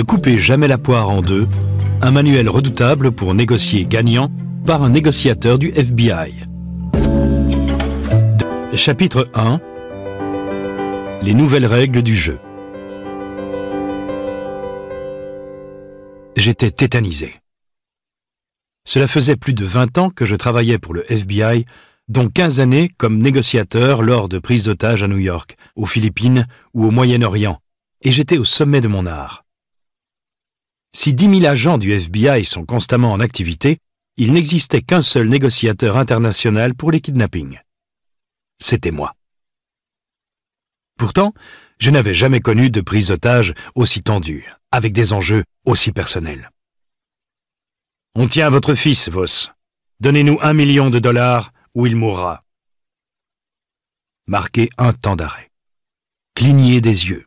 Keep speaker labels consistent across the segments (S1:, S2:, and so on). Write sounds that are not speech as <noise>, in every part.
S1: Ne coupez jamais la poire en deux, un manuel redoutable pour négocier gagnant par un négociateur du FBI. Chapitre 1 Les nouvelles règles du jeu J'étais tétanisé. Cela faisait plus de 20 ans que je travaillais pour le FBI, dont 15 années comme négociateur lors de prises d'otages à New York, aux Philippines ou au Moyen-Orient, et j'étais au sommet de mon art. Si 10 000 agents du FBI sont constamment en activité, il n'existait qu'un seul négociateur international pour les kidnappings. C'était moi. Pourtant, je n'avais jamais connu de prise d'otage aussi tendue, avec des enjeux aussi personnels. On tient votre fils, Voss. Donnez-nous un million de dollars ou il mourra. Marquez un temps d'arrêt. Clignez des yeux.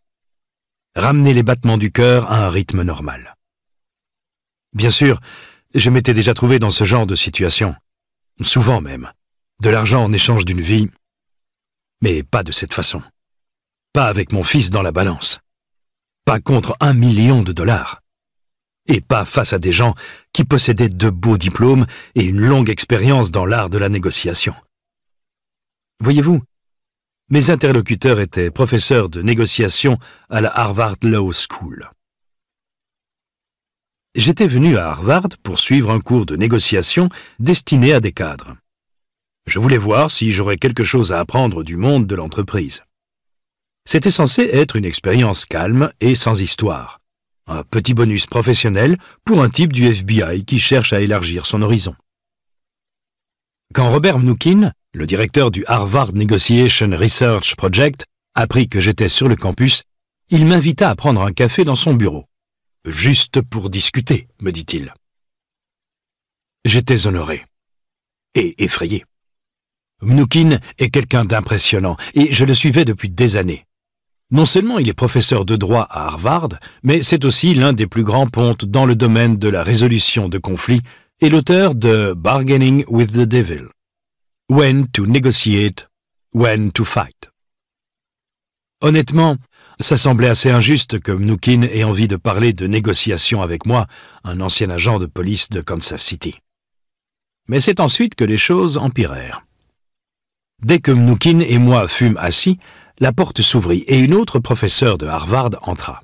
S1: Ramenez les battements du cœur à un rythme normal. Bien sûr, je m'étais déjà trouvé dans ce genre de situation. Souvent même. De l'argent en échange d'une vie. Mais pas de cette façon. Pas avec mon fils dans la balance. Pas contre un million de dollars. Et pas face à des gens qui possédaient de beaux diplômes et une longue expérience dans l'art de la négociation. Voyez-vous, mes interlocuteurs étaient professeurs de négociation à la Harvard Law School j'étais venu à Harvard pour suivre un cours de négociation destiné à des cadres. Je voulais voir si j'aurais quelque chose à apprendre du monde de l'entreprise. C'était censé être une expérience calme et sans histoire. Un petit bonus professionnel pour un type du FBI qui cherche à élargir son horizon. Quand Robert Mnookin, le directeur du Harvard Negotiation Research Project, apprit que j'étais sur le campus, il m'invita à prendre un café dans son bureau. Juste pour discuter, me dit-il. J'étais honoré et effrayé. Mnoukine est quelqu'un d'impressionnant et je le suivais depuis des années. Non seulement il est professeur de droit à Harvard, mais c'est aussi l'un des plus grands pontes dans le domaine de la résolution de conflits et l'auteur de Bargaining with the Devil. When to negotiate, when to fight. Honnêtement, ça semblait assez injuste que Mnookin ait envie de parler de négociations avec moi, un ancien agent de police de Kansas City. Mais c'est ensuite que les choses empirèrent. Dès que Mnookin et moi fûmes assis, la porte s'ouvrit et une autre professeure de Harvard entra.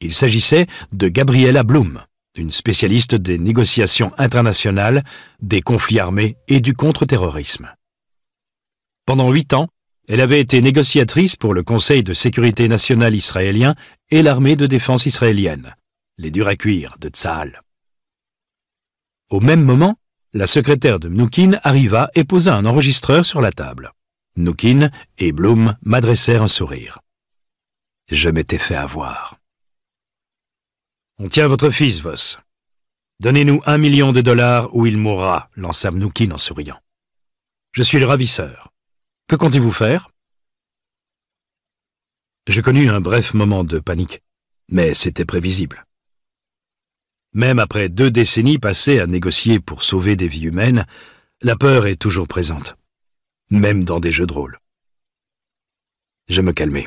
S1: Il s'agissait de Gabriella Bloom, une spécialiste des négociations internationales, des conflits armés et du contre-terrorisme. Pendant huit ans, elle avait été négociatrice pour le Conseil de sécurité nationale israélien et l'armée de défense israélienne, les durs à cuire de Tsahal. Au même moment, la secrétaire de Mnoukine arriva et posa un enregistreur sur la table. Mnoukine et Blum m'adressèrent un sourire. Je m'étais fait avoir. On tient votre fils, Voss. Donnez-nous un million de dollars ou il mourra, lança Mnoukine en souriant. Je suis le ravisseur. Que comptez-vous faire Je connus un bref moment de panique, mais c'était prévisible. Même après deux décennies passées à négocier pour sauver des vies humaines, la peur est toujours présente, même dans des jeux de rôle. Je me calmais.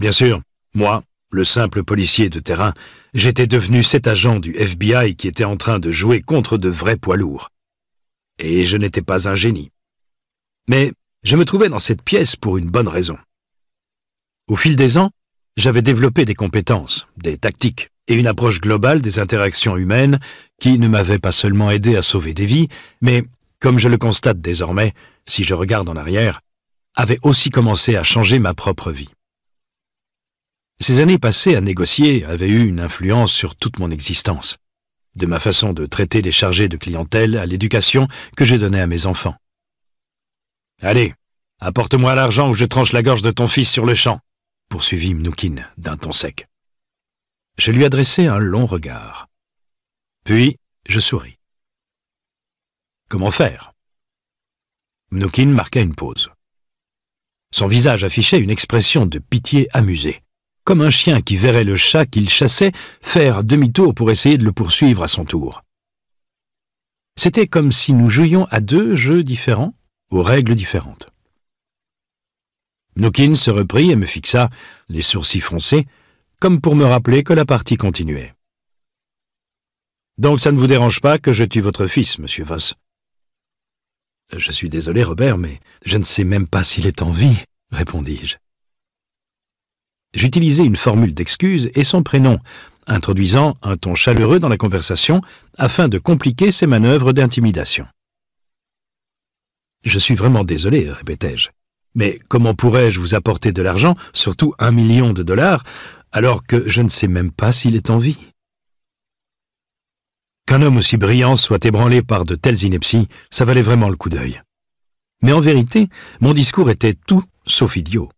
S1: Bien sûr, moi, le simple policier de terrain, j'étais devenu cet agent du FBI qui était en train de jouer contre de vrais poids lourds. Et je n'étais pas un génie. Mais je me trouvais dans cette pièce pour une bonne raison. Au fil des ans, j'avais développé des compétences, des tactiques et une approche globale des interactions humaines qui ne m'avaient pas seulement aidé à sauver des vies, mais, comme je le constate désormais, si je regarde en arrière, avait aussi commencé à changer ma propre vie. Ces années passées à négocier avaient eu une influence sur toute mon existence, de ma façon de traiter les chargés de clientèle à l'éducation que j'ai donnée à mes enfants, Allez, apporte-moi l'argent ou je tranche la gorge de ton fils sur le champ, poursuivit Mnoukine d'un ton sec. Je lui adressai un long regard. Puis, je souris. Comment faire Mnoukine marqua une pause. Son visage affichait une expression de pitié amusée, comme un chien qui verrait le chat qu'il chassait faire demi-tour pour essayer de le poursuivre à son tour. C'était comme si nous jouions à deux jeux différents, aux règles différentes. Nukin se reprit et me fixa, les sourcils froncés, comme pour me rappeler que la partie continuait. Donc ça ne vous dérange pas que je tue votre fils, monsieur Voss Je suis désolé, Robert, mais je ne sais même pas s'il est en vie, répondis-je. J'utilisai une formule d'excuse et son prénom, introduisant un ton chaleureux dans la conversation afin de compliquer ses manœuvres d'intimidation. Je suis vraiment désolé, répétai-je. Mais comment pourrais-je vous apporter de l'argent, surtout un million de dollars, alors que je ne sais même pas s'il est en vie Qu'un homme aussi brillant soit ébranlé par de telles inepties, ça valait vraiment le coup d'œil. Mais en vérité, mon discours était tout sauf idiot.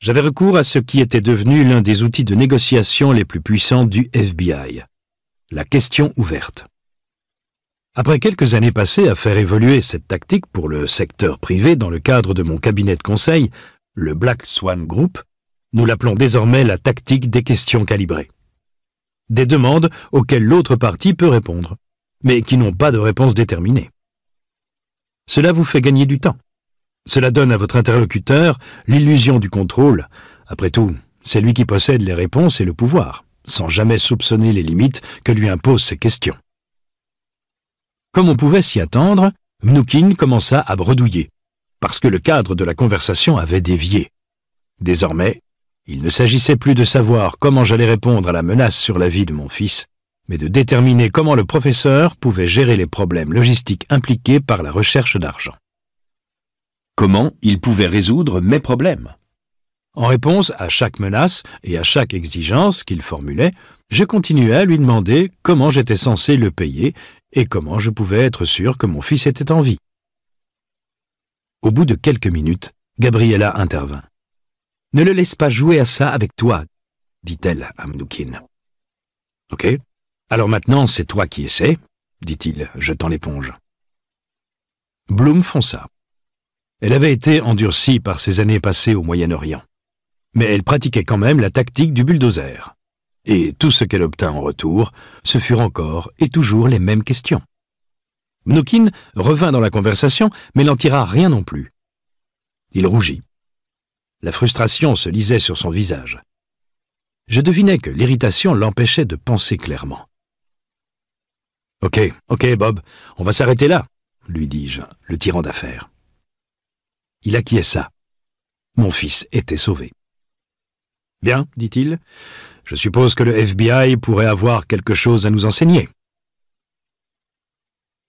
S1: J'avais recours à ce qui était devenu l'un des outils de négociation les plus puissants du FBI, la question ouverte. Après quelques années passées à faire évoluer cette tactique pour le secteur privé dans le cadre de mon cabinet de conseil, le Black Swan Group, nous l'appelons désormais la tactique des questions calibrées. Des demandes auxquelles l'autre partie peut répondre, mais qui n'ont pas de réponse déterminée. Cela vous fait gagner du temps. Cela donne à votre interlocuteur l'illusion du contrôle. Après tout, c'est lui qui possède les réponses et le pouvoir, sans jamais soupçonner les limites que lui imposent ces questions. Comme on pouvait s'y attendre, Mnoukine commença à bredouiller, parce que le cadre de la conversation avait dévié. Désormais, il ne s'agissait plus de savoir comment j'allais répondre à la menace sur la vie de mon fils, mais de déterminer comment le professeur pouvait gérer les problèmes logistiques impliqués par la recherche d'argent. Comment il pouvait résoudre mes problèmes En réponse à chaque menace et à chaque exigence qu'il formulait, je continuais à lui demander comment j'étais censé le payer et comment je pouvais être sûr que mon fils était en vie. Au bout de quelques minutes, Gabriella intervint. Ne le laisse pas jouer à ça avec toi, dit-elle à Mnoukine. Ok, alors maintenant c'est toi qui essaies, dit-il, jetant l'éponge. Bloom fonça. Elle avait été endurcie par ses années passées au Moyen-Orient, mais elle pratiquait quand même la tactique du bulldozer. Et tout ce qu'elle obtint en retour, ce furent encore et toujours les mêmes questions. Mnookin revint dans la conversation, mais n'en tira rien non plus. Il rougit. La frustration se lisait sur son visage. Je devinais que l'irritation l'empêchait de penser clairement. « Ok, ok, Bob, on va s'arrêter là, » lui dis-je, le tirant d'affaire. Il acquiesça. Mon fils était sauvé. « Bien, dit-il, je suppose que le FBI pourrait avoir quelque chose à nous enseigner.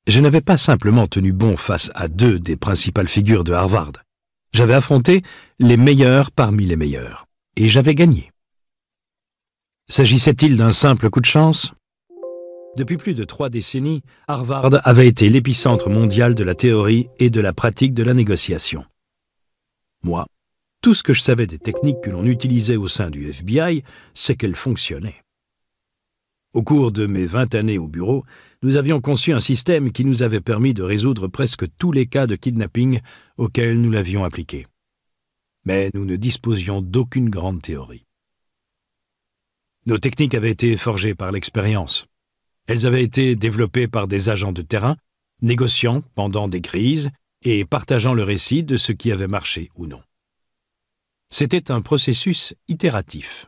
S1: Je n'avais pas simplement tenu bon face à deux des principales figures de Harvard. J'avais affronté les meilleurs parmi les meilleurs, et j'avais gagné. S'agissait-il d'un simple coup de chance Depuis plus de trois décennies, Harvard avait été l'épicentre mondial de la théorie et de la pratique de la négociation. Moi, tout ce que je savais des techniques que l'on utilisait au sein du FBI, c'est qu'elles fonctionnaient. Au cours de mes 20 années au bureau, nous avions conçu un système qui nous avait permis de résoudre presque tous les cas de kidnapping auxquels nous l'avions appliqué. Mais nous ne disposions d'aucune grande théorie. Nos techniques avaient été forgées par l'expérience. Elles avaient été développées par des agents de terrain, négociant pendant des crises et partageant le récit de ce qui avait marché ou non. C'était un processus itératif,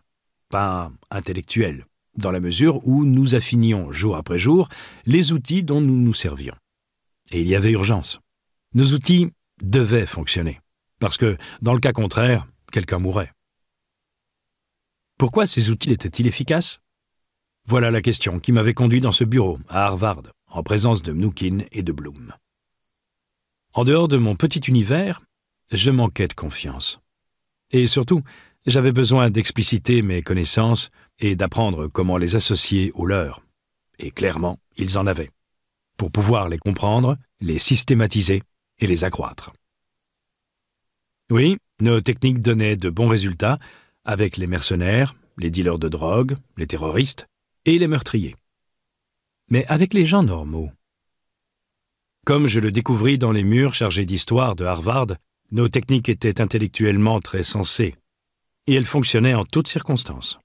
S1: pas intellectuel, dans la mesure où nous affinions jour après jour les outils dont nous nous servions. Et il y avait urgence. Nos outils devaient fonctionner, parce que, dans le cas contraire, quelqu'un mourrait. Pourquoi ces outils étaient-ils efficaces Voilà la question qui m'avait conduit dans ce bureau, à Harvard, en présence de Mnookin et de Bloom. En dehors de mon petit univers, je manquais de confiance. Et surtout, j'avais besoin d'expliciter mes connaissances et d'apprendre comment les associer aux leurs. Et clairement, ils en avaient, pour pouvoir les comprendre, les systématiser et les accroître. Oui, nos techniques donnaient de bons résultats avec les mercenaires, les dealers de drogue, les terroristes et les meurtriers. Mais avec les gens normaux. Comme je le découvris dans les murs chargés d'histoire de Harvard nos techniques étaient intellectuellement très sensées, et elles fonctionnaient en toutes circonstances.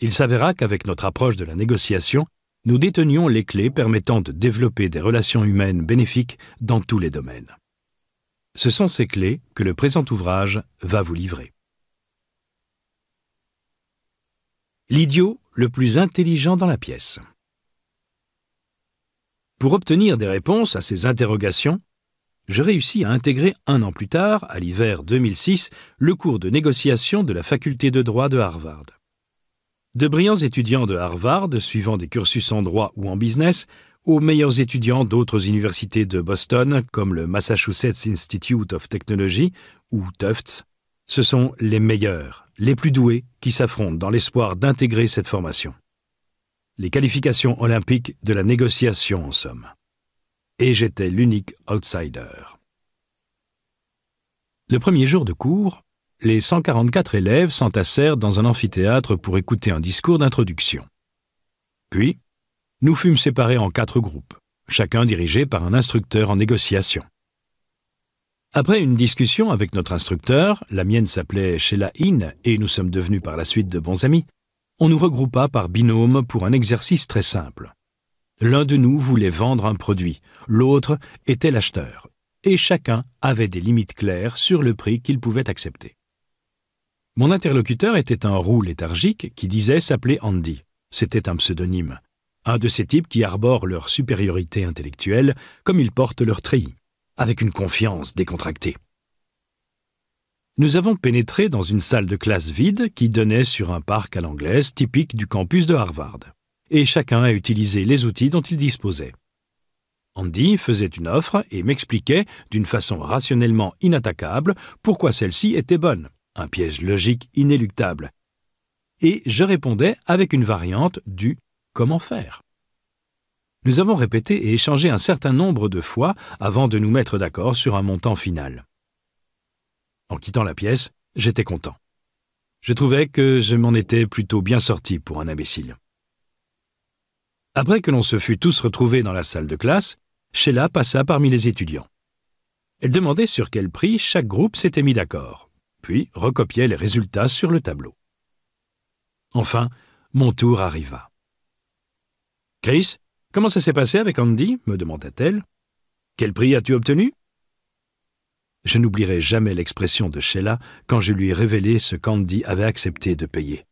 S1: Il s'avéra qu'avec notre approche de la négociation, nous détenions les clés permettant de développer des relations humaines bénéfiques dans tous les domaines. Ce sont ces clés que le présent ouvrage va vous livrer. L'idiot le plus intelligent dans la pièce. Pour obtenir des réponses à ces interrogations, je réussis à intégrer un an plus tard, à l'hiver 2006, le cours de négociation de la faculté de droit de Harvard. De brillants étudiants de Harvard, suivant des cursus en droit ou en business, aux meilleurs étudiants d'autres universités de Boston, comme le Massachusetts Institute of Technology ou Tufts, ce sont les meilleurs, les plus doués, qui s'affrontent dans l'espoir d'intégrer cette formation. Les qualifications olympiques de la négociation en somme et j'étais l'unique outsider. Le premier jour de cours, les 144 élèves s'entassèrent dans un amphithéâtre pour écouter un discours d'introduction. Puis, nous fûmes séparés en quatre groupes, chacun dirigé par un instructeur en négociation. Après une discussion avec notre instructeur, la mienne s'appelait Sheila In et nous sommes devenus par la suite de bons amis, on nous regroupa par binôme pour un exercice très simple. L'un de nous voulait vendre un produit, l'autre était l'acheteur, et chacun avait des limites claires sur le prix qu'il pouvait accepter. Mon interlocuteur était un roux léthargique qui disait s'appeler Andy. C'était un pseudonyme. Un de ces types qui arborent leur supériorité intellectuelle comme ils portent leur treillis, avec une confiance décontractée. Nous avons pénétré dans une salle de classe vide qui donnait sur un parc à l'anglaise typique du campus de Harvard et chacun a utilisé les outils dont il disposait. Andy faisait une offre et m'expliquait, d'une façon rationnellement inattaquable, pourquoi celle-ci était bonne, un piège logique inéluctable. Et je répondais avec une variante du comment faire. Nous avons répété et échangé un certain nombre de fois avant de nous mettre d'accord sur un montant final. En quittant la pièce, j'étais content. Je trouvais que je m'en étais plutôt bien sorti pour un imbécile. Après que l'on se fût tous retrouvés dans la salle de classe, Sheila passa parmi les étudiants. Elle demandait sur quel prix chaque groupe s'était mis d'accord, puis recopiait les résultats sur le tableau. Enfin, mon tour arriva. Chris, comment ça s'est passé avec Andy me demanda-t-elle. Quel prix as-tu obtenu Je n'oublierai jamais l'expression de Sheila quand je lui ai révélé ce qu'Andy avait accepté de payer.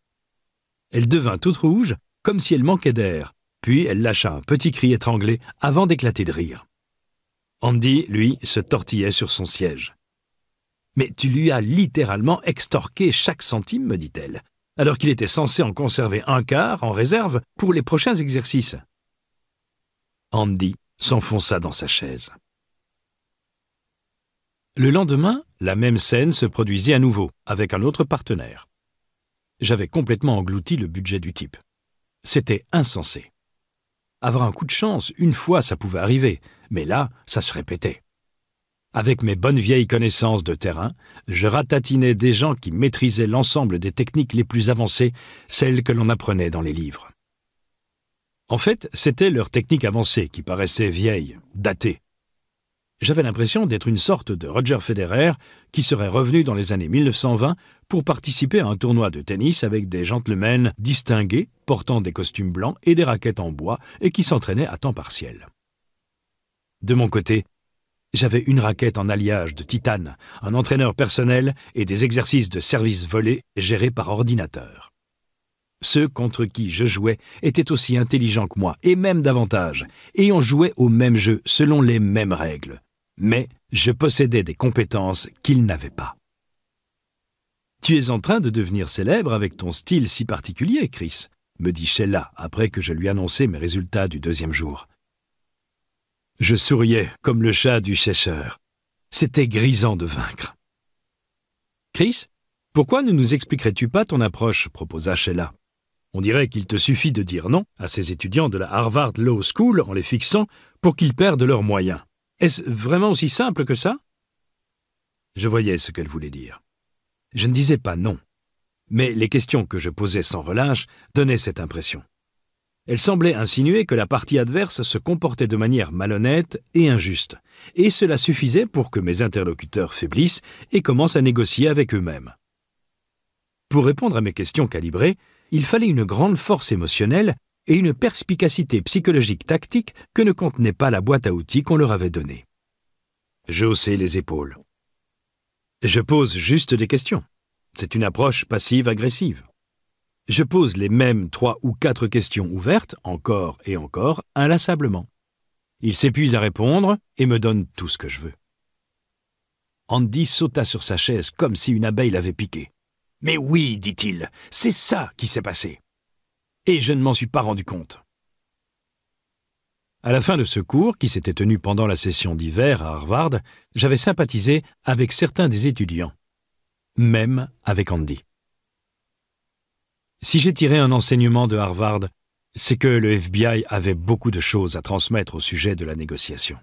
S1: Elle devint toute rouge, comme si elle manquait d'air, puis elle lâcha un petit cri étranglé avant d'éclater de rire. Andy, lui, se tortillait sur son siège. Mais tu lui as littéralement extorqué chaque centime, me dit-elle, alors qu'il était censé en conserver un quart en réserve pour les prochains exercices. Andy s'enfonça dans sa chaise. Le lendemain, la même scène se produisit à nouveau, avec un autre partenaire. J'avais complètement englouti le budget du type. C'était insensé. Avoir un coup de chance, une fois, ça pouvait arriver, mais là, ça se répétait. Avec mes bonnes vieilles connaissances de terrain, je ratatinais des gens qui maîtrisaient l'ensemble des techniques les plus avancées, celles que l'on apprenait dans les livres. En fait, c'était leur technique avancée qui paraissait vieille, datée. J'avais l'impression d'être une sorte de Roger Federer qui serait revenu dans les années 1920 pour participer à un tournoi de tennis avec des gentlemen distingués, portant des costumes blancs et des raquettes en bois et qui s'entraînaient à temps partiel. De mon côté, j'avais une raquette en alliage de titane, un entraîneur personnel et des exercices de service volé gérés par ordinateur. Ceux contre qui je jouais étaient aussi intelligents que moi, et même davantage, et on jouait au même jeu selon les mêmes règles. Mais je possédais des compétences qu'ils n'avaient pas. Tu es en train de devenir célèbre avec ton style si particulier, Chris, me dit Sheila après que je lui annonçais mes résultats du deuxième jour. Je souriais comme le chat du chasseur. C'était grisant de vaincre. Chris, pourquoi ne nous expliquerais-tu pas ton approche proposa Sheila. On dirait qu'il te suffit de dire non à ces étudiants de la Harvard Law School en les fixant pour qu'ils perdent leurs moyens. Est-ce vraiment aussi simple que ça Je voyais ce qu'elle voulait dire. Je ne disais pas non, mais les questions que je posais sans relâche donnaient cette impression. Elles semblaient insinuer que la partie adverse se comportait de manière malhonnête et injuste, et cela suffisait pour que mes interlocuteurs faiblissent et commencent à négocier avec eux-mêmes. Pour répondre à mes questions calibrées, il fallait une grande force émotionnelle et une perspicacité psychologique tactique que ne contenait pas la boîte à outils qu'on leur avait donnée. Je haussai les épaules. Je pose juste des questions. C'est une approche passive-agressive. Je pose les mêmes trois ou quatre questions ouvertes, encore et encore, inlassablement. Il s'épuise à répondre et me donne tout ce que je veux. Andy sauta sur sa chaise comme si une abeille l'avait piqué. Mais oui, dit-il, c'est ça qui s'est passé. Et je ne m'en suis pas rendu compte. À la fin de ce cours, qui s'était tenu pendant la session d'hiver à Harvard, j'avais sympathisé avec certains des étudiants, même avec Andy. Si j'ai tiré un enseignement de Harvard, c'est que le FBI avait beaucoup de choses à transmettre au sujet de la négociation.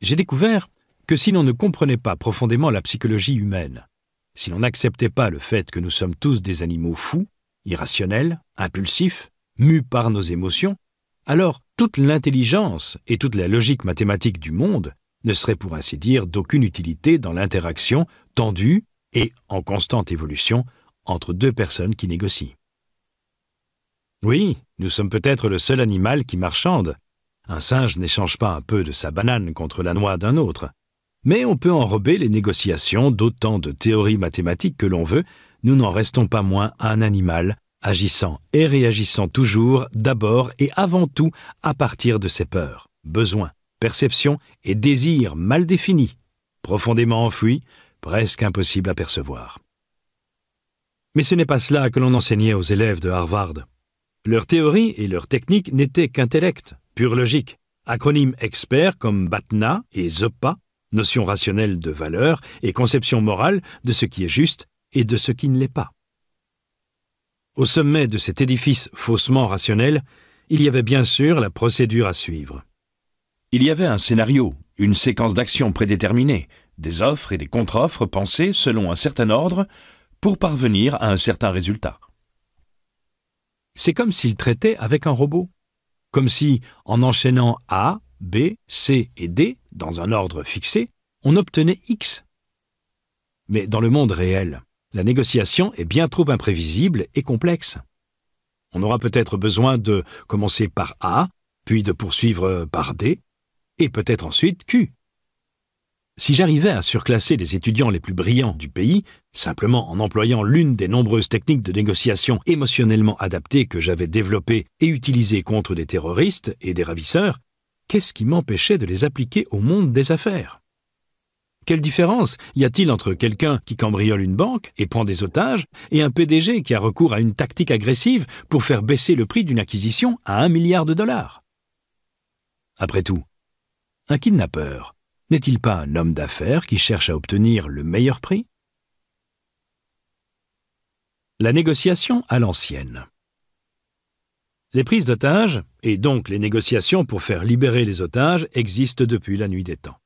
S1: J'ai découvert que si l'on ne comprenait pas profondément la psychologie humaine, si l'on n'acceptait pas le fait que nous sommes tous des animaux fous, irrationnels, impulsifs, mus par nos émotions, alors toute l'intelligence et toute la logique mathématique du monde ne seraient pour ainsi dire d'aucune utilité dans l'interaction tendue et en constante évolution entre deux personnes qui négocient. Oui, nous sommes peut-être le seul animal qui marchande. Un singe n'échange pas un peu de sa banane contre la noix d'un autre. Mais on peut enrober les négociations d'autant de théories mathématiques que l'on veut, nous n'en restons pas moins un animal agissant et réagissant toujours, d'abord et avant tout, à partir de ses peurs, besoins, perceptions et désirs mal définis, profondément enfouis, presque impossibles à percevoir. Mais ce n'est pas cela que l'on enseignait aux élèves de Harvard. Leur théorie et leur technique n'étaient qu'intellect, pure logique, acronymes experts comme BATNA et ZOPA, notions rationnelles de valeur et conception morale de ce qui est juste et de ce qui ne l'est pas. Au sommet de cet édifice faussement rationnel, il y avait bien sûr la procédure à suivre. Il y avait un scénario, une séquence d'actions prédéterminée, des offres et des contre-offres pensées selon un certain ordre pour parvenir à un certain résultat. C'est comme s'il traitait avec un robot, comme si, en enchaînant A, B, C et D dans un ordre fixé, on obtenait X. Mais dans le monde réel, la négociation est bien trop imprévisible et complexe. On aura peut-être besoin de commencer par A, puis de poursuivre par D, et peut-être ensuite Q. Si j'arrivais à surclasser les étudiants les plus brillants du pays, simplement en employant l'une des nombreuses techniques de négociation émotionnellement adaptées que j'avais développées et utilisées contre des terroristes et des ravisseurs, qu'est-ce qui m'empêchait de les appliquer au monde des affaires quelle différence y a-t-il entre quelqu'un qui cambriole une banque et prend des otages et un PDG qui a recours à une tactique agressive pour faire baisser le prix d'une acquisition à un milliard de dollars Après tout, un kidnappeur n'est-il pas un homme d'affaires qui cherche à obtenir le meilleur prix La négociation à l'ancienne. Les prises d'otages, et donc les négociations pour faire libérer les otages, existent depuis la nuit des temps.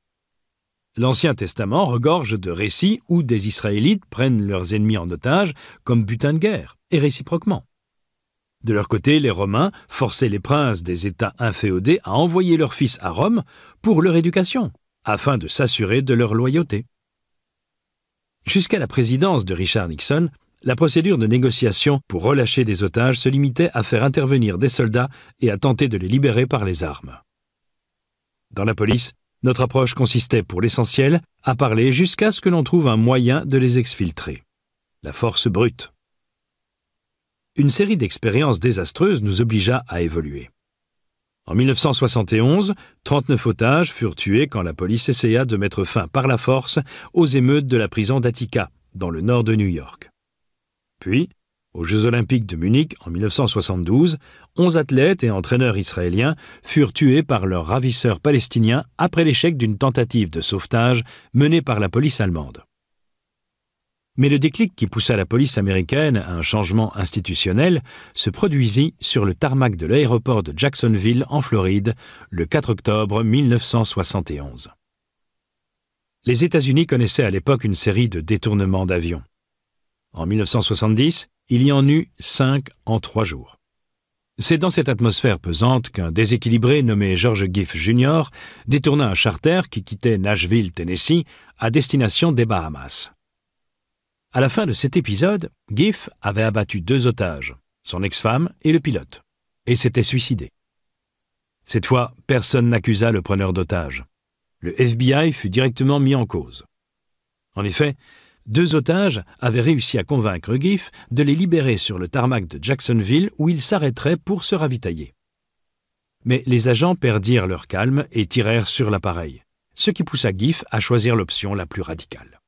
S1: L'Ancien Testament regorge de récits où des Israélites prennent leurs ennemis en otage comme butin de guerre, et réciproquement. De leur côté, les Romains forçaient les princes des États inféodés à envoyer leurs fils à Rome pour leur éducation, afin de s'assurer de leur loyauté. Jusqu'à la présidence de Richard Nixon, la procédure de négociation pour relâcher des otages se limitait à faire intervenir des soldats et à tenter de les libérer par les armes. Dans la police, notre approche consistait pour l'essentiel à parler jusqu'à ce que l'on trouve un moyen de les exfiltrer. La force brute. Une série d'expériences désastreuses nous obligea à évoluer. En 1971, 39 otages furent tués quand la police essaya de mettre fin par la force aux émeutes de la prison d'Attica, dans le nord de New York. Puis, aux Jeux olympiques de Munich en 1972, 11 athlètes et entraîneurs israéliens furent tués par leurs ravisseurs palestiniens après l'échec d'une tentative de sauvetage menée par la police allemande. Mais le déclic qui poussa la police américaine à un changement institutionnel se produisit sur le tarmac de l'aéroport de Jacksonville en Floride le 4 octobre 1971. Les États-Unis connaissaient à l'époque une série de détournements d'avions. En 1970, il y en eut cinq en trois jours. C'est dans cette atmosphère pesante qu'un déséquilibré nommé George Giff Jr. détourna un charter qui quittait Nashville, Tennessee, à destination des Bahamas. À la fin de cet épisode, Giff avait abattu deux otages, son ex-femme et le pilote, et s'était suicidé. Cette fois, personne n'accusa le preneur d'otages. Le FBI fut directement mis en cause. En effet, deux otages avaient réussi à convaincre Giff de les libérer sur le tarmac de Jacksonville où ils s'arrêteraient pour se ravitailler. Mais les agents perdirent leur calme et tirèrent sur l'appareil, ce qui poussa Giff à choisir l'option la plus radicale.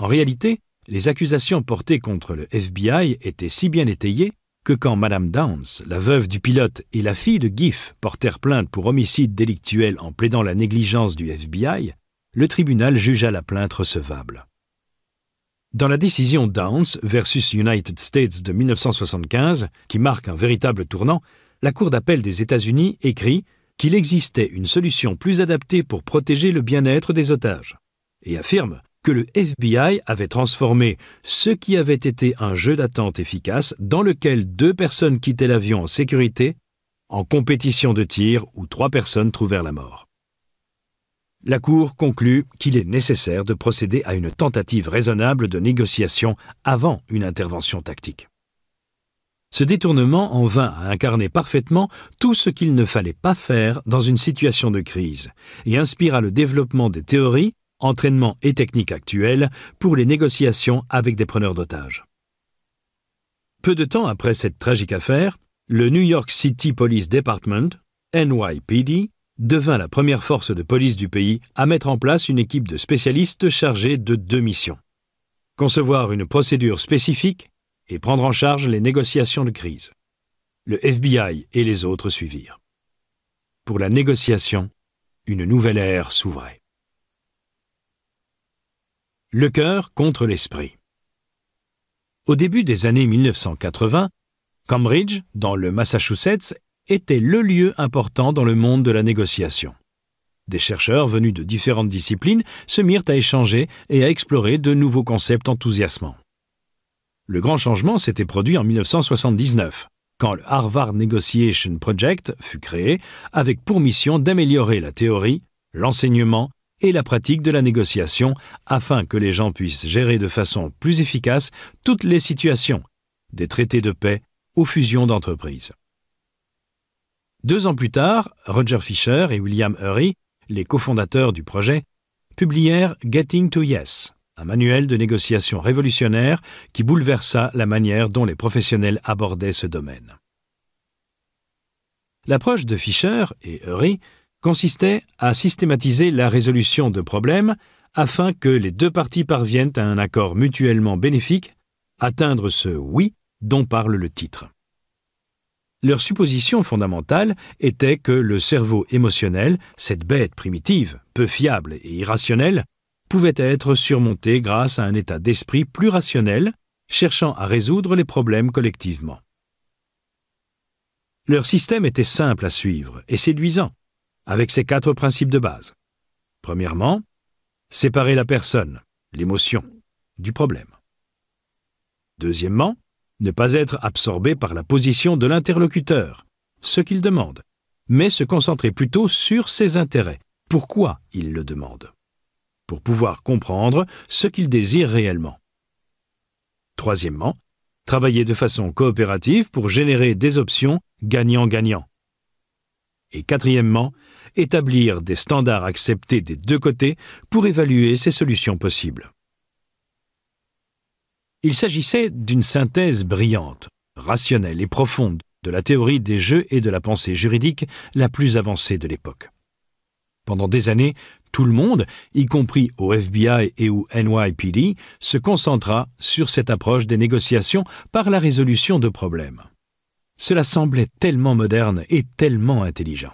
S1: En réalité, les accusations portées contre le FBI étaient si bien étayées que quand Madame Downs, la veuve du pilote et la fille de Giff portèrent plainte pour homicide délictuel en plaidant la négligence du FBI, le tribunal jugea la plainte recevable. Dans la décision Downs versus United States de 1975, qui marque un véritable tournant, la Cour d'appel des États-Unis écrit qu'il existait une solution plus adaptée pour protéger le bien-être des otages, et affirme que le FBI avait transformé ce qui avait été un jeu d'attente efficace dans lequel deux personnes quittaient l'avion en sécurité en compétition de tir où trois personnes trouvèrent la mort. La Cour conclut qu'il est nécessaire de procéder à une tentative raisonnable de négociation avant une intervention tactique. Ce détournement en vint à incarner parfaitement tout ce qu'il ne fallait pas faire dans une situation de crise et inspira le développement des théories, entraînements et techniques actuelles pour les négociations avec des preneurs d'otages. Peu de temps après cette tragique affaire, le New York City Police Department, NYPD, devint la première force de police du pays à mettre en place une équipe de spécialistes chargés de deux missions. Concevoir une procédure spécifique et prendre en charge les négociations de crise. Le FBI et les autres suivirent. Pour la négociation, une nouvelle ère s'ouvrait. Le cœur contre l'esprit. Au début des années 1980, Cambridge, dans le Massachusetts, était le lieu important dans le monde de la négociation. Des chercheurs venus de différentes disciplines se mirent à échanger et à explorer de nouveaux concepts enthousiasmants. Le grand changement s'était produit en 1979, quand le Harvard Negotiation Project fut créé avec pour mission d'améliorer la théorie, l'enseignement et la pratique de la négociation afin que les gens puissent gérer de façon plus efficace toutes les situations, des traités de paix aux fusions d'entreprises. Deux ans plus tard, Roger Fisher et William Hurry, les cofondateurs du projet, publièrent Getting to Yes, un manuel de négociation révolutionnaire qui bouleversa la manière dont les professionnels abordaient ce domaine. L'approche de Fisher et Hurry consistait à systématiser la résolution de problèmes afin que les deux parties parviennent à un accord mutuellement bénéfique, atteindre ce oui dont parle le titre. Leur supposition fondamentale était que le cerveau émotionnel, cette bête primitive, peu fiable et irrationnelle, pouvait être surmonté grâce à un état d'esprit plus rationnel, cherchant à résoudre les problèmes collectivement. Leur système était simple à suivre et séduisant, avec ses quatre principes de base. Premièrement, séparer la personne, l'émotion, du problème. Deuxièmement, ne pas être absorbé par la position de l'interlocuteur, ce qu'il demande, mais se concentrer plutôt sur ses intérêts, pourquoi il le demande, pour pouvoir comprendre ce qu'il désire réellement. Troisièmement, travailler de façon coopérative pour générer des options gagnant-gagnant. Et quatrièmement, établir des standards acceptés des deux côtés pour évaluer ces solutions possibles. Il s'agissait d'une synthèse brillante, rationnelle et profonde de la théorie des jeux et de la pensée juridique la plus avancée de l'époque. Pendant des années, tout le monde, y compris au FBI et au NYPD, se concentra sur cette approche des négociations par la résolution de problèmes. Cela semblait tellement moderne et tellement intelligent.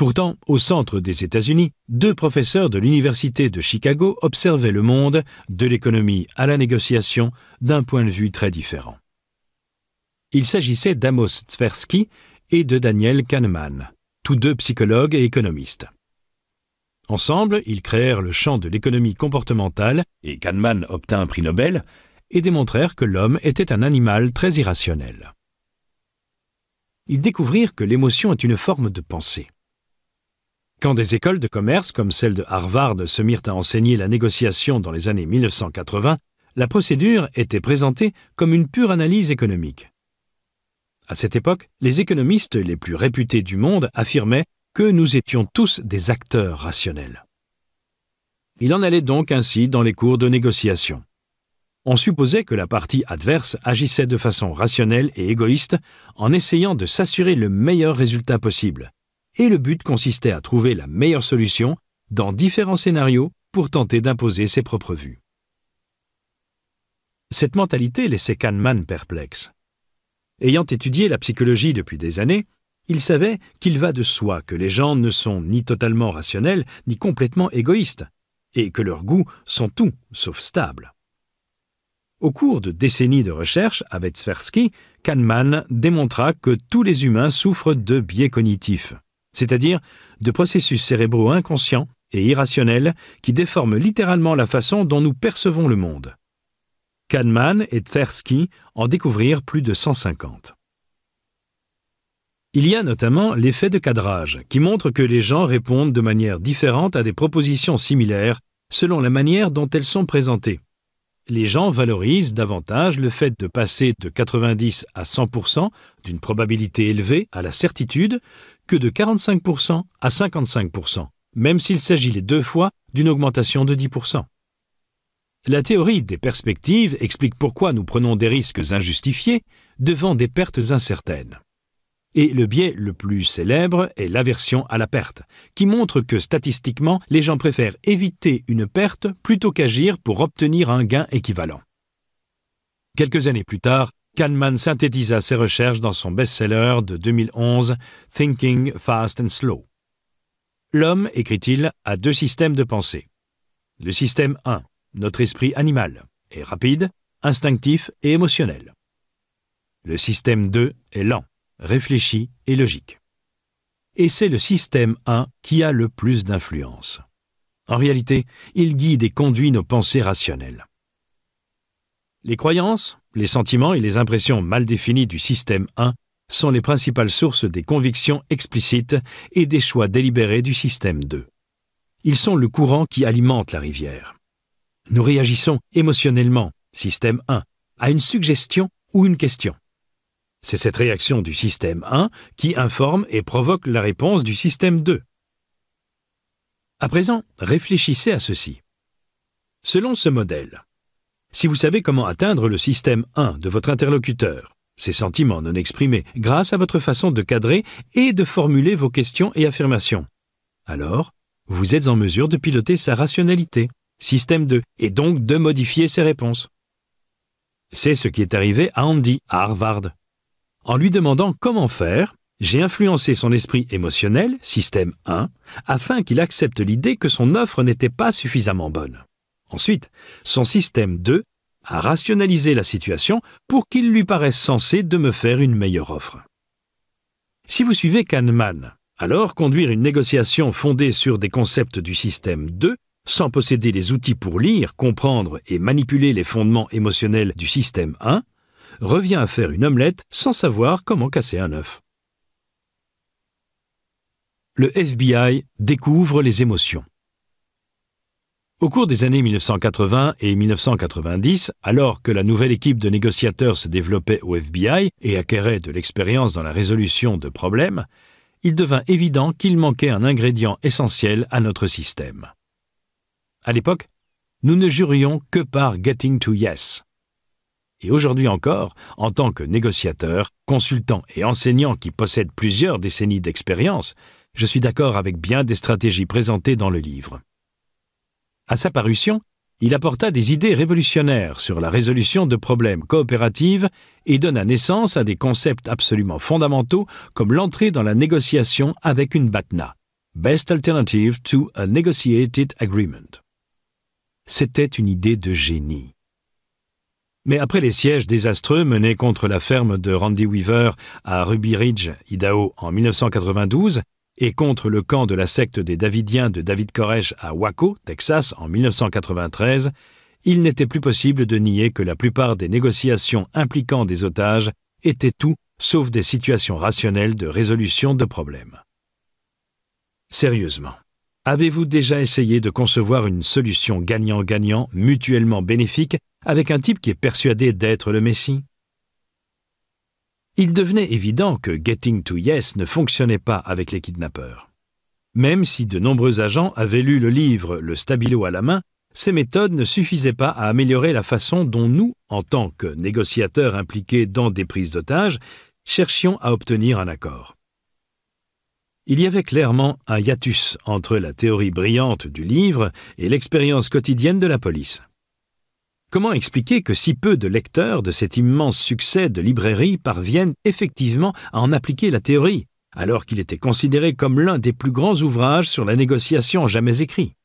S1: Pourtant, au centre des États-Unis, deux professeurs de l'Université de Chicago observaient le monde, de l'économie à la négociation, d'un point de vue très différent. Il s'agissait d'Amos Tversky et de Daniel Kahneman, tous deux psychologues et économistes. Ensemble, ils créèrent le champ de l'économie comportementale, et Kahneman obtint un prix Nobel, et démontrèrent que l'homme était un animal très irrationnel. Ils découvrirent que l'émotion est une forme de pensée. Quand des écoles de commerce comme celle de Harvard se mirent à enseigner la négociation dans les années 1980, la procédure était présentée comme une pure analyse économique. À cette époque, les économistes les plus réputés du monde affirmaient que nous étions tous des acteurs rationnels. Il en allait donc ainsi dans les cours de négociation. On supposait que la partie adverse agissait de façon rationnelle et égoïste en essayant de s'assurer le meilleur résultat possible, et le but consistait à trouver la meilleure solution dans différents scénarios pour tenter d'imposer ses propres vues. Cette mentalité laissait Kahneman perplexe. Ayant étudié la psychologie depuis des années, il savait qu'il va de soi que les gens ne sont ni totalement rationnels ni complètement égoïstes, et que leurs goûts sont tout sauf stables. Au cours de décennies de recherche avec Tversky, Kahneman démontra que tous les humains souffrent de biais cognitifs c'est-à-dire de processus cérébraux inconscients et irrationnels qui déforment littéralement la façon dont nous percevons le monde. Kahneman et Tversky en découvrirent plus de 150. Il y a notamment l'effet de cadrage, qui montre que les gens répondent de manière différente à des propositions similaires selon la manière dont elles sont présentées. Les gens valorisent davantage le fait de passer de 90 à 100% d'une probabilité élevée à la certitude de 45% à 55%, même s'il s'agit les deux fois d'une augmentation de 10%. La théorie des perspectives explique pourquoi nous prenons des risques injustifiés devant des pertes incertaines. Et le biais le plus célèbre est l'aversion à la perte, qui montre que statistiquement, les gens préfèrent éviter une perte plutôt qu'agir pour obtenir un gain équivalent. Quelques années plus tard, Kahneman synthétisa ses recherches dans son best-seller de 2011, Thinking Fast and Slow. L'homme, écrit-il, a deux systèmes de pensée. Le système 1, notre esprit animal, est rapide, instinctif et émotionnel. Le système 2 est lent, réfléchi et logique. Et c'est le système 1 qui a le plus d'influence. En réalité, il guide et conduit nos pensées rationnelles. Les croyances, les sentiments et les impressions mal définies du système 1 sont les principales sources des convictions explicites et des choix délibérés du système 2. Ils sont le courant qui alimente la rivière. Nous réagissons émotionnellement, système 1, à une suggestion ou une question. C'est cette réaction du système 1 qui informe et provoque la réponse du système 2. À présent, réfléchissez à ceci. Selon ce modèle, si vous savez comment atteindre le système 1 de votre interlocuteur, ses sentiments non exprimés, grâce à votre façon de cadrer et de formuler vos questions et affirmations. Alors, vous êtes en mesure de piloter sa rationalité, système 2, et donc de modifier ses réponses. C'est ce qui est arrivé à Andy, à Harvard. En lui demandant comment faire, j'ai influencé son esprit émotionnel, système 1, afin qu'il accepte l'idée que son offre n'était pas suffisamment bonne. Ensuite, son système 2 a rationalisé la situation pour qu'il lui paraisse censé de me faire une meilleure offre. Si vous suivez Kahneman, alors conduire une négociation fondée sur des concepts du système 2, sans posséder les outils pour lire, comprendre et manipuler les fondements émotionnels du système 1, revient à faire une omelette sans savoir comment casser un œuf. Le FBI découvre les émotions. Au cours des années 1980 et 1990, alors que la nouvelle équipe de négociateurs se développait au FBI et acquérait de l'expérience dans la résolution de problèmes, il devint évident qu'il manquait un ingrédient essentiel à notre système. À l'époque, nous ne jurions que par Getting to Yes. Et aujourd'hui encore, en tant que négociateur, consultant et enseignant qui possède plusieurs décennies d'expérience, je suis d'accord avec bien des stratégies présentées dans le livre. À sa parution, il apporta des idées révolutionnaires sur la résolution de problèmes coopératifs et donna naissance à des concepts absolument fondamentaux comme l'entrée dans la négociation avec une BATNA, Best Alternative to a Negotiated Agreement. C'était une idée de génie. Mais après les sièges désastreux menés contre la ferme de Randy Weaver à Ruby Ridge, Idaho, en 1992, et contre le camp de la secte des Davidiens de David Koresh à Waco, Texas, en 1993, il n'était plus possible de nier que la plupart des négociations impliquant des otages étaient tout sauf des situations rationnelles de résolution de problèmes. Sérieusement, avez-vous déjà essayé de concevoir une solution gagnant-gagnant mutuellement bénéfique avec un type qui est persuadé d'être le Messie il devenait évident que Getting to Yes ne fonctionnait pas avec les kidnappeurs. Même si de nombreux agents avaient lu le livre Le Stabilo à la main, ces méthodes ne suffisaient pas à améliorer la façon dont nous, en tant que négociateurs impliqués dans des prises d'otages, cherchions à obtenir un accord. Il y avait clairement un hiatus entre la théorie brillante du livre et l'expérience quotidienne de la police. Comment expliquer que si peu de lecteurs de cet immense succès de librairie parviennent effectivement à en appliquer la théorie, alors qu'il était considéré comme l'un des plus grands ouvrages sur la négociation jamais écrit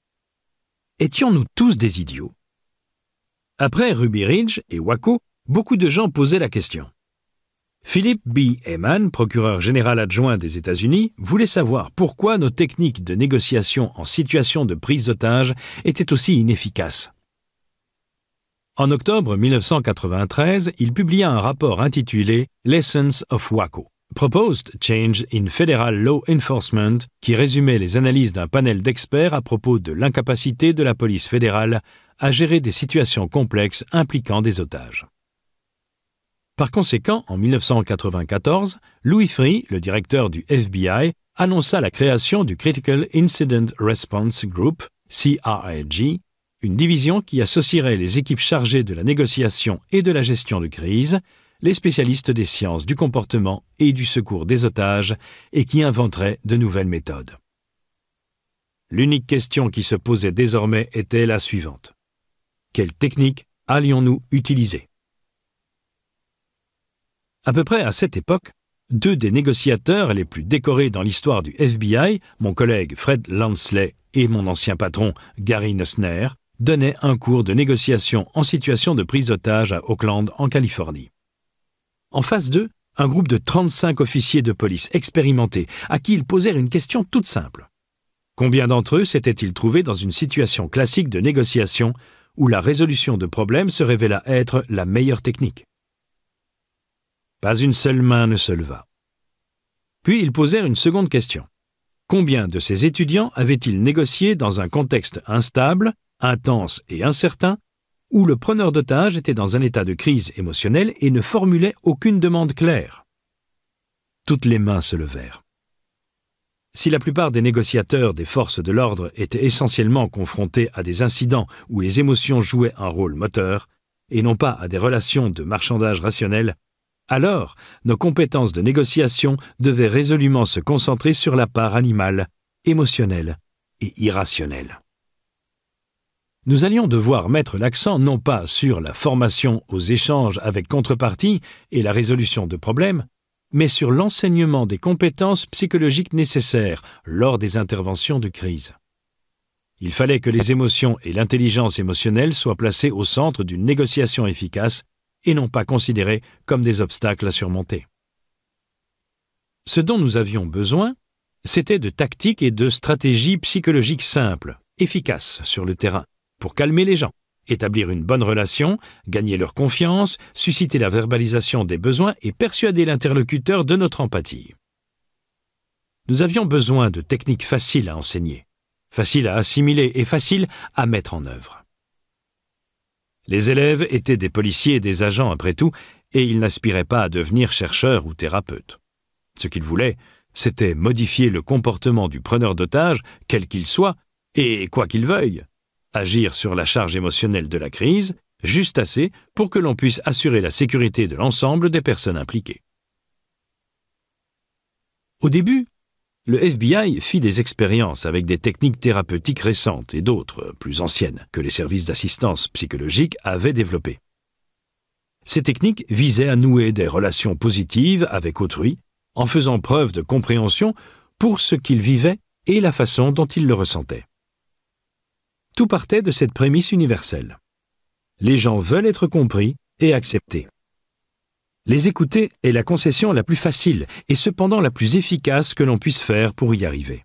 S1: Étions-nous tous des idiots Après Ruby Ridge et Waco, beaucoup de gens posaient la question. Philip B. Heyman, procureur général adjoint des États-Unis, voulait savoir pourquoi nos techniques de négociation en situation de prise d'otage étaient aussi inefficaces. En octobre 1993, il publia un rapport intitulé Lessons of WACO. Proposed Change in Federal Law Enforcement, qui résumait les analyses d'un panel d'experts à propos de l'incapacité de la police fédérale à gérer des situations complexes impliquant des otages. Par conséquent, en 1994, Louis Free, le directeur du FBI, annonça la création du Critical Incident Response Group, CRIG, une division qui associerait les équipes chargées de la négociation et de la gestion de crise, les spécialistes des sciences du comportement et du secours des otages, et qui inventerait de nouvelles méthodes. L'unique question qui se posait désormais était la suivante. Quelle technique allions-nous utiliser À peu près à cette époque, deux des négociateurs les plus décorés dans l'histoire du FBI, mon collègue Fred Lansley et mon ancien patron Gary Nussner, donnait un cours de négociation en situation de prise d'otage à Oakland, en Californie. En face d'eux, un groupe de 35 officiers de police expérimentés à qui ils posèrent une question toute simple. Combien d'entre eux s'étaient-ils trouvés dans une situation classique de négociation où la résolution de problèmes se révéla être la meilleure technique Pas une seule main ne se leva. Puis ils posèrent une seconde question. Combien de ces étudiants avaient-ils négocié dans un contexte instable intense et incertain, où le preneur d'otage était dans un état de crise émotionnelle et ne formulait aucune demande claire. Toutes les mains se levèrent. Si la plupart des négociateurs des forces de l'ordre étaient essentiellement confrontés à des incidents où les émotions jouaient un rôle moteur, et non pas à des relations de marchandage rationnel, alors nos compétences de négociation devaient résolument se concentrer sur la part animale, émotionnelle et irrationnelle nous allions devoir mettre l'accent non pas sur la formation aux échanges avec contrepartie et la résolution de problèmes, mais sur l'enseignement des compétences psychologiques nécessaires lors des interventions de crise. Il fallait que les émotions et l'intelligence émotionnelle soient placées au centre d'une négociation efficace et non pas considérées comme des obstacles à surmonter. Ce dont nous avions besoin, c'était de tactiques et de stratégies psychologiques simples, efficaces sur le terrain, pour calmer les gens, établir une bonne relation, gagner leur confiance, susciter la verbalisation des besoins et persuader l'interlocuteur de notre empathie. Nous avions besoin de techniques faciles à enseigner, faciles à assimiler et faciles à mettre en œuvre. Les élèves étaient des policiers et des agents après tout, et ils n'aspiraient pas à devenir chercheurs ou thérapeutes. Ce qu'ils voulaient, c'était modifier le comportement du preneur d'otage, quel qu'il soit, et quoi qu'il veuille agir sur la charge émotionnelle de la crise, juste assez pour que l'on puisse assurer la sécurité de l'ensemble des personnes impliquées. Au début, le FBI fit des expériences avec des techniques thérapeutiques récentes et d'autres, plus anciennes, que les services d'assistance psychologique avaient développées. Ces techniques visaient à nouer des relations positives avec autrui, en faisant preuve de compréhension pour ce qu'il vivait et la façon dont il le ressentait. Tout partait de cette prémisse universelle. Les gens veulent être compris et acceptés. Les écouter est la concession la plus facile et cependant la plus efficace que l'on puisse faire pour y arriver.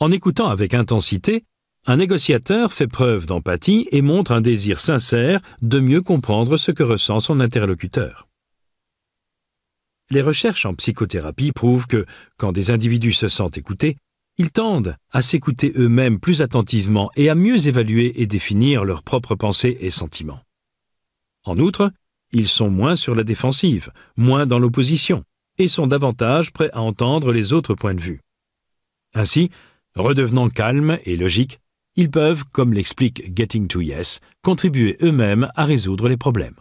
S1: En écoutant avec intensité, un négociateur fait preuve d'empathie et montre un désir sincère de mieux comprendre ce que ressent son interlocuteur. Les recherches en psychothérapie prouvent que, quand des individus se sentent écoutés, ils tendent à s'écouter eux-mêmes plus attentivement et à mieux évaluer et définir leurs propres pensées et sentiments. En outre, ils sont moins sur la défensive, moins dans l'opposition, et sont davantage prêts à entendre les autres points de vue. Ainsi, redevenant calmes et logiques, ils peuvent, comme l'explique Getting to Yes, contribuer eux-mêmes à résoudre les problèmes.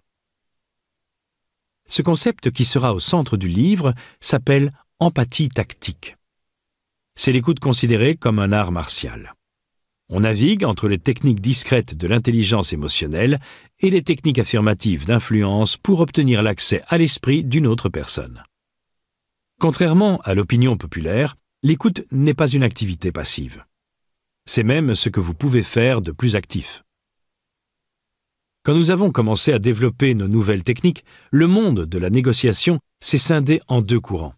S1: Ce concept qui sera au centre du livre s'appelle empathie tactique c'est l'écoute considérée comme un art martial. On navigue entre les techniques discrètes de l'intelligence émotionnelle et les techniques affirmatives d'influence pour obtenir l'accès à l'esprit d'une autre personne. Contrairement à l'opinion populaire, l'écoute n'est pas une activité passive. C'est même ce que vous pouvez faire de plus actif. Quand nous avons commencé à développer nos nouvelles techniques, le monde de la négociation s'est scindé en deux courants.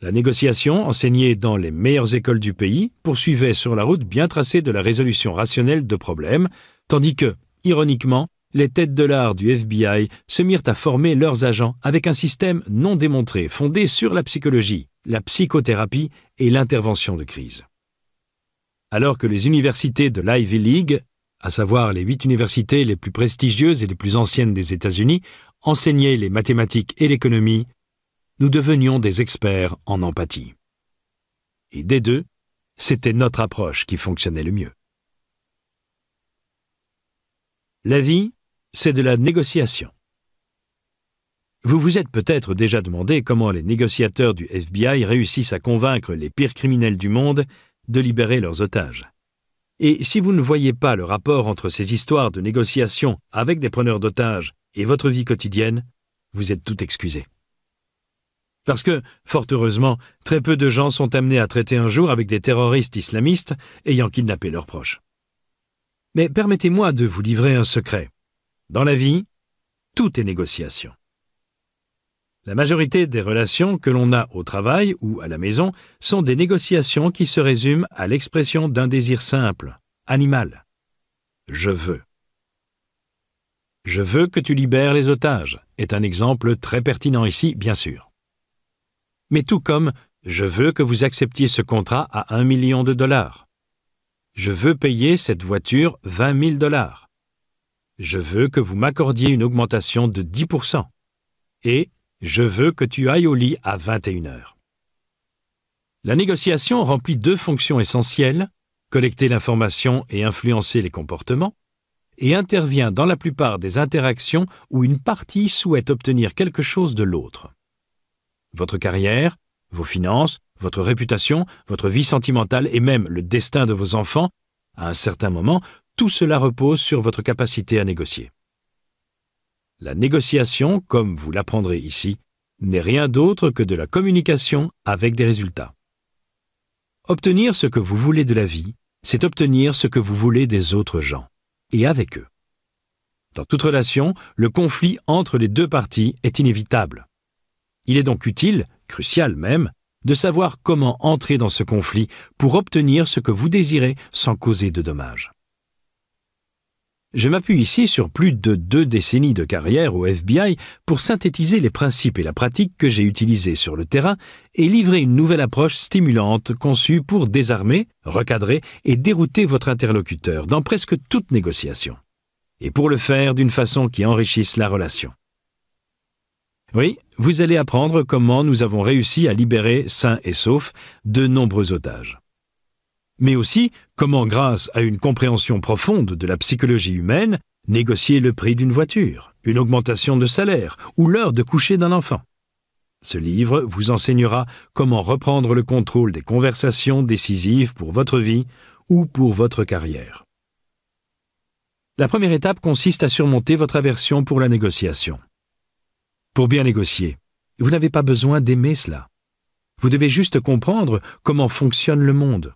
S1: La négociation, enseignée dans les meilleures écoles du pays, poursuivait sur la route bien tracée de la résolution rationnelle de problèmes, tandis que, ironiquement, les têtes de l'art du FBI se mirent à former leurs agents avec un système non démontré fondé sur la psychologie, la psychothérapie et l'intervention de crise. Alors que les universités de l'Ivy League, à savoir les huit universités les plus prestigieuses et les plus anciennes des États-Unis, enseignaient les mathématiques et l'économie, nous devenions des experts en empathie. Et des deux, c'était notre approche qui fonctionnait le mieux. La vie, c'est de la négociation. Vous vous êtes peut-être déjà demandé comment les négociateurs du FBI réussissent à convaincre les pires criminels du monde de libérer leurs otages. Et si vous ne voyez pas le rapport entre ces histoires de négociation avec des preneurs d'otages et votre vie quotidienne, vous êtes tout excusé. Parce que, fort heureusement, très peu de gens sont amenés à traiter un jour avec des terroristes islamistes ayant kidnappé leurs proches. Mais permettez-moi de vous livrer un secret. Dans la vie, tout est négociation. La majorité des relations que l'on a au travail ou à la maison sont des négociations qui se résument à l'expression d'un désir simple, animal. Je veux. Je veux que tu libères les otages est un exemple très pertinent ici, bien sûr mais tout comme je veux que vous acceptiez ce contrat à un million de dollars. Je veux payer cette voiture 20 000 dollars. Je veux que vous m'accordiez une augmentation de 10 Et je veux que tu ailles au lit à 21 heures. La négociation remplit deux fonctions essentielles, collecter l'information et influencer les comportements, et intervient dans la plupart des interactions où une partie souhaite obtenir quelque chose de l'autre. Votre carrière, vos finances, votre réputation, votre vie sentimentale et même le destin de vos enfants, à un certain moment, tout cela repose sur votre capacité à négocier. La négociation, comme vous l'apprendrez ici, n'est rien d'autre que de la communication avec des résultats. Obtenir ce que vous voulez de la vie, c'est obtenir ce que vous voulez des autres gens, et avec eux. Dans toute relation, le conflit entre les deux parties est inévitable. Il est donc utile, crucial même, de savoir comment entrer dans ce conflit pour obtenir ce que vous désirez sans causer de dommages. Je m'appuie ici sur plus de deux décennies de carrière au FBI pour synthétiser les principes et la pratique que j'ai utilisés sur le terrain et livrer une nouvelle approche stimulante conçue pour désarmer, recadrer et dérouter votre interlocuteur dans presque toute négociation. Et pour le faire d'une façon qui enrichisse la relation. Oui, vous allez apprendre comment nous avons réussi à libérer, sains et saufs, de nombreux otages. Mais aussi comment, grâce à une compréhension profonde de la psychologie humaine, négocier le prix d'une voiture, une augmentation de salaire ou l'heure de coucher d'un enfant. Ce livre vous enseignera comment reprendre le contrôle des conversations décisives pour votre vie ou pour votre carrière. La première étape consiste à surmonter votre aversion pour la négociation pour bien négocier. Vous n'avez pas besoin d'aimer cela. Vous devez juste comprendre comment fonctionne le monde.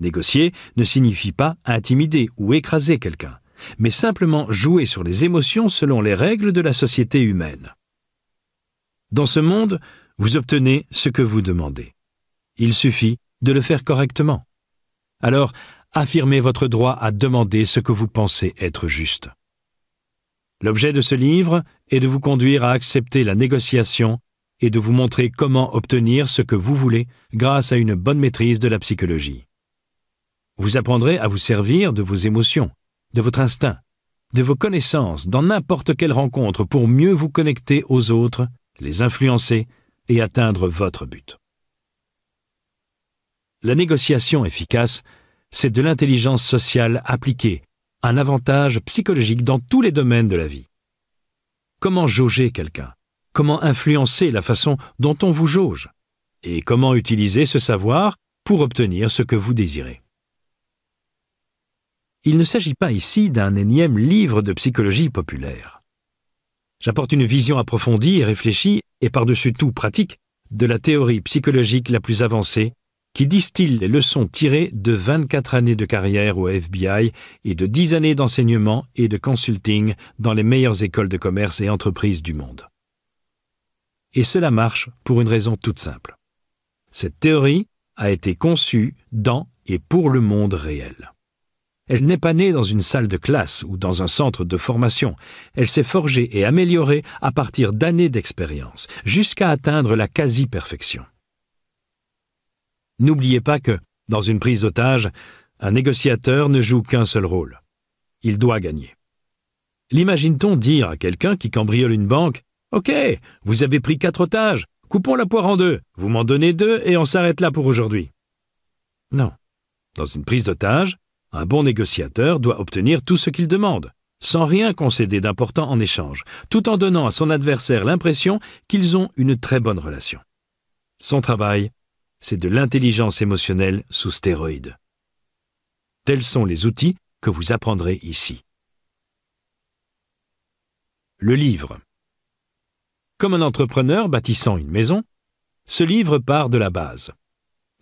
S1: Négocier ne signifie pas intimider ou écraser quelqu'un, mais simplement jouer sur les émotions selon les règles de la société humaine. Dans ce monde, vous obtenez ce que vous demandez. Il suffit de le faire correctement. Alors, affirmez votre droit à demander ce que vous pensez être juste. L'objet de ce livre est de vous conduire à accepter la négociation et de vous montrer comment obtenir ce que vous voulez grâce à une bonne maîtrise de la psychologie. Vous apprendrez à vous servir de vos émotions, de votre instinct, de vos connaissances dans n'importe quelle rencontre pour mieux vous connecter aux autres, les influencer et atteindre votre but. La négociation efficace, c'est de l'intelligence sociale appliquée un avantage psychologique dans tous les domaines de la vie. Comment jauger quelqu'un Comment influencer la façon dont on vous jauge Et comment utiliser ce savoir pour obtenir ce que vous désirez Il ne s'agit pas ici d'un énième livre de psychologie populaire. J'apporte une vision approfondie et réfléchie, et par-dessus tout pratique, de la théorie psychologique la plus avancée qui distille les leçons tirées de 24 années de carrière au FBI et de 10 années d'enseignement et de consulting dans les meilleures écoles de commerce et entreprises du monde. Et cela marche pour une raison toute simple. Cette théorie a été conçue dans et pour le monde réel. Elle n'est pas née dans une salle de classe ou dans un centre de formation. Elle s'est forgée et améliorée à partir d'années d'expérience, jusqu'à atteindre la quasi-perfection. N'oubliez pas que, dans une prise d'otage, un négociateur ne joue qu'un seul rôle. Il doit gagner. L'imagine-t-on dire à quelqu'un qui cambriole une banque Ok, vous avez pris quatre otages, coupons la poire en deux, vous m'en donnez deux et on s'arrête là pour aujourd'hui Non. Dans une prise d'otage, un bon négociateur doit obtenir tout ce qu'il demande, sans rien concéder d'important en échange, tout en donnant à son adversaire l'impression qu'ils ont une très bonne relation. Son travail c'est de l'intelligence émotionnelle sous stéroïdes. Tels sont les outils que vous apprendrez ici. Le livre. Comme un entrepreneur bâtissant une maison, ce livre part de la base.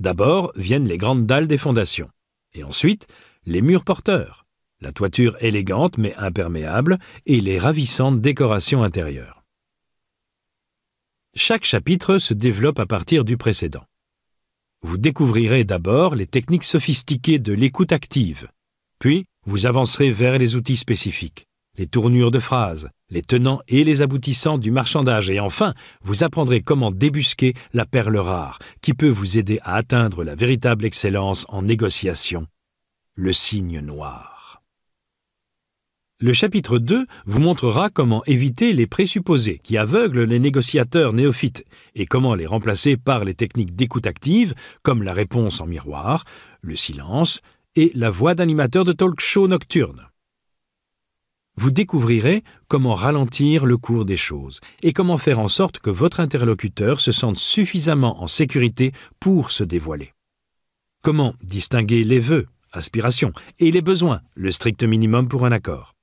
S1: D'abord viennent les grandes dalles des fondations, et ensuite les murs porteurs, la toiture élégante mais imperméable et les ravissantes décorations intérieures. Chaque chapitre se développe à partir du précédent. Vous découvrirez d'abord les techniques sophistiquées de l'écoute active, puis vous avancerez vers les outils spécifiques, les tournures de phrases, les tenants et les aboutissants du marchandage, et enfin, vous apprendrez comment débusquer la perle rare, qui peut vous aider à atteindre la véritable excellence en négociation, le signe noir. Le chapitre 2 vous montrera comment éviter les présupposés qui aveuglent les négociateurs néophytes et comment les remplacer par les techniques d'écoute active comme la réponse en miroir, le silence et la voix d'animateur de talk show nocturne. Vous découvrirez comment ralentir le cours des choses et comment faire en sorte que votre interlocuteur se sente suffisamment en sécurité pour se dévoiler. Comment distinguer les vœux, aspirations, et les besoins, le strict minimum pour un accord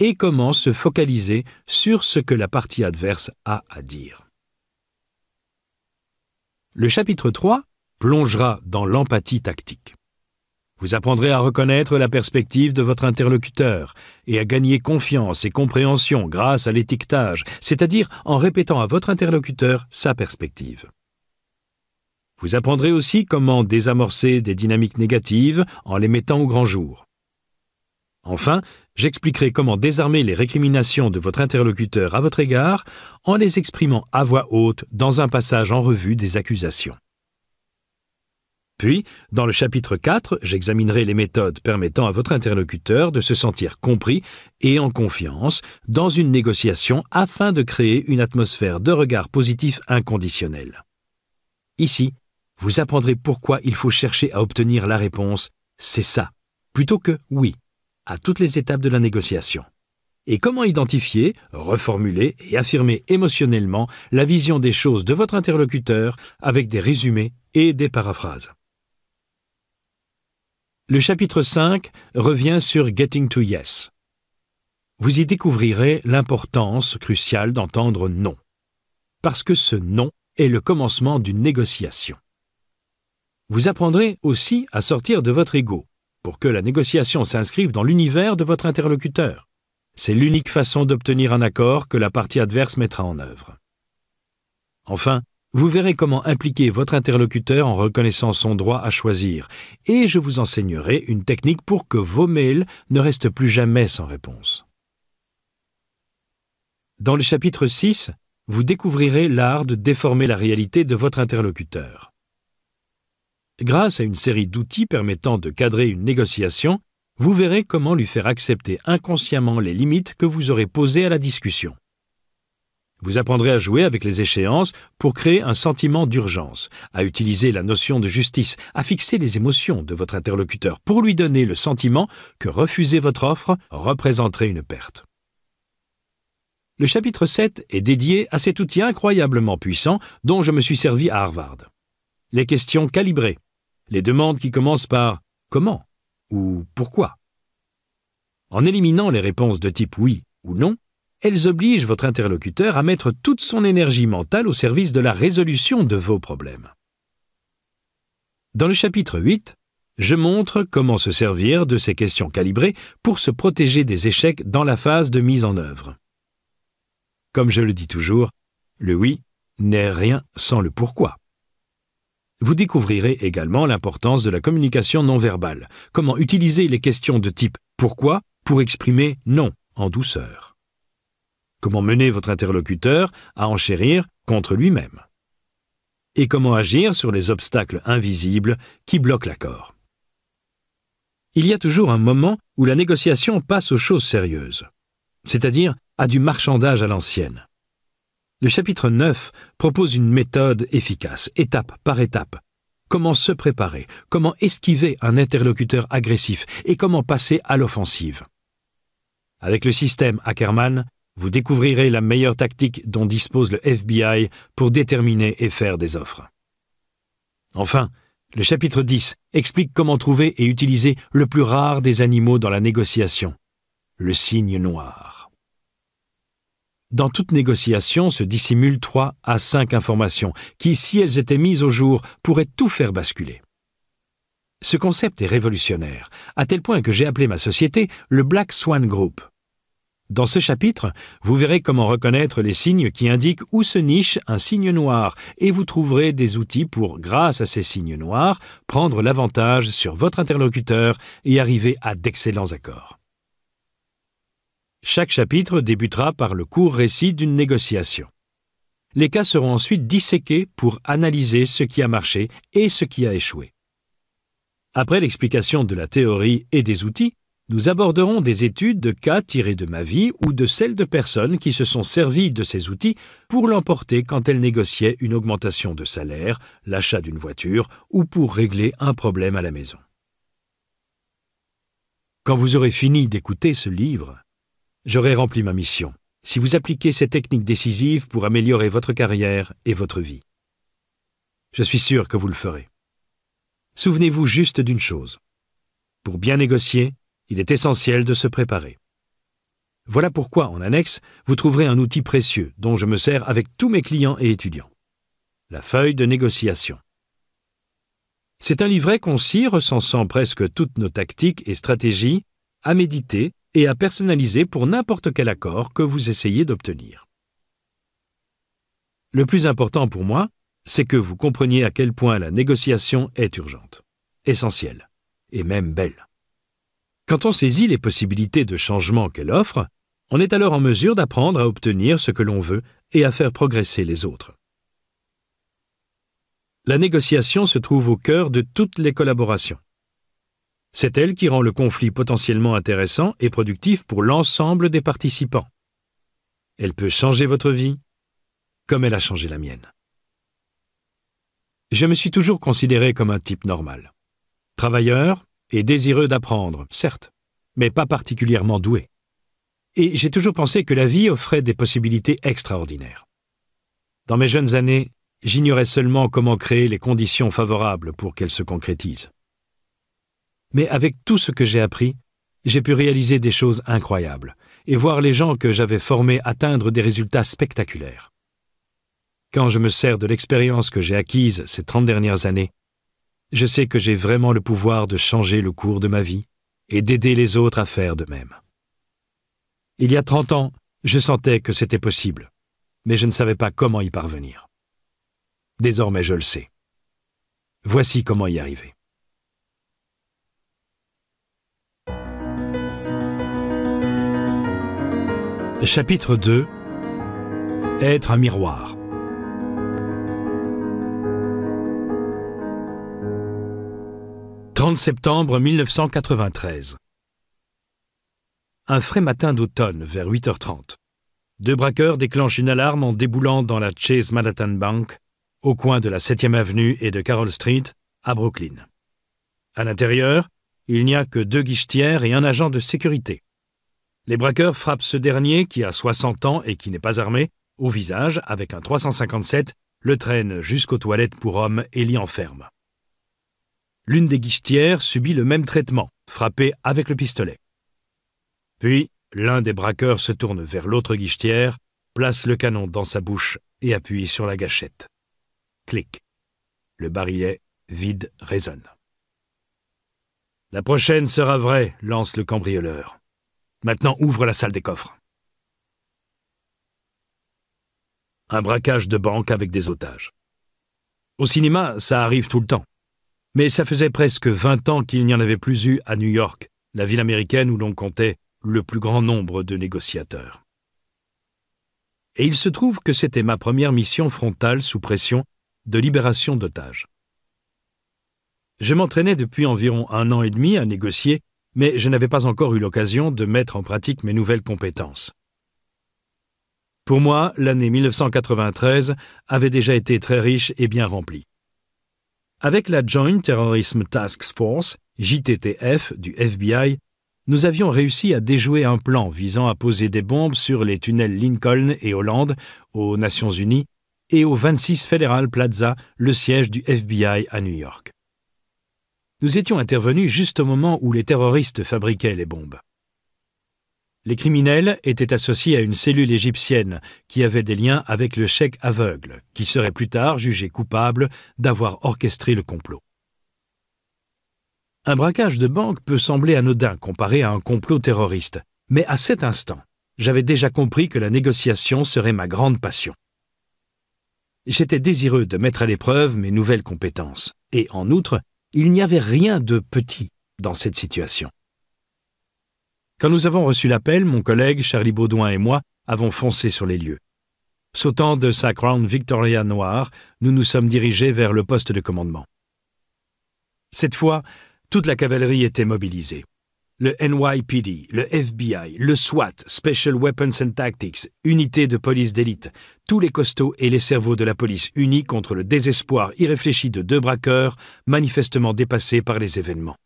S1: et comment se focaliser sur ce que la partie adverse a à dire. Le chapitre 3 plongera dans l'empathie tactique. Vous apprendrez à reconnaître la perspective de votre interlocuteur et à gagner confiance et compréhension grâce à l'étiquetage, c'est-à-dire en répétant à votre interlocuteur sa perspective. Vous apprendrez aussi comment désamorcer des dynamiques négatives en les mettant au grand jour. Enfin, j'expliquerai comment désarmer les récriminations de votre interlocuteur à votre égard en les exprimant à voix haute dans un passage en revue des accusations. Puis, dans le chapitre 4, j'examinerai les méthodes permettant à votre interlocuteur de se sentir compris et en confiance dans une négociation afin de créer une atmosphère de regard positif inconditionnel. Ici, vous apprendrez pourquoi il faut chercher à obtenir la réponse « c'est ça » plutôt que « oui » à toutes les étapes de la négociation. Et comment identifier, reformuler et affirmer émotionnellement la vision des choses de votre interlocuteur avec des résumés et des paraphrases. Le chapitre 5 revient sur Getting to Yes. Vous y découvrirez l'importance cruciale d'entendre non, parce que ce non est le commencement d'une négociation. Vous apprendrez aussi à sortir de votre ego pour que la négociation s'inscrive dans l'univers de votre interlocuteur. C'est l'unique façon d'obtenir un accord que la partie adverse mettra en œuvre. Enfin, vous verrez comment impliquer votre interlocuteur en reconnaissant son droit à choisir, et je vous enseignerai une technique pour que vos mails ne restent plus jamais sans réponse. Dans le chapitre 6, vous découvrirez l'art de déformer la réalité de votre interlocuteur. Grâce à une série d'outils permettant de cadrer une négociation, vous verrez comment lui faire accepter inconsciemment les limites que vous aurez posées à la discussion. Vous apprendrez à jouer avec les échéances pour créer un sentiment d'urgence, à utiliser la notion de justice, à fixer les émotions de votre interlocuteur pour lui donner le sentiment que refuser votre offre représenterait une perte. Le chapitre 7 est dédié à cet outil incroyablement puissant dont je me suis servi à Harvard les questions calibrées, les demandes qui commencent par comment ou pourquoi. En éliminant les réponses de type oui ou non, elles obligent votre interlocuteur à mettre toute son énergie mentale au service de la résolution de vos problèmes. Dans le chapitre 8, je montre comment se servir de ces questions calibrées pour se protéger des échecs dans la phase de mise en œuvre. Comme je le dis toujours, le oui n'est rien sans le pourquoi. Vous découvrirez également l'importance de la communication non verbale, comment utiliser les questions de type pourquoi pour exprimer non en douceur. Comment mener votre interlocuteur à enchérir contre lui-même. Et comment agir sur les obstacles invisibles qui bloquent l'accord. Il y a toujours un moment où la négociation passe aux choses sérieuses, c'est-à-dire à du marchandage à l'ancienne. Le chapitre 9 propose une méthode efficace, étape par étape. Comment se préparer, comment esquiver un interlocuteur agressif et comment passer à l'offensive. Avec le système Ackerman, vous découvrirez la meilleure tactique dont dispose le FBI pour déterminer et faire des offres. Enfin, le chapitre 10 explique comment trouver et utiliser le plus rare des animaux dans la négociation, le signe noir. Dans toute négociation se dissimulent trois à cinq informations qui, si elles étaient mises au jour, pourraient tout faire basculer. Ce concept est révolutionnaire, à tel point que j'ai appelé ma société le Black Swan Group. Dans ce chapitre, vous verrez comment reconnaître les signes qui indiquent où se niche un signe noir et vous trouverez des outils pour, grâce à ces signes noirs, prendre l'avantage sur votre interlocuteur et arriver à d'excellents accords. Chaque chapitre débutera par le court récit d'une négociation. Les cas seront ensuite disséqués pour analyser ce qui a marché et ce qui a échoué. Après l'explication de la théorie et des outils, nous aborderons des études de cas tirés de ma vie ou de celles de personnes qui se sont servies de ces outils pour l'emporter quand elles négociaient une augmentation de salaire, l'achat d'une voiture ou pour régler un problème à la maison. Quand vous aurez fini d'écouter ce livre, j'aurai rempli ma mission, si vous appliquez ces techniques décisives pour améliorer votre carrière et votre vie. Je suis sûr que vous le ferez. Souvenez-vous juste d'une chose. Pour bien négocier, il est essentiel de se préparer. Voilà pourquoi, en annexe, vous trouverez un outil précieux dont je me sers avec tous mes clients et étudiants. La feuille de négociation. C'est un livret concis recensant presque toutes nos tactiques et stratégies à méditer et à personnaliser pour n'importe quel accord que vous essayez d'obtenir. Le plus important pour moi, c'est que vous compreniez à quel point la négociation est urgente, essentielle, et même belle. Quand on saisit les possibilités de changement qu'elle offre, on est alors en mesure d'apprendre à obtenir ce que l'on veut et à faire progresser les autres. La négociation se trouve au cœur de toutes les collaborations, c'est elle qui rend le conflit potentiellement intéressant et productif pour l'ensemble des participants. Elle peut changer votre vie, comme elle a changé la mienne. Je me suis toujours considéré comme un type normal. Travailleur et désireux d'apprendre, certes, mais pas particulièrement doué. Et j'ai toujours pensé que la vie offrait des possibilités extraordinaires. Dans mes jeunes années, j'ignorais seulement comment créer les conditions favorables pour qu'elles se concrétisent mais avec tout ce que j'ai appris, j'ai pu réaliser des choses incroyables et voir les gens que j'avais formés atteindre des résultats spectaculaires. Quand je me sers de l'expérience que j'ai acquise ces 30 dernières années, je sais que j'ai vraiment le pouvoir de changer le cours de ma vie et d'aider les autres à faire de même. Il y a 30 ans, je sentais que c'était possible, mais je ne savais pas comment y parvenir. Désormais, je le sais. Voici comment y arriver. Chapitre 2 Être un miroir « 30 septembre 1993 Un frais matin d'automne, vers 8h30. Deux braqueurs déclenchent une alarme en déboulant dans la Chase Manhattan Bank, au coin de la 7e avenue et de Carroll Street, à Brooklyn. À l'intérieur, il n'y a que deux guichetières et un agent de sécurité. Les braqueurs frappent ce dernier, qui a 60 ans et qui n'est pas armé, au visage avec un 357, le traînent jusqu'aux toilettes pour hommes et l'y enferment. L'une des guichetières subit le même traitement, frappée avec le pistolet. Puis, l'un des braqueurs se tourne vers l'autre guichetière, place le canon dans sa bouche et appuie sur la gâchette. Clic. Le barillet vide résonne. La prochaine sera vraie, lance le cambrioleur. Maintenant ouvre la salle des coffres. Un braquage de banque avec des otages. Au cinéma, ça arrive tout le temps. Mais ça faisait presque 20 ans qu'il n'y en avait plus eu à New York, la ville américaine où l'on comptait le plus grand nombre de négociateurs. Et il se trouve que c'était ma première mission frontale sous pression de libération d'otages. Je m'entraînais depuis environ un an et demi à négocier mais je n'avais pas encore eu l'occasion de mettre en pratique mes nouvelles compétences. Pour moi, l'année 1993 avait déjà été très riche et bien remplie. Avec la Joint Terrorism Task Force, JTTF, du FBI, nous avions réussi à déjouer un plan visant à poser des bombes sur les tunnels Lincoln et Hollande aux Nations Unies et au 26 Federal Plaza, le siège du FBI à New York. Nous étions intervenus juste au moment où les terroristes fabriquaient les bombes. Les criminels étaient associés à une cellule égyptienne qui avait des liens avec le chèque aveugle, qui serait plus tard jugé coupable d'avoir orchestré le complot. Un braquage de banque peut sembler anodin comparé à un complot terroriste, mais à cet instant, j'avais déjà compris que la négociation serait ma grande passion. J'étais désireux de mettre à l'épreuve mes nouvelles compétences, et en outre, il n'y avait rien de petit dans cette situation. Quand nous avons reçu l'appel, mon collègue Charlie Baudouin et moi avons foncé sur les lieux. Sautant de sa Crown Victoria noire, nous nous sommes dirigés vers le poste de commandement. Cette fois, toute la cavalerie était mobilisée le NYPD, le FBI, le SWAT, Special Weapons and Tactics, unité de police d'élite, tous les costauds et les cerveaux de la police unis contre le désespoir irréfléchi de deux braqueurs manifestement dépassés par les événements.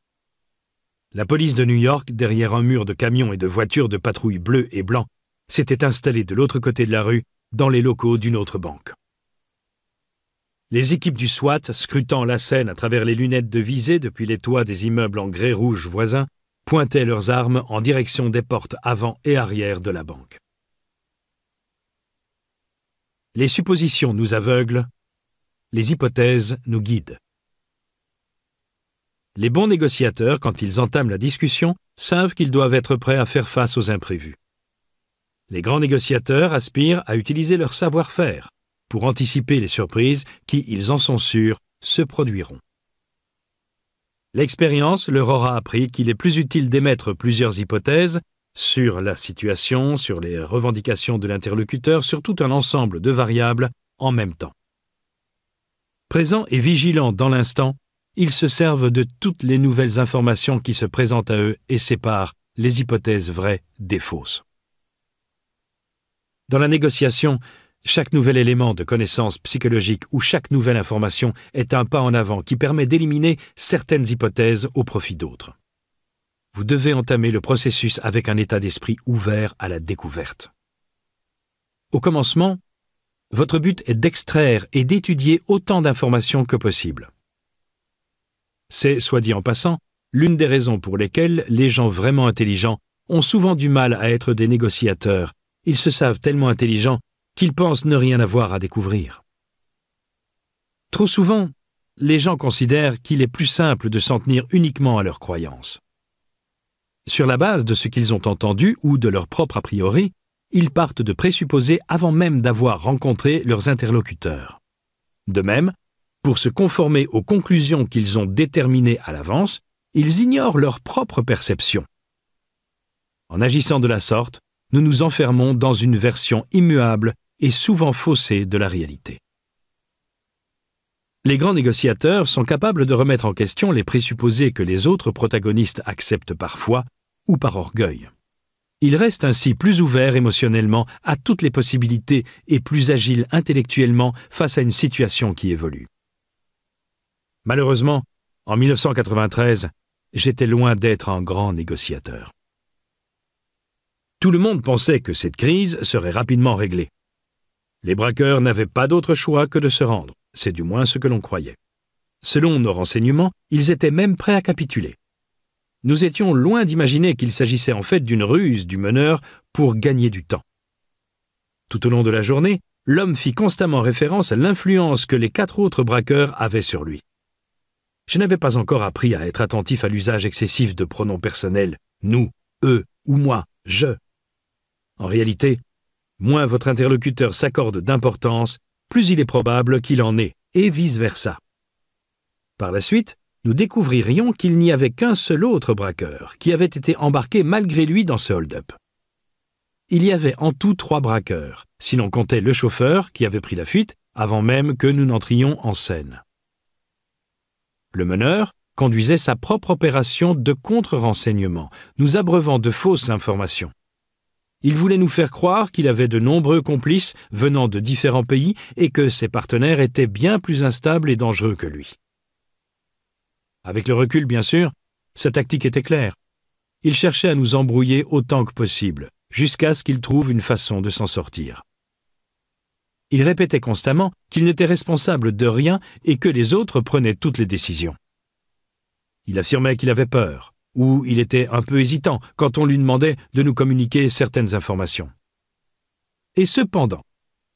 S1: La police de New York, derrière un mur de camions et de voitures de patrouille bleu et blanc, s'était installée de l'autre côté de la rue, dans les locaux d'une autre banque. Les équipes du SWAT, scrutant la scène à travers les lunettes de visée depuis les toits des immeubles en grès rouge voisins, pointaient leurs armes en direction des portes avant et arrière de la banque. Les suppositions nous aveuglent, les hypothèses nous guident. Les bons négociateurs, quand ils entament la discussion, savent qu'ils doivent être prêts à faire face aux imprévus. Les grands négociateurs aspirent à utiliser leur savoir-faire pour anticiper les surprises qui, ils en sont sûrs, se produiront. L'expérience leur aura appris qu'il est plus utile d'émettre plusieurs hypothèses sur la situation, sur les revendications de l'interlocuteur, sur tout un ensemble de variables en même temps. Présents et vigilants dans l'instant, ils se servent de toutes les nouvelles informations qui se présentent à eux et séparent les hypothèses vraies des fausses. Dans la négociation, chaque nouvel élément de connaissance psychologique ou chaque nouvelle information est un pas en avant qui permet d'éliminer certaines hypothèses au profit d'autres. Vous devez entamer le processus avec un état d'esprit ouvert à la découverte. Au commencement, votre but est d'extraire et d'étudier autant d'informations que possible. C'est, soit dit en passant, l'une des raisons pour lesquelles les gens vraiment intelligents ont souvent du mal à être des négociateurs. Ils se savent tellement intelligents qu'ils pensent ne rien avoir à découvrir. Trop souvent, les gens considèrent qu'il est plus simple de s'en tenir uniquement à leurs croyances. Sur la base de ce qu'ils ont entendu ou de leur propre a priori, ils partent de présupposés avant même d'avoir rencontré leurs interlocuteurs. De même, pour se conformer aux conclusions qu'ils ont déterminées à l'avance, ils ignorent leur propre perception. En agissant de la sorte, nous nous enfermons dans une version immuable est souvent faussé de la réalité. Les grands négociateurs sont capables de remettre en question les présupposés que les autres protagonistes acceptent parfois ou par orgueil. Ils restent ainsi plus ouverts émotionnellement à toutes les possibilités et plus agiles intellectuellement face à une situation qui évolue. Malheureusement, en 1993, j'étais loin d'être un grand négociateur. Tout le monde pensait que cette crise serait rapidement réglée. Les braqueurs n'avaient pas d'autre choix que de se rendre, c'est du moins ce que l'on croyait. Selon nos renseignements, ils étaient même prêts à capituler. Nous étions loin d'imaginer qu'il s'agissait en fait d'une ruse du meneur pour gagner du temps. Tout au long de la journée, l'homme fit constamment référence à l'influence que les quatre autres braqueurs avaient sur lui. Je n'avais pas encore appris à être attentif à l'usage excessif de pronoms personnels, nous, eux ou moi, je. En réalité, Moins votre interlocuteur s'accorde d'importance, plus il est probable qu'il en ait, et vice-versa. Par la suite, nous découvririons qu'il n'y avait qu'un seul autre braqueur qui avait été embarqué malgré lui dans ce hold-up. Il y avait en tout trois braqueurs, si l'on comptait le chauffeur qui avait pris la fuite avant même que nous n'entrions en scène. Le meneur conduisait sa propre opération de contre-renseignement, nous abreuvant de fausses informations. Il voulait nous faire croire qu'il avait de nombreux complices venant de différents pays et que ses partenaires étaient bien plus instables et dangereux que lui. Avec le recul, bien sûr, sa tactique était claire. Il cherchait à nous embrouiller autant que possible, jusqu'à ce qu'il trouve une façon de s'en sortir. Il répétait constamment qu'il n'était responsable de rien et que les autres prenaient toutes les décisions. Il affirmait qu'il avait peur, où il était un peu hésitant quand on lui demandait de nous communiquer certaines informations. Et cependant,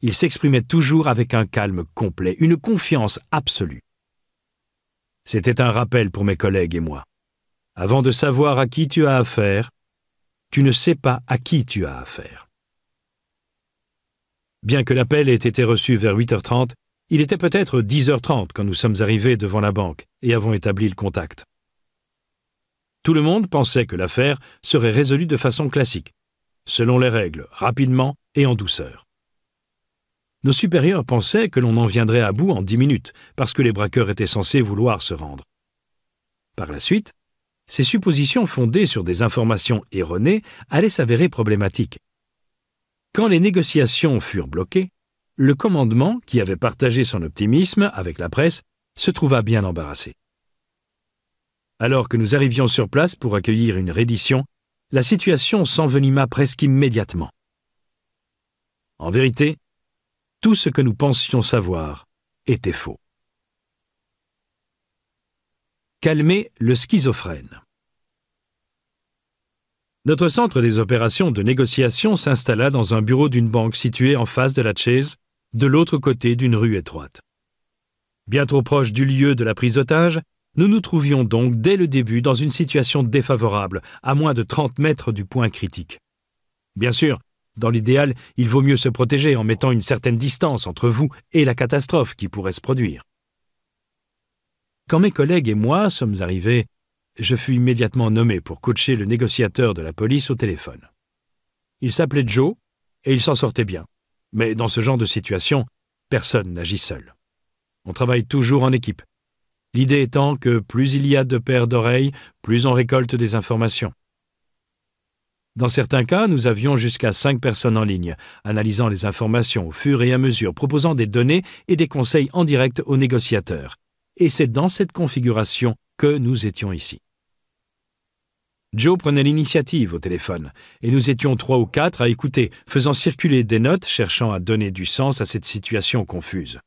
S1: il s'exprimait toujours avec un calme complet, une confiance absolue. C'était un rappel pour mes collègues et moi. Avant de savoir à qui tu as affaire, tu ne sais pas à qui tu as affaire. Bien que l'appel ait été reçu vers 8h30, il était peut-être 10h30 quand nous sommes arrivés devant la banque et avons établi le contact. Tout le monde pensait que l'affaire serait résolue de façon classique, selon les règles, rapidement et en douceur. Nos supérieurs pensaient que l'on en viendrait à bout en dix minutes, parce que les braqueurs étaient censés vouloir se rendre. Par la suite, ces suppositions fondées sur des informations erronées allaient s'avérer problématiques. Quand les négociations furent bloquées, le commandement, qui avait partagé son optimisme avec la presse, se trouva bien embarrassé. Alors que nous arrivions sur place pour accueillir une reddition, la situation s'envenima presque immédiatement. En vérité, tout ce que nous pensions savoir était faux. Calmer le schizophrène. Notre centre des opérations de négociation s'installa dans un bureau d'une banque située en face de la chaise, de l'autre côté d'une rue étroite. Bien trop proche du lieu de la prise d'otage, nous nous trouvions donc dès le début dans une situation défavorable, à moins de 30 mètres du point critique. Bien sûr, dans l'idéal, il vaut mieux se protéger en mettant une certaine distance entre vous et la catastrophe qui pourrait se produire. Quand mes collègues et moi sommes arrivés, je fus immédiatement nommé pour coacher le négociateur de la police au téléphone. Il s'appelait Joe et il s'en sortait bien. Mais dans ce genre de situation, personne n'agit seul. On travaille toujours en équipe, l'idée étant que plus il y a de paires d'oreilles, plus on récolte des informations. Dans certains cas, nous avions jusqu'à cinq personnes en ligne, analysant les informations au fur et à mesure, proposant des données et des conseils en direct aux négociateurs. Et c'est dans cette configuration que nous étions ici. Joe prenait l'initiative au téléphone, et nous étions trois ou quatre à écouter, faisant circuler des notes, cherchant à donner du sens à cette situation confuse.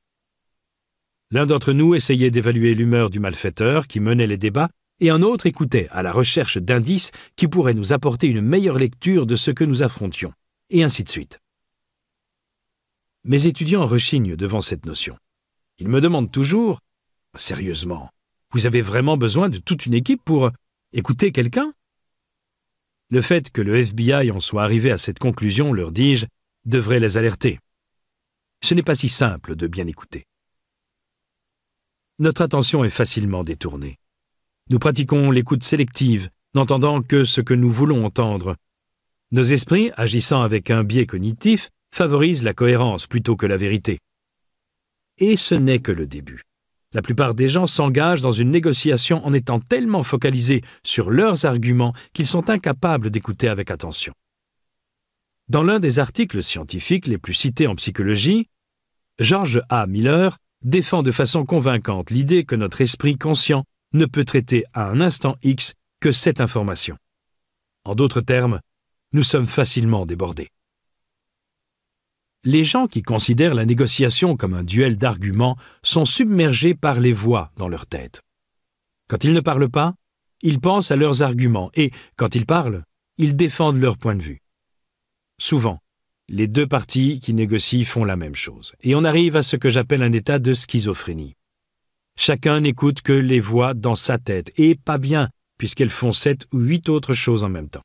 S1: L'un d'entre nous essayait d'évaluer l'humeur du malfaiteur qui menait les débats, et un autre écoutait à la recherche d'indices qui pourraient nous apporter une meilleure lecture de ce que nous affrontions, et ainsi de suite. Mes étudiants rechignent devant cette notion. Ils me demandent toujours Sérieusement, vous avez vraiment besoin de toute une équipe pour écouter quelqu'un Le fait que le FBI en soit arrivé à cette conclusion, leur dis-je, devrait les alerter. Ce n'est pas si simple de bien écouter notre attention est facilement détournée. Nous pratiquons l'écoute sélective, n'entendant que ce que nous voulons entendre. Nos esprits, agissant avec un biais cognitif, favorisent la cohérence plutôt que la vérité. Et ce n'est que le début. La plupart des gens s'engagent dans une négociation en étant tellement focalisés sur leurs arguments qu'ils sont incapables d'écouter avec attention. Dans l'un des articles scientifiques les plus cités en psychologie, George A. Miller défend de façon convaincante l'idée que notre esprit conscient ne peut traiter à un instant X que cette information. En d'autres termes, nous sommes facilement débordés. Les gens qui considèrent la négociation comme un duel d'arguments sont submergés par les voix dans leur tête. Quand ils ne parlent pas, ils pensent à leurs arguments et, quand ils parlent, ils défendent leur point de vue. Souvent, les deux parties qui négocient font la même chose. Et on arrive à ce que j'appelle un état de schizophrénie. Chacun n'écoute que les voix dans sa tête, et pas bien, puisqu'elles font sept ou huit autres choses en même temps.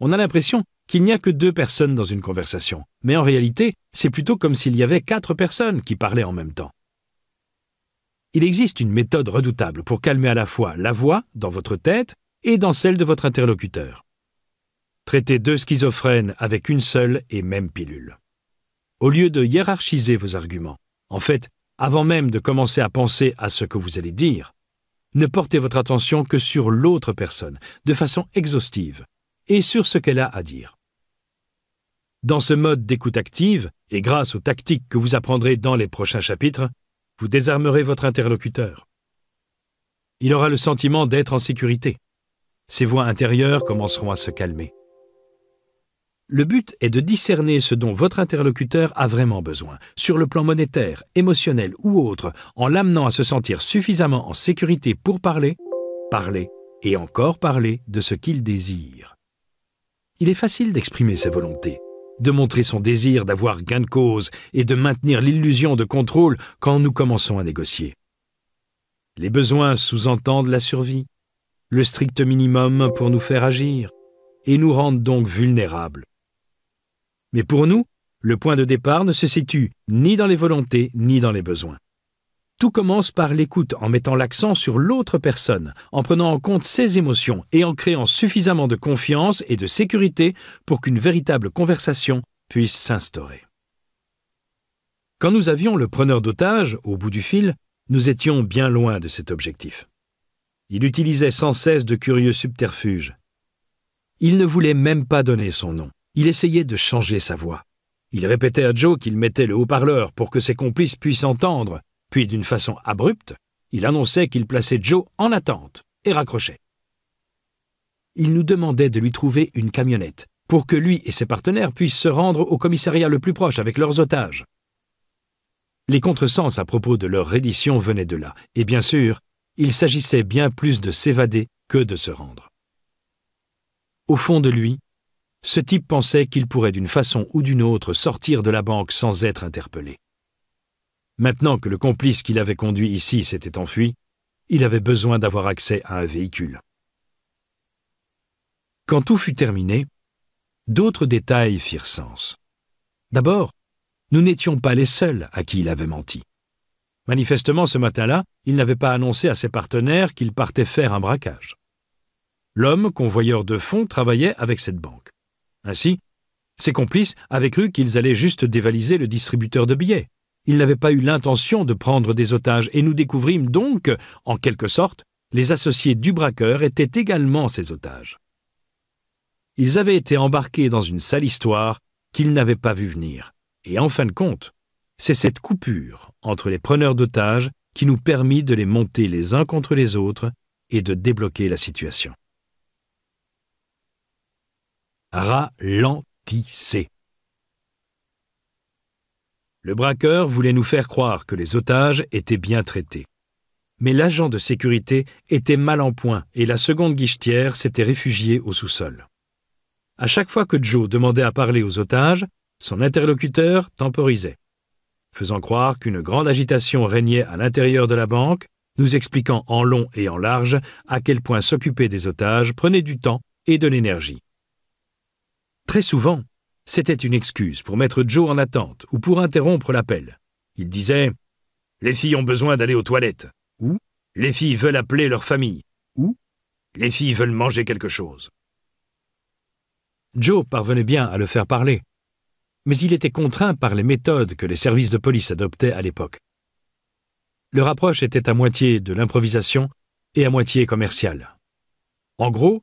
S1: On a l'impression qu'il n'y a que deux personnes dans une conversation, mais en réalité, c'est plutôt comme s'il y avait quatre personnes qui parlaient en même temps. Il existe une méthode redoutable pour calmer à la fois la voix dans votre tête et dans celle de votre interlocuteur. Traitez deux schizophrènes avec une seule et même pilule. Au lieu de hiérarchiser vos arguments, en fait, avant même de commencer à penser à ce que vous allez dire, ne portez votre attention que sur l'autre personne, de façon exhaustive, et sur ce qu'elle a à dire. Dans ce mode d'écoute active, et grâce aux tactiques que vous apprendrez dans les prochains chapitres, vous désarmerez votre interlocuteur. Il aura le sentiment d'être en sécurité. Ses voix intérieures commenceront à se calmer. Le but est de discerner ce dont votre interlocuteur a vraiment besoin, sur le plan monétaire, émotionnel ou autre, en l'amenant à se sentir suffisamment en sécurité pour parler, parler et encore parler de ce qu'il désire. Il est facile d'exprimer ses volontés, de montrer son désir d'avoir gain de cause et de maintenir l'illusion de contrôle quand nous commençons à négocier. Les besoins sous-entendent la survie, le strict minimum pour nous faire agir, et nous rendent donc vulnérables mais pour nous, le point de départ ne se situe ni dans les volontés ni dans les besoins. Tout commence par l'écoute en mettant l'accent sur l'autre personne, en prenant en compte ses émotions et en créant suffisamment de confiance et de sécurité pour qu'une véritable conversation puisse s'instaurer. Quand nous avions le preneur d'otage au bout du fil, nous étions bien loin de cet objectif. Il utilisait sans cesse de curieux subterfuges. Il ne voulait même pas donner son nom. Il essayait de changer sa voix. Il répétait à Joe qu'il mettait le haut-parleur pour que ses complices puissent entendre, puis d'une façon abrupte, il annonçait qu'il plaçait Joe en attente et raccrochait. Il nous demandait de lui trouver une camionnette pour que lui et ses partenaires puissent se rendre au commissariat le plus proche avec leurs otages. Les contresens à propos de leur reddition venaient de là, et bien sûr, il s'agissait bien plus de s'évader que de se rendre. Au fond de lui, ce type pensait qu'il pourrait d'une façon ou d'une autre sortir de la banque sans être interpellé. Maintenant que le complice qui l'avait conduit ici s'était enfui, il avait besoin d'avoir accès à un véhicule. Quand tout fut terminé, d'autres détails firent sens. D'abord, nous n'étions pas les seuls à qui il avait menti. Manifestement, ce matin-là, il n'avait pas annoncé à ses partenaires qu'il partait faire un braquage. L'homme, convoyeur de fonds, travaillait avec cette banque. Ainsi, ses complices avaient cru qu'ils allaient juste dévaliser le distributeur de billets. Ils n'avaient pas eu l'intention de prendre des otages et nous découvrîmes donc que, en quelque sorte, les associés du braqueur étaient également ses otages. Ils avaient été embarqués dans une sale histoire qu'ils n'avaient pas vue venir. Et en fin de compte, c'est cette coupure entre les preneurs d'otages qui nous permit de les monter les uns contre les autres et de débloquer la situation. Ralentissez. Le braqueur voulait nous faire croire que les otages étaient bien traités. Mais l'agent de sécurité était mal en point et la seconde guichetière s'était réfugiée au sous-sol. À chaque fois que Joe demandait à parler aux otages, son interlocuteur temporisait, faisant croire qu'une grande agitation régnait à l'intérieur de la banque, nous expliquant en long et en large à quel point s'occuper des otages prenait du temps et de l'énergie. Très souvent, c'était une excuse pour mettre Joe en attente ou pour interrompre l'appel. Il disait ⁇ Les filles ont besoin d'aller aux toilettes ⁇ ou ⁇ Les filles veulent appeler leur famille ⁇ ou ⁇ Les filles veulent manger quelque chose ⁇ Joe parvenait bien à le faire parler, mais il était contraint par les méthodes que les services de police adoptaient à l'époque. Leur approche était à moitié de l'improvisation et à moitié commerciale. En gros,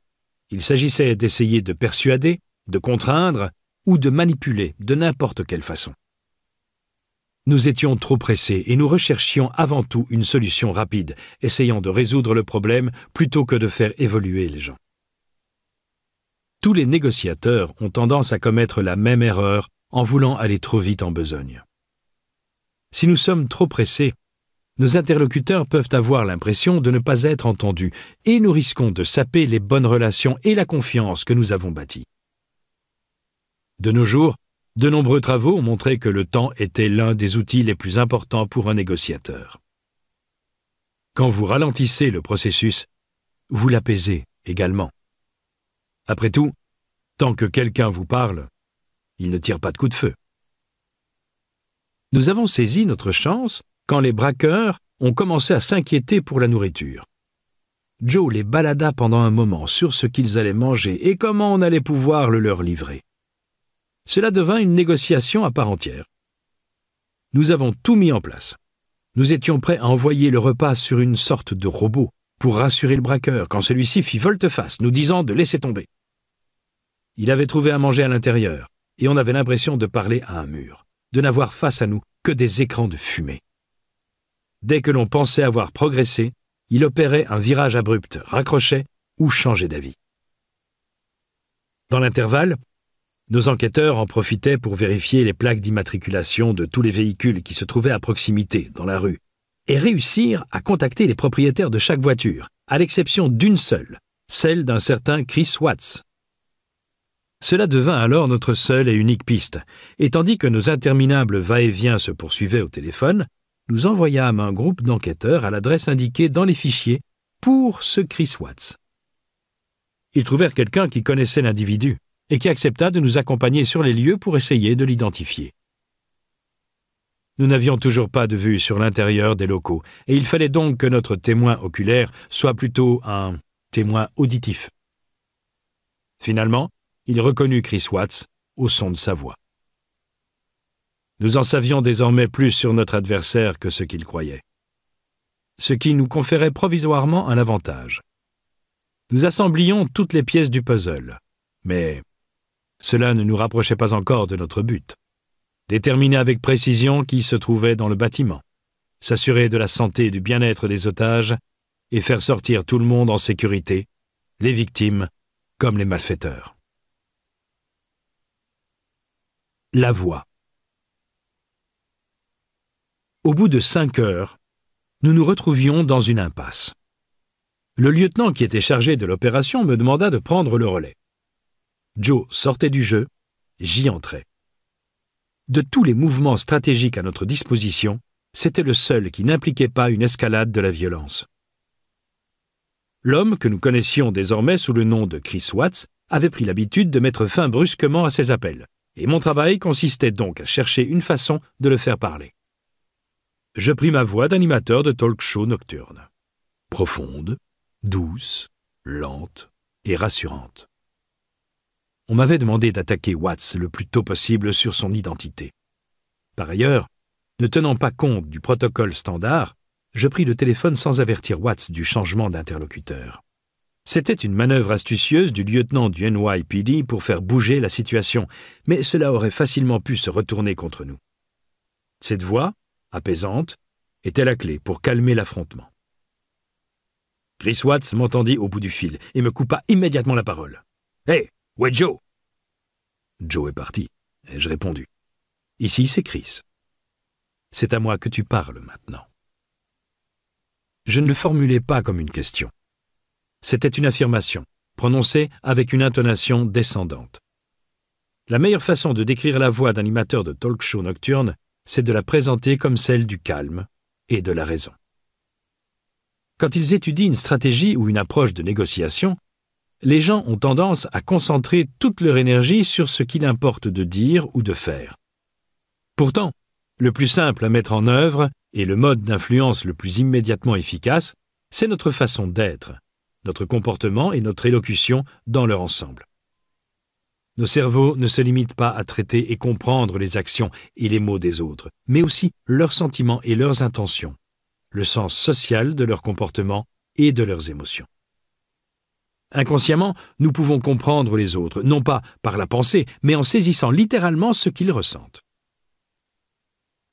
S1: il s'agissait d'essayer de persuader, de contraindre ou de manipuler de n'importe quelle façon. Nous étions trop pressés et nous recherchions avant tout une solution rapide, essayant de résoudre le problème plutôt que de faire évoluer les gens. Tous les négociateurs ont tendance à commettre la même erreur en voulant aller trop vite en besogne. Si nous sommes trop pressés, nos interlocuteurs peuvent avoir l'impression de ne pas être entendus et nous risquons de saper les bonnes relations et la confiance que nous avons bâties. De nos jours, de nombreux travaux ont montré que le temps était l'un des outils les plus importants pour un négociateur. Quand vous ralentissez le processus, vous l'apaisez également. Après tout, tant que quelqu'un vous parle, il ne tire pas de coup de feu. Nous avons saisi notre chance quand les braqueurs ont commencé à s'inquiéter pour la nourriture. Joe les balada pendant un moment sur ce qu'ils allaient manger et comment on allait pouvoir le leur livrer cela devint une négociation à part entière. Nous avons tout mis en place. Nous étions prêts à envoyer le repas sur une sorte de robot pour rassurer le braqueur quand celui-ci fit volte-face, nous disant de laisser tomber. Il avait trouvé à manger à l'intérieur, et on avait l'impression de parler à un mur, de n'avoir face à nous que des écrans de fumée. Dès que l'on pensait avoir progressé, il opérait un virage abrupt, raccrochait ou changeait d'avis. Dans l'intervalle, nos enquêteurs en profitaient pour vérifier les plaques d'immatriculation de tous les véhicules qui se trouvaient à proximité, dans la rue, et réussirent à contacter les propriétaires de chaque voiture, à l'exception d'une seule, celle d'un certain Chris Watts. Cela devint alors notre seule et unique piste, et tandis que nos interminables va-et-vient se poursuivaient au téléphone, nous envoyâmes un groupe d'enquêteurs à l'adresse indiquée dans les fichiers pour ce Chris Watts. Ils trouvèrent quelqu'un qui connaissait l'individu et qui accepta de nous accompagner sur les lieux pour essayer de l'identifier. Nous n'avions toujours pas de vue sur l'intérieur des locaux, et il fallait donc que notre témoin oculaire soit plutôt un témoin auditif. Finalement, il reconnut Chris Watts au son de sa voix. Nous en savions désormais plus sur notre adversaire que ce qu'il croyait, ce qui nous conférait provisoirement un avantage. Nous assemblions toutes les pièces du puzzle, mais cela ne nous rapprochait pas encore de notre but. Déterminer avec précision qui se trouvait dans le bâtiment, s'assurer de la santé et du bien-être des otages et faire sortir tout le monde en sécurité, les victimes comme les malfaiteurs. La voix Au bout de cinq heures, nous nous retrouvions dans une impasse. Le lieutenant qui était chargé de l'opération me demanda de prendre le relais. Joe sortait du jeu, j'y entrais. De tous les mouvements stratégiques à notre disposition, c'était le seul qui n'impliquait pas une escalade de la violence. L'homme que nous connaissions désormais sous le nom de Chris Watts avait pris l'habitude de mettre fin brusquement à ses appels, et mon travail consistait donc à chercher une façon de le faire parler. Je pris ma voix d'animateur de talk show nocturne. Profonde, douce, lente et rassurante. On m'avait demandé d'attaquer Watts le plus tôt possible sur son identité. Par ailleurs, ne tenant pas compte du protocole standard, je pris le téléphone sans avertir Watts du changement d'interlocuteur. C'était une manœuvre astucieuse du lieutenant du NYPD pour faire bouger la situation, mais cela aurait facilement pu se retourner contre nous. Cette voix, apaisante, était la clé pour calmer l'affrontement. Chris Watts m'entendit au bout du fil et me coupa immédiatement la parole. Hé, Ouais, Joe Joe est parti, ai-je répondu. Ici, c'est Chris. C'est à moi que tu parles maintenant. Je ne le formulais pas comme une question. C'était une affirmation, prononcée avec une intonation descendante. La meilleure façon de décrire la voix d'un de talk show nocturne, c'est de la présenter comme celle du calme et de la raison. Quand ils étudient une stratégie ou une approche de négociation, les gens ont tendance à concentrer toute leur énergie sur ce qu'il importe de dire ou de faire. Pourtant, le plus simple à mettre en œuvre et le mode d'influence le plus immédiatement efficace, c'est notre façon d'être, notre comportement et notre élocution dans leur ensemble. Nos cerveaux ne se limitent pas à traiter et comprendre les actions et les mots des autres, mais aussi leurs sentiments et leurs intentions, le sens social de leur comportement et de leurs émotions. Inconsciemment, nous pouvons comprendre les autres, non pas par la pensée, mais en saisissant littéralement ce qu'ils ressentent.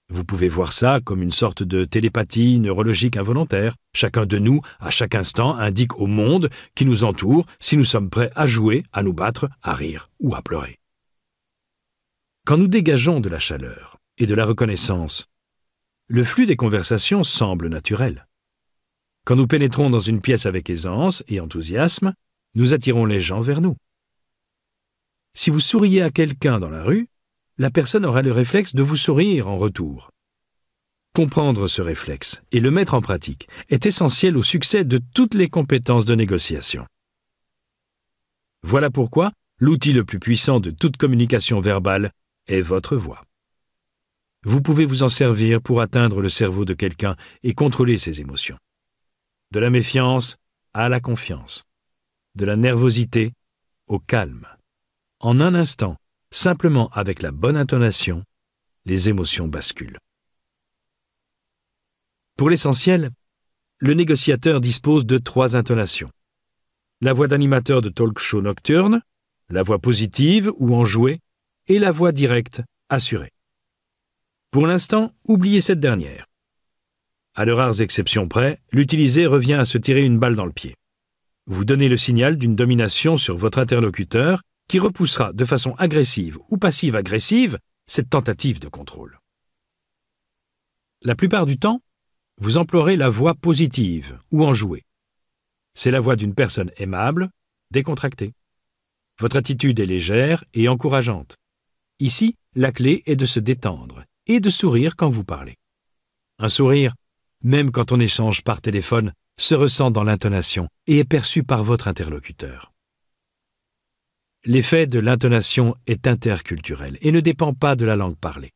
S1: Vous pouvez voir ça comme une sorte de télépathie neurologique involontaire. Chacun de nous, à chaque instant, indique au monde qui nous entoure si nous sommes prêts à jouer, à nous battre, à rire ou à pleurer. Quand nous dégageons de la chaleur et de la reconnaissance, le flux des conversations semble naturel. Quand nous pénétrons dans une pièce avec aisance et enthousiasme, nous attirons les gens vers nous. Si vous souriez à quelqu'un dans la rue, la personne aura le réflexe de vous sourire en retour. Comprendre ce réflexe et le mettre en pratique est essentiel au succès de toutes les compétences de négociation. Voilà pourquoi l'outil le plus puissant de toute communication verbale est votre voix. Vous pouvez vous en servir pour atteindre le cerveau de quelqu'un et contrôler ses émotions. De la méfiance à la confiance de la nervosité au calme. En un instant, simplement avec la bonne intonation, les émotions basculent. Pour l'essentiel, le négociateur dispose de trois intonations. La voix d'animateur de talk show nocturne, la voix positive ou enjouée, et la voix directe, assurée. Pour l'instant, oubliez cette dernière. À de rares exceptions près, l'utiliser revient à se tirer une balle dans le pied. Vous donnez le signal d'une domination sur votre interlocuteur qui repoussera de façon agressive ou passive-agressive cette tentative de contrôle. La plupart du temps, vous emploierez la voix positive ou enjouée. C'est la voix d'une personne aimable, décontractée. Votre attitude est légère et encourageante. Ici, la clé est de se détendre et de sourire quand vous parlez. Un sourire, même quand on échange par téléphone, se ressent dans l'intonation et est perçu par votre interlocuteur. L'effet de l'intonation est interculturel et ne dépend pas de la langue parlée.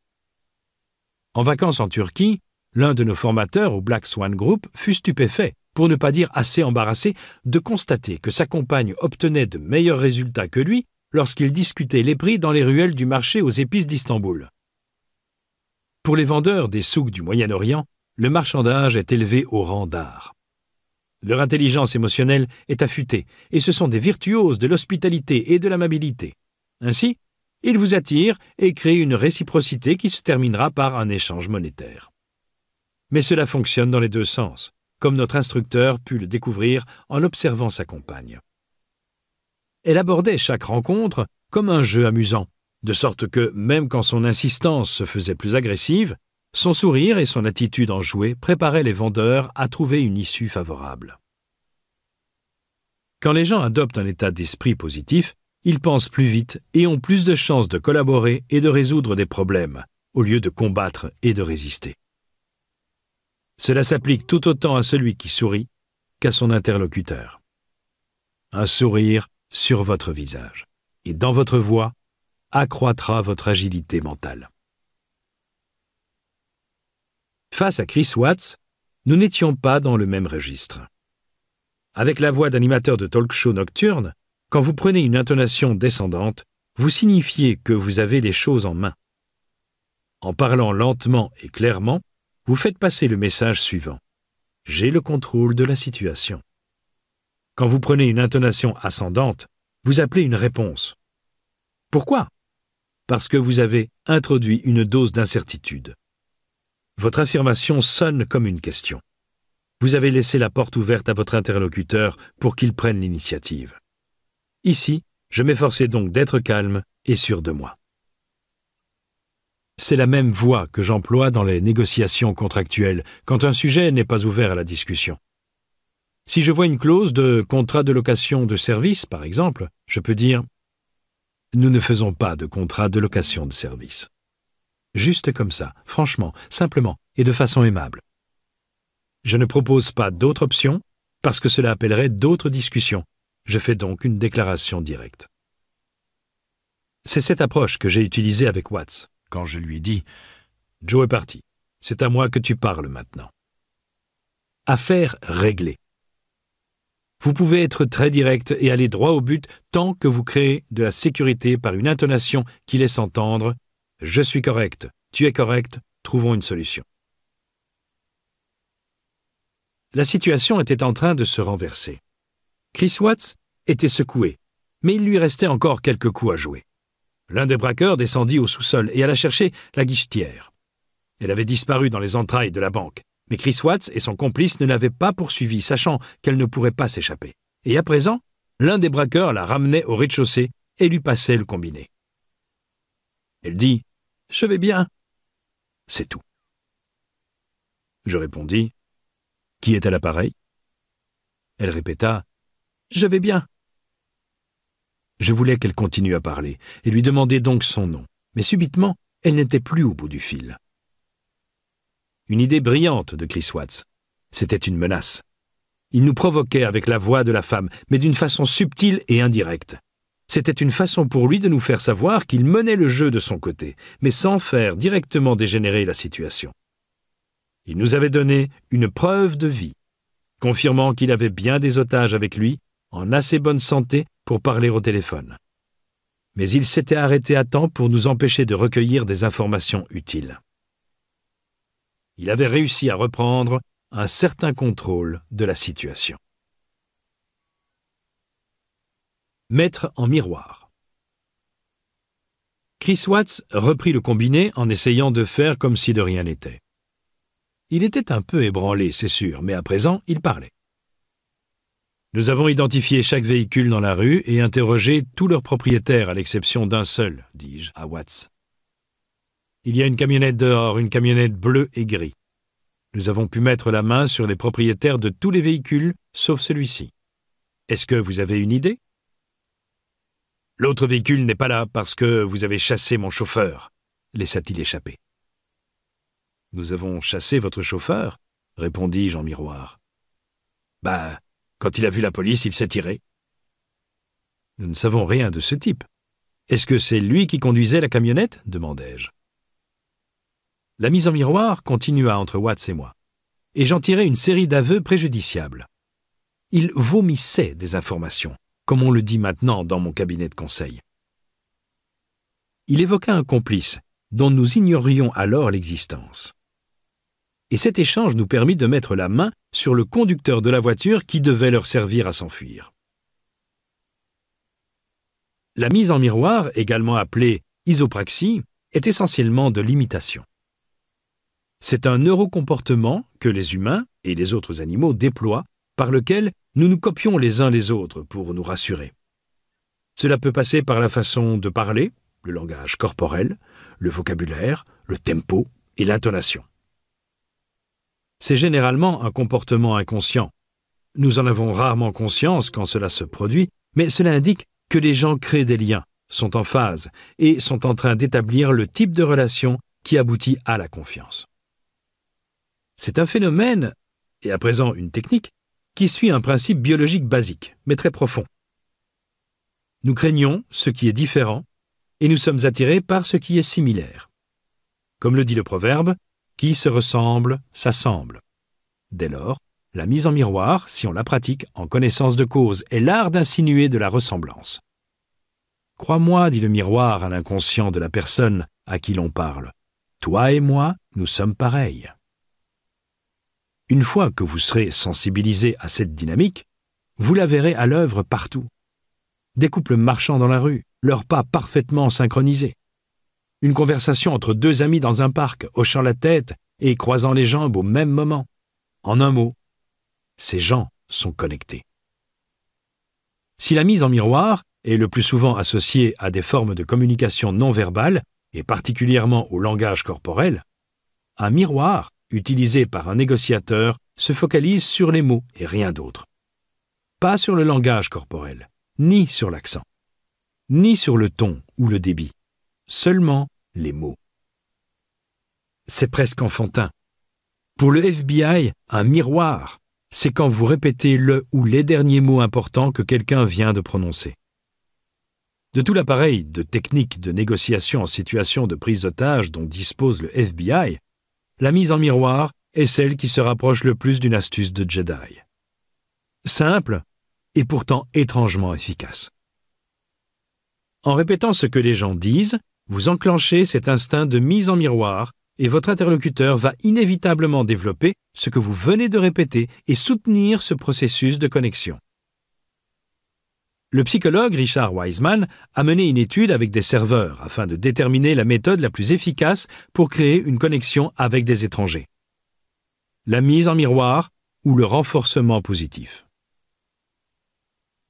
S1: En vacances en Turquie, l'un de nos formateurs au Black Swan Group fut stupéfait, pour ne pas dire assez embarrassé, de constater que sa compagne obtenait de meilleurs résultats que lui lorsqu'il discutait les prix dans les ruelles du marché aux épices d'Istanbul. Pour les vendeurs des souks du Moyen-Orient, le marchandage est élevé au rang d'art. Leur intelligence émotionnelle est affûtée, et ce sont des virtuoses de l'hospitalité et de l'amabilité. Ainsi, ils vous attirent et créent une réciprocité qui se terminera par un échange monétaire. Mais cela fonctionne dans les deux sens, comme notre instructeur put le découvrir en observant sa compagne. Elle abordait chaque rencontre comme un jeu amusant, de sorte que, même quand son insistance se faisait plus agressive, son sourire et son attitude enjouée préparaient les vendeurs à trouver une issue favorable. Quand les gens adoptent un état d'esprit positif, ils pensent plus vite et ont plus de chances de collaborer et de résoudre des problèmes, au lieu de combattre et de résister. Cela s'applique tout autant à celui qui sourit qu'à son interlocuteur. Un sourire sur votre visage et dans votre voix accroîtra votre agilité mentale. Face à Chris Watts, nous n'étions pas dans le même registre. Avec la voix d'animateur de talk show nocturne, quand vous prenez une intonation descendante, vous signifiez que vous avez les choses en main. En parlant lentement et clairement, vous faites passer le message suivant. J'ai le contrôle de la situation. Quand vous prenez une intonation ascendante, vous appelez une réponse. Pourquoi Parce que vous avez introduit une dose d'incertitude. Votre affirmation sonne comme une question. Vous avez laissé la porte ouverte à votre interlocuteur pour qu'il prenne l'initiative. Ici, je m'efforçais donc d'être calme et sûr de moi. C'est la même voie que j'emploie dans les négociations contractuelles quand un sujet n'est pas ouvert à la discussion. Si je vois une clause de contrat de location de service, par exemple, je peux dire ⁇ Nous ne faisons pas de contrat de location de service ⁇ juste comme ça, franchement, simplement et de façon aimable. Je ne propose pas d'autres options parce que cela appellerait d'autres discussions. Je fais donc une déclaration directe. C'est cette approche que j'ai utilisée avec Watts quand je lui ai dit « Joe est parti, c'est à moi que tu parles maintenant. Affaire réglée. Vous pouvez être très direct et aller droit au but tant que vous créez de la sécurité par une intonation qui laisse entendre je suis correct, tu es correct, trouvons une solution. La situation était en train de se renverser. Chris Watts était secoué, mais il lui restait encore quelques coups à jouer. L'un des braqueurs descendit au sous-sol et alla chercher la guichetière. Elle avait disparu dans les entrailles de la banque, mais Chris Watts et son complice ne l'avaient pas poursuivie, sachant qu'elle ne pourrait pas s'échapper. Et à présent, l'un des braqueurs la ramenait au rez-de-chaussée et lui passait le combiné. Elle dit je vais bien. C'est tout. Je répondis. Qui est à l'appareil Elle répéta. Je vais bien. Je voulais qu'elle continue à parler, et lui demander donc son nom, mais subitement, elle n'était plus au bout du fil. Une idée brillante de Chris Watts. C'était une menace. Il nous provoquait avec la voix de la femme, mais d'une façon subtile et indirecte. C'était une façon pour lui de nous faire savoir qu'il menait le jeu de son côté, mais sans faire directement dégénérer la situation. Il nous avait donné une preuve de vie, confirmant qu'il avait bien des otages avec lui, en assez bonne santé pour parler au téléphone. Mais il s'était arrêté à temps pour nous empêcher de recueillir des informations utiles. Il avait réussi à reprendre un certain contrôle de la situation. Mettre en miroir. Chris Watts reprit le combiné en essayant de faire comme si de rien n'était. Il était un peu ébranlé, c'est sûr, mais à présent, il parlait. Nous avons identifié chaque véhicule dans la rue et interrogé tous leurs propriétaires, à l'exception d'un seul, dis-je à Watts. Il y a une camionnette dehors, une camionnette bleue et gris. Nous avons pu mettre la main sur les propriétaires de tous les véhicules, sauf celui-ci. Est-ce que vous avez une idée L'autre véhicule n'est pas là parce que vous avez chassé mon chauffeur, laissa-t-il échapper. Nous avons chassé votre chauffeur, répondis-je en miroir. Bah, quand il a vu la police, il s'est tiré. Nous ne savons rien de ce type. Est-ce que c'est lui qui conduisait la camionnette demandai-je. La mise en miroir continua entre Watts et moi, et j'en tirai une série d'aveux préjudiciables. Il vomissait des informations, comme on le dit maintenant dans mon cabinet de conseil. Il évoqua un complice dont nous ignorions alors l'existence. Et cet échange nous permit de mettre la main sur le conducteur de la voiture qui devait leur servir à s'enfuir. La mise en miroir, également appelée isopraxie, est essentiellement de l'imitation. C'est un neurocomportement que les humains et les autres animaux déploient par lequel nous nous copions les uns les autres pour nous rassurer. Cela peut passer par la façon de parler, le langage corporel, le vocabulaire, le tempo et l'intonation. C'est généralement un comportement inconscient. Nous en avons rarement conscience quand cela se produit, mais cela indique que les gens créent des liens, sont en phase et sont en train d'établir le type de relation qui aboutit à la confiance. C'est un phénomène, et à présent une technique, qui suit un principe biologique basique, mais très profond. Nous craignons ce qui est différent et nous sommes attirés par ce qui est similaire. Comme le dit le proverbe, qui se ressemble s'assemble. Dès lors, la mise en miroir, si on la pratique en connaissance de cause, est l'art d'insinuer de la ressemblance. Crois-moi, dit le miroir à l'inconscient de la personne à qui l'on parle, toi et moi, nous sommes pareils. Une fois que vous serez sensibilisé à cette dynamique, vous la verrez à l'œuvre partout. Des couples marchant dans la rue, leurs pas parfaitement synchronisés. Une conversation entre deux amis dans un parc, hochant la tête et croisant les jambes au même moment. En un mot, ces gens sont connectés. Si la mise en miroir est le plus souvent associée à des formes de communication non verbale, et particulièrement au langage corporel, un miroir utilisé par un négociateur se focalise sur les mots et rien d'autre. Pas sur le langage corporel, ni sur l'accent, ni sur le ton ou le débit, seulement les mots. C'est presque enfantin. Pour le FBI, un miroir, c'est quand vous répétez le ou les derniers mots importants que quelqu'un vient de prononcer. De tout l'appareil de techniques de négociation en situation de prise d'otage dont dispose le FBI, la mise en miroir est celle qui se rapproche le plus d'une astuce de Jedi. Simple, et pourtant étrangement efficace. En répétant ce que les gens disent, vous enclenchez cet instinct de mise en miroir et votre interlocuteur va inévitablement développer ce que vous venez de répéter et soutenir ce processus de connexion. Le psychologue Richard Wiseman a mené une étude avec des serveurs afin de déterminer la méthode la plus efficace pour créer une connexion avec des étrangers. La mise en miroir ou le renforcement positif.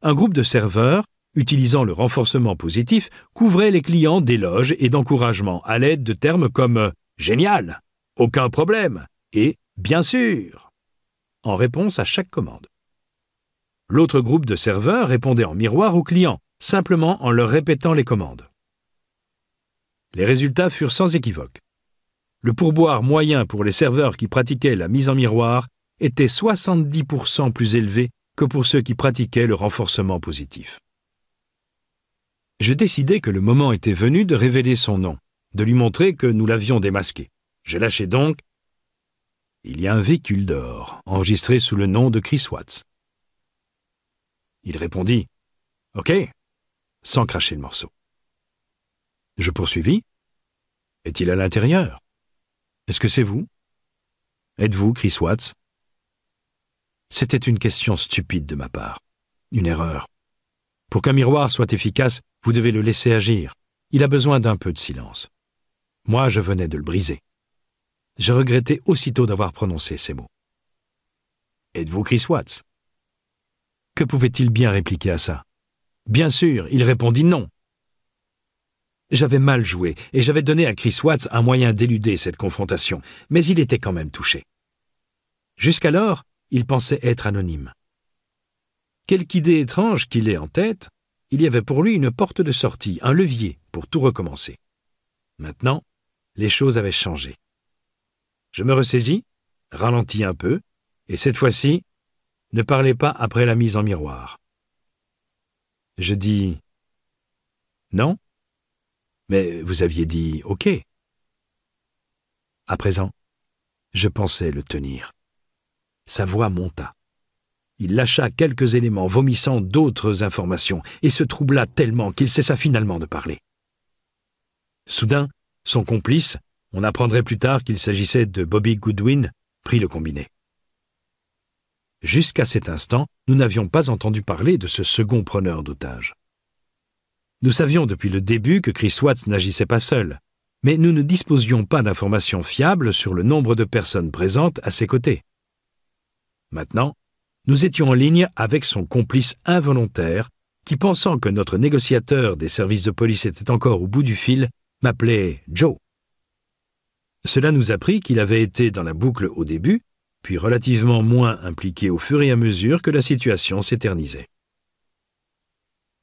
S1: Un groupe de serveurs, utilisant le renforcement positif, couvrait les clients d'éloges et d'encouragements à l'aide de termes comme Génial, aucun problème et Bien sûr, en réponse à chaque commande. L'autre groupe de serveurs répondait en miroir aux clients, simplement en leur répétant les commandes. Les résultats furent sans équivoque. Le pourboire moyen pour les serveurs qui pratiquaient la mise en miroir était 70% plus élevé que pour ceux qui pratiquaient le renforcement positif. Je décidai que le moment était venu de révéler son nom, de lui montrer que nous l'avions démasqué. Je lâchai donc Il y a un véhicule d'or, enregistré sous le nom de Chris Watts. Il répondit OK, sans cracher le morceau. Je poursuivis Est-il à l'intérieur Est-ce que c'est vous Êtes-vous Chris Watts C'était une question stupide de ma part, une erreur. Pour qu'un miroir soit efficace, vous devez le laisser agir. Il a besoin d'un peu de silence. Moi, je venais de le briser. Je regrettais aussitôt d'avoir prononcé ces mots. Êtes-vous Chris Watts que pouvait-il bien répliquer à ça Bien sûr, il répondit non. J'avais mal joué, et j'avais donné à Chris Watts un moyen d'éluder cette confrontation, mais il était quand même touché. Jusqu'alors, il pensait être anonyme. Quelque idée étrange qu'il ait en tête, il y avait pour lui une porte de sortie, un levier, pour tout recommencer. Maintenant, les choses avaient changé. Je me ressaisis, ralentis un peu, et cette fois-ci, ne parlez pas après la mise en miroir. Je dis Non Mais vous aviez dit OK. À présent, je pensais le tenir. Sa voix monta. Il lâcha quelques éléments, vomissant d'autres informations, et se troubla tellement qu'il cessa finalement de parler. Soudain, son complice, on apprendrait plus tard qu'il s'agissait de Bobby Goodwin, prit le combiné. Jusqu'à cet instant, nous n'avions pas entendu parler de ce second preneur d'otages. Nous savions depuis le début que Chris Watts n'agissait pas seul, mais nous ne disposions pas d'informations fiables sur le nombre de personnes présentes à ses côtés. Maintenant, nous étions en ligne avec son complice involontaire, qui, pensant que notre négociateur des services de police était encore au bout du fil, m'appelait Joe. Cela nous apprit qu'il avait été dans la boucle au début, puis relativement moins impliqué au fur et à mesure que la situation s'éternisait.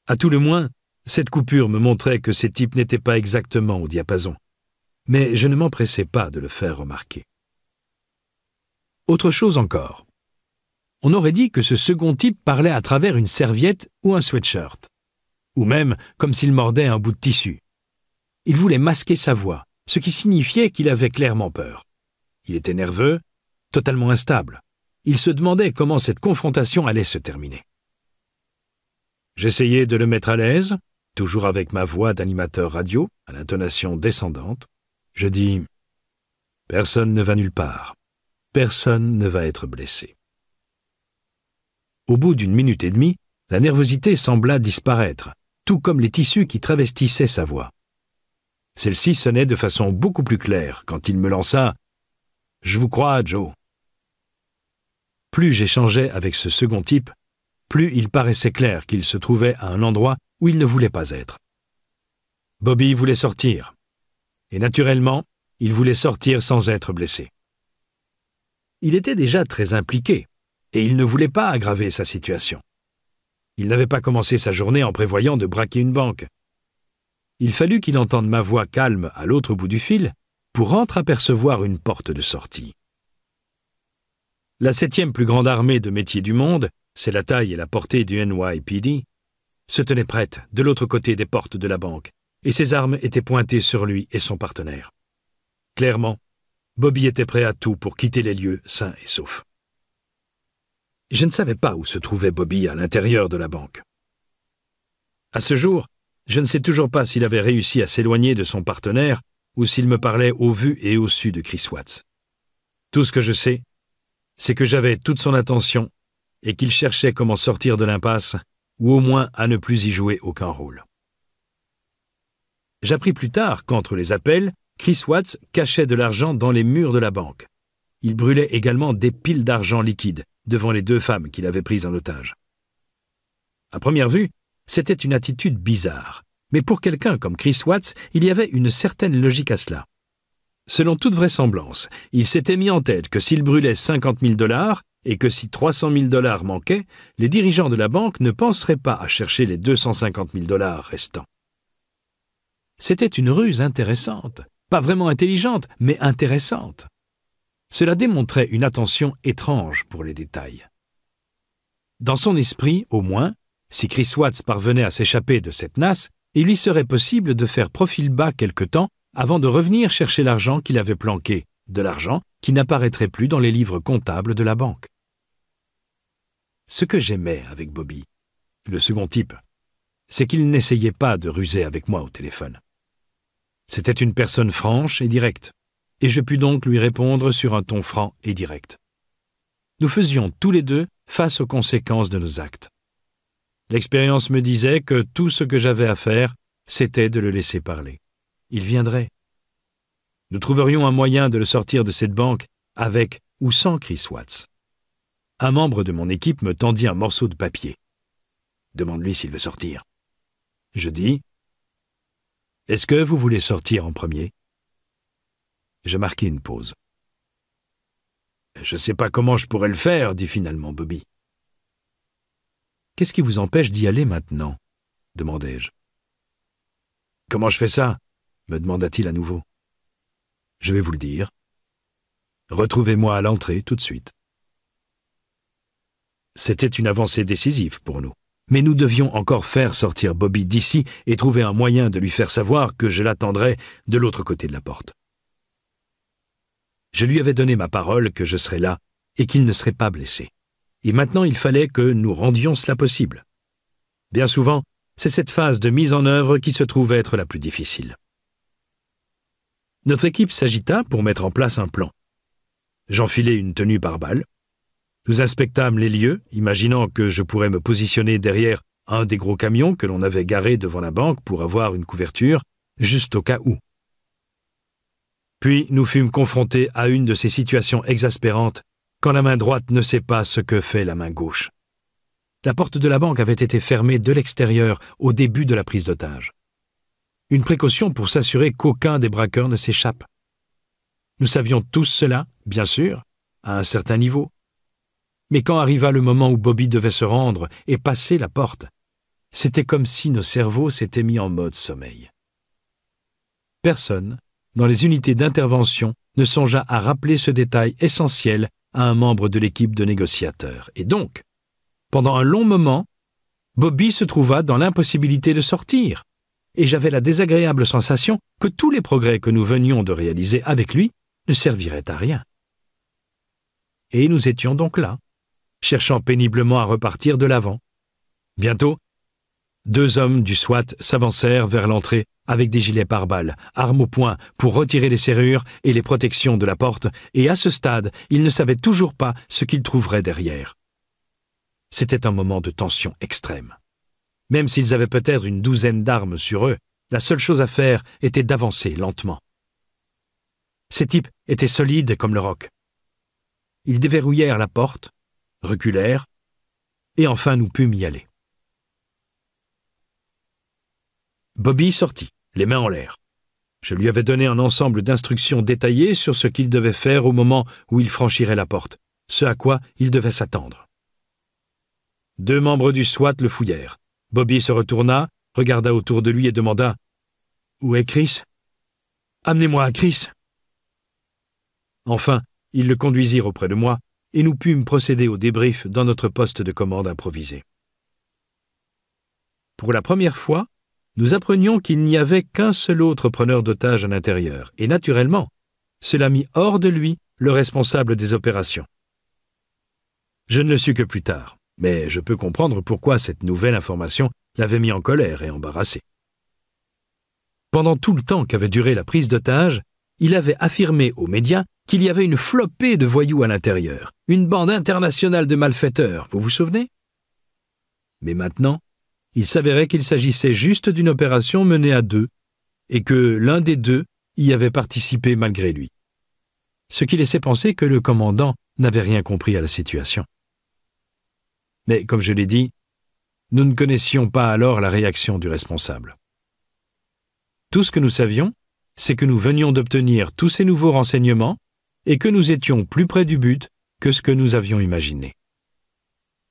S1: À tout le moins, cette coupure me montrait que ces types n'étaient pas exactement au diapason, mais je ne m'empressais pas de le faire remarquer. Autre chose encore. On aurait dit que ce second type parlait à travers une serviette ou un sweatshirt, ou même comme s'il mordait un bout de tissu. Il voulait masquer sa voix, ce qui signifiait qu'il avait clairement peur. Il était nerveux, totalement instable. Il se demandait comment cette confrontation allait se terminer. J'essayais de le mettre à l'aise, toujours avec ma voix d'animateur radio, à l'intonation descendante. Je dis Personne ne va nulle part. Personne ne va être blessé. Au bout d'une minute et demie, la nervosité sembla disparaître, tout comme les tissus qui travestissaient sa voix. Celle-ci sonnait de façon beaucoup plus claire quand il me lança ⁇ Je vous crois, Joe. Plus j'échangeais avec ce second type, plus il paraissait clair qu'il se trouvait à un endroit où il ne voulait pas être. Bobby voulait sortir. Et naturellement, il voulait sortir sans être blessé. Il était déjà très impliqué, et il ne voulait pas aggraver sa situation. Il n'avait pas commencé sa journée en prévoyant de braquer une banque. Il fallut qu'il entende ma voix calme à l'autre bout du fil pour entreapercevoir une porte de sortie la septième plus grande armée de métiers du monde, c'est la taille et la portée du NYPD, se tenait prête de l'autre côté des portes de la banque, et ses armes étaient pointées sur lui et son partenaire. Clairement, Bobby était prêt à tout pour quitter les lieux sains et saufs. Je ne savais pas où se trouvait Bobby à l'intérieur de la banque. À ce jour, je ne sais toujours pas s'il avait réussi à s'éloigner de son partenaire ou s'il me parlait au vu et au su de Chris Watts. Tout ce que je sais, c'est que j'avais toute son attention et qu'il cherchait comment sortir de l'impasse ou au moins à ne plus y jouer aucun rôle. J'appris plus tard qu'entre les appels, Chris Watts cachait de l'argent dans les murs de la banque. Il brûlait également des piles d'argent liquide devant les deux femmes qu'il avait prises en otage. À première vue, c'était une attitude bizarre, mais pour quelqu'un comme Chris Watts, il y avait une certaine logique à cela. Selon toute vraisemblance, il s'était mis en tête que s'il brûlait 50 000 dollars et que si 300 000 dollars manquaient, les dirigeants de la banque ne penseraient pas à chercher les 250 000 dollars restants. C'était une ruse intéressante, pas vraiment intelligente, mais intéressante. Cela démontrait une attention étrange pour les détails. Dans son esprit, au moins, si Chris Watts parvenait à s'échapper de cette nasse, il lui serait possible de faire profil bas quelque temps avant de revenir chercher l'argent qu'il avait planqué, de l'argent qui n'apparaîtrait plus dans les livres comptables de la banque. Ce que j'aimais avec Bobby, le second type, c'est qu'il n'essayait pas de ruser avec moi au téléphone. C'était une personne franche et directe, et je pus donc lui répondre sur un ton franc et direct. Nous faisions tous les deux face aux conséquences de nos actes. L'expérience me disait que tout ce que j'avais à faire, c'était de le laisser parler il viendrait. Nous trouverions un moyen de le sortir de cette banque avec ou sans Chris Watts. Un membre de mon équipe me tendit un morceau de papier. Demande-lui s'il veut sortir. Je dis Est-ce que vous voulez sortir en premier Je marquai une pause. Je ne sais pas comment je pourrais le faire, dit finalement Bobby. Qu'est-ce qui vous empêche d'y aller maintenant demandai-je. Comment je fais ça me demanda-t-il à nouveau. Je vais vous le dire. Retrouvez-moi à l'entrée tout de suite. C'était une avancée décisive pour nous. Mais nous devions encore faire sortir Bobby d'ici et trouver un moyen de lui faire savoir que je l'attendrais de l'autre côté de la porte. Je lui avais donné ma parole que je serais là et qu'il ne serait pas blessé. Et maintenant il fallait que nous rendions cela possible. Bien souvent, c'est cette phase de mise en œuvre qui se trouve être la plus difficile. Notre équipe s'agita pour mettre en place un plan. J'enfilai une tenue par balle. Nous inspectâmes les lieux, imaginant que je pourrais me positionner derrière un des gros camions que l'on avait garé devant la banque pour avoir une couverture, juste au cas où. Puis nous fûmes confrontés à une de ces situations exaspérantes quand la main droite ne sait pas ce que fait la main gauche. La porte de la banque avait été fermée de l'extérieur au début de la prise d'otage une précaution pour s'assurer qu'aucun des braqueurs ne s'échappe. Nous savions tous cela, bien sûr, à un certain niveau. Mais quand arriva le moment où Bobby devait se rendre et passer la porte, c'était comme si nos cerveaux s'étaient mis en mode sommeil. Personne, dans les unités d'intervention, ne songea à rappeler ce détail essentiel à un membre de l'équipe de négociateurs. Et donc, pendant un long moment, Bobby se trouva dans l'impossibilité de sortir et j'avais la désagréable sensation que tous les progrès que nous venions de réaliser avec lui ne serviraient à rien. Et nous étions donc là, cherchant péniblement à repartir de l'avant. Bientôt, deux hommes du SWAT s'avancèrent vers l'entrée avec des gilets pare-balles, armes au poing, pour retirer les serrures et les protections de la porte, et à ce stade, ils ne savaient toujours pas ce qu'ils trouveraient derrière. C'était un moment de tension extrême. Même s'ils avaient peut-être une douzaine d'armes sur eux, la seule chose à faire était d'avancer lentement. Ces types étaient solides comme le roc. Ils déverrouillèrent la porte, reculèrent, et enfin nous pûmes y aller. Bobby sortit, les mains en l'air. Je lui avais donné un ensemble d'instructions détaillées sur ce qu'il devait faire au moment où il franchirait la porte, ce à quoi il devait s'attendre. Deux membres du SWAT le fouillèrent, Bobby se retourna, regarda autour de lui et demanda Où est Chris Amenez-moi à Chris Enfin, ils le conduisirent auprès de moi et nous pûmes procéder au débrief dans notre poste de commande improvisé. Pour la première fois, nous apprenions qu'il n'y avait qu'un seul autre preneur d'otages à l'intérieur, et naturellement, cela mit hors de lui le responsable des opérations. Je ne le sus que plus tard mais je peux comprendre pourquoi cette nouvelle information l'avait mis en colère et embarrassé. Pendant tout le temps qu'avait duré la prise d'otage, il avait affirmé aux médias qu'il y avait une flopée de voyous à l'intérieur, une bande internationale de malfaiteurs, vous vous souvenez Mais maintenant, il s'avérait qu'il s'agissait juste d'une opération menée à deux, et que l'un des deux y avait participé malgré lui. Ce qui laissait penser que le commandant n'avait rien compris à la situation. Mais comme je l'ai dit, nous ne connaissions pas alors la réaction du responsable. Tout ce que nous savions, c'est que nous venions d'obtenir tous ces nouveaux renseignements et que nous étions plus près du but que ce que nous avions imaginé.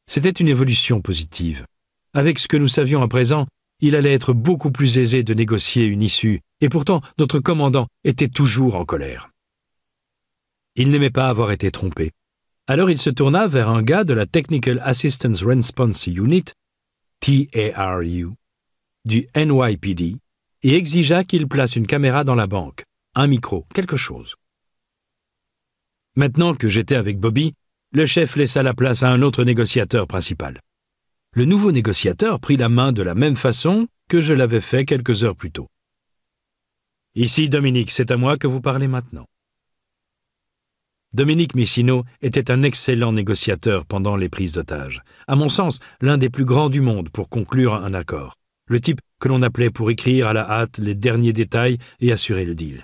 S1: C'était une évolution positive. Avec ce que nous savions à présent, il allait être beaucoup plus aisé de négocier une issue, et pourtant notre commandant était toujours en colère. Il n'aimait pas avoir été trompé. Alors il se tourna vers un gars de la Technical Assistance Response Unit, TARU, du NYPD, et exigea qu'il place une caméra dans la banque, un micro, quelque chose. Maintenant que j'étais avec Bobby, le chef laissa la place à un autre négociateur principal. Le nouveau négociateur prit la main de la même façon que je l'avais fait quelques heures plus tôt. Ici, Dominique, c'est à moi que vous parlez maintenant. Dominique Missino était un excellent négociateur pendant les prises d'otages. À mon sens, l'un des plus grands du monde pour conclure un accord. Le type que l'on appelait pour écrire à la hâte les derniers détails et assurer le deal.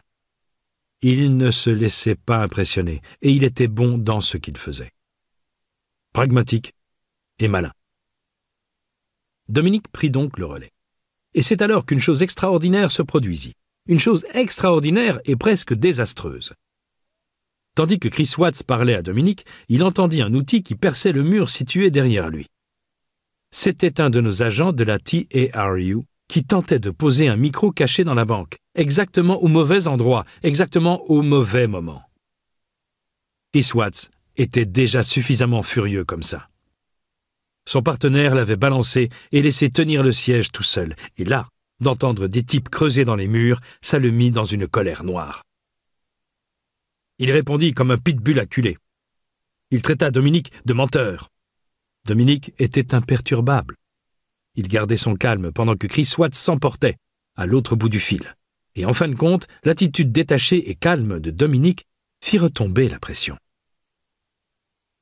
S1: Il ne se laissait pas impressionner, et il était bon dans ce qu'il faisait. Pragmatique et malin. Dominique prit donc le relais. Et c'est alors qu'une chose extraordinaire se produisit. Une chose extraordinaire et presque désastreuse. Tandis que Chris Watts parlait à Dominique, il entendit un outil qui perçait le mur situé derrière lui. C'était un de nos agents de la TARU qui tentait de poser un micro caché dans la banque, exactement au mauvais endroit, exactement au mauvais moment. Chris Watts était déjà suffisamment furieux comme ça. Son partenaire l'avait balancé et laissé tenir le siège tout seul, et là, d'entendre des types creuser dans les murs, ça le mit dans une colère noire. Il répondit comme un pitbull acculé. Il traita Dominique de menteur. Dominique était imperturbable. Il gardait son calme pendant que Chris Watts s'emportait, à l'autre bout du fil. Et en fin de compte, l'attitude détachée et calme de Dominique fit retomber la pression.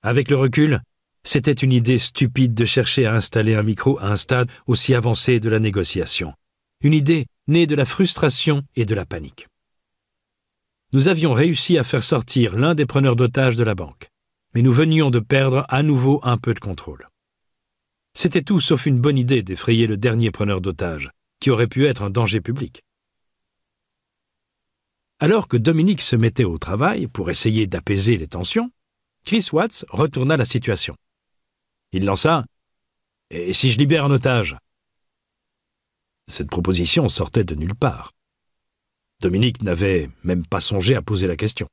S1: Avec le recul, c'était une idée stupide de chercher à installer un micro à un stade aussi avancé de la négociation. Une idée née de la frustration et de la panique nous avions réussi à faire sortir l'un des preneurs d'otages de la banque, mais nous venions de perdre à nouveau un peu de contrôle. C'était tout sauf une bonne idée d'effrayer le dernier preneur d'otages, qui aurait pu être un danger public. Alors que Dominique se mettait au travail pour essayer d'apaiser les tensions, Chris Watts retourna la situation. Il lança Et si je libère un otage Cette proposition sortait de nulle part. Dominique n'avait même pas songé à poser la question.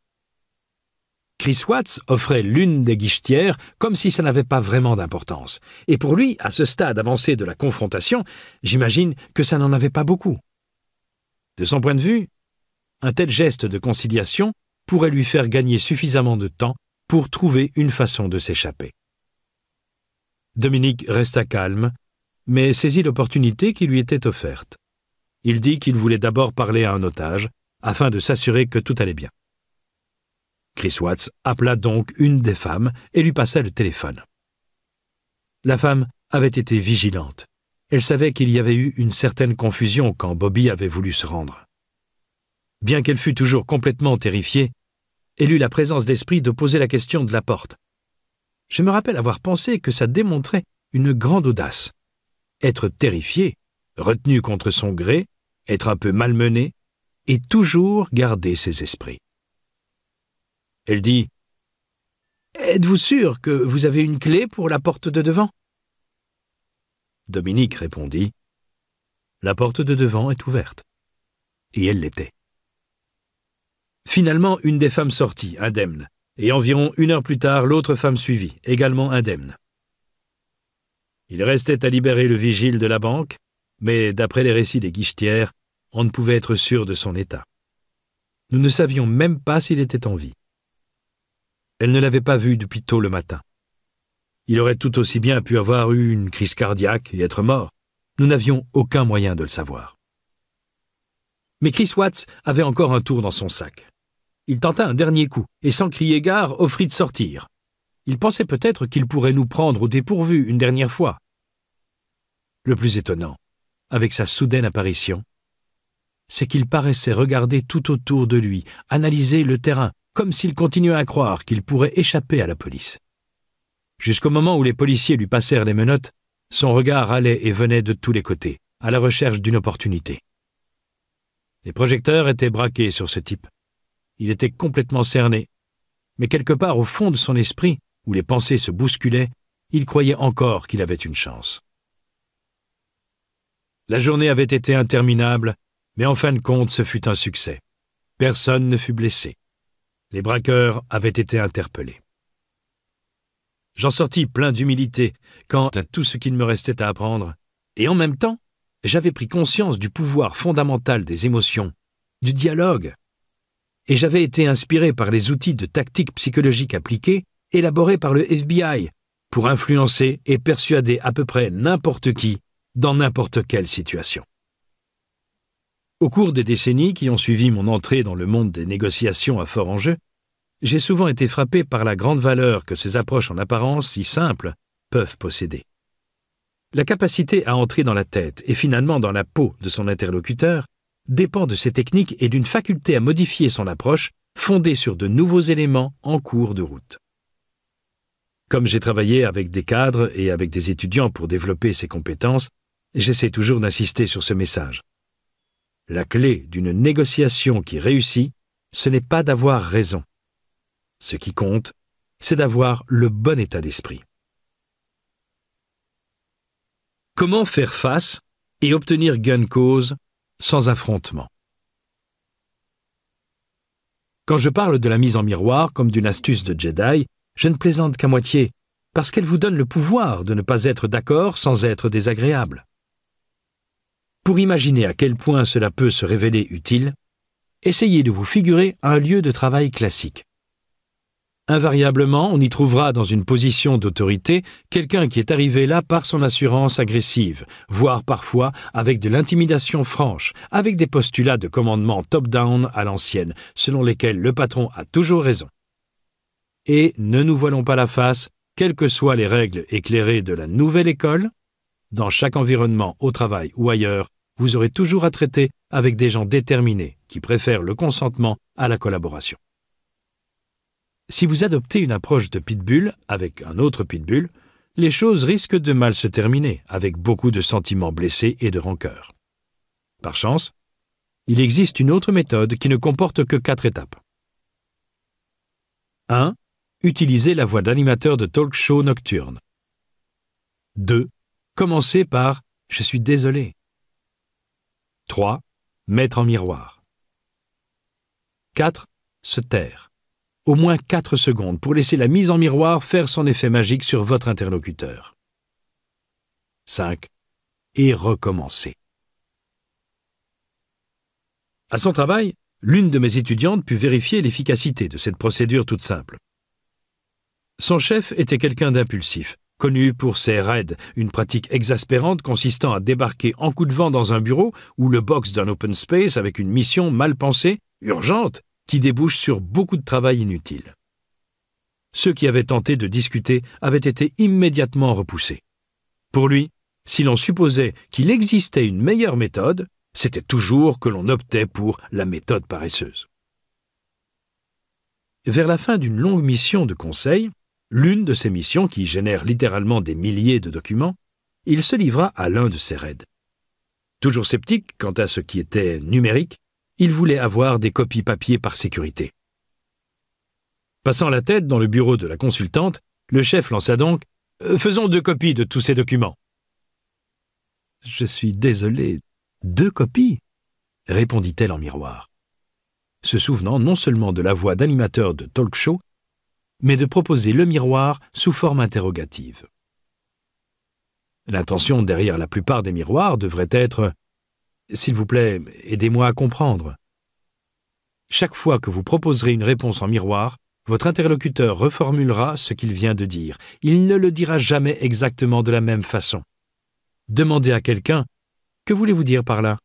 S1: Chris Watts offrait l'une des guichetières comme si ça n'avait pas vraiment d'importance. Et pour lui, à ce stade avancé de la confrontation, j'imagine que ça n'en avait pas beaucoup. De son point de vue, un tel geste de conciliation pourrait lui faire gagner suffisamment de temps pour trouver une façon de s'échapper. Dominique resta calme, mais saisit l'opportunité qui lui était offerte. Il dit qu'il voulait d'abord parler à un otage, afin de s'assurer que tout allait bien. Chris Watts appela donc une des femmes et lui passa le téléphone. La femme avait été vigilante. Elle savait qu'il y avait eu une certaine confusion quand Bobby avait voulu se rendre. Bien qu'elle fût toujours complètement terrifiée, elle eut la présence d'esprit de poser la question de la porte. Je me rappelle avoir pensé que ça démontrait une grande audace. Être terrifié retenu contre son gré, être un peu malmené, et toujours garder ses esprits. Elle dit Êtes-vous sûr que vous avez une clé pour la porte de devant Dominique répondit La porte de devant est ouverte. Et elle l'était. Finalement, une des femmes sortit, indemne, et environ une heure plus tard, l'autre femme suivit, également indemne. Il restait à libérer le vigile de la banque, mais d'après les récits des guichetières, on ne pouvait être sûr de son état. Nous ne savions même pas s'il était en vie. Elle ne l'avait pas vu depuis tôt le matin. Il aurait tout aussi bien pu avoir eu une crise cardiaque et être mort. Nous n'avions aucun moyen de le savoir. Mais Chris Watts avait encore un tour dans son sac. Il tenta un dernier coup et, sans crier gare, offrit de sortir. Il pensait peut-être qu'il pourrait nous prendre au dépourvu une dernière fois. Le plus étonnant, avec sa soudaine apparition, c'est qu'il paraissait regarder tout autour de lui, analyser le terrain, comme s'il continuait à croire qu'il pourrait échapper à la police. Jusqu'au moment où les policiers lui passèrent les menottes, son regard allait et venait de tous les côtés, à la recherche d'une opportunité. Les projecteurs étaient braqués sur ce type. Il était complètement cerné, mais quelque part au fond de son esprit, où les pensées se bousculaient, il croyait encore qu'il avait une chance. La journée avait été interminable, mais en fin de compte ce fut un succès. Personne ne fut blessé. Les braqueurs avaient été interpellés. J'en sortis plein d'humilité quant à tout ce qu'il me restait à apprendre, et en même temps, j'avais pris conscience du pouvoir fondamental des émotions, du dialogue, et j'avais été inspiré par les outils de tactique psychologique appliqués, élaborés par le FBI pour influencer et persuader à peu près n'importe qui dans n'importe quelle situation. Au cours des décennies qui ont suivi mon entrée dans le monde des négociations à fort enjeu, j'ai souvent été frappé par la grande valeur que ces approches en apparence si simples peuvent posséder. La capacité à entrer dans la tête et finalement dans la peau de son interlocuteur dépend de ses techniques et d'une faculté à modifier son approche fondée sur de nouveaux éléments en cours de route. Comme j'ai travaillé avec des cadres et avec des étudiants pour développer ces compétences, j'essaie toujours d'insister sur ce message. La clé d'une négociation qui réussit, ce n'est pas d'avoir raison. Ce qui compte, c'est d'avoir le bon état d'esprit. Comment faire face et obtenir gun cause sans affrontement Quand je parle de la mise en miroir comme d'une astuce de Jedi, je ne plaisante qu'à moitié, parce qu'elle vous donne le pouvoir de ne pas être d'accord sans être désagréable. Pour imaginer à quel point cela peut se révéler utile, essayez de vous figurer un lieu de travail classique. Invariablement, on y trouvera dans une position d'autorité quelqu'un qui est arrivé là par son assurance agressive, voire parfois avec de l'intimidation franche, avec des postulats de commandement top-down à l'ancienne, selon lesquels le patron a toujours raison. Et ne nous voilons pas la face, quelles que soient les règles éclairées de la nouvelle école, dans chaque environnement, au travail ou ailleurs, vous aurez toujours à traiter avec des gens déterminés qui préfèrent le consentement à la collaboration. Si vous adoptez une approche de pitbull avec un autre pitbull, les choses risquent de mal se terminer, avec beaucoup de sentiments blessés et de rancœur. Par chance, il existe une autre méthode qui ne comporte que quatre étapes. 1. Utilisez la voix d'animateur de talk show nocturne. 2. Commencez par Je suis désolé. 3. Mettre en miroir. 4. Se taire. Au moins 4 secondes pour laisser la mise en miroir faire son effet magique sur votre interlocuteur. 5. Et recommencer. À son travail, l'une de mes étudiantes put vérifier l'efficacité de cette procédure toute simple. Son chef était quelqu'un d'impulsif, Connu pour ses raids, une pratique exaspérante consistant à débarquer en coup de vent dans un bureau ou le box d'un open space avec une mission mal pensée, urgente, qui débouche sur beaucoup de travail inutile. Ceux qui avaient tenté de discuter avaient été immédiatement repoussés. Pour lui, si l'on supposait qu'il existait une meilleure méthode, c'était toujours que l'on optait pour la méthode paresseuse. Vers la fin d'une longue mission de conseil, l'une de ces missions qui génère littéralement des milliers de documents, il se livra à l'un de ses raids. Toujours sceptique quant à ce qui était numérique, il voulait avoir des copies papier par sécurité. Passant la tête dans le bureau de la consultante, le chef lança donc euh, Faisons deux copies de tous ces documents. Je suis désolé, deux copies répondit-elle en miroir. Se souvenant non seulement de la voix d'animateur de talk show, mais de proposer le miroir sous forme interrogative. L'intention derrière la plupart des miroirs devrait être « S'il vous plaît, aidez-moi à comprendre ». Chaque fois que vous proposerez une réponse en miroir, votre interlocuteur reformulera ce qu'il vient de dire. Il ne le dira jamais exactement de la même façon. Demandez à quelqu'un « Que voulez-vous dire par là ?»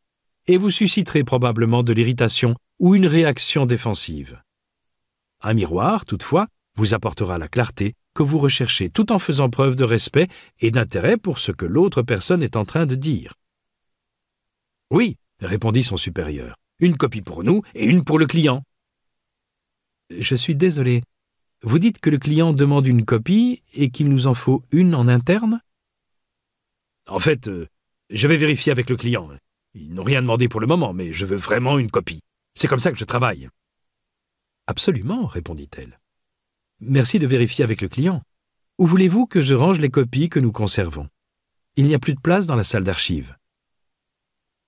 S1: et vous susciterez probablement de l'irritation ou une réaction défensive. Un miroir, toutefois, vous apportera la clarté que vous recherchez tout en faisant preuve de respect et d'intérêt pour ce que l'autre personne est en train de dire. Oui, répondit son supérieur, une copie pour nous et une pour le client. Je suis désolé. Vous dites que le client demande une copie et qu'il nous en faut une en interne En fait, euh, je vais vérifier avec le client. Ils n'ont rien demandé pour le moment, mais je veux vraiment une copie. C'est comme ça que je travaille. Absolument, répondit-elle. Merci de vérifier avec le client. Où voulez-vous que je range les copies que nous conservons Il n'y a plus de place dans la salle d'archives.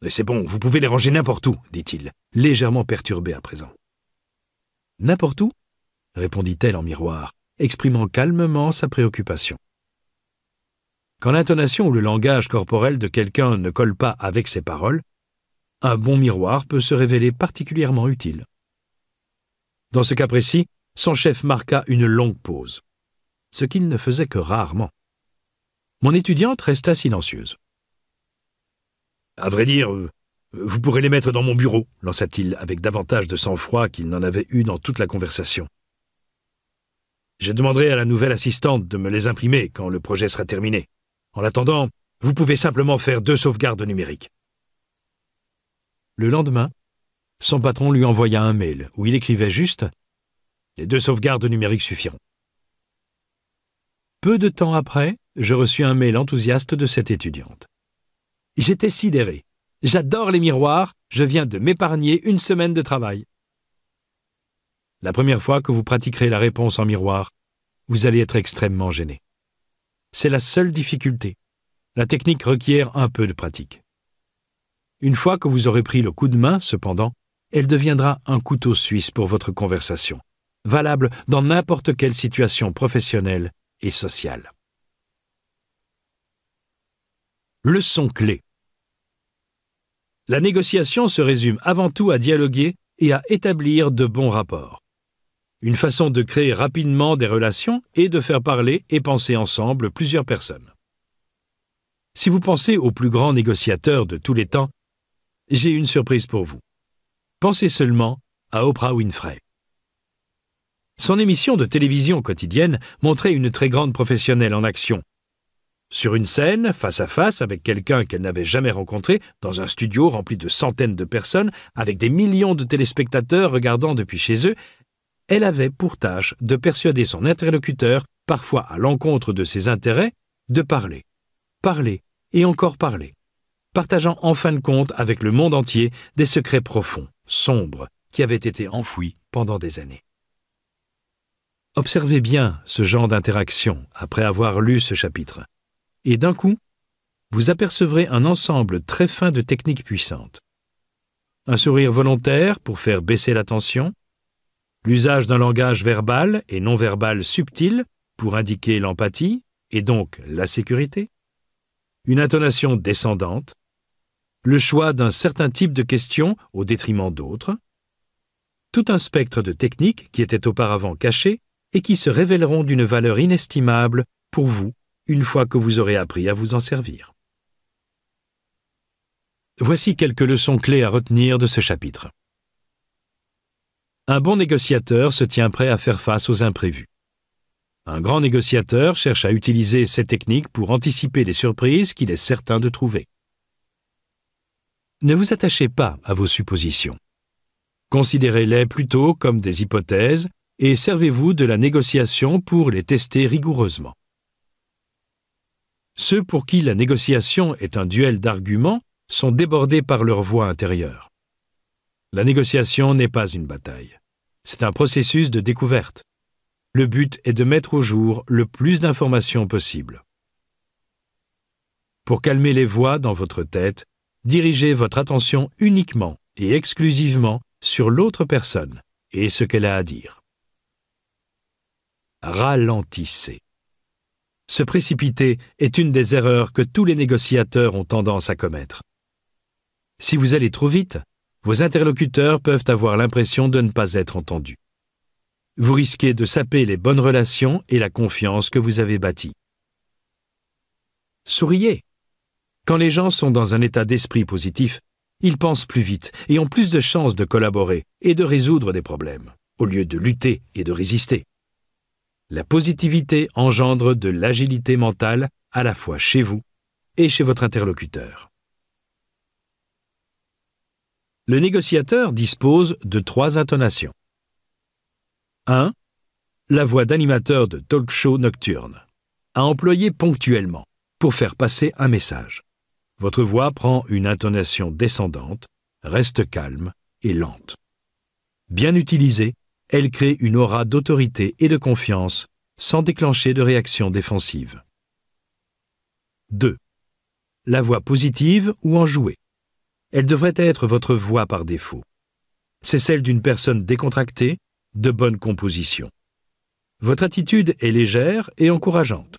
S1: C'est bon, vous pouvez les ranger n'importe où, dit-il, légèrement perturbé à présent. N'importe où répondit-elle en miroir, exprimant calmement sa préoccupation. Quand l'intonation ou le langage corporel de quelqu'un ne colle pas avec ses paroles, un bon miroir peut se révéler particulièrement utile. Dans ce cas précis, son chef marqua une longue pause, ce qu'il ne faisait que rarement. Mon étudiante resta silencieuse. À vrai dire, euh, vous pourrez les mettre dans mon bureau, lança-t-il avec davantage de sang-froid qu'il n'en avait eu dans toute la conversation. Je demanderai à la nouvelle assistante de me les imprimer quand le projet sera terminé. En attendant, vous pouvez simplement faire deux sauvegardes numériques. Le lendemain, son patron lui envoya un mail où il écrivait juste les deux sauvegardes numériques suffiront. Peu de temps après, je reçus un mail enthousiaste de cette étudiante. J'étais sidéré. J'adore les miroirs, je viens de m'épargner une semaine de travail. La première fois que vous pratiquerez la réponse en miroir, vous allez être extrêmement gêné. C'est la seule difficulté. La technique requiert un peu de pratique. Une fois que vous aurez pris le coup de main, cependant, elle deviendra un couteau suisse pour votre conversation valable dans n'importe quelle situation professionnelle et sociale. Leçon clé. La négociation se résume avant tout à dialoguer et à établir de bons rapports. Une façon de créer rapidement des relations et de faire parler et penser ensemble plusieurs personnes. Si vous pensez au plus grand négociateur de tous les temps, j'ai une surprise pour vous. Pensez seulement à Oprah Winfrey. Son émission de télévision quotidienne montrait une très grande professionnelle en action. Sur une scène, face à face avec quelqu'un qu'elle n'avait jamais rencontré, dans un studio rempli de centaines de personnes, avec des millions de téléspectateurs regardant depuis chez eux, elle avait pour tâche de persuader son interlocuteur, parfois à l'encontre de ses intérêts, de parler, parler et encore parler, partageant en fin de compte avec le monde entier des secrets profonds, sombres, qui avaient été enfouis pendant des années. Observez bien ce genre d'interaction après avoir lu ce chapitre. Et d'un coup, vous apercevrez un ensemble très fin de techniques puissantes. Un sourire volontaire pour faire baisser la tension, l'usage d'un langage verbal et non verbal subtil pour indiquer l'empathie et donc la sécurité, une intonation descendante, le choix d'un certain type de questions au détriment d'autres, tout un spectre de techniques qui était auparavant caché et qui se révéleront d'une valeur inestimable pour vous une fois que vous aurez appris à vous en servir. Voici quelques leçons clés à retenir de ce chapitre. Un bon négociateur se tient prêt à faire face aux imprévus. Un grand négociateur cherche à utiliser ces techniques pour anticiper les surprises qu'il est certain de trouver. Ne vous attachez pas à vos suppositions. Considérez-les plutôt comme des hypothèses et servez-vous de la négociation pour les tester rigoureusement. Ceux pour qui la négociation est un duel d'arguments sont débordés par leur voix intérieure. La négociation n'est pas une bataille. C'est un processus de découverte. Le but est de mettre au jour le plus d'informations possible. Pour calmer les voix dans votre tête, dirigez votre attention uniquement et exclusivement sur l'autre personne et ce qu'elle a à dire ralentissez. Se précipiter est une des erreurs que tous les négociateurs ont tendance à commettre. Si vous allez trop vite, vos interlocuteurs peuvent avoir l'impression de ne pas être entendus. Vous risquez de saper les bonnes relations et la confiance que vous avez bâtie. Souriez. Quand les gens sont dans un état d'esprit positif, ils pensent plus vite et ont plus de chances de collaborer et de résoudre des problèmes, au lieu de lutter et de résister. La positivité engendre de l'agilité mentale à la fois chez vous et chez votre interlocuteur. Le négociateur dispose de trois intonations. 1. La voix d'animateur de talk show nocturne, à employer ponctuellement pour faire passer un message. Votre voix prend une intonation descendante, reste calme et lente. Bien utilisée, elle crée une aura d'autorité et de confiance sans déclencher de réaction défensive. 2. La voix positive ou enjouée. Elle devrait être votre voix par défaut. C'est celle d'une personne décontractée, de bonne composition. Votre attitude est légère et encourageante.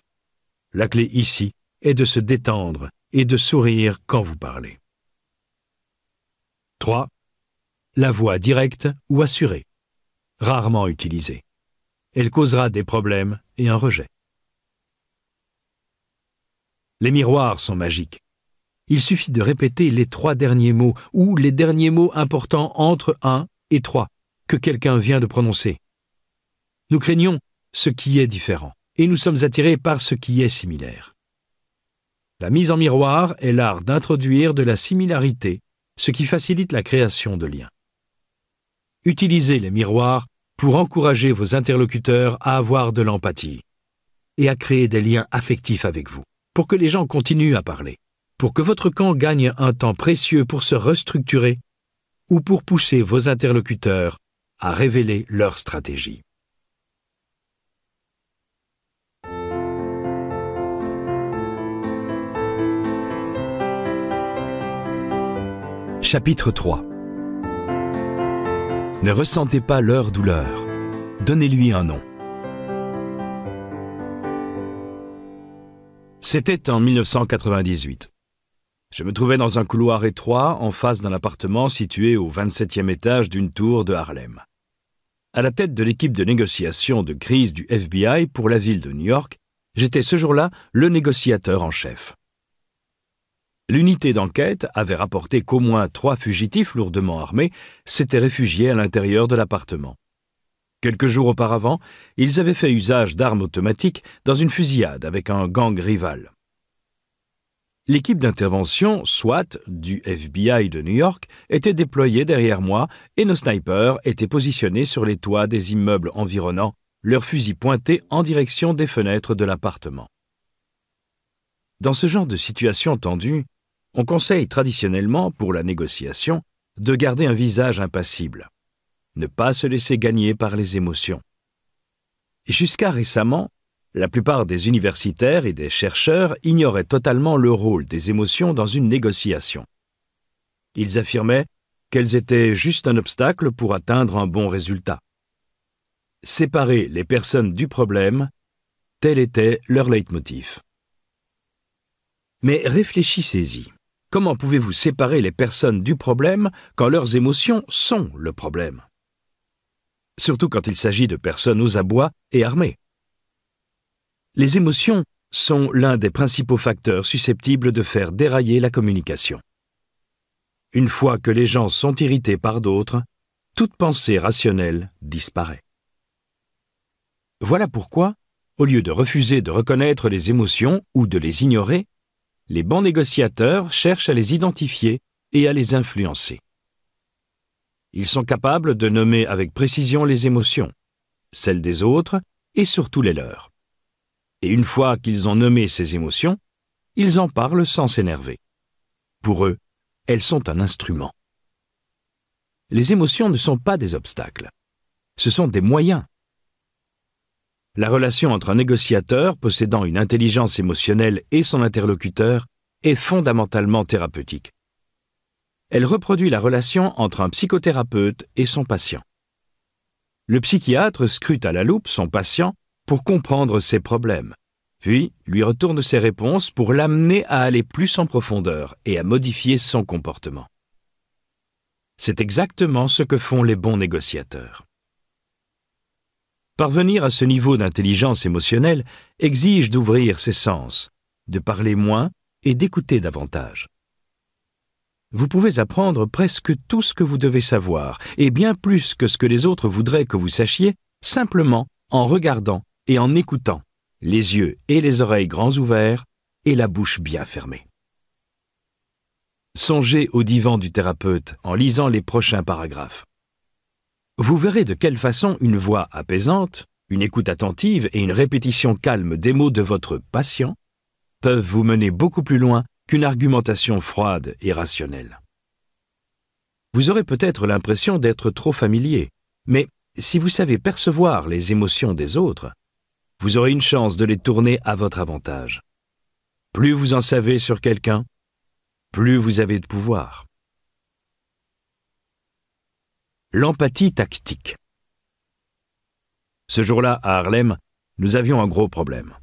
S1: La clé ici est de se détendre et de sourire quand vous parlez. 3. La voix directe ou assurée rarement utilisée. Elle causera des problèmes et un rejet. Les miroirs sont magiques. Il suffit de répéter les trois derniers mots ou les derniers mots importants entre 1 et 3 que quelqu'un vient de prononcer. Nous craignons ce qui est différent et nous sommes attirés par ce qui est similaire. La mise en miroir est l'art d'introduire de la similarité, ce qui facilite la création de liens utilisez les miroirs pour encourager vos interlocuteurs à avoir de l'empathie et à créer des liens affectifs avec vous, pour que les gens continuent à parler, pour que votre camp gagne un temps précieux pour se restructurer ou pour pousser vos interlocuteurs à révéler leur stratégie. Chapitre 3 ne ressentez pas leur douleur. Donnez-lui un nom. C'était en 1998. Je me trouvais dans un couloir étroit en face d'un appartement situé au 27e étage d'une tour de Harlem. À la tête de l'équipe de négociation de crise du FBI pour la ville de New York, j'étais ce jour-là le négociateur en chef. L'unité d'enquête avait rapporté qu'au moins trois fugitifs lourdement armés s'étaient réfugiés à l'intérieur de l'appartement. Quelques jours auparavant, ils avaient fait usage d'armes automatiques dans une fusillade avec un gang rival. L'équipe d'intervention SWAT du FBI de New York était déployée derrière moi et nos snipers étaient positionnés sur les toits des immeubles environnants, leurs fusils pointés en direction des fenêtres de l'appartement. Dans ce genre de situation tendue, on conseille traditionnellement, pour la négociation, de garder un visage impassible, ne pas se laisser gagner par les émotions. Jusqu'à récemment, la plupart des universitaires et des chercheurs ignoraient totalement le rôle des émotions dans une négociation. Ils affirmaient qu'elles étaient juste un obstacle pour atteindre un bon résultat. Séparer les personnes du problème, tel était leur leitmotiv. Mais réfléchissez-y. Comment pouvez-vous séparer les personnes du problème quand leurs émotions sont le problème Surtout quand il s'agit de personnes aux abois et armées. Les émotions sont l'un des principaux facteurs susceptibles de faire dérailler la communication. Une fois que les gens sont irrités par d'autres, toute pensée rationnelle disparaît. Voilà pourquoi, au lieu de refuser de reconnaître les émotions ou de les ignorer, les bons négociateurs cherchent à les identifier et à les influencer. Ils sont capables de nommer avec précision les émotions, celles des autres et surtout les leurs. Et une fois qu'ils ont nommé ces émotions, ils en parlent sans s'énerver. Pour eux, elles sont un instrument. Les émotions ne sont pas des obstacles, ce sont des moyens la relation entre un négociateur possédant une intelligence émotionnelle et son interlocuteur est fondamentalement thérapeutique. Elle reproduit la relation entre un psychothérapeute et son patient. Le psychiatre scrute à la loupe son patient pour comprendre ses problèmes, puis lui retourne ses réponses pour l'amener à aller plus en profondeur et à modifier son comportement. C'est exactement ce que font les bons négociateurs. Parvenir à ce niveau d'intelligence émotionnelle exige d'ouvrir ses sens, de parler moins et d'écouter davantage. Vous pouvez apprendre presque tout ce que vous devez savoir, et bien plus que ce que les autres voudraient que vous sachiez, simplement en regardant et en écoutant, les yeux et les oreilles grands ouverts et la bouche bien fermée. Songez au divan du thérapeute en lisant les prochains paragraphes. Vous verrez de quelle façon une voix apaisante, une écoute attentive et une répétition calme des mots de votre patient peuvent vous mener beaucoup plus loin qu'une argumentation froide et rationnelle. Vous aurez peut-être l'impression d'être trop familier, mais si vous savez percevoir les émotions des autres, vous aurez une chance de les tourner à votre avantage. Plus vous en savez sur quelqu'un, plus vous avez de pouvoir. L'empathie tactique. Ce jour-là, à Harlem, nous avions un gros problème.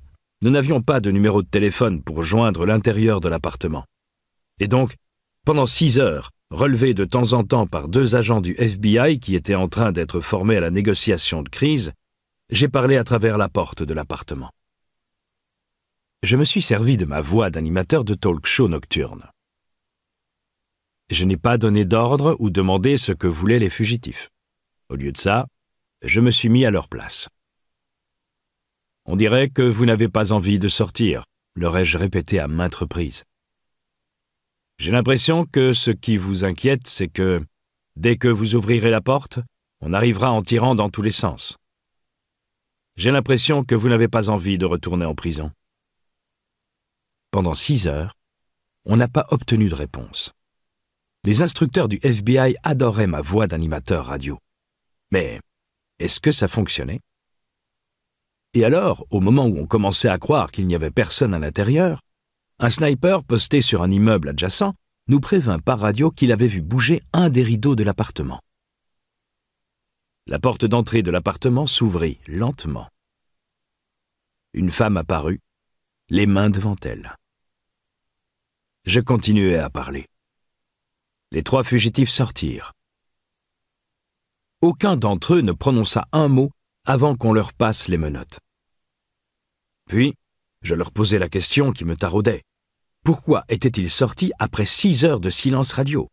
S1: Nous n'avions pas de numéro de téléphone pour joindre l'intérieur de l'appartement. Et donc, pendant six heures, relevé de temps en temps par deux agents du FBI qui étaient en train d'être formés à la négociation de crise, j'ai parlé à travers la porte de l'appartement. Je me suis servi de ma voix d'animateur de talk show nocturne je n'ai pas donné d'ordre ou demandé ce que voulaient les fugitifs. Au lieu de ça, je me suis mis à leur place. On dirait que vous n'avez pas envie de sortir, leur ai-je répété à maintes reprises. J'ai l'impression que ce qui vous inquiète, c'est que, dès que vous ouvrirez la porte, on arrivera en tirant dans tous les sens. J'ai l'impression que vous n'avez pas envie de retourner en prison. Pendant six heures, on n'a pas obtenu de réponse. Les instructeurs du FBI adoraient ma voix d'animateur radio. Mais est-ce que ça fonctionnait Et alors, au moment où on commençait à croire qu'il n'y avait personne à l'intérieur, un sniper posté sur un immeuble adjacent nous prévint par radio qu'il avait vu bouger un des rideaux de l'appartement. La porte d'entrée de l'appartement s'ouvrit lentement. Une femme apparut, les mains devant elle. Je continuais à parler. Les trois fugitifs sortirent. Aucun d'entre eux ne prononça un mot avant qu'on leur passe les menottes. Puis, je leur posai la question qui me taraudait. Pourquoi étaient-ils sortis après six heures de silence radio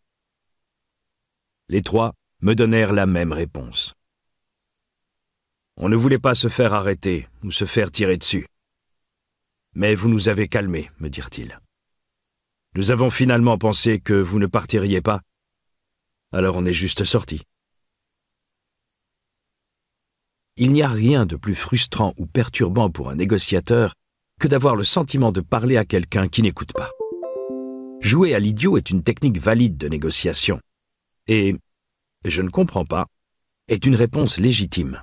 S1: Les trois me donnèrent la même réponse. On ne voulait pas se faire arrêter ou se faire tirer dessus. Mais vous nous avez calmés, me dirent-ils. Nous avons finalement pensé que vous ne partiriez pas, alors on est juste sorti. Il n'y a rien de plus frustrant ou perturbant pour un négociateur que d'avoir le sentiment de parler à quelqu'un qui n'écoute pas. Jouer à l'idiot est une technique valide de négociation, et « je ne comprends pas » est une réponse légitime.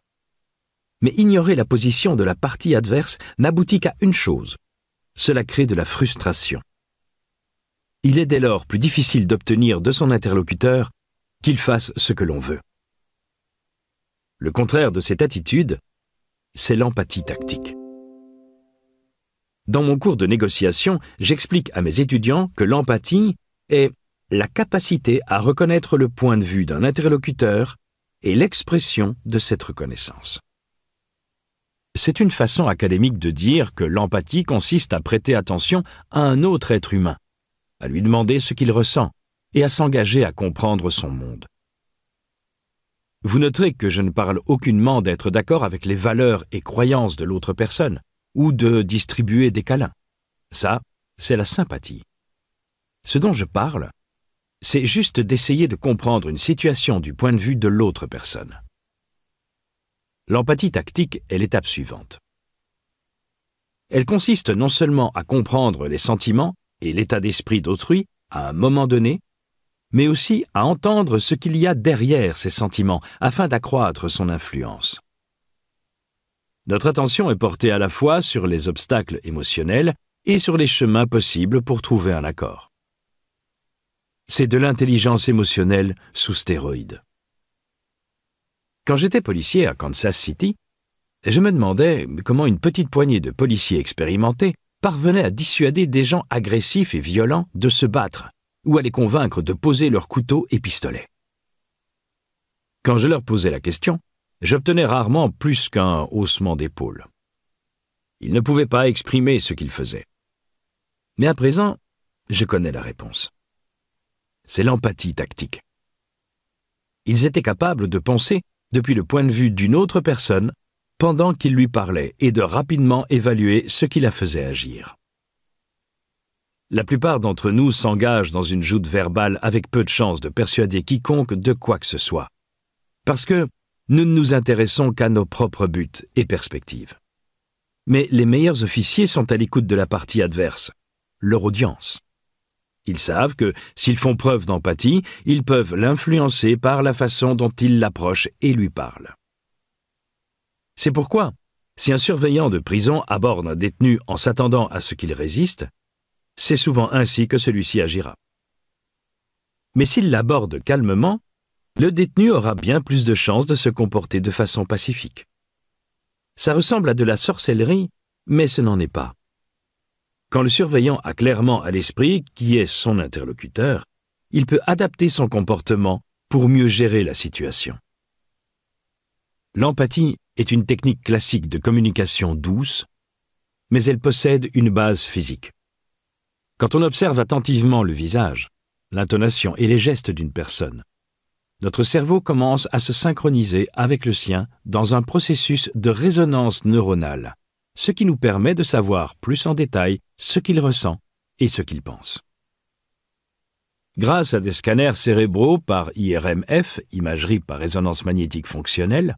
S1: Mais ignorer la position de la partie adverse n'aboutit qu'à une chose, cela crée de la frustration il est dès lors plus difficile d'obtenir de son interlocuteur qu'il fasse ce que l'on veut. Le contraire de cette attitude, c'est l'empathie tactique. Dans mon cours de négociation, j'explique à mes étudiants que l'empathie est la capacité à reconnaître le point de vue d'un interlocuteur et l'expression de cette reconnaissance. C'est une façon académique de dire que l'empathie consiste à prêter attention à un autre être humain, à lui demander ce qu'il ressent et à s'engager à comprendre son monde. Vous noterez que je ne parle aucunement d'être d'accord avec les valeurs et croyances de l'autre personne, ou de distribuer des câlins. Ça, c'est la sympathie. Ce dont je parle, c'est juste d'essayer de comprendre une situation du point de vue de l'autre personne. L'empathie tactique est l'étape suivante. Elle consiste non seulement à comprendre les sentiments, et l'état d'esprit d'autrui à un moment donné, mais aussi à entendre ce qu'il y a derrière ces sentiments afin d'accroître son influence. Notre attention est portée à la fois sur les obstacles émotionnels et sur les chemins possibles pour trouver un accord. C'est de l'intelligence émotionnelle sous stéroïde. Quand j'étais policier à Kansas City, je me demandais comment une petite poignée de policiers expérimentés parvenaient à dissuader des gens agressifs et violents de se battre ou à les convaincre de poser leurs couteaux et pistolets. Quand je leur posais la question, j'obtenais rarement plus qu'un haussement d'épaule. Ils ne pouvaient pas exprimer ce qu'ils faisaient. Mais à présent, je connais la réponse. C'est l'empathie tactique. Ils étaient capables de penser depuis le point de vue d'une autre personne pendant qu'il lui parlait et de rapidement évaluer ce qui la faisait agir. La plupart d'entre nous s'engagent dans une joute verbale avec peu de chance de persuader quiconque de quoi que ce soit, parce que nous ne nous intéressons qu'à nos propres buts et perspectives. Mais les meilleurs officiers sont à l'écoute de la partie adverse, leur audience. Ils savent que, s'ils font preuve d'empathie, ils peuvent l'influencer par la façon dont ils l'approchent et lui parlent. C'est pourquoi, si un surveillant de prison aborde un détenu en s'attendant à ce qu'il résiste, c'est souvent ainsi que celui-ci agira. Mais s'il l'aborde calmement, le détenu aura bien plus de chances de se comporter de façon pacifique. Ça ressemble à de la sorcellerie, mais ce n'en est pas. Quand le surveillant a clairement à l'esprit qui est son interlocuteur, il peut adapter son comportement pour mieux gérer la situation. L'empathie est une technique classique de communication douce, mais elle possède une base physique. Quand on observe attentivement le visage, l'intonation et les gestes d'une personne, notre cerveau commence à se synchroniser avec le sien dans un processus de résonance neuronale, ce qui nous permet de savoir plus en détail ce qu'il ressent et ce qu'il pense. Grâce à des scanners cérébraux par IRMF, imagerie par résonance magnétique fonctionnelle,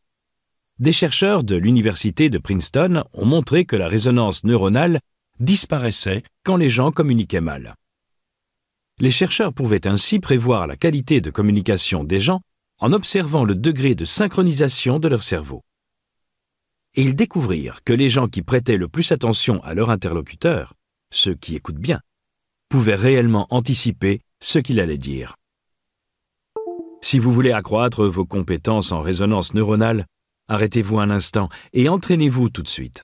S1: des chercheurs de l'université de Princeton ont montré que la résonance neuronale disparaissait quand les gens communiquaient mal. Les chercheurs pouvaient ainsi prévoir la qualité de communication des gens en observant le degré de synchronisation de leur cerveau. Et ils découvrirent que les gens qui prêtaient le plus attention à leur interlocuteur, ceux qui écoutent bien, pouvaient réellement anticiper ce qu'il allait dire. Si vous voulez accroître vos compétences en résonance neuronale, Arrêtez-vous un instant et entraînez-vous tout de suite.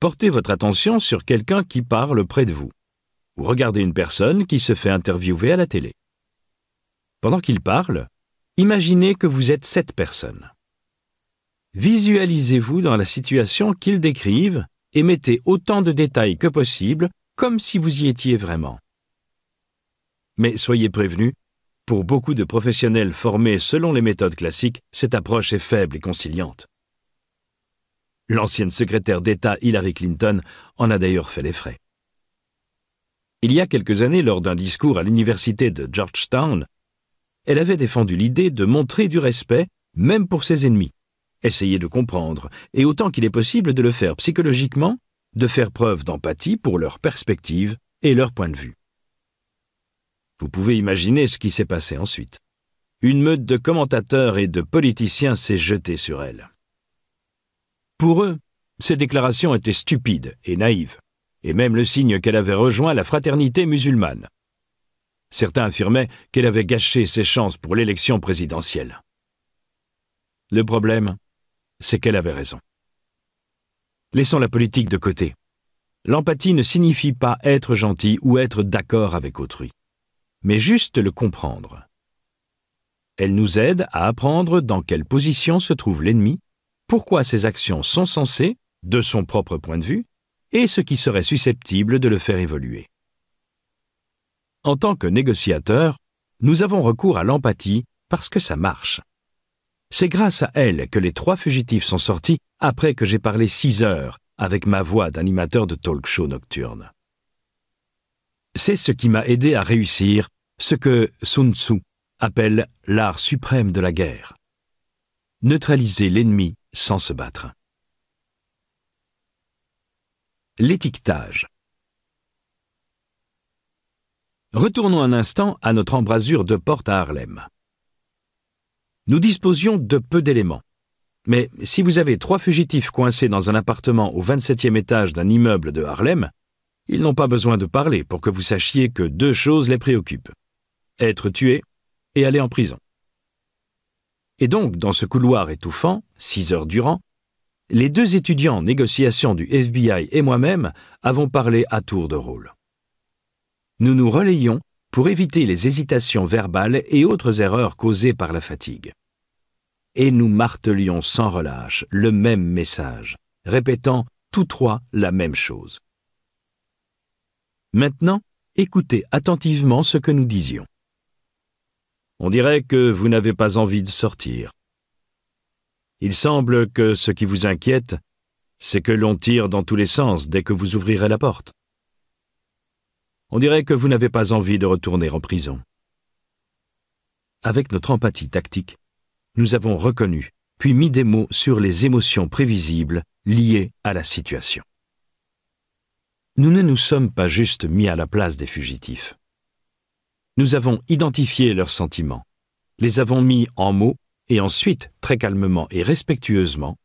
S1: Portez votre attention sur quelqu'un qui parle près de vous, ou regardez une personne qui se fait interviewer à la télé. Pendant qu'il parle, imaginez que vous êtes cette personne. Visualisez-vous dans la situation qu'il décrivent et mettez autant de détails que possible comme si vous y étiez vraiment. Mais soyez prévenus, pour beaucoup de professionnels formés selon les méthodes classiques, cette approche est faible et conciliante. L'ancienne secrétaire d'État Hillary Clinton en a d'ailleurs fait les frais. Il y a quelques années, lors d'un discours à l'université de Georgetown, elle avait défendu l'idée de montrer du respect, même pour ses ennemis, essayer de comprendre, et autant qu'il est possible de le faire psychologiquement, de faire preuve d'empathie pour leurs perspectives et leurs points de vue. Vous pouvez imaginer ce qui s'est passé ensuite. Une meute de commentateurs et de politiciens s'est jetée sur elle. Pour eux, ces déclarations étaient stupides et naïves, et même le signe qu'elle avait rejoint la fraternité musulmane. Certains affirmaient qu'elle avait gâché ses chances pour l'élection présidentielle. Le problème, c'est qu'elle avait raison. Laissons la politique de côté. L'empathie ne signifie pas être gentil ou être d'accord avec autrui mais juste le comprendre. Elle nous aide à apprendre dans quelle position se trouve l'ennemi, pourquoi ses actions sont censées, de son propre point de vue, et ce qui serait susceptible de le faire évoluer. En tant que négociateur, nous avons recours à l'empathie parce que ça marche. C'est grâce à elle que les trois fugitifs sont sortis après que j'ai parlé six heures avec ma voix d'animateur de talk show nocturne. C'est ce qui m'a aidé à réussir ce que Sun Tzu appelle l'art suprême de la guerre. Neutraliser l'ennemi sans se battre. L'étiquetage. Retournons un instant à notre embrasure de porte à Harlem. Nous disposions de peu d'éléments. Mais si vous avez trois fugitifs coincés dans un appartement au 27e étage d'un immeuble de Harlem, ils n'ont pas besoin de parler pour que vous sachiez que deux choses les préoccupent. Être tués et aller en prison. Et donc, dans ce couloir étouffant, six heures durant, les deux étudiants en négociation du FBI et moi-même avons parlé à tour de rôle. Nous nous relayions pour éviter les hésitations verbales et autres erreurs causées par la fatigue. Et nous martelions sans relâche le même message, répétant tous trois la même chose. Maintenant, écoutez attentivement ce que nous disions. On dirait que vous n'avez pas envie de sortir. Il semble que ce qui vous inquiète, c'est que l'on tire dans tous les sens dès que vous ouvrirez la porte. On dirait que vous n'avez pas envie de retourner en prison. Avec notre empathie tactique, nous avons reconnu, puis mis des mots sur les émotions prévisibles liées à la situation nous ne nous sommes pas juste mis à la place des fugitifs. Nous avons identifié leurs sentiments, les avons mis en mots et ensuite, très calmement et respectueusement,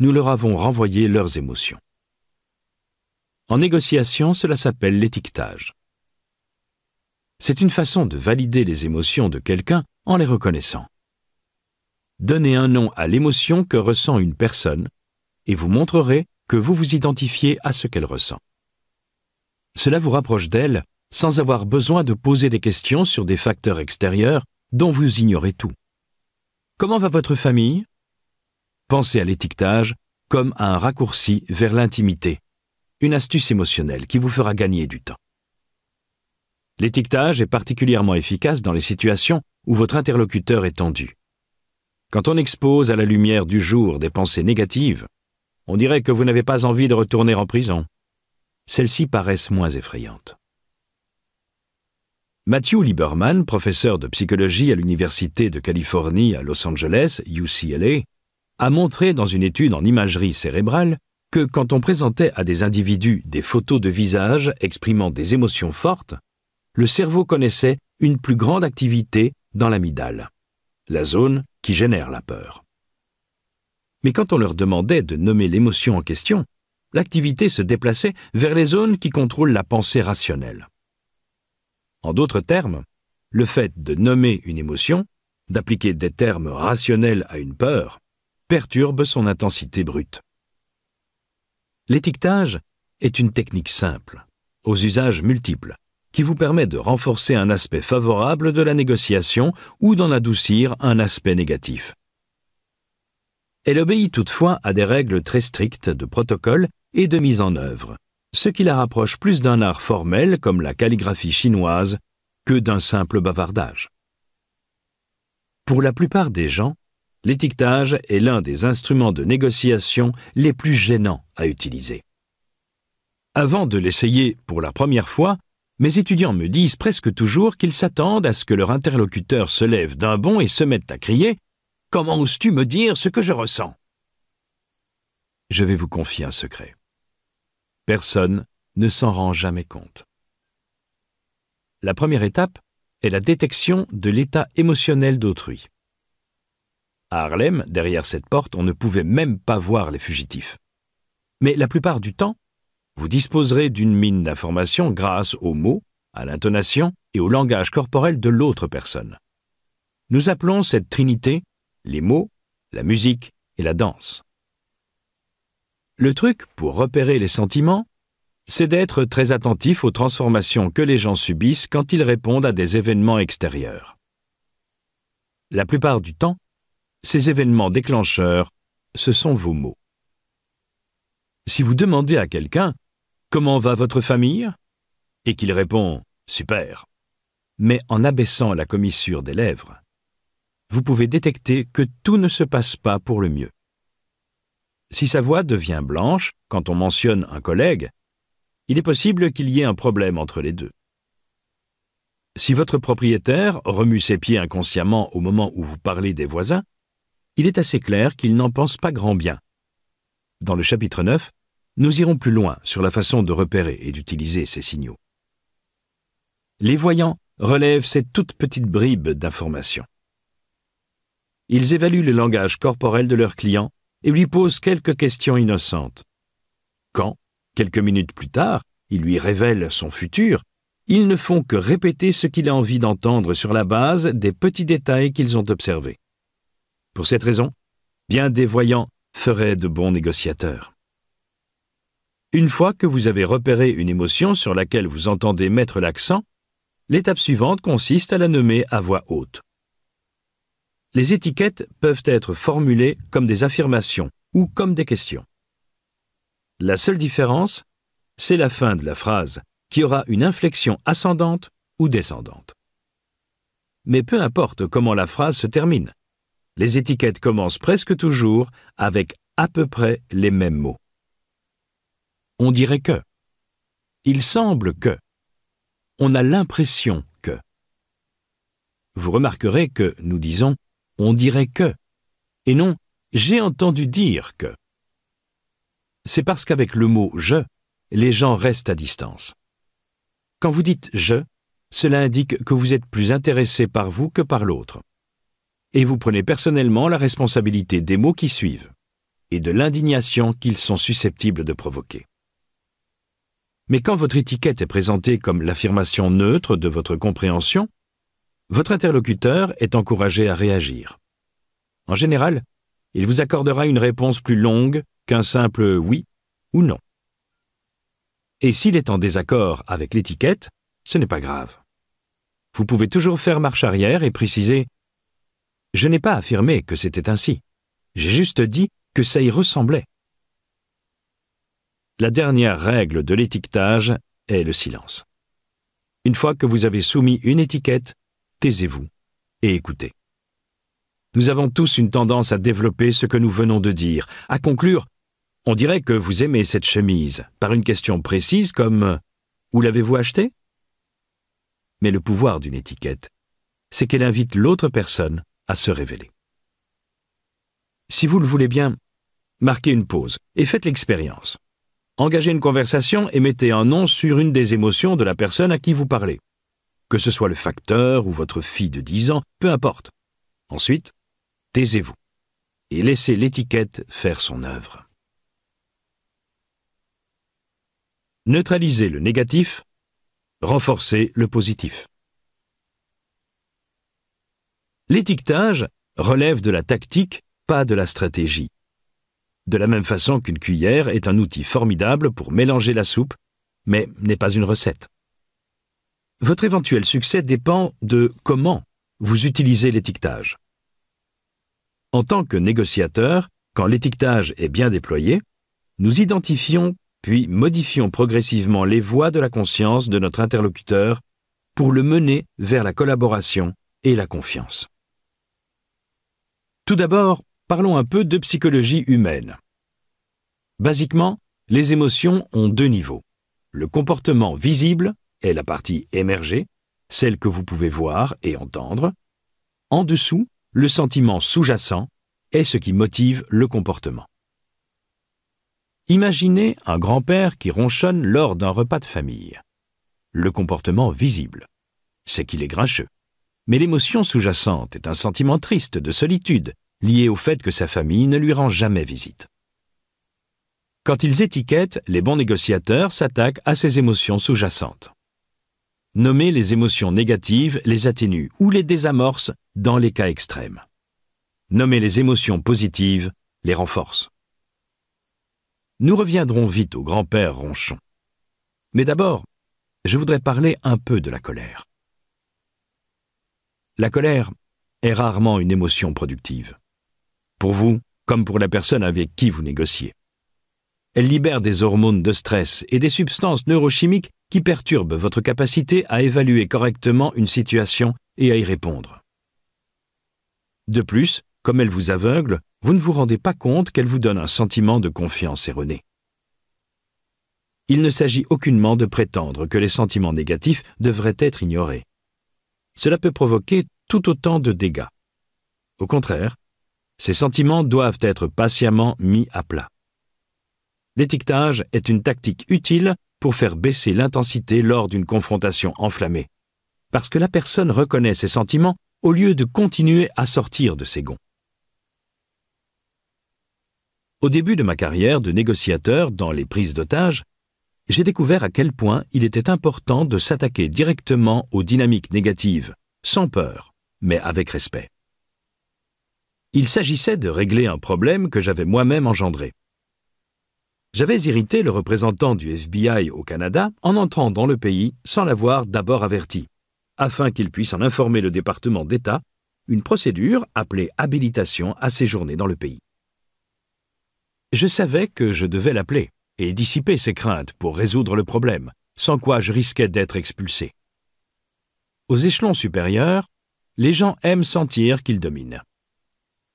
S1: nous leur avons renvoyé leurs émotions. En négociation, cela s'appelle l'étiquetage. C'est une façon de valider les émotions de quelqu'un en les reconnaissant. Donnez un nom à l'émotion que ressent une personne et vous montrerez que vous vous identifiez à ce qu'elle ressent. Cela vous rapproche d'elle sans avoir besoin de poser des questions sur des facteurs extérieurs dont vous ignorez tout. Comment va votre famille Pensez à l'étiquetage comme à un raccourci vers l'intimité, une astuce émotionnelle qui vous fera gagner du temps. L'étiquetage est particulièrement efficace dans les situations où votre interlocuteur est tendu. Quand on expose à la lumière du jour des pensées négatives, on dirait que vous n'avez pas envie de retourner en prison celles-ci paraissent moins effrayantes. Matthew Lieberman, professeur de psychologie à l'Université de Californie à Los Angeles, UCLA, a montré dans une étude en imagerie cérébrale que quand on présentait à des individus des photos de visages exprimant des émotions fortes, le cerveau connaissait une plus grande activité dans l'amidale, la zone qui génère la peur. Mais quand on leur demandait de nommer l'émotion en question, l'activité se déplaçait vers les zones qui contrôlent la pensée rationnelle. En d'autres termes, le fait de nommer une émotion, d'appliquer des termes rationnels à une peur, perturbe son intensité brute. L'étiquetage est une technique simple, aux usages multiples, qui vous permet de renforcer un aspect favorable de la négociation ou d'en adoucir un aspect négatif. Elle obéit toutefois à des règles très strictes de protocole et de mise en œuvre, ce qui la rapproche plus d'un art formel comme la calligraphie chinoise que d'un simple bavardage. Pour la plupart des gens, l'étiquetage est l'un des instruments de négociation les plus gênants à utiliser. Avant de l'essayer pour la première fois, mes étudiants me disent presque toujours qu'ils s'attendent à ce que leur interlocuteur se lève d'un bond et se mette à crier ⁇ Comment oses-tu me dire ce que je ressens ?⁇ Je vais vous confier un secret. Personne ne s'en rend jamais compte. La première étape est la détection de l'état émotionnel d'autrui. À Harlem, derrière cette porte, on ne pouvait même pas voir les fugitifs. Mais la plupart du temps, vous disposerez d'une mine d'informations grâce aux mots, à l'intonation et au langage corporel de l'autre personne. Nous appelons cette trinité les mots, la musique et la danse. Le truc pour repérer les sentiments, c'est d'être très attentif aux transformations que les gens subissent quand ils répondent à des événements extérieurs. La plupart du temps, ces événements déclencheurs, ce sont vos mots. Si vous demandez à quelqu'un Comment va votre famille et qu'il répond Super, mais en abaissant la commissure des lèvres, vous pouvez détecter que tout ne se passe pas pour le mieux. Si sa voix devient blanche quand on mentionne un collègue, il est possible qu'il y ait un problème entre les deux. Si votre propriétaire remue ses pieds inconsciemment au moment où vous parlez des voisins, il est assez clair qu'il n'en pense pas grand bien. Dans le chapitre 9, nous irons plus loin sur la façon de repérer et d'utiliser ces signaux. Les voyants relèvent cette toute petite bribe d'informations. Ils évaluent le langage corporel de leurs clients et lui pose quelques questions innocentes. Quand, quelques minutes plus tard, il lui révèle son futur, ils ne font que répéter ce qu'il a envie d'entendre sur la base des petits détails qu'ils ont observés. Pour cette raison, bien des voyants feraient de bons négociateurs. Une fois que vous avez repéré une émotion sur laquelle vous entendez mettre l'accent, l'étape suivante consiste à la nommer à voix haute. Les étiquettes peuvent être formulées comme des affirmations ou comme des questions. La seule différence, c'est la fin de la phrase, qui aura une inflexion ascendante ou descendante. Mais peu importe comment la phrase se termine, les étiquettes commencent presque toujours avec à peu près les mêmes mots. On dirait que. Il semble que. On a l'impression que. Vous remarquerez que nous disons on dirait que, et non j'ai entendu dire que. C'est parce qu'avec le mot je, les gens restent à distance. Quand vous dites je, cela indique que vous êtes plus intéressé par vous que par l'autre. Et vous prenez personnellement la responsabilité des mots qui suivent et de l'indignation qu'ils sont susceptibles de provoquer. Mais quand votre étiquette est présentée comme l'affirmation neutre de votre compréhension, votre interlocuteur est encouragé à réagir. En général, il vous accordera une réponse plus longue qu'un simple oui ou non. Et s'il est en désaccord avec l'étiquette, ce n'est pas grave. Vous pouvez toujours faire marche arrière et préciser ⁇ Je n'ai pas affirmé que c'était ainsi, j'ai juste dit que ça y ressemblait. ⁇ La dernière règle de l'étiquetage est le silence. Une fois que vous avez soumis une étiquette, taisez-vous et écoutez. Nous avons tous une tendance à développer ce que nous venons de dire, à conclure on dirait que vous aimez cette chemise par une question précise comme Où l'avez-vous achetée Mais le pouvoir d'une étiquette, c'est qu'elle invite l'autre personne à se révéler. Si vous le voulez bien, marquez une pause et faites l'expérience. Engagez une conversation et mettez un nom sur une des émotions de la personne à qui vous parlez que ce soit le facteur ou votre fille de 10 ans, peu importe. Ensuite, taisez-vous et laissez l'étiquette faire son œuvre. Neutralisez le négatif, renforcez le positif. L'étiquetage relève de la tactique, pas de la stratégie. De la même façon qu'une cuillère est un outil formidable pour mélanger la soupe, mais n'est pas une recette votre éventuel succès dépend de comment vous utilisez l'étiquetage. En tant que négociateur, quand l'étiquetage est bien déployé, nous identifions puis modifions progressivement les voies de la conscience de notre interlocuteur pour le mener vers la collaboration et la confiance. Tout d'abord, parlons un peu de psychologie humaine. Basiquement, les émotions ont deux niveaux, le comportement visible est la partie émergée, celle que vous pouvez voir et entendre. En dessous, le sentiment sous-jacent est ce qui motive le comportement. Imaginez un grand-père qui ronchonne lors d'un repas de famille. Le comportement visible, c'est qu'il est grincheux. Mais l'émotion sous-jacente est un sentiment triste de solitude, lié au fait que sa famille ne lui rend jamais visite. Quand ils étiquettent, les bons négociateurs s'attaquent à ces émotions sous-jacentes nommer les émotions négatives les atténue ou les désamorce dans les cas extrêmes. Nommer les émotions positives les renforce. Nous reviendrons vite au grand-père Ronchon. Mais d'abord, je voudrais parler un peu de la colère. La colère est rarement une émotion productive. Pour vous, comme pour la personne avec qui vous négociez. Elle libère des hormones de stress et des substances neurochimiques qui perturbe votre capacité à évaluer correctement une situation et à y répondre. De plus, comme elle vous aveugle, vous ne vous rendez pas compte qu'elle vous donne un sentiment de confiance erronée. Il ne s'agit aucunement de prétendre que les sentiments négatifs devraient être ignorés. Cela peut provoquer tout autant de dégâts. Au contraire, ces sentiments doivent être patiemment mis à plat. L'étiquetage est une tactique utile pour faire baisser l'intensité lors d'une confrontation enflammée, parce que la personne reconnaît ses sentiments au lieu de continuer à sortir de ses gonds. Au début de ma carrière de négociateur dans les prises d'otages, j'ai découvert à quel point il était important de s'attaquer directement aux dynamiques négatives, sans peur, mais avec respect. Il s'agissait de régler un problème que j'avais moi-même engendré j'avais irrité le représentant du FBI au Canada en entrant dans le pays sans l'avoir d'abord averti. Afin qu'il puisse en informer le département d'État, une procédure appelée habilitation à séjourner dans le pays. Je savais que je devais l'appeler et dissiper ses craintes pour résoudre le problème, sans quoi je risquais d'être expulsé. Aux échelons supérieurs, les gens aiment sentir qu'ils dominent.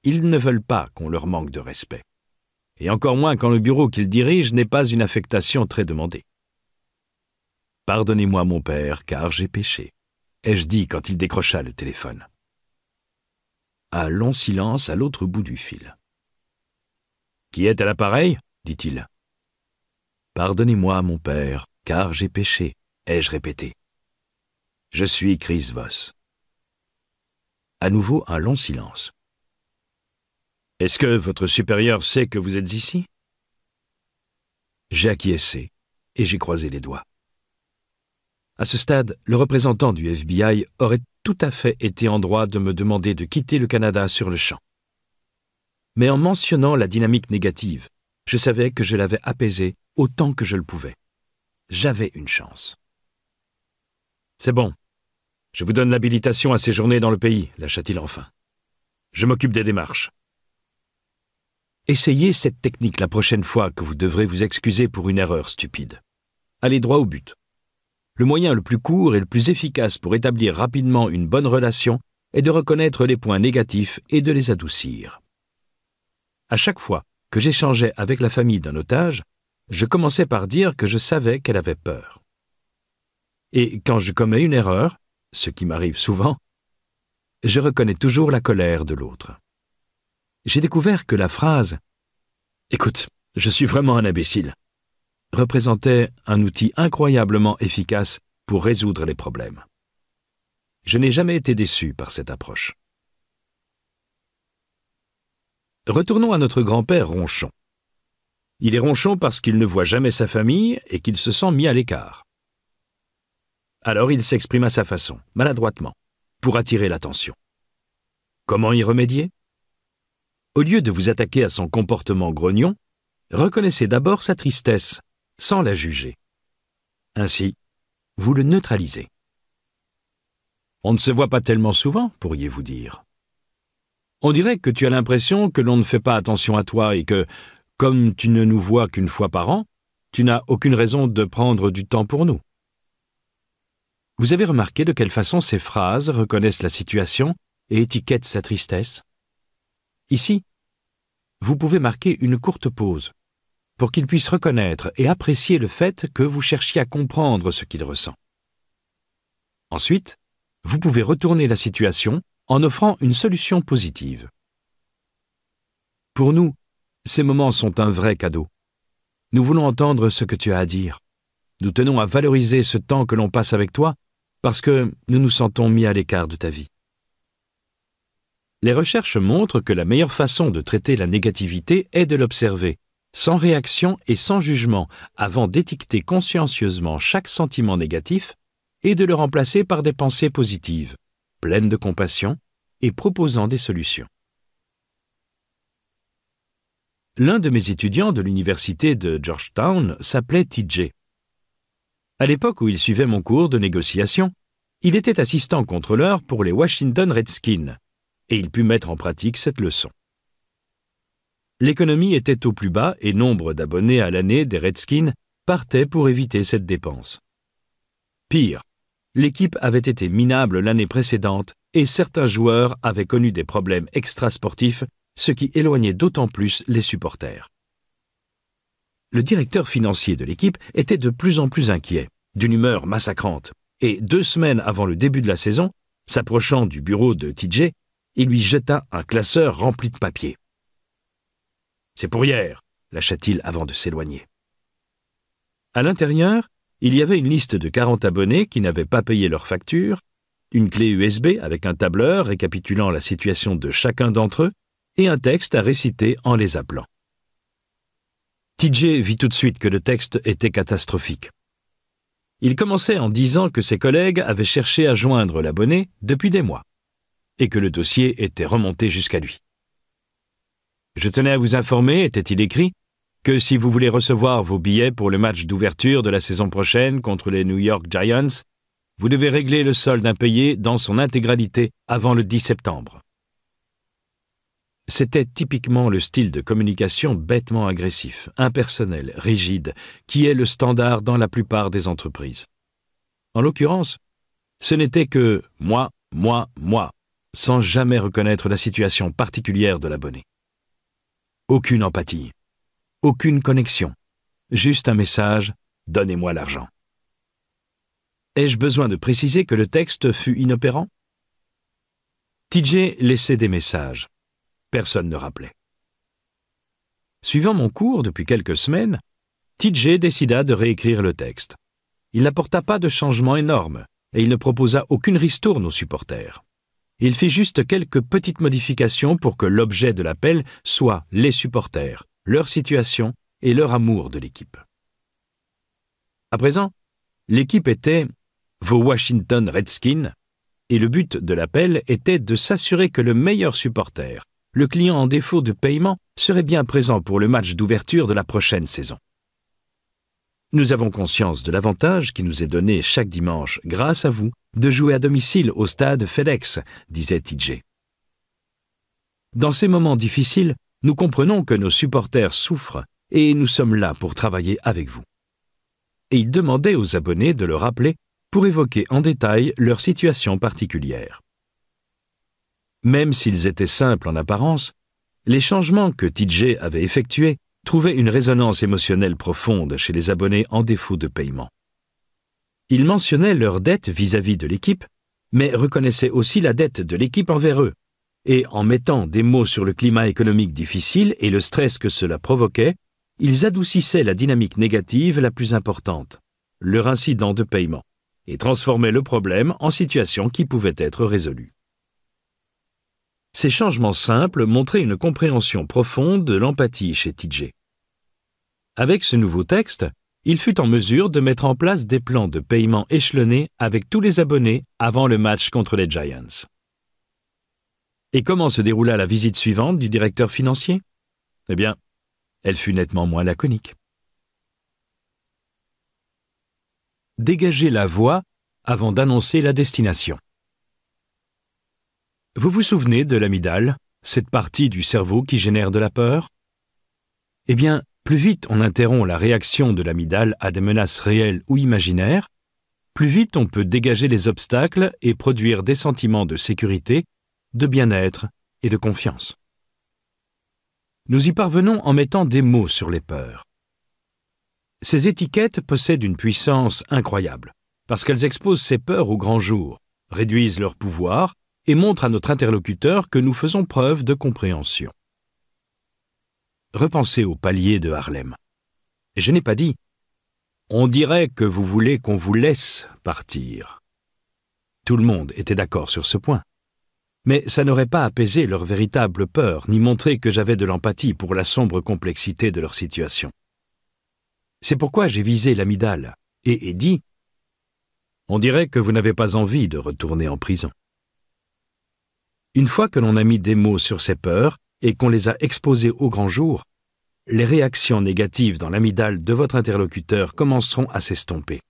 S1: Ils ne veulent pas qu'on leur manque de respect et encore moins quand le bureau qu'il dirige n'est pas une affectation très demandée. Pardonnez-moi, mon père, car j'ai péché, ai-je dit quand il décrocha le téléphone. Un long silence à l'autre bout du fil. Qui est à l'appareil dit-il. Pardonnez-moi, mon père, car j'ai péché, ai-je répété. Je suis Chris Voss. À nouveau un long silence. Est-ce que votre supérieur sait que vous êtes ici J'ai acquiescé et j'ai croisé les doigts. À ce stade, le représentant du FBI aurait tout à fait été en droit de me demander de quitter le Canada sur le champ. Mais en mentionnant la dynamique négative, je savais que je l'avais apaisé autant que je le pouvais. J'avais une chance. C'est bon. Je vous donne l'habilitation à séjourner dans le pays, lâcha-t-il enfin. Je m'occupe des démarches. Essayez cette technique la prochaine fois que vous devrez vous excuser pour une erreur stupide. Allez droit au but. Le moyen le plus court et le plus efficace pour établir rapidement une bonne relation est de reconnaître les points négatifs et de les adoucir. À chaque fois que j'échangeais avec la famille d'un otage, je commençais par dire que je savais qu'elle avait peur. Et quand je commets une erreur, ce qui m'arrive souvent, je reconnais toujours la colère de l'autre j'ai découvert que la phrase Écoute, je suis vraiment un imbécile représentait un outil incroyablement efficace pour résoudre les problèmes. Je n'ai jamais été déçu par cette approche. Retournons à notre grand-père ronchon. Il est ronchon parce qu'il ne voit jamais sa famille et qu'il se sent mis à l'écart. Alors il s'exprime à sa façon, maladroitement, pour attirer l'attention. Comment y remédier au lieu de vous attaquer à son comportement grognon, reconnaissez d'abord sa tristesse, sans la juger. Ainsi, vous le neutralisez. On ne se voit pas tellement souvent, pourriez-vous dire. On dirait que tu as l'impression que l'on ne fait pas attention à toi et que, comme tu ne nous vois qu'une fois par an, tu n'as aucune raison de prendre du temps pour nous. Vous avez remarqué de quelle façon ces phrases reconnaissent la situation et étiquettent sa tristesse Ici, vous pouvez marquer une courte pause pour qu'il puisse reconnaître et apprécier le fait que vous cherchiez à comprendre ce qu'il ressent. Ensuite, vous pouvez retourner la situation en offrant une solution positive. Pour nous, ces moments sont un vrai cadeau. Nous voulons entendre ce que tu as à dire. Nous tenons à valoriser ce temps que l'on passe avec toi parce que nous nous sentons mis à l'écart de ta vie les recherches montrent que la meilleure façon de traiter la négativité est de l'observer, sans réaction et sans jugement, avant d'étiqueter consciencieusement chaque sentiment négatif et de le remplacer par des pensées positives, pleines de compassion et proposant des solutions. L'un de mes étudiants de l'université de Georgetown s'appelait TJ. À l'époque où il suivait mon cours de négociation, il était assistant contrôleur pour les Washington Redskins, et il put mettre en pratique cette leçon. L'économie était au plus bas et nombre d'abonnés à l'année des Redskins partaient pour éviter cette dépense. Pire, l'équipe avait été minable l'année précédente et certains joueurs avaient connu des problèmes extrasportifs, ce qui éloignait d'autant plus les supporters. Le directeur financier de l'équipe était de plus en plus inquiet, d'une humeur massacrante, et deux semaines avant le début de la saison, s'approchant du bureau de TJ, il lui jeta un classeur rempli de papier. « C'est pour hier, lâcha-t-il avant de s'éloigner. À l'intérieur, il y avait une liste de 40 abonnés qui n'avaient pas payé leurs factures, une clé USB avec un tableur récapitulant la situation de chacun d'entre eux et un texte à réciter en les appelant. TJ vit tout de suite que le texte était catastrophique. Il commençait en disant que ses collègues avaient cherché à joindre l'abonné depuis des mois et que le dossier était remonté jusqu'à lui. Je tenais à vous informer, était-il écrit, que si vous voulez recevoir vos billets pour le match d'ouverture de la saison prochaine contre les New York Giants, vous devez régler le solde impayé dans son intégralité avant le 10 septembre. C'était typiquement le style de communication bêtement agressif, impersonnel, rigide, qui est le standard dans la plupart des entreprises. En l'occurrence, ce n'était que moi, moi, moi, sans jamais reconnaître la situation particulière de l'abonné. Aucune empathie, aucune connexion, juste un message Donnez-moi l'argent. Ai-je besoin de préciser que le texte fut inopérant TJ laissait des messages. Personne ne rappelait. Suivant mon cours depuis quelques semaines, TJ décida de réécrire le texte. Il n'apporta pas de changement énorme et il ne proposa aucune ristourne aux supporters il fit juste quelques petites modifications pour que l'objet de l'appel soit les supporters, leur situation et leur amour de l'équipe. À présent, l'équipe était vos Washington Redskins et le but de l'appel était de s'assurer que le meilleur supporter, le client en défaut de paiement, serait bien présent pour le match d'ouverture de la prochaine saison. Nous avons conscience de l'avantage qui nous est donné chaque dimanche, grâce à vous, de jouer à domicile au stade FedEx, disait TJ. Dans ces moments difficiles, nous comprenons que nos supporters souffrent et nous sommes là pour travailler avec vous. Et il demandait aux abonnés de le rappeler pour évoquer en détail leur situation particulière. Même s'ils étaient simples en apparence, les changements que TJ avait effectués trouvait une résonance émotionnelle profonde chez les abonnés en défaut de paiement. Ils mentionnaient leur dette vis-à-vis de l'équipe, mais reconnaissaient aussi la dette de l'équipe envers eux, et en mettant des mots sur le climat économique difficile et le stress que cela provoquait, ils adoucissaient la dynamique négative la plus importante, leur incident de paiement, et transformaient le problème en situation qui pouvait être résolue. Ces changements simples montraient une compréhension profonde de l'empathie chez TJ. Avec ce nouveau texte, il fut en mesure de mettre en place des plans de paiement échelonnés avec tous les abonnés avant le match contre les Giants. Et comment se déroula la visite suivante du directeur financier Eh bien, elle fut nettement moins laconique. Dégager la voie avant d'annoncer la destination. Vous vous souvenez de l'amygdale, cette partie du cerveau qui génère de la peur Eh bien, plus vite on interrompt la réaction de l'amygdale à des menaces réelles ou imaginaires, plus vite on peut dégager les obstacles et produire des sentiments de sécurité, de bien-être et de confiance. Nous y parvenons en mettant des mots sur les peurs. Ces étiquettes possèdent une puissance incroyable, parce qu'elles exposent ces peurs au grand jour, réduisent leur pouvoir et montre à notre interlocuteur que nous faisons preuve de compréhension. Repensez au palier de Harlem. Je n'ai pas dit On dirait que vous voulez qu'on vous laisse partir. Tout le monde était d'accord sur ce point. Mais ça n'aurait pas apaisé leur véritable peur, ni montré que j'avais de l'empathie pour la sombre complexité de leur situation. C'est pourquoi j'ai visé l'amidale et ai dit On dirait que vous n'avez pas envie de retourner en prison. Une fois que l'on a mis des mots sur ses peurs et qu'on les a exposés au grand jour, les réactions négatives dans l'amidale de votre interlocuteur commenceront à s'estomper.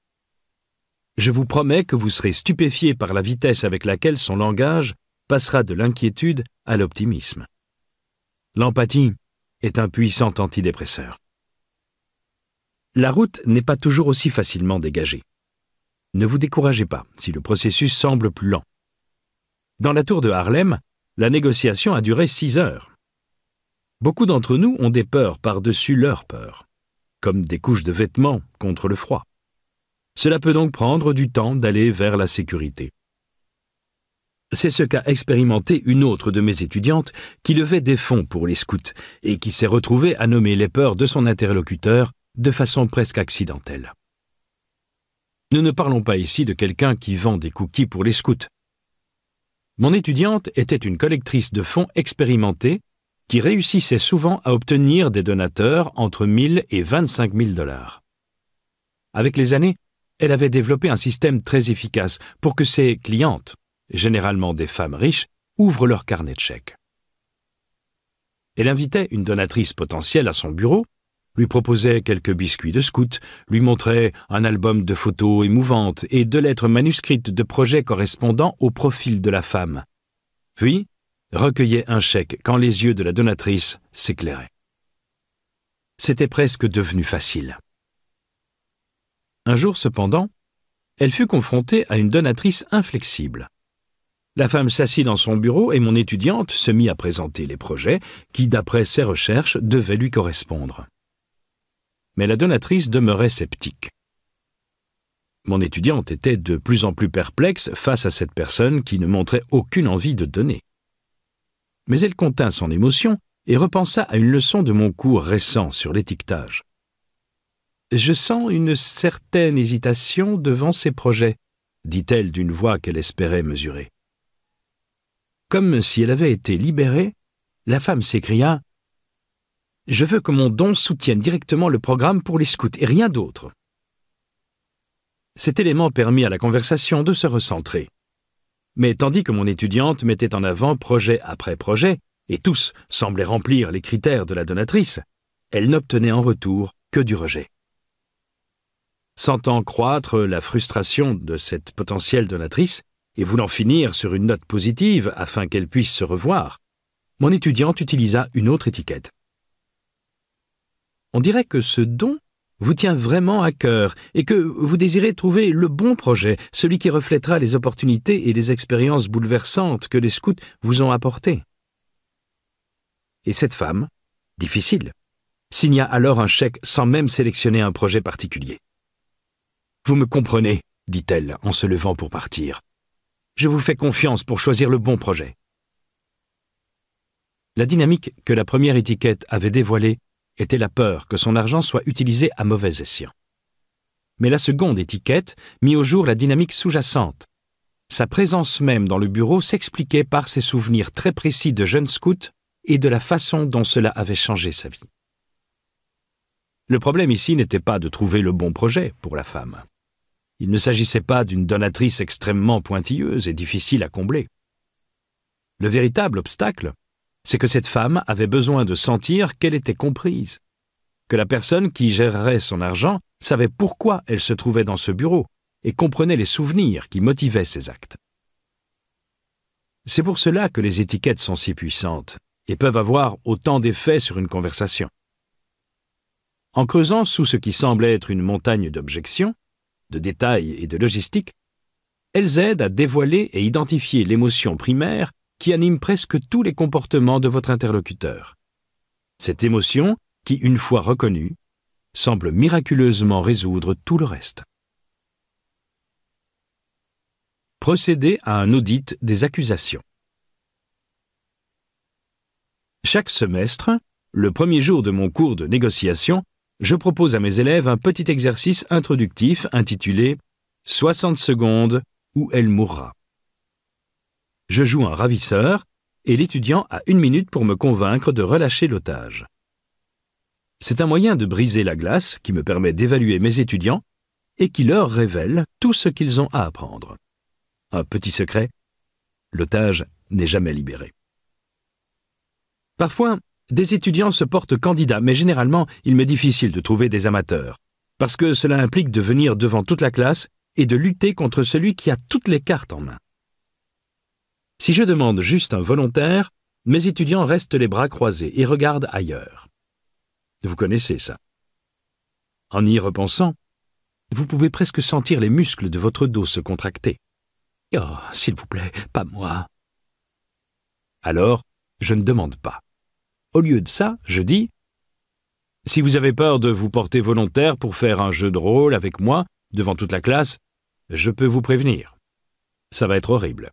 S1: Je vous promets que vous serez stupéfié par la vitesse avec laquelle son langage passera de l'inquiétude à l'optimisme. L'empathie est un puissant antidépresseur. La route n'est pas toujours aussi facilement dégagée. Ne vous découragez pas si le processus semble plus lent. Dans la tour de Harlem, la négociation a duré six heures. Beaucoup d'entre nous ont des peurs par-dessus leurs peurs, comme des couches de vêtements contre le froid. Cela peut donc prendre du temps d'aller vers la sécurité. C'est ce qu'a expérimenté une autre de mes étudiantes qui levait des fonds pour les scouts et qui s'est retrouvée à nommer les peurs de son interlocuteur de façon presque accidentelle. Nous ne parlons pas ici de quelqu'un qui vend des cookies pour les scouts, mon étudiante était une collectrice de fonds expérimentée qui réussissait souvent à obtenir des donateurs entre 1000 et 25 000 dollars. Avec les années, elle avait développé un système très efficace pour que ses clientes, généralement des femmes riches, ouvrent leur carnet de chèques. Elle invitait une donatrice potentielle à son bureau lui proposait quelques biscuits de scout, lui montrait un album de photos émouvantes et deux lettres manuscrites de projets correspondant au profil de la femme. Puis, recueillait un chèque quand les yeux de la donatrice s'éclairaient. C'était presque devenu facile. Un jour cependant, elle fut confrontée à une donatrice inflexible. La femme s'assit dans son bureau et mon étudiante se mit à présenter les projets qui, d'après ses recherches, devaient lui correspondre mais la donatrice demeurait sceptique. Mon étudiante était de plus en plus perplexe face à cette personne qui ne montrait aucune envie de donner. Mais elle contint son émotion et repensa à une leçon de mon cours récent sur l'étiquetage. Je sens une certaine hésitation devant ces projets, dit-elle d'une voix qu'elle espérait mesurer. Comme si elle avait été libérée, la femme s'écria je veux que mon don soutienne directement le programme pour les scouts et rien d'autre. Cet élément permit à la conversation de se recentrer. Mais tandis que mon étudiante mettait en avant projet après projet, et tous semblaient remplir les critères de la donatrice, elle n'obtenait en retour que du rejet. Sentant croître la frustration de cette potentielle donatrice, et voulant finir sur une note positive afin qu'elle puisse se revoir, mon étudiante utilisa une autre étiquette. On dirait que ce don vous tient vraiment à cœur et que vous désirez trouver le bon projet, celui qui reflètera les opportunités et les expériences bouleversantes que les scouts vous ont apportées. Et cette femme, difficile, signa alors un chèque sans même sélectionner un projet particulier. Vous me comprenez, dit-elle en se levant pour partir. Je vous fais confiance pour choisir le bon projet. La dynamique que la première étiquette avait dévoilée était la peur que son argent soit utilisé à mauvais escient. Mais la seconde étiquette mit au jour la dynamique sous-jacente. Sa présence même dans le bureau s'expliquait par ses souvenirs très précis de jeune scout et de la façon dont cela avait changé sa vie. Le problème ici n'était pas de trouver le bon projet pour la femme. Il ne s'agissait pas d'une donatrice extrêmement pointilleuse et difficile à combler. Le véritable obstacle c'est que cette femme avait besoin de sentir qu'elle était comprise, que la personne qui gérerait son argent savait pourquoi elle se trouvait dans ce bureau et comprenait les souvenirs qui motivaient ses actes. C'est pour cela que les étiquettes sont si puissantes et peuvent avoir autant d'effet sur une conversation. En creusant sous ce qui semble être une montagne d'objections, de détails et de logistique, elles aident à dévoiler et identifier l'émotion primaire qui anime presque tous les comportements de votre interlocuteur. Cette émotion, qui, une fois reconnue, semble miraculeusement résoudre tout le reste. Procédez à un audit des accusations. Chaque semestre, le premier jour de mon cours de négociation, je propose à mes élèves un petit exercice introductif intitulé 60 secondes où elle mourra. Je joue un ravisseur et l'étudiant a une minute pour me convaincre de relâcher l'otage. C'est un moyen de briser la glace qui me permet d'évaluer mes étudiants et qui leur révèle tout ce qu'ils ont à apprendre. Un petit secret, l'otage n'est jamais libéré. Parfois, des étudiants se portent candidats, mais généralement, il m'est difficile de trouver des amateurs, parce que cela implique de venir devant toute la classe et de lutter contre celui qui a toutes les cartes en main. Si je demande juste un volontaire, mes étudiants restent les bras croisés et regardent ailleurs. Vous connaissez ça. En y repensant, vous pouvez presque sentir les muscles de votre dos se contracter. Oh, s'il vous plaît, pas moi. Alors, je ne demande pas. Au lieu de ça, je dis Si vous avez peur de vous porter volontaire pour faire un jeu de rôle avec moi, devant toute la classe, je peux vous prévenir. Ça va être horrible.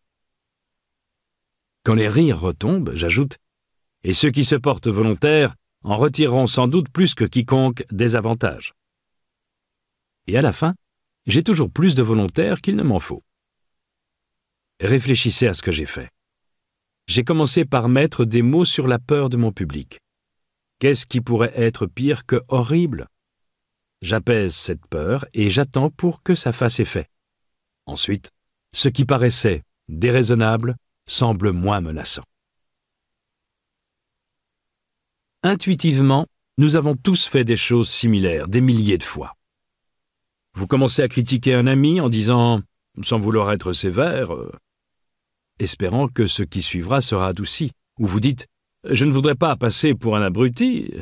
S1: Quand les rires retombent, j'ajoute, et ceux qui se portent volontaires en retireront sans doute plus que quiconque des avantages. Et à la fin, j'ai toujours plus de volontaires qu'il ne m'en faut. Réfléchissez à ce que j'ai fait. J'ai commencé par mettre des mots sur la peur de mon public. Qu'est-ce qui pourrait être pire que horrible J'apaise cette peur et j'attends pour que ça fasse effet. Ensuite, ce qui paraissait déraisonnable semble moins menaçant. Intuitivement, nous avons tous fait des choses similaires des milliers de fois. Vous commencez à critiquer un ami en disant, sans vouloir être sévère, euh, espérant que ce qui suivra sera adouci, ou vous dites, je ne voudrais pas passer pour un abruti,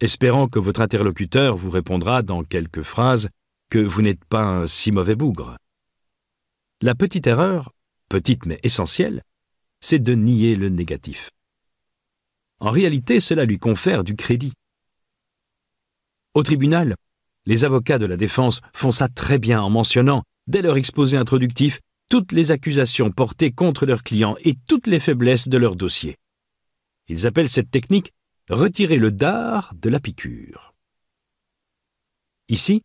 S1: espérant que votre interlocuteur vous répondra dans quelques phrases que vous n'êtes pas un si mauvais bougre. La petite erreur petite mais essentielle, c'est de nier le négatif. En réalité, cela lui confère du crédit. Au tribunal, les avocats de la défense font ça très bien en mentionnant, dès leur exposé introductif, toutes les accusations portées contre leurs clients et toutes les faiblesses de leur dossier. Ils appellent cette technique retirer le dard de la piqûre. Ici,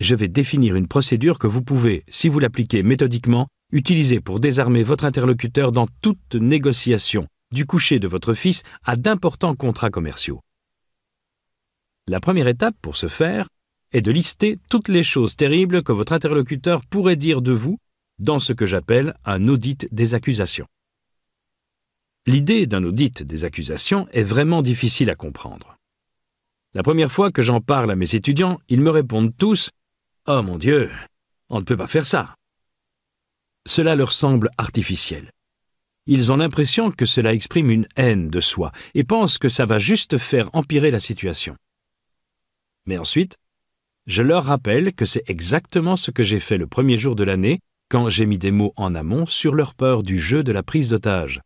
S1: je vais définir une procédure que vous pouvez, si vous l'appliquez méthodiquement, utilisé pour désarmer votre interlocuteur dans toute négociation, du coucher de votre fils à d'importants contrats commerciaux. La première étape pour ce faire est de lister toutes les choses terribles que votre interlocuteur pourrait dire de vous dans ce que j'appelle un audit des accusations. L'idée d'un audit des accusations est vraiment difficile à comprendre. La première fois que j'en parle à mes étudiants, ils me répondent tous ⁇ Oh mon Dieu, on ne peut pas faire ça !⁇ cela leur semble artificiel. Ils ont l'impression que cela exprime une haine de soi et pensent que ça va juste faire empirer la situation. Mais ensuite, je leur rappelle que c'est exactement ce que j'ai fait le premier jour de l'année quand j'ai mis des mots en amont sur leur peur du jeu de la prise d'otage.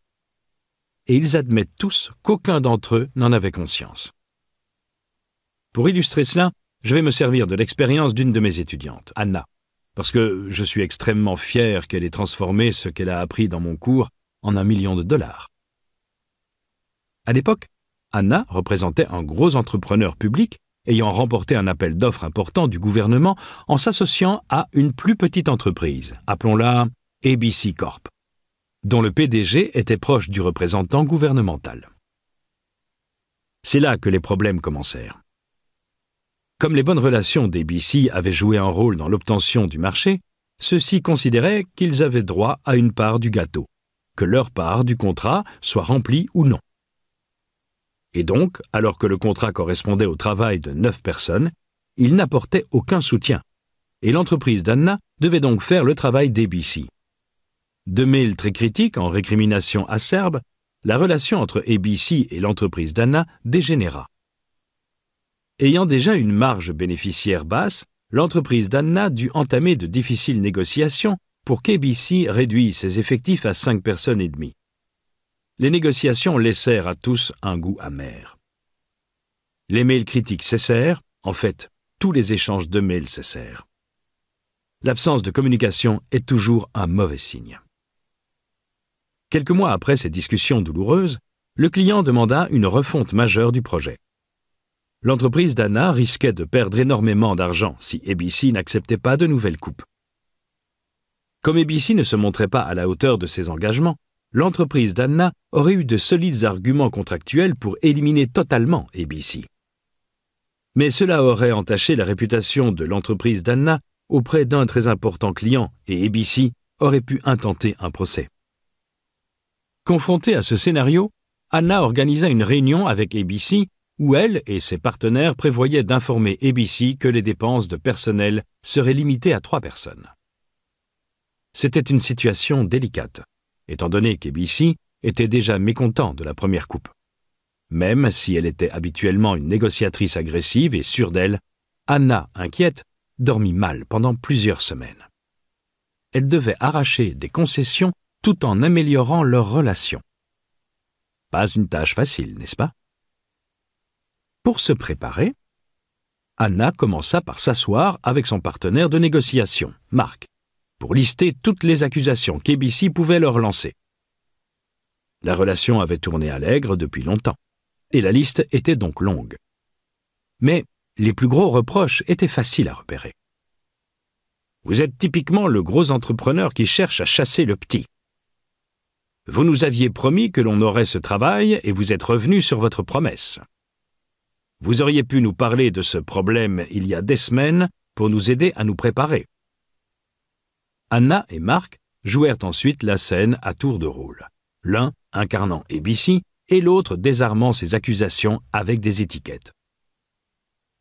S1: Et ils admettent tous qu'aucun d'entre eux n'en avait conscience. Pour illustrer cela, je vais me servir de l'expérience d'une de mes étudiantes, Anna parce que je suis extrêmement fier qu'elle ait transformé ce qu'elle a appris dans mon cours en un million de dollars. À l'époque, Anna représentait un gros entrepreneur public ayant remporté un appel d'offres important du gouvernement en s'associant à une plus petite entreprise, appelons-la ABC Corp, dont le PDG était proche du représentant gouvernemental. C'est là que les problèmes commencèrent. Comme les bonnes relations d'ABC avaient joué un rôle dans l'obtention du marché, ceux-ci considéraient qu'ils avaient droit à une part du gâteau, que leur part du contrat soit remplie ou non. Et donc, alors que le contrat correspondait au travail de neuf personnes, ils n'apportaient aucun soutien, et l'entreprise d'Anna devait donc faire le travail d'ABC. De mails très critiques en récrimination acerbe, la relation entre ABC et l'entreprise d'Anna dégénéra. Ayant déjà une marge bénéficiaire basse, l'entreprise d'Anna dut entamer de difficiles négociations pour qu'ABC réduise ses effectifs à cinq personnes et demie. Les négociations laissèrent à tous un goût amer. Les mails critiques cessèrent, en fait, tous les échanges de mails cessèrent. L'absence de communication est toujours un mauvais signe. Quelques mois après ces discussions douloureuses, le client demanda une refonte majeure du projet l'entreprise d'Anna risquait de perdre énormément d'argent si ABC n'acceptait pas de nouvelles coupes. Comme ABC ne se montrait pas à la hauteur de ses engagements, l'entreprise d'Anna aurait eu de solides arguments contractuels pour éliminer totalement ABC. Mais cela aurait entaché la réputation de l'entreprise d'Anna auprès d'un très important client et ABC aurait pu intenter un procès. Confrontée à ce scénario, Anna organisa une réunion avec ABC où elle et ses partenaires prévoyaient d'informer ABC que les dépenses de personnel seraient limitées à trois personnes. C'était une situation délicate, étant donné qu'ABC était déjà mécontent de la première coupe. Même si elle était habituellement une négociatrice agressive et sûre d'elle, Anna, inquiète, dormit mal pendant plusieurs semaines. Elle devait arracher des concessions tout en améliorant leurs relations. Pas une tâche facile, n'est-ce pas pour se préparer, Anna commença par s'asseoir avec son partenaire de négociation, Marc, pour lister toutes les accusations qu'ABC pouvait leur lancer. La relation avait tourné à l'aigre depuis longtemps, et la liste était donc longue. Mais les plus gros reproches étaient faciles à repérer. Vous êtes typiquement le gros entrepreneur qui cherche à chasser le petit. Vous nous aviez promis que l'on aurait ce travail et vous êtes revenu sur votre promesse. Vous auriez pu nous parler de ce problème il y a des semaines pour nous aider à nous préparer. Anna et Marc jouèrent ensuite la scène à tour de rôle, l'un incarnant ABC et l'autre désarmant ses accusations avec des étiquettes.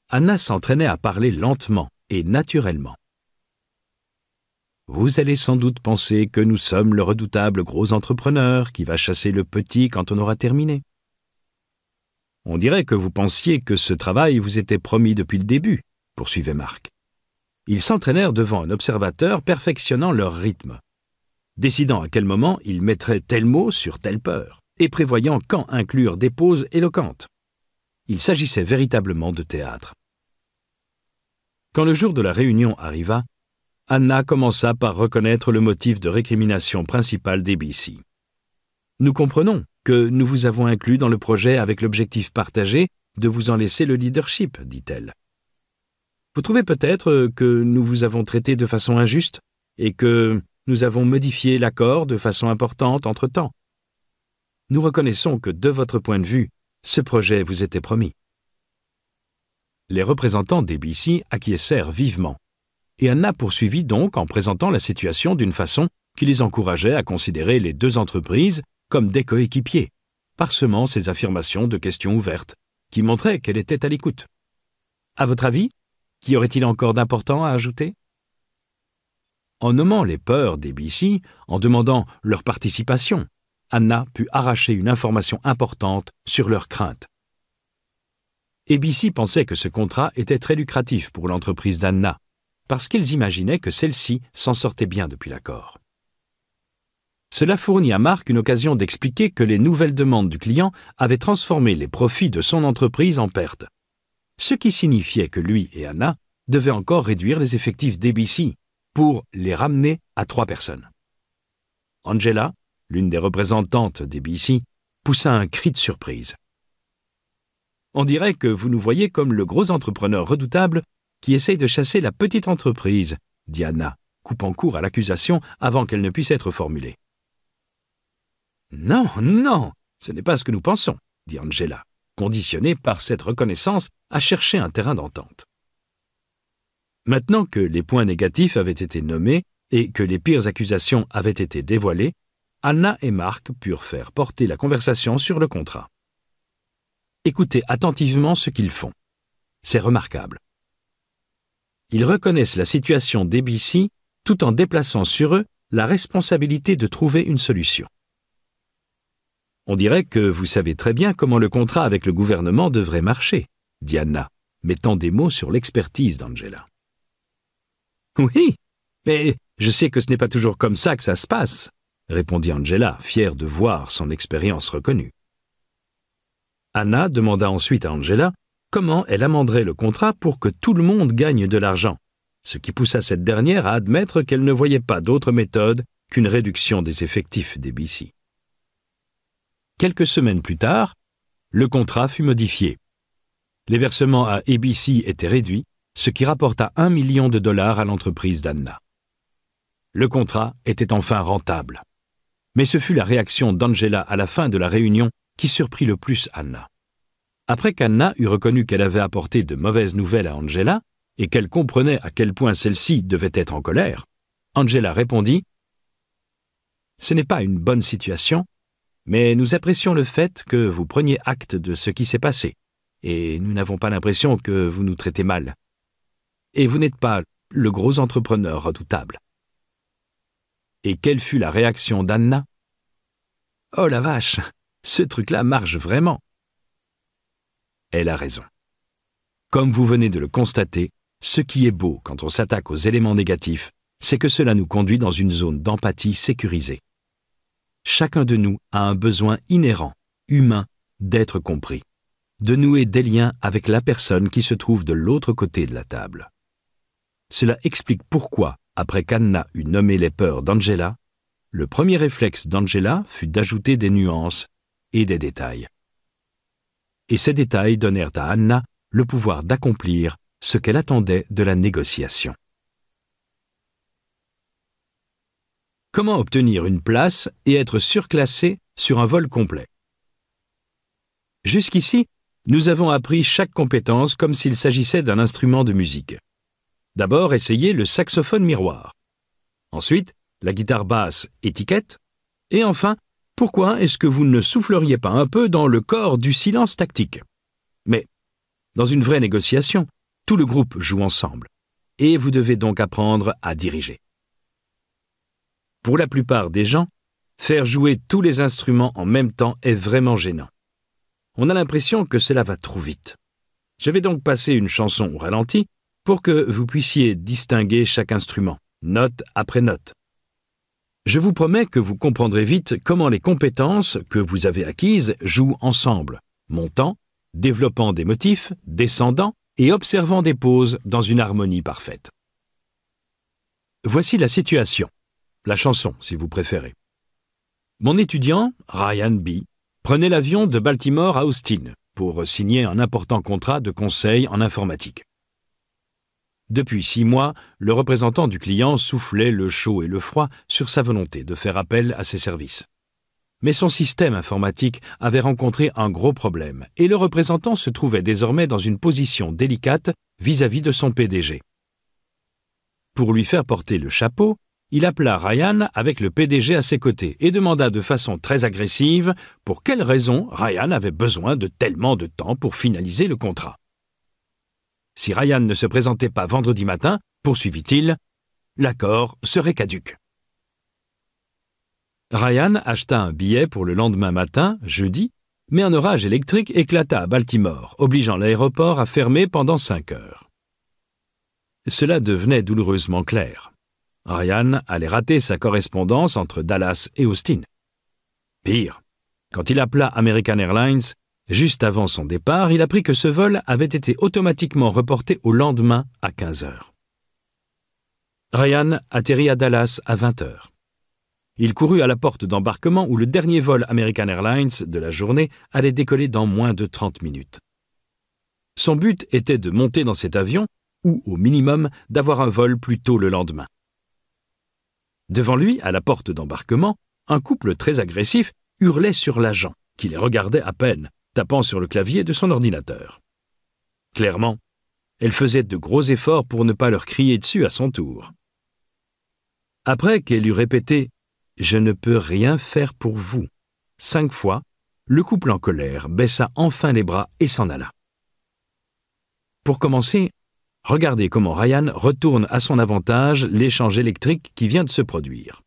S1: Anna s'entraînait à parler lentement et naturellement. Vous allez sans doute penser que nous sommes le redoutable gros entrepreneur qui va chasser le petit quand on aura terminé. On dirait que vous pensiez que ce travail vous était promis depuis le début, poursuivait Marc. Ils s'entraînèrent devant un observateur perfectionnant leur rythme, décidant à quel moment ils mettraient tel mot sur telle peur, et prévoyant quand inclure des pauses éloquentes. Il s'agissait véritablement de théâtre. Quand le jour de la réunion arriva, Anna commença par reconnaître le motif de récrimination principal d'ABC. « Nous comprenons, que nous vous avons inclus dans le projet avec l'objectif partagé de vous en laisser le leadership, dit-elle. Vous trouvez peut-être euh, que nous vous avons traité de façon injuste et que nous avons modifié l'accord de façon importante entre-temps. Nous reconnaissons que, de votre point de vue, ce projet vous était promis. Les représentants d'ABC acquiescèrent vivement, et Anna poursuivit donc en présentant la situation d'une façon qui les encourageait à considérer les deux entreprises comme des coéquipiers, parsemant ses affirmations de questions ouvertes, qui montraient qu'elle était à l'écoute. À votre avis, qu'y aurait-il encore d'important à ajouter En nommant les peurs des en demandant leur participation, Anna put arracher une information importante sur leurs craintes. ABC pensait que ce contrat était très lucratif pour l'entreprise d'Anna, parce qu'ils imaginaient que celle-ci s'en sortait bien depuis l'accord. Cela fournit à Marc une occasion d'expliquer que les nouvelles demandes du client avaient transformé les profits de son entreprise en pertes. Ce qui signifiait que lui et Anna devaient encore réduire les effectifs d'ABC pour les ramener à trois personnes. Angela, l'une des représentantes d'ABC, poussa un cri de surprise. On dirait que vous nous voyez comme le gros entrepreneur redoutable qui essaye de chasser la petite entreprise, dit Anna, coupant court à l'accusation avant qu'elle ne puisse être formulée. Non, non, ce n'est pas ce que nous pensons, dit Angela, conditionnée par cette reconnaissance à chercher un terrain d'entente. Maintenant que les points négatifs avaient été nommés et que les pires accusations avaient été dévoilées, Anna et Marc purent faire porter la conversation sur le contrat. Écoutez attentivement ce qu'ils font. C'est remarquable. Ils reconnaissent la situation d'EBC tout en déplaçant sur eux la responsabilité de trouver une solution. On dirait que vous savez très bien comment le contrat avec le gouvernement devrait marcher, dit Anna, mettant des mots sur l'expertise d'Angela. Oui, mais je sais que ce n'est pas toujours comme ça que ça se passe, répondit Angela, fière de voir son expérience reconnue. Anna demanda ensuite à Angela comment elle amenderait le contrat pour que tout le monde gagne de l'argent, ce qui poussa cette dernière à admettre qu'elle ne voyait pas d'autre méthode qu'une réduction des effectifs des BC. Quelques semaines plus tard, le contrat fut modifié. Les versements à ABC étaient réduits, ce qui rapporta un million de dollars à l'entreprise d'Anna. Le contrat était enfin rentable. Mais ce fut la réaction d'Angela à la fin de la réunion qui surprit le plus Anna. Après qu'Anna eut reconnu qu'elle avait apporté de mauvaises nouvelles à Angela et qu'elle comprenait à quel point celle-ci devait être en colère, Angela répondit ⁇ Ce n'est pas une bonne situation, mais nous apprécions le fait que vous preniez acte de ce qui s'est passé, et nous n'avons pas l'impression que vous nous traitez mal. Et vous n'êtes pas le gros entrepreneur redoutable. Et quelle fut la réaction d'Anna Oh la vache, ce truc-là marche vraiment. Elle a raison. Comme vous venez de le constater, ce qui est beau quand on s'attaque aux éléments négatifs, c'est que cela nous conduit dans une zone d'empathie sécurisée. Chacun de nous a un besoin inhérent, humain, d'être compris, de nouer des liens avec la personne qui se trouve de l'autre côté de la table. Cela explique pourquoi, après qu'Anna eut nommé les peurs d'Angela, le premier réflexe d'Angela fut d'ajouter des nuances et des détails. Et ces détails donnèrent à Anna le pouvoir d'accomplir ce qu'elle attendait de la négociation. Comment obtenir une place et être surclassé sur un vol complet Jusqu'ici, nous avons appris chaque compétence comme s'il s'agissait d'un instrument de musique. D'abord, essayez le saxophone miroir. Ensuite, la guitare basse étiquette. Et enfin, pourquoi est-ce que vous ne souffleriez pas un peu dans le corps du silence tactique Mais, dans une vraie négociation, tout le groupe joue ensemble. Et vous devez donc apprendre à diriger pour la plupart des gens, faire jouer tous les instruments en même temps est vraiment gênant. On a l'impression que cela va trop vite. Je vais donc passer une chanson au ralenti pour que vous puissiez distinguer chaque instrument, note après note. Je vous promets que vous comprendrez vite comment les compétences que vous avez acquises jouent ensemble, montant, développant des motifs, descendant et observant des pauses dans une harmonie parfaite. Voici la situation la chanson si vous préférez. Mon étudiant, Ryan B., prenait l'avion de Baltimore à Austin pour signer un important contrat de conseil en informatique. Depuis six mois, le représentant du client soufflait le chaud et le froid sur sa volonté de faire appel à ses services. Mais son système informatique avait rencontré un gros problème et le représentant se trouvait désormais dans une position délicate vis-à-vis de son PDG. Pour lui faire porter le chapeau, il appela Ryan avec le PDG à ses côtés et demanda de façon très agressive pour quelle raison Ryan avait besoin de tellement de temps pour finaliser le contrat. Si Ryan ne se présentait pas vendredi matin, poursuivit-il, l'accord serait caduque. Ryan acheta un billet pour le lendemain matin, jeudi, mais un orage électrique éclata à Baltimore, obligeant l'aéroport à fermer pendant cinq heures. Cela devenait douloureusement clair. Ryan allait rater sa correspondance entre Dallas et Austin. Pire, quand il appela American Airlines, juste avant son départ, il apprit que ce vol avait été automatiquement reporté au lendemain à 15 heures. Ryan atterrit à Dallas à 20 heures. Il courut à la porte d'embarquement où le dernier vol American Airlines de la journée allait décoller dans moins de 30 minutes. Son but était de monter dans cet avion ou, au minimum, d'avoir un vol plus tôt le lendemain. Devant lui, à la porte d'embarquement, un couple très agressif hurlait sur l'agent, qui les regardait à peine, tapant sur le clavier de son ordinateur. Clairement, elle faisait de gros efforts pour ne pas leur crier dessus à son tour. Après qu'elle eut répété Je ne peux rien faire pour vous cinq fois, le couple en colère baissa enfin les bras et s'en alla. Pour commencer, Regardez comment Ryan retourne à son avantage l'échange électrique qui vient de se produire.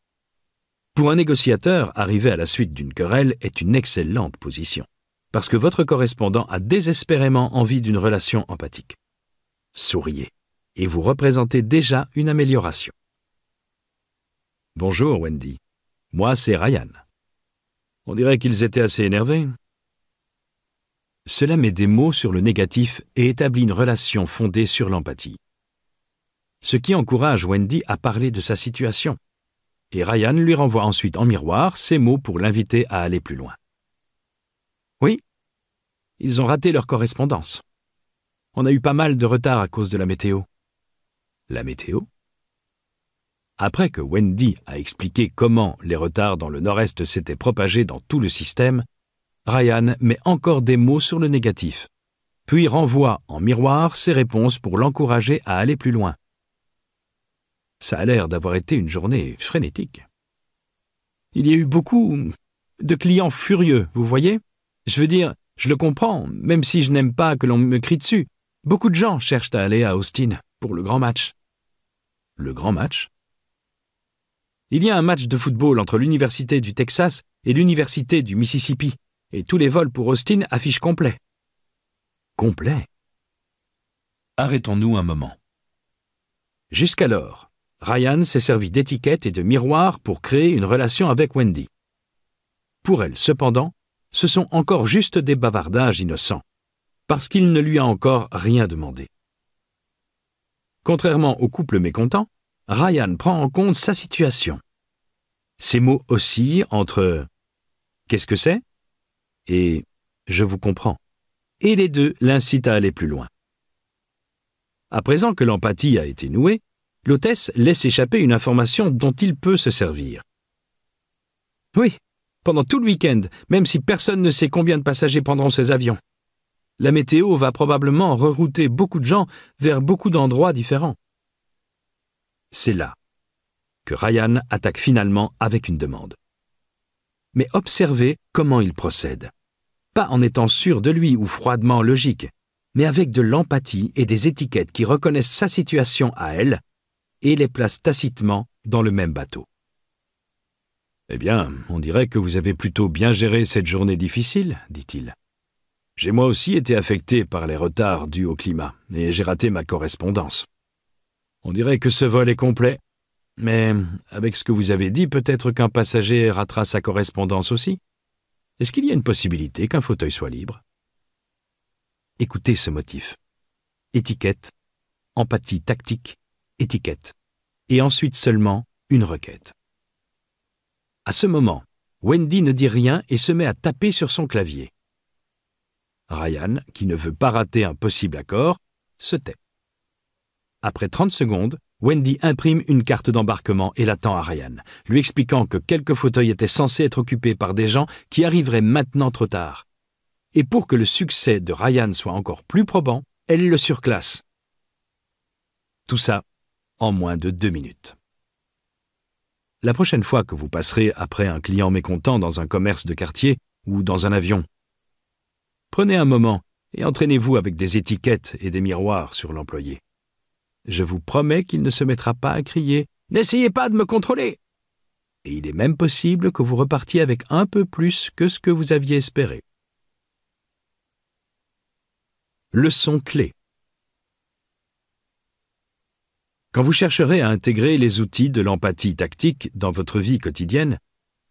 S1: Pour un négociateur, arriver à la suite d'une querelle est une excellente position, parce que votre correspondant a désespérément envie d'une relation empathique. Souriez, et vous représentez déjà une amélioration. Bonjour Wendy, moi c'est Ryan. On dirait qu'ils étaient assez énervés. Cela met des mots sur le négatif et établit une relation fondée sur l'empathie. Ce qui encourage Wendy à parler de sa situation. Et Ryan lui renvoie ensuite en miroir ses mots pour l'inviter à aller plus loin. Oui, ils ont raté leur correspondance. On a eu pas mal de retard à cause de la météo. La météo Après que Wendy a expliqué comment les retards dans le nord-est s'étaient propagés dans tout le système, Ryan met encore des mots sur le négatif, puis renvoie en miroir ses réponses pour l'encourager à aller plus loin. Ça a l'air d'avoir été une journée frénétique. Il y a eu beaucoup de clients furieux, vous voyez Je veux dire, je le comprends, même si je n'aime pas que l'on me crie dessus. Beaucoup de gens cherchent à aller à Austin pour le grand match. Le grand match Il y a un match de football entre l'Université du Texas et l'Université du Mississippi et tous les vols pour Austin affichent complet. Complet Arrêtons-nous un moment. Jusqu'alors, Ryan s'est servi d'étiquette et de miroir pour créer une relation avec Wendy. Pour elle, cependant, ce sont encore juste des bavardages innocents, parce qu'il ne lui a encore rien demandé. Contrairement au couple mécontent, Ryan prend en compte sa situation. Ces mots oscillent entre Qu'est-ce que c'est et Je vous comprends. Et les deux l'incitent à aller plus loin. À présent que l'empathie a été nouée, l'hôtesse laisse échapper une information dont il peut se servir. Oui, pendant tout le week-end, même si personne ne sait combien de passagers prendront ces avions. La météo va probablement rerouter beaucoup de gens vers beaucoup d'endroits différents. C'est là que Ryan attaque finalement avec une demande. Mais observez comment il procède pas en étant sûr de lui ou froidement logique, mais avec de l'empathie et des étiquettes qui reconnaissent sa situation à elle et les placent tacitement dans le même bateau. Eh bien, on dirait que vous avez plutôt bien géré cette journée difficile, dit-il. J'ai moi aussi été affecté par les retards dus au climat, et j'ai raté ma correspondance. On dirait que ce vol est complet, mais avec ce que vous avez dit, peut-être qu'un passager ratera sa correspondance aussi est-ce qu'il y a une possibilité qu'un fauteuil soit libre Écoutez ce motif. Étiquette, empathie tactique, étiquette, et ensuite seulement une requête. À ce moment, Wendy ne dit rien et se met à taper sur son clavier. Ryan, qui ne veut pas rater un possible accord, se tait. Après 30 secondes, Wendy imprime une carte d'embarquement et l'attend à Ryan, lui expliquant que quelques fauteuils étaient censés être occupés par des gens qui arriveraient maintenant trop tard. Et pour que le succès de Ryan soit encore plus probant, elle le surclasse. Tout ça en moins de deux minutes. La prochaine fois que vous passerez après un client mécontent dans un commerce de quartier ou dans un avion, prenez un moment et entraînez-vous avec des étiquettes et des miroirs sur l'employé. Je vous promets qu'il ne se mettra pas à crier N'essayez pas de me contrôler Et il est même possible que vous repartiez avec un peu plus que ce que vous aviez espéré. Leçon clé Quand vous chercherez à intégrer les outils de l'empathie tactique dans votre vie quotidienne,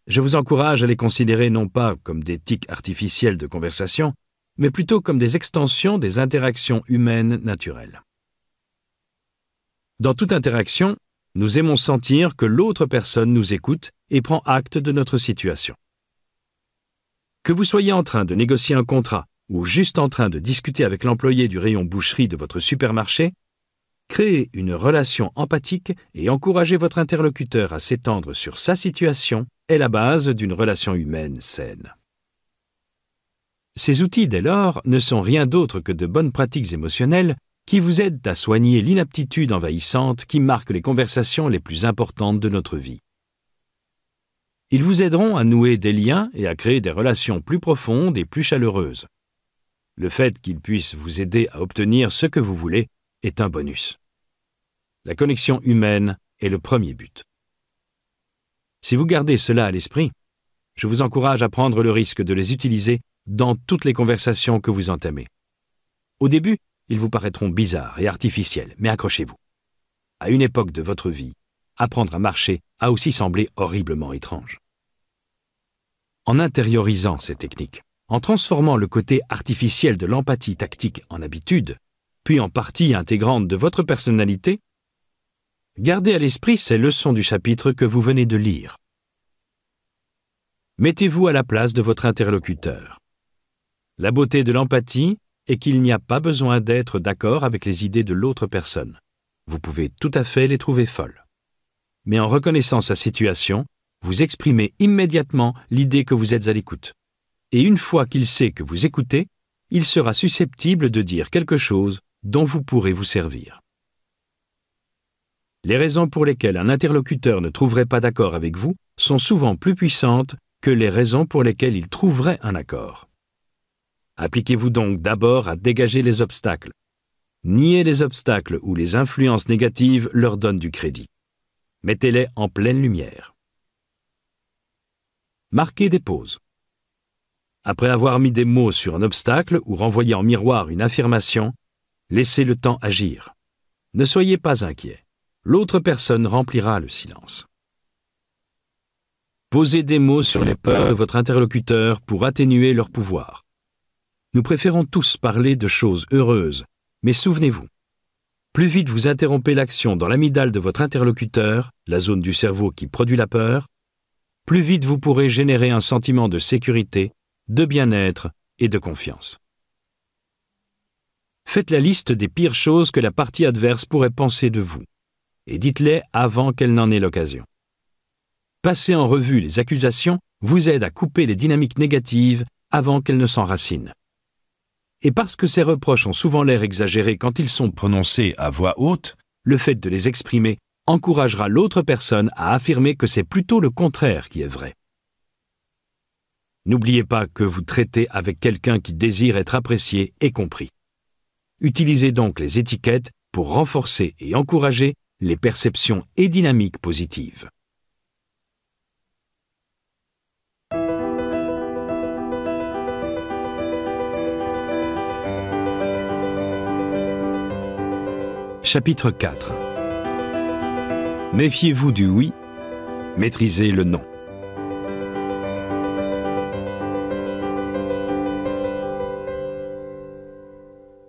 S1: je vous encourage à les considérer non pas comme des tics artificiels de conversation, mais plutôt comme des extensions des interactions humaines naturelles. Dans toute interaction, nous aimons sentir que l'autre personne nous écoute et prend acte de notre situation. Que vous soyez en train de négocier un contrat ou juste en train de discuter avec l'employé du rayon boucherie de votre supermarché, créer une relation empathique et encourager votre interlocuteur à s'étendre sur sa situation est la base d'une relation humaine saine. Ces outils, dès lors, ne sont rien d'autre que de bonnes pratiques émotionnelles qui vous aident à soigner l'inaptitude envahissante qui marque les conversations les plus importantes de notre vie. Ils vous aideront à nouer des liens et à créer des relations plus profondes et plus chaleureuses. Le fait qu'ils puissent vous aider à obtenir ce que vous voulez est un bonus. La connexion humaine est le premier but. Si vous gardez cela à l'esprit, je vous encourage à prendre le risque de les utiliser dans toutes les conversations que vous entamez. Au début, ils vous paraîtront bizarres et artificiels, mais accrochez-vous. À une époque de votre vie, apprendre à marcher a aussi semblé horriblement étrange. En intériorisant ces techniques, en transformant le côté artificiel de l'empathie tactique en habitude, puis en partie intégrante de votre personnalité, gardez à l'esprit ces leçons du chapitre que vous venez de lire. Mettez-vous à la place de votre interlocuteur. La beauté de l'empathie et qu'il n'y a pas besoin d'être d'accord avec les idées de l'autre personne. Vous pouvez tout à fait les trouver folles. Mais en reconnaissant sa situation, vous exprimez immédiatement l'idée que vous êtes à l'écoute. Et une fois qu'il sait que vous écoutez, il sera susceptible de dire quelque chose dont vous pourrez vous servir. Les raisons pour lesquelles un interlocuteur ne trouverait pas d'accord avec vous sont souvent plus puissantes que les raisons pour lesquelles il trouverait un accord. Appliquez-vous donc d'abord à dégager les obstacles. Nier les obstacles ou les influences négatives leur donne du crédit. Mettez-les en pleine lumière. Marquez des pauses. Après avoir mis des mots sur un obstacle ou renvoyé en miroir une affirmation, laissez le temps agir. Ne soyez pas inquiet. L'autre personne remplira le silence. Posez des mots sur les peurs de votre interlocuteur pour atténuer leur pouvoir. Nous préférons tous parler de choses heureuses, mais souvenez-vous, plus vite vous interrompez l'action dans l'amidale de votre interlocuteur, la zone du cerveau qui produit la peur, plus vite vous pourrez générer un sentiment de sécurité, de bien-être et de confiance. Faites la liste des pires choses que la partie adverse pourrait penser de vous, et dites-les avant qu'elle n'en ait l'occasion. Passer en revue les accusations vous aide à couper les dynamiques négatives avant qu'elles ne s'enracinent. Et parce que ces reproches ont souvent l'air exagérés quand ils sont prononcés à voix haute, le fait de les exprimer encouragera l'autre personne à affirmer que c'est plutôt le contraire qui est vrai. N'oubliez pas que vous traitez avec quelqu'un qui désire être apprécié et compris. Utilisez donc les étiquettes pour renforcer et encourager les perceptions et dynamiques positives. Chapitre 4 Méfiez-vous du oui, maîtrisez le non.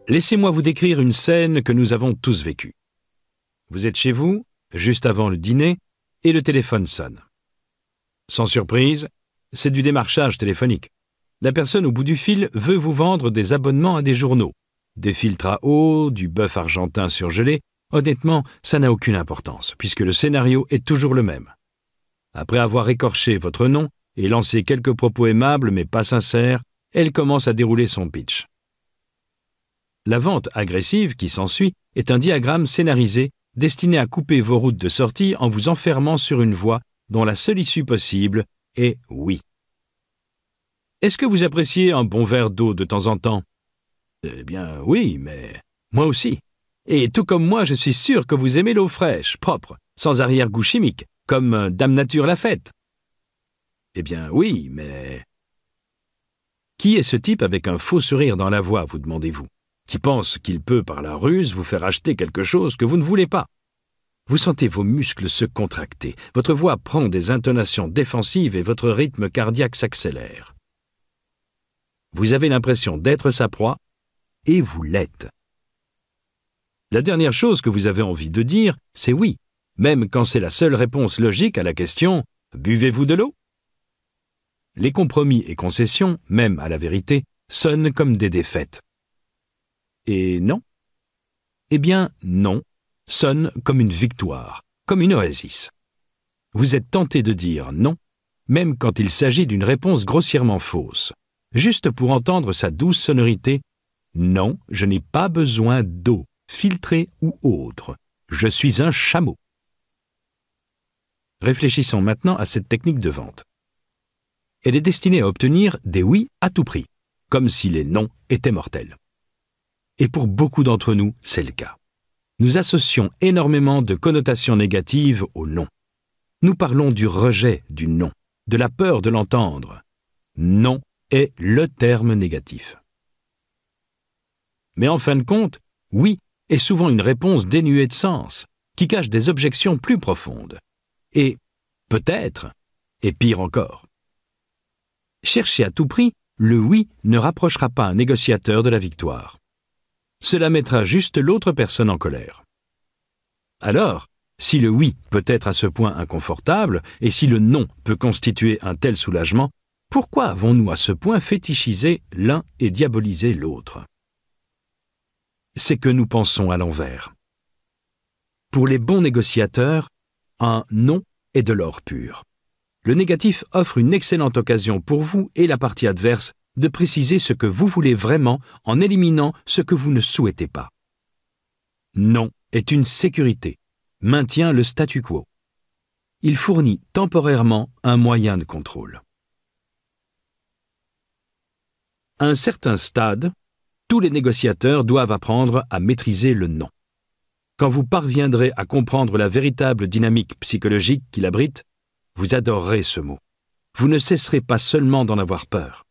S1: Laissez-moi vous décrire une scène que nous avons tous vécue. Vous êtes chez vous, juste avant le dîner, et le téléphone sonne. Sans surprise, c'est du démarchage téléphonique. La personne au bout du fil veut vous vendre des abonnements à des journaux, des filtres à eau, du bœuf argentin surgelé, honnêtement, ça n'a aucune importance, puisque le scénario est toujours le même. Après avoir écorché votre nom et lancé quelques propos aimables mais pas sincères, elle commence à dérouler son pitch. La vente agressive qui s'ensuit est un diagramme scénarisé destiné à couper vos routes de sortie en vous enfermant sur une voie dont la seule issue possible est oui. Est-ce que vous appréciez un bon verre d'eau de temps en temps eh bien, oui, mais moi aussi. Et tout comme moi, je suis sûr que vous aimez l'eau fraîche, propre, sans arrière-goût chimique, comme euh, Dame Nature l'a faite. Eh bien, oui, mais... Qui est ce type avec un faux sourire dans la voix, vous demandez-vous, qui pense qu'il peut, par la ruse, vous faire acheter quelque chose que vous ne voulez pas Vous sentez vos muscles se contracter, votre voix prend des intonations défensives et votre rythme cardiaque s'accélère. Vous avez l'impression d'être sa proie et vous l'êtes. La dernière chose que vous avez envie de dire, c'est oui, même quand c'est la seule réponse logique à la question Buvez-vous de l'eau Les compromis et concessions, même à la vérité, sonnent comme des défaites. Et non Eh bien, non, sonne comme une victoire, comme une oasis. Vous êtes tenté de dire non, même quand il s'agit d'une réponse grossièrement fausse, juste pour entendre sa douce sonorité non, je n'ai pas besoin d'eau, filtrée ou autre. Je suis un chameau. Réfléchissons maintenant à cette technique de vente. Elle est destinée à obtenir des oui à tout prix, comme si les non étaient mortels. Et pour beaucoup d'entre nous, c'est le cas. Nous associons énormément de connotations négatives au non. Nous parlons du rejet du non, de la peur de l'entendre. Non est le terme négatif mais en fin de compte, oui est souvent une réponse dénuée de sens, qui cache des objections plus profondes. Et peut-être, et pire encore. Chercher à tout prix, le oui ne rapprochera pas un négociateur de la victoire. Cela mettra juste l'autre personne en colère. Alors, si le oui peut être à ce point inconfortable, et si le non peut constituer un tel soulagement, pourquoi avons-nous à ce point fétichisé l'un et diabolisé l'autre c'est que nous pensons à l'envers. Pour les bons négociateurs, un non est de l'or pur. Le négatif offre une excellente occasion pour vous et la partie adverse de préciser ce que vous voulez vraiment en éliminant ce que vous ne souhaitez pas. Non est une sécurité, maintient le statu quo. Il fournit temporairement un moyen de contrôle. À un certain stade, tous les négociateurs doivent apprendre à maîtriser le non. Quand vous parviendrez à comprendre la véritable dynamique psychologique qu'il abrite, vous adorerez ce mot. Vous ne cesserez pas seulement d'en avoir peur.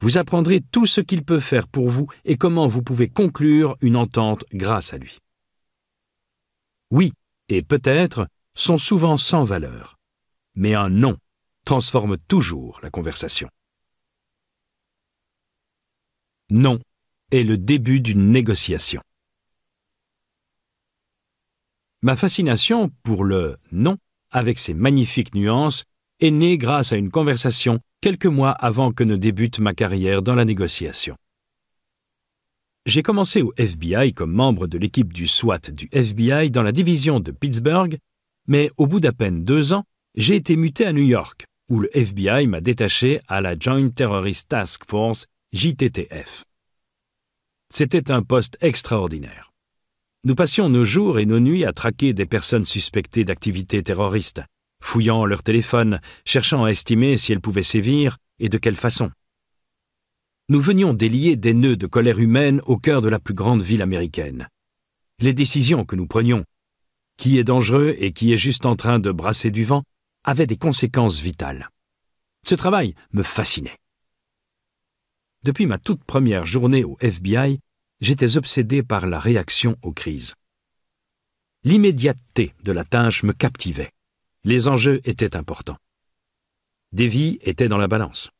S1: Vous apprendrez tout ce qu'il peut faire pour vous et comment vous pouvez conclure une entente grâce à lui. Oui et peut-être sont souvent sans valeur, mais un non transforme toujours la conversation. Non est le début d'une négociation. Ma fascination pour le non, avec ses magnifiques nuances, est née grâce à une conversation quelques mois avant que ne débute ma carrière dans la négociation. J'ai commencé au FBI comme membre de l'équipe du SWAT du FBI dans la division de Pittsburgh, mais au bout d'à peine deux ans, j'ai été muté à New York, où le FBI m'a détaché à la Joint Terrorist Task Force, JTTF. C'était un poste extraordinaire. Nous passions nos jours et nos nuits à traquer des personnes suspectées d'activités terroristes, fouillant leurs téléphones, cherchant à estimer si elles pouvaient sévir et de quelle façon. Nous venions délier des nœuds de colère humaine au cœur de la plus grande ville américaine. Les décisions que nous prenions, qui est dangereux et qui est juste en train de brasser du vent, avaient des conséquences vitales. Ce travail me fascinait. Depuis ma toute première journée au FBI, j'étais obsédé par la réaction aux crises. L'immédiateté de la tâche me captivait. Les enjeux étaient importants. Des vies étaient dans la balance.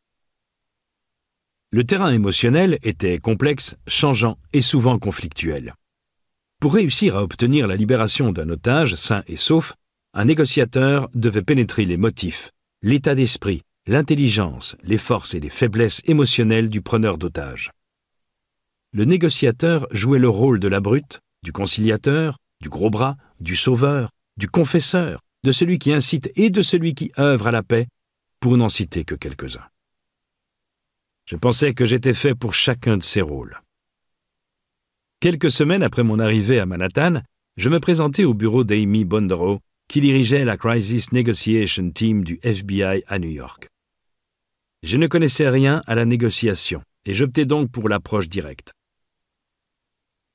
S1: Le terrain émotionnel était complexe, changeant et souvent conflictuel. Pour réussir à obtenir la libération d'un otage sain et sauf, un négociateur devait pénétrer les motifs, l'état d'esprit, l'intelligence, les forces et les faiblesses émotionnelles du preneur d'otages. Le négociateur jouait le rôle de la brute, du conciliateur, du gros bras, du sauveur, du confesseur, de celui qui incite et de celui qui œuvre à la paix, pour n'en citer que quelques-uns. Je pensais que j'étais fait pour chacun de ces rôles. Quelques semaines après mon arrivée à Manhattan, je me présentais au bureau d'Amy Bondero, qui dirigeait la Crisis Negotiation Team du FBI à New York. Je ne connaissais rien à la négociation et j'optais donc pour l'approche directe.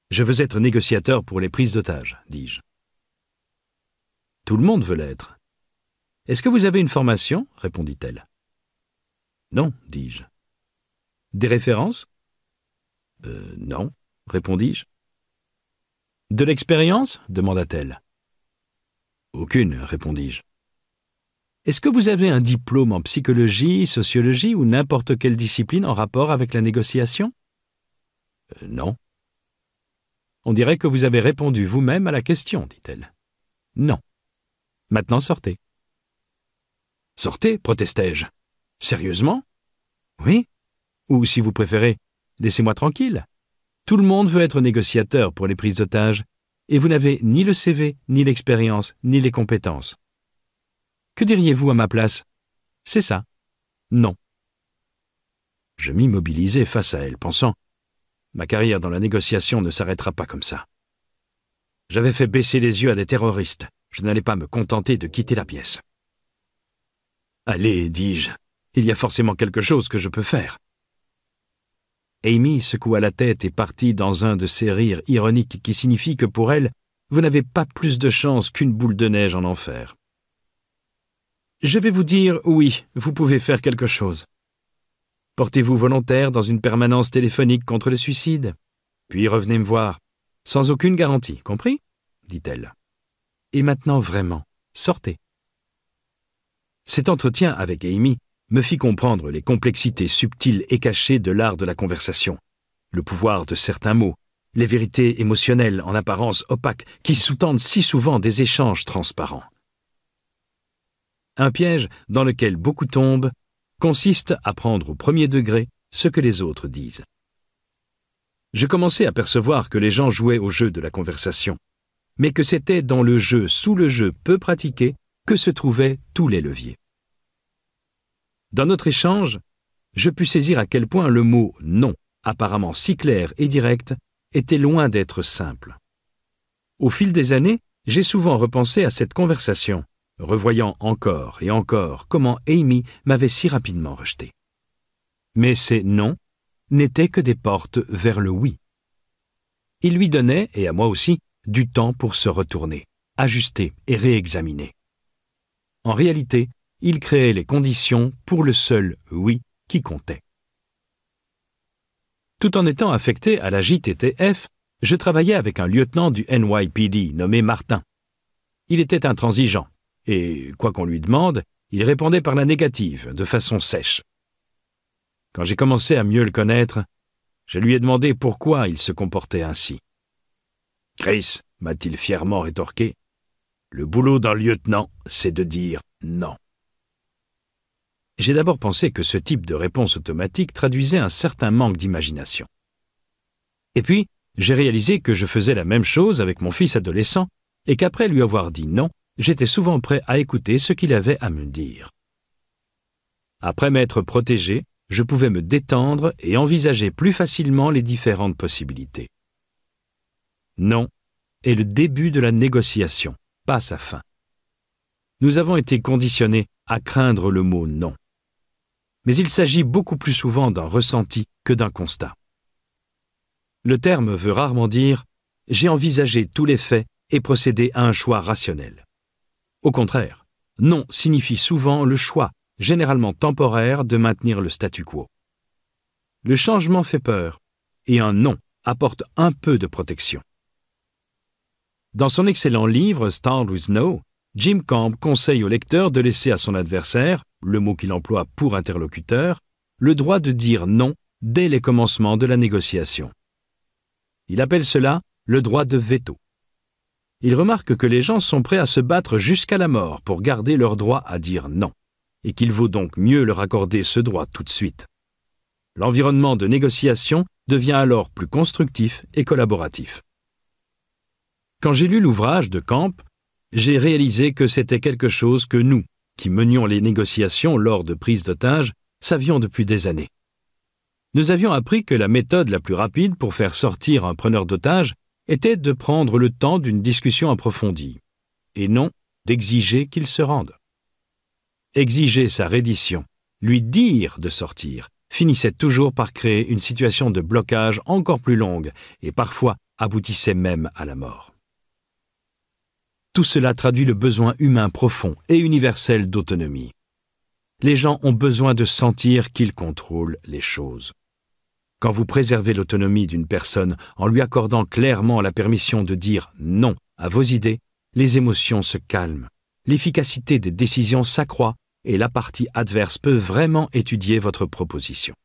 S1: Je veux être négociateur pour les prises d'otages, dis-je. Tout le monde veut l'être. Est-ce que vous avez une formation répondit-elle. Non, dis-je. Des références euh, Non, répondis-je. De l'expérience demanda-t-elle. Aucune, répondis-je. Est-ce que vous avez un diplôme en psychologie, sociologie ou n'importe quelle discipline en rapport avec la négociation euh, Non. On dirait que vous avez répondu vous-même à la question, dit-elle. Non. Maintenant sortez. Sortez, protestai-je. Sérieusement Oui. Ou si vous préférez, laissez-moi tranquille. Tout le monde veut être négociateur pour les prises d'otages, et vous n'avez ni le CV, ni l'expérience, ni les compétences. Que diriez-vous à ma place C'est ça. Non. Je m'immobilisais face à elle, pensant Ma carrière dans la négociation ne s'arrêtera pas comme ça. J'avais fait baisser les yeux à des terroristes. Je n'allais pas me contenter de quitter la pièce. Allez, dis-je, il y a forcément quelque chose que je peux faire. Amy secoua la tête et partit dans un de ces rires ironiques qui signifient que pour elle, vous n'avez pas plus de chance qu'une boule de neige en enfer. Je vais vous dire oui, vous pouvez faire quelque chose. Portez-vous volontaire dans une permanence téléphonique contre le suicide, puis revenez me voir, sans aucune garantie, compris dit-elle. Et maintenant vraiment, sortez. Cet entretien avec Amy me fit comprendre les complexités subtiles et cachées de l'art de la conversation, le pouvoir de certains mots, les vérités émotionnelles en apparence opaques qui sous-tendent si souvent des échanges transparents. Un piège dans lequel beaucoup tombent consiste à prendre au premier degré ce que les autres disent. Je commençais à percevoir que les gens jouaient au jeu de la conversation, mais que c'était dans le jeu sous le jeu peu pratiqué que se trouvaient tous les leviers. Dans notre échange, je pus saisir à quel point le mot non, apparemment si clair et direct, était loin d'être simple. Au fil des années, j'ai souvent repensé à cette conversation revoyant encore et encore comment Amy m'avait si rapidement rejeté. Mais ces non n'étaient que des portes vers le oui. Il lui donnait, et à moi aussi, du temps pour se retourner, ajuster et réexaminer. En réalité, il créait les conditions pour le seul oui qui comptait. Tout en étant affecté à la JTTF, je travaillais avec un lieutenant du NYPD nommé Martin. Il était intransigeant, et, quoi qu'on lui demande, il répondait par la négative, de façon sèche. Quand j'ai commencé à mieux le connaître, je lui ai demandé pourquoi il se comportait ainsi. Chris, m'a-t-il fièrement rétorqué, le boulot d'un lieutenant, c'est de dire non. J'ai d'abord pensé que ce type de réponse automatique traduisait un certain manque d'imagination. Et puis, j'ai réalisé que je faisais la même chose avec mon fils adolescent et qu'après lui avoir dit non, j'étais souvent prêt à écouter ce qu'il avait à me dire. Après m'être protégé, je pouvais me détendre et envisager plus facilement les différentes possibilités. Non est le début de la négociation, pas sa fin. Nous avons été conditionnés à craindre le mot non. Mais il s'agit beaucoup plus souvent d'un ressenti que d'un constat. Le terme veut rarement dire j'ai envisagé tous les faits et procédé à un choix rationnel. Au contraire, non signifie souvent le choix, généralement temporaire, de maintenir le statu quo. Le changement fait peur, et un non apporte un peu de protection. Dans son excellent livre Start with No, Jim Camp conseille au lecteur de laisser à son adversaire, le mot qu'il emploie pour interlocuteur, le droit de dire non dès les commencements de la négociation. Il appelle cela le droit de veto il remarque que les gens sont prêts à se battre jusqu'à la mort pour garder leur droit à dire non, et qu'il vaut donc mieux leur accorder ce droit tout de suite. L'environnement de négociation devient alors plus constructif et collaboratif. Quand j'ai lu l'ouvrage de Camp, j'ai réalisé que c'était quelque chose que nous, qui menions les négociations lors de prises d'otages, savions depuis des années. Nous avions appris que la méthode la plus rapide pour faire sortir un preneur d'otages était de prendre le temps d'une discussion approfondie, et non d'exiger qu'il se rende. Exiger sa reddition, lui dire de sortir, finissait toujours par créer une situation de blocage encore plus longue et parfois aboutissait même à la mort. Tout cela traduit le besoin humain profond et universel d'autonomie. Les gens ont besoin de sentir qu'ils contrôlent les choses. Quand vous préservez l'autonomie d'une personne en lui accordant clairement la permission de dire non à vos idées, les émotions se calment, l'efficacité des décisions s'accroît et la partie adverse peut vraiment étudier votre proposition.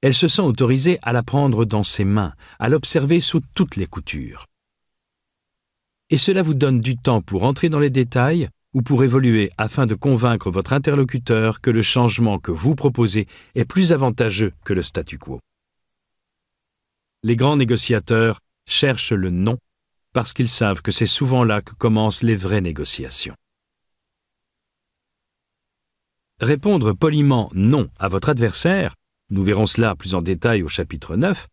S1: Elle se sent autorisée à la prendre dans ses mains, à l'observer sous toutes les coutures. Et cela vous donne du temps pour entrer dans les détails, ou pour évoluer afin de convaincre votre interlocuteur que le changement que vous proposez est plus avantageux que le statu quo. Les grands négociateurs cherchent le non parce qu'ils savent que c'est souvent là que commencent les vraies négociations. Répondre poliment non à votre adversaire, nous verrons cela plus en détail au chapitre 9,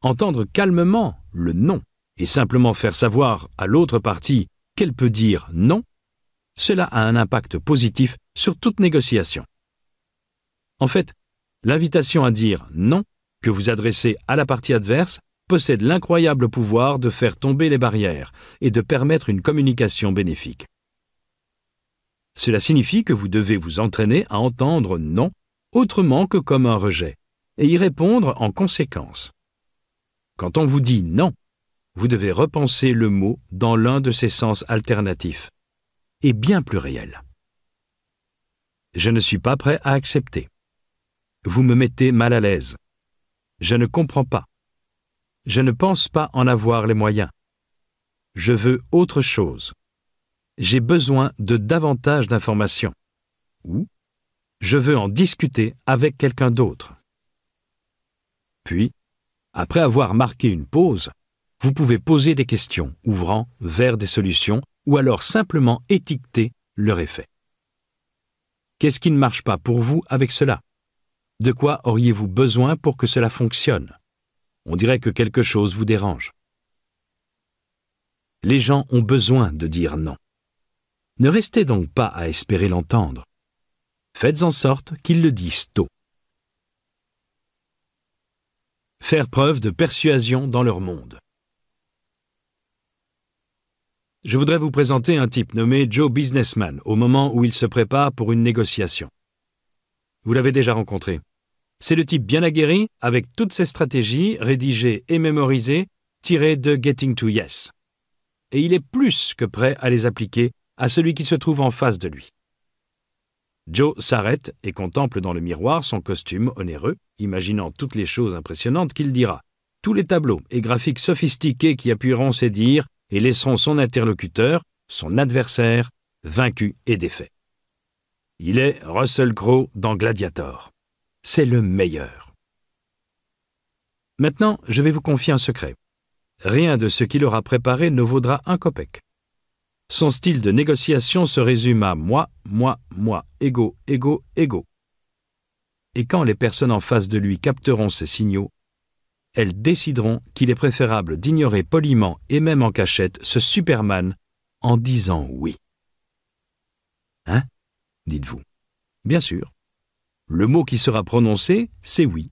S1: entendre calmement le non et simplement faire savoir à l'autre partie qu'elle peut dire non cela a un impact positif sur toute négociation. En fait, l'invitation à dire non que vous adressez à la partie adverse possède l'incroyable pouvoir de faire tomber les barrières et de permettre une communication bénéfique. Cela signifie que vous devez vous entraîner à entendre non autrement que comme un rejet et y répondre en conséquence. Quand on vous dit non, vous devez repenser le mot dans l'un de ses sens alternatifs est bien plus réel. Je ne suis pas prêt à accepter. Vous me mettez mal à l'aise. Je ne comprends pas. Je ne pense pas en avoir les moyens. Je veux autre chose. J'ai besoin de davantage d'informations. Ou je veux en discuter avec quelqu'un d'autre. Puis, après avoir marqué une pause, vous pouvez poser des questions, ouvrant vers des solutions ou alors simplement étiqueter leur effet. Qu'est-ce qui ne marche pas pour vous avec cela De quoi auriez-vous besoin pour que cela fonctionne On dirait que quelque chose vous dérange. Les gens ont besoin de dire non. Ne restez donc pas à espérer l'entendre. Faites en sorte qu'ils le disent tôt. Faire preuve de persuasion dans leur monde. Je voudrais vous présenter un type nommé Joe Businessman au moment où il se prépare pour une négociation. Vous l'avez déjà rencontré. C'est le type bien aguerri, avec toutes ses stratégies rédigées et mémorisées, tirées de Getting to Yes. Et il est plus que prêt à les appliquer à celui qui se trouve en face de lui. Joe s'arrête et contemple dans le miroir son costume onéreux, imaginant toutes les choses impressionnantes qu'il dira, tous les tableaux et graphiques sophistiqués qui appuieront ses dires et laisseront son interlocuteur, son adversaire, vaincu et défait. Il est Russell Crowe dans Gladiator. C'est le meilleur. Maintenant, je vais vous confier un secret. Rien de ce qu'il aura préparé ne vaudra un copec. Son style de négociation se résume à moi, moi, moi, égo, égo, égo. Et quand les personnes en face de lui capteront ces signaux, elles décideront qu'il est préférable d'ignorer poliment et même en cachette ce Superman en disant oui. Hein dites-vous. Bien sûr. Le mot qui sera prononcé, c'est oui.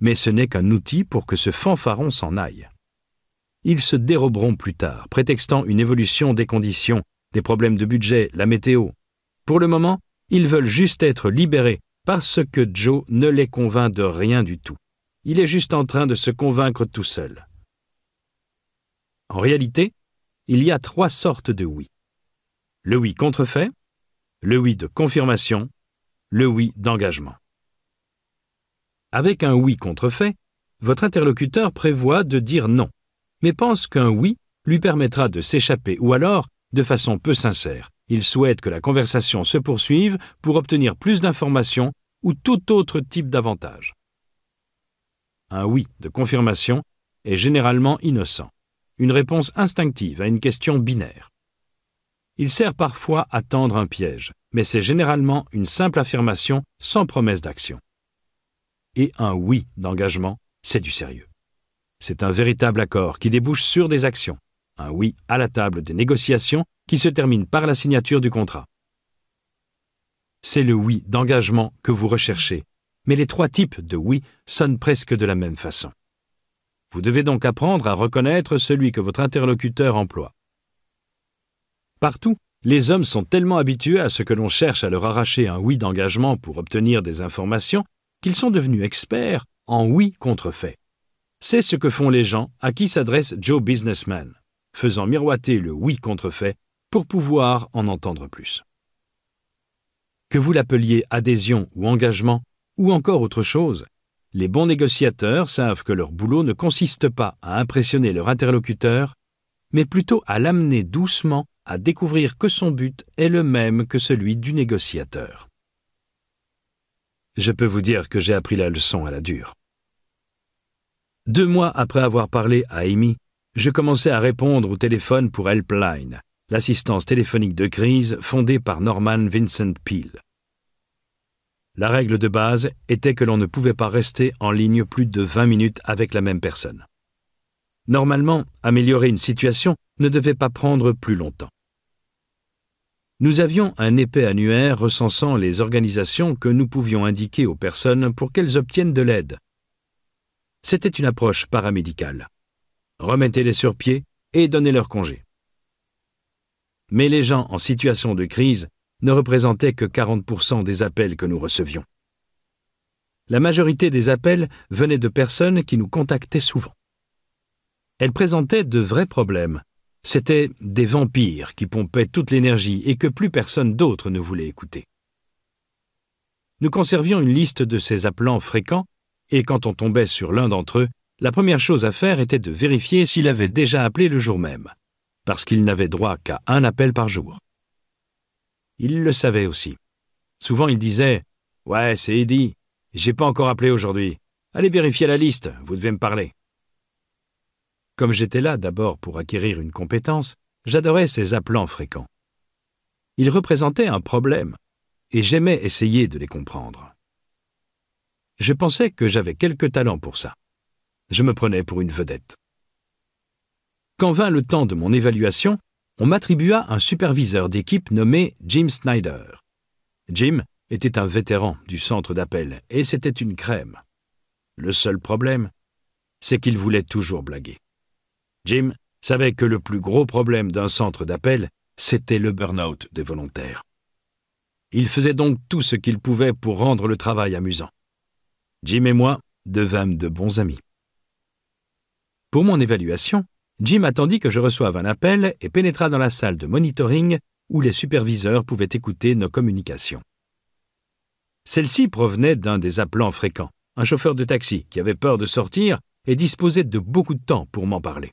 S1: Mais ce n'est qu'un outil pour que ce fanfaron s'en aille. Ils se déroberont plus tard, prétextant une évolution des conditions, des problèmes de budget, la météo. Pour le moment, ils veulent juste être libérés parce que Joe ne les convainc de rien du tout il est juste en train de se convaincre tout seul. En réalité, il y a trois sortes de oui. Le oui contrefait, le oui de confirmation, le oui d'engagement. Avec un oui contrefait, votre interlocuteur prévoit de dire non, mais pense qu'un oui lui permettra de s'échapper ou alors, de façon peu sincère, il souhaite que la conversation se poursuive pour obtenir plus d'informations ou tout autre type d'avantage un oui de confirmation, est généralement innocent, une réponse instinctive à une question binaire. Il sert parfois à tendre un piège, mais c'est généralement une simple affirmation sans promesse d'action. Et un oui d'engagement, c'est du sérieux. C'est un véritable accord qui débouche sur des actions, un oui à la table des négociations qui se termine par la signature du contrat. C'est le oui d'engagement que vous recherchez mais les trois types de oui sonnent presque de la même façon. Vous devez donc apprendre à reconnaître celui que votre interlocuteur emploie. Partout, les hommes sont tellement habitués à ce que l'on cherche à leur arracher un oui d'engagement pour obtenir des informations qu'ils sont devenus experts en oui contrefait. C'est ce que font les gens à qui s'adresse Joe Businessman, faisant miroiter le oui contrefait pour pouvoir en entendre plus. Que vous l'appeliez adhésion ou engagement, ou encore autre chose, les bons négociateurs savent que leur boulot ne consiste pas à impressionner leur interlocuteur, mais plutôt à l'amener doucement à découvrir que son but est le même que celui du négociateur. Je peux vous dire que j'ai appris la leçon à la dure. Deux mois après avoir parlé à Amy, je commençais à répondre au téléphone pour Helpline, l'assistance téléphonique de crise fondée par Norman Vincent Peale. La règle de base était que l'on ne pouvait pas rester en ligne plus de 20 minutes avec la même personne. Normalement, améliorer une situation ne devait pas prendre plus longtemps. Nous avions un épais annuaire recensant les organisations que nous pouvions indiquer aux personnes pour qu'elles obtiennent de l'aide. C'était une approche paramédicale. Remettez-les sur pied et donnez leur congé. Mais les gens en situation de crise ne représentait que 40% des appels que nous recevions. La majorité des appels venaient de personnes qui nous contactaient souvent. Elles présentaient de vrais problèmes. C'étaient des vampires qui pompaient toute l'énergie et que plus personne d'autre ne voulait écouter. Nous conservions une liste de ces appelants fréquents, et quand on tombait sur l'un d'entre eux, la première chose à faire était de vérifier s'il avait déjà appelé le jour même, parce qu'il n'avait droit qu'à un appel par jour. Il le savait aussi. Souvent il disait Ouais, c'est Eddie, j'ai pas encore appelé aujourd'hui. Allez vérifier la liste, vous devez me parler. Comme j'étais là d'abord pour acquérir une compétence, j'adorais ces appelants fréquents. Ils représentaient un problème, et j'aimais essayer de les comprendre. Je pensais que j'avais quelques talents pour ça. Je me prenais pour une vedette. Quand vint le temps de mon évaluation, on m'attribua un superviseur d'équipe nommé Jim Snyder. Jim était un vétéran du centre d'appel et c'était une crème. Le seul problème, c'est qu'il voulait toujours blaguer. Jim savait que le plus gros problème d'un centre d'appel, c'était le burn-out des volontaires. Il faisait donc tout ce qu'il pouvait pour rendre le travail amusant. Jim et moi devîmes de bons amis. Pour mon évaluation, Jim attendit que je reçoive un appel et pénétra dans la salle de monitoring où les superviseurs pouvaient écouter nos communications. Celle-ci provenait d'un des appelants fréquents, un chauffeur de taxi qui avait peur de sortir et disposait de beaucoup de temps pour m'en parler.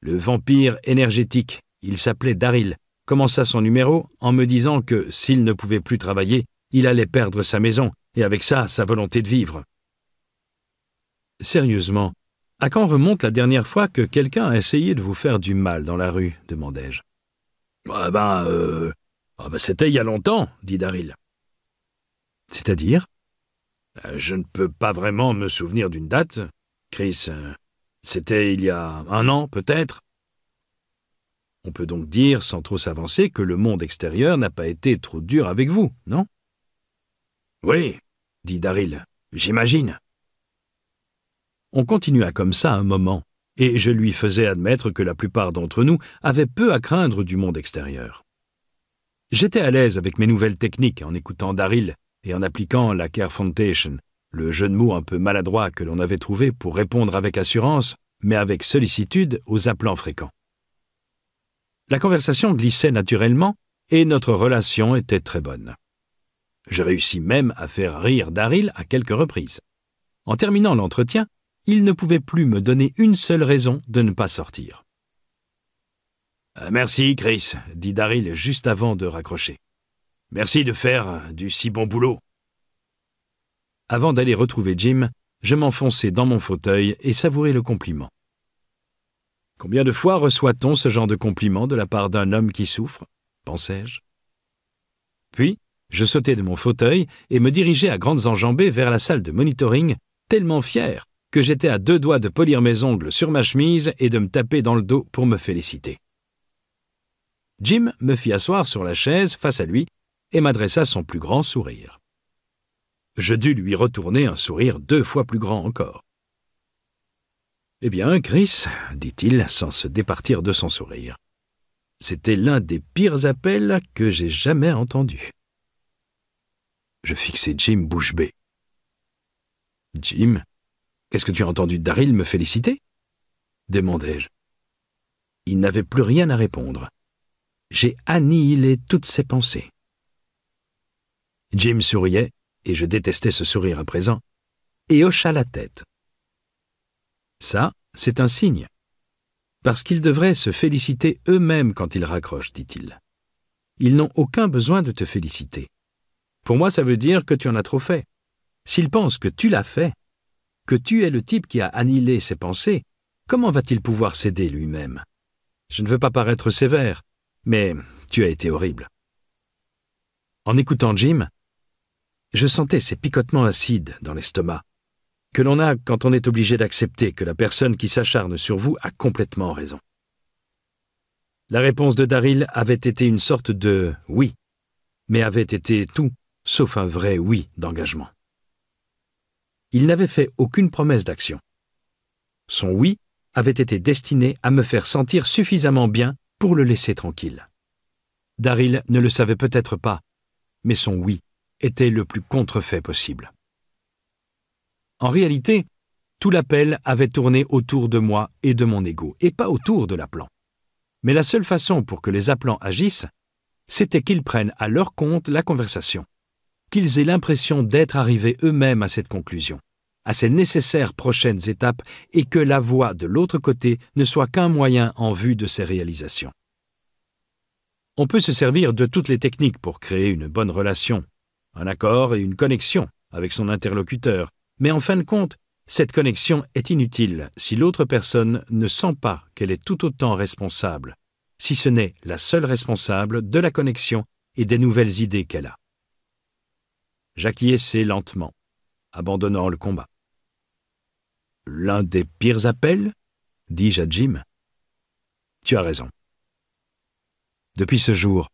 S1: Le vampire énergétique, il s'appelait Daryl, commença son numéro en me disant que s'il ne pouvait plus travailler, il allait perdre sa maison et avec ça sa volonté de vivre. Sérieusement, à quand remonte la dernière fois que quelqu'un a essayé de vous faire du mal dans la rue demandai-je. Ah ben, euh, ah ben c'était il y a longtemps, dit Daryl. C'est-à-dire euh, Je ne peux pas vraiment me souvenir d'une date, Chris. Euh, c'était il y a un an, peut-être. On peut donc dire, sans trop s'avancer, que le monde extérieur n'a pas été trop dur avec vous, non Oui, dit Daryl. J'imagine. On continua comme ça un moment, et je lui faisais admettre que la plupart d'entre nous avaient peu à craindre du monde extérieur. J'étais à l'aise avec mes nouvelles techniques en écoutant Daryl et en appliquant la Care Foundation, le jeu de mots un peu maladroit que l'on avait trouvé pour répondre avec assurance, mais avec sollicitude, aux appels fréquents. La conversation glissait naturellement et notre relation était très bonne. Je réussis même à faire rire Daryl à quelques reprises. En terminant l'entretien, il ne pouvait plus me donner une seule raison de ne pas sortir. Euh, merci, Chris, dit Daryl juste avant de raccrocher. Merci de faire euh, du si bon boulot. Avant d'aller retrouver Jim, je m'enfonçai dans mon fauteuil et savourai le compliment. Combien de fois reçoit-on ce genre de compliment de la part d'un homme qui souffre pensai-je. Puis, je sautai de mon fauteuil et me dirigeai à grandes enjambées vers la salle de monitoring, tellement fier que j'étais à deux doigts de polir mes ongles sur ma chemise et de me taper dans le dos pour me féliciter. Jim me fit asseoir sur la chaise face à lui et m'adressa son plus grand sourire. Je dus lui retourner un sourire deux fois plus grand encore. Eh bien, Chris, dit-il sans se départir de son sourire, c'était l'un des pires appels que j'ai jamais entendu. Je fixai Jim bouche bée. Jim, Qu'est-ce que tu as entendu Darryl me féliciter demandai-je. Il n'avait plus rien à répondre. J'ai annihilé toutes ses pensées. Jim souriait, et je détestais ce sourire à présent, et hocha la tête. Ça, c'est un signe. Parce qu'ils devraient se féliciter eux-mêmes quand ils raccrochent, dit-il. Ils n'ont aucun besoin de te féliciter. Pour moi, ça veut dire que tu en as trop fait. S'ils pensent que tu l'as fait, que tu es le type qui a annihilé ses pensées, comment va-t-il pouvoir céder lui-même Je ne veux pas paraître sévère, mais tu as été horrible. En écoutant Jim, je sentais ces picotements acides dans l'estomac, que l'on a quand on est obligé d'accepter que la personne qui s'acharne sur vous a complètement raison. La réponse de Daryl avait été une sorte de oui, mais avait été tout sauf un vrai oui d'engagement il n'avait fait aucune promesse d'action. Son oui avait été destiné à me faire sentir suffisamment bien pour le laisser tranquille. Daryl ne le savait peut-être pas, mais son oui était le plus contrefait possible. En réalité, tout l'appel avait tourné autour de moi et de mon ego, et pas autour de l'appelant. Mais la seule façon pour que les appelants agissent, c'était qu'ils prennent à leur compte la conversation qu'ils aient l'impression d'être arrivés eux-mêmes à cette conclusion, à ces nécessaires prochaines étapes, et que la voie de l'autre côté ne soit qu'un moyen en vue de ces réalisations. On peut se servir de toutes les techniques pour créer une bonne relation, un accord et une connexion avec son interlocuteur, mais en fin de compte, cette connexion est inutile si l'autre personne ne sent pas qu'elle est tout autant responsable, si ce n'est la seule responsable de la connexion et des nouvelles idées qu'elle a. J'acquiesçais lentement, abandonnant le combat. L'un des pires appels dis-je à Jim. Tu as raison. Depuis ce jour,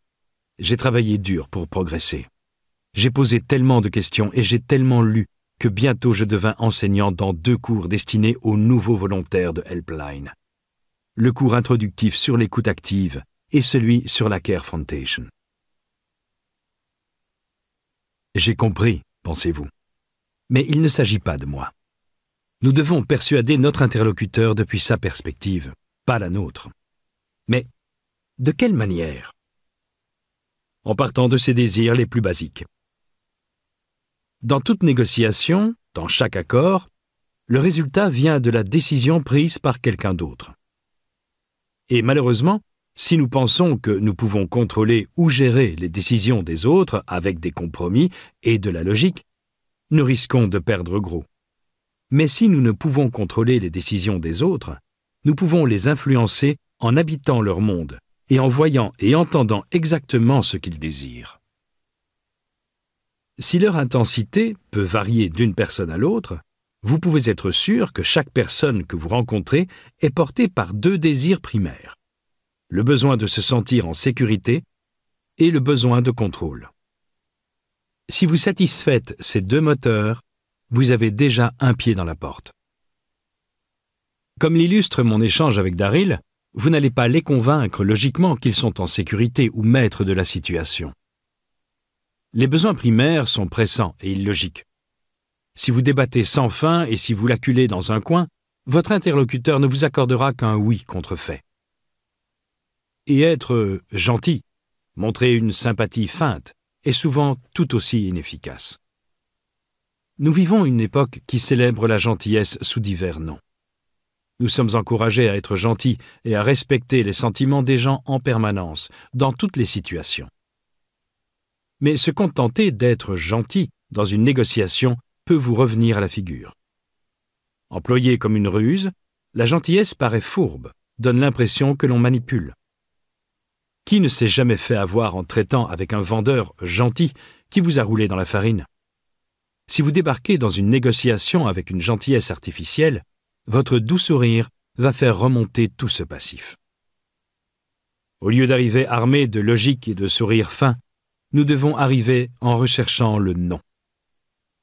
S1: j'ai travaillé dur pour progresser. J'ai posé tellement de questions et j'ai tellement lu que bientôt je devins enseignant dans deux cours destinés aux nouveaux volontaires de Helpline. Le cours introductif sur l'écoute active et celui sur la Care Foundation. J'ai compris, pensez-vous. Mais il ne s'agit pas de moi. Nous devons persuader notre interlocuteur depuis sa perspective, pas la nôtre. Mais de quelle manière En partant de ses désirs les plus basiques. Dans toute négociation, dans chaque accord, le résultat vient de la décision prise par quelqu'un d'autre. Et malheureusement, si nous pensons que nous pouvons contrôler ou gérer les décisions des autres avec des compromis et de la logique, nous risquons de perdre gros. Mais si nous ne pouvons contrôler les décisions des autres, nous pouvons les influencer en habitant leur monde et en voyant et entendant exactement ce qu'ils désirent. Si leur intensité peut varier d'une personne à l'autre, vous pouvez être sûr que chaque personne que vous rencontrez est portée par deux désirs primaires le besoin de se sentir en sécurité et le besoin de contrôle. Si vous satisfaites ces deux moteurs, vous avez déjà un pied dans la porte. Comme l'illustre mon échange avec Daryl, vous n'allez pas les convaincre logiquement qu'ils sont en sécurité ou maîtres de la situation. Les besoins primaires sont pressants et illogiques. Si vous débattez sans fin et si vous l'acculez dans un coin, votre interlocuteur ne vous accordera qu'un oui contrefait. Et être euh, gentil, montrer une sympathie feinte, est souvent tout aussi inefficace. Nous vivons une époque qui célèbre la gentillesse sous divers noms. Nous sommes encouragés à être gentils et à respecter les sentiments des gens en permanence, dans toutes les situations. Mais se contenter d'être gentil dans une négociation peut vous revenir à la figure. Employée comme une ruse, la gentillesse paraît fourbe, donne l'impression que l'on manipule. Qui ne s'est jamais fait avoir en traitant avec un vendeur gentil qui vous a roulé dans la farine Si vous débarquez dans une négociation avec une gentillesse artificielle, votre doux sourire va faire remonter tout ce passif. Au lieu d'arriver armé de logique et de sourire fin, nous devons arriver en recherchant le non.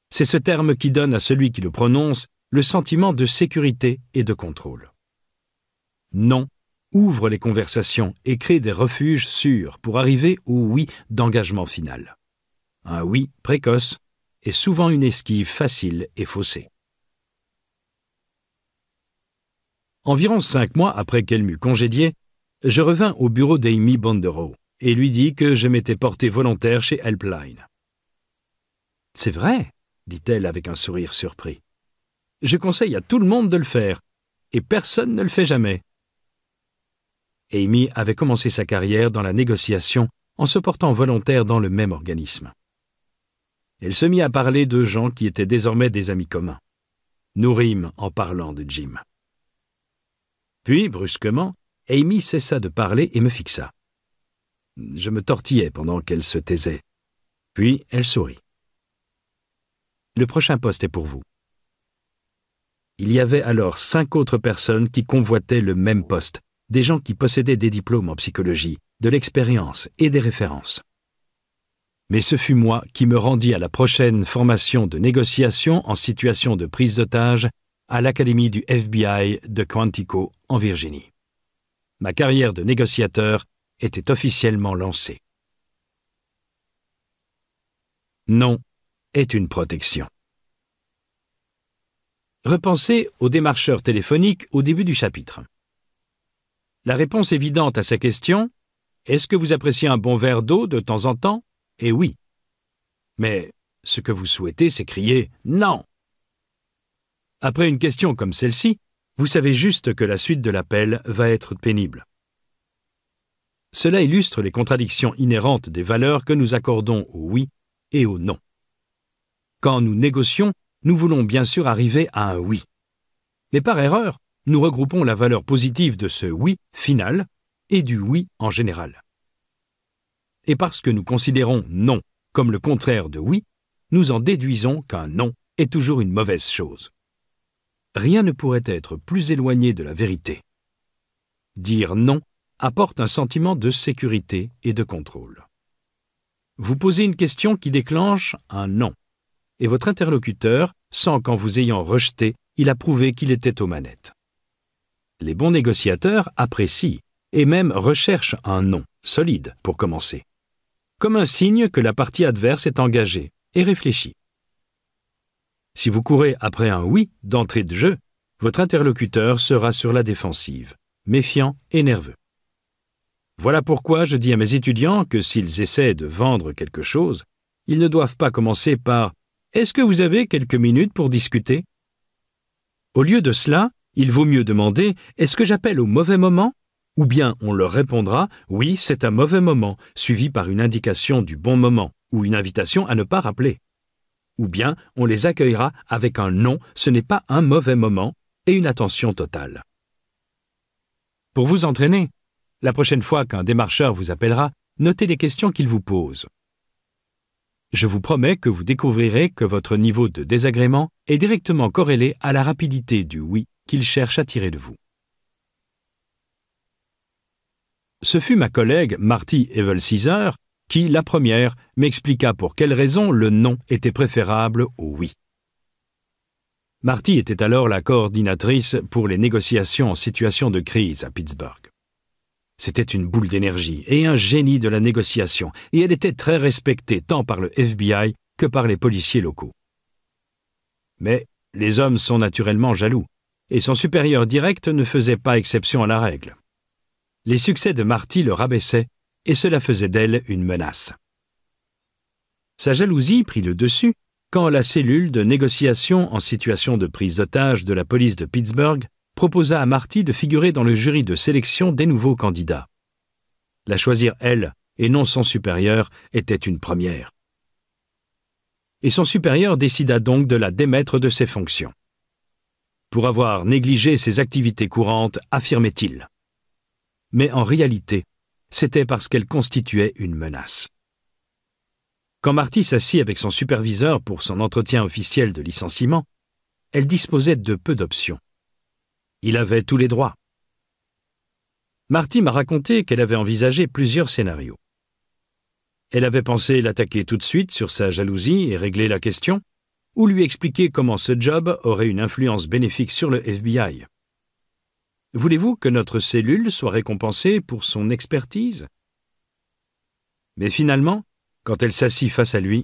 S1: C'est ce terme qui donne à celui qui le prononce le sentiment de sécurité et de contrôle. Non ouvre les conversations et crée des refuges sûrs pour arriver au oui d'engagement final. Un oui précoce est souvent une esquive facile et faussée. Environ cinq mois après qu'elle m'eut congédié, je revins au bureau d'Amy Bondero et lui dis que je m'étais porté volontaire chez Helpline. C'est vrai, dit-elle avec un sourire surpris. Je conseille à tout le monde de le faire, et personne ne le fait jamais. Amy avait commencé sa carrière dans la négociation en se portant volontaire dans le même organisme. Elle se mit à parler de gens qui étaient désormais des amis communs. Nous rîmes en parlant de Jim. Puis, brusquement, Amy cessa de parler et me fixa. Je me tortillais pendant qu'elle se taisait. Puis elle sourit. Le prochain poste est pour vous. Il y avait alors cinq autres personnes qui convoitaient le même poste, des gens qui possédaient des diplômes en psychologie, de l'expérience et des références. Mais ce fut moi qui me rendis à la prochaine formation de négociation en situation de prise d'otage à l'Académie du FBI de Quantico en Virginie. Ma carrière de négociateur était officiellement lancée. Non est une protection. Repensez aux démarcheurs téléphoniques au début du chapitre. La réponse évidente à sa question Est-ce que vous appréciez un bon verre d'eau de temps en temps est eh oui. Mais ce que vous souhaitez, c'est crier Non Après une question comme celle-ci, vous savez juste que la suite de l'appel va être pénible. Cela illustre les contradictions inhérentes des valeurs que nous accordons au oui et au non. Quand nous négocions, nous voulons bien sûr arriver à un oui. Mais par erreur, nous regroupons la valeur positive de ce oui final et du oui en général. Et parce que nous considérons non comme le contraire de oui, nous en déduisons qu'un non est toujours une mauvaise chose. Rien ne pourrait être plus éloigné de la vérité. Dire non apporte un sentiment de sécurité et de contrôle. Vous posez une question qui déclenche un non, et votre interlocuteur sent qu'en vous ayant rejeté, il a prouvé qu'il était aux manettes. Les bons négociateurs apprécient et même recherchent un non » solide pour commencer, comme un signe que la partie adverse est engagée et réfléchie. Si vous courez après un oui d'entrée de jeu, votre interlocuteur sera sur la défensive, méfiant et nerveux. Voilà pourquoi je dis à mes étudiants que s'ils essaient de vendre quelque chose, ils ne doivent pas commencer par Est-ce que vous avez quelques minutes pour discuter au lieu de cela, il vaut mieux demander Est-ce que j'appelle au mauvais moment ou bien on leur répondra Oui, c'est un mauvais moment, suivi par une indication du bon moment, ou une invitation à ne pas rappeler. Ou bien on les accueillera avec un non, ce n'est pas un mauvais moment, et une attention totale. Pour vous entraîner, la prochaine fois qu'un démarcheur vous appellera, notez les questions qu'il vous pose. Je vous promets que vous découvrirez que votre niveau de désagrément est directement corrélé à la rapidité du oui qu'il cherche à tirer de vous. Ce fut ma collègue Marty Evelsizer qui, la première, m'expliqua pour quelle raison le non était préférable au oui. Marty était alors la coordinatrice pour les négociations en situation de crise à Pittsburgh. C'était une boule d'énergie et un génie de la négociation, et elle était très respectée tant par le FBI que par les policiers locaux. Mais les hommes sont naturellement jaloux, et son supérieur direct ne faisait pas exception à la règle. Les succès de Marty le rabaissaient, et cela faisait d'elle une menace. Sa jalousie prit le dessus quand la cellule de négociation en situation de prise d'otage de la police de Pittsburgh proposa à Marty de figurer dans le jury de sélection des nouveaux candidats. La choisir elle, et non son supérieur, était une première. Et son supérieur décida donc de la démettre de ses fonctions pour avoir négligé ses activités courantes, affirmait-il. Mais en réalité, c'était parce qu'elle constituait une menace. Quand Marty s'assit avec son superviseur pour son entretien officiel de licenciement, elle disposait de peu d'options. Il avait tous les droits. Marty m'a raconté qu'elle avait envisagé plusieurs scénarios. Elle avait pensé l'attaquer tout de suite sur sa jalousie et régler la question, ou lui expliquer comment ce job aurait une influence bénéfique sur le FBI. Voulez-vous que notre cellule soit récompensée pour son expertise Mais finalement, quand elle s'assit face à lui,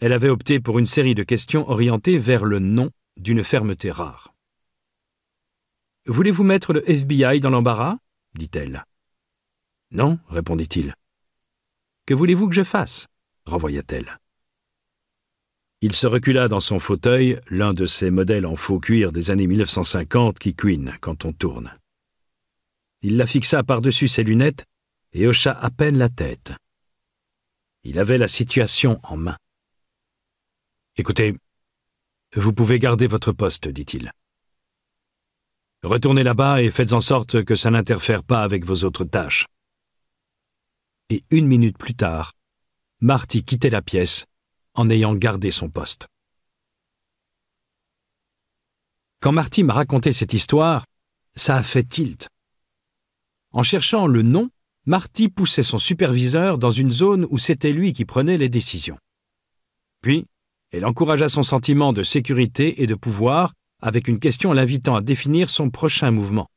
S1: elle avait opté pour une série de questions orientées vers le nom d'une fermeté rare. Voulez-vous mettre le FBI dans l'embarras dit-elle. Non, répondit-il. Que voulez-vous que je fasse renvoya-t-elle. Il se recula dans son fauteuil, l'un de ces modèles en faux cuir des années 1950 qui cuinent quand on tourne. Il la fixa par-dessus ses lunettes et hocha à peine la tête. Il avait la situation en main. Écoutez, vous pouvez garder votre poste, dit-il. Retournez là-bas et faites en sorte que ça n'interfère pas avec vos autres tâches. Et une minute plus tard, Marty quittait la pièce en ayant gardé son poste. Quand Marty m'a raconté cette histoire, ça a fait tilt. En cherchant le nom, Marty poussait son superviseur dans une zone où c'était lui qui prenait les décisions. Puis, elle encouragea son sentiment de sécurité et de pouvoir avec une question l'invitant à définir son prochain mouvement.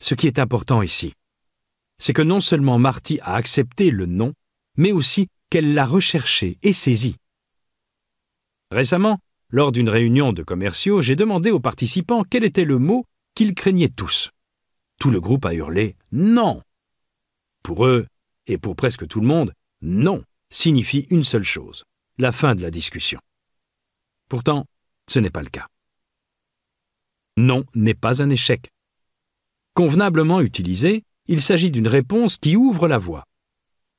S1: Ce qui est important ici, c'est que non seulement Marty a accepté le nom mais aussi qu'elle l'a recherché et saisi. Récemment, lors d'une réunion de commerciaux, j'ai demandé aux participants quel était le mot qu'ils craignaient tous. Tout le groupe a hurlé Non Pour eux, et pour presque tout le monde, Non signifie une seule chose la fin de la discussion. Pourtant, ce n'est pas le cas. Non n'est pas un échec. Convenablement utilisé, il s'agit d'une réponse qui ouvre la voie,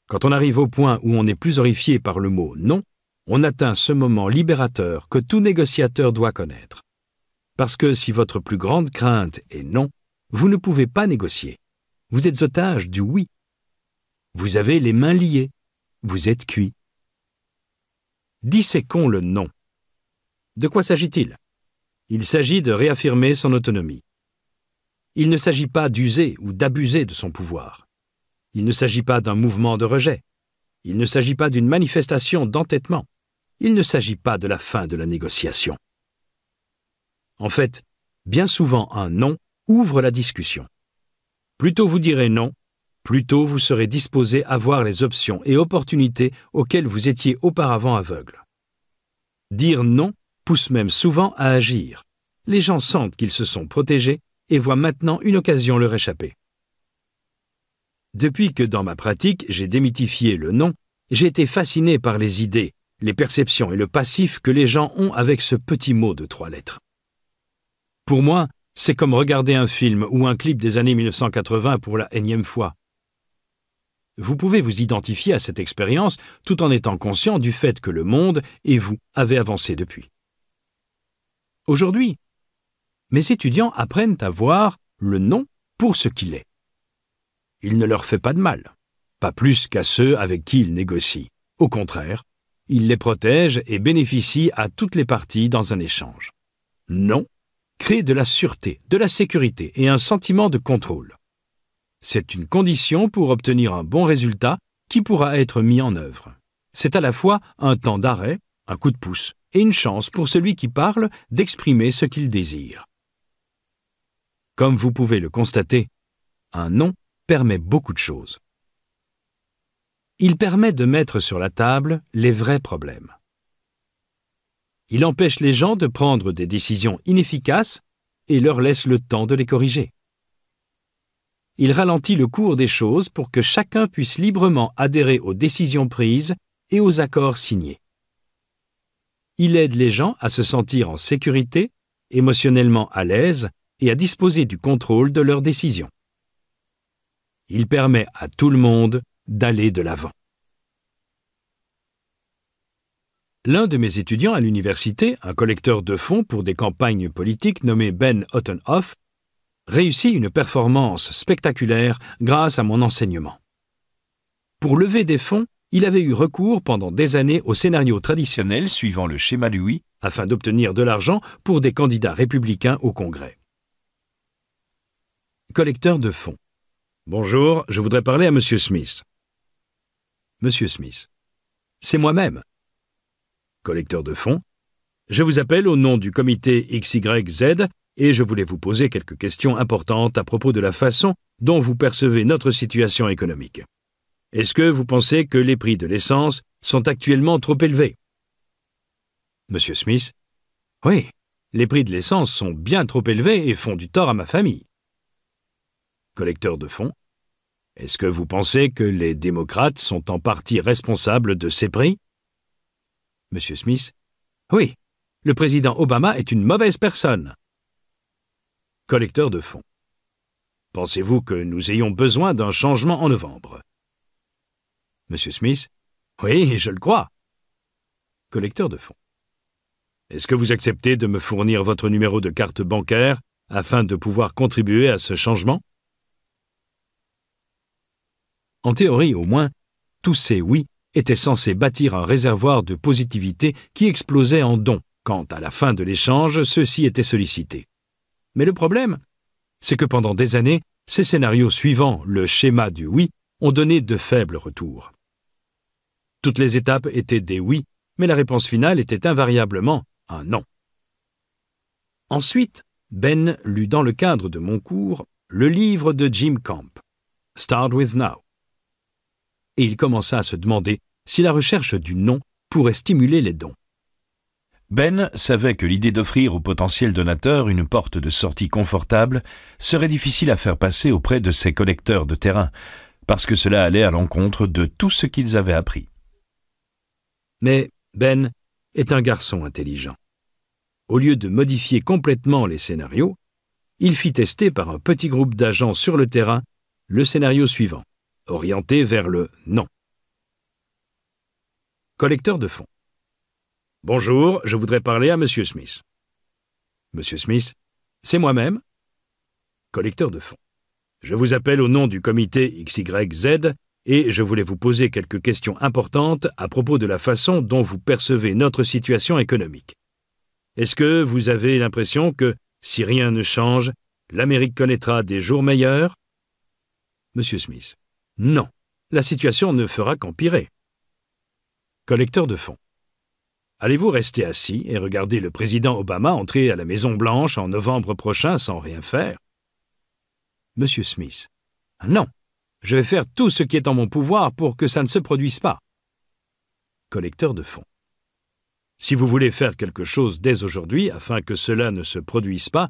S1: quand on arrive au point où on est plus horrifié par le mot non, on atteint ce moment libérateur que tout négociateur doit connaître. Parce que si votre plus grande crainte est non, vous ne pouvez pas négocier. Vous êtes otage du oui. Vous avez les mains liées. Vous êtes cuit. Disséquons le non. De quoi s'agit-il Il s'agit de réaffirmer son autonomie. Il ne s'agit pas d'user ou d'abuser de son pouvoir. Il ne s'agit pas d'un mouvement de rejet. Il ne s'agit pas d'une manifestation d'entêtement. Il ne s'agit pas de la fin de la négociation. En fait, bien souvent un non ouvre la discussion. Plutôt vous direz non, plus tôt vous serez disposé à voir les options et opportunités auxquelles vous étiez auparavant aveugle. Dire non pousse même souvent à agir. Les gens sentent qu'ils se sont protégés et voient maintenant une occasion leur échapper. Depuis que dans ma pratique j'ai démythifié le nom, j'ai été fasciné par les idées, les perceptions et le passif que les gens ont avec ce petit mot de trois lettres. Pour moi, c'est comme regarder un film ou un clip des années 1980 pour la énième fois. Vous pouvez vous identifier à cette expérience tout en étant conscient du fait que le monde et vous avez avancé depuis. Aujourd'hui, mes étudiants apprennent à voir le nom pour ce qu'il est il ne leur fait pas de mal. Pas plus qu'à ceux avec qui il négocie. Au contraire, il les protège et bénéficie à toutes les parties dans un échange. Non, crée de la sûreté, de la sécurité et un sentiment de contrôle. C'est une condition pour obtenir un bon résultat qui pourra être mis en œuvre. C'est à la fois un temps d'arrêt, un coup de pouce et une chance pour celui qui parle d'exprimer ce qu'il désire. Comme vous pouvez le constater, un non permet beaucoup de choses. Il permet de mettre sur la table les vrais problèmes. Il empêche les gens de prendre des décisions inefficaces et leur laisse le temps de les corriger. Il ralentit le cours des choses pour que chacun puisse librement adhérer aux décisions prises et aux accords signés. Il aide les gens à se sentir en sécurité, émotionnellement à l'aise et à disposer du contrôle de leurs décisions. Il permet à tout le monde d'aller de l'avant. L'un de mes étudiants à l'université, un collecteur de fonds pour des campagnes politiques nommé Ben Ottenhoff, réussit une performance spectaculaire grâce à mon enseignement. Pour lever des fonds, il avait eu recours pendant des années au scénario traditionnel suivant le schéma lui, afin d'obtenir de l'argent pour des candidats républicains au Congrès. Collecteur de fonds. Bonjour, je voudrais parler à Monsieur Smith. Monsieur Smith. C'est moi-même. Collecteur de fonds. Je vous appelle au nom du comité XYZ et je voulais vous poser quelques questions importantes à propos de la façon dont vous percevez notre situation économique. Est-ce que vous pensez que les prix de l'essence sont actuellement trop élevés Monsieur Smith. Oui, les prix de l'essence sont bien trop élevés et font du tort à ma famille collecteur de fonds. Est-ce que vous pensez que les démocrates sont en partie responsables de ces prix Monsieur Smith. Oui, le président Obama est une mauvaise personne. Collecteur de fonds. Pensez-vous que nous ayons besoin d'un changement en novembre Monsieur Smith. Oui, je le crois. Collecteur de fonds. Est-ce que vous acceptez de me fournir votre numéro de carte bancaire afin de pouvoir contribuer à ce changement en théorie au moins, tous ces oui étaient censés bâtir un réservoir de positivité qui explosait en dons quand, à la fin de l'échange, ceux-ci étaient sollicités. Mais le problème, c'est que pendant des années, ces scénarios suivant le schéma du oui ont donné de faibles retours. Toutes les étapes étaient des oui, mais la réponse finale était invariablement un non. Ensuite, Ben lut dans le cadre de mon cours le livre de Jim Camp, Start with Now, et il commença à se demander si la recherche du nom pourrait stimuler les dons. Ben savait que l'idée d'offrir aux potentiels donateurs une porte de sortie confortable serait difficile à faire passer auprès de ses collecteurs de terrain, parce que cela allait à l'encontre de tout ce qu'ils avaient appris. Mais Ben est un garçon intelligent. Au lieu de modifier complètement les scénarios, il fit tester par un petit groupe d'agents sur le terrain le scénario suivant orienté vers le non. Collecteur de fonds. Bonjour, je voudrais parler à M. Smith. Monsieur Smith, c'est moi-même. Collecteur de fonds. Je vous appelle au nom du comité XYZ et je voulais vous poser quelques questions importantes à propos de la façon dont vous percevez notre situation économique. Est-ce que vous avez l'impression que, si rien ne change, l'Amérique connaîtra des jours meilleurs M. Smith. Non, la situation ne fera qu'empirer. Collecteur de fonds. Allez-vous rester assis et regarder le président Obama entrer à la Maison-Blanche en novembre prochain sans rien faire Monsieur Smith. Non, je vais faire tout ce qui est en mon pouvoir pour que ça ne se produise pas. Collecteur de fonds. Si vous voulez faire quelque chose dès aujourd'hui afin que cela ne se produise pas,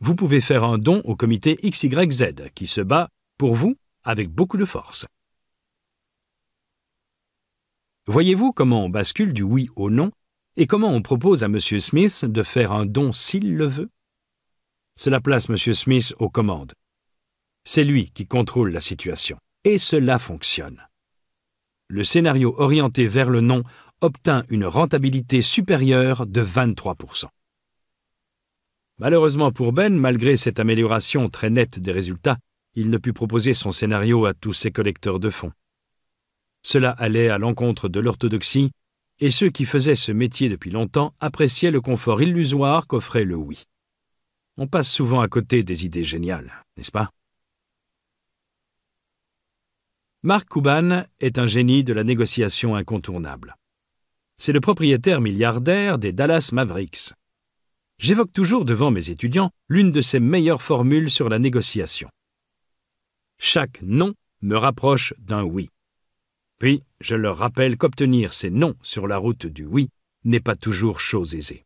S1: vous pouvez faire un don au comité XYZ qui se bat, pour vous, avec beaucoup de force. Voyez-vous comment on bascule du oui au non et comment on propose à M. Smith de faire un don s'il le veut Cela place M. Smith aux commandes. C'est lui qui contrôle la situation, et cela fonctionne. Le scénario orienté vers le non obtint une rentabilité supérieure de 23%. Malheureusement pour Ben, malgré cette amélioration très nette des résultats, il ne put proposer son scénario à tous ses collecteurs de fonds. Cela allait à l'encontre de l'orthodoxie, et ceux qui faisaient ce métier depuis longtemps appréciaient le confort illusoire qu'offrait le oui. On passe souvent à côté des idées géniales, n'est-ce pas Marc Kuban est un génie de la négociation incontournable. C'est le propriétaire milliardaire des Dallas Mavericks. J'évoque toujours devant mes étudiants l'une de ses meilleures formules sur la négociation. Chaque non me rapproche d'un oui. Puis, je leur rappelle qu'obtenir ces noms sur la route du oui n'est pas toujours chose aisée.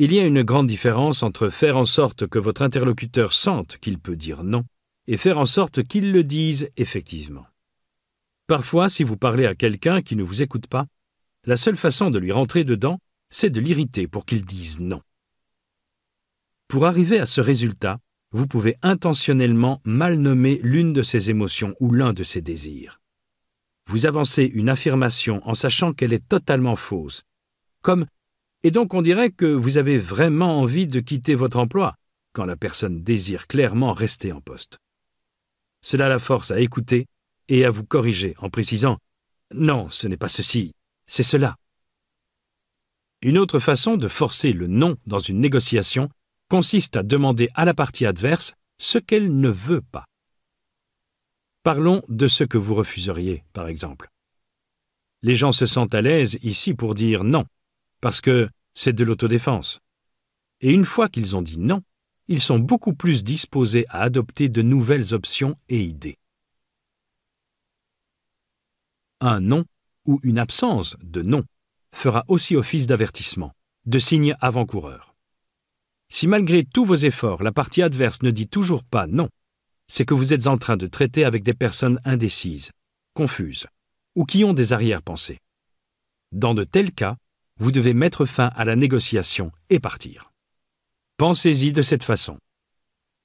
S1: Il y a une grande différence entre faire en sorte que votre interlocuteur sente qu'il peut dire non et faire en sorte qu'il le dise effectivement. Parfois, si vous parlez à quelqu'un qui ne vous écoute pas, la seule façon de lui rentrer dedans, c'est de l'irriter pour qu'il dise non. Pour arriver à ce résultat, vous pouvez intentionnellement mal nommer l'une de ces émotions ou l'un de ces désirs. Vous avancez une affirmation en sachant qu'elle est totalement fausse, comme ⁇ Et donc on dirait que vous avez vraiment envie de quitter votre emploi ⁇ quand la personne désire clairement rester en poste. Cela la force à écouter et à vous corriger en précisant ⁇ Non, ce n'est pas ceci, c'est cela ⁇ Une autre façon de forcer le non dans une négociation consiste à demander à la partie adverse ce qu'elle ne veut pas. Parlons de ce que vous refuseriez, par exemple. Les gens se sentent à l'aise ici pour dire non, parce que c'est de l'autodéfense. Et une fois qu'ils ont dit non, ils sont beaucoup plus disposés à adopter de nouvelles options et idées. Un non ou une absence de non fera aussi office d'avertissement, de signe avant-coureur. Si malgré tous vos efforts, la partie adverse ne dit toujours pas non, c'est que vous êtes en train de traiter avec des personnes indécises, confuses, ou qui ont des arrière-pensées. Dans de tels cas, vous devez mettre fin à la négociation et partir. Pensez-y de cette façon.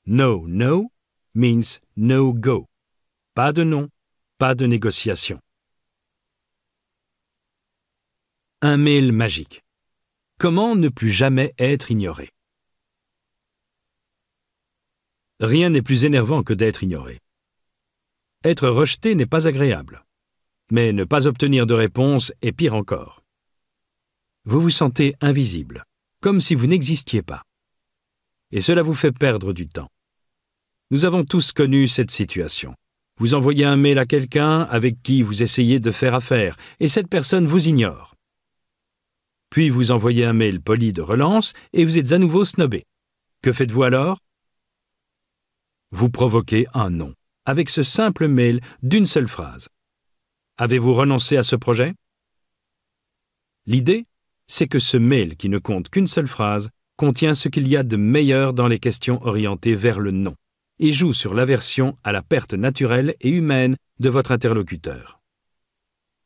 S1: No, no means no go. Pas de non, pas de négociation. Un mail magique. Comment ne plus jamais être ignoré Rien n'est plus énervant que d'être ignoré. Être rejeté n'est pas agréable, mais ne pas obtenir de réponse est pire encore. Vous vous sentez invisible, comme si vous n'existiez pas. Et cela vous fait perdre du temps. Nous avons tous connu cette situation. Vous envoyez un mail à quelqu'un avec qui vous essayez de faire affaire, et cette personne vous ignore. Puis vous envoyez un mail poli de relance, et vous êtes à nouveau snobé. Que faites-vous alors vous provoquez un non, avec ce simple mail d'une seule phrase. Avez-vous renoncé à ce projet L'idée, c'est que ce mail qui ne compte qu'une seule phrase contient ce qu'il y a de meilleur dans les questions orientées vers le non et joue sur l'aversion à la perte naturelle et humaine de votre interlocuteur.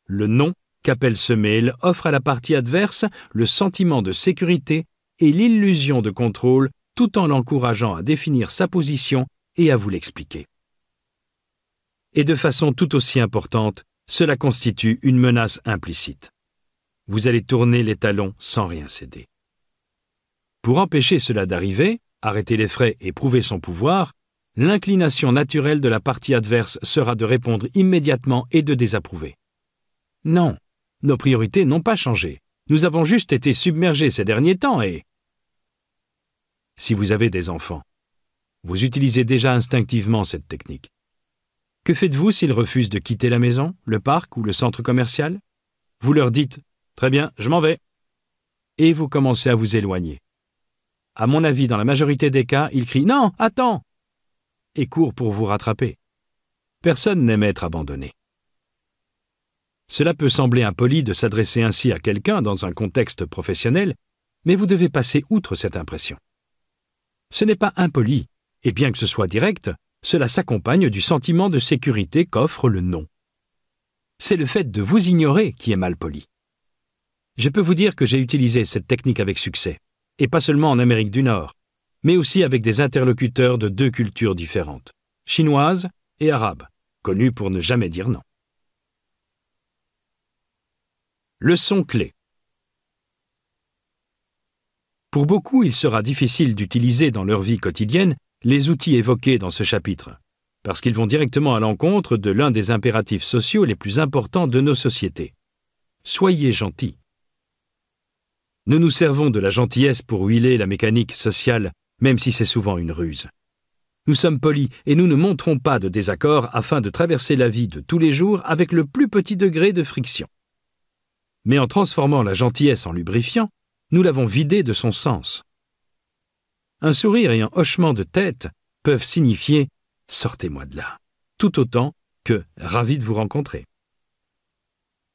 S1: Le non qu'appelle ce mail offre à la partie adverse le sentiment de sécurité et l'illusion de contrôle tout en l'encourageant à définir sa position et à vous l'expliquer. Et de façon tout aussi importante, cela constitue une menace implicite. Vous allez tourner les talons sans rien céder. Pour empêcher cela d'arriver, arrêter les frais et prouver son pouvoir, l'inclination naturelle de la partie adverse sera de répondre immédiatement et de désapprouver. Non, nos priorités n'ont pas changé. Nous avons juste été submergés ces derniers temps et... Si vous avez des enfants, vous utilisez déjà instinctivement cette technique. Que faites-vous s'ils refusent de quitter la maison, le parc ou le centre commercial Vous leur dites ⁇ Très bien, je m'en vais ⁇ et vous commencez à vous éloigner. À mon avis, dans la majorité des cas, ils crient ⁇ Non, attends !⁇ et courent pour vous rattraper. Personne n'aime être abandonné. Cela peut sembler impoli de s'adresser ainsi à quelqu'un dans un contexte professionnel, mais vous devez passer outre cette impression. Ce n'est pas impoli, et bien que ce soit direct, cela s'accompagne du sentiment de sécurité qu'offre le non. C'est le fait de vous ignorer qui est mal poli. Je peux vous dire que j'ai utilisé cette technique avec succès, et pas seulement en Amérique du Nord, mais aussi avec des interlocuteurs de deux cultures différentes, chinoise et arabe, connus pour ne jamais dire non. Leçon clé Pour beaucoup, il sera difficile d'utiliser dans leur vie quotidienne les outils évoqués dans ce chapitre, parce qu'ils vont directement à l'encontre de l'un des impératifs sociaux les plus importants de nos sociétés. Soyez gentils. Nous nous servons de la gentillesse pour huiler la mécanique sociale, même si c'est souvent une ruse. Nous sommes polis et nous ne montrons pas de désaccord afin de traverser la vie de tous les jours avec le plus petit degré de friction. Mais en transformant la gentillesse en lubrifiant, nous l'avons vidée de son sens. Un sourire et un hochement de tête peuvent signifier ⁇ Sortez-moi de là ⁇ tout autant que ⁇ Ravi de vous rencontrer ⁇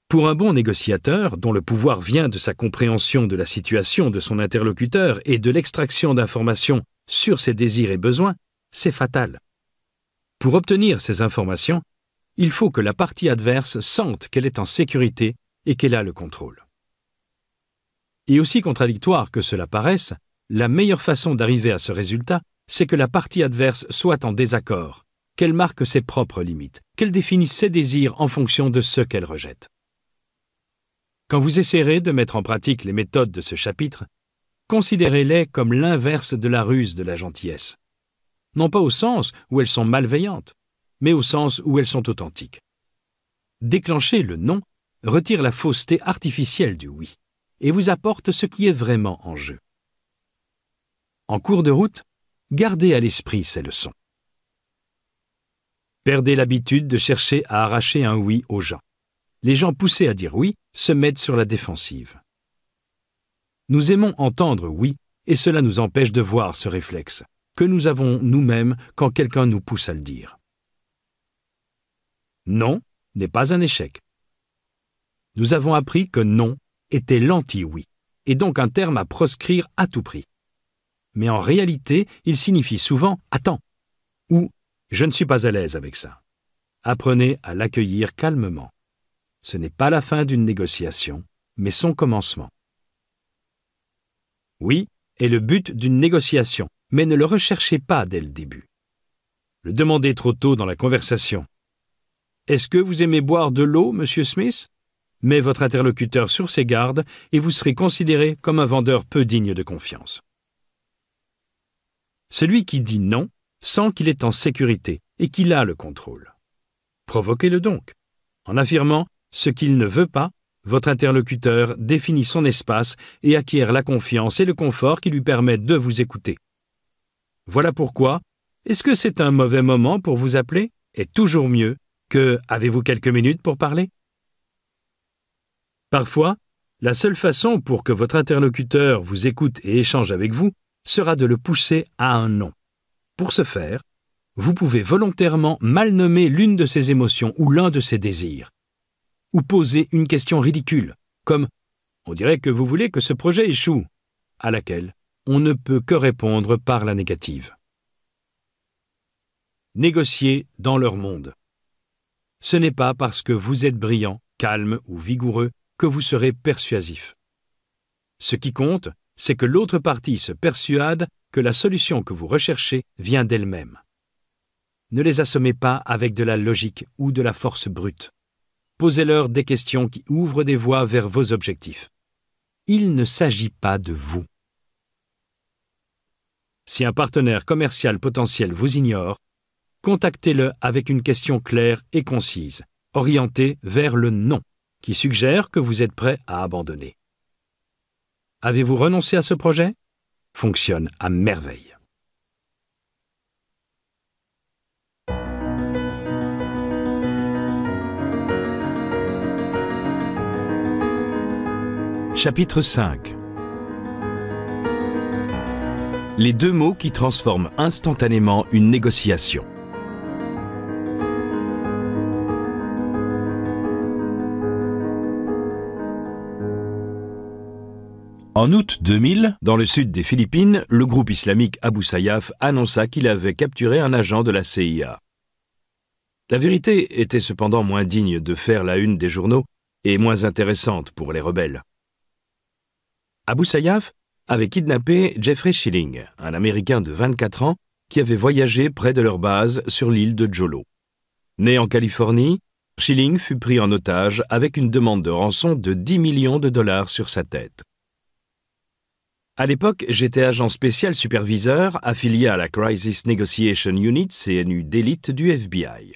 S1: Pour un bon négociateur, dont le pouvoir vient de sa compréhension de la situation de son interlocuteur et de l'extraction d'informations sur ses désirs et besoins, c'est fatal. Pour obtenir ces informations, il faut que la partie adverse sente qu'elle est en sécurité et qu'elle a le contrôle. Et aussi contradictoire que cela paraisse, la meilleure façon d'arriver à ce résultat, c'est que la partie adverse soit en désaccord, qu'elle marque ses propres limites, qu'elle définisse ses désirs en fonction de ce qu'elle rejette. Quand vous essaierez de mettre en pratique les méthodes de ce chapitre, considérez-les comme l'inverse de la ruse de la gentillesse. Non pas au sens où elles sont malveillantes, mais au sens où elles sont authentiques. Déclencher le non retire la fausseté artificielle du oui et vous apporte ce qui est vraiment en jeu. En cours de route, gardez à l'esprit ces leçons. Perdez l'habitude de chercher à arracher un oui aux gens. Les gens poussés à dire oui se mettent sur la défensive. Nous aimons entendre oui, et cela nous empêche de voir ce réflexe, que nous avons nous-mêmes quand quelqu'un nous pousse à le dire. Non n'est pas un échec. Nous avons appris que non était l'anti-oui, et donc un terme à proscrire à tout prix mais en réalité, il signifie souvent Attends ou Je ne suis pas à l'aise avec ça. Apprenez à l'accueillir calmement. Ce n'est pas la fin d'une négociation, mais son commencement. Oui, est le but d'une négociation, mais ne le recherchez pas dès le début. Le demandez trop tôt dans la conversation. Est-ce que vous aimez boire de l'eau, monsieur Smith Mets votre interlocuteur sur ses gardes et vous serez considéré comme un vendeur peu digne de confiance. Celui qui dit non sent qu'il est en sécurité et qu'il a le contrôle. Provoquez-le donc. En affirmant ce qu'il ne veut pas, votre interlocuteur définit son espace et acquiert la confiance et le confort qui lui permettent de vous écouter. Voilà pourquoi Est-ce que c'est un mauvais moment pour vous appeler est toujours mieux que Avez-vous quelques minutes pour parler Parfois, la seule façon pour que votre interlocuteur vous écoute et échange avec vous sera de le pousser à un nom. Pour ce faire, vous pouvez volontairement mal nommer l'une de ses émotions ou l'un de ses désirs, ou poser une question ridicule, comme On dirait que vous voulez que ce projet échoue, à laquelle on ne peut que répondre par la négative. Négocier dans leur monde. Ce n'est pas parce que vous êtes brillant, calme ou vigoureux que vous serez persuasif. Ce qui compte, c'est que l'autre partie se persuade que la solution que vous recherchez vient d'elle-même. Ne les assommez pas avec de la logique ou de la force brute. Posez-leur des questions qui ouvrent des voies vers vos objectifs. Il ne s'agit pas de vous. Si un partenaire commercial potentiel vous ignore, contactez-le avec une question claire et concise, orientée vers le non, qui suggère que vous êtes prêt à abandonner. Avez-vous renoncé à ce projet Fonctionne à merveille. Chapitre 5 Les deux mots qui transforment instantanément une négociation. En août 2000, dans le sud des Philippines, le groupe islamique Abu Sayyaf annonça qu'il avait capturé un agent de la CIA. La vérité était cependant moins digne de faire la une des journaux et moins intéressante pour les rebelles. Abu Sayyaf avait kidnappé Jeffrey Schilling, un Américain de 24 ans qui avait voyagé près de leur base sur l'île de Jolo. Né en Californie, Schilling fut pris en otage avec une demande de rançon de 10 millions de dollars sur sa tête. À l'époque, j'étais agent spécial superviseur affilié à la Crisis Negotiation Unit CNU d'élite du FBI.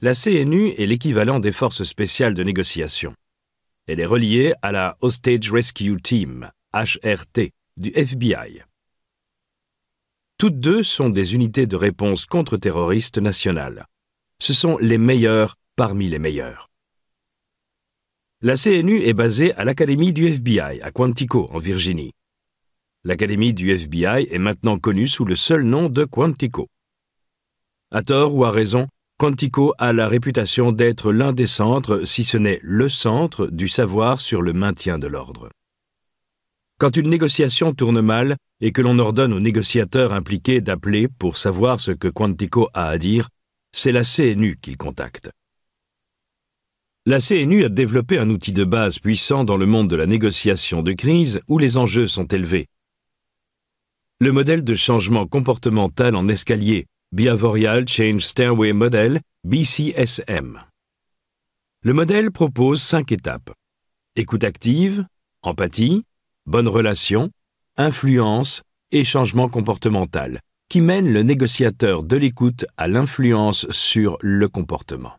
S1: La CNU est l'équivalent des forces spéciales de négociation. Elle est reliée à la Hostage Rescue Team, HRT, du FBI. Toutes deux sont des unités de réponse contre-terroriste nationale. Ce sont les meilleurs parmi les meilleurs. La CNU est basée à l'Académie du FBI à Quantico, en Virginie. L'académie du FBI est maintenant connue sous le seul nom de Quantico. À tort ou à raison, Quantico a la réputation d'être l'un des centres, si ce n'est le centre, du savoir sur le maintien de l'ordre. Quand une négociation tourne mal et que l'on ordonne aux négociateurs impliqués d'appeler pour savoir ce que Quantico a à dire, c'est la CNU qu'il contacte. La CNU a développé un outil de base puissant dans le monde de la négociation de crise où les enjeux sont élevés, le modèle de changement comportemental en escalier Biavorial Change Stairway Model, BCSM. Le modèle propose cinq étapes. Écoute active, empathie, bonne relation, influence et changement comportemental, qui mène le négociateur de l'écoute à l'influence sur le comportement.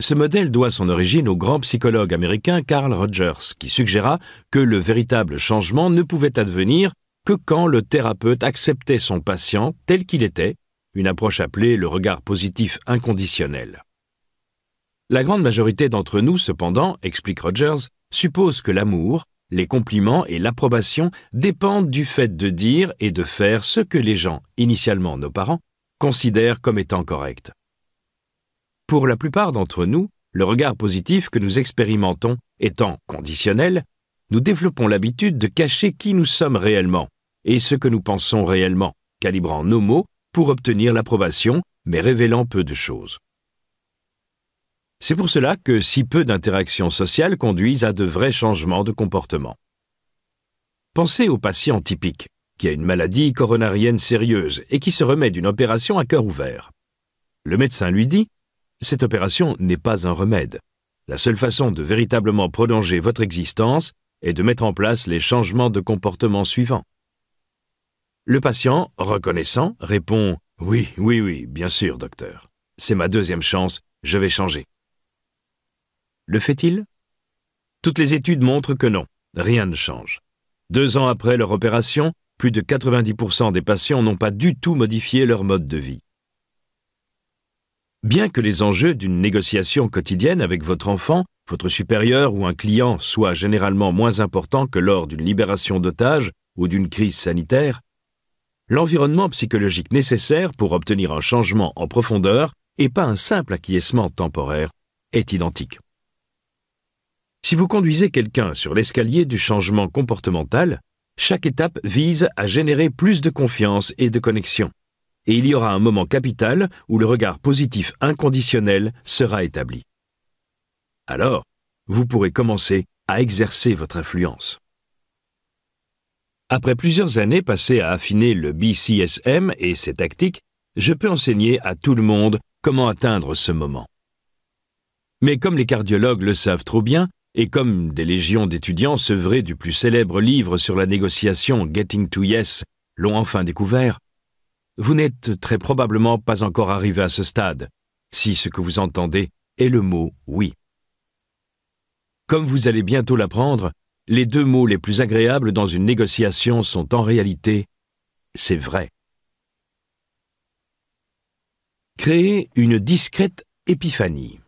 S1: Ce modèle doit son origine au grand psychologue américain Carl Rogers, qui suggéra que le véritable changement ne pouvait advenir que quand le thérapeute acceptait son patient tel qu'il était, une approche appelée le regard positif inconditionnel. La grande majorité d'entre nous, cependant, explique Rogers, suppose que l'amour, les compliments et l'approbation dépendent du fait de dire et de faire ce que les gens, initialement nos parents, considèrent comme étant correct. Pour la plupart d'entre nous, le regard positif que nous expérimentons étant conditionnel, nous développons l'habitude de cacher qui nous sommes réellement et ce que nous pensons réellement, calibrant nos mots pour obtenir l'approbation, mais révélant peu de choses. C'est pour cela que si peu d'interactions sociales conduisent à de vrais changements de comportement. Pensez au patient typique, qui a une maladie coronarienne sérieuse et qui se remet d'une opération à cœur ouvert. Le médecin lui dit Cette opération n'est pas un remède. La seule façon de véritablement prolonger votre existence est de mettre en place les changements de comportement suivants. Le patient, reconnaissant, répond Oui, oui, oui, bien sûr, docteur. C'est ma deuxième chance, je vais changer. Le fait-il Toutes les études montrent que non, rien ne change. Deux ans après leur opération, plus de 90% des patients n'ont pas du tout modifié leur mode de vie. Bien que les enjeux d'une négociation quotidienne avec votre enfant, votre supérieur ou un client soient généralement moins importants que lors d'une libération d'otages ou d'une crise sanitaire, l'environnement psychologique nécessaire pour obtenir un changement en profondeur et pas un simple acquiescement temporaire est identique. Si vous conduisez quelqu'un sur l'escalier du changement comportemental, chaque étape vise à générer plus de confiance et de connexion. Et il y aura un moment capital où le regard positif inconditionnel sera établi. Alors, vous pourrez commencer à exercer votre influence. Après plusieurs années passées à affiner le BCSM et ses tactiques, je peux enseigner à tout le monde comment atteindre ce moment. Mais comme les cardiologues le savent trop bien, et comme des légions d'étudiants sevrés du plus célèbre livre sur la négociation Getting to Yes l'ont enfin découvert, vous n'êtes très probablement pas encore arrivé à ce stade, si ce que vous entendez est le mot oui. Comme vous allez bientôt l'apprendre, les deux mots les plus agréables dans une négociation sont en réalité c'est vrai. Créer une discrète épiphanie.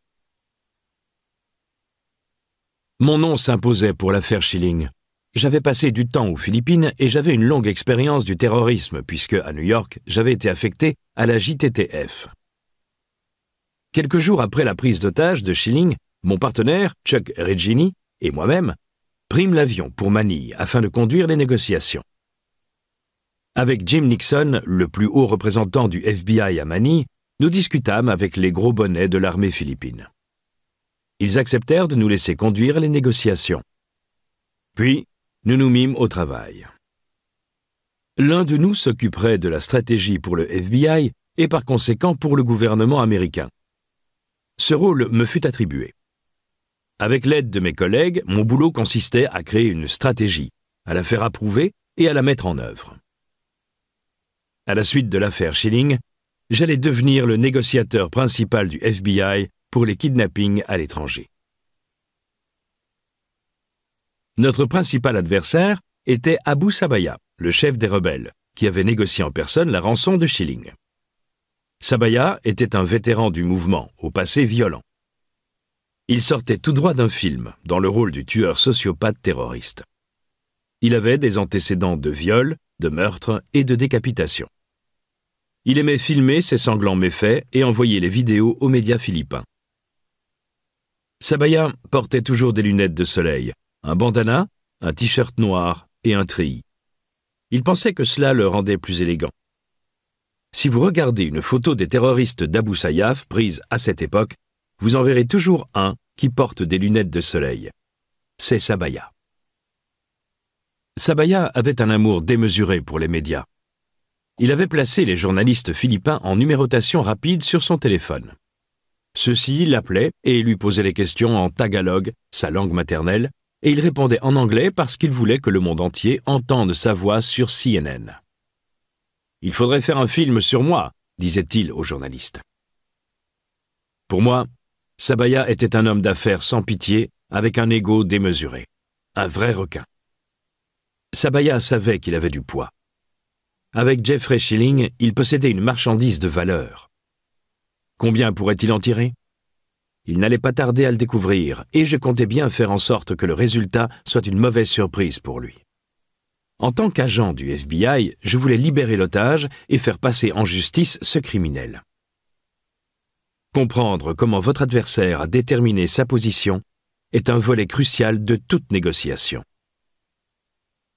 S1: Mon nom s'imposait pour l'affaire Schilling. J'avais passé du temps aux Philippines et j'avais une longue expérience du terrorisme puisque à New York, j'avais été affecté à la JTTF. Quelques jours après la prise d'otage de Schilling, mon partenaire, Chuck Regini, et moi-même prime l'avion pour Manille afin de conduire les négociations. Avec Jim Nixon, le plus haut représentant du FBI à Manille, nous discutâmes avec les gros bonnets de l'armée philippine. Ils acceptèrent de nous laisser conduire les négociations. Puis, nous nous mîmes au travail. L'un de nous s'occuperait de la stratégie pour le FBI et par conséquent pour le gouvernement américain. Ce rôle me fut attribué. Avec l'aide de mes collègues, mon boulot consistait à créer une stratégie, à la faire approuver et à la mettre en œuvre. À la suite de l'affaire Schilling, j'allais devenir le négociateur principal du FBI pour les kidnappings à l'étranger. Notre principal adversaire était Abu Sabaya, le chef des rebelles, qui avait négocié en personne la rançon de Schilling. Sabaya était un vétéran du mouvement, au passé violent. Il sortait tout droit d'un film, dans le rôle du tueur sociopathe terroriste. Il avait des antécédents de viol, de meurtre et de décapitation. Il aimait filmer ses sanglants méfaits et envoyer les vidéos aux médias philippins. Sabaya portait toujours des lunettes de soleil, un bandana, un t-shirt noir et un treillis. Il pensait que cela le rendait plus élégant. Si vous regardez une photo des terroristes d'Abu Sayyaf prise à cette époque, vous en verrez toujours un qui porte des lunettes de soleil. C'est Sabaya. Sabaya avait un amour démesuré pour les médias. Il avait placé les journalistes philippins en numérotation rapide sur son téléphone. Ceux-ci l'appelaient et lui posaient les questions en tagalog, sa langue maternelle, et il répondait en anglais parce qu'il voulait que le monde entier entende sa voix sur CNN. Il faudrait faire un film sur moi, disait-il aux journalistes. Pour moi, Sabaya était un homme d'affaires sans pitié, avec un ego démesuré. Un vrai requin. Sabaya savait qu'il avait du poids. Avec Jeffrey Schilling, il possédait une marchandise de valeur. Combien pourrait-il en tirer Il n'allait pas tarder à le découvrir, et je comptais bien faire en sorte que le résultat soit une mauvaise surprise pour lui. En tant qu'agent du FBI, je voulais libérer l'otage et faire passer en justice ce criminel. Comprendre comment votre adversaire a déterminé sa position est un volet crucial de toute négociation.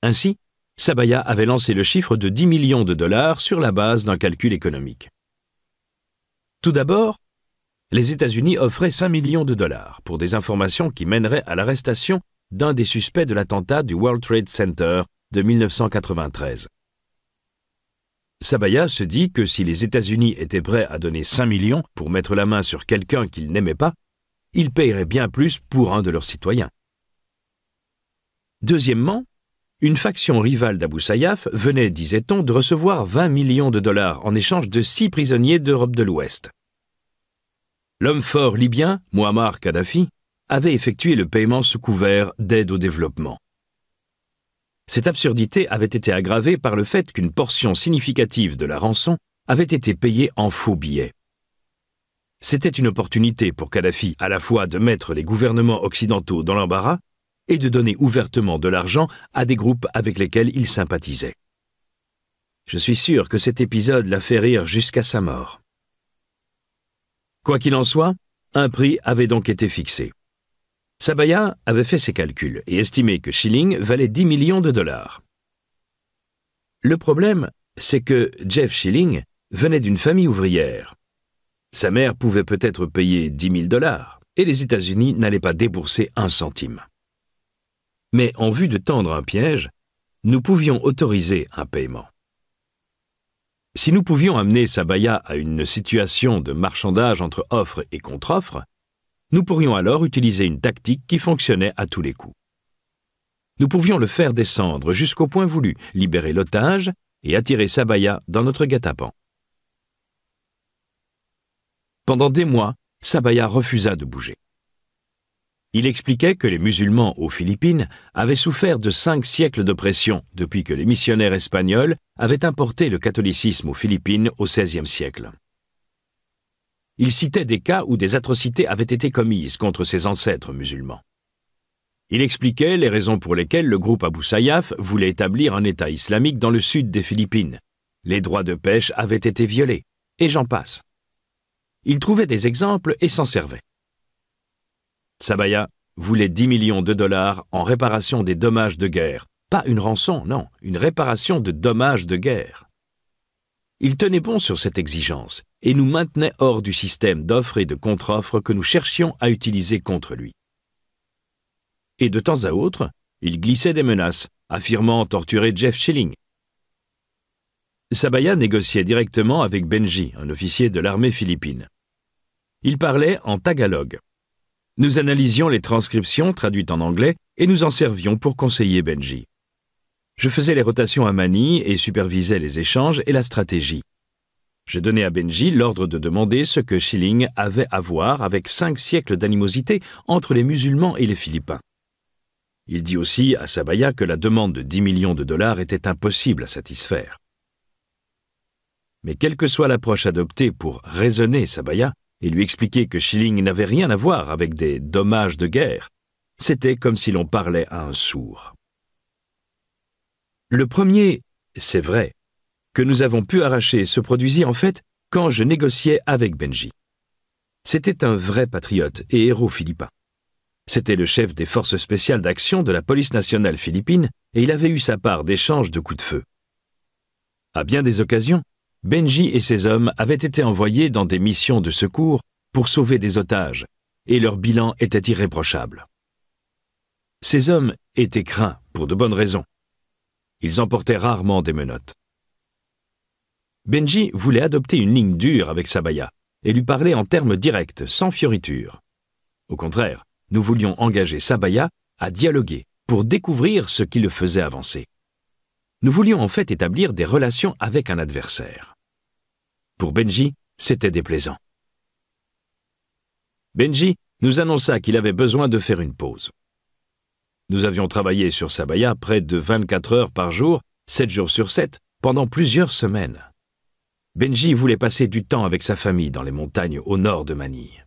S1: Ainsi, Sabaya avait lancé le chiffre de 10 millions de dollars sur la base d'un calcul économique. Tout d'abord, les États-Unis offraient 5 millions de dollars pour des informations qui mèneraient à l'arrestation d'un des suspects de l'attentat du World Trade Center de 1993. Sabaya se dit que si les États-Unis étaient prêts à donner 5 millions pour mettre la main sur quelqu'un qu'ils n'aimaient pas, ils paieraient bien plus pour un de leurs citoyens. Deuxièmement, une faction rivale d'Abu Sayyaf venait, disait-on, de recevoir 20 millions de dollars en échange de six prisonniers d'Europe de l'Ouest. L'homme fort libyen, Muammar Kadhafi, avait effectué le paiement sous couvert d'aide au développement. Cette absurdité avait été aggravée par le fait qu'une portion significative de la rançon avait été payée en faux billets. C'était une opportunité pour Kadhafi à la fois de mettre les gouvernements occidentaux dans l'embarras et de donner ouvertement de l'argent à des groupes avec lesquels il sympathisait. Je suis sûr que cet épisode l'a fait rire jusqu'à sa mort. Quoi qu'il en soit, un prix avait donc été fixé. Sabaya avait fait ses calculs et estimé que Schilling valait 10 millions de dollars. Le problème, c'est que Jeff Schilling venait d'une famille ouvrière. Sa mère pouvait peut-être payer 10 000 dollars et les États-Unis n'allaient pas débourser un centime. Mais en vue de tendre un piège, nous pouvions autoriser un paiement. Si nous pouvions amener Sabaya à une situation de marchandage entre offre et contre-offre, nous pourrions alors utiliser une tactique qui fonctionnait à tous les coups. Nous pouvions le faire descendre jusqu'au point voulu, libérer l'otage et attirer Sabaya dans notre guet-apens. Pendant des mois, Sabaya refusa de bouger. Il expliquait que les musulmans aux Philippines avaient souffert de cinq siècles d'oppression depuis que les missionnaires espagnols avaient importé le catholicisme aux Philippines au XVIe siècle il citait des cas où des atrocités avaient été commises contre ses ancêtres musulmans. Il expliquait les raisons pour lesquelles le groupe Abu Sayyaf voulait établir un État islamique dans le sud des Philippines. Les droits de pêche avaient été violés, et j'en passe. Il trouvait des exemples et s'en servait. Sabaya voulait 10 millions de dollars en réparation des dommages de guerre. Pas une rançon, non, une réparation de dommages de guerre. Il tenait bon sur cette exigence et nous maintenait hors du système d'offres et de contre-offres que nous cherchions à utiliser contre lui. Et de temps à autre, il glissait des menaces, affirmant torturer Jeff Schilling. Sabaya négociait directement avec Benji, un officier de l'armée philippine. Il parlait en tagalog. Nous analysions les transcriptions traduites en anglais et nous en servions pour conseiller Benji. Je faisais les rotations à Mani et supervisais les échanges et la stratégie. Je donnais à Benji l'ordre de demander ce que Schilling avait à voir avec cinq siècles d'animosité entre les musulmans et les philippins. Il dit aussi à Sabaya que la demande de 10 millions de dollars était impossible à satisfaire. Mais quelle que soit l'approche adoptée pour raisonner Sabaya et lui expliquer que Schilling n'avait rien à voir avec des dommages de guerre, c'était comme si l'on parlait à un sourd. Le premier, c'est vrai, que nous avons pu arracher se produisit en fait quand je négociais avec Benji. C'était un vrai patriote et héros philippin. C'était le chef des forces spéciales d'action de la police nationale philippine et il avait eu sa part d'échange de coups de feu. À bien des occasions, Benji et ses hommes avaient été envoyés dans des missions de secours pour sauver des otages, et leur bilan était irréprochable. Ces hommes étaient craints pour de bonnes raisons, ils emportaient rarement des menottes. Benji voulait adopter une ligne dure avec Sabaya et lui parler en termes directs, sans fioritures. Au contraire, nous voulions engager Sabaya à dialoguer pour découvrir ce qui le faisait avancer. Nous voulions en fait établir des relations avec un adversaire. Pour Benji, c'était déplaisant. Benji nous annonça qu'il avait besoin de faire une pause. Nous avions travaillé sur Sabaya près de 24 heures par jour, 7 jours sur 7, pendant plusieurs semaines. Benji voulait passer du temps avec sa famille dans les montagnes au nord de Manille.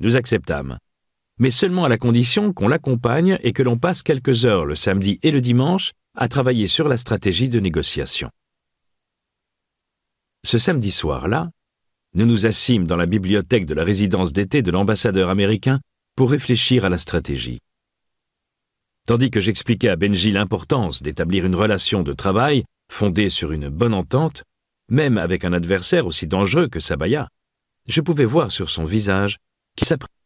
S1: Nous acceptâmes, mais seulement à la condition qu'on l'accompagne et que l'on passe quelques heures le samedi et le dimanche à travailler sur la stratégie de négociation. Ce samedi soir-là, nous nous assîmes dans la bibliothèque de la résidence d'été de l'ambassadeur américain pour réfléchir à la stratégie. Tandis que j'expliquais à Benji l'importance d'établir une relation de travail fondée sur une bonne entente, même avec un adversaire aussi dangereux que Sabaya, je pouvais voir sur son visage qu'il s'appréciait.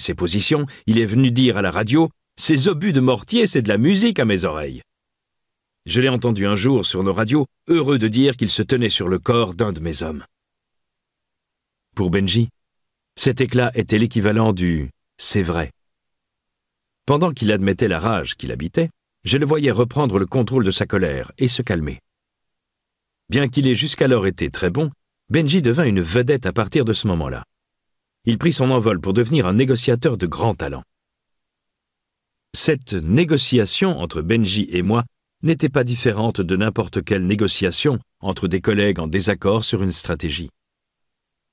S1: ses positions, il est venu dire à la radio « Ces obus de mortier, c'est de la musique à mes oreilles ». Je l'ai entendu un jour sur nos radios, heureux de dire qu'il se tenait sur le corps d'un de mes hommes. Pour Benji, cet éclat était l'équivalent du « c'est vrai ». Pendant qu'il admettait la rage qu'il habitait, je le voyais reprendre le contrôle de sa colère et se calmer. Bien qu'il ait jusqu'alors été très bon, Benji devint une vedette à partir de ce moment-là il prit son envol pour devenir un négociateur de grand talent. Cette négociation entre Benji et moi n'était pas différente de n'importe quelle négociation entre des collègues en désaccord sur une stratégie.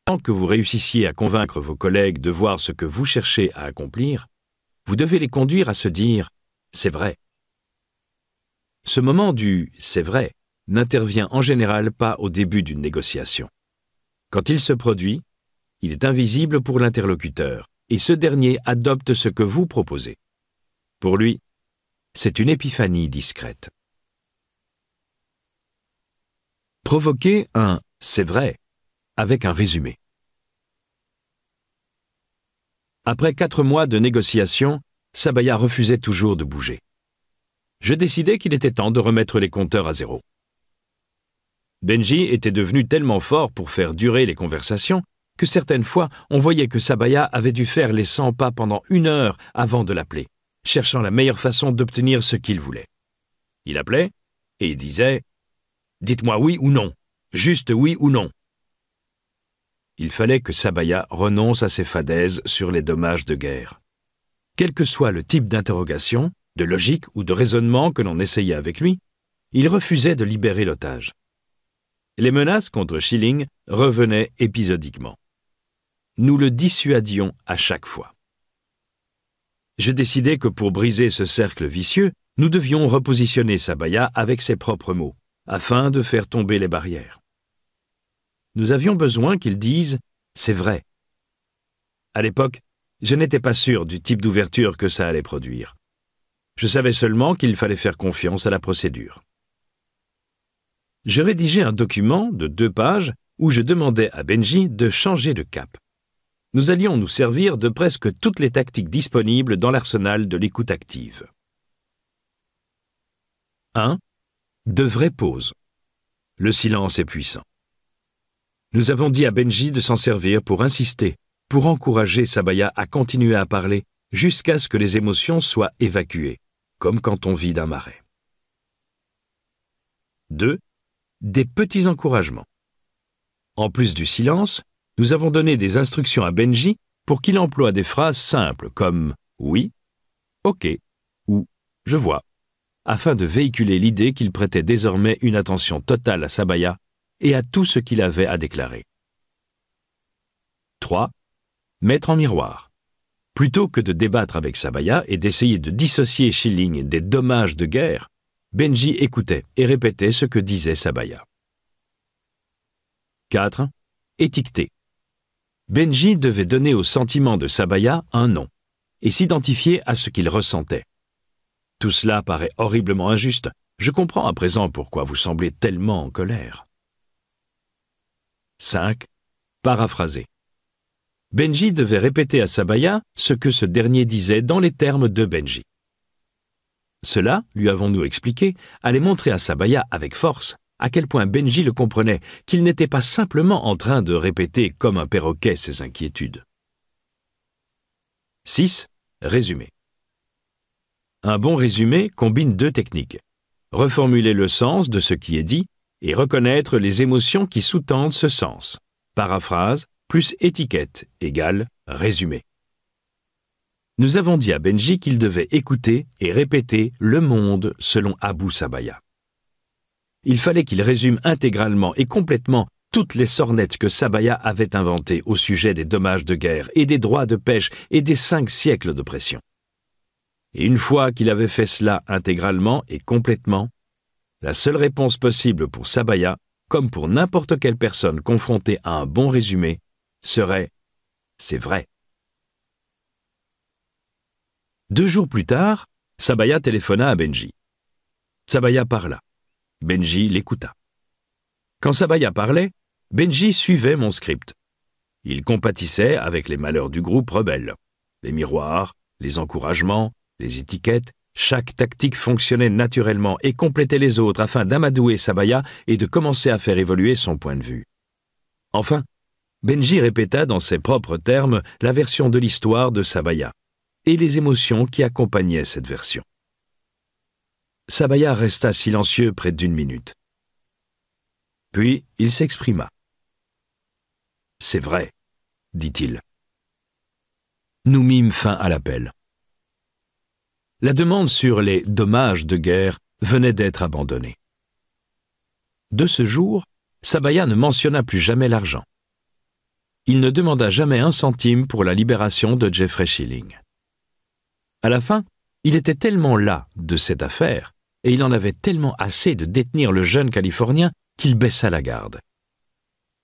S1: Tant que vous réussissiez à convaincre vos collègues de voir ce que vous cherchez à accomplir, vous devez les conduire à se dire « c'est vrai ». Ce moment du « c'est vrai » n'intervient en général pas au début d'une négociation. Quand il se produit, il est invisible pour l'interlocuteur, et ce dernier adopte ce que vous proposez. Pour lui, c'est une épiphanie discrète. Provoquez un « c'est vrai » avec un résumé. Après quatre mois de négociations, Sabaya refusait toujours de bouger. Je décidai qu'il était temps de remettre les compteurs à zéro. Benji était devenu tellement fort pour faire durer les conversations que certaines fois on voyait que Sabaya avait dû faire les 100 pas pendant une heure avant de l'appeler, cherchant la meilleure façon d'obtenir ce qu'il voulait. Il appelait et disait Dites-moi oui ou non, juste oui ou non. Il fallait que Sabaya renonce à ses fadaises sur les dommages de guerre. Quel que soit le type d'interrogation, de logique ou de raisonnement que l'on essayait avec lui, il refusait de libérer l'otage. Les menaces contre Schilling revenaient épisodiquement nous le dissuadions à chaque fois. Je décidai que pour briser ce cercle vicieux, nous devions repositionner Sabaya avec ses propres mots, afin de faire tomber les barrières. Nous avions besoin qu'il dise « c'est vrai ». À l'époque, je n'étais pas sûr du type d'ouverture que ça allait produire. Je savais seulement qu'il fallait faire confiance à la procédure. Je rédigeais un document de deux pages où je demandais à Benji de changer de cap nous allions nous servir de presque toutes les tactiques disponibles dans l'arsenal de l'écoute active. 1. De vraies pauses. Le silence est puissant. Nous avons dit à Benji de s'en servir pour insister, pour encourager Sabaya à continuer à parler jusqu'à ce que les émotions soient évacuées, comme quand on vide un marais. 2. Des petits encouragements. En plus du silence, nous avons donné des instructions à Benji pour qu'il emploie des phrases simples comme oui, ok ou je vois, afin de véhiculer l'idée qu'il prêtait désormais une attention totale à Sabaya et à tout ce qu'il avait à déclarer. 3. Mettre en miroir. Plutôt que de débattre avec Sabaya et d'essayer de dissocier shilling des dommages de guerre, Benji écoutait et répétait ce que disait Sabaya. 4. Étiqueter. Benji devait donner au sentiment de Sabaya un nom et s'identifier à ce qu'il ressentait. Tout cela paraît horriblement injuste. Je comprends à présent pourquoi vous semblez tellement en colère. 5. Paraphraser. Benji devait répéter à Sabaya ce que ce dernier disait dans les termes de Benji. Cela, lui avons-nous expliqué, allait montrer à Sabaya avec force à quel point Benji le comprenait, qu'il n'était pas simplement en train de répéter comme un perroquet ses inquiétudes. 6. Résumé. Un bon résumé combine deux techniques. Reformuler le sens de ce qui est dit et reconnaître les émotions qui sous-tendent ce sens. Paraphrase plus étiquette égale résumé. Nous avons dit à Benji qu'il devait écouter et répéter le monde selon Abu Sabaya il fallait qu'il résume intégralement et complètement toutes les sornettes que Sabaya avait inventées au sujet des dommages de guerre et des droits de pêche et des cinq siècles d'oppression. Et une fois qu'il avait fait cela intégralement et complètement, la seule réponse possible pour Sabaya, comme pour n'importe quelle personne confrontée à un bon résumé, serait « c'est vrai ». Deux jours plus tard, Sabaya téléphona à Benji. Sabaya parla. Benji l'écouta. Quand Sabaya parlait, Benji suivait mon script. Il compatissait avec les malheurs du groupe rebelle. Les miroirs, les encouragements, les étiquettes, chaque tactique fonctionnait naturellement et complétait les autres afin d'amadouer Sabaya et de commencer à faire évoluer son point de vue. Enfin, Benji répéta dans ses propres termes la version de l'histoire de Sabaya et les émotions qui accompagnaient cette version. Sabaya resta silencieux près d'une minute. Puis il s'exprima. C'est vrai, dit-il. Nous mîmes fin à l'appel. La demande sur les dommages de guerre venait d'être abandonnée. De ce jour, Sabaya ne mentionna plus jamais l'argent. Il ne demanda jamais un centime pour la libération de Jeffrey Schilling. À la fin, il était tellement las de cette affaire et il en avait tellement assez de détenir le jeune Californien qu'il baissa la garde.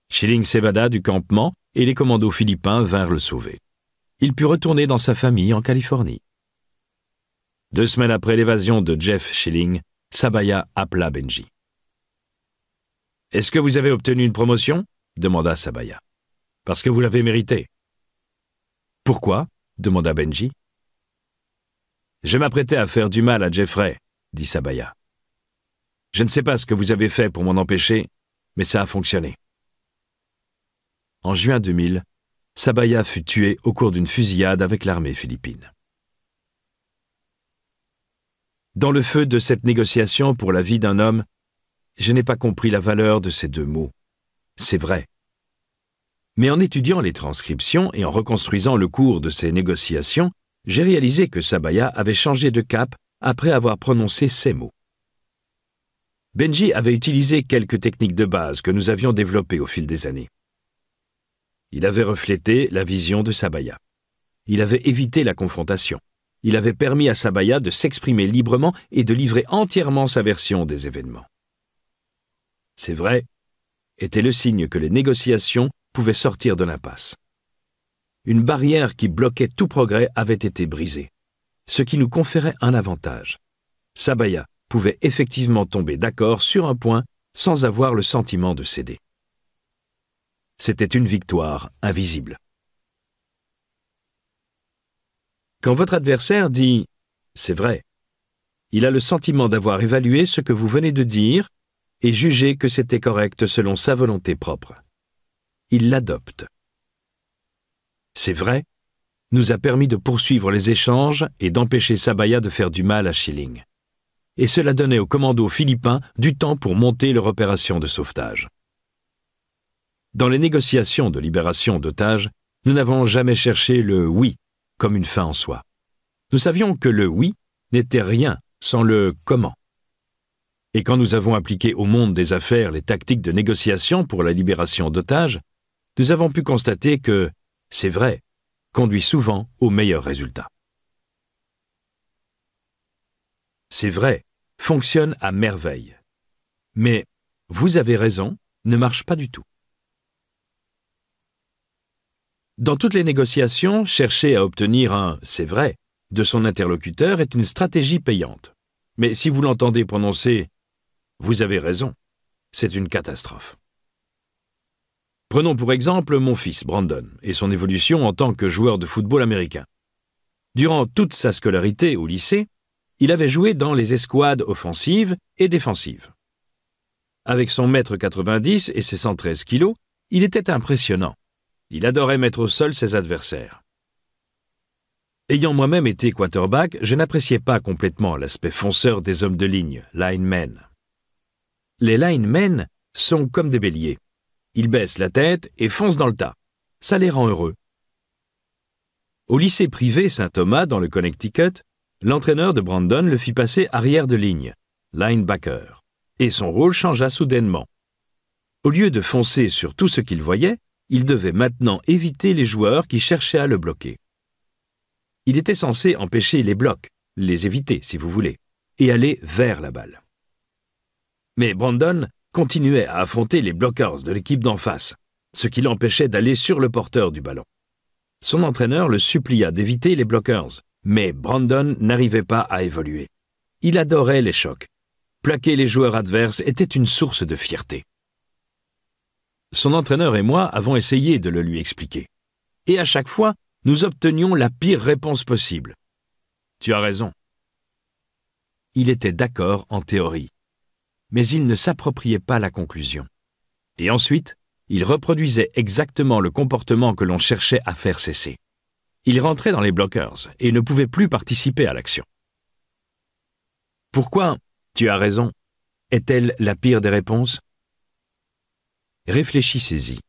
S1: Schilling s'évada du campement et les commandos philippins vinrent le sauver. Il put retourner dans sa famille en Californie. Deux semaines après l'évasion de Jeff Schilling, Sabaya appela Benji. Est-ce que vous avez obtenu une promotion demanda Sabaya. Parce que vous l'avez mérité. »« Pourquoi demanda Benji. Je m'apprêtais à faire du mal à Jeffrey, dit Sabaya. Je ne sais pas ce que vous avez fait pour m'en empêcher, mais ça a fonctionné. En juin 2000, Sabaya fut tué au cours d'une fusillade avec l'armée philippine. Dans le feu de cette négociation pour la vie d'un homme, je n'ai pas compris la valeur de ces deux mots. C'est vrai. Mais en étudiant les transcriptions et en reconstruisant le cours de ces négociations, j'ai réalisé que Sabaya avait changé de cap après avoir prononcé ces mots. Benji avait utilisé quelques techniques de base que nous avions développées au fil des années. Il avait reflété la vision de Sabaya. Il avait évité la confrontation. Il avait permis à Sabaya de s'exprimer librement et de livrer entièrement sa version des événements. C'est vrai, était le signe que les négociations pouvaient sortir de l'impasse. Une barrière qui bloquait tout progrès avait été brisée ce qui nous conférait un avantage. Sabaya pouvait effectivement tomber d'accord sur un point sans avoir le sentiment de céder. C'était une victoire invisible. Quand votre adversaire dit ⁇ C'est vrai ⁇ il a le sentiment d'avoir évalué ce que vous venez de dire et jugé que c'était correct selon sa volonté propre. Il l'adopte. C'est vrai nous a permis de poursuivre les échanges et d'empêcher Sabaya de faire du mal à Schilling. Et cela donnait aux commandos philippins du temps pour monter leur opération de sauvetage. Dans les négociations de libération d'otages, nous n'avons jamais cherché le oui comme une fin en soi. Nous savions que le oui n'était rien sans le comment. Et quand nous avons appliqué au monde des affaires les tactiques de négociation pour la libération d'otages, nous avons pu constater que, c'est vrai, conduit souvent aux meilleurs résultats. C'est vrai, fonctionne à merveille. Mais vous avez raison, ne marche pas du tout. Dans toutes les négociations, chercher à obtenir un c'est vrai de son interlocuteur est une stratégie payante. Mais si vous l'entendez prononcer Vous avez raison, c'est une catastrophe. Prenons pour exemple mon fils, Brandon, et son évolution en tant que joueur de football américain. Durant toute sa scolarité au lycée, il avait joué dans les escouades offensives et défensives. Avec son mètre 90 et ses 113 kilos, il était impressionnant. Il adorait mettre au sol ses adversaires. Ayant moi-même été quarterback, je n'appréciais pas complètement l'aspect fonceur des hommes de ligne, linemen. Les linemen sont comme des béliers. Il baisse la tête et fonce dans le tas. Ça les rend heureux. Au lycée privé Saint-Thomas, dans le Connecticut, l'entraîneur de Brandon le fit passer arrière de ligne, linebacker, et son rôle changea soudainement. Au lieu de foncer sur tout ce qu'il voyait, il devait maintenant éviter les joueurs qui cherchaient à le bloquer. Il était censé empêcher les blocs, les éviter si vous voulez, et aller vers la balle. Mais Brandon continuait à affronter les blockers de l'équipe d'en face, ce qui l'empêchait d'aller sur le porteur du ballon. Son entraîneur le supplia d'éviter les blockers, mais Brandon n'arrivait pas à évoluer. Il adorait les chocs. Plaquer les joueurs adverses était une source de fierté. Son entraîneur et moi avons essayé de le lui expliquer. Et à chaque fois, nous obtenions la pire réponse possible. Tu as raison. Il était d'accord en théorie, mais il ne s'appropriait pas la conclusion. Et ensuite, il reproduisait exactement le comportement que l'on cherchait à faire cesser. Il rentrait dans les blockers et ne pouvait plus participer à l'action. Pourquoi, tu as raison, est-elle la pire des réponses Réfléchissez-y.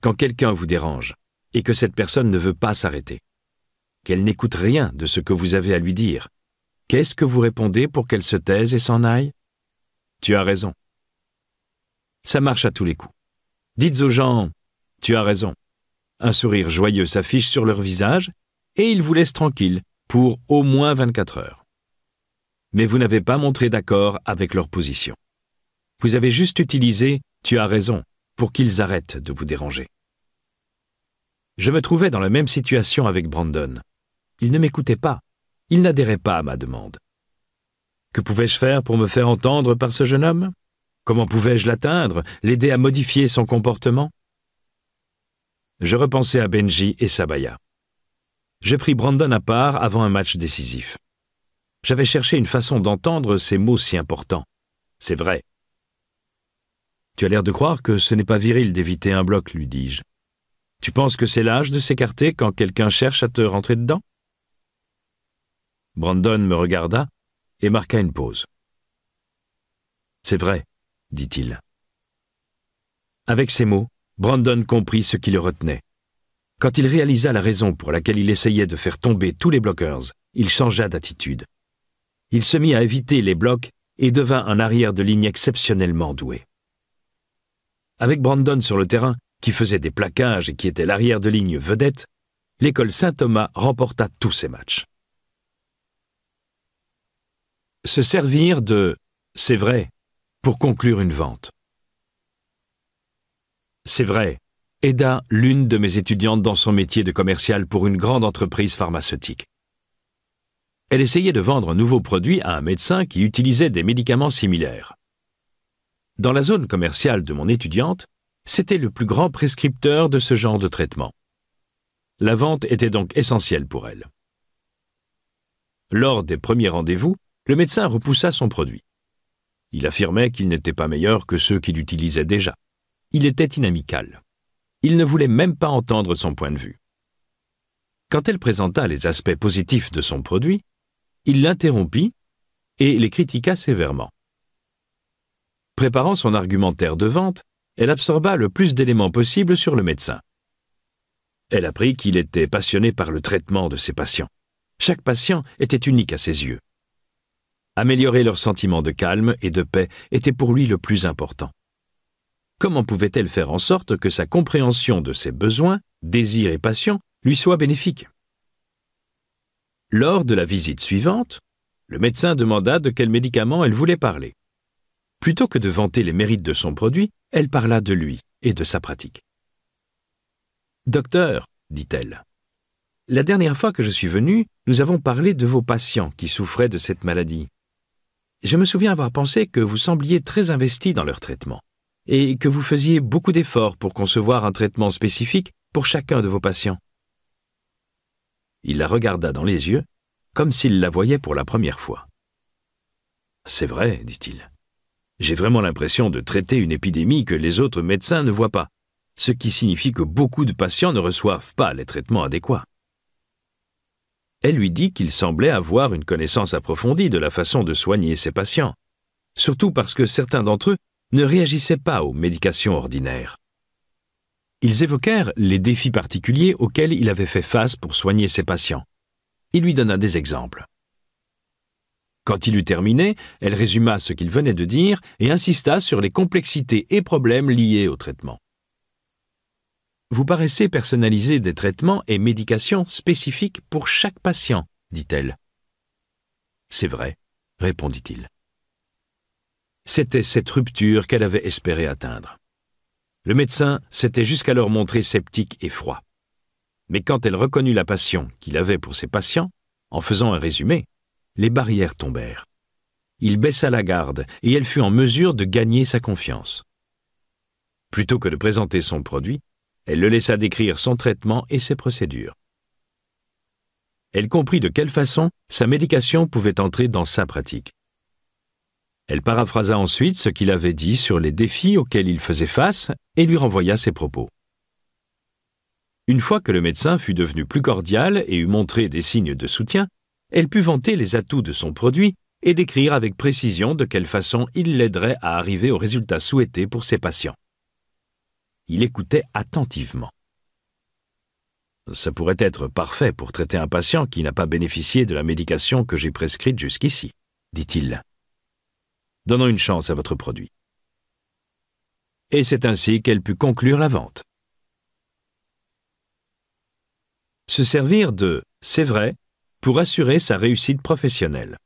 S1: Quand quelqu'un vous dérange et que cette personne ne veut pas s'arrêter, qu'elle n'écoute rien de ce que vous avez à lui dire, qu'est-ce que vous répondez pour qu'elle se taise et s'en aille tu as raison. Ça marche à tous les coups. Dites aux gens Tu as raison. Un sourire joyeux s'affiche sur leur visage et ils vous laissent tranquille pour au moins 24 heures. Mais vous n'avez pas montré d'accord avec leur position. Vous avez juste utilisé Tu as raison pour qu'ils arrêtent de vous déranger. Je me trouvais dans la même situation avec Brandon. Il ne m'écoutait pas. Il n'adhérait pas à ma demande. Que pouvais-je faire pour me faire entendre par ce jeune homme Comment pouvais-je l'atteindre, l'aider à modifier son comportement Je repensais à Benji et Sabaya. Je pris Brandon à part avant un match décisif. J'avais cherché une façon d'entendre ces mots si importants. C'est vrai. Tu as l'air de croire que ce n'est pas viril d'éviter un bloc, lui dis-je. Tu penses que c'est l'âge de s'écarter quand quelqu'un cherche à te rentrer dedans Brandon me regarda, et marqua une pause. C'est vrai, dit-il. Avec ces mots, Brandon comprit ce qui le retenait. Quand il réalisa la raison pour laquelle il essayait de faire tomber tous les blockers, il changea d'attitude. Il se mit à éviter les blocs et devint un arrière de ligne exceptionnellement doué. Avec Brandon sur le terrain, qui faisait des plaquages et qui était l'arrière de ligne vedette, l'école Saint-Thomas remporta tous ses matchs se servir de c'est vrai pour conclure une vente. C'est vrai, aida l'une de mes étudiantes dans son métier de commercial pour une grande entreprise pharmaceutique. Elle essayait de vendre un nouveau produit à un médecin qui utilisait des médicaments similaires. Dans la zone commerciale de mon étudiante, c'était le plus grand prescripteur de ce genre de traitement. La vente était donc essentielle pour elle. Lors des premiers rendez-vous, le médecin repoussa son produit. Il affirmait qu'il n'était pas meilleur que ceux qu'il utilisait déjà. Il était inamical. Il ne voulait même pas entendre son point de vue. Quand elle présenta les aspects positifs de son produit, il l'interrompit et les critiqua sévèrement. Préparant son argumentaire de vente, elle absorba le plus d'éléments possibles sur le médecin. Elle apprit qu'il était passionné par le traitement de ses patients. Chaque patient était unique à ses yeux. Améliorer leur sentiment de calme et de paix était pour lui le plus important. Comment pouvait-elle faire en sorte que sa compréhension de ses besoins, désirs et passions lui soit bénéfique Lors de la visite suivante, le médecin demanda de quel médicament elle voulait parler. Plutôt que de vanter les mérites de son produit, elle parla de lui et de sa pratique. Docteur, dit-elle, la dernière fois que je suis venue, nous avons parlé de vos patients qui souffraient de cette maladie je me souviens avoir pensé que vous sembliez très investi dans leur traitement et que vous faisiez beaucoup d'efforts pour concevoir un traitement spécifique pour chacun de vos patients. Il la regarda dans les yeux, comme s'il la voyait pour la première fois. C'est vrai, dit-il. J'ai vraiment l'impression de traiter une épidémie que les autres médecins ne voient pas, ce qui signifie que beaucoup de patients ne reçoivent pas les traitements adéquats elle lui dit qu'il semblait avoir une connaissance approfondie de la façon de soigner ses patients, surtout parce que certains d'entre eux ne réagissaient pas aux médications ordinaires. Ils évoquèrent les défis particuliers auxquels il avait fait face pour soigner ses patients. Il lui donna des exemples. Quand il eut terminé, elle résuma ce qu'il venait de dire et insista sur les complexités et problèmes liés au traitement. Vous paraissez personnaliser des traitements et médications spécifiques pour chaque patient, dit-elle. C'est vrai, répondit-il. C'était cette rupture qu'elle avait espéré atteindre. Le médecin s'était jusqu'alors montré sceptique et froid. Mais quand elle reconnut la passion qu'il avait pour ses patients, en faisant un résumé, les barrières tombèrent. Il baissa la garde et elle fut en mesure de gagner sa confiance. Plutôt que de présenter son produit, elle le laissa décrire son traitement et ses procédures. Elle comprit de quelle façon sa médication pouvait entrer dans sa pratique. Elle paraphrasa ensuite ce qu'il avait dit sur les défis auxquels il faisait face et lui renvoya ses propos. Une fois que le médecin fut devenu plus cordial et eut montré des signes de soutien, elle put vanter les atouts de son produit et décrire avec précision de quelle façon il l'aiderait à arriver aux résultats souhaités pour ses patients. Il écoutait attentivement. Ça pourrait être parfait pour traiter un patient qui n'a pas bénéficié de la médication que j'ai prescrite jusqu'ici, dit-il. Donnons une chance à votre produit. Et c'est ainsi qu'elle put conclure la vente. Se servir de « c'est vrai » pour assurer sa réussite professionnelle.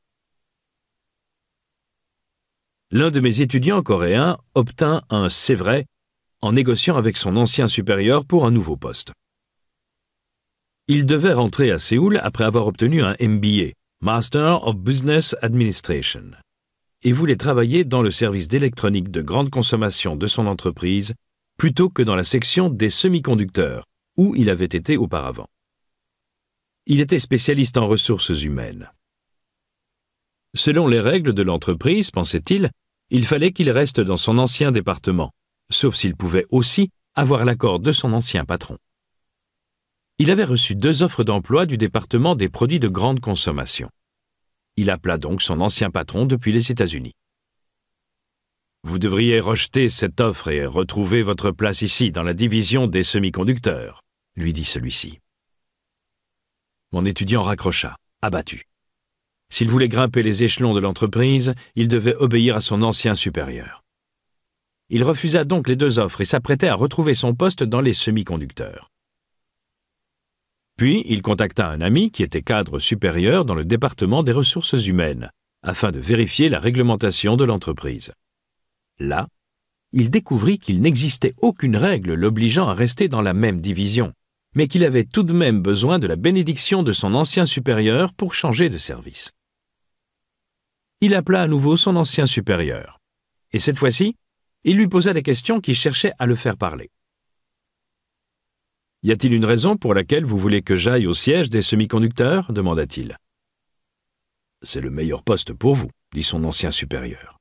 S1: L'un de mes étudiants coréens obtint un « c'est vrai » en négociant avec son ancien supérieur pour un nouveau poste. Il devait rentrer à Séoul après avoir obtenu un MBA, Master of Business Administration, et voulait travailler dans le service d'électronique de grande consommation de son entreprise plutôt que dans la section des semi-conducteurs, où il avait été auparavant. Il était spécialiste en ressources humaines. Selon les règles de l'entreprise, pensait-il, il fallait qu'il reste dans son ancien département, sauf s'il pouvait aussi avoir l'accord de son ancien patron. Il avait reçu deux offres d'emploi du département des produits de grande consommation. Il appela donc son ancien patron depuis les États-Unis. Vous devriez rejeter cette offre et retrouver votre place ici, dans la division des semi-conducteurs, lui dit celui-ci. Mon étudiant raccrocha, abattu. S'il voulait grimper les échelons de l'entreprise, il devait obéir à son ancien supérieur. Il refusa donc les deux offres et s'apprêtait à retrouver son poste dans les semi-conducteurs. Puis il contacta un ami qui était cadre supérieur dans le département des ressources humaines, afin de vérifier la réglementation de l'entreprise. Là, il découvrit qu'il n'existait aucune règle l'obligeant à rester dans la même division, mais qu'il avait tout de même besoin de la bénédiction de son ancien supérieur pour changer de service. Il appela à nouveau son ancien supérieur, et cette fois-ci, il lui posa des questions qui cherchaient à le faire parler. Y a-t-il une raison pour laquelle vous voulez que j'aille au siège des semi-conducteurs demanda-t-il. C'est le meilleur poste pour vous, dit son ancien supérieur.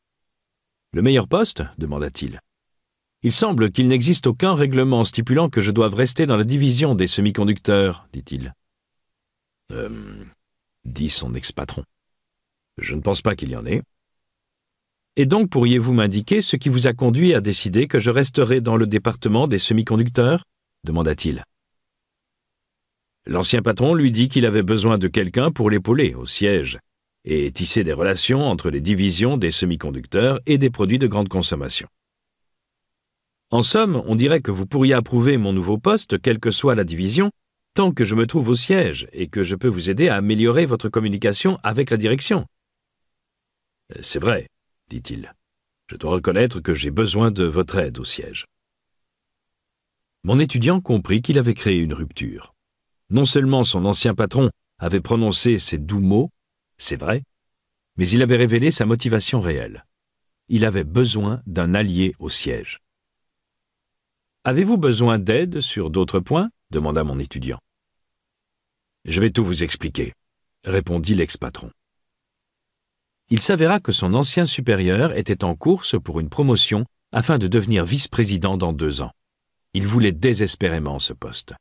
S1: Le meilleur poste demanda-t-il. Il semble qu'il n'existe aucun règlement stipulant que je doive rester dans la division des semi-conducteurs, dit-il. Euh, dit son ex-patron. Je ne pense pas qu'il y en ait. Et donc pourriez-vous m'indiquer ce qui vous a conduit à décider que je resterai dans le département des semi-conducteurs demanda-t-il. L'ancien patron lui dit qu'il avait besoin de quelqu'un pour l'épauler au siège et tisser des relations entre les divisions des semi-conducteurs et des produits de grande consommation. En somme, on dirait que vous pourriez approuver mon nouveau poste, quelle que soit la division, tant que je me trouve au siège et que je peux vous aider à améliorer votre communication avec la direction. Euh, c'est vrai, dit-il. Je dois reconnaître que j'ai besoin de votre aide au siège. Mon étudiant comprit qu'il avait créé une rupture. Non seulement son ancien patron avait prononcé ces doux mots, c'est vrai, mais il avait révélé sa motivation réelle. Il avait besoin d'un allié au siège. Avez-vous besoin d'aide sur d'autres points demanda mon étudiant. Je vais tout vous expliquer, répondit l'ex-patron il s'avéra que son ancien supérieur était en course pour une promotion afin de devenir vice-président dans deux ans. Il voulait désespérément ce poste.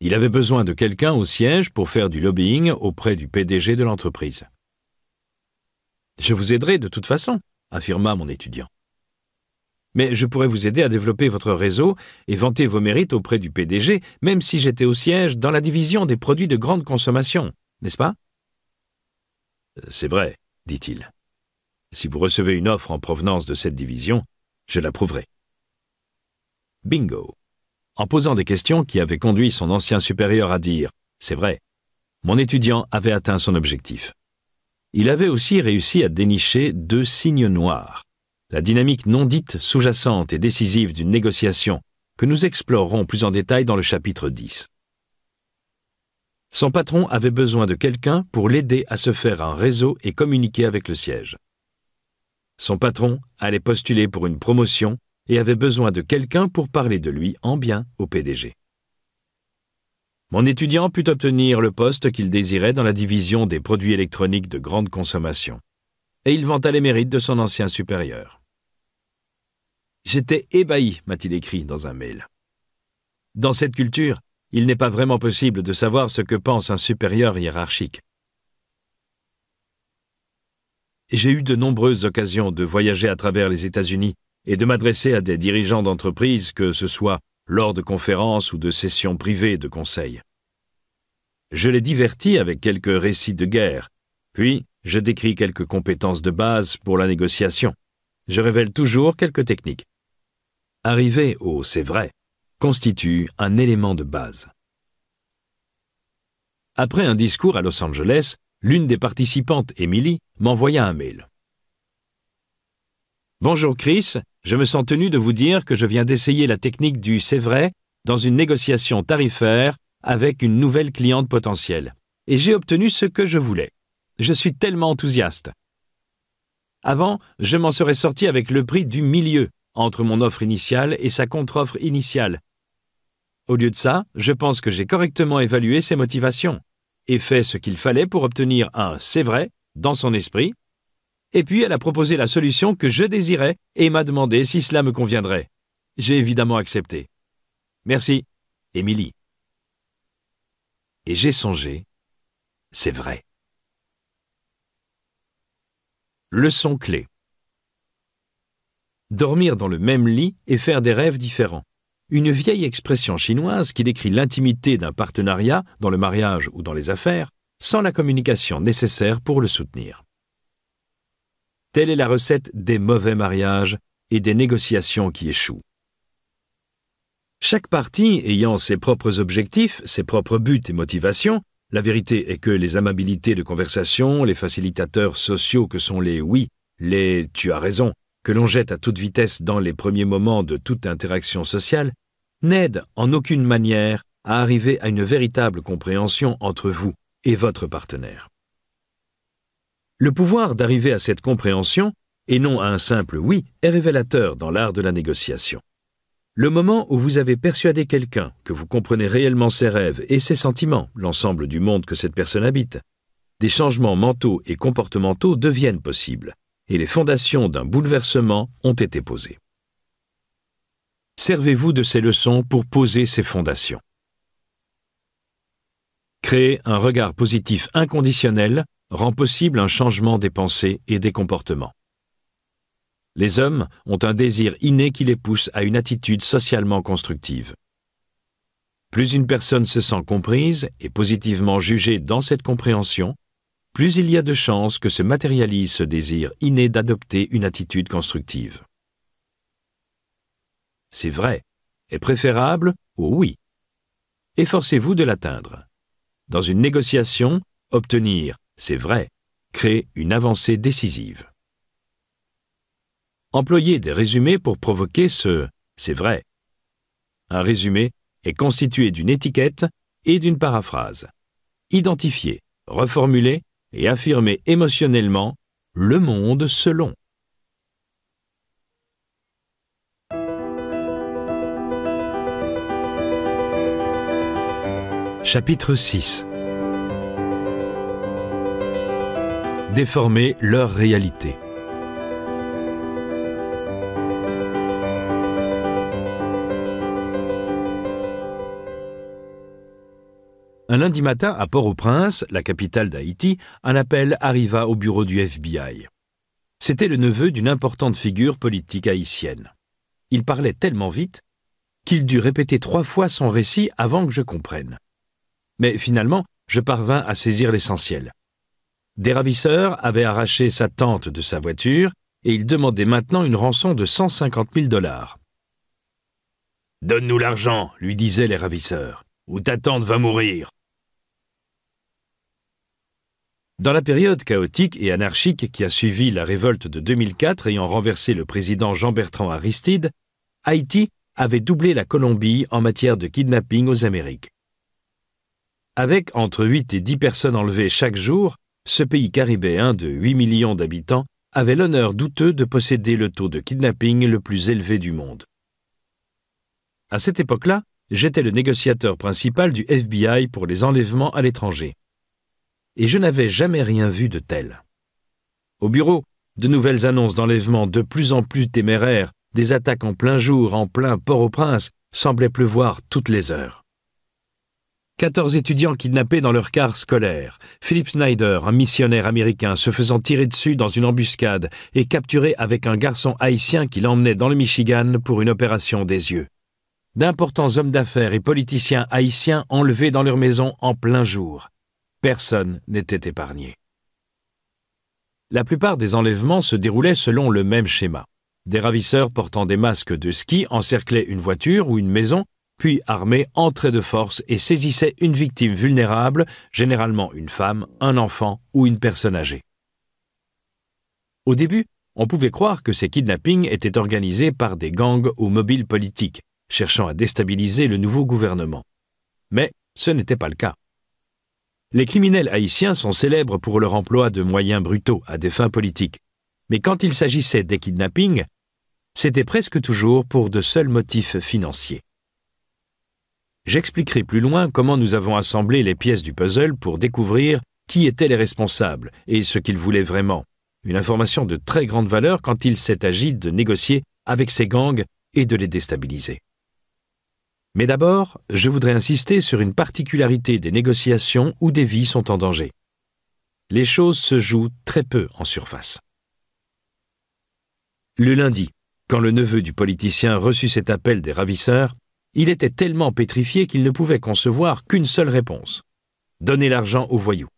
S1: Il avait besoin de quelqu'un au siège pour faire du lobbying auprès du PDG de l'entreprise. Je vous aiderai de toute façon, affirma mon étudiant. Mais je pourrais vous aider à développer votre réseau et vanter vos mérites auprès du PDG, même si j'étais au siège dans la division des produits de grande consommation, n'est-ce pas C'est vrai, dit-il. Si vous recevez une offre en provenance de cette division, je l'approuverai. Bingo. En posant des questions qui avaient conduit son ancien supérieur à dire « C'est vrai », mon étudiant avait atteint son objectif. Il avait aussi réussi à dénicher deux signes noirs, la dynamique non dite sous-jacente et décisive d'une négociation que nous explorerons plus en détail dans le chapitre 10. Son patron avait besoin de quelqu'un pour l'aider à se faire un réseau et communiquer avec le siège. Son patron allait postuler pour une promotion et avait besoin de quelqu'un pour parler de lui en bien au PDG. Mon étudiant put obtenir le poste qu'il désirait dans la division des produits électroniques de grande consommation, et il vanta les mérites de son ancien supérieur. J'étais ébahi, m'a-t-il écrit dans un mail. Dans cette culture, il n'est pas vraiment possible de savoir ce que pense un supérieur hiérarchique. J'ai eu de nombreuses occasions de voyager à travers les États-Unis et de m'adresser à des dirigeants d'entreprises, que ce soit lors de conférences ou de sessions privées de conseil. Je les divertis avec quelques récits de guerre, puis je décris quelques compétences de base pour la négociation. Je révèle toujours quelques techniques. Arrivé au c'est vrai, constitue un élément de base. Après un discours à Los Angeles, l'une des participantes, Emily, m'envoya un mail. Bonjour Chris, je me sens tenu de vous dire que je viens d'essayer la technique du c'est vrai dans une négociation tarifaire avec une nouvelle cliente potentielle. Et j'ai obtenu ce que je voulais. Je suis tellement enthousiaste. Avant, je m'en serais sorti avec le prix du milieu entre mon offre initiale et sa contre-offre initiale, au lieu de ça, je pense que j'ai correctement évalué ses motivations et fait ce qu'il fallait pour obtenir un « c'est vrai » dans son esprit. Et puis elle a proposé la solution que je désirais et m'a demandé si cela me conviendrait. J'ai évidemment accepté. Merci, Émilie. Et j'ai songé, c'est vrai. Leçon clé. Dormir dans le même lit et faire des rêves différents une vieille expression chinoise qui décrit l'intimité d'un partenariat dans le mariage ou dans les affaires sans la communication nécessaire pour le soutenir. Telle est la recette des mauvais mariages et des négociations qui échouent. Chaque partie ayant ses propres objectifs, ses propres buts et motivations, la vérité est que les amabilités de conversation, les facilitateurs sociaux que sont les oui, les tu as raison, que l'on jette à toute vitesse dans les premiers moments de toute interaction sociale, n'aide en aucune manière à arriver à une véritable compréhension entre vous et votre partenaire. Le pouvoir d'arriver à cette compréhension, et non à un simple oui, est révélateur dans l'art de la négociation. Le moment où vous avez persuadé quelqu'un que vous comprenez réellement ses rêves et ses sentiments, l'ensemble du monde que cette personne habite, des changements mentaux et comportementaux deviennent possibles, et les fondations d'un bouleversement ont été posées. Servez-vous de ces leçons pour poser ces fondations. Créer un regard positif inconditionnel rend possible un changement des pensées et des comportements. Les hommes ont un désir inné qui les pousse à une attitude socialement constructive. Plus une personne se sent comprise et positivement jugée dans cette compréhension, plus il y a de chances que se matérialise ce désir inné d'adopter une attitude constructive c'est vrai, est préférable au oui. Efforcez-vous de l'atteindre. Dans une négociation, obtenir, c'est vrai, crée une avancée décisive. Employez des résumés pour provoquer ce c'est vrai. Un résumé est constitué d'une étiquette et d'une paraphrase. Identifiez, reformulez et affirmez émotionnellement le monde selon. Chapitre 6 Déformer leur réalité. Un lundi matin, à Port-au-Prince, la capitale d'Haïti, un appel arriva au bureau du FBI. C'était le neveu d'une importante figure politique haïtienne. Il parlait tellement vite qu'il dut répéter trois fois son récit avant que je comprenne. Mais finalement, je parvins à saisir l'essentiel. Des ravisseurs avaient arraché sa tante de sa voiture et ils demandaient maintenant une rançon de 150 000 dollars. Donne-nous l'argent, lui disaient les ravisseurs, ou ta tante va mourir. Dans la période chaotique et anarchique qui a suivi la révolte de 2004 ayant renversé le président Jean-Bertrand Aristide, Haïti avait doublé la Colombie en matière de kidnapping aux Amériques. Avec entre 8 et 10 personnes enlevées chaque jour, ce pays caribéen de 8 millions d'habitants avait l'honneur douteux de posséder le taux de kidnapping le plus élevé du monde. À cette époque-là, j'étais le négociateur principal du FBI pour les enlèvements à l'étranger. Et je n'avais jamais rien vu de tel. Au bureau, de nouvelles annonces d'enlèvements de plus en plus téméraires, des attaques en plein jour, en plein Port-au-Prince, semblaient pleuvoir toutes les heures. 14 étudiants kidnappés dans leur car scolaire, Philip Snyder, un missionnaire américain, se faisant tirer dessus dans une embuscade et capturé avec un garçon haïtien qui l'emmenait dans le Michigan pour une opération des yeux. D'importants hommes d'affaires et politiciens haïtiens enlevés dans leur maison en plein jour. Personne n'était épargné. La plupart des enlèvements se déroulaient selon le même schéma. Des ravisseurs portant des masques de ski encerclaient une voiture ou une maison puis armés entraient de force et saisissaient une victime vulnérable, généralement une femme, un enfant ou une personne âgée. Au début, on pouvait croire que ces kidnappings étaient organisés par des gangs ou mobiles politiques, cherchant à déstabiliser le nouveau gouvernement. Mais ce n'était pas le cas. Les criminels haïtiens sont célèbres pour leur emploi de moyens brutaux à des fins politiques. Mais quand il s'agissait des kidnappings, c'était presque toujours pour de seuls motifs financiers. J'expliquerai plus loin comment nous avons assemblé les pièces du puzzle pour découvrir qui étaient les responsables et ce qu'ils voulaient vraiment. Une information de très grande valeur quand il s'est agi de négocier avec ces gangs et de les déstabiliser. Mais d'abord, je voudrais insister sur une particularité des négociations où des vies sont en danger. Les choses se jouent très peu en surface. Le lundi, quand le neveu du politicien reçut cet appel des ravisseurs, il était tellement pétrifié qu'il ne pouvait concevoir qu'une seule réponse. Donner l'argent aux voyous.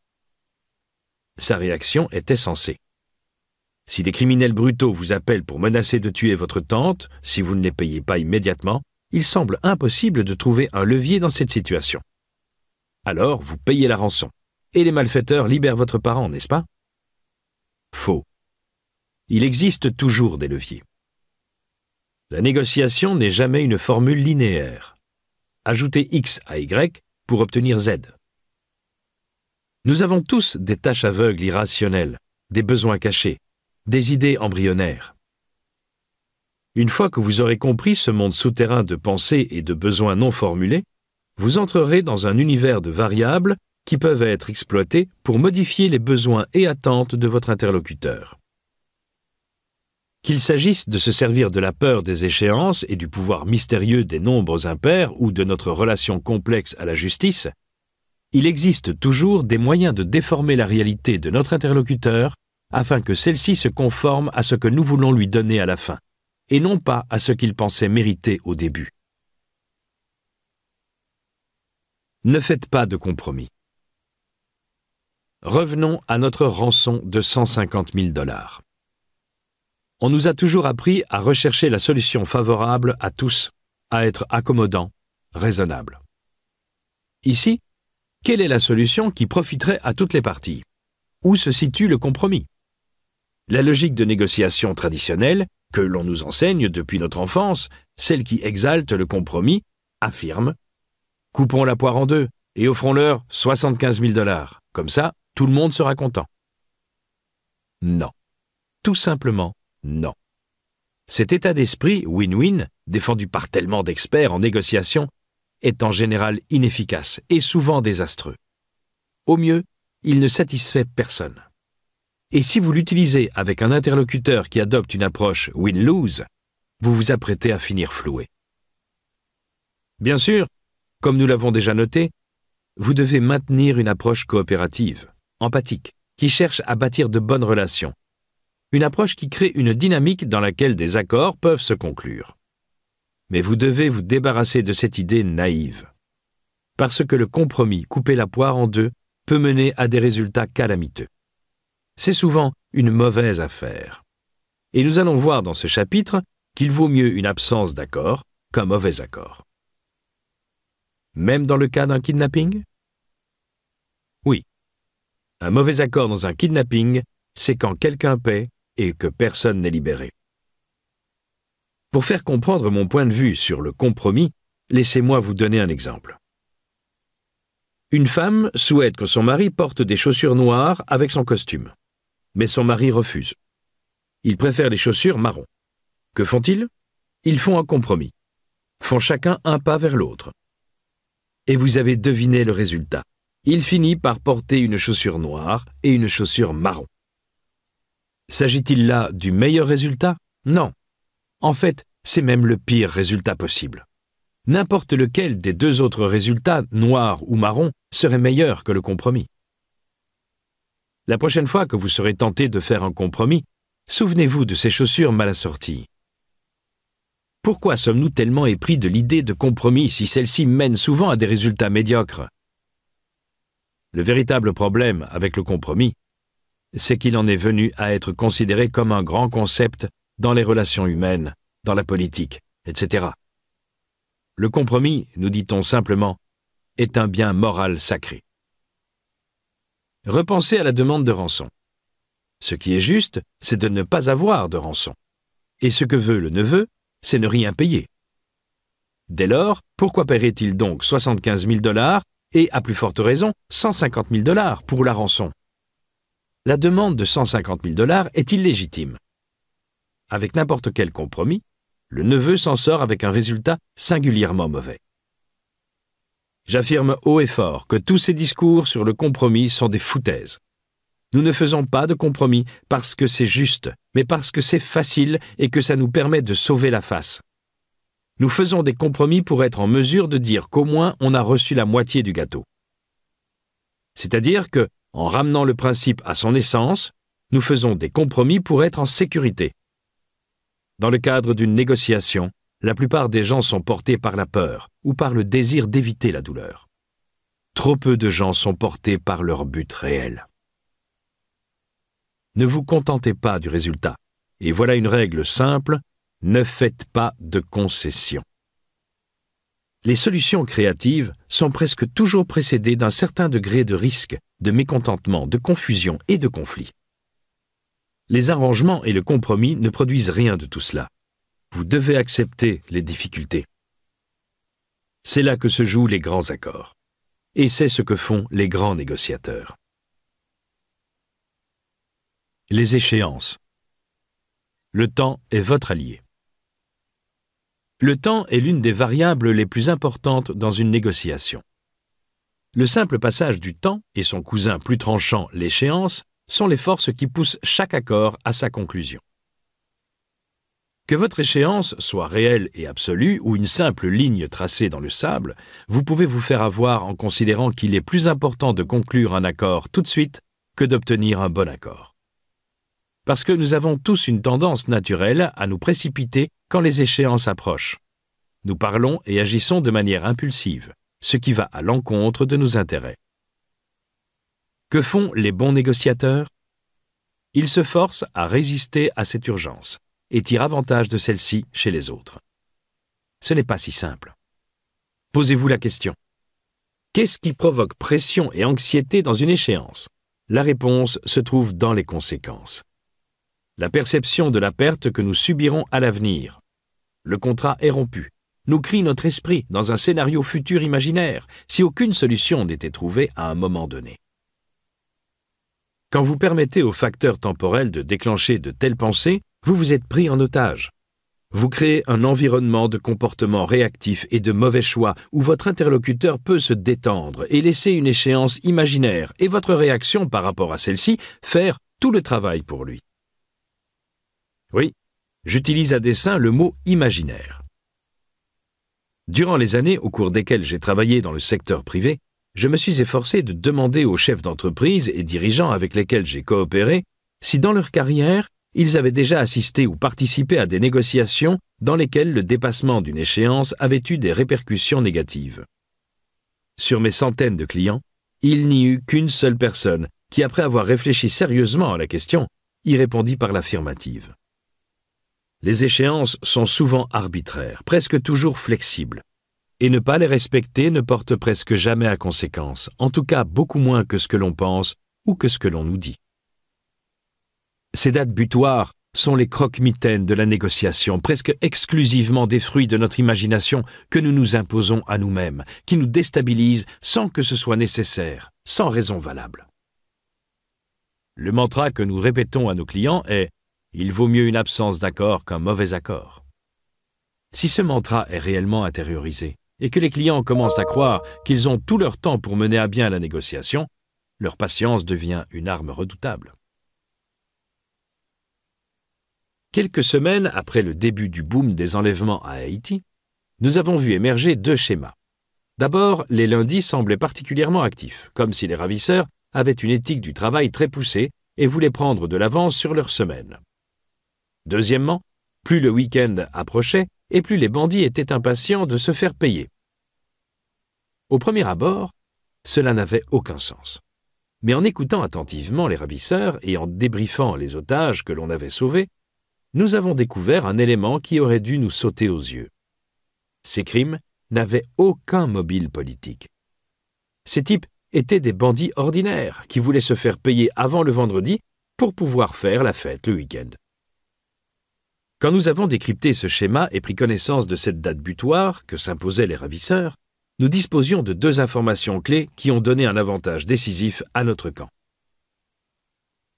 S1: Sa réaction était sensée. Si des criminels brutaux vous appellent pour menacer de tuer votre tante, si vous ne les payez pas immédiatement, il semble impossible de trouver un levier dans cette situation. Alors vous payez la rançon, et les malfaiteurs libèrent votre parent, n'est-ce pas Faux. Il existe toujours des leviers. La négociation n'est jamais une formule linéaire. Ajoutez X à Y pour obtenir Z. Nous avons tous des tâches aveugles irrationnelles, des besoins cachés, des idées embryonnaires. Une fois que vous aurez compris ce monde souterrain de pensées et de besoins non formulés, vous entrerez dans un univers de variables qui peuvent être exploitées pour modifier les besoins et attentes de votre interlocuteur. Qu'il s'agisse de se servir de la peur des échéances et du pouvoir mystérieux des nombres impairs ou de notre relation complexe à la justice, il existe toujours des moyens de déformer la réalité de notre interlocuteur afin que celle-ci se conforme à ce que nous voulons lui donner à la fin, et non pas à ce qu'il pensait mériter au début. Ne faites pas de compromis. Revenons à notre rançon de 150 000 dollars. On nous a toujours appris à rechercher la solution favorable à tous, à être accommodant, raisonnable. Ici, quelle est la solution qui profiterait à toutes les parties Où se situe le compromis La logique de négociation traditionnelle, que l'on nous enseigne depuis notre enfance, celle qui exalte le compromis, affirme « Coupons la poire en deux et offrons-leur 75 000 dollars. Comme ça, tout le monde sera content. » Non. Tout simplement, non. Cet état d'esprit win-win, défendu par tellement d'experts en négociation, est en général inefficace et souvent désastreux. Au mieux, il ne satisfait personne. Et si vous l'utilisez avec un interlocuteur qui adopte une approche win-lose, vous vous apprêtez à finir floué. Bien sûr, comme nous l'avons déjà noté, vous devez maintenir une approche coopérative, empathique, qui cherche à bâtir de bonnes relations, une approche qui crée une dynamique dans laquelle des accords peuvent se conclure. Mais vous devez vous débarrasser de cette idée naïve. Parce que le compromis, couper la poire en deux, peut mener à des résultats calamiteux. C'est souvent une mauvaise affaire. Et nous allons voir dans ce chapitre qu'il vaut mieux une absence d'accord qu'un mauvais accord. Même dans le cas d'un kidnapping Oui. Un mauvais accord dans un kidnapping, c'est quand quelqu'un paie et que personne n'est libéré. Pour faire comprendre mon point de vue sur le compromis, laissez-moi vous donner un exemple. Une femme souhaite que son mari porte des chaussures noires avec son costume, mais son mari refuse. Il préfère les chaussures marron. Que font-ils Ils font un compromis, font chacun un pas vers l'autre. Et vous avez deviné le résultat. Il finit par porter une chaussure noire et une chaussure marron. S'agit-il là du meilleur résultat Non. En fait, c'est même le pire résultat possible. N'importe lequel des deux autres résultats, noir ou marron, serait meilleur que le compromis. La prochaine fois que vous serez tenté de faire un compromis, souvenez-vous de ces chaussures mal assorties. Pourquoi sommes-nous tellement épris de l'idée de compromis si celle-ci mène souvent à des résultats médiocres Le véritable problème avec le compromis, c'est qu'il en est venu à être considéré comme un grand concept dans les relations humaines, dans la politique, etc. Le compromis, nous dit-on simplement, est un bien moral sacré. Repensez à la demande de rançon. Ce qui est juste, c'est de ne pas avoir de rançon. Et ce que veut le neveu, c'est ne rien payer. Dès lors, pourquoi paierait-il donc 75 000 dollars et, à plus forte raison, 150 000 dollars pour la rançon la demande de 150 000 dollars est illégitime. Avec n'importe quel compromis, le neveu s'en sort avec un résultat singulièrement mauvais. J'affirme haut et fort que tous ces discours sur le compromis sont des foutaises. Nous ne faisons pas de compromis parce que c'est juste, mais parce que c'est facile et que ça nous permet de sauver la face. Nous faisons des compromis pour être en mesure de dire qu'au moins on a reçu la moitié du gâteau. C'est-à-dire que en ramenant le principe à son essence, nous faisons des compromis pour être en sécurité. Dans le cadre d'une négociation, la plupart des gens sont portés par la peur ou par le désir d'éviter la douleur. Trop peu de gens sont portés par leur but réel. Ne vous contentez pas du résultat. Et voilà une règle simple, ne faites pas de concessions. Les solutions créatives sont presque toujours précédées d'un certain degré de risque de mécontentement, de confusion et de conflit. Les arrangements et le compromis ne produisent rien de tout cela. Vous devez accepter les difficultés. C'est là que se jouent les grands accords. Et c'est ce que font les grands négociateurs. Les échéances. Le temps est votre allié. Le temps est l'une des variables les plus importantes dans une négociation. Le simple passage du temps et son cousin plus tranchant, l'échéance, sont les forces qui poussent chaque accord à sa conclusion. Que votre échéance soit réelle et absolue ou une simple ligne tracée dans le sable, vous pouvez vous faire avoir en considérant qu'il est plus important de conclure un accord tout de suite que d'obtenir un bon accord. Parce que nous avons tous une tendance naturelle à nous précipiter quand les échéances approchent. Nous parlons et agissons de manière impulsive ce qui va à l'encontre de nos intérêts. Que font les bons négociateurs Ils se forcent à résister à cette urgence et tirent avantage de celle-ci chez les autres. Ce n'est pas si simple. Posez-vous la question. Qu'est-ce qui provoque pression et anxiété dans une échéance La réponse se trouve dans les conséquences. La perception de la perte que nous subirons à l'avenir. Le contrat est rompu nous crie notre esprit dans un scénario futur imaginaire, si aucune solution n'était trouvée à un moment donné. Quand vous permettez aux facteurs temporels de déclencher de telles pensées, vous vous êtes pris en otage. Vous créez un environnement de comportement réactif et de mauvais choix où votre interlocuteur peut se détendre et laisser une échéance imaginaire et votre réaction par rapport à celle-ci faire tout le travail pour lui. Oui, j'utilise à dessein le mot imaginaire. Durant les années au cours desquelles j'ai travaillé dans le secteur privé, je me suis efforcé de demander aux chefs d'entreprise et dirigeants avec lesquels j'ai coopéré si dans leur carrière, ils avaient déjà assisté ou participé à des négociations dans lesquelles le dépassement d'une échéance avait eu des répercussions négatives. Sur mes centaines de clients, il n'y eut qu'une seule personne qui, après avoir réfléchi sérieusement à la question, y répondit par l'affirmative les échéances sont souvent arbitraires, presque toujours flexibles. Et ne pas les respecter ne porte presque jamais à conséquence, en tout cas beaucoup moins que ce que l'on pense ou que ce que l'on nous dit. Ces dates butoirs sont les croque-mitaines de la négociation, presque exclusivement des fruits de notre imagination que nous nous imposons à nous-mêmes, qui nous déstabilisent sans que ce soit nécessaire, sans raison valable. Le mantra que nous répétons à nos clients est il vaut mieux une absence d'accord qu'un mauvais accord. Si ce mantra est réellement intériorisé et que les clients commencent à croire qu'ils ont tout leur temps pour mener à bien la négociation, leur patience devient une arme redoutable. Quelques semaines après le début du boom des enlèvements à Haïti, nous avons vu émerger deux schémas. D'abord, les lundis semblaient particulièrement actifs, comme si les ravisseurs avaient une éthique du travail très poussée et voulaient prendre de l'avance sur leur semaine. Deuxièmement, plus le week-end approchait et plus les bandits étaient impatients de se faire payer. Au premier abord, cela n'avait aucun sens. Mais en écoutant attentivement les ravisseurs et en débriefant les otages que l'on avait sauvés, nous avons découvert un élément qui aurait dû nous sauter aux yeux. Ces crimes n'avaient aucun mobile politique. Ces types étaient des bandits ordinaires qui voulaient se faire payer avant le vendredi pour pouvoir faire la fête le week-end. Quand nous avons décrypté ce schéma et pris connaissance de cette date butoir que s'imposaient les ravisseurs, nous disposions de deux informations clés qui ont donné un avantage décisif à notre camp.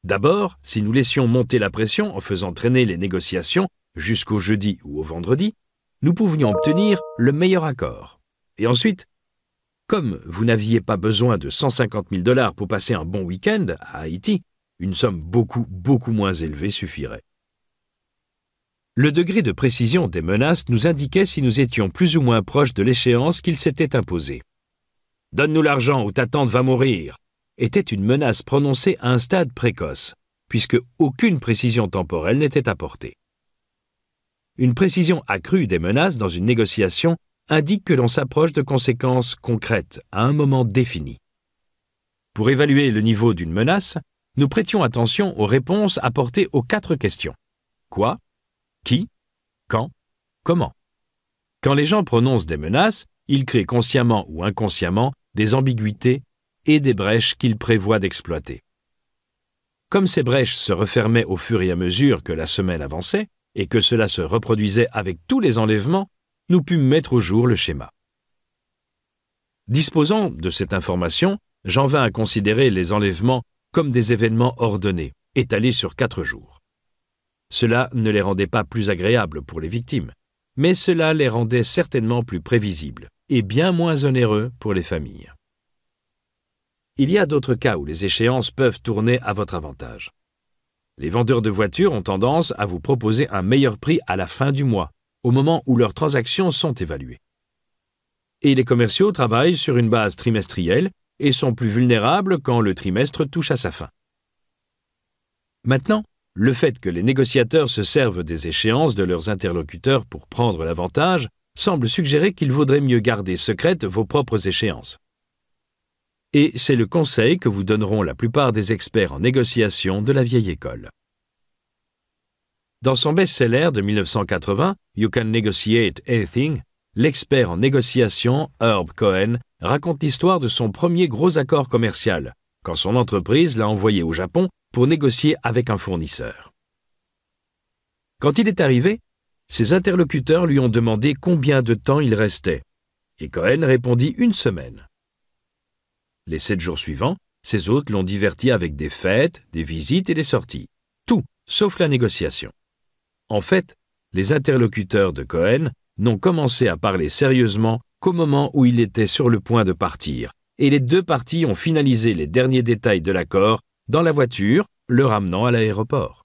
S1: D'abord, si nous laissions monter la pression en faisant traîner les négociations jusqu'au jeudi ou au vendredi, nous pouvions obtenir le meilleur accord. Et ensuite, comme vous n'aviez pas besoin de 150 000 dollars pour passer un bon week-end à Haïti, une somme beaucoup, beaucoup moins élevée suffirait. Le degré de précision des menaces nous indiquait si nous étions plus ou moins proches de l'échéance qu'il s'était imposée. Donne-nous l'argent ou ta tante va mourir était une menace prononcée à un stade précoce, puisque aucune précision temporelle n'était apportée. Une précision accrue des menaces dans une négociation indique que l'on s'approche de conséquences concrètes à un moment défini. Pour évaluer le niveau d'une menace, nous prêtions attention aux réponses apportées aux quatre questions. Quoi qui, quand, comment. Quand les gens prononcent des menaces, ils créent consciemment ou inconsciemment des ambiguïtés et des brèches qu'ils prévoient d'exploiter. Comme ces brèches se refermaient au fur et à mesure que la semaine avançait, et que cela se reproduisait avec tous les enlèvements, nous pûmes mettre au jour le schéma. Disposant de cette information, j'en vins à considérer les enlèvements comme des événements ordonnés, étalés sur quatre jours. Cela ne les rendait pas plus agréables pour les victimes, mais cela les rendait certainement plus prévisibles et bien moins onéreux pour les familles. Il y a d'autres cas où les échéances peuvent tourner à votre avantage. Les vendeurs de voitures ont tendance à vous proposer un meilleur prix à la fin du mois, au moment où leurs transactions sont évaluées. Et les commerciaux travaillent sur une base trimestrielle et sont plus vulnérables quand le trimestre touche à sa fin. Maintenant, le fait que les négociateurs se servent des échéances de leurs interlocuteurs pour prendre l'avantage semble suggérer qu'il vaudrait mieux garder secrètes vos propres échéances. Et c'est le conseil que vous donneront la plupart des experts en négociation de la vieille école. Dans son best-seller de 1980, You Can Negotiate Anything, l'expert en négociation Herb Cohen raconte l'histoire de son premier gros accord commercial, quand son entreprise l'a envoyé au Japon pour négocier avec un fournisseur. Quand il est arrivé, ses interlocuteurs lui ont demandé combien de temps il restait, et Cohen répondit une semaine. Les sept jours suivants, ses hôtes l'ont diverti avec des fêtes, des visites et des sorties, tout, sauf la négociation. En fait, les interlocuteurs de Cohen n'ont commencé à parler sérieusement qu'au moment où il était sur le point de partir, et les deux parties ont finalisé les derniers détails de l'accord dans la voiture, le ramenant à l'aéroport.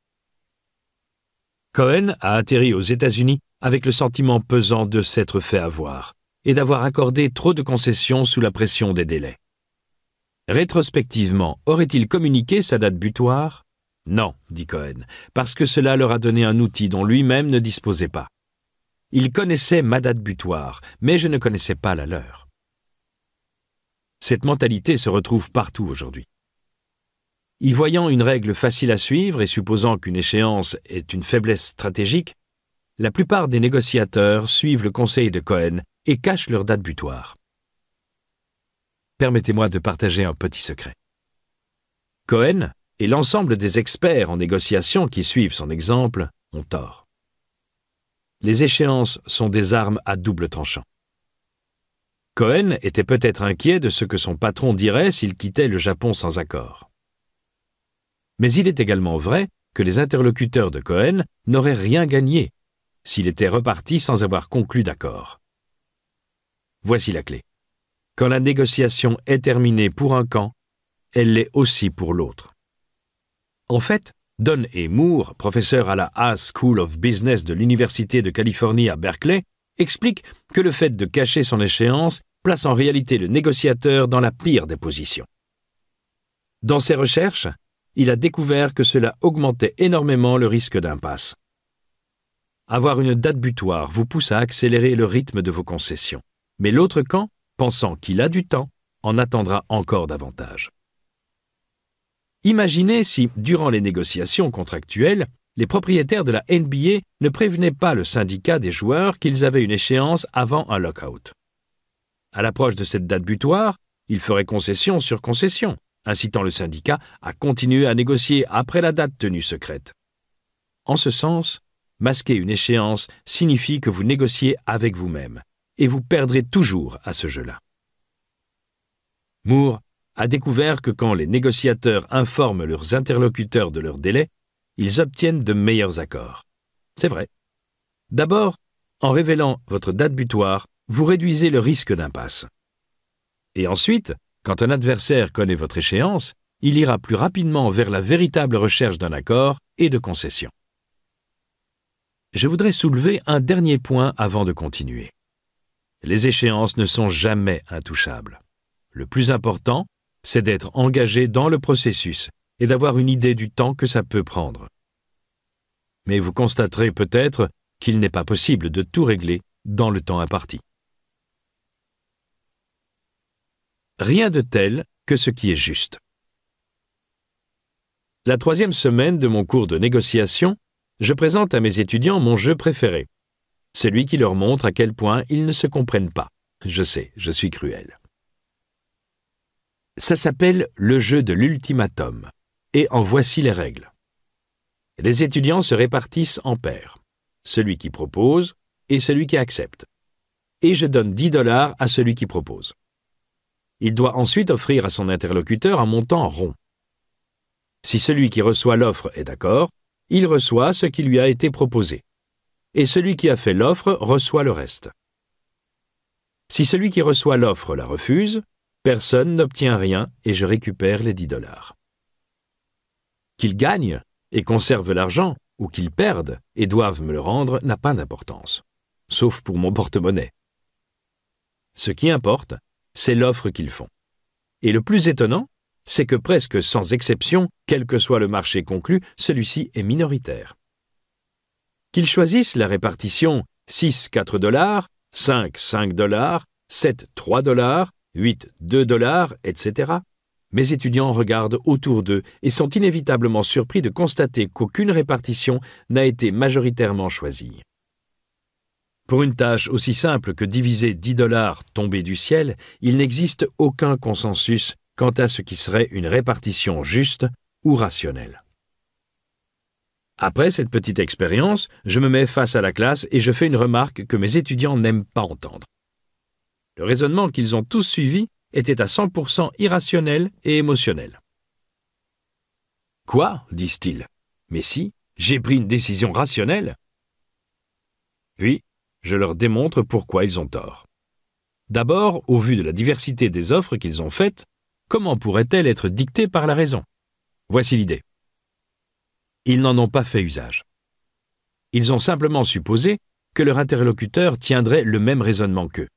S1: Cohen a atterri aux États-Unis avec le sentiment pesant de s'être fait avoir et d'avoir accordé trop de concessions sous la pression des délais. Rétrospectivement, aurait-il communiqué sa date butoir Non, dit Cohen, parce que cela leur a donné un outil dont lui-même ne disposait pas. Il connaissait ma date butoir, mais je ne connaissais pas la leur. Cette mentalité se retrouve partout aujourd'hui. Y voyant une règle facile à suivre et supposant qu'une échéance est une faiblesse stratégique, la plupart des négociateurs suivent le conseil de Cohen et cachent leur date butoir. Permettez-moi de partager un petit secret. Cohen et l'ensemble des experts en négociation qui suivent son exemple ont tort. Les échéances sont des armes à double tranchant. Cohen était peut-être inquiet de ce que son patron dirait s'il quittait le Japon sans accord. Mais il est également vrai que les interlocuteurs de Cohen n'auraient rien gagné s'il était reparti sans avoir conclu d'accord. Voici la clé. Quand la négociation est terminée pour un camp, elle l'est aussi pour l'autre. En fait, Don E. Moore, professeur à la Haas School of Business de l'Université de Californie à Berkeley, explique que le fait de cacher son échéance place en réalité le négociateur dans la pire des positions. Dans ses recherches, il a découvert que cela augmentait énormément le risque d'impasse. Avoir une date butoir vous pousse à accélérer le rythme de vos concessions, mais l'autre camp, pensant qu'il a du temps, en attendra encore davantage. Imaginez si, durant les négociations contractuelles, les propriétaires de la NBA ne prévenaient pas le syndicat des joueurs qu'ils avaient une échéance avant un lockout. À l'approche de cette date butoir, ils feraient concession sur concession, incitant le syndicat à continuer à négocier après la date tenue secrète. En ce sens, masquer une échéance signifie que vous négociez avec vous-même, et vous perdrez toujours à ce jeu-là. Moore a découvert que quand les négociateurs informent leurs interlocuteurs de leur délai, ils obtiennent de meilleurs accords. C'est vrai. D'abord, en révélant votre date butoir, vous réduisez le risque d'impasse. Et ensuite, quand un adversaire connaît votre échéance, il ira plus rapidement vers la véritable recherche d'un accord et de concessions. Je voudrais soulever un dernier point avant de continuer. Les échéances ne sont jamais intouchables. Le plus important, c'est d'être engagé dans le processus et d'avoir une idée du temps que ça peut prendre. Mais vous constaterez peut-être qu'il n'est pas possible de tout régler dans le temps imparti. rien de tel que ce qui est juste. La troisième semaine de mon cours de négociation, je présente à mes étudiants mon jeu préféré, celui qui leur montre à quel point ils ne se comprennent pas. Je sais, je suis cruel. Ça s'appelle le jeu de l'ultimatum, et en voici les règles. Les étudiants se répartissent en paires, celui qui propose et celui qui accepte. Et je donne 10 dollars à celui qui propose. Il doit ensuite offrir à son interlocuteur un montant rond. Si celui qui reçoit l'offre est d'accord, il reçoit ce qui lui a été proposé. Et celui qui a fait l'offre reçoit le reste. Si celui qui reçoit l'offre la refuse, personne n'obtient rien et je récupère les 10 dollars. Qu'il gagne et conserve l'argent, ou qu'il perde et doive me le rendre n'a pas d'importance, sauf pour mon porte-monnaie. Ce qui importe, c'est l'offre qu'ils font. Et le plus étonnant, c'est que presque sans exception, quel que soit le marché conclu, celui-ci est minoritaire. Qu'ils choisissent la répartition 6-4 dollars, 5-5 dollars, 7-3 dollars, 8-2 dollars, etc., mes étudiants regardent autour d'eux et sont inévitablement surpris de constater qu'aucune répartition n'a été majoritairement choisie. Pour une tâche aussi simple que diviser 10 dollars tombés du ciel, il n'existe aucun consensus quant à ce qui serait une répartition juste ou rationnelle. Après cette petite expérience, je me mets face à la classe et je fais une remarque que mes étudiants n'aiment pas entendre. Le raisonnement qu'ils ont tous suivi était à 100% irrationnel et émotionnel. Quoi disent-ils. Mais si, j'ai pris une décision rationnelle. Puis, je leur démontre pourquoi ils ont tort. D'abord, au vu de la diversité des offres qu'ils ont faites, comment pourrait-elle être dictée par la raison Voici l'idée. Ils n'en ont pas fait usage. Ils ont simplement supposé que leur interlocuteur tiendrait le même raisonnement qu'eux.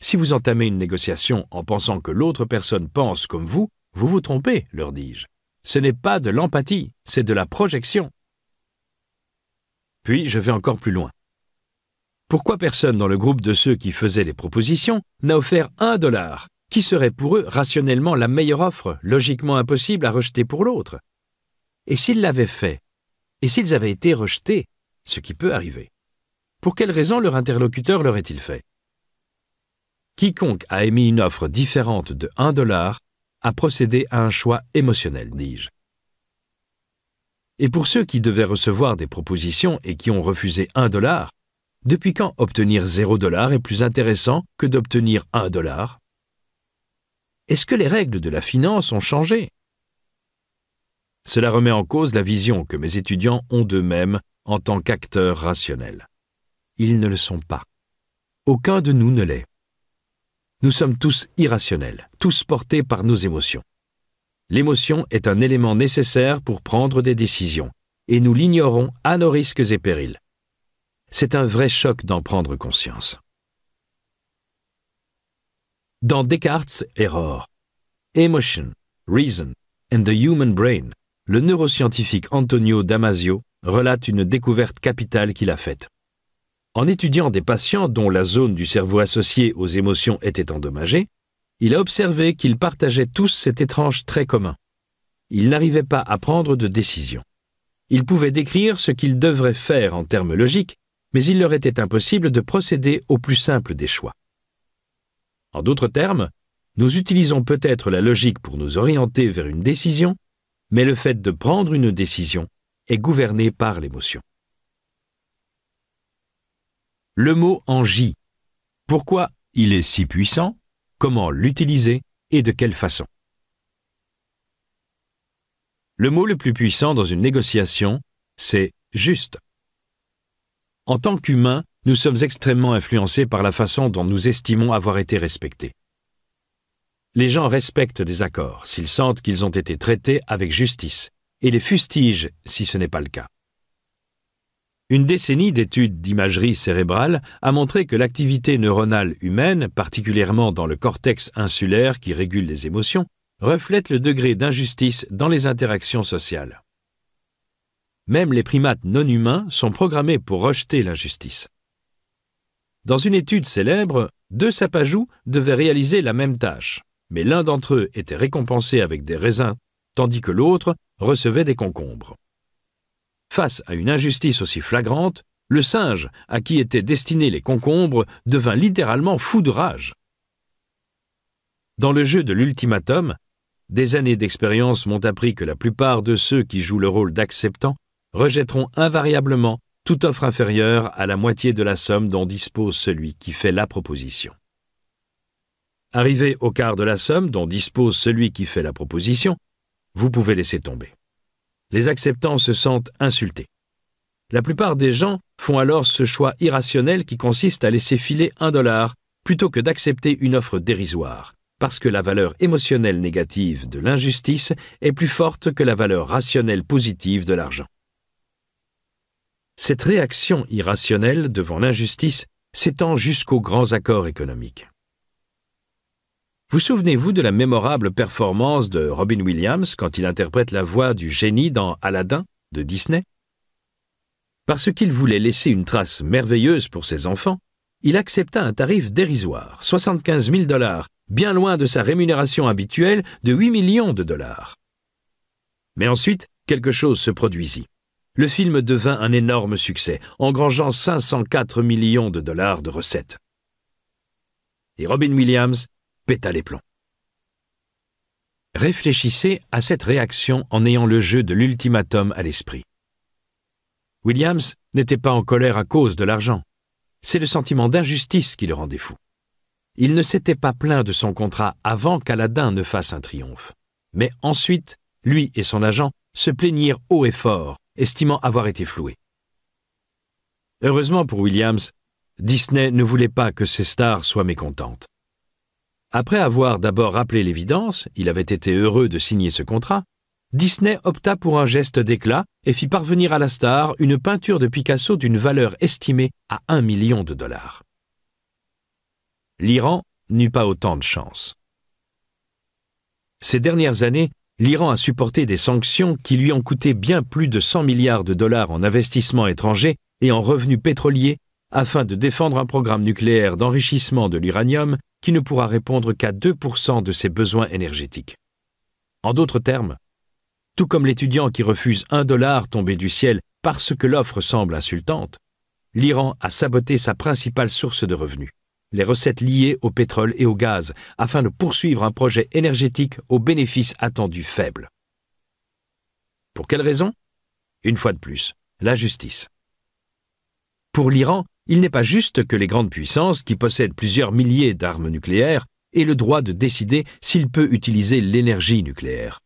S1: Si vous entamez une négociation en pensant que l'autre personne pense comme vous, vous vous trompez, leur dis-je. Ce n'est pas de l'empathie, c'est de la projection. Puis je vais encore plus loin. Pourquoi personne dans le groupe de ceux qui faisaient les propositions n'a offert un dollar, qui serait pour eux rationnellement la meilleure offre, logiquement impossible à rejeter pour l'autre Et s'ils l'avaient fait Et s'ils avaient été rejetés Ce qui peut arriver. Pour quelle raison leur interlocuteur l'aurait-il fait Quiconque a émis une offre différente de 1 dollar a procédé à un choix émotionnel, dis-je. Et pour ceux qui devaient recevoir des propositions et qui ont refusé un dollar, depuis quand obtenir 0 dollar est plus intéressant que d'obtenir 1 dollar Est-ce que les règles de la finance ont changé Cela remet en cause la vision que mes étudiants ont d'eux-mêmes en tant qu'acteurs rationnels. Ils ne le sont pas. Aucun de nous ne l'est. Nous sommes tous irrationnels, tous portés par nos émotions. L'émotion est un élément nécessaire pour prendre des décisions, et nous l'ignorons à nos risques et périls c'est un vrai choc d'en prendre conscience. Dans Descartes, Error, Emotion, Reason and the Human Brain, le neuroscientifique Antonio Damasio relate une découverte capitale qu'il a faite. En étudiant des patients dont la zone du cerveau associée aux émotions était endommagée, il a observé qu'ils partageaient tous cet étrange trait commun. Ils n'arrivaient pas à prendre de décision. Ils pouvaient décrire ce qu'ils devraient faire en termes logiques, mais il leur était impossible de procéder au plus simple des choix. En d'autres termes, nous utilisons peut-être la logique pour nous orienter vers une décision, mais le fait de prendre une décision est gouverné par l'émotion. Le mot en J. Pourquoi il est si puissant Comment l'utiliser et de quelle façon Le mot le plus puissant dans une négociation, c'est juste. En tant qu'humains, nous sommes extrêmement influencés par la façon dont nous estimons avoir été respectés. Les gens respectent des accords s'ils sentent qu'ils ont été traités avec justice, et les fustigent si ce n'est pas le cas. Une décennie d'études d'imagerie cérébrale a montré que l'activité neuronale humaine, particulièrement dans le cortex insulaire qui régule les émotions, reflète le degré d'injustice dans les interactions sociales. Même les primates non humains sont programmés pour rejeter l'injustice. Dans une étude célèbre, deux sapajous devaient réaliser la même tâche, mais l'un d'entre eux était récompensé avec des raisins, tandis que l'autre recevait des concombres. Face à une injustice aussi flagrante, le singe, à qui étaient destinés les concombres, devint littéralement fou de rage. Dans le jeu de l'ultimatum, des années d'expérience m'ont appris que la plupart de ceux qui jouent le rôle d'acceptants rejetteront invariablement toute offre inférieure à la moitié de la somme dont dispose celui qui fait la proposition. Arrivé au quart de la somme dont dispose celui qui fait la proposition, vous pouvez laisser tomber. Les acceptants se sentent insultés. La plupart des gens font alors ce choix irrationnel qui consiste à laisser filer un dollar plutôt que d'accepter une offre dérisoire, parce que la valeur émotionnelle négative de l'injustice est plus forte que la valeur rationnelle positive de l'argent. Cette réaction irrationnelle devant l'injustice s'étend jusqu'aux grands accords économiques. Vous souvenez-vous de la mémorable performance de Robin Williams quand il interprète la voix du génie dans Aladdin de Disney Parce qu'il voulait laisser une trace merveilleuse pour ses enfants, il accepta un tarif dérisoire, 75 000 dollars, bien loin de sa rémunération habituelle de 8 millions de dollars. Mais ensuite, quelque chose se produisit le film devint un énorme succès, engrangeant 504 millions de dollars de recettes. Et Robin Williams péta les plombs. Réfléchissez à cette réaction en ayant le jeu de l'ultimatum à l'esprit. Williams n'était pas en colère à cause de l'argent. C'est le sentiment d'injustice qui le rendait fou. Il ne s'était pas plaint de son contrat avant qu'Aladin ne fasse un triomphe. Mais ensuite, lui et son agent se plaignirent haut et fort estimant avoir été floué. Heureusement pour Williams, Disney ne voulait pas que ses stars soient mécontentes. Après avoir d'abord rappelé l'évidence, il avait été heureux de signer ce contrat, Disney opta pour un geste d'éclat et fit parvenir à la star une peinture de Picasso d'une valeur estimée à un million de dollars. L'Iran n'eut pas autant de chance. Ces dernières années, l'Iran a supporté des sanctions qui lui ont coûté bien plus de 100 milliards de dollars en investissements étrangers et en revenus pétroliers afin de défendre un programme nucléaire d'enrichissement de l'uranium qui ne pourra répondre qu'à 2% de ses besoins énergétiques. En d'autres termes, tout comme l'étudiant qui refuse un dollar tombé du ciel parce que l'offre semble insultante, l'Iran a saboté sa principale source de revenus les recettes liées au pétrole et au gaz, afin de poursuivre un projet énergétique aux bénéfices attendus faibles. Pour quelle raison Une fois de plus, la justice. Pour l'Iran, il n'est pas juste que les grandes puissances, qui possèdent plusieurs milliers d'armes nucléaires, aient le droit de décider s'il peut utiliser l'énergie nucléaire.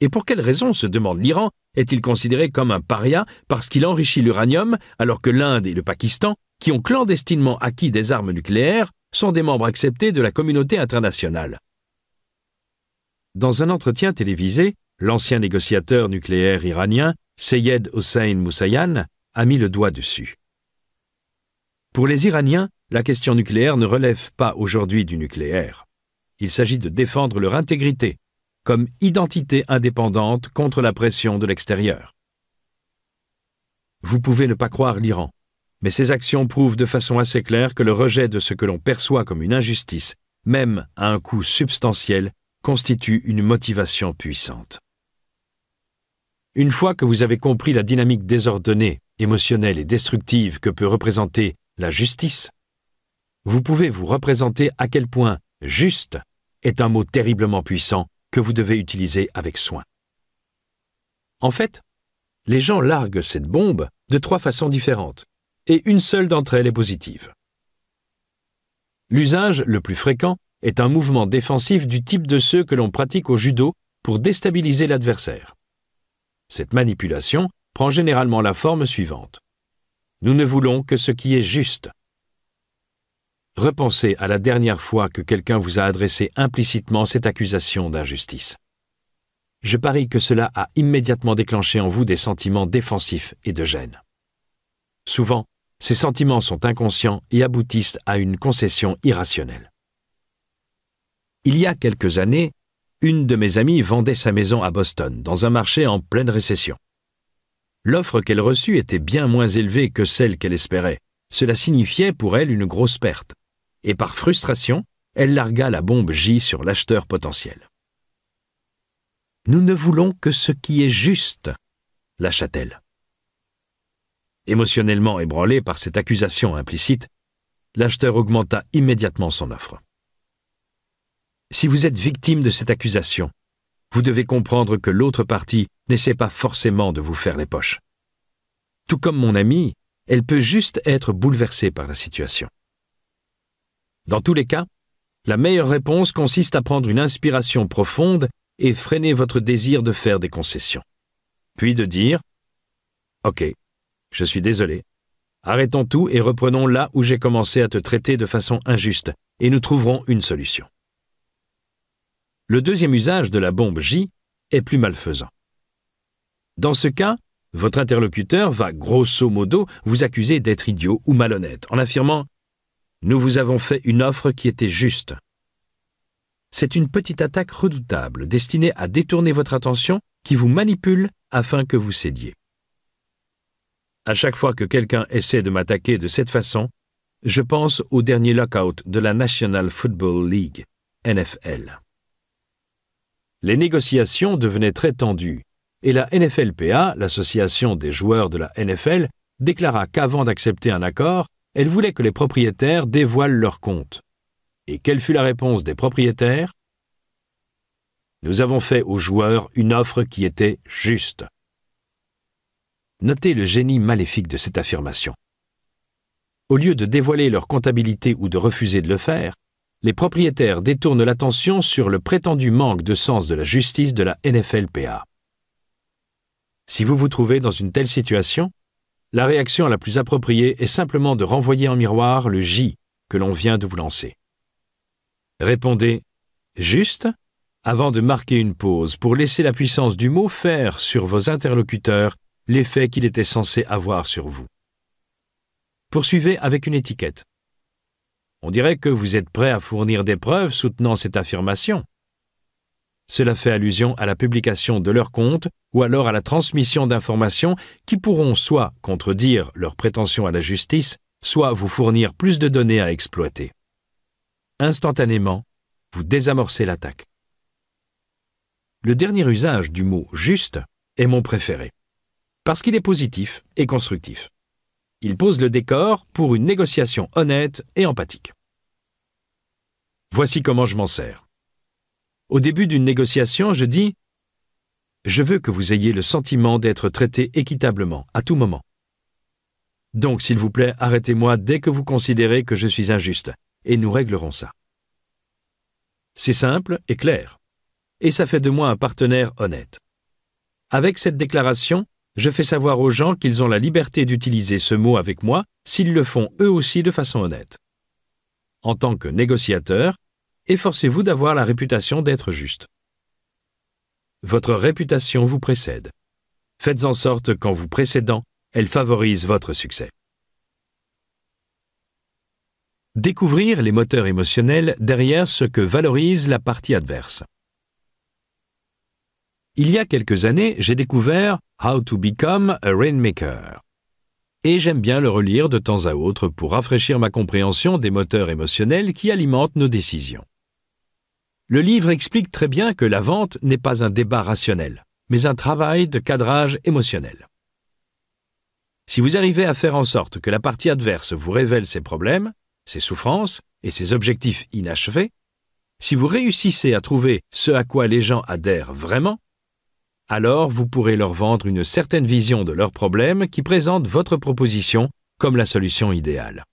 S1: Et pour quelle raison, se demande l'Iran, est-il considéré comme un paria parce qu'il enrichit l'uranium alors que l'Inde et le Pakistan qui ont clandestinement acquis des armes nucléaires sont des membres acceptés de la communauté internationale. Dans un entretien télévisé, l'ancien négociateur nucléaire iranien, Seyed Hossein Moussayan, a mis le doigt dessus. Pour les Iraniens, la question nucléaire ne relève pas aujourd'hui du nucléaire. Il s'agit de défendre leur intégrité, comme identité indépendante contre la pression de l'extérieur. Vous pouvez ne pas croire l'Iran, mais ces actions prouvent de façon assez claire que le rejet de ce que l'on perçoit comme une injustice, même à un coût substantiel, constitue une motivation puissante. Une fois que vous avez compris la dynamique désordonnée, émotionnelle et destructive que peut représenter la justice, vous pouvez vous représenter à quel point juste est un mot terriblement puissant que vous devez utiliser avec soin. En fait, les gens larguent cette bombe de trois façons différentes et une seule d'entre elles est positive. L'usage le plus fréquent est un mouvement défensif du type de ceux que l'on pratique au judo pour déstabiliser l'adversaire. Cette manipulation prend généralement la forme suivante. Nous ne voulons que ce qui est juste. Repensez à la dernière fois que quelqu'un vous a adressé implicitement cette accusation d'injustice. Je parie que cela a immédiatement déclenché en vous des sentiments défensifs et de gêne. Souvent, ces sentiments sont inconscients et aboutissent à une concession irrationnelle. Il y a quelques années, une de mes amies vendait sa maison à Boston, dans un marché en pleine récession. L'offre qu'elle reçut était bien moins élevée que celle qu'elle espérait. Cela signifiait pour elle une grosse perte. Et par frustration, elle largua la bombe J sur l'acheteur potentiel. Nous ne voulons que ce qui est juste, lâcha-t-elle. Émotionnellement ébranlé par cette accusation implicite, l'acheteur augmenta immédiatement son offre. Si vous êtes victime de cette accusation, vous devez comprendre que l'autre partie n'essaie pas forcément de vous faire les poches. Tout comme mon amie, elle peut juste être bouleversée par la situation. Dans tous les cas, la meilleure réponse consiste à prendre une inspiration profonde et freiner votre désir de faire des concessions. Puis de dire ⁇ Ok, je suis désolé. Arrêtons tout et reprenons là où j'ai commencé à te traiter de façon injuste, et nous trouverons une solution. Le deuxième usage de la bombe J est plus malfaisant. Dans ce cas, votre interlocuteur va grosso modo vous accuser d'être idiot ou malhonnête en affirmant ⁇ Nous vous avons fait une offre qui était juste ⁇ C'est une petite attaque redoutable destinée à détourner votre attention qui vous manipule afin que vous cédiez. À chaque fois que quelqu'un essaie de m'attaquer de cette façon, je pense au dernier lockout de la National Football League, NFL. Les négociations devenaient très tendues et la NFLPA, l'association des joueurs de la NFL, déclara qu'avant d'accepter un accord, elle voulait que les propriétaires dévoilent leurs comptes. Et quelle fut la réponse des propriétaires Nous avons fait aux joueurs une offre qui était juste. Notez le génie maléfique de cette affirmation. Au lieu de dévoiler leur comptabilité ou de refuser de le faire, les propriétaires détournent l'attention sur le prétendu manque de sens de la justice de la NFLPA. Si vous vous trouvez dans une telle situation, la réaction la plus appropriée est simplement de renvoyer en miroir le J que l'on vient de vous lancer. Répondez juste avant de marquer une pause pour laisser la puissance du mot faire sur vos interlocuteurs l'effet qu'il était censé avoir sur vous. Poursuivez avec une étiquette. On dirait que vous êtes prêt à fournir des preuves soutenant cette affirmation. Cela fait allusion à la publication de leur compte ou alors à la transmission d'informations qui pourront soit contredire leur prétention à la justice, soit vous fournir plus de données à exploiter. Instantanément, vous désamorcez l'attaque. Le dernier usage du mot juste est mon préféré parce qu'il est positif et constructif. Il pose le décor pour une négociation honnête et empathique. Voici comment je m'en sers. Au début d'une négociation, je dis ⁇ Je veux que vous ayez le sentiment d'être traité équitablement, à tout moment. Donc, s'il vous plaît, arrêtez-moi dès que vous considérez que je suis injuste, et nous réglerons ça. ⁇ C'est simple et clair, et ça fait de moi un partenaire honnête. Avec cette déclaration, je fais savoir aux gens qu'ils ont la liberté d'utiliser ce mot avec moi s'ils le font eux aussi de façon honnête. En tant que négociateur, efforcez-vous d'avoir la réputation d'être juste. Votre réputation vous précède. Faites en sorte qu'en vous précédant, elle favorise votre succès. Découvrir les moteurs émotionnels derrière ce que valorise la partie adverse. Il y a quelques années, j'ai découvert How to Become a Rainmaker. Et j'aime bien le relire de temps à autre pour rafraîchir ma compréhension des moteurs émotionnels qui alimentent nos décisions. Le livre explique très bien que la vente n'est pas un débat rationnel, mais un travail de cadrage émotionnel. Si vous arrivez à faire en sorte que la partie adverse vous révèle ses problèmes, ses souffrances et ses objectifs inachevés, si vous réussissez à trouver ce à quoi les gens adhèrent vraiment, alors vous pourrez leur vendre une certaine vision de leur problème qui présente votre proposition comme la solution idéale.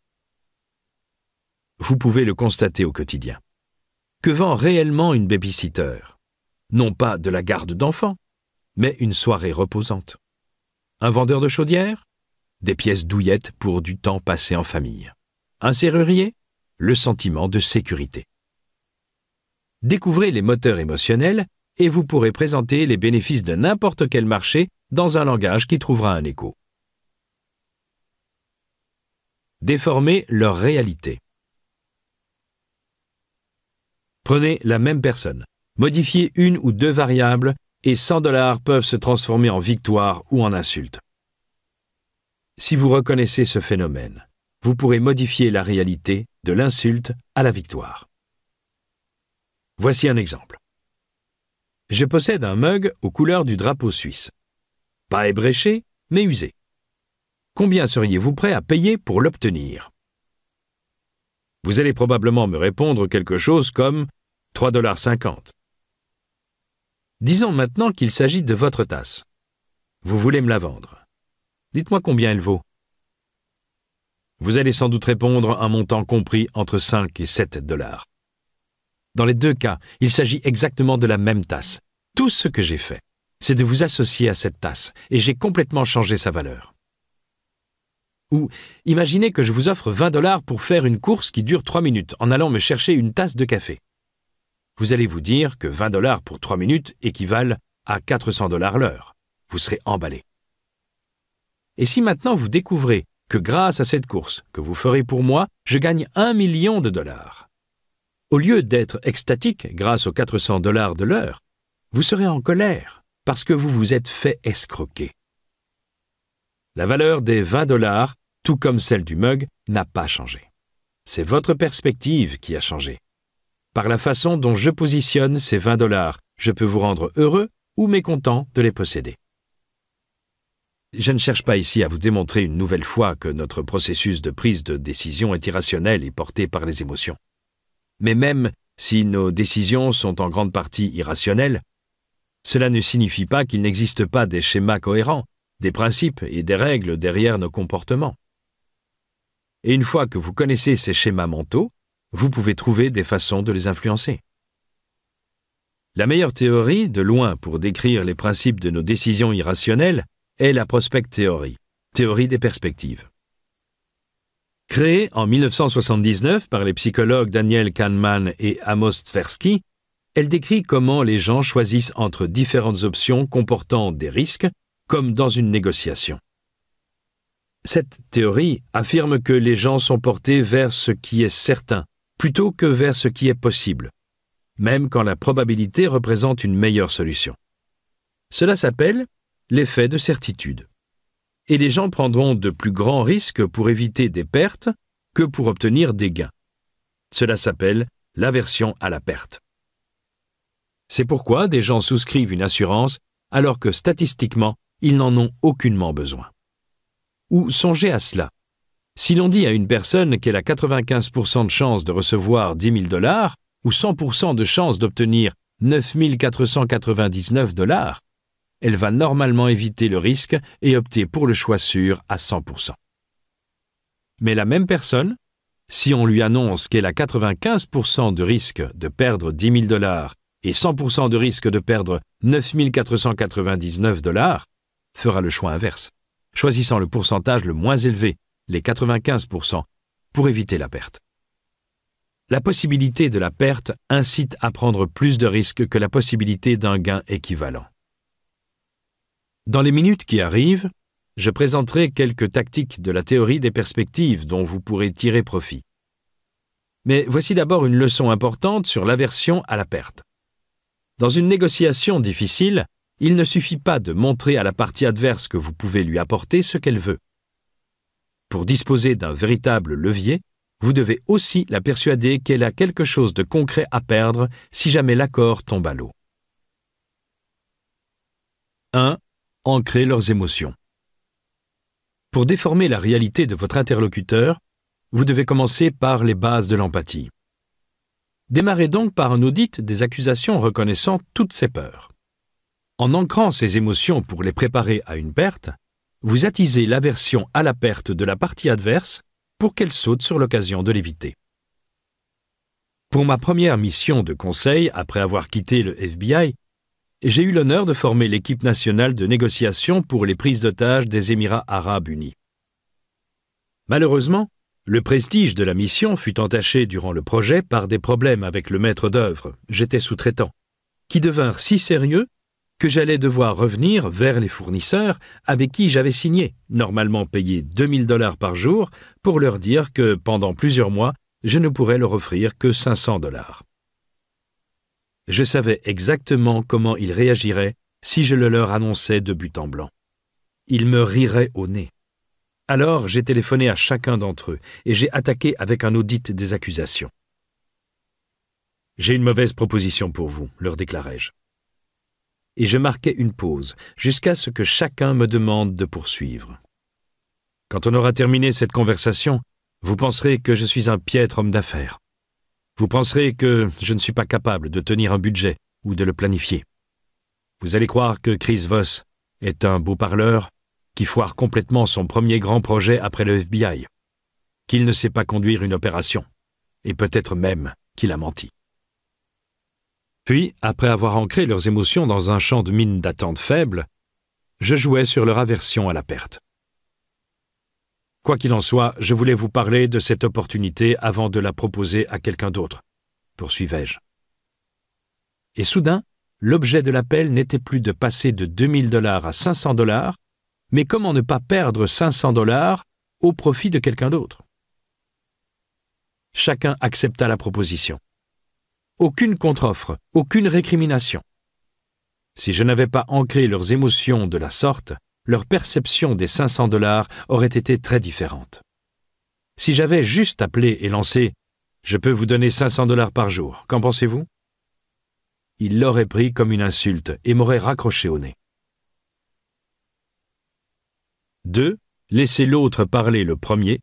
S1: Vous pouvez le constater au quotidien. Que vend réellement une babysitter Non pas de la garde d'enfants, mais une soirée reposante. Un vendeur de chaudières Des pièces douillettes pour du temps passé en famille. Un serrurier Le sentiment de sécurité. Découvrez les moteurs émotionnels et vous pourrez présenter les bénéfices de n'importe quel marché dans un langage qui trouvera un écho. Déformer leur réalité. Prenez la même personne, modifiez une ou deux variables et 100 dollars peuvent se transformer en victoire ou en insulte. Si vous reconnaissez ce phénomène, vous pourrez modifier la réalité de l'insulte à la victoire. Voici un exemple je possède un mug aux couleurs du drapeau suisse. Pas ébréché, mais usé. Combien seriez-vous prêt à payer pour l'obtenir Vous allez probablement me répondre quelque chose comme 3,50 Disons maintenant qu'il s'agit de votre tasse. Vous voulez me la vendre. Dites-moi combien elle vaut. Vous allez sans doute répondre un montant compris entre 5 et 7 dollars. Dans les deux cas, il s'agit exactement de la même tasse. Tout ce que j'ai fait, c'est de vous associer à cette tasse, et j'ai complètement changé sa valeur. Ou imaginez que je vous offre 20 dollars pour faire une course qui dure 3 minutes en allant me chercher une tasse de café. Vous allez vous dire que 20 dollars pour 3 minutes équivalent à 400 dollars l'heure. Vous serez emballé. Et si maintenant vous découvrez que grâce à cette course que vous ferez pour moi, je gagne 1 million de dollars au lieu d'être extatique grâce aux 400 dollars de l'heure, vous serez en colère parce que vous vous êtes fait escroquer. La valeur des 20 dollars, tout comme celle du mug, n'a pas changé. C'est votre perspective qui a changé. Par la façon dont je positionne ces 20 dollars, je peux vous rendre heureux ou mécontent de les posséder. Je ne cherche pas ici à vous démontrer une nouvelle fois que notre processus de prise de décision est irrationnel et porté par les émotions. Mais même si nos décisions sont en grande partie irrationnelles, cela ne signifie pas qu'il n'existe pas des schémas cohérents, des principes et des règles derrière nos comportements. Et une fois que vous connaissez ces schémas mentaux, vous pouvez trouver des façons de les influencer. La meilleure théorie, de loin, pour décrire les principes de nos décisions irrationnelles, est la prospect théorie, théorie des perspectives. Créée en 1979 par les psychologues Daniel Kahneman et Amos Tversky, elle décrit comment les gens choisissent entre différentes options comportant des risques, comme dans une négociation. Cette théorie affirme que les gens sont portés vers ce qui est certain, plutôt que vers ce qui est possible, même quand la probabilité représente une meilleure solution. Cela s'appelle l'effet de certitude et les gens prendront de plus grands risques pour éviter des pertes que pour obtenir des gains. Cela s'appelle l'aversion à la perte. C'est pourquoi des gens souscrivent une assurance alors que statistiquement, ils n'en ont aucunement besoin. Ou songez à cela. Si l'on dit à une personne qu'elle a 95% de chance de recevoir 10 000 dollars ou 100% de chances d'obtenir 9 499 dollars, elle va normalement éviter le risque et opter pour le choix sûr à 100%. Mais la même personne, si on lui annonce qu'elle a 95% de risque de perdre 10 000 dollars et 100% de risque de perdre 9 499 dollars, fera le choix inverse, choisissant le pourcentage le moins élevé, les 95%, pour éviter la perte. La possibilité de la perte incite à prendre plus de risques que la possibilité d'un gain équivalent. Dans les minutes qui arrivent, je présenterai quelques tactiques de la théorie des perspectives dont vous pourrez tirer profit. Mais voici d'abord une leçon importante sur l'aversion à la perte. Dans une négociation difficile, il ne suffit pas de montrer à la partie adverse que vous pouvez lui apporter ce qu'elle veut. Pour disposer d'un véritable levier, vous devez aussi la persuader qu'elle a quelque chose de concret à perdre si jamais l'accord tombe à l'eau. 1 ancrer leurs émotions. Pour déformer la réalité de votre interlocuteur, vous devez commencer par les bases de l'empathie. Démarrez donc par un audit des accusations reconnaissant toutes ces peurs. En ancrant ces émotions pour les préparer à une perte, vous attisez l'aversion à la perte de la partie adverse pour qu'elle saute sur l'occasion de l'éviter. Pour ma première mission de conseil après avoir quitté le FBI, j'ai eu l'honneur de former l'équipe nationale de négociation pour les prises d'otages des Émirats arabes unis. Malheureusement, le prestige de la mission fut entaché durant le projet par des problèmes avec le maître d'œuvre, j'étais sous-traitant, qui devinrent si sérieux que j'allais devoir revenir vers les fournisseurs avec qui j'avais signé, normalement payé 2000 dollars par jour, pour leur dire que pendant plusieurs mois, je ne pourrais leur offrir que 500 dollars. Je savais exactement comment ils réagiraient si je le leur annonçais de but en blanc. Ils me riraient au nez. Alors j'ai téléphoné à chacun d'entre eux et j'ai attaqué avec un audit des accusations. J'ai une mauvaise proposition pour vous, leur déclarai-je. Et je marquai une pause jusqu'à ce que chacun me demande de poursuivre. Quand on aura terminé cette conversation, vous penserez que je suis un piètre homme d'affaires. Vous penserez que je ne suis pas capable de tenir un budget ou de le planifier. Vous allez croire que Chris Voss est un beau parleur qui foire complètement son premier grand projet après le FBI, qu'il ne sait pas conduire une opération, et peut-être même qu'il a menti. Puis, après avoir ancré leurs émotions dans un champ de mine d'attente faible, je jouais sur leur aversion à la perte. Quoi qu'il en soit, je voulais vous parler de cette opportunité avant de la proposer à quelqu'un d'autre, poursuivais-je. Et soudain, l'objet de l'appel n'était plus de passer de 2000 dollars à 500 dollars, mais comment ne pas perdre 500 dollars au profit de quelqu'un d'autre Chacun accepta la proposition. Aucune contre-offre, aucune récrimination. Si je n'avais pas ancré leurs émotions de la sorte, leur perception des 500 dollars aurait été très différente. Si j'avais juste appelé et lancé ⁇ Je peux vous donner 500 dollars par jour, qu'en pensez-vous ?⁇ Il l'aurait pris comme une insulte et m'aurait raccroché au nez. 2. Laissez l'autre parler le premier,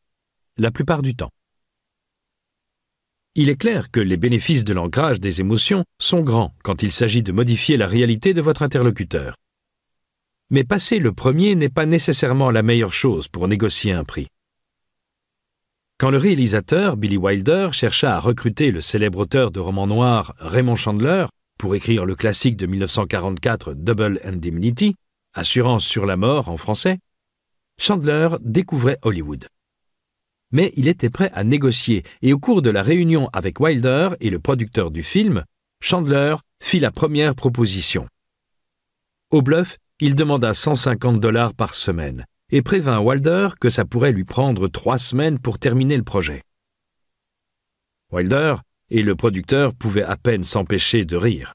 S1: la plupart du temps. Il est clair que les bénéfices de l'ancrage des émotions sont grands quand il s'agit de modifier la réalité de votre interlocuteur mais passer le premier n'est pas nécessairement la meilleure chose pour négocier un prix. Quand le réalisateur Billy Wilder chercha à recruter le célèbre auteur de romans noirs Raymond Chandler pour écrire le classique de 1944 Double Indemnity, Assurance sur la mort en français, Chandler découvrait Hollywood. Mais il était prêt à négocier et au cours de la réunion avec Wilder et le producteur du film, Chandler fit la première proposition. Au bluff, il demanda 150 dollars par semaine et prévint Wilder que ça pourrait lui prendre trois semaines pour terminer le projet. Wilder et le producteur pouvaient à peine s'empêcher de rire.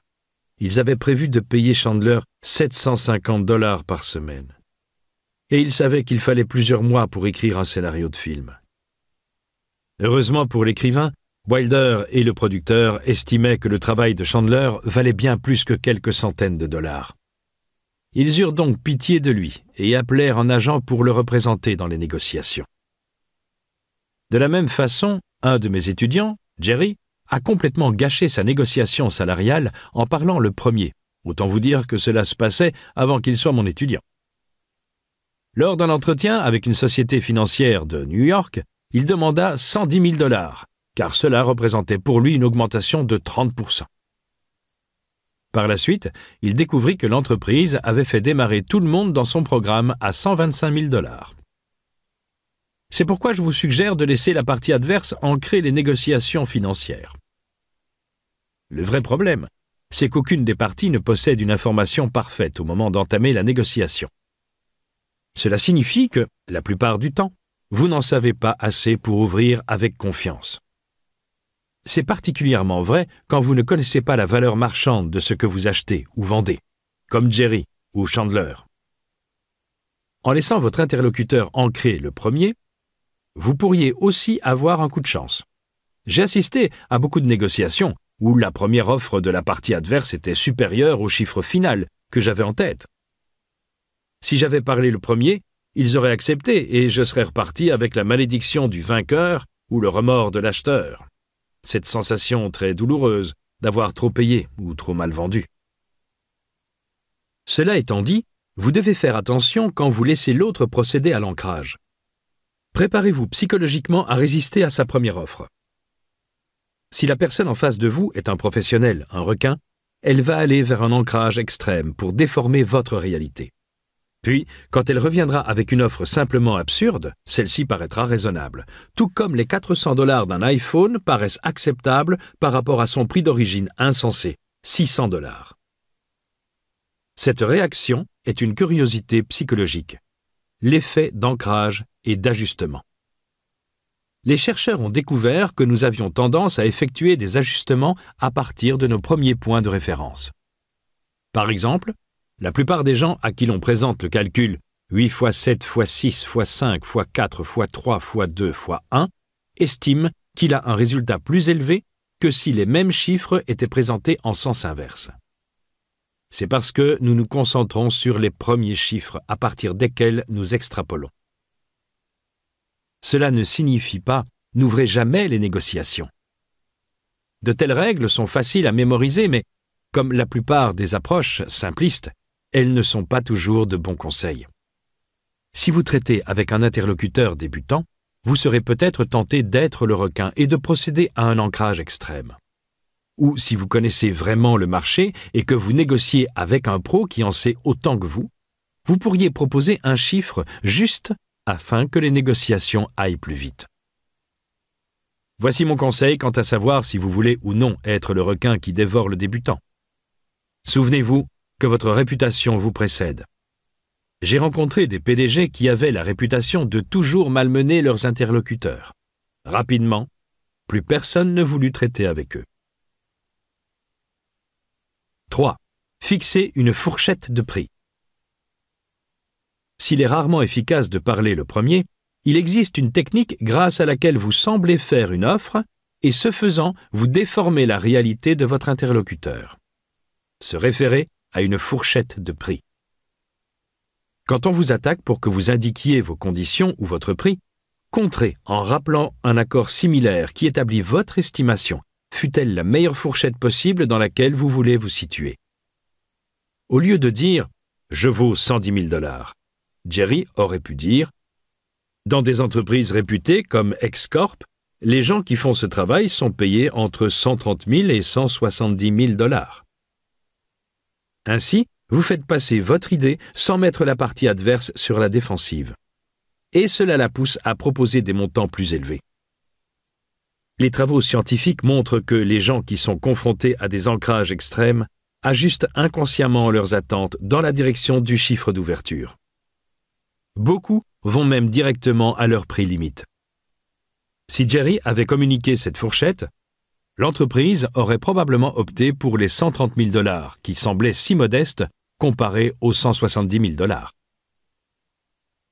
S1: Ils avaient prévu de payer Chandler 750 dollars par semaine. Et ils savaient qu'il fallait plusieurs mois pour écrire un scénario de film. Heureusement pour l'écrivain, Wilder et le producteur estimaient que le travail de Chandler valait bien plus que quelques centaines de dollars. Ils eurent donc pitié de lui et appelèrent un agent pour le représenter dans les négociations. De la même façon, un de mes étudiants, Jerry, a complètement gâché sa négociation salariale en parlant le premier. Autant vous dire que cela se passait avant qu'il soit mon étudiant. Lors d'un entretien avec une société financière de New York, il demanda 110 000 dollars, car cela représentait pour lui une augmentation de 30 par la suite, il découvrit que l'entreprise avait fait démarrer tout le monde dans son programme à 125 000 dollars. C'est pourquoi je vous suggère de laisser la partie adverse ancrer les négociations financières. Le vrai problème, c'est qu'aucune des parties ne possède une information parfaite au moment d'entamer la négociation. Cela signifie que, la plupart du temps, vous n'en savez pas assez pour ouvrir avec confiance. C'est particulièrement vrai quand vous ne connaissez pas la valeur marchande de ce que vous achetez ou vendez, comme Jerry ou Chandler. En laissant votre interlocuteur ancrer le premier, vous pourriez aussi avoir un coup de chance. J'ai assisté à beaucoup de négociations où la première offre de la partie adverse était supérieure au chiffre final que j'avais en tête. Si j'avais parlé le premier, ils auraient accepté et je serais reparti avec la malédiction du vainqueur ou le remords de l'acheteur cette sensation très douloureuse d'avoir trop payé ou trop mal vendu. Cela étant dit, vous devez faire attention quand vous laissez l'autre procéder à l'ancrage. Préparez-vous psychologiquement à résister à sa première offre. Si la personne en face de vous est un professionnel, un requin, elle va aller vers un ancrage extrême pour déformer votre réalité. Puis, quand elle reviendra avec une offre simplement absurde, celle-ci paraîtra raisonnable, tout comme les 400 dollars d'un iPhone paraissent acceptables par rapport à son prix d'origine insensé, 600 dollars. Cette réaction est une curiosité psychologique, l'effet d'ancrage et d'ajustement. Les chercheurs ont découvert que nous avions tendance à effectuer des ajustements à partir de nos premiers points de référence. Par exemple, la plupart des gens à qui l'on présente le calcul 8 x 7 x 6 x 5 x 4 x 3 x 2 x 1 estiment qu'il a un résultat plus élevé que si les mêmes chiffres étaient présentés en sens inverse. C'est parce que nous nous concentrons sur les premiers chiffres à partir desquels nous extrapolons. Cela ne signifie pas n'ouvrez jamais les négociations. De telles règles sont faciles à mémoriser, mais comme la plupart des approches simplistes, elles ne sont pas toujours de bons conseils. Si vous traitez avec un interlocuteur débutant, vous serez peut-être tenté d'être le requin et de procéder à un ancrage extrême. Ou si vous connaissez vraiment le marché et que vous négociez avec un pro qui en sait autant que vous, vous pourriez proposer un chiffre juste afin que les négociations aillent plus vite. Voici mon conseil quant à savoir si vous voulez ou non être le requin qui dévore le débutant. Souvenez-vous, votre réputation vous précède. J'ai rencontré des PDG qui avaient la réputation de toujours malmener leurs interlocuteurs. Rapidement, plus personne ne voulut traiter avec eux. 3. Fixer une fourchette de prix. S'il est rarement efficace de parler le premier, il existe une technique grâce à laquelle vous semblez faire une offre et ce faisant, vous déformez la réalité de votre interlocuteur. Se référer à une fourchette de prix. Quand on vous attaque pour que vous indiquiez vos conditions ou votre prix, contrez en rappelant un accord similaire qui établit votre estimation, fût-elle la meilleure fourchette possible dans laquelle vous voulez vous situer. Au lieu de dire « je vaux 110 000 dollars », Jerry aurait pu dire « Dans des entreprises réputées comme Excorp, les gens qui font ce travail sont payés entre 130 000 et 170 000 dollars. Ainsi, vous faites passer votre idée sans mettre la partie adverse sur la défensive. Et cela la pousse à proposer des montants plus élevés. Les travaux scientifiques montrent que les gens qui sont confrontés à des ancrages extrêmes ajustent inconsciemment leurs attentes dans la direction du chiffre d'ouverture. Beaucoup vont même directement à leur prix limite. Si Jerry avait communiqué cette fourchette, l'entreprise aurait probablement opté pour les 130 000 dollars, qui semblaient si modestes comparés aux 170 000 dollars.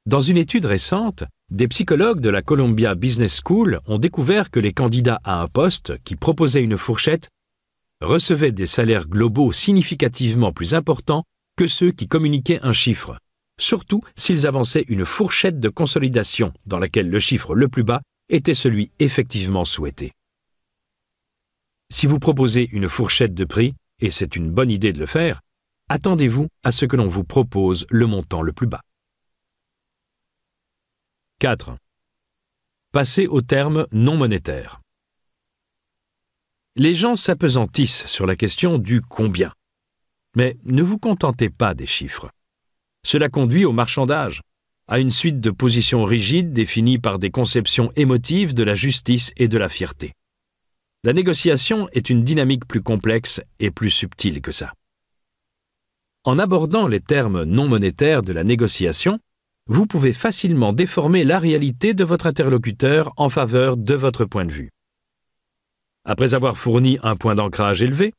S1: Dans une étude récente, des psychologues de la Columbia Business School ont découvert que les candidats à un poste qui proposaient une fourchette recevaient des salaires globaux significativement plus importants que ceux qui communiquaient un chiffre, surtout s'ils avançaient une fourchette de consolidation dans laquelle le chiffre le plus bas était celui effectivement souhaité. Si vous proposez une fourchette de prix, et c'est une bonne idée de le faire, attendez-vous à ce que l'on vous propose le montant le plus bas. 4. Passez aux termes non monétaires. Les gens s'apesantissent sur la question du combien. Mais ne vous contentez pas des chiffres. Cela conduit au marchandage, à une suite de positions rigides définies par des conceptions émotives de la justice et de la fierté. La négociation est une dynamique plus complexe et plus subtile que ça. En abordant les termes non monétaires de la négociation, vous pouvez facilement déformer la réalité de votre interlocuteur en faveur de votre point de vue. Après avoir fourni un point d'ancrage élevé,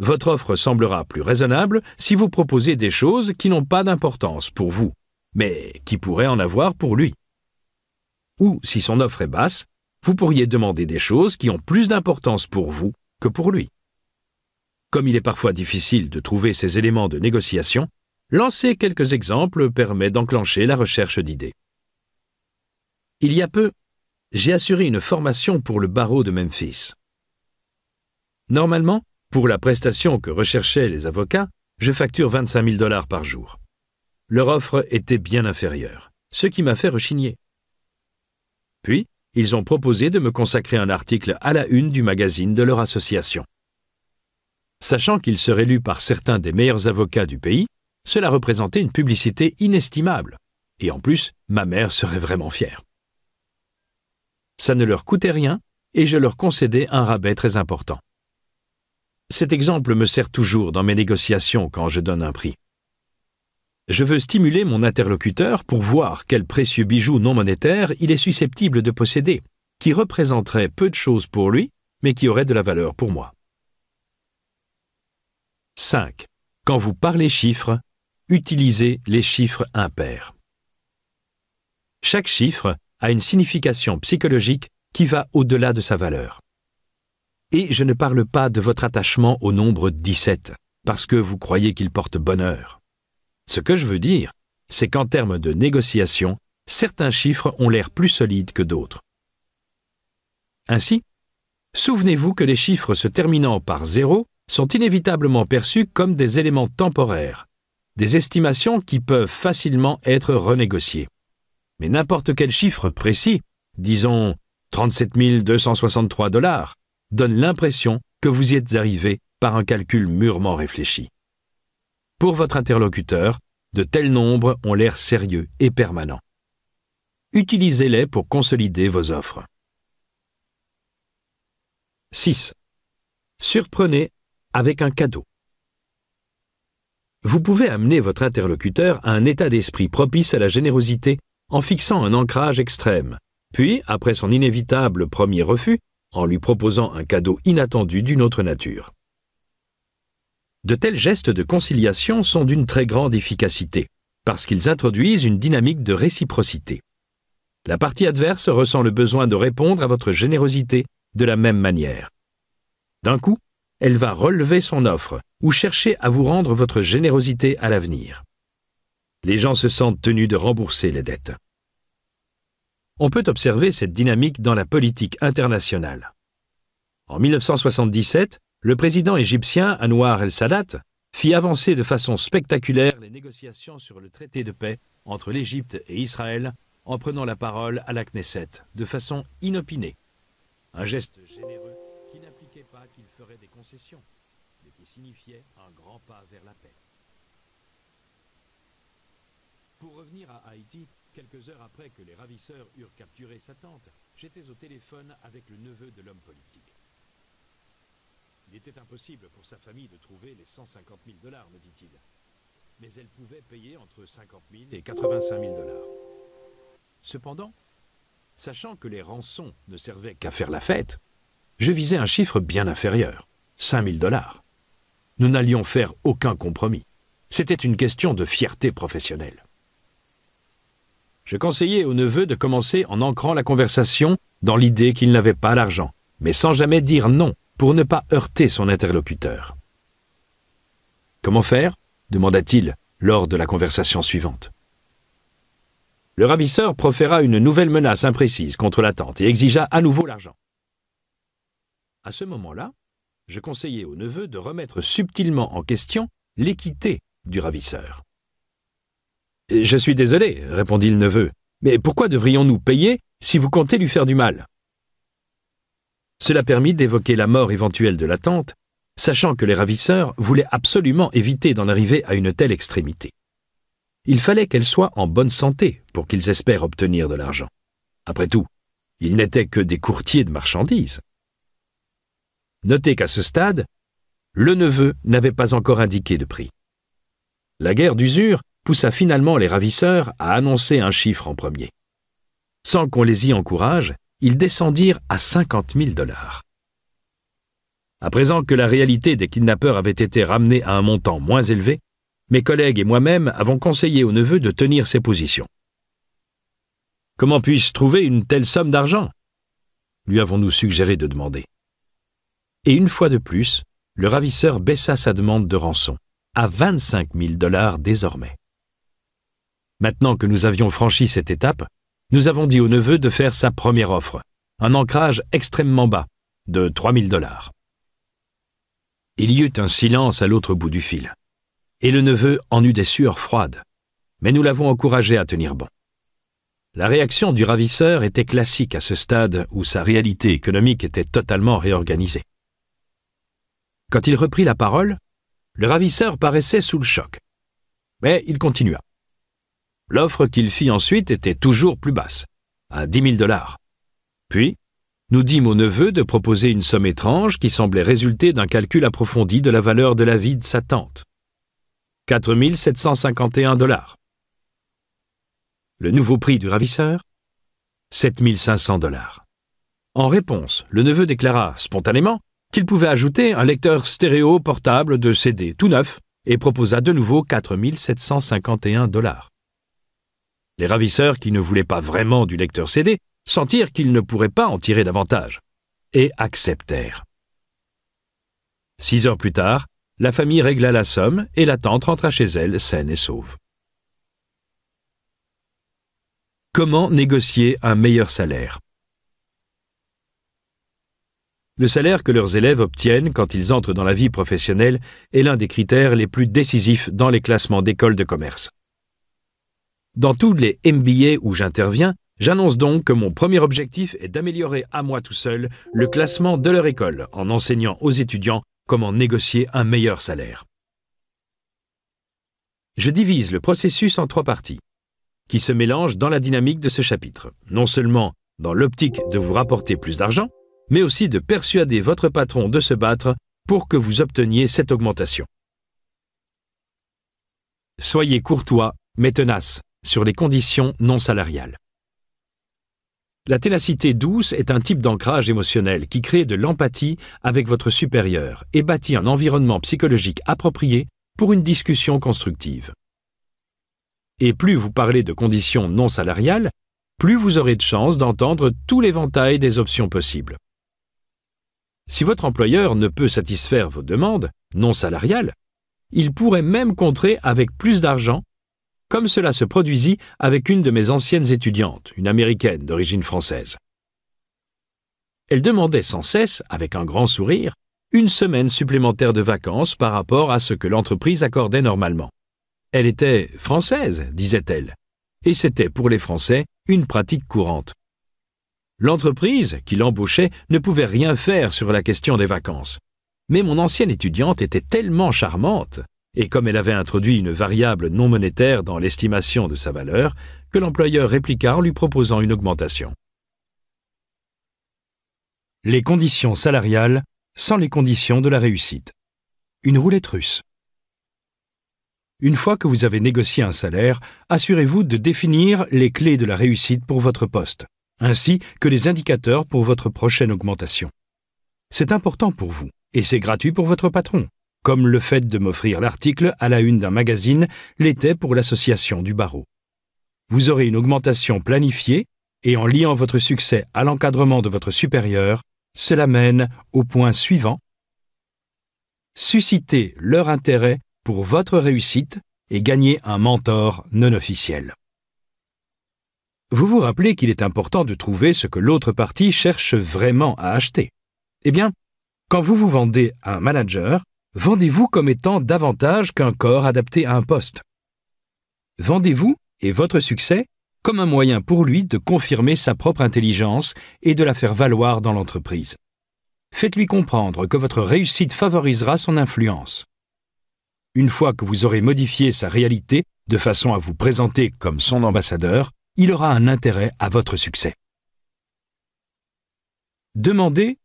S1: votre offre semblera plus raisonnable si vous proposez des choses qui n'ont pas d'importance pour vous, mais qui pourraient en avoir pour lui. Ou si son offre est basse, vous pourriez demander des choses qui ont plus d'importance pour vous que pour lui. Comme il est parfois difficile de trouver ces éléments de négociation, lancer quelques exemples permet d'enclencher la recherche d'idées. Il y a peu, j'ai assuré une formation pour le barreau de Memphis. Normalement, pour la prestation que recherchaient les avocats, je facture 25 000 dollars par jour. Leur offre était bien inférieure, ce qui m'a fait rechigner. Puis, ils ont proposé de me consacrer un article à la une du magazine de leur association. Sachant qu'il serait lu par certains des meilleurs avocats du pays, cela représentait une publicité inestimable. Et en plus, ma mère serait vraiment fière. Ça ne leur coûtait rien et je leur concédais un rabais très important. Cet exemple me sert toujours dans mes négociations quand je donne un prix je veux stimuler mon interlocuteur pour voir quel précieux bijou non monétaire il est susceptible de posséder, qui représenterait peu de choses pour lui, mais qui aurait de la valeur pour moi. 5. Quand vous parlez chiffres, utilisez les chiffres impairs. Chaque chiffre a une signification psychologique qui va au-delà de sa valeur. Et je ne parle pas de votre attachement au nombre 17, parce que vous croyez qu'il porte bonheur. Ce que je veux dire, c'est qu'en termes de négociation, certains chiffres ont l'air plus solides que d'autres. Ainsi, souvenez-vous que les chiffres se terminant par zéro sont inévitablement perçus comme des éléments temporaires, des estimations qui peuvent facilement être renégociées. Mais n'importe quel chiffre précis, disons 37 263 dollars, donne l'impression que vous y êtes arrivé par un calcul mûrement réfléchi. Pour votre interlocuteur, de tels nombres ont l'air sérieux et permanents. Utilisez-les pour consolider vos offres. 6. Surprenez avec un cadeau. Vous pouvez amener votre interlocuteur à un état d'esprit propice à la générosité en fixant un ancrage extrême, puis, après son inévitable premier refus, en lui proposant un cadeau inattendu d'une autre nature de tels gestes de conciliation sont d'une très grande efficacité, parce qu'ils introduisent une dynamique de réciprocité. La partie adverse ressent le besoin de répondre à votre générosité de la même manière. D'un coup, elle va relever son offre ou chercher à vous rendre votre générosité à l'avenir. Les gens se sentent tenus de rembourser les dettes. On peut observer cette dynamique dans la politique internationale. En 1977, le président égyptien Anwar el-Sadat fit avancer de façon spectaculaire les négociations sur le traité de paix entre l'Égypte et Israël en prenant la parole à la Knesset de façon inopinée. Un geste généreux qui n'impliquait pas qu'il ferait des concessions, mais qui signifiait un grand pas vers la paix. Pour revenir à Haïti, quelques heures après que les ravisseurs eurent capturé sa tante, j'étais au téléphone avec le neveu de l'homme politique. Il était impossible pour sa famille de trouver les 150 000 dollars, me dit-il. Mais elle pouvait payer entre 50 000 et 85 000 dollars. Cependant, sachant que les rançons ne servaient qu'à faire la fête, je visais un chiffre bien inférieur, 5 000 dollars. Nous n'allions faire aucun compromis. C'était une question de fierté professionnelle. Je conseillais au neveu de commencer en ancrant la conversation dans l'idée qu'il n'avait pas l'argent, mais sans jamais dire non pour ne pas heurter son interlocuteur. Comment faire demanda-t-il lors de la conversation suivante. Le ravisseur proféra une nouvelle menace imprécise contre la et exigea à nouveau l'argent. À ce moment-là, je conseillai au neveu de remettre subtilement en question l'équité du ravisseur. Je suis désolé, répondit le neveu, mais pourquoi devrions-nous payer si vous comptez lui faire du mal cela permit d'évoquer la mort éventuelle de la tante, sachant que les ravisseurs voulaient absolument éviter d'en arriver à une telle extrémité. Il fallait qu'elle soit en bonne santé pour qu'ils espèrent obtenir de l'argent. Après tout, ils n'étaient que des courtiers de marchandises. Notez qu'à ce stade, le neveu n'avait pas encore indiqué de prix. La guerre d'usure poussa finalement les ravisseurs à annoncer un chiffre en premier. Sans qu'on les y encourage, ils descendirent à 50 000 dollars. À présent que la réalité des kidnappeurs avait été ramenée à un montant moins élevé, mes collègues et moi-même avons conseillé au neveu de tenir ses positions. Comment puis-je trouver une telle somme d'argent lui avons-nous suggéré de demander. Et une fois de plus, le ravisseur baissa sa demande de rançon, à 25 000 dollars désormais. Maintenant que nous avions franchi cette étape, nous avons dit au neveu de faire sa première offre, un ancrage extrêmement bas, de 3000 dollars. Il y eut un silence à l'autre bout du fil, et le neveu en eut des sueurs froides, mais nous l'avons encouragé à tenir bon. La réaction du ravisseur était classique à ce stade où sa réalité économique était totalement réorganisée. Quand il reprit la parole, le ravisseur paraissait sous le choc. Mais il continua. L'offre qu'il fit ensuite était toujours plus basse, à 10 000 dollars. Puis, nous dîmes au neveu de proposer une somme étrange qui semblait résulter d'un calcul approfondi de la valeur de la vie de sa tante. 4 751 dollars. Le nouveau prix du ravisseur 7 500 dollars. En réponse, le neveu déclara spontanément qu'il pouvait ajouter un lecteur stéréo portable de CD tout neuf et proposa de nouveau 4 751 dollars. Les ravisseurs qui ne voulaient pas vraiment du lecteur CD sentirent qu'ils ne pourraient pas en tirer davantage, et acceptèrent. Six heures plus tard, la famille régla la somme et la tante rentra chez elle saine et sauve. Comment négocier un meilleur salaire Le salaire que leurs élèves obtiennent quand ils entrent dans la vie professionnelle est l'un des critères les plus décisifs dans les classements d'écoles de commerce. Dans tous les MBA où j'interviens, j'annonce donc que mon premier objectif est d'améliorer à moi tout seul le classement de leur école en enseignant aux étudiants comment négocier un meilleur salaire. Je divise le processus en trois parties, qui se mélangent dans la dynamique de ce chapitre, non seulement dans l'optique de vous rapporter plus d'argent, mais aussi de persuader votre patron de se battre pour que vous obteniez cette augmentation. Soyez courtois, mais tenace sur les conditions non salariales. La ténacité douce est un type d'ancrage émotionnel qui crée de l'empathie avec votre supérieur et bâtit un environnement psychologique approprié pour une discussion constructive. Et plus vous parlez de conditions non salariales, plus vous aurez de chances d'entendre tout l'éventail des options possibles. Si votre employeur ne peut satisfaire vos demandes non salariales, il pourrait même contrer avec plus d'argent comme cela se produisit avec une de mes anciennes étudiantes, une américaine d'origine française. Elle demandait sans cesse, avec un grand sourire, une semaine supplémentaire de vacances par rapport à ce que l'entreprise accordait normalement. Elle était française, disait-elle, et c'était pour les Français une pratique courante. L'entreprise qui l'embauchait ne pouvait rien faire sur la question des vacances. Mais mon ancienne étudiante était tellement charmante et comme elle avait introduit une variable non monétaire dans l'estimation de sa valeur, que l'employeur répliqua en lui proposant une augmentation. Les conditions salariales sans les conditions de la réussite. Une roulette russe. Une fois que vous avez négocié un salaire, assurez-vous de définir les clés de la réussite pour votre poste, ainsi que les indicateurs pour votre prochaine augmentation. C'est important pour vous, et c'est gratuit pour votre patron comme le fait de m'offrir l'article à la une d'un magazine l'était pour l'association du barreau. Vous aurez une augmentation planifiée et en liant votre succès à l'encadrement de votre supérieur, cela mène au point suivant. Susciter leur intérêt pour votre réussite et gagner un mentor non officiel. Vous vous rappelez qu'il est important de trouver ce que l'autre partie cherche vraiment à acheter. Eh bien, quand vous vous vendez à un manager, vendez-vous comme étant davantage qu'un corps adapté à un poste. Vendez-vous et votre succès comme un moyen pour lui de confirmer sa propre intelligence et de la faire valoir dans l'entreprise. Faites-lui comprendre que votre réussite favorisera son influence. Une fois que vous aurez modifié sa réalité de façon à vous présenter comme son ambassadeur, il aura un intérêt à votre succès. Demandez ⁇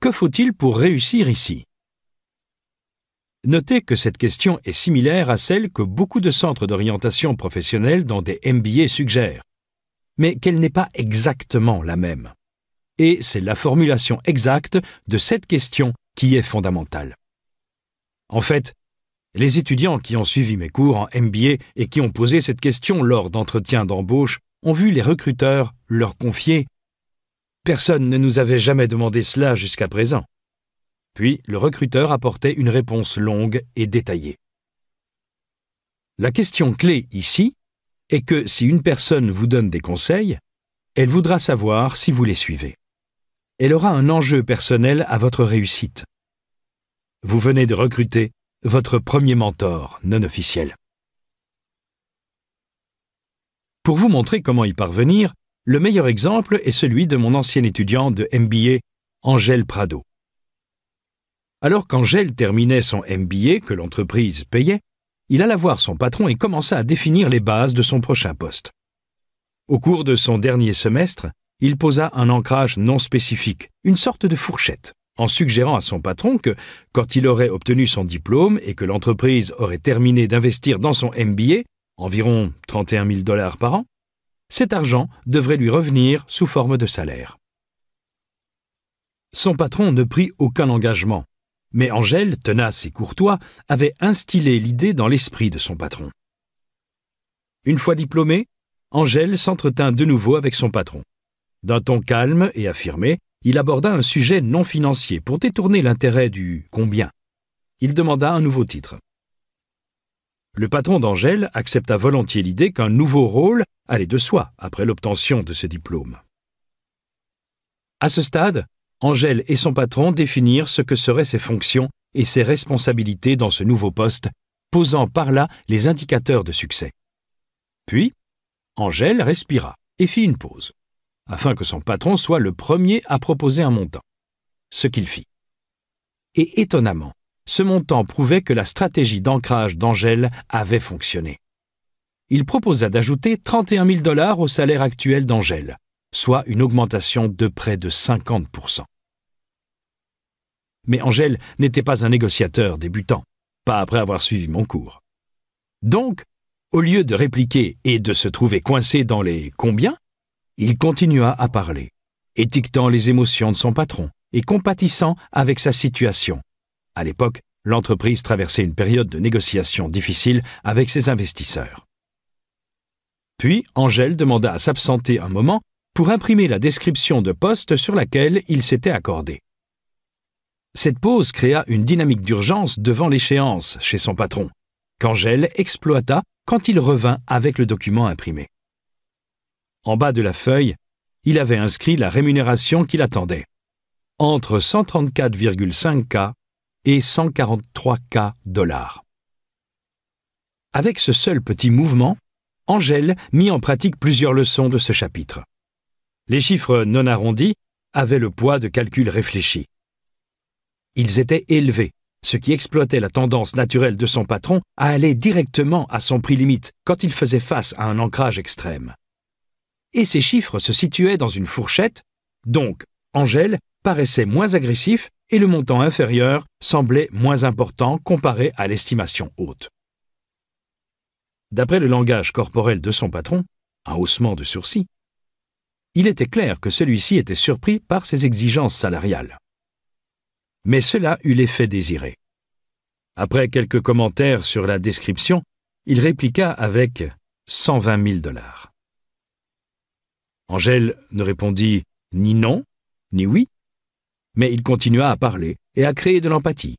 S1: Que faut-il pour réussir ici ?⁇ Notez que cette question est similaire à celle que beaucoup de centres d'orientation professionnelle dans des MBA suggèrent, mais qu'elle n'est pas exactement la même. Et c'est la formulation exacte de cette question qui est fondamentale. En fait, les étudiants qui ont suivi mes cours en MBA et qui ont posé cette question lors d'entretiens d'embauche ont vu les recruteurs leur confier ⁇ Personne ne nous avait jamais demandé cela jusqu'à présent ⁇ puis le recruteur apportait une réponse longue et détaillée. La question clé ici est que si une personne vous donne des conseils, elle voudra savoir si vous les suivez. Elle aura un enjeu personnel à votre réussite. Vous venez de recruter votre premier mentor non officiel. Pour vous montrer comment y parvenir, le meilleur exemple est celui de mon ancien étudiant de MBA, Angèle Prado. Alors qu'Angèle terminait son MBA que l'entreprise payait, il alla voir son patron et commença à définir les bases de son prochain poste. Au cours de son dernier semestre, il posa un ancrage non spécifique, une sorte de fourchette, en suggérant à son patron que, quand il aurait obtenu son diplôme et que l'entreprise aurait terminé d'investir dans son MBA, environ 31 000 dollars par an, cet argent devrait lui revenir sous forme de salaire. Son patron ne prit aucun engagement mais Angèle, tenace et courtois, avait instillé l'idée dans l'esprit de son patron. Une fois diplômé, Angèle s'entretint de nouveau avec son patron. D'un ton calme et affirmé, il aborda un sujet non financier pour détourner l'intérêt du combien. Il demanda un nouveau titre. Le patron d'Angèle accepta volontiers l'idée qu'un nouveau rôle allait de soi après l'obtention de ce diplôme. À ce stade, Angèle et son patron définirent ce que seraient ses fonctions et ses responsabilités dans ce nouveau poste, posant par là les indicateurs de succès. Puis, Angèle respira et fit une pause, afin que son patron soit le premier à proposer un montant. Ce qu'il fit. Et étonnamment, ce montant prouvait que la stratégie d'ancrage d'Angèle avait fonctionné. Il proposa d'ajouter 31 000 dollars au salaire actuel d'Angèle, soit une augmentation de près de 50 mais Angèle n'était pas un négociateur débutant, pas après avoir suivi mon cours. Donc, au lieu de répliquer et de se trouver coincé dans les combien, il continua à parler, étiquetant les émotions de son patron et compatissant avec sa situation. À l'époque, l'entreprise traversait une période de négociations difficile avec ses investisseurs. Puis Angèle demanda à s'absenter un moment pour imprimer la description de poste sur laquelle il s'était accordé. Cette pause créa une dynamique d'urgence devant l'échéance chez son patron, qu'Angèle exploita quand il revint avec le document imprimé. En bas de la feuille, il avait inscrit la rémunération qu'il attendait, entre 134,5K et 143K dollars. Avec ce seul petit mouvement, Angèle mit en pratique plusieurs leçons de ce chapitre. Les chiffres non arrondis avaient le poids de calcul réfléchi. Ils étaient élevés, ce qui exploitait la tendance naturelle de son patron à aller directement à son prix limite quand il faisait face à un ancrage extrême. Et ces chiffres se situaient dans une fourchette, donc Angèle paraissait moins agressif et le montant inférieur semblait moins important comparé à l'estimation haute. D'après le langage corporel de son patron, un haussement de sourcil, il était clair que celui-ci était surpris par ses exigences salariales mais cela eut l'effet désiré. Après quelques commentaires sur la description, il répliqua avec 120 000 dollars. Angèle ne répondit ni non, ni oui, mais il continua à parler et à créer de l'empathie.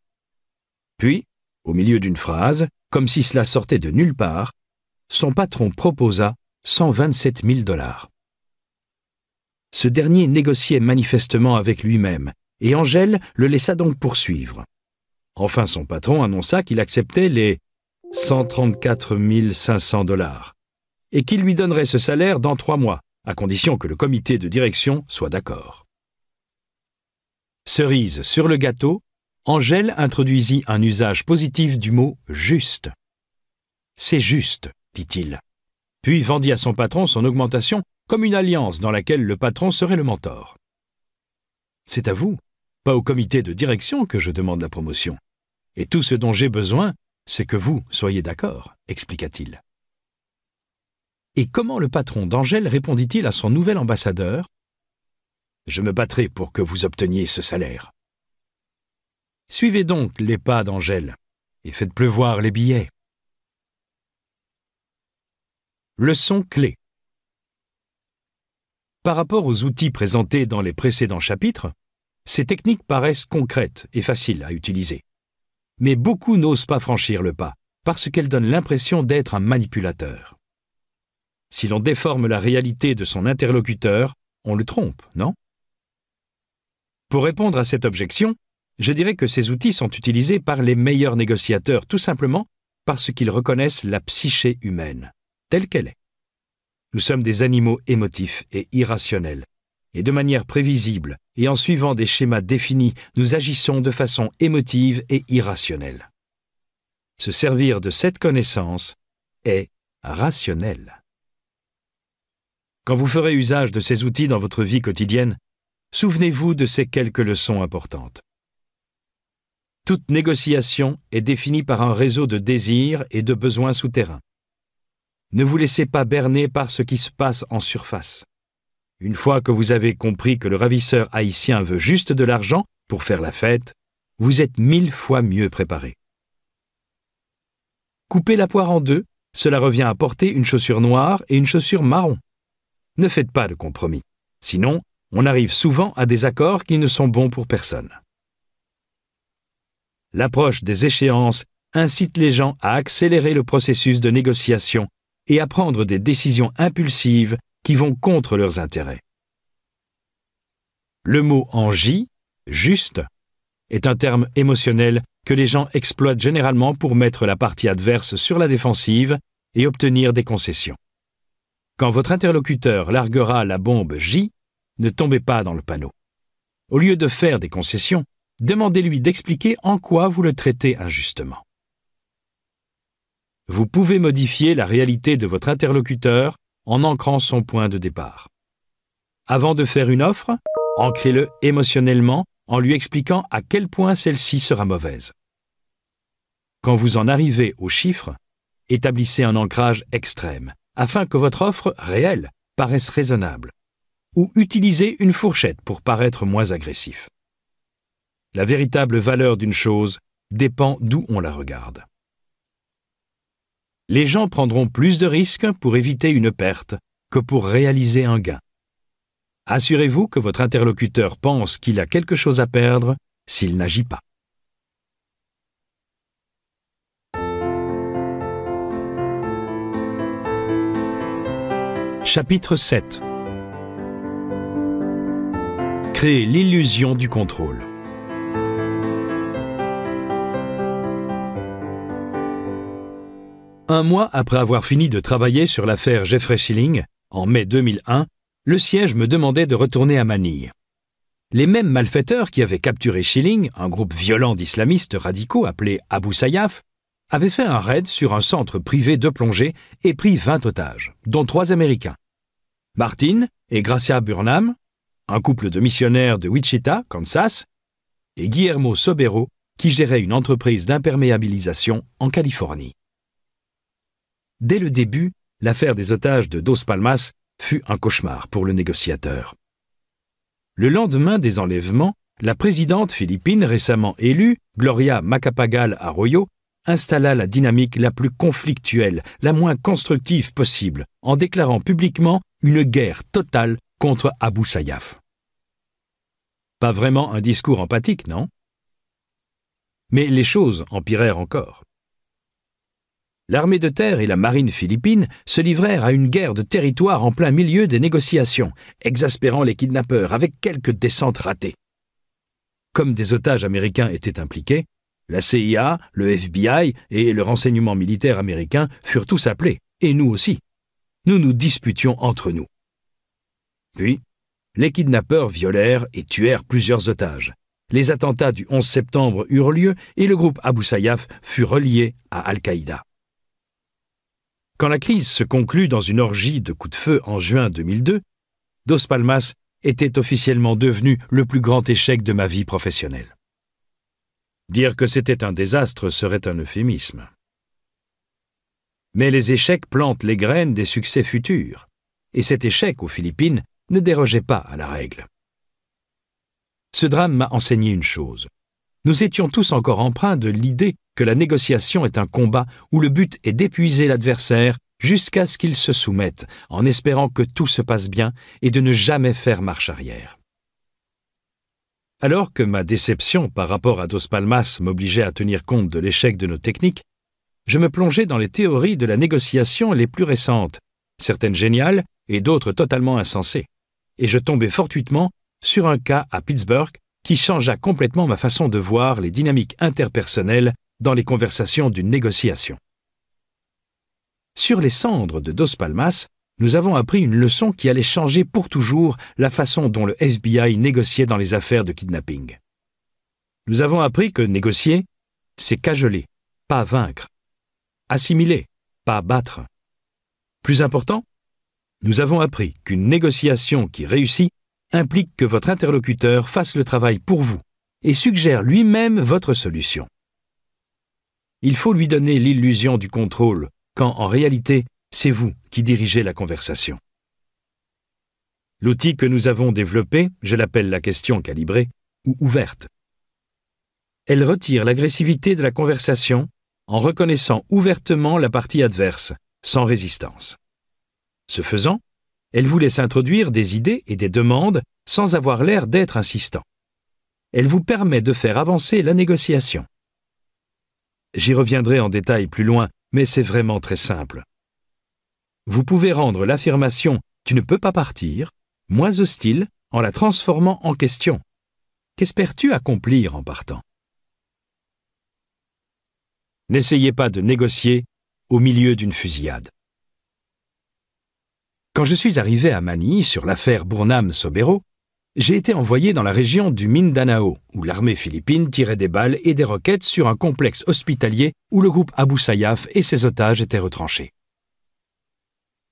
S1: Puis, au milieu d'une phrase, comme si cela sortait de nulle part, son patron proposa 127 000 dollars. Ce dernier négociait manifestement avec lui-même et Angèle le laissa donc poursuivre. Enfin, son patron annonça qu'il acceptait les 134 500 dollars et qu'il lui donnerait ce salaire dans trois mois, à condition que le comité de direction soit d'accord. Cerise sur le gâteau, Angèle introduisit un usage positif du mot juste. C'est juste, dit-il. Puis vendit à son patron son augmentation comme une alliance dans laquelle le patron serait le mentor. C'est à vous, pas au comité de direction que je demande la promotion. Et tout ce dont j'ai besoin, c'est que vous soyez d'accord, expliqua-t-il. Et comment le patron d'Angèle répondit-il à son nouvel ambassadeur Je me battrai pour que vous obteniez ce salaire. Suivez donc les pas d'Angèle et faites pleuvoir les billets. Leçon clé Par rapport aux outils présentés dans les précédents chapitres, ces techniques paraissent concrètes et faciles à utiliser. Mais beaucoup n'osent pas franchir le pas, parce qu'elles donnent l'impression d'être un manipulateur. Si l'on déforme la réalité de son interlocuteur, on le trompe, non Pour répondre à cette objection, je dirais que ces outils sont utilisés par les meilleurs négociateurs tout simplement parce qu'ils reconnaissent la psyché humaine, telle qu'elle est. Nous sommes des animaux émotifs et irrationnels, et de manière prévisible, et en suivant des schémas définis, nous agissons de façon émotive et irrationnelle. Se servir de cette connaissance est rationnel. Quand vous ferez usage de ces outils dans votre vie quotidienne, souvenez-vous de ces quelques leçons importantes. Toute négociation est définie par un réseau de désirs et de besoins souterrains. Ne vous laissez pas berner par ce qui se passe en surface. Une fois que vous avez compris que le ravisseur haïtien veut juste de l'argent pour faire la fête, vous êtes mille fois mieux préparé. Coupez la poire en deux, cela revient à porter une chaussure noire et une chaussure marron. Ne faites pas de compromis, sinon on arrive souvent à des accords qui ne sont bons pour personne. L'approche des échéances incite les gens à accélérer le processus de négociation et à prendre des décisions impulsives vont contre leurs intérêts. Le mot en J »,« juste, est un terme émotionnel que les gens exploitent généralement pour mettre la partie adverse sur la défensive et obtenir des concessions. Quand votre interlocuteur larguera la bombe J, ne tombez pas dans le panneau. Au lieu de faire des concessions, demandez-lui d'expliquer en quoi vous le traitez injustement. Vous pouvez modifier la réalité de votre interlocuteur en ancrant son point de départ. Avant de faire une offre, ancrez-le émotionnellement en lui expliquant à quel point celle-ci sera mauvaise. Quand vous en arrivez aux chiffres, établissez un ancrage extrême, afin que votre offre réelle paraisse raisonnable, ou utilisez une fourchette pour paraître moins agressif. La véritable valeur d'une chose dépend d'où on la regarde les gens prendront plus de risques pour éviter une perte que pour réaliser un gain. Assurez-vous que votre interlocuteur pense qu'il a quelque chose à perdre s'il n'agit pas. Chapitre 7 Créer l'illusion du contrôle. Un mois après avoir fini de travailler sur l'affaire Jeffrey Schilling, en mai 2001, le siège me demandait de retourner à Manille. Les mêmes malfaiteurs qui avaient capturé Schilling, un groupe violent d'islamistes radicaux appelé Abu Sayyaf, avaient fait un raid sur un centre privé de plongée et pris 20 otages, dont trois Américains. Martin et Gracia Burnham, un couple de missionnaires de Wichita, Kansas, et Guillermo Sobero, qui gérait une entreprise d'imperméabilisation en Californie. Dès le début, l'affaire des otages de Dos Palmas fut un cauchemar pour le négociateur. Le lendemain des enlèvements, la présidente philippine récemment élue, Gloria Macapagal Arroyo, installa la dynamique la plus conflictuelle, la moins constructive possible, en déclarant publiquement une guerre totale contre Abu Sayyaf. Pas vraiment un discours empathique, non Mais les choses empirèrent encore l'armée de terre et la marine philippine se livrèrent à une guerre de territoire en plein milieu des négociations, exaspérant les kidnappeurs avec quelques descentes ratées. Comme des otages américains étaient impliqués, la CIA, le FBI et le renseignement militaire américain furent tous appelés, et nous aussi. Nous nous disputions entre nous. Puis, les kidnappeurs violèrent et tuèrent plusieurs otages. Les attentats du 11 septembre eurent lieu et le groupe Abou Sayyaf fut relié à Al-Qaïda. Quand la crise se conclut dans une orgie de coups de feu en juin 2002, Dos Palmas était officiellement devenu le plus grand échec de ma vie professionnelle. Dire que c'était un désastre serait un euphémisme. Mais les échecs plantent les graines des succès futurs, et cet échec aux Philippines ne dérogeait pas à la règle. Ce drame m'a enseigné une chose. Nous étions tous encore empreints de l'idée que la négociation est un combat où le but est d'épuiser l'adversaire jusqu'à ce qu'il se soumette, en espérant que tout se passe bien et de ne jamais faire marche arrière. Alors que ma déception par rapport à Dos Palmas m'obligeait à tenir compte de l'échec de nos techniques, je me plongeais dans les théories de la négociation les plus récentes, certaines géniales et d'autres totalement insensées, et je tombais fortuitement sur un cas à Pittsburgh qui changea complètement ma façon de voir les dynamiques interpersonnelles dans les conversations d'une négociation. Sur les cendres de Dos Palmas, nous avons appris une leçon qui allait changer pour toujours la façon dont le FBI négociait dans les affaires de kidnapping. Nous avons appris que négocier, c'est cajoler, pas vaincre, assimiler, pas battre. Plus important, nous avons appris qu'une négociation qui réussit implique que votre interlocuteur fasse le travail pour vous et suggère lui-même votre solution. Il faut lui donner l'illusion du contrôle, quand en réalité, c'est vous qui dirigez la conversation. L'outil que nous avons développé, je l'appelle la question calibrée, ou ouverte. Elle retire l'agressivité de la conversation en reconnaissant ouvertement la partie adverse, sans résistance. Ce faisant, elle vous laisse introduire des idées et des demandes sans avoir l'air d'être insistant. Elle vous permet de faire avancer la négociation. J'y reviendrai en détail plus loin, mais c'est vraiment très simple. Vous pouvez rendre l'affirmation Tu ne peux pas partir moins hostile en la transformant en question. Qu'espères-tu accomplir en partant N'essayez pas de négocier au milieu d'une fusillade. Quand je suis arrivé à Manille sur l'affaire Bournam-Sobero, j'ai été envoyé dans la région du Mindanao, où l'armée philippine tirait des balles et des roquettes sur un complexe hospitalier où le groupe Abu Sayyaf et ses otages étaient retranchés.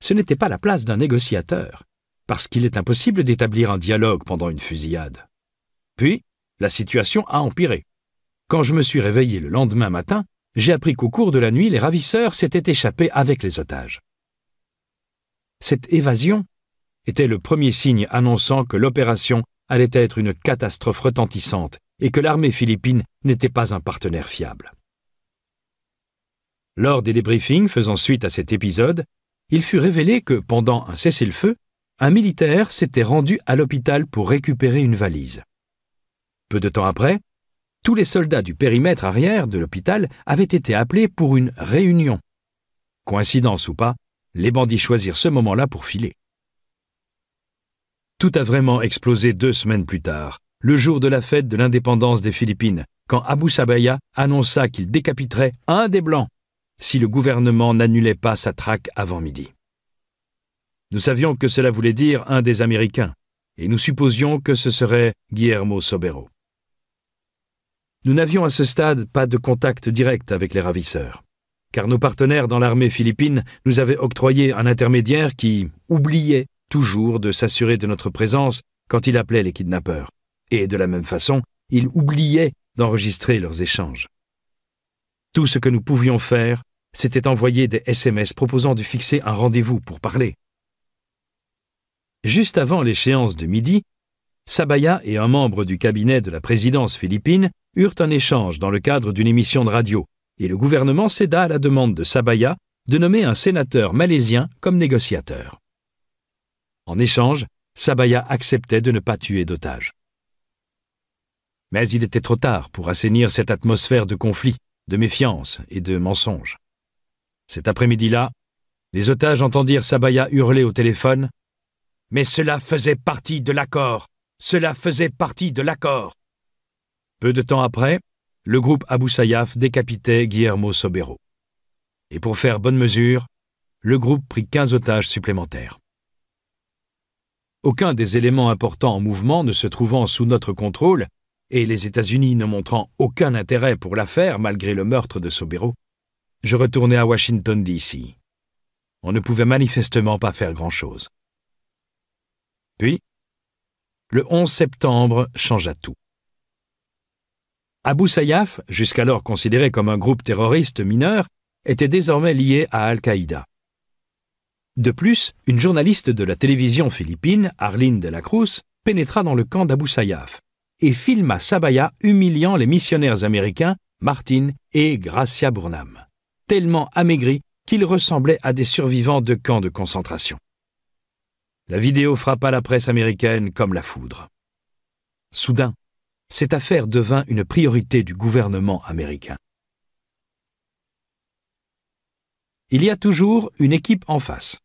S1: Ce n'était pas la place d'un négociateur, parce qu'il est impossible d'établir un dialogue pendant une fusillade. Puis, la situation a empiré. Quand je me suis réveillé le lendemain matin, j'ai appris qu'au cours de la nuit, les ravisseurs s'étaient échappés avec les otages. Cette évasion était le premier signe annonçant que l'opération allait être une catastrophe retentissante et que l'armée philippine n'était pas un partenaire fiable. Lors des débriefings faisant suite à cet épisode, il fut révélé que, pendant un cessez-le-feu, un militaire s'était rendu à l'hôpital pour récupérer une valise. Peu de temps après, tous les soldats du périmètre arrière de l'hôpital avaient été appelés pour une réunion. Coïncidence ou pas, les bandits choisirent ce moment-là pour filer. Tout a vraiment explosé deux semaines plus tard, le jour de la fête de l'indépendance des Philippines, quand Abu Sabaya annonça qu'il décapiterait un des Blancs si le gouvernement n'annulait pas sa traque avant midi. Nous savions que cela voulait dire un des Américains, et nous supposions que ce serait Guillermo Sobero. Nous n'avions à ce stade pas de contact direct avec les ravisseurs, car nos partenaires dans l'armée philippine nous avaient octroyé un intermédiaire qui oubliait toujours de s'assurer de notre présence quand il appelait les kidnappeurs. Et de la même façon, il oubliait d'enregistrer leurs échanges. Tout ce que nous pouvions faire, c'était envoyer des SMS proposant de fixer un rendez-vous pour parler. Juste avant l'échéance de midi, Sabaya et un membre du cabinet de la présidence philippine eurent un échange dans le cadre d'une émission de radio, et le gouvernement céda à la demande de Sabaya de nommer un sénateur malaisien comme négociateur. En échange, Sabaya acceptait de ne pas tuer d'otages. Mais il était trop tard pour assainir cette atmosphère de conflit, de méfiance et de mensonges. Cet après-midi-là, les otages entendirent Sabaya hurler au téléphone Mais cela faisait partie de l'accord Cela faisait partie de l'accord Peu de temps après, le groupe Abou Sayyaf décapitait Guillermo Sobero. Et pour faire bonne mesure, le groupe prit 15 otages supplémentaires aucun des éléments importants en mouvement ne se trouvant sous notre contrôle, et les États-Unis ne montrant aucun intérêt pour l'affaire malgré le meurtre de Sobero, je retournais à Washington, D.C. On ne pouvait manifestement pas faire grand-chose. Puis, le 11 septembre changea tout. Abu Sayyaf, jusqu'alors considéré comme un groupe terroriste mineur, était désormais lié à Al-Qaïda. De plus, une journaliste de la télévision philippine, Arlene de la Cruz, pénétra dans le camp d'Abu Sayyaf et filma Sabaya humiliant les missionnaires américains Martin et Gracia Burnham, tellement amaigris qu'ils ressemblaient à des survivants de camps de concentration. La vidéo frappa la presse américaine comme la foudre. Soudain, cette affaire devint une priorité du gouvernement américain. Il y a toujours une équipe en face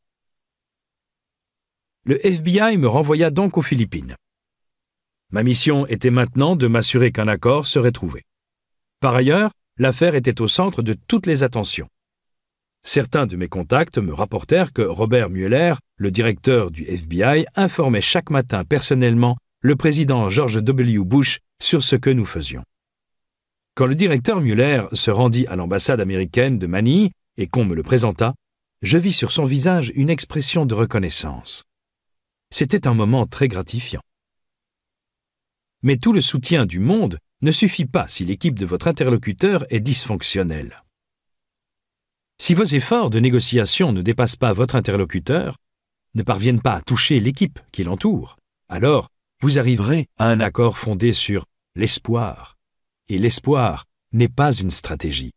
S1: le FBI me renvoya donc aux Philippines. Ma mission était maintenant de m'assurer qu'un accord serait trouvé. Par ailleurs, l'affaire était au centre de toutes les attentions. Certains de mes contacts me rapportèrent que Robert Mueller, le directeur du FBI, informait chaque matin personnellement le président George W. Bush sur ce que nous faisions. Quand le directeur Mueller se rendit à l'ambassade américaine de Manille et qu'on me le présenta, je vis sur son visage une expression de reconnaissance. C'était un moment très gratifiant. Mais tout le soutien du monde ne suffit pas si l'équipe de votre interlocuteur est dysfonctionnelle. Si vos efforts de négociation ne dépassent pas votre interlocuteur, ne parviennent pas à toucher l'équipe qui l'entoure, alors vous arriverez à un accord fondé sur l'espoir. Et l'espoir n'est pas une stratégie.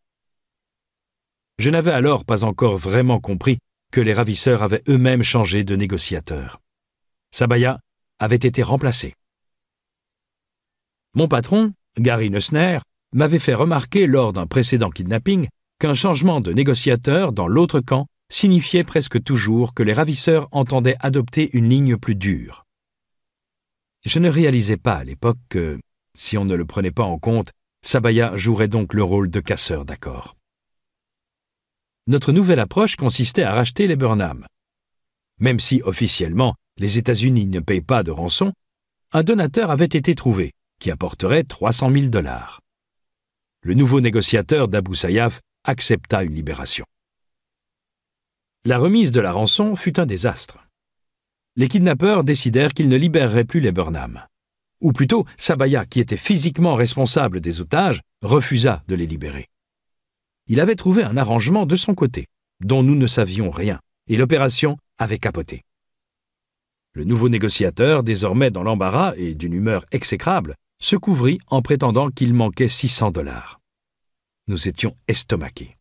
S1: Je n'avais alors pas encore vraiment compris que les ravisseurs avaient eux-mêmes changé de négociateur. Sabaya avait été remplacé. Mon patron, Gary Neusner, m'avait fait remarquer lors d'un précédent kidnapping qu'un changement de négociateur dans l'autre camp signifiait presque toujours que les ravisseurs entendaient adopter une ligne plus dure. Je ne réalisais pas à l'époque que, si on ne le prenait pas en compte, Sabaya jouerait donc le rôle de casseur d'accord. Notre nouvelle approche consistait à racheter les Burnham. Même si, officiellement, les États-Unis ne payent pas de rançon, un donateur avait été trouvé, qui apporterait 300 000 dollars. Le nouveau négociateur d'Abu Sayyaf accepta une libération. La remise de la rançon fut un désastre. Les kidnappeurs décidèrent qu'ils ne libéreraient plus les Burnham. Ou plutôt, Sabaya, qui était physiquement responsable des otages, refusa de les libérer. Il avait trouvé un arrangement de son côté, dont nous ne savions rien, et l'opération avait capoté. Le nouveau négociateur, désormais dans l'embarras et d'une humeur exécrable, se couvrit en prétendant qu'il manquait 600 dollars. Nous étions estomaqués.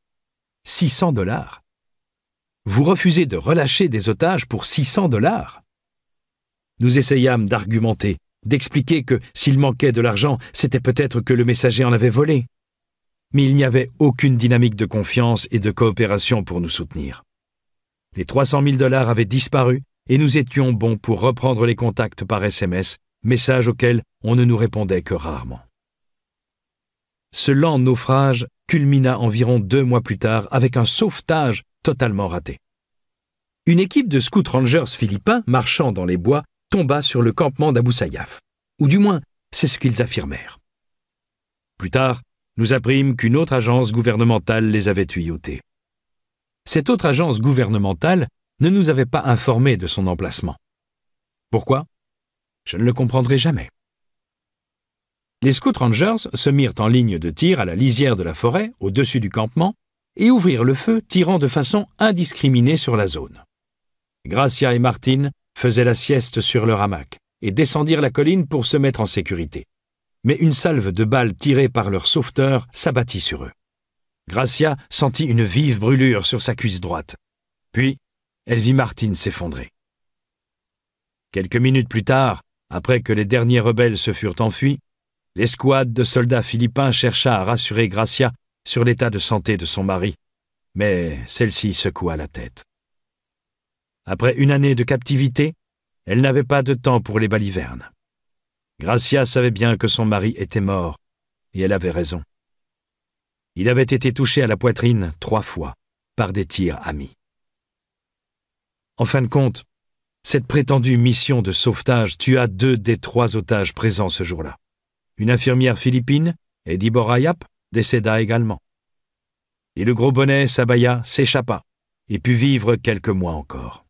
S1: 600 dollars Vous refusez de relâcher des otages pour 600 dollars Nous essayâmes d'argumenter, d'expliquer que s'il manquait de l'argent, c'était peut-être que le messager en avait volé. Mais il n'y avait aucune dynamique de confiance et de coopération pour nous soutenir. Les 300 000 dollars avaient disparu et nous étions bons pour reprendre les contacts par SMS, message auquel on ne nous répondait que rarement. Ce lent naufrage culmina environ deux mois plus tard avec un sauvetage totalement raté. Une équipe de scout rangers philippins marchant dans les bois tomba sur le campement d'Abu ou du moins c'est ce qu'ils affirmèrent. Plus tard, nous apprîmes qu'une autre agence gouvernementale les avait tuyautés. Cette autre agence gouvernementale ne nous avait pas informés de son emplacement. Pourquoi Je ne le comprendrai jamais. Les Scout Rangers se mirent en ligne de tir à la lisière de la forêt, au-dessus du campement, et ouvrirent le feu, tirant de façon indiscriminée sur la zone. Gracia et Martine faisaient la sieste sur leur hamac et descendirent la colline pour se mettre en sécurité. Mais une salve de balles tirées par leur sauveteur s'abattit sur eux. Gracia sentit une vive brûlure sur sa cuisse droite. Puis, elle vit Martine s'effondrer. Quelques minutes plus tard, après que les derniers rebelles se furent enfuis, l'escouade de soldats philippins chercha à rassurer Gracia sur l'état de santé de son mari, mais celle-ci secoua la tête. Après une année de captivité, elle n'avait pas de temps pour les balivernes. Gracia savait bien que son mari était mort, et elle avait raison. Il avait été touché à la poitrine trois fois par des tirs amis. En fin de compte, cette prétendue mission de sauvetage tua deux des trois otages présents ce jour-là. Une infirmière philippine, Eddie Borayap, décéda également. Et le gros bonnet s'abaya, s'échappa, et put vivre quelques mois encore.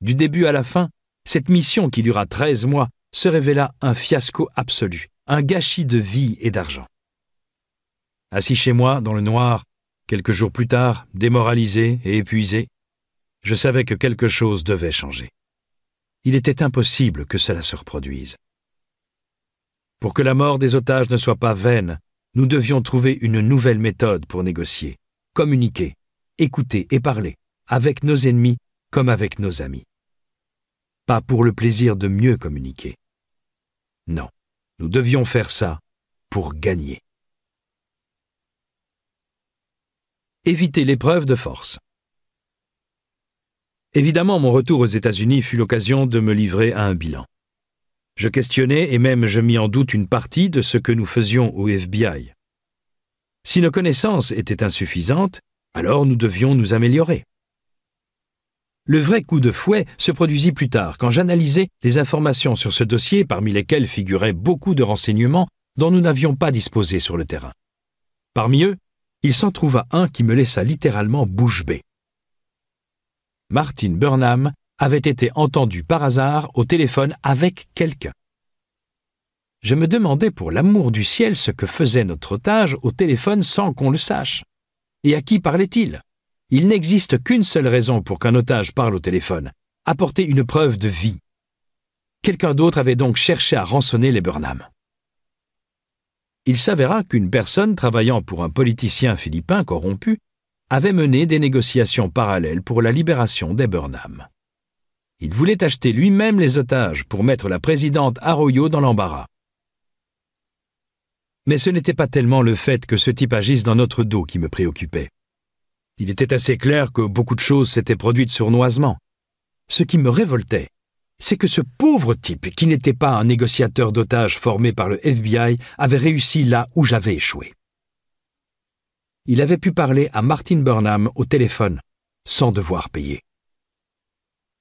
S1: Du début à la fin, cette mission qui dura treize mois se révéla un fiasco absolu, un gâchis de vie et d'argent. Assis chez moi, dans le noir, quelques jours plus tard, démoralisé et épuisé, je savais que quelque chose devait changer. Il était impossible que cela se reproduise. Pour que la mort des otages ne soit pas vaine, nous devions trouver une nouvelle méthode pour négocier, communiquer, écouter et parler, avec nos ennemis comme avec nos amis. Pas pour le plaisir de mieux communiquer. Non, nous devions faire ça pour gagner. Éviter l'épreuve de force. Évidemment, mon retour aux États-Unis fut l'occasion de me livrer à un bilan. Je questionnais et même je mis en doute une partie de ce que nous faisions au FBI. Si nos connaissances étaient insuffisantes, alors nous devions nous améliorer. Le vrai coup de fouet se produisit plus tard quand j'analysais les informations sur ce dossier parmi lesquelles figuraient beaucoup de renseignements dont nous n'avions pas disposé sur le terrain. Parmi eux, il s'en trouva un qui me laissa littéralement bouche bée. Martin Burnham, avait été entendu par hasard au téléphone avec quelqu'un. Je me demandais pour l'amour du ciel ce que faisait notre otage au téléphone sans qu'on le sache. Et à qui parlait-il Il n'existe qu'une seule raison pour qu'un otage parle au téléphone, apporter une preuve de vie. Quelqu'un d'autre avait donc cherché à rançonner les Burnham. Il s'avéra qu'une personne travaillant pour un politicien philippin corrompu avait mené des négociations parallèles pour la libération des Il voulait acheter lui-même les otages pour mettre la présidente Arroyo dans l'embarras. Mais ce n'était pas tellement le fait que ce type agisse dans notre dos qui me préoccupait. Il était assez clair que beaucoup de choses s'étaient produites sournoisement. Ce qui me révoltait, c'est que ce pauvre type, qui n'était pas un négociateur d'otages formé par le FBI, avait réussi là où j'avais échoué il avait pu parler à Martin Burnham au téléphone, sans devoir payer.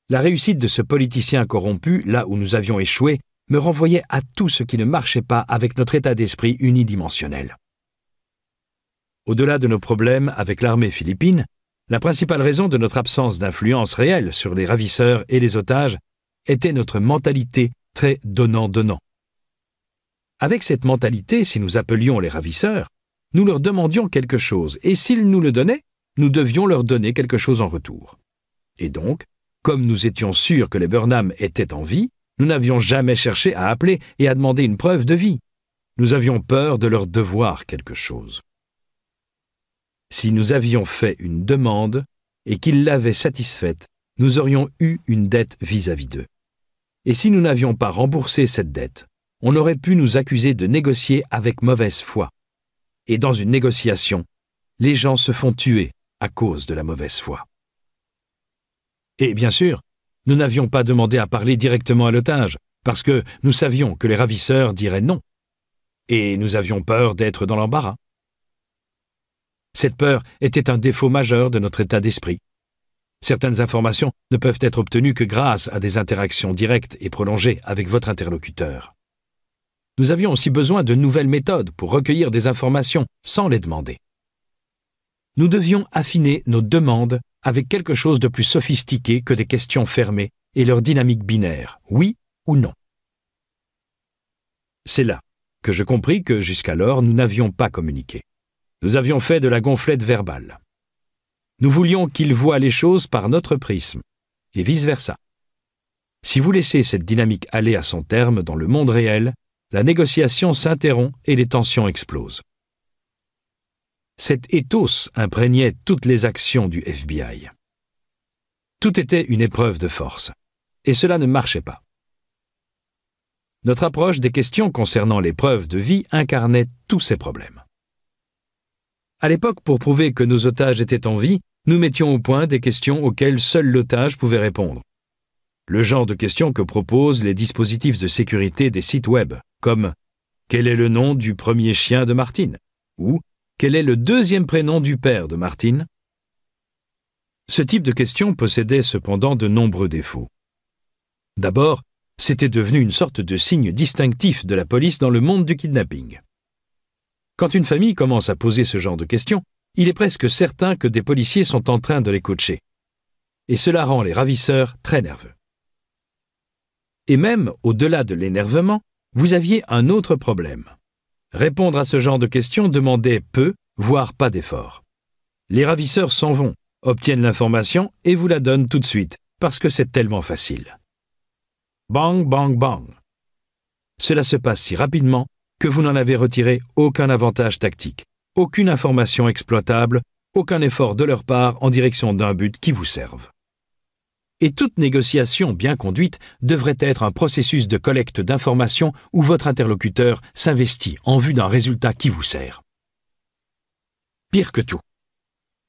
S1: La réussite de ce politicien corrompu, là où nous avions échoué, me renvoyait à tout ce qui ne marchait pas avec notre état d'esprit unidimensionnel. Au-delà de nos problèmes avec l'armée philippine, la principale raison de notre absence d'influence réelle sur les ravisseurs et les otages était notre mentalité très donnant-donnant. Avec cette mentalité, si nous appelions les ravisseurs, nous leur demandions quelque chose, et s'ils nous le donnaient, nous devions leur donner quelque chose en retour. Et donc, comme nous étions sûrs que les Burnham étaient en vie, nous n'avions jamais cherché à appeler et à demander une preuve de vie. Nous avions peur de leur devoir quelque chose. Si nous avions fait une demande et qu'ils l'avaient satisfaite, nous aurions eu une dette vis-à-vis d'eux. Et si nous n'avions pas remboursé cette dette, on aurait pu nous accuser de négocier avec mauvaise foi, et dans une négociation, les gens se font tuer à cause de la mauvaise foi. Et bien sûr, nous n'avions pas demandé à parler directement à l'otage, parce que nous savions que les ravisseurs diraient non. Et nous avions peur d'être dans l'embarras. Cette peur était un défaut majeur de notre état d'esprit. Certaines informations ne peuvent être obtenues que grâce à des interactions directes et prolongées avec votre interlocuteur nous avions aussi besoin de nouvelles méthodes pour recueillir des informations sans les demander. Nous devions affiner nos demandes avec quelque chose de plus sophistiqué que des questions fermées et leur dynamique binaire, oui ou non. C'est là que je compris que jusqu'alors nous n'avions pas communiqué. Nous avions fait de la gonflette verbale. Nous voulions qu'ils voient les choses par notre prisme, et vice-versa. Si vous laissez cette dynamique aller à son terme dans le monde réel, la négociation s'interrompt et les tensions explosent. Cet éthos imprégnait toutes les actions du FBI. Tout était une épreuve de force, et cela ne marchait pas. Notre approche des questions concernant l'épreuve de vie incarnait tous ces problèmes. À l'époque, pour prouver que nos otages étaient en vie, nous mettions au point des questions auxquelles seul l'otage pouvait répondre. Le genre de questions que proposent les dispositifs de sécurité des sites web, comme Quel est le nom du premier chien de Martine ou Quel est le deuxième prénom du père de Martine Ce type de question possédait cependant de nombreux défauts. D'abord, c'était devenu une sorte de signe distinctif de la police dans le monde du kidnapping. Quand une famille commence à poser ce genre de questions, il est presque certain que des policiers sont en train de les coacher. Et cela rend les ravisseurs très nerveux. Et même au-delà de l'énervement, vous aviez un autre problème. Répondre à ce genre de questions demandait peu, voire pas d'effort. Les ravisseurs s'en vont, obtiennent l'information et vous la donnent tout de suite, parce que c'est tellement facile. Bang, bang, bang. Cela se passe si rapidement que vous n'en avez retiré aucun avantage tactique, aucune information exploitable, aucun effort de leur part en direction d'un but qui vous serve et toute négociation bien conduite devrait être un processus de collecte d'informations où votre interlocuteur s'investit en vue d'un résultat qui vous sert. Pire que tout,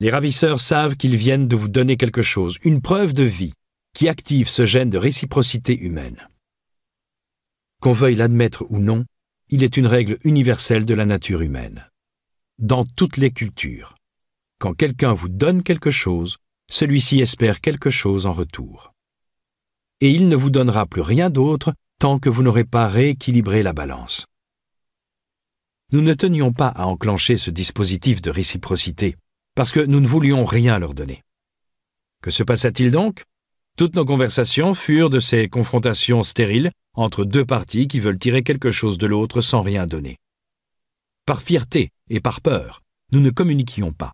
S1: les ravisseurs savent qu'ils viennent de vous donner quelque chose, une preuve de vie, qui active ce gène de réciprocité humaine. Qu'on veuille l'admettre ou non, il est une règle universelle de la nature humaine. Dans toutes les cultures, quand quelqu'un vous donne quelque chose, celui-ci espère quelque chose en retour. Et il ne vous donnera plus rien d'autre tant que vous n'aurez pas rééquilibré la balance. Nous ne tenions pas à enclencher ce dispositif de réciprocité, parce que nous ne voulions rien leur donner. Que se passa-t-il donc Toutes nos conversations furent de ces confrontations stériles entre deux parties qui veulent tirer quelque chose de l'autre sans rien donner. Par fierté et par peur, nous ne communiquions pas.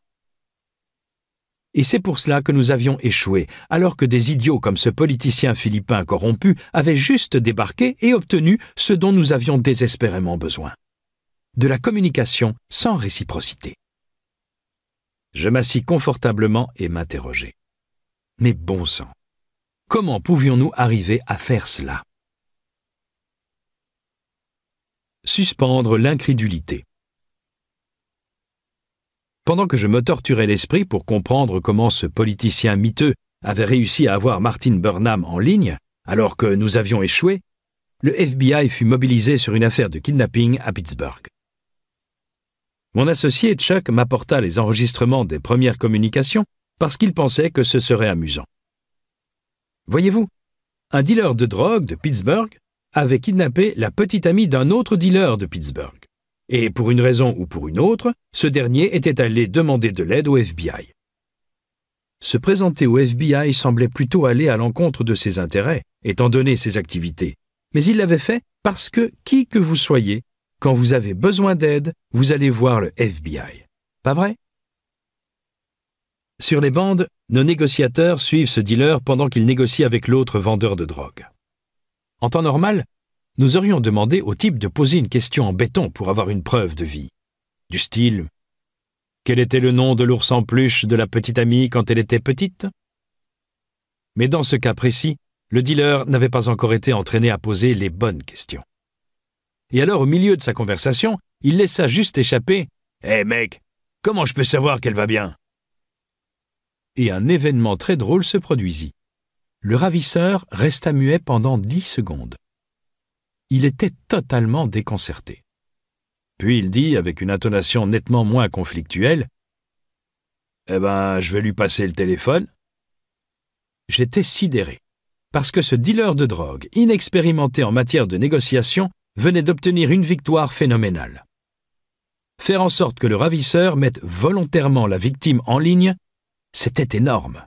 S1: Et c'est pour cela que nous avions échoué, alors que des idiots comme ce politicien philippin corrompu avaient juste débarqué et obtenu ce dont nous avions désespérément besoin. De la communication sans réciprocité. Je m'assis confortablement et m'interrogeai. Mais bon sang, comment pouvions-nous arriver à faire cela Suspendre l'incrédulité. Pendant que je me torturais l'esprit pour comprendre comment ce politicien miteux avait réussi à avoir Martin Burnham en ligne, alors que nous avions échoué, le FBI fut mobilisé sur une affaire de kidnapping à Pittsburgh. Mon associé Chuck m'apporta les enregistrements des premières communications parce qu'il pensait que ce serait amusant. Voyez-vous, un dealer de drogue de Pittsburgh avait kidnappé la petite amie d'un autre dealer de Pittsburgh et pour une raison ou pour une autre, ce dernier était allé demander de l'aide au FBI. Se présenter au FBI semblait plutôt aller à l'encontre de ses intérêts, étant donné ses activités, mais il l'avait fait parce que, qui que vous soyez, quand vous avez besoin d'aide, vous allez voir le FBI. Pas vrai Sur les bandes, nos négociateurs suivent ce dealer pendant qu'il négocie avec l'autre vendeur de drogue. En temps normal, nous aurions demandé au type de poser une question en béton pour avoir une preuve de vie. Du style Quel était le nom de l'ours en pluche de la petite amie quand elle était petite Mais dans ce cas précis, le dealer n'avait pas encore été entraîné à poser les bonnes questions. Et alors, au milieu de sa conversation, il laissa juste échapper Hé eh, mec, comment je peux savoir qu'elle va bien Et un événement très drôle se produisit. Le ravisseur resta muet pendant dix secondes. Il était totalement déconcerté. Puis il dit, avec une intonation nettement moins conflictuelle, Eh ben, je vais lui passer le téléphone. J'étais sidéré, parce que ce dealer de drogue, inexpérimenté en matière de négociation, venait d'obtenir une victoire phénoménale. Faire en sorte que le ravisseur mette volontairement la victime en ligne, c'était énorme.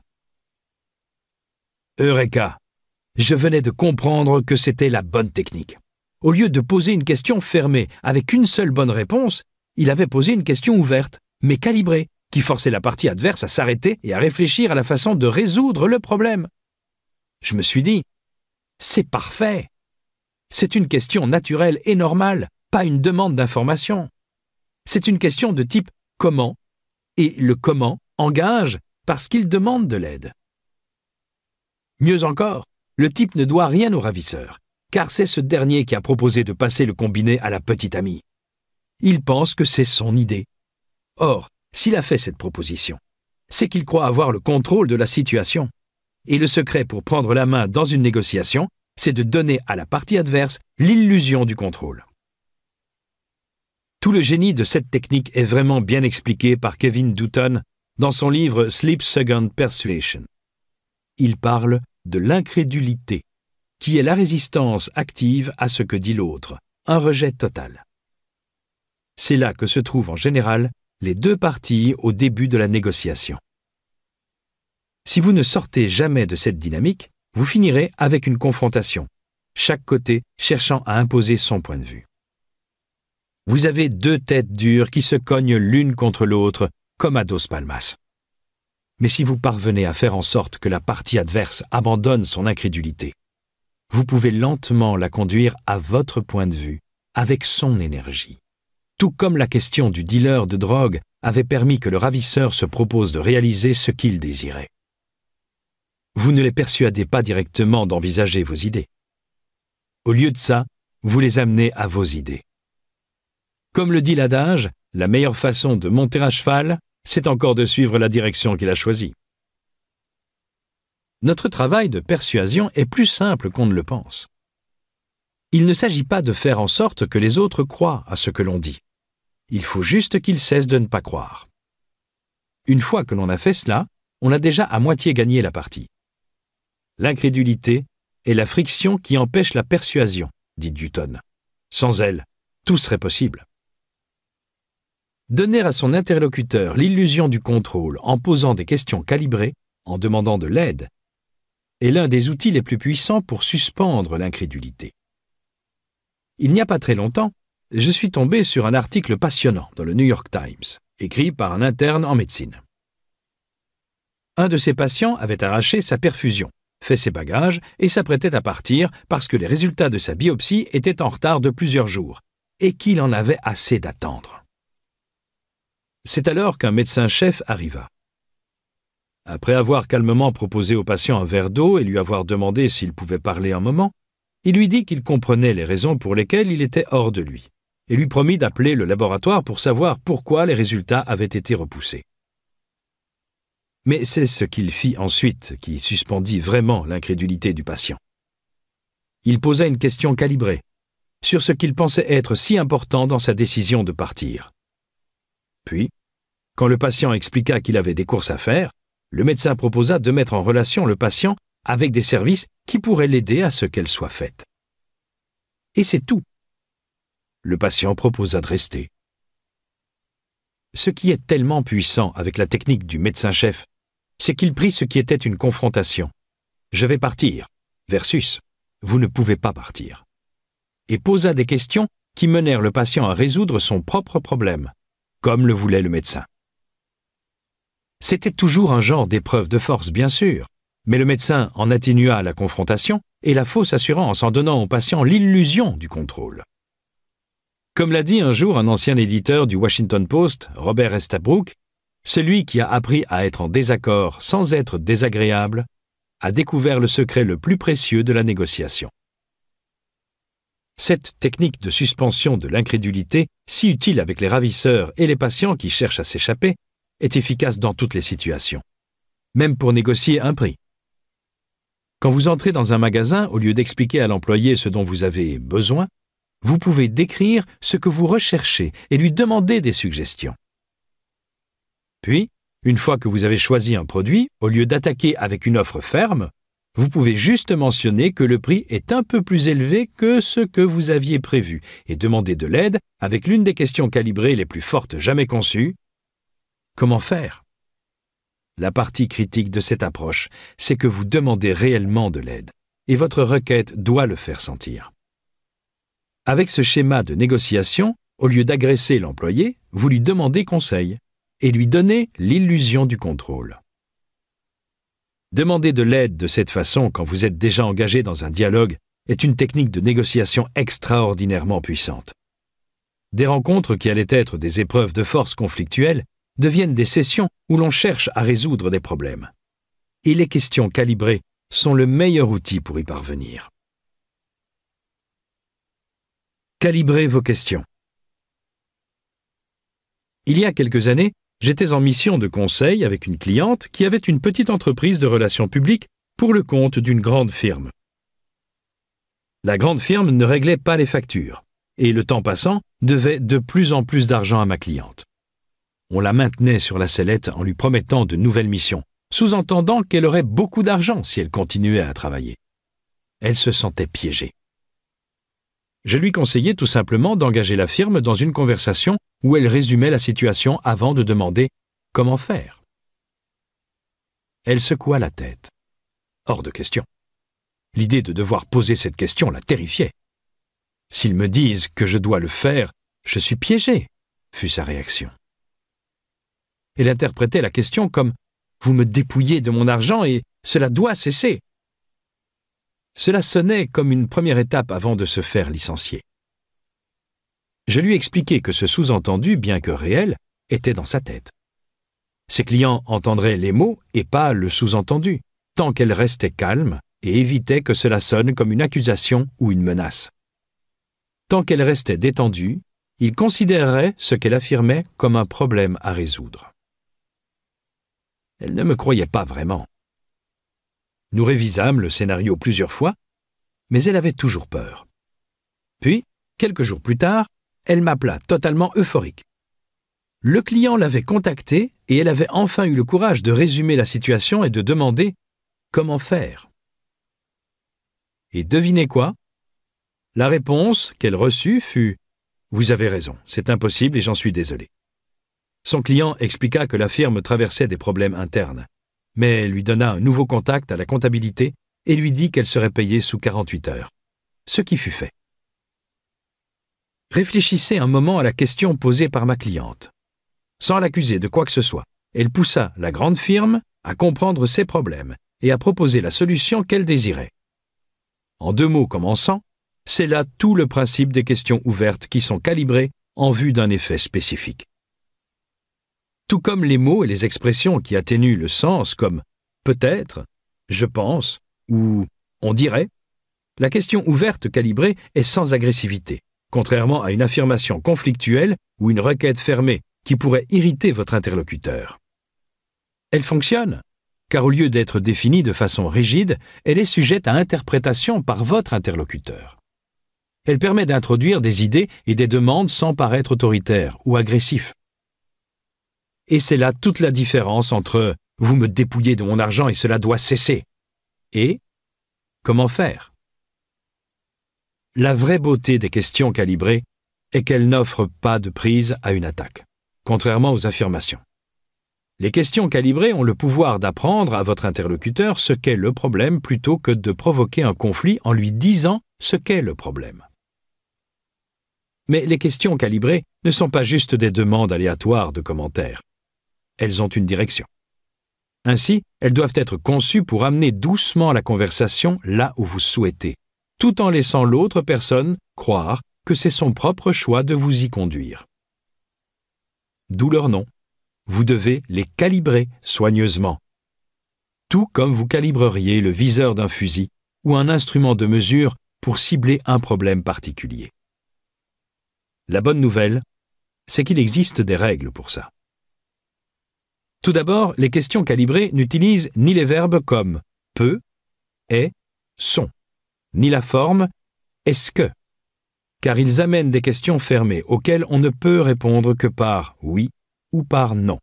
S1: Eureka Je venais de comprendre que c'était la bonne technique. Au lieu de poser une question fermée avec une seule bonne réponse, il avait posé une question ouverte, mais calibrée, qui forçait la partie adverse à s'arrêter et à réfléchir à la façon de résoudre le problème. Je me suis dit, c'est parfait. C'est une question naturelle et normale, pas une demande d'information. C'est une question de type comment, et le comment engage parce qu'il demande de l'aide. Mieux encore, le type ne doit rien au ravisseur car c'est ce dernier qui a proposé de passer le combiné à la petite amie. Il pense que c'est son idée. Or, s'il a fait cette proposition, c'est qu'il croit avoir le contrôle de la situation. Et le secret pour prendre la main dans une négociation, c'est de donner à la partie adverse l'illusion du contrôle. Tout le génie de cette technique est vraiment bien expliqué par Kevin Dutton dans son livre Sleep Second Persuasion. Il parle de l'incrédulité qui est la résistance active à ce que dit l'autre, un rejet total. C'est là que se trouvent en général les deux parties au début de la négociation. Si vous ne sortez jamais de cette dynamique, vous finirez avec une confrontation, chaque côté cherchant à imposer son point de vue. Vous avez deux têtes dures qui se cognent l'une contre l'autre, comme à Dos Palmas. Mais si vous parvenez à faire en sorte que la partie adverse abandonne son incrédulité, vous pouvez lentement la conduire à votre point de vue, avec son énergie. Tout comme la question du dealer de drogue avait permis que le ravisseur se propose de réaliser ce qu'il désirait. Vous ne les persuadez pas directement d'envisager vos idées. Au lieu de ça, vous les amenez à vos idées. Comme le dit l'adage, la meilleure façon de monter à cheval, c'est encore de suivre la direction qu'il a choisie notre travail de persuasion est plus simple qu'on ne le pense. Il ne s'agit pas de faire en sorte que les autres croient à ce que l'on dit. Il faut juste qu'ils cessent de ne pas croire. Une fois que l'on a fait cela, on a déjà à moitié gagné la partie. L'incrédulité est la friction qui empêche la persuasion, dit Newton. Sans elle, tout serait possible. Donner à son interlocuteur l'illusion du contrôle en posant des questions calibrées, en demandant de l'aide est l'un des outils les plus puissants pour suspendre l'incrédulité. Il n'y a pas très longtemps, je suis tombé sur un article passionnant dans le New York Times, écrit par un interne en médecine. Un de ses patients avait arraché sa perfusion, fait ses bagages et s'apprêtait à partir parce que les résultats de sa biopsie étaient en retard de plusieurs jours et qu'il en avait assez d'attendre. C'est alors qu'un médecin-chef arriva. Après avoir calmement proposé au patient un verre d'eau et lui avoir demandé s'il pouvait parler un moment, il lui dit qu'il comprenait les raisons pour lesquelles il était hors de lui, et lui promit d'appeler le laboratoire pour savoir pourquoi les résultats avaient été repoussés. Mais c'est ce qu'il fit ensuite qui suspendit vraiment l'incrédulité du patient. Il posa une question calibrée sur ce qu'il pensait être si important dans sa décision de partir. Puis, quand le patient expliqua qu'il avait des courses à faire, le médecin proposa de mettre en relation le patient avec des services qui pourraient l'aider à ce qu'elle soit faite. Et c'est tout. Le patient proposa de rester. Ce qui est tellement puissant avec la technique du médecin-chef, c'est qu'il prit ce qui était une confrontation. Je vais partir, versus vous ne pouvez pas partir. Et posa des questions qui menèrent le patient à résoudre son propre problème, comme le voulait le médecin. C'était toujours un genre d'épreuve de force, bien sûr, mais le médecin en atténua la confrontation et la fausse assurance en donnant au patient l'illusion du contrôle. Comme l'a dit un jour un ancien éditeur du Washington Post, Robert Estabrook, celui qui a appris à être en désaccord sans être désagréable a découvert le secret le plus précieux de la négociation. Cette technique de suspension de l'incrédulité, si utile avec les ravisseurs et les patients qui cherchent à s'échapper, est efficace dans toutes les situations, même pour négocier un prix. Quand vous entrez dans un magasin, au lieu d'expliquer à l'employé ce dont vous avez besoin, vous pouvez décrire ce que vous recherchez et lui demander des suggestions. Puis, une fois que vous avez choisi un produit, au lieu d'attaquer avec une offre ferme, vous pouvez juste mentionner que le prix est un peu plus élevé que ce que vous aviez prévu et demander de l'aide avec l'une des questions calibrées les plus fortes jamais conçues, Comment faire La partie critique de cette approche, c'est que vous demandez réellement de l'aide, et votre requête doit le faire sentir. Avec ce schéma de négociation, au lieu d'agresser l'employé, vous lui demandez conseil et lui donnez l'illusion du contrôle. Demander de l'aide de cette façon quand vous êtes déjà engagé dans un dialogue est une technique de négociation extraordinairement puissante. Des rencontres qui allaient être des épreuves de force conflictuelles deviennent des sessions où l'on cherche à résoudre des problèmes. Et les questions calibrées sont le meilleur outil pour y parvenir. Calibrez vos questions. Il y a quelques années, j'étais en mission de conseil avec une cliente qui avait une petite entreprise de relations publiques pour le compte d'une grande firme. La grande firme ne réglait pas les factures, et le temps passant devait de plus en plus d'argent à ma cliente. On la maintenait sur la sellette en lui promettant de nouvelles missions, sous-entendant qu'elle aurait beaucoup d'argent si elle continuait à travailler. Elle se sentait piégée. Je lui conseillais tout simplement d'engager la firme dans une conversation où elle résumait la situation avant de demander comment faire. Elle secoua la tête. Hors de question. L'idée de devoir poser cette question la terrifiait. S'ils me disent que je dois le faire, je suis piégé, fut sa réaction. Elle interprétait la question comme ⁇ Vous me dépouillez de mon argent et cela doit cesser !⁇ Cela sonnait comme une première étape avant de se faire licencier. Je lui expliquais que ce sous-entendu, bien que réel, était dans sa tête. Ses clients entendraient les mots et pas le sous-entendu, tant qu'elle restait calme et évitait que cela sonne comme une accusation ou une menace. Tant qu'elle restait détendue, il considérerait ce qu'elle affirmait comme un problème à résoudre. Elle ne me croyait pas vraiment. Nous révisâmes le scénario plusieurs fois, mais elle avait toujours peur. Puis, quelques jours plus tard, elle m'appela totalement euphorique. Le client l'avait contactée et elle avait enfin eu le courage de résumer la situation et de demander comment faire. Et devinez quoi La réponse qu'elle reçut fut ⁇ Vous avez raison, c'est impossible et j'en suis désolé. Son client expliqua que la firme traversait des problèmes internes, mais lui donna un nouveau contact à la comptabilité et lui dit qu'elle serait payée sous 48 heures. Ce qui fut fait. Réfléchissez un moment à la question posée par ma cliente. Sans l'accuser de quoi que ce soit, elle poussa la grande firme à comprendre ses problèmes et à proposer la solution qu'elle désirait. En deux mots commençant, c'est là tout le principe des questions ouvertes qui sont calibrées en vue d'un effet spécifique tout comme les mots et les expressions qui atténuent le sens comme peut-être, je pense ou on dirait, la question ouverte calibrée est sans agressivité, contrairement à une affirmation conflictuelle ou une requête fermée qui pourrait irriter votre interlocuteur. Elle fonctionne, car au lieu d'être définie de façon rigide, elle est sujette à interprétation par votre interlocuteur. Elle permet d'introduire des idées et des demandes sans paraître autoritaire ou agressif. Et c'est là toute la différence entre vous me dépouillez de mon argent et cela doit cesser et comment faire La vraie beauté des questions calibrées est qu'elles n'offrent pas de prise à une attaque, contrairement aux affirmations. Les questions calibrées ont le pouvoir d'apprendre à votre interlocuteur ce qu'est le problème plutôt que de provoquer un conflit en lui disant ce qu'est le problème. Mais les questions calibrées ne sont pas juste des demandes aléatoires de commentaires elles ont une direction. Ainsi, elles doivent être conçues pour amener doucement la conversation là où vous souhaitez, tout en laissant l'autre personne croire que c'est son propre choix de vous y conduire. D'où leur nom. Vous devez les calibrer soigneusement. Tout comme vous calibreriez le viseur d'un fusil ou un instrument de mesure pour cibler un problème particulier. La bonne nouvelle, c'est qu'il existe des règles pour ça. Tout d'abord, les questions calibrées n'utilisent ni les verbes comme peut, est, sont, ni la forme est-ce que, car ils amènent des questions fermées auxquelles on ne peut répondre que par oui ou par non.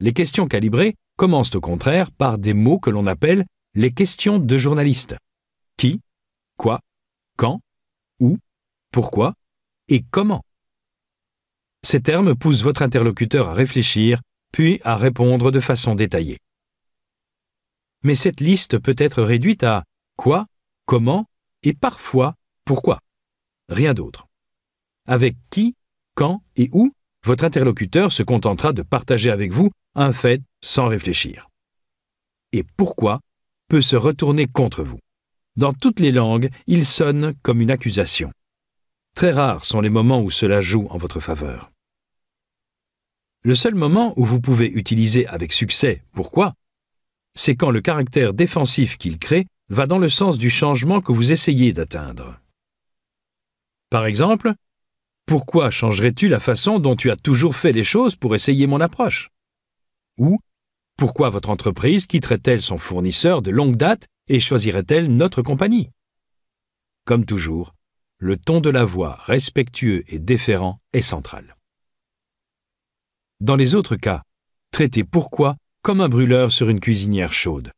S1: Les questions calibrées commencent au contraire par des mots que l'on appelle les questions de journaliste. Qui, quoi, quand, où, pourquoi et comment. Ces termes poussent votre interlocuteur à réfléchir puis à répondre de façon détaillée. Mais cette liste peut être réduite à quoi, comment et parfois pourquoi. Rien d'autre. Avec qui, quand et où, votre interlocuteur se contentera de partager avec vous un fait sans réfléchir. Et pourquoi peut se retourner contre vous. Dans toutes les langues, il sonne comme une accusation. Très rares sont les moments où cela joue en votre faveur. Le seul moment où vous pouvez utiliser avec succès pourquoi, c'est quand le caractère défensif qu'il crée va dans le sens du changement que vous essayez d'atteindre. Par exemple, pourquoi changerais-tu la façon dont tu as toujours fait les choses pour essayer mon approche Ou pourquoi votre entreprise quitterait-elle son fournisseur de longue date et choisirait-elle notre compagnie Comme toujours, le ton de la voix respectueux et déférent est central. Dans les autres cas, traitez pourquoi comme un brûleur sur une cuisinière chaude.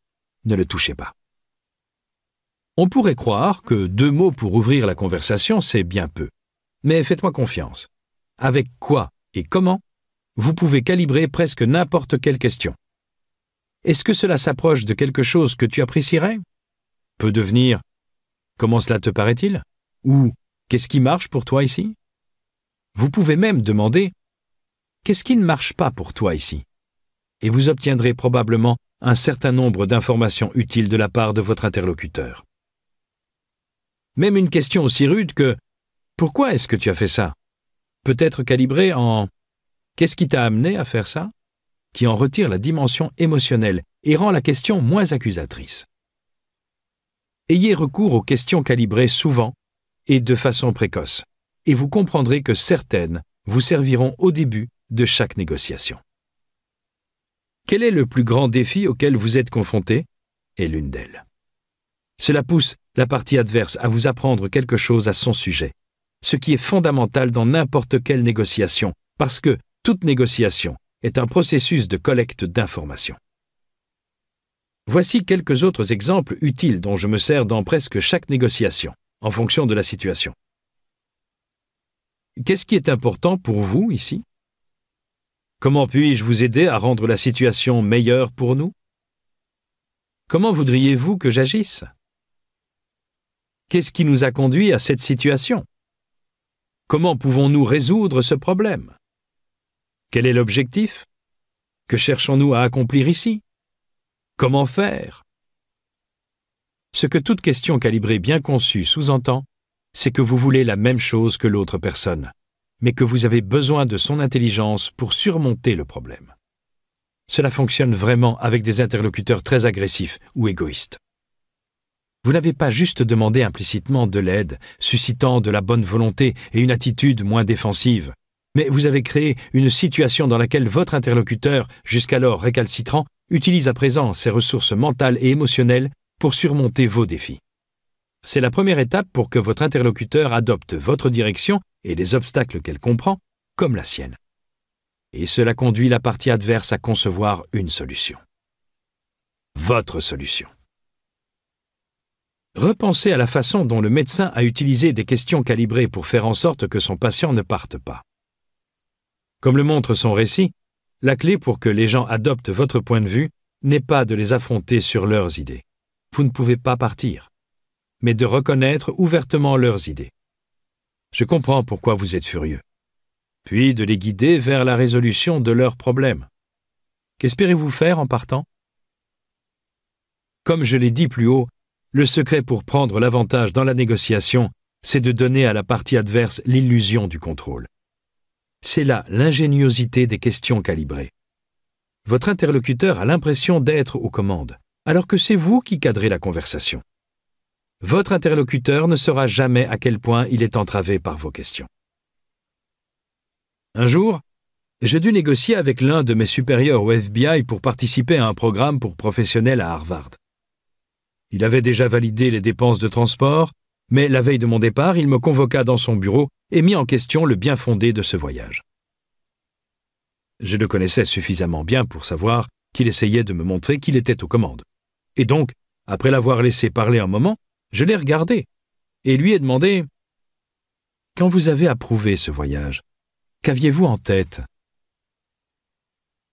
S1: Ne le touchez pas. On pourrait croire que deux mots pour ouvrir la conversation, c'est bien peu. Mais faites-moi confiance. Avec quoi et comment, vous pouvez calibrer presque n'importe quelle question. Est-ce que cela s'approche de quelque chose que tu apprécierais Peut devenir ⁇ Comment cela te paraît-il ?⁇ ou ⁇ Qu'est-ce qui marche pour toi ici ?⁇ Vous pouvez même demander ⁇ Qu'est-ce qui ne marche pas pour toi ici Et vous obtiendrez probablement un certain nombre d'informations utiles de la part de votre interlocuteur. Même une question aussi rude que ⁇ Pourquoi est-ce que tu as fait ça ?⁇ peut être calibrée en ⁇ Qu'est-ce qui t'a amené à faire ça ?⁇ qui en retire la dimension émotionnelle et rend la question moins accusatrice. Ayez recours aux questions calibrées souvent et de façon précoce, et vous comprendrez que certaines vous serviront au début de chaque négociation. Quel est le plus grand défi auquel vous êtes confronté Et l'une d'elles. Cela pousse la partie adverse à vous apprendre quelque chose à son sujet, ce qui est fondamental dans n'importe quelle négociation, parce que toute négociation est un processus de collecte d'informations. Voici quelques autres exemples utiles dont je me sers dans presque chaque négociation, en fonction de la situation. Qu'est-ce qui est important pour vous ici Comment puis-je vous aider à rendre la situation meilleure pour nous Comment voudriez-vous que j'agisse Qu'est-ce qui nous a conduit à cette situation Comment pouvons-nous résoudre ce problème Quel est l'objectif Que cherchons-nous à accomplir ici Comment faire Ce que toute question calibrée bien conçue sous-entend, c'est que vous voulez la même chose que l'autre personne mais que vous avez besoin de son intelligence pour surmonter le problème. Cela fonctionne vraiment avec des interlocuteurs très agressifs ou égoïstes. Vous n'avez pas juste demandé implicitement de l'aide, suscitant de la bonne volonté et une attitude moins défensive, mais vous avez créé une situation dans laquelle votre interlocuteur, jusqu'alors récalcitrant, utilise à présent ses ressources mentales et émotionnelles pour surmonter vos défis. C'est la première étape pour que votre interlocuteur adopte votre direction et des obstacles qu'elle comprend, comme la sienne. Et cela conduit la partie adverse à concevoir une solution. Votre solution. Repensez à la façon dont le médecin a utilisé des questions calibrées pour faire en sorte que son patient ne parte pas. Comme le montre son récit, la clé pour que les gens adoptent votre point de vue n'est pas de les affronter sur leurs idées. Vous ne pouvez pas partir, mais de reconnaître ouvertement leurs idées. Je comprends pourquoi vous êtes furieux. Puis de les guider vers la résolution de leurs problèmes. Qu'espérez-vous faire en partant Comme je l'ai dit plus haut, le secret pour prendre l'avantage dans la négociation, c'est de donner à la partie adverse l'illusion du contrôle. C'est là l'ingéniosité des questions calibrées. Votre interlocuteur a l'impression d'être aux commandes, alors que c'est vous qui cadrez la conversation. Votre interlocuteur ne saura jamais à quel point il est entravé par vos questions. Un jour, j'ai dû négocier avec l'un de mes supérieurs au FBI pour participer à un programme pour professionnels à Harvard. Il avait déjà validé les dépenses de transport, mais la veille de mon départ, il me convoqua dans son bureau et mit en question le bien fondé de ce voyage. Je le connaissais suffisamment bien pour savoir qu'il essayait de me montrer qu'il était aux commandes. Et donc, après l'avoir laissé parler un moment, je l'ai regardé et lui ai demandé Quand vous avez approuvé ce voyage, qu'aviez-vous en tête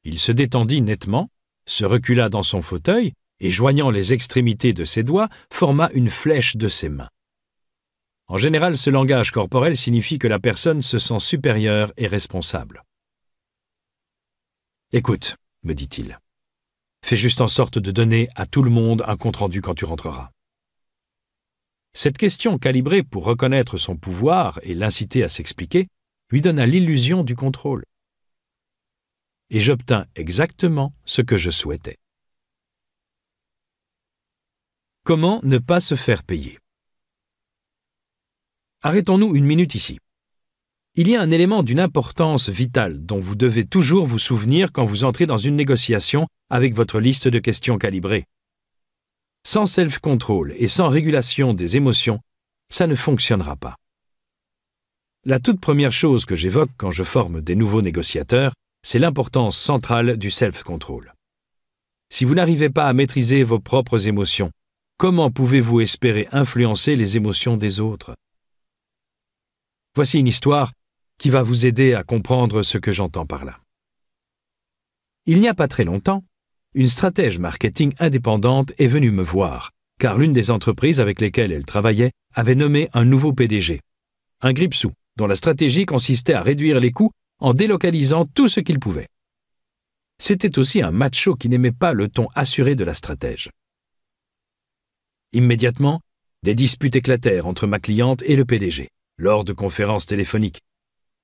S1: Il se détendit nettement, se recula dans son fauteuil et, joignant les extrémités de ses doigts, forma une flèche de ses mains. En général, ce langage corporel signifie que la personne se sent supérieure et responsable. Écoute, me dit-il, fais juste en sorte de donner à tout le monde un compte-rendu quand tu rentreras. Cette question calibrée pour reconnaître son pouvoir et l'inciter à s'expliquer lui donna l'illusion du contrôle. Et j'obtins exactement ce que je souhaitais. Comment ne pas se faire payer Arrêtons-nous une minute ici. Il y a un élément d'une importance vitale dont vous devez toujours vous souvenir quand vous entrez dans une négociation avec votre liste de questions calibrées. Sans self-control et sans régulation des émotions, ça ne fonctionnera pas. La toute première chose que j'évoque quand je forme des nouveaux négociateurs, c'est l'importance centrale du self-control. Si vous n'arrivez pas à maîtriser vos propres émotions, comment pouvez-vous espérer influencer les émotions des autres Voici une histoire qui va vous aider à comprendre ce que j'entends par là. Il n'y a pas très longtemps, une stratège marketing indépendante est venue me voir, car l'une des entreprises avec lesquelles elle travaillait avait nommé un nouveau PDG. Un gripsou, dont la stratégie consistait à réduire les coûts en délocalisant tout ce qu'il pouvait. C'était aussi un macho qui n'aimait pas le ton assuré de la stratège. Immédiatement, des disputes éclatèrent entre ma cliente et le PDG, lors de conférences téléphoniques,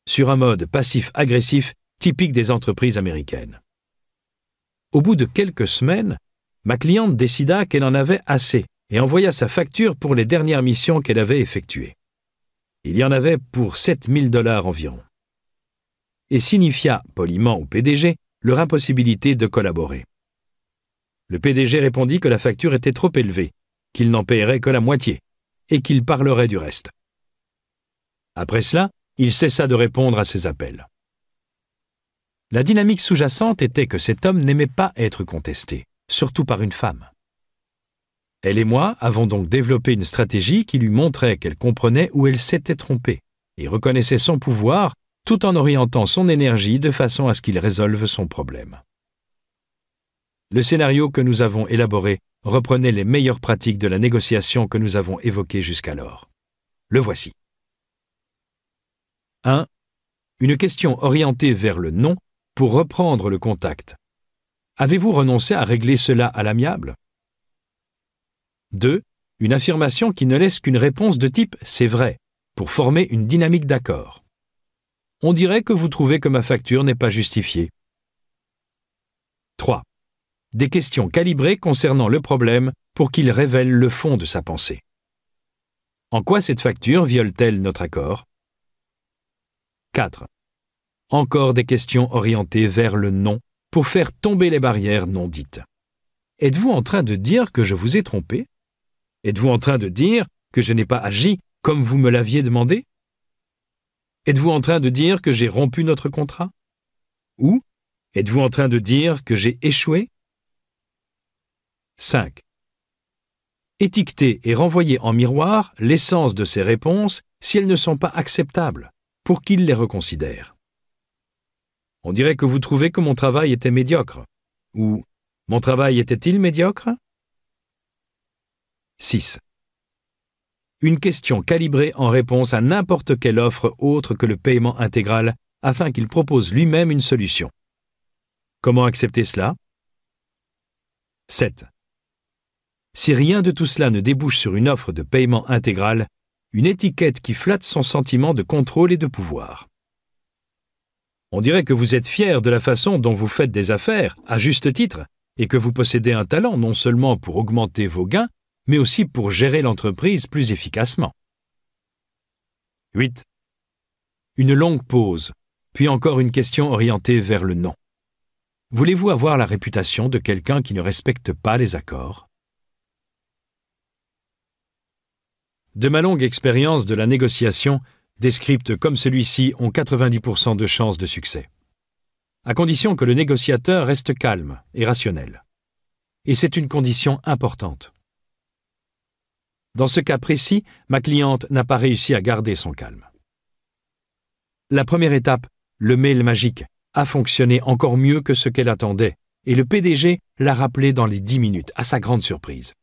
S1: sur un mode passif-agressif typique des entreprises américaines. Au bout de quelques semaines, ma cliente décida qu'elle en avait assez et envoya sa facture pour les dernières missions qu'elle avait effectuées. Il y en avait pour 7000 dollars environ. Et signifia poliment au PDG leur impossibilité de collaborer. Le PDG répondit que la facture était trop élevée, qu'il n'en paierait que la moitié, et qu'il parlerait du reste. Après cela, il cessa de répondre à ses appels. La dynamique sous-jacente était que cet homme n'aimait pas être contesté, surtout par une femme. Elle et moi avons donc développé une stratégie qui lui montrait qu'elle comprenait où elle s'était trompée et reconnaissait son pouvoir tout en orientant son énergie de façon à ce qu'il résolve son problème. Le scénario que nous avons élaboré reprenait les meilleures pratiques de la négociation que nous avons évoquées jusqu'alors. Le voici. 1. Une question orientée vers le non pour reprendre le contact. Avez-vous renoncé à régler cela à l'amiable 2. Une affirmation qui ne laisse qu'une réponse de type c'est vrai pour former une dynamique d'accord. On dirait que vous trouvez que ma facture n'est pas justifiée. 3. Des questions calibrées concernant le problème pour qu'il révèle le fond de sa pensée. En quoi cette facture viole-t-elle notre accord 4. Encore des questions orientées vers le non pour faire tomber les barrières non dites. Êtes-vous en train de dire que je vous ai trompé Êtes-vous en train de dire que je n'ai pas agi comme vous me l'aviez demandé Êtes-vous en train de dire que j'ai rompu notre contrat Ou êtes-vous en train de dire que j'ai échoué 5. Étiqueter et renvoyer en miroir l'essence de ces réponses si elles ne sont pas acceptables, pour qu'ils les reconsidère. On dirait que vous trouvez que mon travail était médiocre. Ou Mon travail était-il médiocre 6. Une question calibrée en réponse à n'importe quelle offre autre que le paiement intégral afin qu'il propose lui-même une solution. Comment accepter cela 7. Si rien de tout cela ne débouche sur une offre de paiement intégral, une étiquette qui flatte son sentiment de contrôle et de pouvoir. On dirait que vous êtes fier de la façon dont vous faites des affaires, à juste titre, et que vous possédez un talent non seulement pour augmenter vos gains, mais aussi pour gérer l'entreprise plus efficacement. 8. Une longue pause, puis encore une question orientée vers le non. Voulez-vous avoir la réputation de quelqu'un qui ne respecte pas les accords De ma longue expérience de la négociation, des scripts comme celui-ci ont 90% de chances de succès. À condition que le négociateur reste calme et rationnel. Et c'est une condition importante. Dans ce cas précis, ma cliente n'a pas réussi à garder son calme. La première étape, le mail magique, a fonctionné encore mieux que ce qu'elle attendait, et le PDG l'a rappelé dans les 10 minutes, à sa grande surprise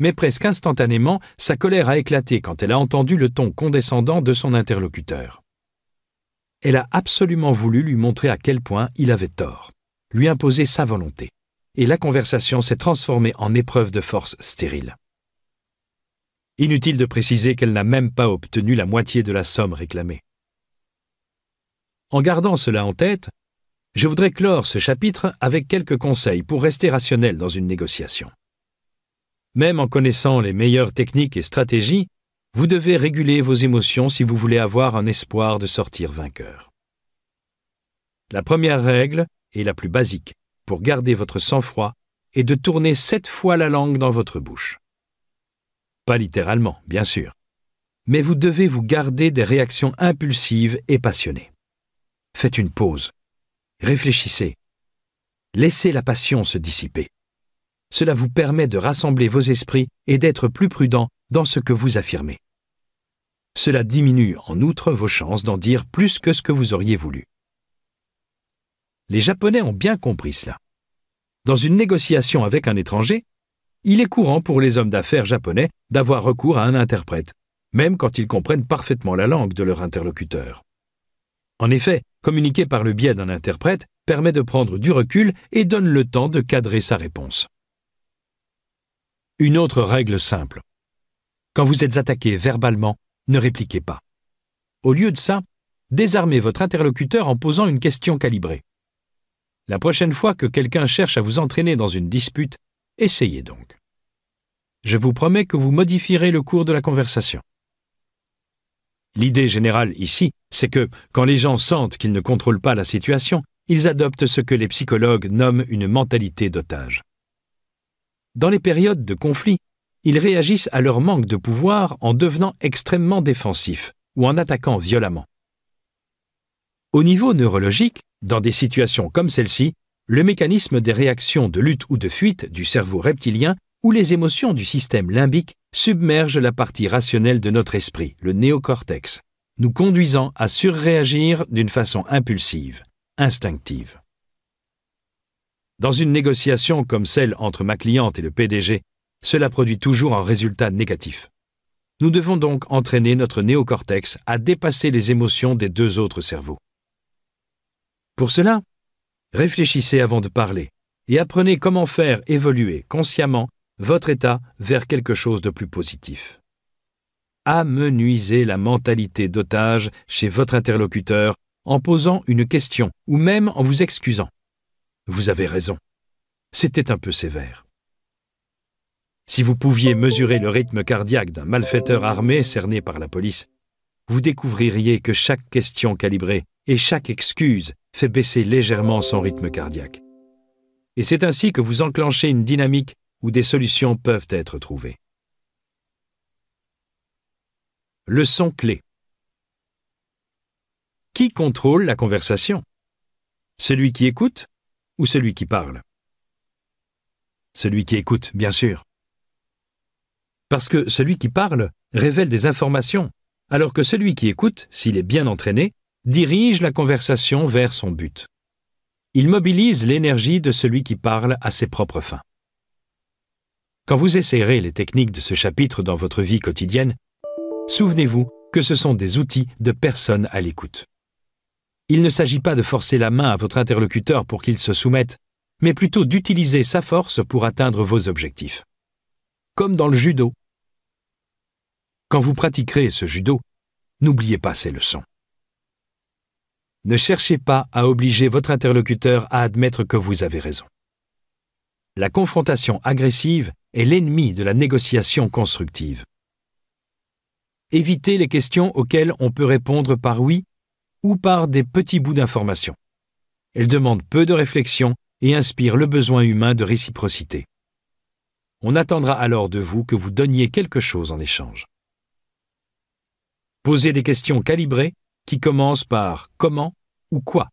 S1: mais presque instantanément, sa colère a éclaté quand elle a entendu le ton condescendant de son interlocuteur. Elle a absolument voulu lui montrer à quel point il avait tort, lui imposer sa volonté, et la conversation s'est transformée en épreuve de force stérile. Inutile de préciser qu'elle n'a même pas obtenu la moitié de la somme réclamée. En gardant cela en tête, je voudrais clore ce chapitre avec quelques conseils pour rester rationnel dans une négociation. Même en connaissant les meilleures techniques et stratégies, vous devez réguler vos émotions si vous voulez avoir un espoir de sortir vainqueur. La première règle, et la plus basique, pour garder votre sang-froid, est de tourner sept fois la langue dans votre bouche. Pas littéralement, bien sûr, mais vous devez vous garder des réactions impulsives et passionnées. Faites une pause. Réfléchissez. Laissez la passion se dissiper. Cela vous permet de rassembler vos esprits et d'être plus prudent dans ce que vous affirmez. Cela diminue en outre vos chances d'en dire plus que ce que vous auriez voulu. Les Japonais ont bien compris cela. Dans une négociation avec un étranger, il est courant pour les hommes d'affaires japonais d'avoir recours à un interprète, même quand ils comprennent parfaitement la langue de leur interlocuteur. En effet, communiquer par le biais d'un interprète permet de prendre du recul et donne le temps de cadrer sa réponse. Une autre règle simple. Quand vous êtes attaqué verbalement, ne répliquez pas. Au lieu de ça, désarmez votre interlocuteur en posant une question calibrée. La prochaine fois que quelqu'un cherche à vous entraîner dans une dispute, essayez donc. Je vous promets que vous modifierez le cours de la conversation. L'idée générale ici, c'est que quand les gens sentent qu'ils ne contrôlent pas la situation, ils adoptent ce que les psychologues nomment une mentalité d'otage. Dans les périodes de conflit, ils réagissent à leur manque de pouvoir en devenant extrêmement défensifs ou en attaquant violemment. Au niveau neurologique, dans des situations comme celle-ci, le mécanisme des réactions de lutte ou de fuite du cerveau reptilien ou les émotions du système limbique submergent la partie rationnelle de notre esprit, le néocortex, nous conduisant à surréagir d'une façon impulsive, instinctive. Dans une négociation comme celle entre ma cliente et le PDG, cela produit toujours un résultat négatif. Nous devons donc entraîner notre néocortex à dépasser les émotions des deux autres cerveaux. Pour cela, réfléchissez avant de parler et apprenez comment faire évoluer consciemment votre état vers quelque chose de plus positif. Amenuisez la mentalité d'otage chez votre interlocuteur en posant une question ou même en vous excusant. Vous avez raison. C'était un peu sévère. Si vous pouviez mesurer le rythme cardiaque d'un malfaiteur armé cerné par la police, vous découvririez que chaque question calibrée et chaque excuse fait baisser légèrement son rythme cardiaque. Et c'est ainsi que vous enclenchez une dynamique où des solutions peuvent être trouvées. Leçon clé. Qui contrôle la conversation Celui qui écoute ou celui qui parle Celui qui écoute, bien sûr. Parce que celui qui parle révèle des informations, alors que celui qui écoute, s'il est bien entraîné, dirige la conversation vers son but. Il mobilise l'énergie de celui qui parle à ses propres fins. Quand vous essayerez les techniques de ce chapitre dans votre vie quotidienne, souvenez-vous que ce sont des outils de personnes à l'écoute. Il ne s'agit pas de forcer la main à votre interlocuteur pour qu'il se soumette, mais plutôt d'utiliser sa force pour atteindre vos objectifs. Comme dans le judo. Quand vous pratiquerez ce judo, n'oubliez pas ces leçons. Ne cherchez pas à obliger votre interlocuteur à admettre que vous avez raison. La confrontation agressive est l'ennemi de la négociation constructive. Évitez les questions auxquelles on peut répondre par oui ou par des petits bouts d'informations. Elle demande peu de réflexion et inspire le besoin humain de réciprocité. On attendra alors de vous que vous donniez quelque chose en échange. Posez des questions calibrées qui commencent par comment ou quoi.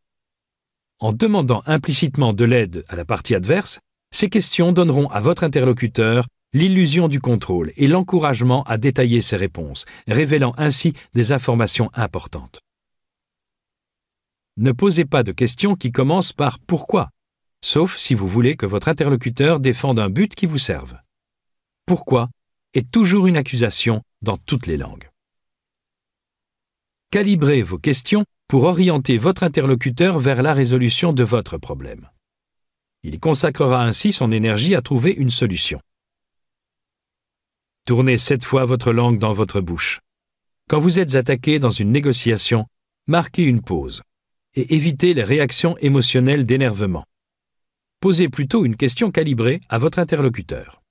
S1: En demandant implicitement de l'aide à la partie adverse, ces questions donneront à votre interlocuteur l'illusion du contrôle et l'encouragement à détailler ses réponses, révélant ainsi des informations importantes. Ne posez pas de questions qui commencent par pourquoi, sauf si vous voulez que votre interlocuteur défende un but qui vous serve. Pourquoi est toujours une accusation dans toutes les langues. Calibrez vos questions pour orienter votre interlocuteur vers la résolution de votre problème. Il consacrera ainsi son énergie à trouver une solution. Tournez sept fois votre langue dans votre bouche. Quand vous êtes attaqué dans une négociation, marquez une pause et éviter les réactions émotionnelles d'énervement. Posez plutôt une question calibrée à votre interlocuteur.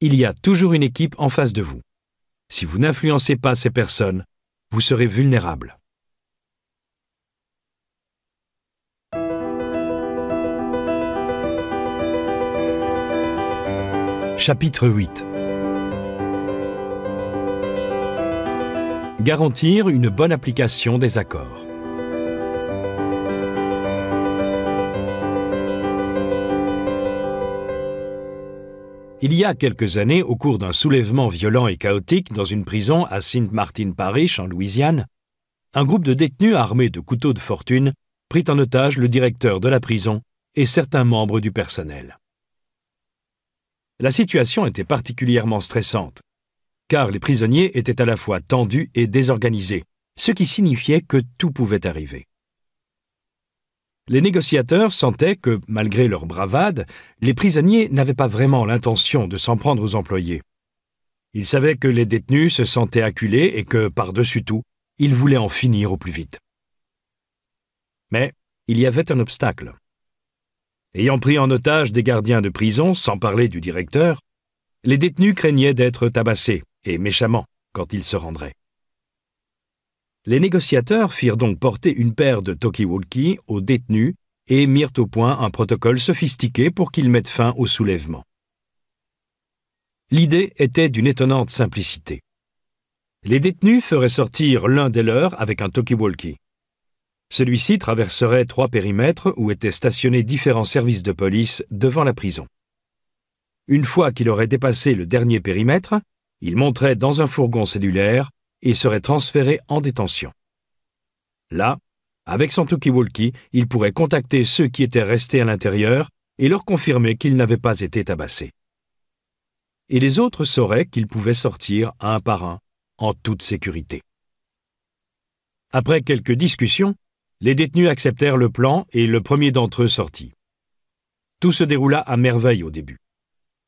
S1: Il y a toujours une équipe en face de vous. Si vous n'influencez pas ces personnes, vous serez vulnérable. Chapitre 8 garantir une bonne application des accords. Il y a quelques années, au cours d'un soulèvement violent et chaotique dans une prison à Sint Martin Parish, en Louisiane, un groupe de détenus armés de couteaux de fortune prit en otage le directeur de la prison et certains membres du personnel. La situation était particulièrement stressante, car les prisonniers étaient à la fois tendus et désorganisés, ce qui signifiait que tout pouvait arriver. Les négociateurs sentaient que, malgré leur bravade, les prisonniers n'avaient pas vraiment l'intention de s'en prendre aux employés. Ils savaient que les détenus se sentaient acculés et que, par-dessus tout, ils voulaient en finir au plus vite. Mais il y avait un obstacle. Ayant pris en otage des gardiens de prison, sans parler du directeur, les détenus craignaient d'être tabassés, et méchamment, quand il se rendrait. Les négociateurs firent donc porter une paire de Tokiwoki aux détenus et mirent au point un protocole sophistiqué pour qu'ils mettent fin au soulèvement. L'idée était d'une étonnante simplicité. Les détenus feraient sortir l'un des leurs avec un Tokiwoki. Celui-ci traverserait trois périmètres où étaient stationnés différents services de police devant la prison. Une fois qu'il aurait dépassé le dernier périmètre, il monterait dans un fourgon cellulaire et serait transféré en détention. Là, avec son talkie-walkie, il pourrait contacter ceux qui étaient restés à l'intérieur et leur confirmer qu'il n'avait pas été tabassé. Et les autres sauraient qu'ils pouvaient sortir un par un, en toute sécurité. Après quelques discussions, les détenus acceptèrent le plan et le premier d'entre eux sortit. Tout se déroula à merveille au début.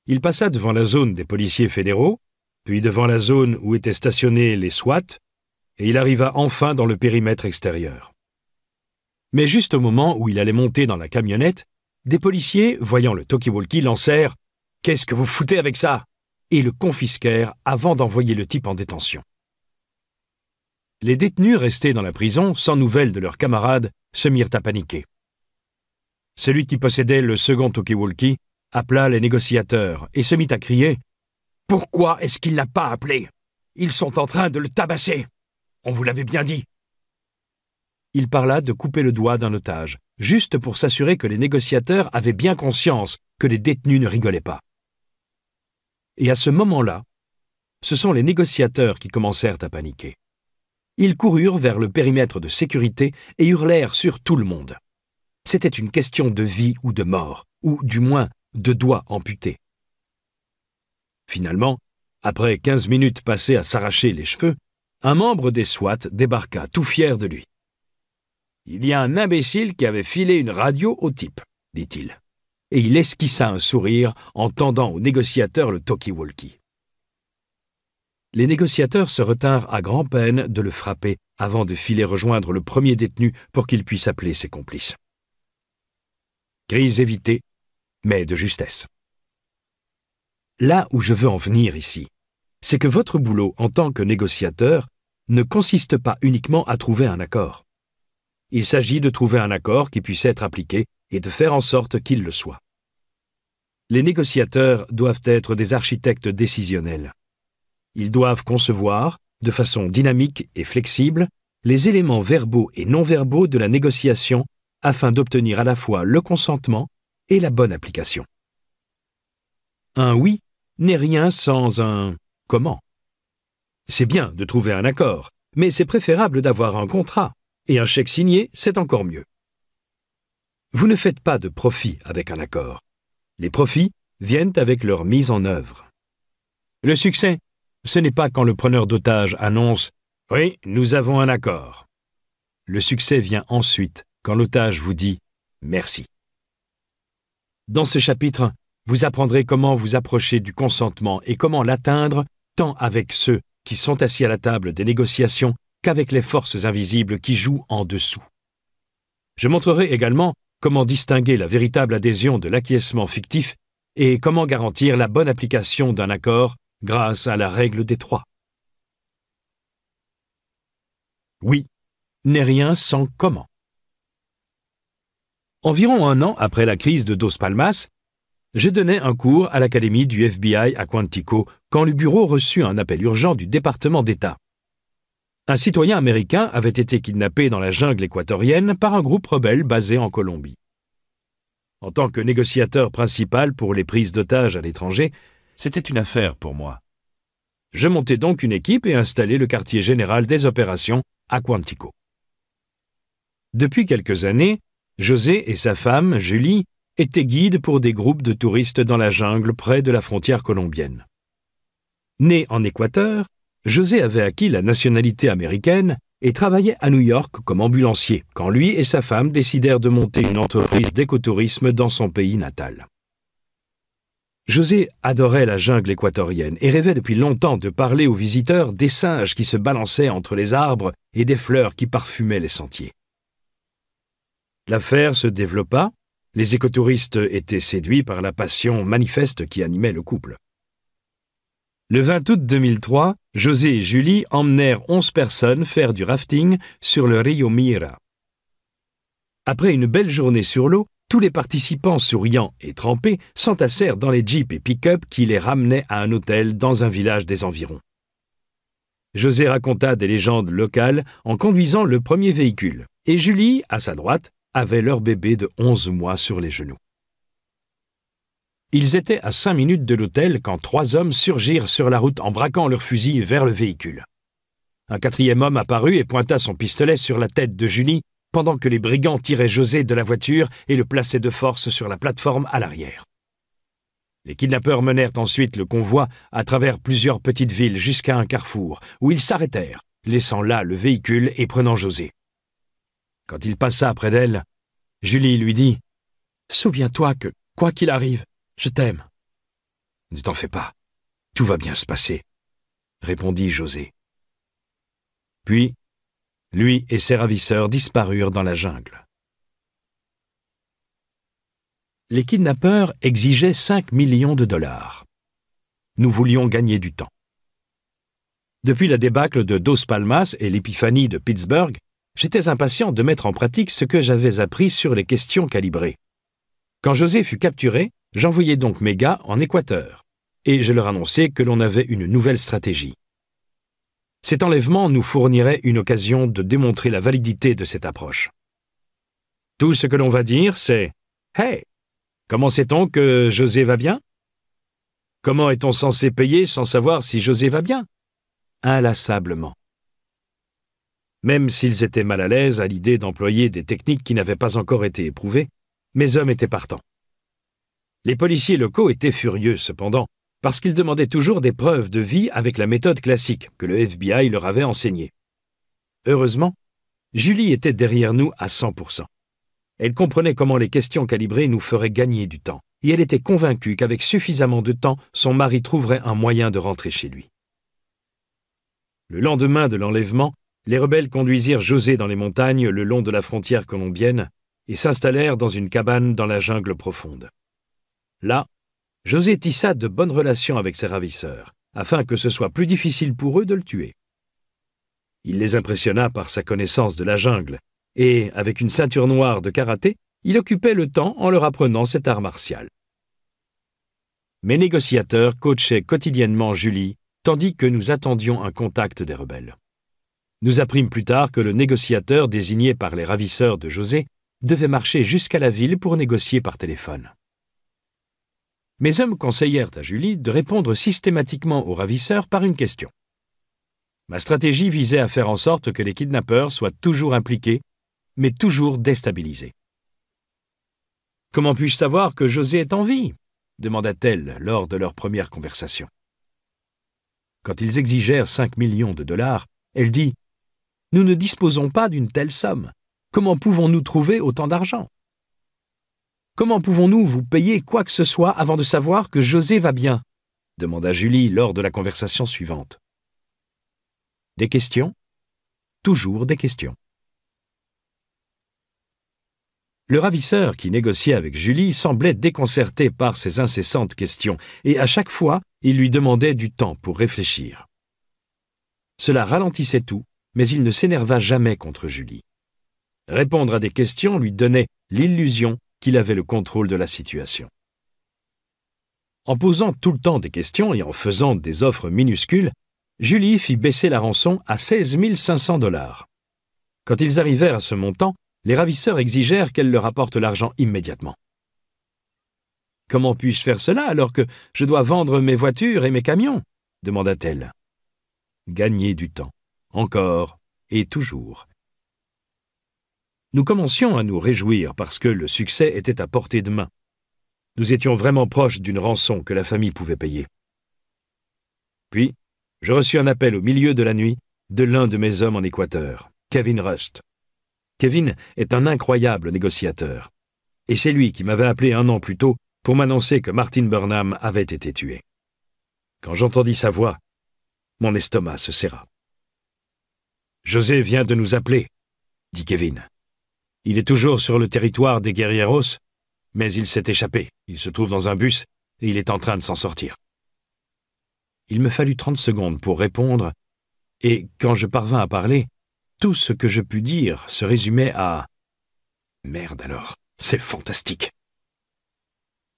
S1: Il passa devant la zone des policiers fédéraux, puis devant la zone où étaient stationnés les SWAT, et il arriva enfin dans le périmètre extérieur. Mais juste au moment où il allait monter dans la camionnette, des policiers, voyant le talkie lancèrent « Qu'est-ce que vous foutez avec ça ?» et le confisquèrent avant d'envoyer le type en détention. Les détenus restés dans la prison, sans nouvelles de leurs camarades, se mirent à paniquer. Celui qui possédait le second talkie appela les négociateurs et se mit à crier pourquoi est-ce qu'il n'a pas appelé Ils sont en train de le tabasser. On vous l'avait bien dit. Il parla de couper le doigt d'un otage, juste pour s'assurer que les négociateurs avaient bien conscience que les détenus ne rigolaient pas. Et à ce moment-là, ce sont les négociateurs qui commencèrent à paniquer. Ils coururent vers le périmètre de sécurité et hurlèrent sur tout le monde. C'était une question de vie ou de mort, ou du moins de doigts amputés. Finalement, après quinze minutes passées à s'arracher les cheveux, un membre des SWAT débarqua, tout fier de lui. Il y a un imbécile qui avait filé une radio au type, dit-il. Et il esquissa un sourire en tendant au négociateur le talkie-walkie. Les négociateurs se retinrent à grand-peine de le frapper avant de filer rejoindre le premier détenu pour qu'il puisse appeler ses complices. Crise évitée, mais de justesse. Là où je veux en venir ici, c'est que votre boulot en tant que négociateur ne consiste pas uniquement à trouver un accord. Il s'agit de trouver un accord qui puisse être appliqué et de faire en sorte qu'il le soit. Les négociateurs doivent être des architectes décisionnels. Ils doivent concevoir, de façon dynamique et flexible, les éléments verbaux et non verbaux de la négociation afin d'obtenir à la fois le consentement et la bonne application. Un oui n'est rien sans un comment. C'est bien de trouver un accord, mais c'est préférable d'avoir un contrat, et un chèque signé, c'est encore mieux. Vous ne faites pas de profit avec un accord. Les profits viennent avec leur mise en œuvre. Le succès, ce n'est pas quand le preneur d'otage annonce ⁇ Oui, nous avons un accord ⁇ Le succès vient ensuite, quand l'otage vous dit ⁇ Merci ⁇ Dans ce chapitre, vous apprendrez comment vous approcher du consentement et comment l'atteindre, tant avec ceux qui sont assis à la table des négociations qu'avec les forces invisibles qui jouent en dessous. Je montrerai également comment distinguer la véritable adhésion de l'acquiescement fictif et comment garantir la bonne application d'un accord grâce à la règle des trois. Oui, n'est rien sans comment. Environ un an après la crise de Dos Palmas, je donnais un cours à l'académie du FBI à Quantico quand le bureau reçut un appel urgent du département d'État. Un citoyen américain avait été kidnappé dans la jungle équatorienne par un groupe rebelle basé en Colombie. En tant que négociateur principal pour les prises d'otages à l'étranger, c'était une affaire pour moi. Je montai donc une équipe et installai le quartier général des opérations à Quantico. Depuis quelques années, José et sa femme, Julie, était guide pour des groupes de touristes dans la jungle près de la frontière colombienne. Né en Équateur, José avait acquis la nationalité américaine et travaillait à New York comme ambulancier quand lui et sa femme décidèrent de monter une entreprise d'écotourisme dans son pays natal. José adorait la jungle équatorienne et rêvait depuis longtemps de parler aux visiteurs des singes qui se balançaient entre les arbres et des fleurs qui parfumaient les sentiers. L'affaire se développa les écotouristes étaient séduits par la passion manifeste qui animait le couple. Le 20 août 2003, José et Julie emmenèrent 11 personnes faire du rafting sur le Rio Mira. Après une belle journée sur l'eau, tous les participants souriants et trempés s'entassèrent dans les jeeps et pick-up qui les ramenaient à un hôtel dans un village des environs. José raconta des légendes locales en conduisant le premier véhicule, et Julie, à sa droite, avaient leur bébé de 11 mois sur les genoux. Ils étaient à cinq minutes de l'hôtel quand trois hommes surgirent sur la route en braquant leurs fusils vers le véhicule. Un quatrième homme apparut et pointa son pistolet sur la tête de Julie pendant que les brigands tiraient José de la voiture et le plaçaient de force sur la plateforme à l'arrière. Les kidnappeurs menèrent ensuite le convoi à travers plusieurs petites villes jusqu'à un carrefour, où ils s'arrêtèrent, laissant là le véhicule et prenant José. Quand il passa près d'elle, Julie lui dit Souviens-toi que, quoi qu'il arrive, je t'aime. Ne t'en fais pas, tout va bien se passer, répondit José. Puis, lui et ses ravisseurs disparurent dans la jungle. Les kidnappeurs exigeaient 5 millions de dollars. Nous voulions gagner du temps. Depuis la débâcle de Dos Palmas et l'épiphanie de Pittsburgh, j'étais impatient de mettre en pratique ce que j'avais appris sur les questions calibrées. Quand José fut capturé, j'envoyai donc mes gars en Équateur, et je leur annonçais que l'on avait une nouvelle stratégie. Cet enlèvement nous fournirait une occasion de démontrer la validité de cette approche. Tout ce que l'on va dire, c'est Hey, comment sait-on que José va bien Comment est-on censé payer sans savoir si José va bien Inlassablement. Même s'ils étaient mal à l'aise à l'idée d'employer des techniques qui n'avaient pas encore été éprouvées, mes hommes étaient partants. Les policiers locaux étaient furieux, cependant, parce qu'ils demandaient toujours des preuves de vie avec la méthode classique que le FBI leur avait enseignée. Heureusement, Julie était derrière nous à 100%. Elle comprenait comment les questions calibrées nous feraient gagner du temps, et elle était convaincue qu'avec suffisamment de temps, son mari trouverait un moyen de rentrer chez lui. Le lendemain de l'enlèvement, les rebelles conduisirent José dans les montagnes le long de la frontière colombienne et s'installèrent dans une cabane dans la jungle profonde. Là, José tissa de bonnes relations avec ses ravisseurs, afin que ce soit plus difficile pour eux de le tuer. Il les impressionna par sa connaissance de la jungle, et, avec une ceinture noire de karaté, il occupait le temps en leur apprenant cet art martial. Mes négociateurs coachaient quotidiennement Julie, tandis que nous attendions un contact des rebelles nous apprîmes plus tard que le négociateur désigné par les ravisseurs de José devait marcher jusqu'à la ville pour négocier par téléphone. Mes hommes conseillèrent à Julie de répondre systématiquement aux ravisseurs par une question. Ma stratégie visait à faire en sorte que les kidnappeurs soient toujours impliqués, mais toujours déstabilisés. Comment puis-je savoir que José est en vie demanda-t-elle lors de leur première conversation. Quand ils exigèrent 5 millions de dollars, elle dit nous ne disposons pas d'une telle somme. Comment pouvons-nous trouver autant d'argent Comment pouvons-nous vous payer quoi que ce soit avant de savoir que José va bien demanda Julie lors de la conversation suivante. Des questions Toujours des questions. Le ravisseur qui négociait avec Julie semblait déconcerté par ces incessantes questions, et à chaque fois, il lui demandait du temps pour réfléchir. Cela ralentissait tout, mais il ne s'énerva jamais contre Julie. Répondre à des questions lui donnait l'illusion qu'il avait le contrôle de la situation. En posant tout le temps des questions et en faisant des offres minuscules, Julie fit baisser la rançon à 16 500 dollars. Quand ils arrivèrent à ce montant, les ravisseurs exigèrent qu'elle leur apporte l'argent immédiatement. Comment puis-je faire cela alors que je dois vendre mes voitures et mes camions demanda-t-elle. Gagner du temps encore et toujours. Nous commencions à nous réjouir parce que le succès était à portée de main. Nous étions vraiment proches d'une rançon que la famille pouvait payer. Puis, je reçus un appel au milieu de la nuit de l'un de mes hommes en Équateur, Kevin Rust. Kevin est un incroyable négociateur, et c'est lui qui m'avait appelé un an plus tôt pour m'annoncer que Martin Burnham avait été tué. Quand j'entendis sa voix, mon estomac se serra. José vient de nous appeler, dit Kevin. Il est toujours sur le territoire des guerrieros, mais il s'est échappé. Il se trouve dans un bus et il est en train de s'en sortir. Il me fallut 30 secondes pour répondre, et quand je parvins à parler, tout ce que je pus dire se résumait à Merde alors, c'est fantastique.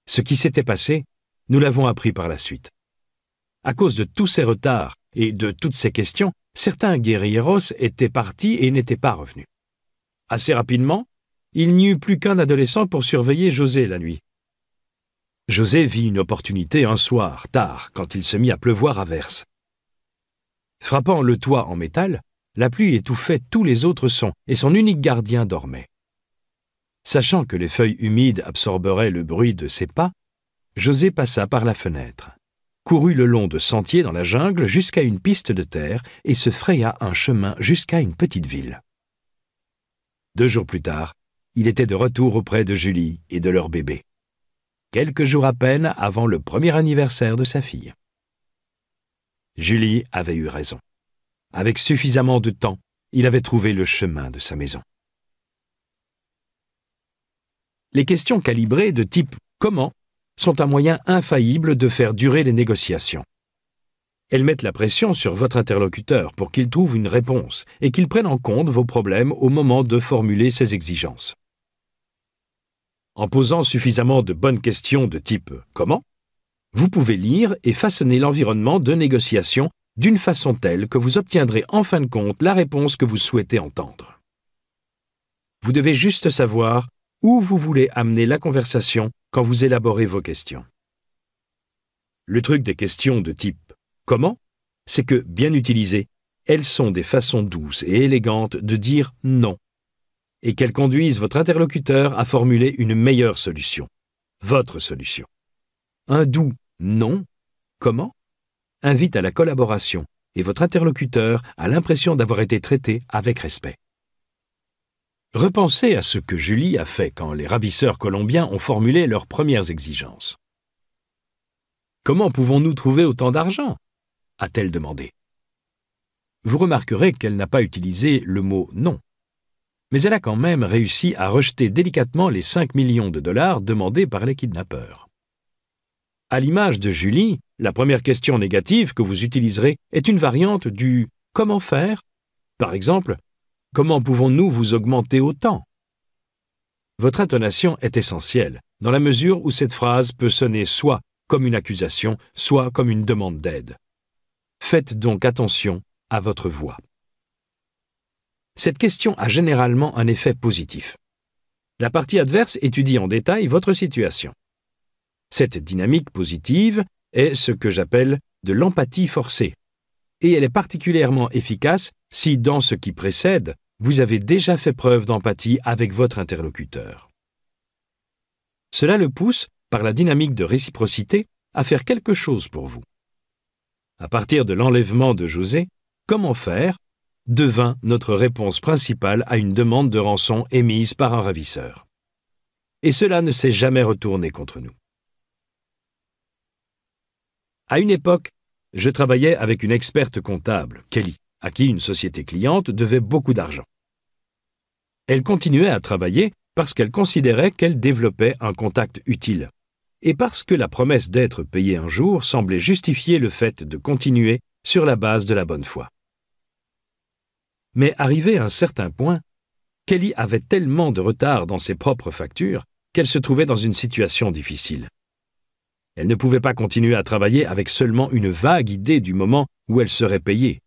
S1: Ce qui s'était passé, nous l'avons appris par la suite. À cause de tous ces retards et de toutes ces questions, certains guerrieros étaient partis et n'étaient pas revenus. Assez rapidement, il n'y eut plus qu'un adolescent pour surveiller José la nuit. José vit une opportunité un soir, tard, quand il se mit à pleuvoir à verse. Frappant le toit en métal, la pluie étouffait tous les autres sons, et son unique gardien dormait. Sachant que les feuilles humides absorberaient le bruit de ses pas, José passa par la fenêtre courut le long de sentiers dans la jungle jusqu'à une piste de terre et se fraya un chemin jusqu'à une petite ville. Deux jours plus tard, il était de retour auprès de Julie et de leur bébé, quelques jours à peine avant le premier anniversaire de sa fille. Julie avait eu raison. Avec suffisamment de temps, il avait trouvé le chemin de sa maison. Les questions calibrées de type comment sont un moyen infaillible de faire durer les négociations. Elles mettent la pression sur votre interlocuteur pour qu'il trouve une réponse et qu'il prenne en compte vos problèmes au moment de formuler ses exigences. En posant suffisamment de bonnes questions de type Comment vous pouvez lire et façonner l'environnement de négociation d'une façon telle que vous obtiendrez en fin de compte la réponse que vous souhaitez entendre. Vous devez juste savoir où vous voulez amener la conversation quand vous élaborez vos questions. Le truc des questions de type comment, c'est que, bien utilisées, elles sont des façons douces et élégantes de dire non, et qu'elles conduisent votre interlocuteur à formuler une meilleure solution, votre solution. Un doux non, comment, invite à la collaboration et votre interlocuteur a l'impression d'avoir été traité avec respect. Repensez à ce que Julie a fait quand les ravisseurs colombiens ont formulé leurs premières exigences. Comment pouvons-nous trouver autant d'argent a-t-elle demandé. Vous remarquerez qu'elle n'a pas utilisé le mot non, mais elle a quand même réussi à rejeter délicatement les 5 millions de dollars demandés par les kidnappeurs. À l'image de Julie, la première question négative que vous utiliserez est une variante du comment faire. Par exemple, Comment pouvons-nous vous augmenter autant Votre intonation est essentielle, dans la mesure où cette phrase peut sonner soit comme une accusation, soit comme une demande d'aide. Faites donc attention à votre voix. Cette question a généralement un effet positif. La partie adverse étudie en détail votre situation. Cette dynamique positive est ce que j'appelle de l'empathie forcée, et elle est particulièrement efficace si, dans ce qui précède, vous avez déjà fait preuve d'empathie avec votre interlocuteur. Cela le pousse, par la dynamique de réciprocité, à faire quelque chose pour vous. À partir de l'enlèvement de José, comment faire devint notre réponse principale à une demande de rançon émise par un ravisseur. Et cela ne s'est jamais retourné contre nous. À une époque, je travaillais avec une experte comptable, Kelly à qui une société cliente devait beaucoup d'argent. Elle continuait à travailler parce qu'elle considérait qu'elle développait un contact utile, et parce que la promesse d'être payée un jour semblait justifier le fait de continuer sur la base de la bonne foi. Mais arrivé à un certain point, Kelly avait tellement de retard dans ses propres factures qu'elle se trouvait dans une situation difficile. Elle ne pouvait pas continuer à travailler avec seulement une vague idée du moment où elle serait payée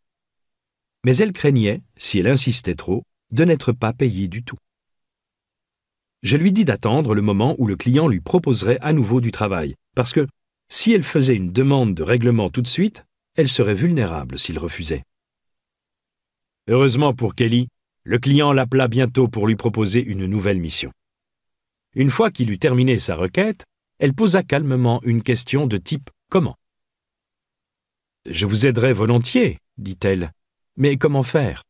S1: mais elle craignait, si elle insistait trop, de n'être pas payée du tout. Je lui dis d'attendre le moment où le client lui proposerait à nouveau du travail, parce que, si elle faisait une demande de règlement tout de suite, elle serait vulnérable s'il refusait. Heureusement pour Kelly, le client l'appela bientôt pour lui proposer une nouvelle mission. Une fois qu'il eut terminé sa requête, elle posa calmement une question de type comment. Je vous aiderai volontiers, dit-elle, mais comment faire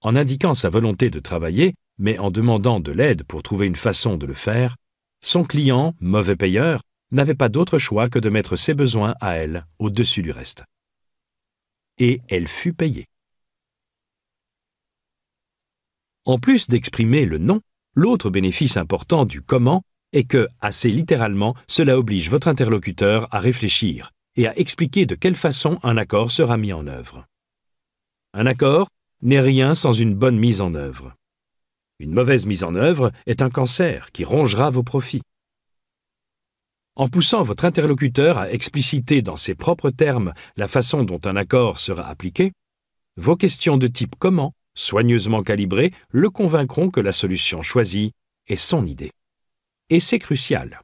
S1: En indiquant sa volonté de travailler, mais en demandant de l'aide pour trouver une façon de le faire, son client, mauvais payeur, n'avait pas d'autre choix que de mettre ses besoins à elle au-dessus du reste. Et elle fut payée. En plus d'exprimer le non, l'autre bénéfice important du comment est que, assez littéralement, cela oblige votre interlocuteur à réfléchir et à expliquer de quelle façon un accord sera mis en œuvre. Un accord n'est rien sans une bonne mise en œuvre. Une mauvaise mise en œuvre est un cancer qui rongera vos profits. En poussant votre interlocuteur à expliciter dans ses propres termes la façon dont un accord sera appliqué, vos questions de type comment, soigneusement calibrées, le convaincront que la solution choisie est son idée. Et c'est crucial.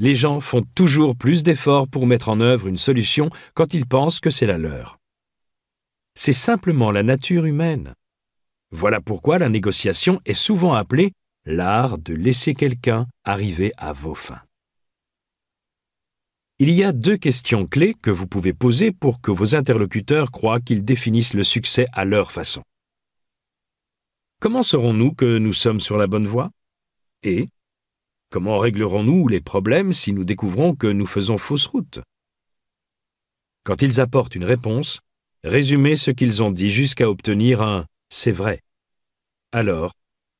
S1: Les gens font toujours plus d'efforts pour mettre en œuvre une solution quand ils pensent que c'est la leur. C'est simplement la nature humaine. Voilà pourquoi la négociation est souvent appelée l'art de laisser quelqu'un arriver à vos fins. Il y a deux questions clés que vous pouvez poser pour que vos interlocuteurs croient qu'ils définissent le succès à leur façon. Comment saurons-nous que nous sommes sur la bonne voie Et comment réglerons-nous les problèmes si nous découvrons que nous faisons fausse route Quand ils apportent une réponse, résumer ce qu'ils ont dit jusqu'à obtenir un ⁇ c'est vrai ⁇ Alors,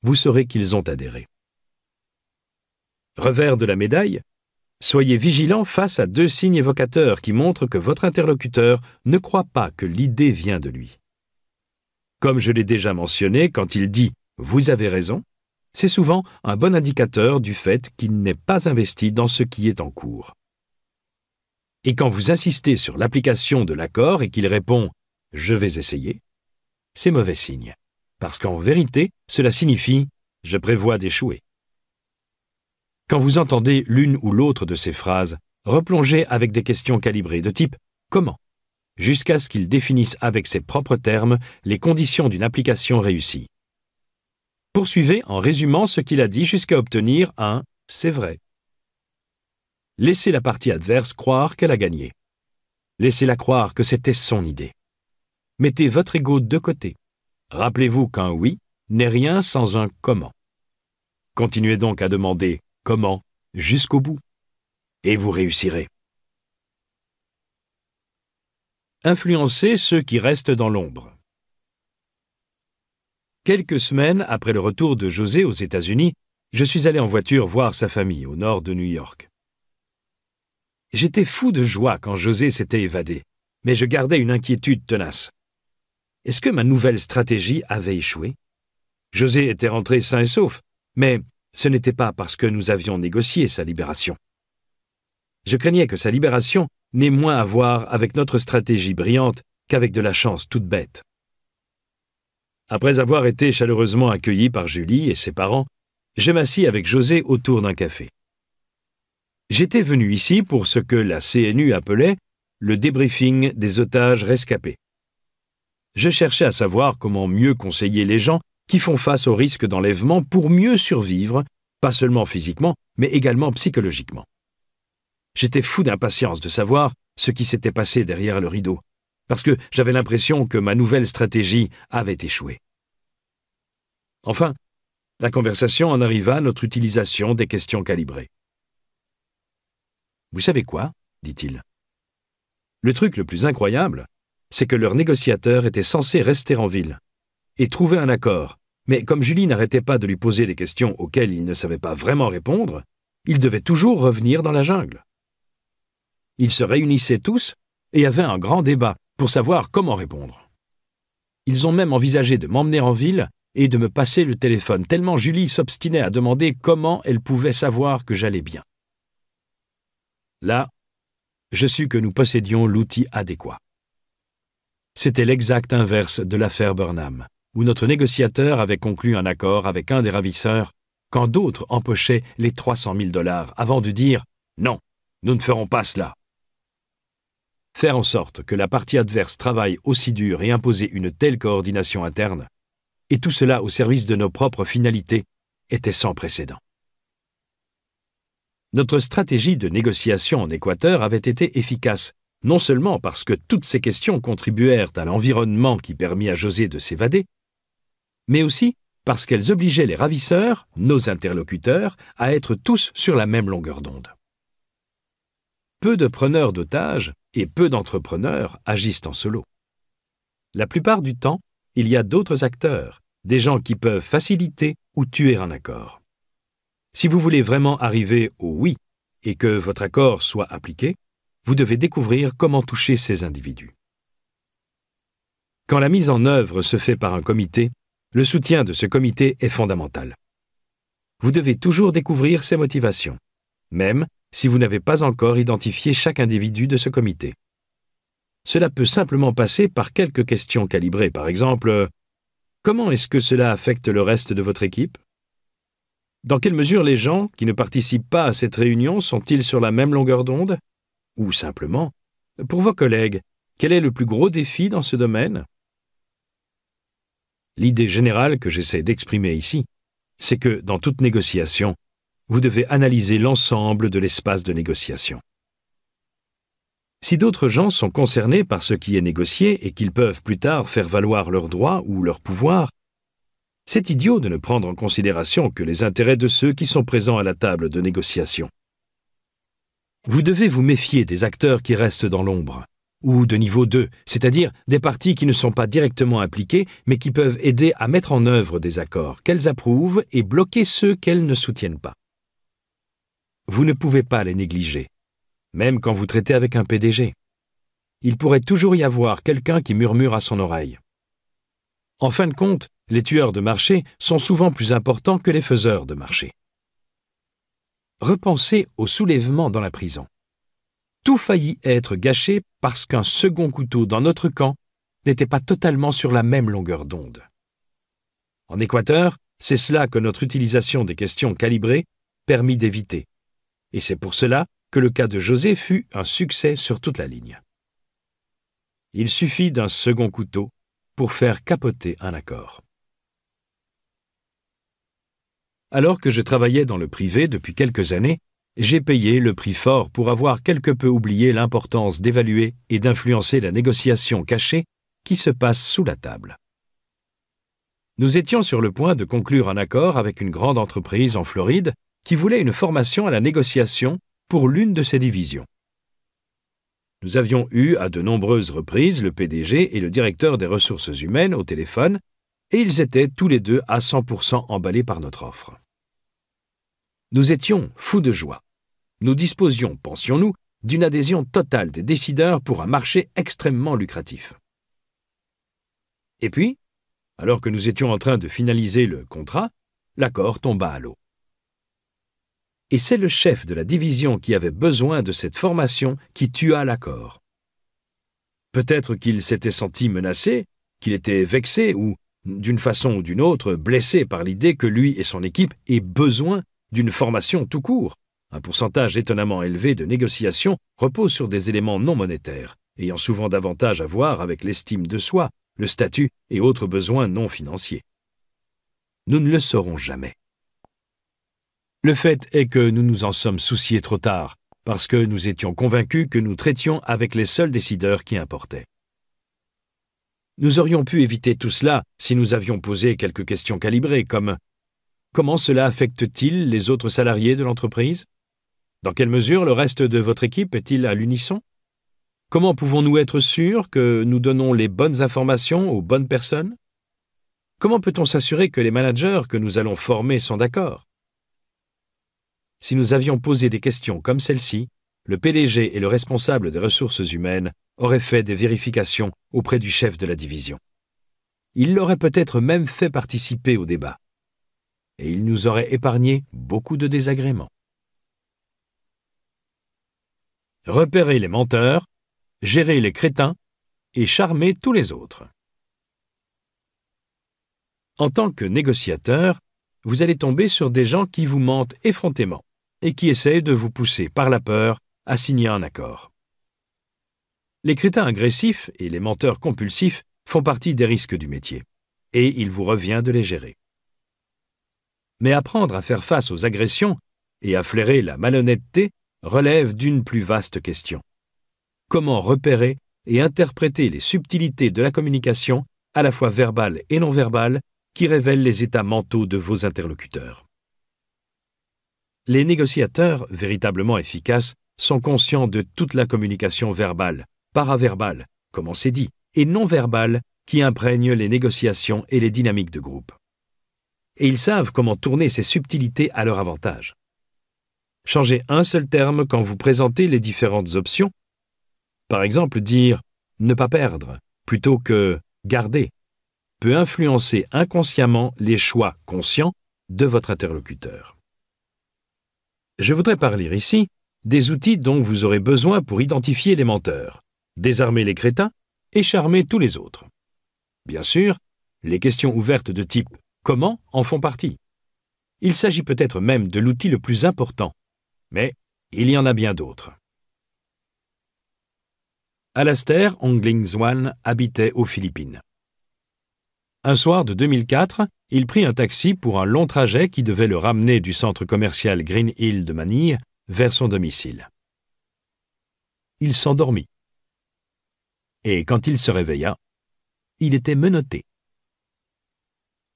S1: vous saurez qu'ils ont adhéré. Revers de la médaille, soyez vigilant face à deux signes évocateurs qui montrent que votre interlocuteur ne croit pas que l'idée vient de lui. Comme je l'ai déjà mentionné, quand il dit ⁇ vous avez raison ⁇ c'est souvent un bon indicateur du fait qu'il n'est pas investi dans ce qui est en cours et quand vous insistez sur l'application de l'accord et qu'il répond ⁇ Je vais essayer ⁇ c'est mauvais signe, parce qu'en vérité, cela signifie ⁇ Je prévois d'échouer ⁇ Quand vous entendez l'une ou l'autre de ces phrases, replongez avec des questions calibrées de type ⁇ Comment ?⁇ jusqu'à ce qu'il définisse avec ses propres termes les conditions d'une application réussie. Poursuivez en résumant ce qu'il a dit jusqu'à obtenir un ⁇ C'est vrai ⁇ Laissez la partie adverse croire qu'elle a gagné. Laissez-la croire que c'était son idée. Mettez votre ego de côté. Rappelez-vous qu'un oui n'est rien sans un comment. Continuez donc à demander comment jusqu'au bout, et vous réussirez. Influencer ceux qui restent dans l'ombre. Quelques semaines après le retour de José aux États-Unis, je suis allé en voiture voir sa famille au nord de New York. J'étais fou de joie quand José s'était évadé, mais je gardais une inquiétude tenace. Est-ce que ma nouvelle stratégie avait échoué José était rentré sain et sauf, mais ce n'était pas parce que nous avions négocié sa libération. Je craignais que sa libération n'ait moins à voir avec notre stratégie brillante qu'avec de la chance toute bête. Après avoir été chaleureusement accueilli par Julie et ses parents, je m'assis avec José autour d'un café j'étais venu ici pour ce que la CNU appelait le débriefing des otages rescapés. Je cherchais à savoir comment mieux conseiller les gens qui font face au risque d'enlèvement pour mieux survivre, pas seulement physiquement, mais également psychologiquement. J'étais fou d'impatience de savoir ce qui s'était passé derrière le rideau, parce que j'avais l'impression que ma nouvelle stratégie avait échoué. Enfin, la conversation en arriva à notre utilisation des questions calibrées. Vous savez quoi dit-il. Le truc le plus incroyable, c'est que leur négociateur était censé rester en ville et trouver un accord, mais comme Julie n'arrêtait pas de lui poser des questions auxquelles il ne savait pas vraiment répondre, il devait toujours revenir dans la jungle. Ils se réunissaient tous et avaient un grand débat pour savoir comment répondre. Ils ont même envisagé de m'emmener en ville et de me passer le téléphone, tellement Julie s'obstinait à demander comment elle pouvait savoir que j'allais bien. Là, je sus que nous possédions l'outil adéquat. C'était l'exact inverse de l'affaire Burnham, où notre négociateur avait conclu un accord avec un des ravisseurs quand d'autres empochaient les 300 000 dollars avant de dire Non, nous ne ferons pas cela. Faire en sorte que la partie adverse travaille aussi dur et imposer une telle coordination interne, et tout cela au service de nos propres finalités, était sans précédent. Notre stratégie de négociation en Équateur avait été efficace, non seulement parce que toutes ces questions contribuèrent à l'environnement qui permit à José de s'évader, mais aussi parce qu'elles obligeaient les ravisseurs, nos interlocuteurs, à être tous sur la même longueur d'onde. Peu de preneurs d'otages et peu d'entrepreneurs agissent en solo. La plupart du temps, il y a d'autres acteurs, des gens qui peuvent faciliter ou tuer un accord. Si vous voulez vraiment arriver au oui et que votre accord soit appliqué, vous devez découvrir comment toucher ces individus. Quand la mise en œuvre se fait par un comité, le soutien de ce comité est fondamental. Vous devez toujours découvrir ses motivations, même si vous n'avez pas encore identifié chaque individu de ce comité. Cela peut simplement passer par quelques questions calibrées, par exemple Comment est-ce que cela affecte le reste de votre équipe dans quelle mesure les gens qui ne participent pas à cette réunion sont-ils sur la même longueur d'onde Ou simplement, pour vos collègues, quel est le plus gros défi dans ce domaine L'idée générale que j'essaie d'exprimer ici, c'est que dans toute négociation, vous devez analyser l'ensemble de l'espace de négociation. Si d'autres gens sont concernés par ce qui est négocié et qu'ils peuvent plus tard faire valoir leurs droits ou leur pouvoir, c'est idiot de ne prendre en considération que les intérêts de ceux qui sont présents à la table de négociation. Vous devez vous méfier des acteurs qui restent dans l'ombre, ou de niveau 2, c'est-à-dire des parties qui ne sont pas directement impliquées, mais qui peuvent aider à mettre en œuvre des accords qu'elles approuvent et bloquer ceux qu'elles ne soutiennent pas. Vous ne pouvez pas les négliger, même quand vous traitez avec un PDG. Il pourrait toujours y avoir quelqu'un qui murmure à son oreille. En fin de compte, les tueurs de marché sont souvent plus importants que les faiseurs de marché. Repensez au soulèvement dans la prison. Tout faillit être gâché parce qu'un second couteau dans notre camp n'était pas totalement sur la même longueur d'onde. En Équateur, c'est cela que notre utilisation des questions calibrées permit d'éviter. Et c'est pour cela que le cas de José fut un succès sur toute la ligne. Il suffit d'un second couteau pour faire capoter un accord. Alors que je travaillais dans le privé depuis quelques années, j'ai payé le prix fort pour avoir quelque peu oublié l'importance d'évaluer et d'influencer la négociation cachée qui se passe sous la table. Nous étions sur le point de conclure un accord avec une grande entreprise en Floride qui voulait une formation à la négociation pour l'une de ses divisions. Nous avions eu à de nombreuses reprises le PDG et le directeur des ressources humaines au téléphone et ils étaient tous les deux à 100% emballés par notre offre. Nous étions fous de joie. Nous disposions, pensions-nous, d'une adhésion totale des décideurs pour un marché extrêmement lucratif. Et puis, alors que nous étions en train de finaliser le contrat, l'accord tomba à l'eau. Et c'est le chef de la division qui avait besoin de cette formation qui tua l'accord. Peut-être qu'il s'était senti menacé, qu'il était vexé ou d'une façon ou d'une autre, blessé par l'idée que lui et son équipe aient besoin d'une formation tout court. Un pourcentage étonnamment élevé de négociations repose sur des éléments non monétaires, ayant souvent davantage à voir avec l'estime de soi, le statut et autres besoins non financiers. Nous ne le saurons jamais. Le fait est que nous nous en sommes souciés trop tard, parce que nous étions convaincus que nous traitions avec les seuls décideurs qui importaient. Nous aurions pu éviter tout cela si nous avions posé quelques questions calibrées, comme Comment cela affecte-t-il les autres salariés de l'entreprise Dans quelle mesure le reste de votre équipe est-il à l'unisson Comment pouvons-nous être sûrs que nous donnons les bonnes informations aux bonnes personnes Comment peut-on s'assurer que les managers que nous allons former sont d'accord Si nous avions posé des questions comme celle-ci, le PDG et le responsable des ressources humaines aurait fait des vérifications auprès du chef de la division. Il l'aurait peut-être même fait participer au débat. Et il nous aurait épargné beaucoup de désagréments. Repérer les menteurs, gérer les crétins et charmer tous les autres. En tant que négociateur, vous allez tomber sur des gens qui vous mentent effrontément et qui essayent de vous pousser par la peur à signer un accord. Les crétins agressifs et les menteurs compulsifs font partie des risques du métier, et il vous revient de les gérer. Mais apprendre à faire face aux agressions et à flairer la malhonnêteté relève d'une plus vaste question. Comment repérer et interpréter les subtilités de la communication, à la fois verbale et non verbale, qui révèlent les états mentaux de vos interlocuteurs Les négociateurs, véritablement efficaces, sont conscients de toute la communication verbale, Paraverbal, comme on s'est dit, et non verbal qui imprègne les négociations et les dynamiques de groupe. Et ils savent comment tourner ces subtilités à leur avantage. Changer un seul terme quand vous présentez les différentes options. Par exemple, dire ne pas perdre plutôt que garder peut influencer inconsciemment les choix conscients de votre interlocuteur. Je voudrais parler ici des outils dont vous aurez besoin pour identifier les menteurs, désarmer les crétins et charmer tous les autres. Bien sûr, les questions ouvertes de type comment en font partie. Il s'agit peut-être même de l'outil le plus important, mais il y en a bien d'autres. Alastair Ongling habitait aux Philippines. Un soir de 2004, il prit un taxi pour un long trajet qui devait le ramener du centre commercial Green Hill de Manille vers son domicile. Il s'endormit et quand il se réveilla, il était menotté.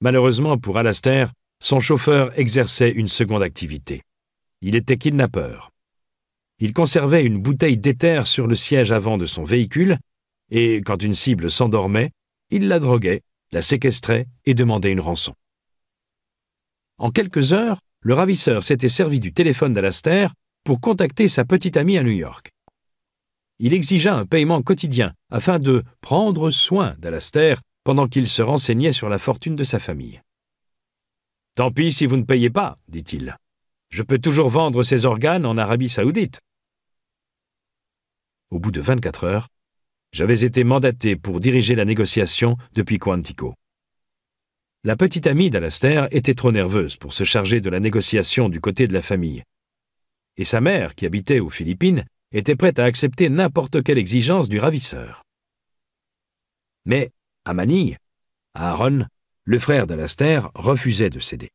S1: Malheureusement pour Alastair, son chauffeur exerçait une seconde activité. Il était kidnappeur. Il conservait une bouteille d'éther sur le siège avant de son véhicule, et quand une cible s'endormait, il la droguait, la séquestrait et demandait une rançon. En quelques heures, le ravisseur s'était servi du téléphone d'Alastair pour contacter sa petite amie à New York il exigea un paiement quotidien afin de prendre soin d'Alastair pendant qu'il se renseignait sur la fortune de sa famille. Tant pis si vous ne payez pas, dit-il. Je peux toujours vendre ses organes en Arabie saoudite. Au bout de 24 heures, j'avais été mandaté pour diriger la négociation depuis Quantico. La petite amie d'Alastair était trop nerveuse pour se charger de la négociation du côté de la famille. Et sa mère, qui habitait aux Philippines, était prête à accepter n'importe quelle exigence du ravisseur. Mais, à Manille, Aaron, le frère d'Alaster, refusait de céder.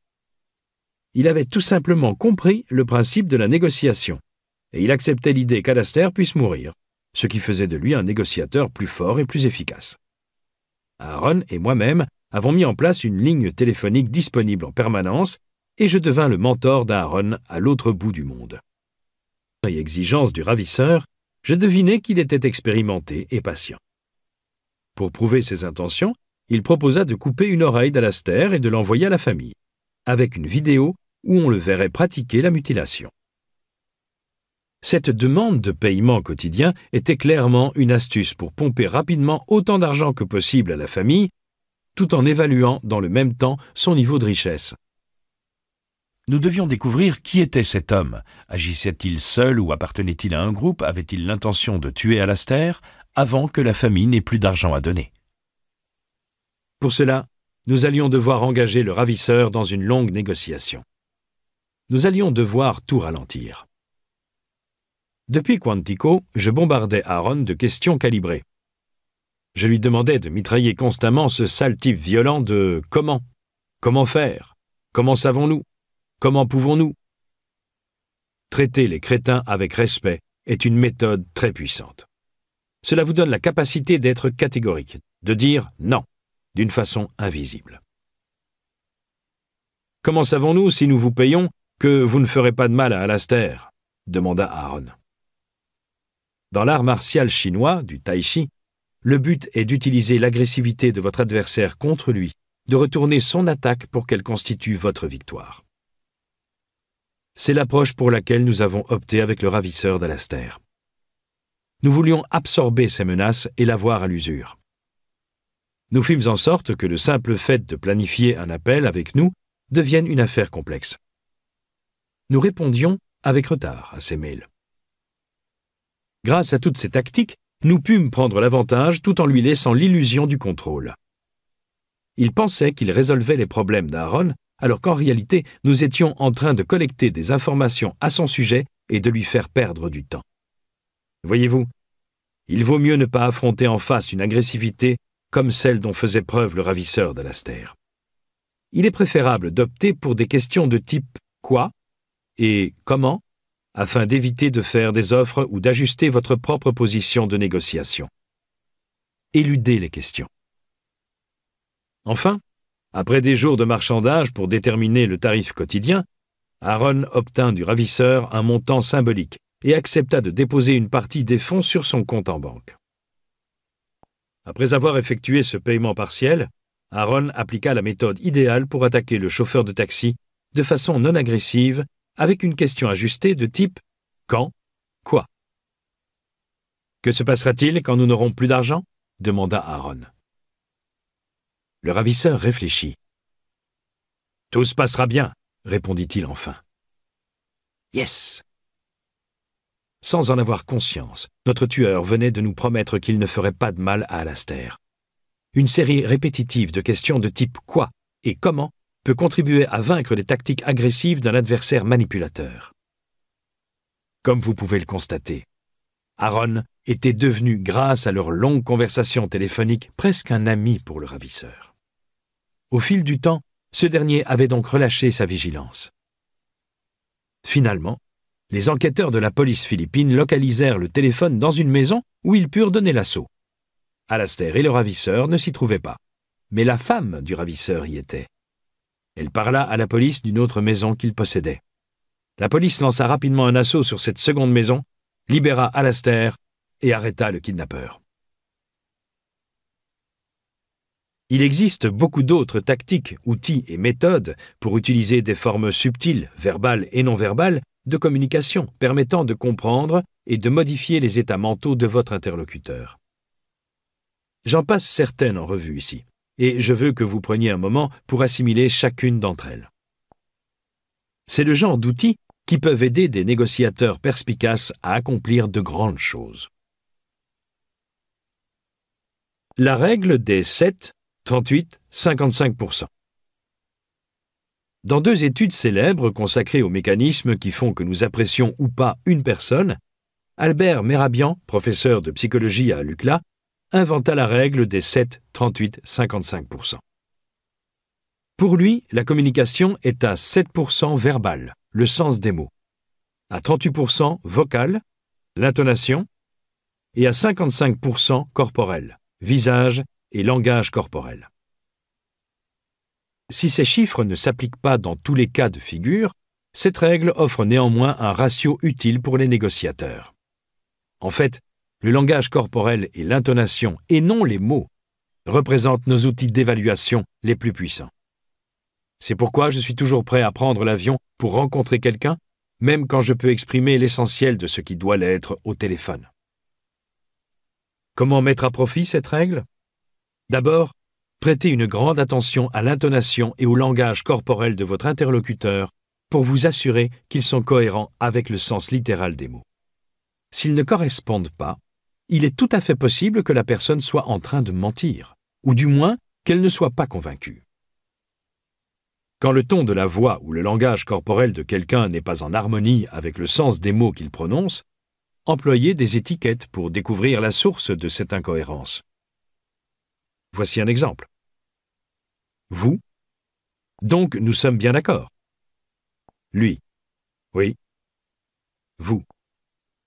S1: Il avait tout simplement compris le principe de la négociation, et il acceptait l'idée qu'Alaster puisse mourir, ce qui faisait de lui un négociateur plus fort et plus efficace. Aaron et moi-même avons mis en place une ligne téléphonique disponible en permanence, et je devins le mentor d'Aaron à l'autre bout du monde et exigence du ravisseur, je devinais qu'il était expérimenté et patient. Pour prouver ses intentions, il proposa de couper une oreille d'Alastair et de l'envoyer à la famille, avec une vidéo où on le verrait pratiquer la mutilation. Cette demande de paiement quotidien était clairement une astuce pour pomper rapidement autant d'argent que possible à la famille, tout en évaluant dans le même temps son niveau de richesse. Nous devions découvrir qui était cet homme. Agissait-il seul ou appartenait-il à un groupe Avait-il l'intention de tuer Alastair avant que la famille n'ait plus d'argent à donner Pour cela, nous allions devoir engager le ravisseur dans une longue négociation. Nous allions devoir tout ralentir. Depuis Quantico, je bombardais Aaron de questions calibrées. Je lui demandais de mitrailler constamment ce sale type violent de comment Comment faire Comment savons-nous Comment pouvons-nous Traiter les crétins avec respect est une méthode très puissante. Cela vous donne la capacité d'être catégorique, de dire non, d'une façon invisible. Comment savons-nous, si nous vous payons, que vous ne ferez pas de mal à Alastair demanda Aaron. Dans l'art martial chinois, du tai chi, le but est d'utiliser l'agressivité de votre adversaire contre lui, de retourner son attaque pour qu'elle constitue votre victoire. C'est l'approche pour laquelle nous avons opté avec le ravisseur d'Alastair. Nous voulions absorber ces menaces et la voir à l'usure. Nous fîmes en sorte que le simple fait de planifier un appel avec nous devienne une affaire complexe. Nous répondions avec retard à ses mails. Grâce à toutes ces tactiques, nous pûmes prendre l'avantage tout en lui laissant l'illusion du contrôle. Il pensait qu'il résolvait les problèmes d'Aaron alors qu'en réalité, nous étions en train de collecter des informations à son sujet et de lui faire perdre du temps. Voyez-vous, il vaut mieux ne pas affronter en face une agressivité comme celle dont faisait preuve le ravisseur d'Alaster. Il est préférable d'opter pour des questions de type quoi et comment afin d'éviter de faire des offres ou d'ajuster votre propre position de négociation. Éludez les questions. Enfin, après des jours de marchandage pour déterminer le tarif quotidien, Aaron obtint du ravisseur un montant symbolique et accepta de déposer une partie des fonds sur son compte en banque. Après avoir effectué ce paiement partiel, Aaron appliqua la méthode idéale pour attaquer le chauffeur de taxi de façon non agressive avec une question ajustée de type Quand Quoi Que se passera-t-il quand nous n'aurons plus d'argent demanda Aaron. Le ravisseur réfléchit. Tout se passera bien, répondit-il enfin. Yes. Sans en avoir conscience, notre tueur venait de nous promettre qu'il ne ferait pas de mal à Alastair. Une série répétitive de questions de type quoi et comment peut contribuer à vaincre les tactiques agressives d'un adversaire manipulateur. Comme vous pouvez le constater, Aaron était devenu, grâce à leur longue conversation téléphonique, presque un ami pour le ravisseur. Au fil du temps, ce dernier avait donc relâché sa vigilance. Finalement, les enquêteurs de la police philippine localisèrent le téléphone dans une maison où ils purent donner l'assaut. Alastair et le ravisseur ne s'y trouvaient pas, mais la femme du ravisseur y était. Elle parla à la police d'une autre maison qu'il possédait. La police lança rapidement un assaut sur cette seconde maison, libéra Alastair et arrêta le kidnappeur. Il existe beaucoup d'autres tactiques, outils et méthodes pour utiliser des formes subtiles, verbales et non verbales, de communication permettant de comprendre et de modifier les états mentaux de votre interlocuteur. J'en passe certaines en revue ici, et je veux que vous preniez un moment pour assimiler chacune d'entre elles. C'est le genre d'outils qui peuvent aider des négociateurs perspicaces à accomplir de grandes choses. La règle des 7 38, 55%. Dans deux études célèbres consacrées aux mécanismes qui font que nous apprécions ou pas une personne, Albert Mérabian, professeur de psychologie à l'UCLA, inventa la règle des 7, 38, 55%. Pour lui, la communication est à 7% verbale, le sens des mots, à 38% vocale, l'intonation, et à 55% corporelle, visage, et langage corporel. Si ces chiffres ne s'appliquent pas dans tous les cas de figure, cette règle offre néanmoins un ratio utile pour les négociateurs. En fait, le langage corporel et l'intonation, et non les mots, représentent nos outils d'évaluation les plus puissants. C'est pourquoi je suis toujours prêt à prendre l'avion pour rencontrer quelqu'un, même quand je peux exprimer l'essentiel de ce qui doit l'être au téléphone. Comment mettre à profit cette règle D'abord, prêtez une grande attention à l'intonation et au langage corporel de votre interlocuteur pour vous assurer qu'ils sont cohérents avec le sens littéral des mots. S'ils ne correspondent pas, il est tout à fait possible que la personne soit en train de mentir, ou du moins qu'elle ne soit pas convaincue. Quand le ton de la voix ou le langage corporel de quelqu'un n'est pas en harmonie avec le sens des mots qu'il prononce, employez des étiquettes pour découvrir la source de cette incohérence. Voici un exemple. Vous. Donc nous sommes bien d'accord. Lui. Oui. Vous.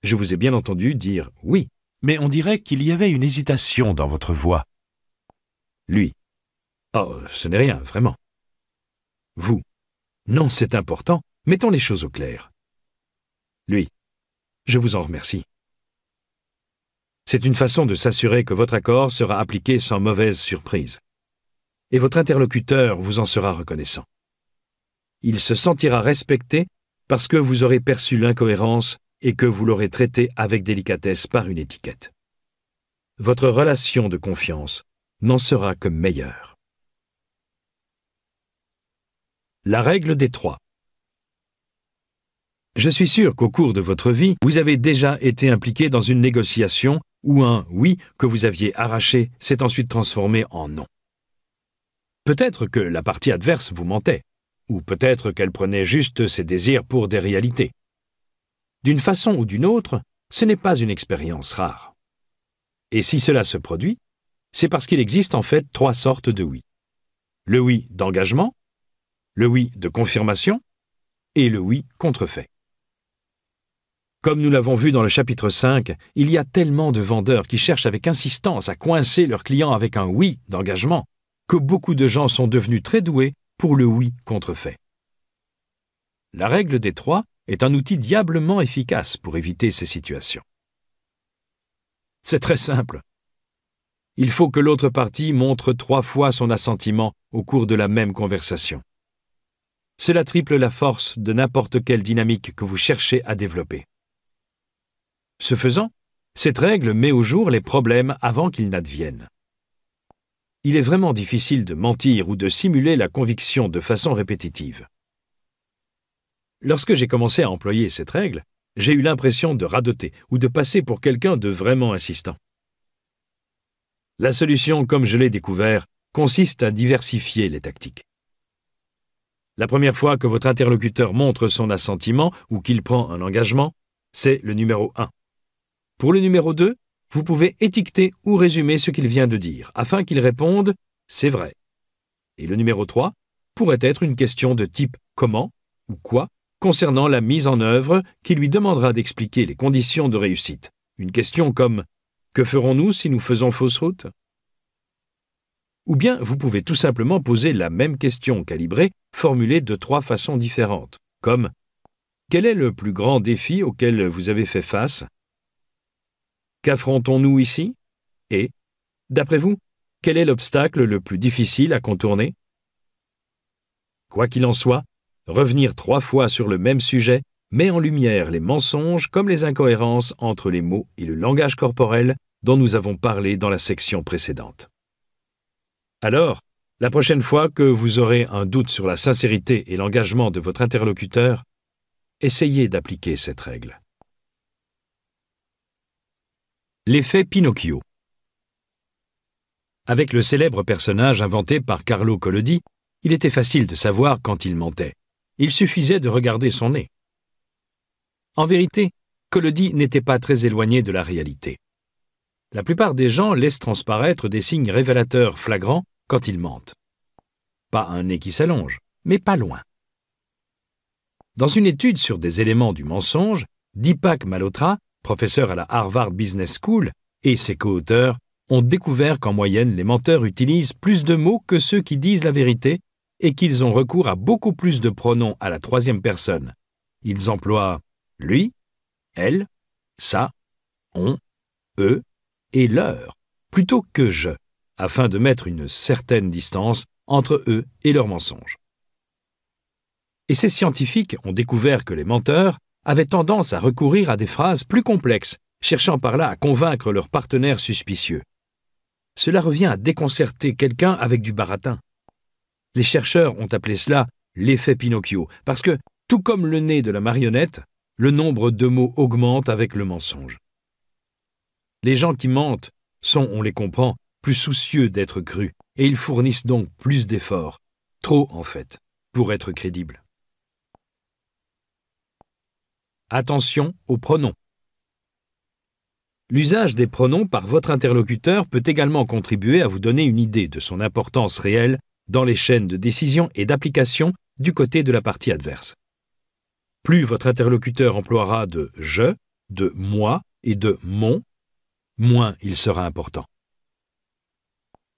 S1: Je vous ai bien entendu dire oui. Mais on dirait qu'il y avait une hésitation dans votre voix. Lui. Oh, ce n'est rien, vraiment. Vous. Non, c'est important. Mettons les choses au clair. Lui. Je vous en remercie. C'est une façon de s'assurer que votre accord sera appliqué sans mauvaise surprise. Et votre interlocuteur vous en sera reconnaissant. Il se sentira respecté parce que vous aurez perçu l'incohérence et que vous l'aurez traité avec délicatesse par une étiquette. Votre relation de confiance n'en sera que meilleure. La règle des trois. Je suis sûr qu'au cours de votre vie, vous avez déjà été impliqué dans une négociation ou un oui que vous aviez arraché s'est ensuite transformé en non. Peut-être que la partie adverse vous mentait, ou peut-être qu'elle prenait juste ses désirs pour des réalités. D'une façon ou d'une autre, ce n'est pas une expérience rare. Et si cela se produit, c'est parce qu'il existe en fait trois sortes de oui. Le oui d'engagement, le oui de confirmation et le oui contrefait. Comme nous l'avons vu dans le chapitre 5, il y a tellement de vendeurs qui cherchent avec insistance à coincer leurs clients avec un oui d'engagement que beaucoup de gens sont devenus très doués pour le oui contrefait. La règle des trois est un outil diablement efficace pour éviter ces situations. C'est très simple. Il faut que l'autre partie montre trois fois son assentiment au cours de la même conversation. Cela triple la force de n'importe quelle dynamique que vous cherchez à développer. Ce faisant, cette règle met au jour les problèmes avant qu'ils n'adviennent. Il est vraiment difficile de mentir ou de simuler la conviction de façon répétitive. Lorsque j'ai commencé à employer cette règle, j'ai eu l'impression de radoter ou de passer pour quelqu'un de vraiment insistant. La solution, comme je l'ai découvert, consiste à diversifier les tactiques. La première fois que votre interlocuteur montre son assentiment ou qu'il prend un engagement, c'est le numéro 1. Pour le numéro 2, vous pouvez étiqueter ou résumer ce qu'il vient de dire, afin qu'il réponde C'est vrai. Et le numéro 3 pourrait être une question de type Comment ou quoi concernant la mise en œuvre qui lui demandera d'expliquer les conditions de réussite. Une question comme Que ferons-nous si nous faisons fausse route Ou bien vous pouvez tout simplement poser la même question calibrée, formulée de trois façons différentes, comme Quel est le plus grand défi auquel vous avez fait face Qu'affrontons-nous ici Et, d'après vous, quel est l'obstacle le plus difficile à contourner Quoi qu'il en soit, revenir trois fois sur le même sujet met en lumière les mensonges comme les incohérences entre les mots et le langage corporel dont nous avons parlé dans la section précédente. Alors, la prochaine fois que vous aurez un doute sur la sincérité et l'engagement de votre interlocuteur, essayez d'appliquer cette règle. L'effet Pinocchio. Avec le célèbre personnage inventé par Carlo Collodi, il était facile de savoir quand il mentait. Il suffisait de regarder son nez. En vérité, Collodi n'était pas très éloigné de la réalité. La plupart des gens laissent transparaître des signes révélateurs flagrants quand ils mentent. Pas un nez qui s'allonge, mais pas loin. Dans une étude sur des éléments du mensonge, Dipak Malotra professeur à la Harvard Business School, et ses co-auteurs ont découvert qu'en moyenne, les menteurs utilisent plus de mots que ceux qui disent la vérité et qu'ils ont recours à beaucoup plus de pronoms à la troisième personne. Ils emploient lui, elle, ça, on, eux et leur, plutôt que je, afin de mettre une certaine distance entre eux et leurs mensonges. Et ces scientifiques ont découvert que les menteurs avaient tendance à recourir à des phrases plus complexes, cherchant par là à convaincre leurs partenaires suspicieux. Cela revient à déconcerter quelqu'un avec du baratin. Les chercheurs ont appelé cela l'effet Pinocchio, parce que, tout comme le nez de la marionnette, le nombre de mots augmente avec le mensonge. Les gens qui mentent sont, on les comprend, plus soucieux d'être crus, et ils fournissent donc plus d'efforts, trop en fait, pour être crédibles. Attention aux pronoms. L'usage des pronoms par votre interlocuteur peut également contribuer à vous donner une idée de son importance réelle dans les chaînes de décision et d'application du côté de la partie adverse. Plus votre interlocuteur emploiera de je, de moi et de mon, moins il sera important.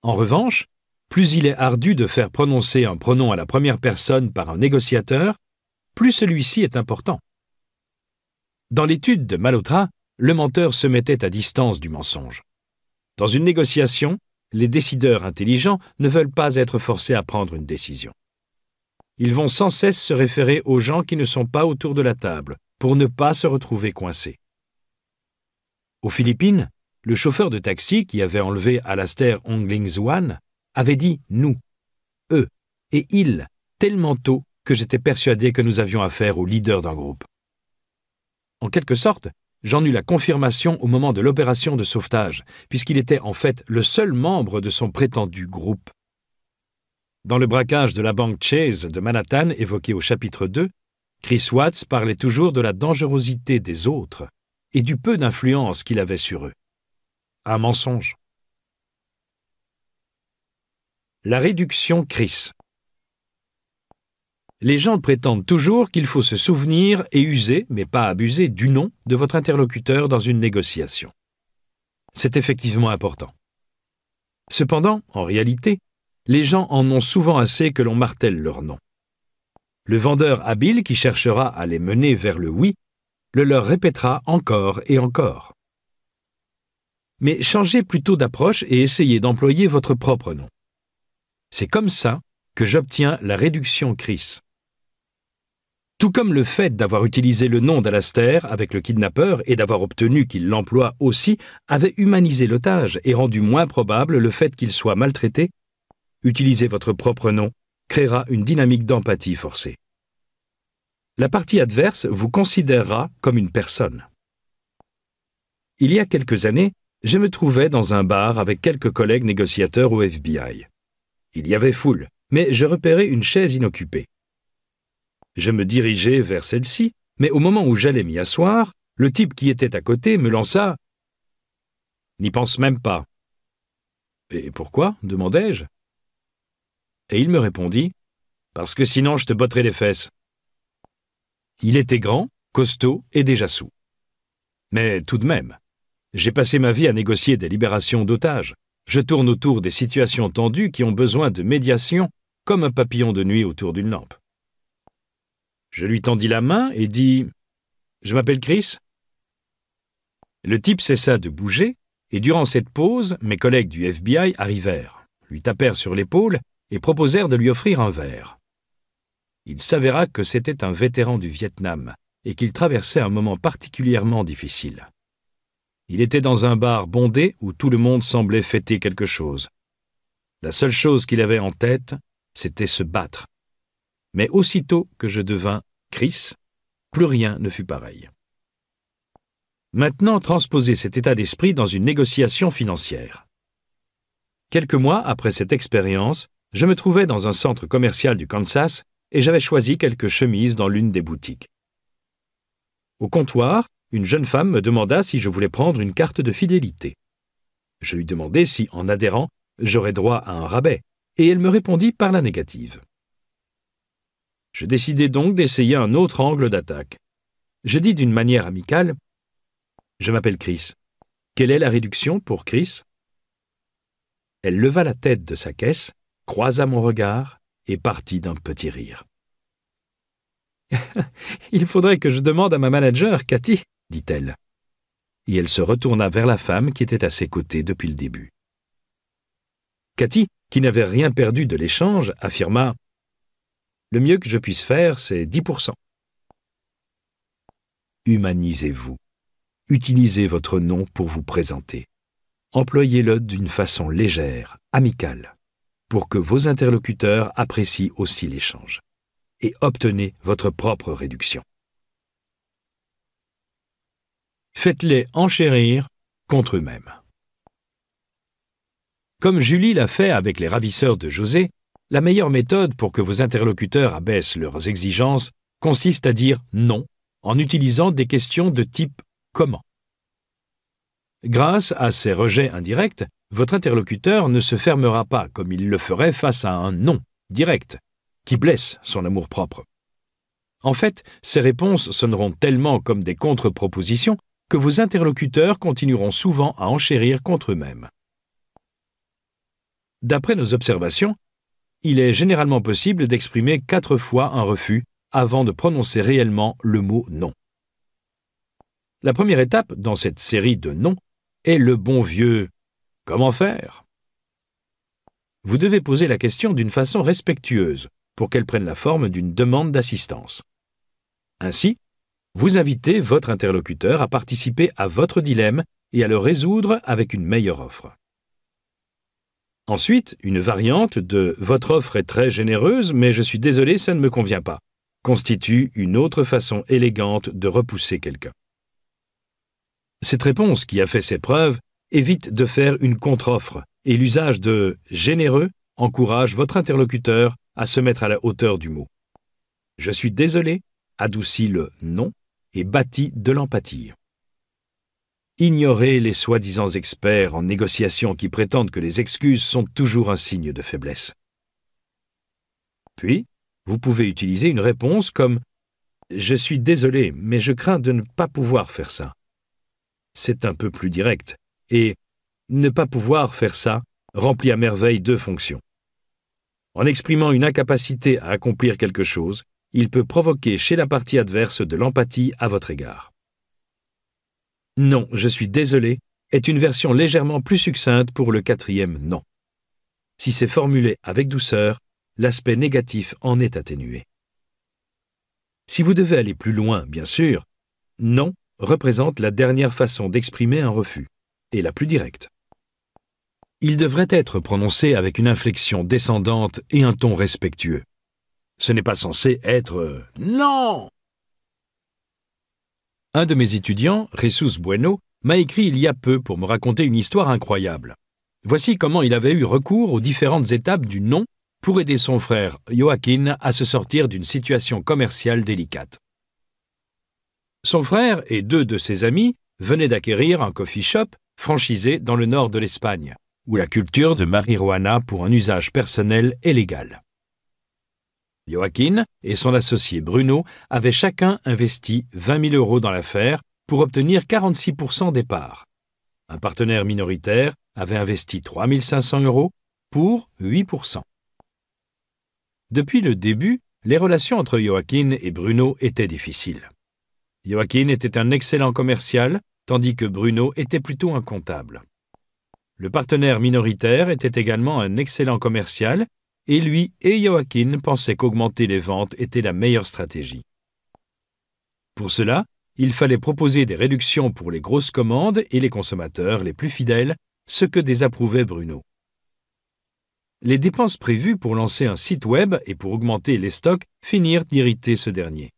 S1: En revanche, plus il est ardu de faire prononcer un pronom à la première personne par un négociateur, plus celui-ci est important. Dans l'étude de Malotra, le menteur se mettait à distance du mensonge. Dans une négociation, les décideurs intelligents ne veulent pas être forcés à prendre une décision. Ils vont sans cesse se référer aux gens qui ne sont pas autour de la table pour ne pas se retrouver coincés. Aux Philippines, le chauffeur de taxi qui avait enlevé Alastair Ongling Zhuan avait dit nous, eux et ils tellement tôt que j'étais persuadé que nous avions affaire au leader d'un groupe. En quelque sorte, j'en eus la confirmation au moment de l'opération de sauvetage, puisqu'il était en fait le seul membre de son prétendu groupe. Dans le braquage de la banque Chase de Manhattan évoqué au chapitre 2, Chris Watts parlait toujours de la dangerosité des autres et du peu d'influence qu'il avait sur eux. Un mensonge. La réduction Chris les gens prétendent toujours qu'il faut se souvenir et user, mais pas abuser, du nom de votre interlocuteur dans une négociation. C'est effectivement important. Cependant, en réalité, les gens en ont souvent assez que l'on martèle leur nom. Le vendeur habile qui cherchera à les mener vers le oui le leur répétera encore et encore. Mais changez plutôt d'approche et essayez d'employer votre propre nom. C'est comme ça que j'obtiens la réduction Chris. Tout comme le fait d'avoir utilisé le nom d'Alastair avec le kidnappeur et d'avoir obtenu qu'il l'emploie aussi avait humanisé l'otage et rendu moins probable le fait qu'il soit maltraité, utiliser votre propre nom créera une dynamique d'empathie forcée. La partie adverse vous considérera comme une personne. Il y a quelques années, je me trouvais dans un bar avec quelques collègues négociateurs au FBI. Il y avait foule, mais je repérais une chaise inoccupée. Je me dirigeais vers celle-ci, mais au moment où j'allais m'y asseoir, le type qui était à côté me lança ⁇ N'y pense même pas !⁇ Et pourquoi demandai-je. Et il me répondit ⁇ Parce que sinon je te botterai les fesses. Il était grand, costaud et déjà sous. Mais tout de même, j'ai passé ma vie à négocier des libérations d'otages. Je tourne autour des situations tendues qui ont besoin de médiation comme un papillon de nuit autour d'une lampe. Je lui tendis la main et dis Je m'appelle Chris. Le type cessa de bouger, et durant cette pause, mes collègues du FBI arrivèrent, lui tapèrent sur l'épaule et proposèrent de lui offrir un verre. Il s'avéra que c'était un vétéran du Vietnam et qu'il traversait un moment particulièrement difficile. Il était dans un bar bondé où tout le monde semblait fêter quelque chose. La seule chose qu'il avait en tête, c'était se battre, mais aussitôt que je devins Chris, plus rien ne fut pareil. Maintenant, transposer cet état d'esprit dans une négociation financière. Quelques mois après cette expérience, je me trouvais dans un centre commercial du Kansas et j'avais choisi quelques chemises dans l'une des boutiques. Au comptoir, une jeune femme me demanda si je voulais prendre une carte de fidélité. Je lui demandai si, en adhérant, j'aurais droit à un rabais, et elle me répondit par la négative. Je décidai donc d'essayer un autre angle d'attaque. Je dis d'une manière amicale Je m'appelle Chris. Quelle est la réduction pour Chris Elle leva la tête de sa caisse, croisa mon regard et partit d'un petit rire. <laughs> Il faudrait que je demande à ma manager, Cathy, dit-elle. Et elle se retourna vers la femme qui était à ses côtés depuis le début. Cathy, qui n'avait rien perdu de l'échange, affirma le mieux que je puisse faire, c'est 10%. Humanisez-vous. Utilisez votre nom pour vous présenter. Employez-le d'une façon légère, amicale, pour que vos interlocuteurs apprécient aussi l'échange. Et obtenez votre propre réduction. Faites-les enchérir contre eux-mêmes. Comme Julie l'a fait avec les ravisseurs de José, la meilleure méthode pour que vos interlocuteurs abaissent leurs exigences consiste à dire non en utilisant des questions de type comment. Grâce à ces rejets indirects, votre interlocuteur ne se fermera pas comme il le ferait face à un non direct qui blesse son amour-propre. En fait, ces réponses sonneront tellement comme des contre-propositions que vos interlocuteurs continueront souvent à enchérir contre eux-mêmes. D'après nos observations, il est généralement possible d'exprimer quatre fois un refus avant de prononcer réellement le mot non. La première étape dans cette série de non est le bon vieux Comment faire Vous devez poser la question d'une façon respectueuse pour qu'elle prenne la forme d'une demande d'assistance. Ainsi, vous invitez votre interlocuteur à participer à votre dilemme et à le résoudre avec une meilleure offre. Ensuite, une variante de « Votre offre est très généreuse, mais je suis désolé, ça ne me convient pas » constitue une autre façon élégante de repousser quelqu'un. Cette réponse, qui a fait ses preuves, évite de faire une contre-offre et l'usage de « généreux » encourage votre interlocuteur à se mettre à la hauteur du mot. « Je suis désolé » adoucit le « non » et bâtit de l'empathie. Ignorez les soi-disant experts en négociation qui prétendent que les excuses sont toujours un signe de faiblesse. Puis, vous pouvez utiliser une réponse comme « Je suis désolé, mais je crains de ne pas pouvoir faire ça ». C'est un peu plus direct. Et « Ne pas pouvoir faire ça » remplit à merveille deux fonctions. En exprimant une incapacité à accomplir quelque chose, il peut provoquer chez la partie adverse de l'empathie à votre égard. Non, je suis désolé est une version légèrement plus succincte pour le quatrième non. Si c'est formulé avec douceur, l'aspect négatif en est atténué. Si vous devez aller plus loin, bien sûr, non représente la dernière façon d'exprimer un refus, et la plus directe. Il devrait être prononcé avec une inflexion descendante et un ton respectueux. Ce n'est pas censé être euh, ⁇ Non !⁇ un de mes étudiants, Jesus Bueno, m'a écrit il y a peu pour me raconter une histoire incroyable. Voici comment il avait eu recours aux différentes étapes du nom pour aider son frère Joaquin à se sortir d'une situation commerciale délicate. Son frère et deux de ses amis venaient d'acquérir un coffee shop franchisé dans le nord de l'Espagne, où la culture de marijuana pour un usage personnel est légale. Joaquin et son associé Bruno avaient chacun investi 20 000 euros dans l'affaire pour obtenir 46 des parts. Un partenaire minoritaire avait investi 3 500 euros pour 8 Depuis le début, les relations entre Joaquin et Bruno étaient difficiles. Joaquin était un excellent commercial, tandis que Bruno était plutôt un comptable. Le partenaire minoritaire était également un excellent commercial, et lui et Joaquin pensaient qu'augmenter les ventes était la meilleure stratégie. Pour cela, il fallait proposer des réductions pour les grosses commandes et les consommateurs les plus fidèles, ce que désapprouvait Bruno. Les dépenses prévues pour lancer un site web et pour augmenter les stocks finirent d'irriter ce dernier.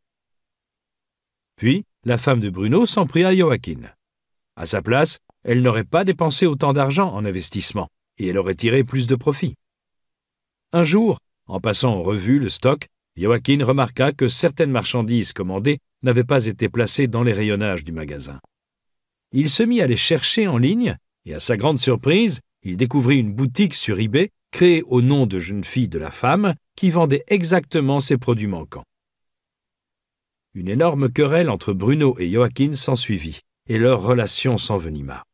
S1: Puis, la femme de Bruno s'en prit à Joaquin. À sa place, elle n'aurait pas dépensé autant d'argent en investissement, et elle aurait tiré plus de profits. Un jour, en passant en revue le stock, Joaquin remarqua que certaines marchandises commandées n'avaient pas été placées dans les rayonnages du magasin. Il se mit à les chercher en ligne, et à sa grande surprise, il découvrit une boutique sur eBay créée au nom de jeune fille de la femme qui vendait exactement ses produits manquants. Une énorme querelle entre Bruno et Joaquin s'ensuivit, et leur relation s'envenima.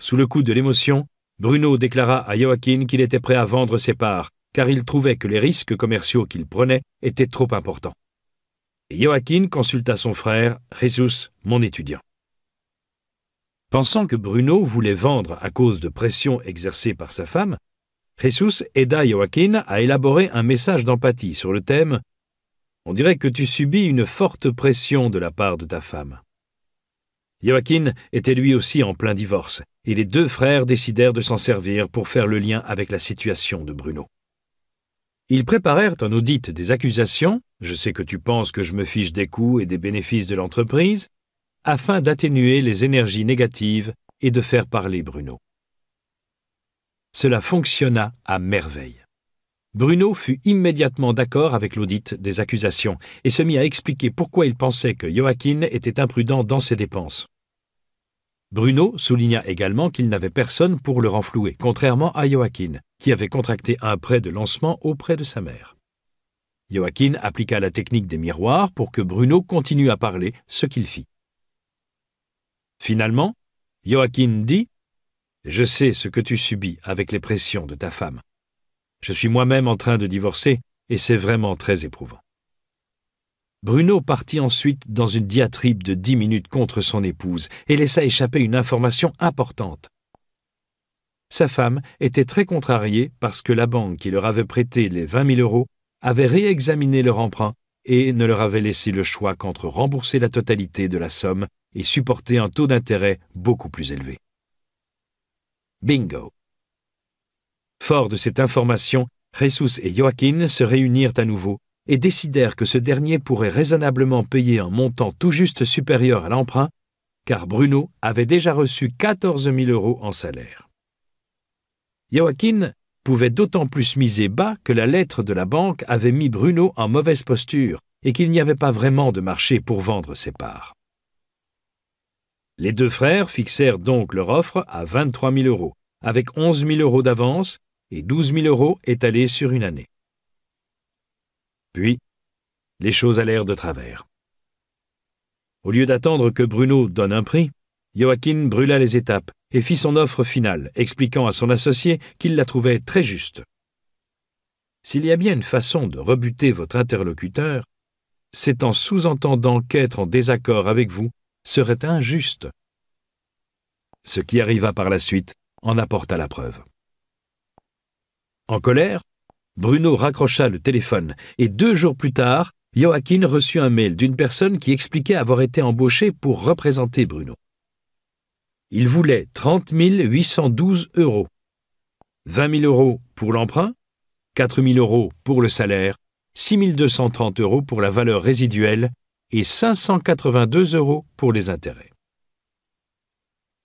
S1: Sous le coup de l'émotion, Bruno déclara à Joaquin qu'il était prêt à vendre ses parts, car il trouvait que les risques commerciaux qu'il prenait étaient trop importants. Et Joaquin consulta son frère, Jesus, mon étudiant. Pensant que Bruno voulait vendre à cause de pression exercée par sa femme, Jesus aida Joaquin à élaborer un message d'empathie sur le thème On dirait que tu subis une forte pression de la part de ta femme. Joachim était lui aussi en plein divorce, et les deux frères décidèrent de s'en servir pour faire le lien avec la situation de Bruno. Ils préparèrent un audit des accusations, je sais que tu penses que je me fiche des coûts et des bénéfices de l'entreprise, afin d'atténuer les énergies négatives et de faire parler Bruno. Cela fonctionna à merveille. Bruno fut immédiatement d'accord avec l'audit des accusations et se mit à expliquer pourquoi il pensait que Joaquin était imprudent dans ses dépenses. Bruno souligna également qu'il n'avait personne pour le renflouer, contrairement à Joaquin, qui avait contracté un prêt de lancement auprès de sa mère. Joaquin appliqua la technique des miroirs pour que Bruno continue à parler, ce qu'il fit. Finalement, Joaquin dit « Je sais ce que tu subis avec les pressions de ta femme. Je suis moi-même en train de divorcer, et c'est vraiment très éprouvant. Bruno partit ensuite dans une diatribe de dix minutes contre son épouse et laissa échapper une information importante. Sa femme était très contrariée parce que la banque qui leur avait prêté les 20 mille euros avait réexaminé leur emprunt et ne leur avait laissé le choix qu'entre rembourser la totalité de la somme et supporter un taux d'intérêt beaucoup plus élevé. Bingo Fort de cette information, Ressus et Joaquin se réunirent à nouveau et décidèrent que ce dernier pourrait raisonnablement payer un montant tout juste supérieur à l'emprunt, car Bruno avait déjà reçu 14 000 euros en salaire. Joaquin pouvait d'autant plus miser bas que la lettre de la banque avait mis Bruno en mauvaise posture et qu'il n'y avait pas vraiment de marché pour vendre ses parts. Les deux frères fixèrent donc leur offre à 23 000 euros, avec 11 000 euros d'avance et 12 000 euros étalés sur une année. Puis, les choses allèrent de travers. Au lieu d'attendre que Bruno donne un prix, Joachim brûla les étapes et fit son offre finale, expliquant à son associé qu'il la trouvait très juste. S'il y a bien une façon de rebuter votre interlocuteur, c'est en sous-entendant qu'être en désaccord avec vous serait injuste. Ce qui arriva par la suite en apporta la preuve. En colère, Bruno raccrocha le téléphone et deux jours plus tard, Joaquin reçut un mail d'une personne qui expliquait avoir été embauchée pour représenter Bruno. Il voulait 30 812 euros, 20 000 euros pour l'emprunt, 4 000 euros pour le salaire, 6 230 euros pour la valeur résiduelle et 582 euros pour les intérêts.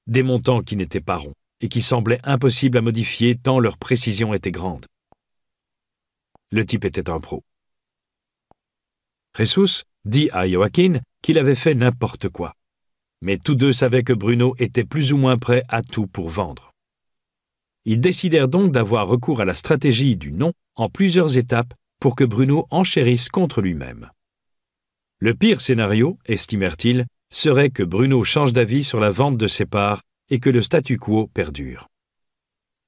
S1: Des montants qui n'étaient pas ronds et qui semblaient impossibles à modifier tant leur précision était grande. Le type était un pro. Ressus dit à Joaquin qu'il avait fait n'importe quoi. Mais tous deux savaient que Bruno était plus ou moins prêt à tout pour vendre. Ils décidèrent donc d'avoir recours à la stratégie du non en plusieurs étapes pour que Bruno enchérisse contre lui-même. Le pire scénario, estimèrent-ils, serait que Bruno change d'avis sur la vente de ses parts et que le statu quo perdure.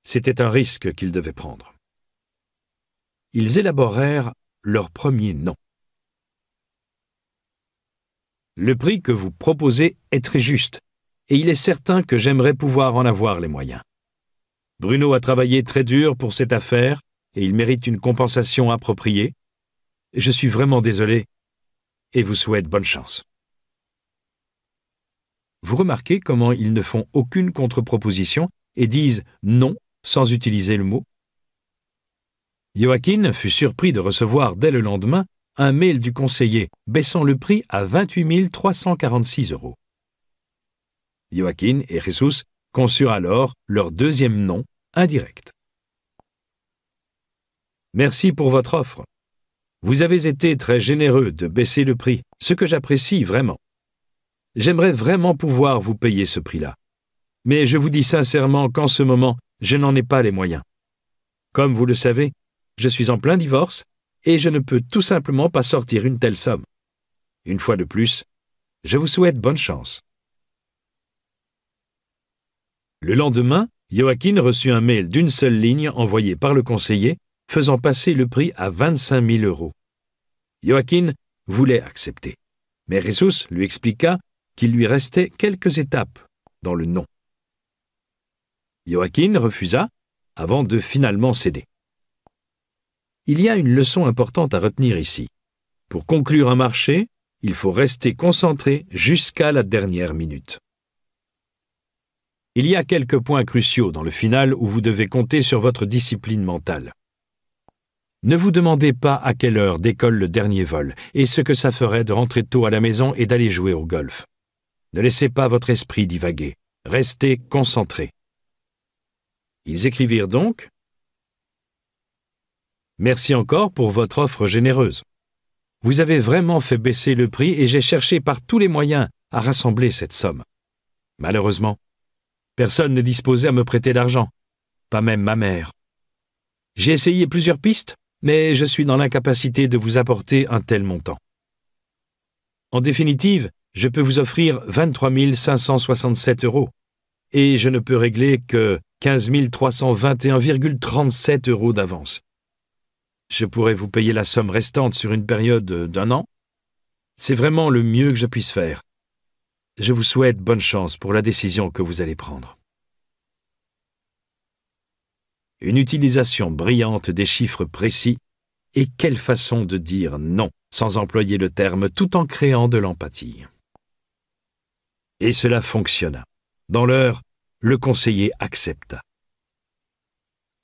S1: C'était un risque qu'ils devaient prendre. Ils élaborèrent leur premier nom. Le prix que vous proposez est très juste, et il est certain que j'aimerais pouvoir en avoir les moyens. Bruno a travaillé très dur pour cette affaire, et il mérite une compensation appropriée. Je suis vraiment désolé, et vous souhaite bonne chance. Vous remarquez comment ils ne font aucune contre-proposition et disent non sans utiliser le mot Joaquin fut surpris de recevoir dès le lendemain un mail du conseiller baissant le prix à 28 346 euros. Joaquin et Jesus conçurent alors leur deuxième nom indirect. Merci pour votre offre. Vous avez été très généreux de baisser le prix, ce que j'apprécie vraiment. J'aimerais vraiment pouvoir vous payer ce prix-là. Mais je vous dis sincèrement qu'en ce moment, je n'en ai pas les moyens. Comme vous le savez, je suis en plein divorce et je ne peux tout simplement pas sortir une telle somme. Une fois de plus, je vous souhaite bonne chance. Le lendemain, Joaquin reçut un mail d'une seule ligne envoyé par le conseiller, faisant passer le prix à 25 000 euros. Joaquin voulait accepter, mais Ressus lui expliqua qu'il lui restait quelques étapes dans le non. Joachim refusa avant de finalement céder. Il y a une leçon importante à retenir ici. Pour conclure un marché, il faut rester concentré jusqu'à la dernière minute. Il y a quelques points cruciaux dans le final où vous devez compter sur votre discipline mentale. Ne vous demandez pas à quelle heure décolle le dernier vol et ce que ça ferait de rentrer tôt à la maison et d'aller jouer au golf. Ne laissez pas votre esprit divaguer. Restez concentré. Ils écrivirent donc Merci encore pour votre offre généreuse. Vous avez vraiment fait baisser le prix et j'ai cherché par tous les moyens à rassembler cette somme. Malheureusement, personne n'est disposé à me prêter d'argent, pas même ma mère. J'ai essayé plusieurs pistes, mais je suis dans l'incapacité de vous apporter un tel montant. En définitive, je peux vous offrir 23 567 euros. Et je ne peux régler que 15 321,37 euros d'avance. Je pourrais vous payer la somme restante sur une période d'un an. C'est vraiment le mieux que je puisse faire. Je vous souhaite bonne chance pour la décision que vous allez prendre. Une utilisation brillante des chiffres précis et quelle façon de dire non sans employer le terme tout en créant de l'empathie. Et cela fonctionna. Dans l'heure, le conseiller accepta.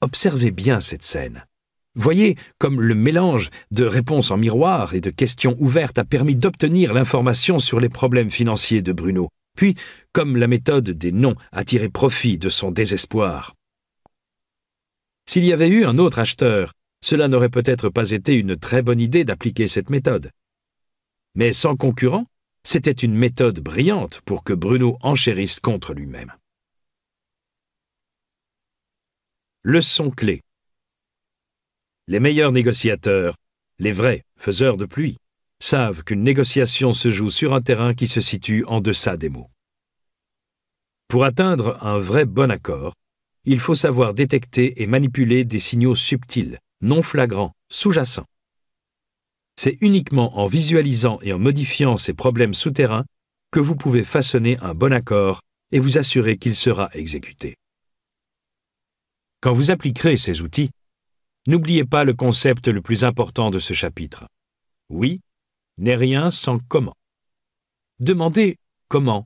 S1: Observez bien cette scène. Voyez comme le mélange de réponses en miroir et de questions ouvertes a permis d'obtenir l'information sur les problèmes financiers de Bruno, puis comme la méthode des noms a tiré profit de son désespoir. S'il y avait eu un autre acheteur, cela n'aurait peut-être pas été une très bonne idée d'appliquer cette méthode. Mais sans concurrent, c'était une méthode brillante pour que Bruno enchérisse contre lui-même. Leçon clé. Les meilleurs négociateurs, les vrais faiseurs de pluie, savent qu'une négociation se joue sur un terrain qui se situe en deçà des mots. Pour atteindre un vrai bon accord, il faut savoir détecter et manipuler des signaux subtils, non flagrants, sous-jacents. C'est uniquement en visualisant et en modifiant ces problèmes souterrains que vous pouvez façonner un bon accord et vous assurer qu'il sera exécuté. Quand vous appliquerez ces outils, n'oubliez pas le concept le plus important de ce chapitre. Oui n'est rien sans comment. Demandez comment,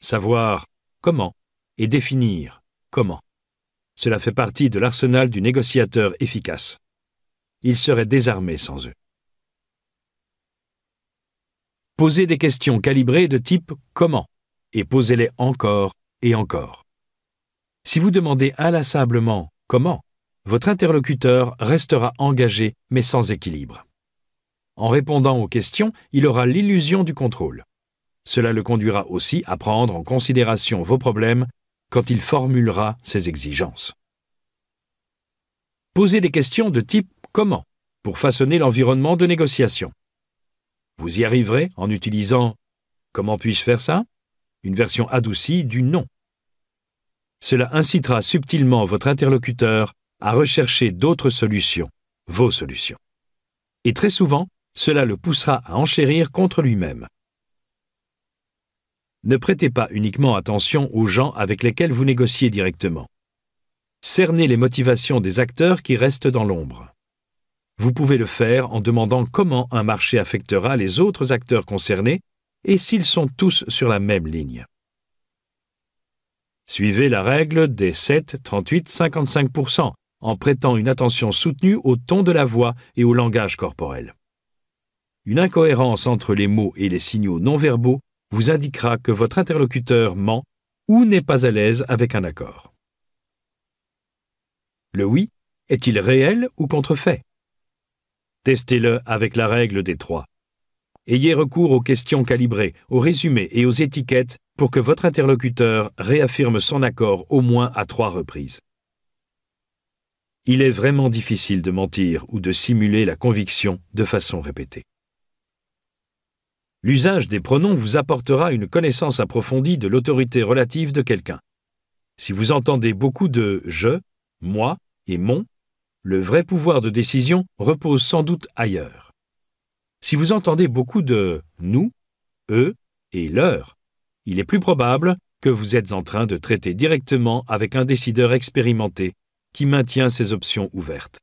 S1: savoir comment et définir comment. Cela fait partie de l'arsenal du négociateur efficace. Il serait désarmé sans eux. Posez des questions calibrées de type comment et posez-les encore et encore. Si vous demandez inlassablement comment, votre interlocuteur restera engagé mais sans équilibre. En répondant aux questions, il aura l'illusion du contrôle. Cela le conduira aussi à prendre en considération vos problèmes quand il formulera ses exigences. Posez des questions de type comment pour façonner l'environnement de négociation. Vous y arriverez en utilisant Comment puis-je faire ça une version adoucie du non. Cela incitera subtilement votre interlocuteur à rechercher d'autres solutions, vos solutions. Et très souvent, cela le poussera à enchérir contre lui-même. Ne prêtez pas uniquement attention aux gens avec lesquels vous négociez directement. Cernez les motivations des acteurs qui restent dans l'ombre. Vous pouvez le faire en demandant comment un marché affectera les autres acteurs concernés et s'ils sont tous sur la même ligne. Suivez la règle des 7, 38, 55 en prêtant une attention soutenue au ton de la voix et au langage corporel. Une incohérence entre les mots et les signaux non verbaux vous indiquera que votre interlocuteur ment ou n'est pas à l'aise avec un accord. Le oui est-il réel ou contrefait Testez-le avec la règle des trois. Ayez recours aux questions calibrées, aux résumés et aux étiquettes pour que votre interlocuteur réaffirme son accord au moins à trois reprises. Il est vraiment difficile de mentir ou de simuler la conviction de façon répétée. L'usage des pronoms vous apportera une connaissance approfondie de l'autorité relative de quelqu'un. Si vous entendez beaucoup de je, moi et mon, le vrai pouvoir de décision repose sans doute ailleurs. Si vous entendez beaucoup de nous, eux et leur, il est plus probable que vous êtes en train de traiter directement avec un décideur expérimenté qui maintient ses options ouvertes.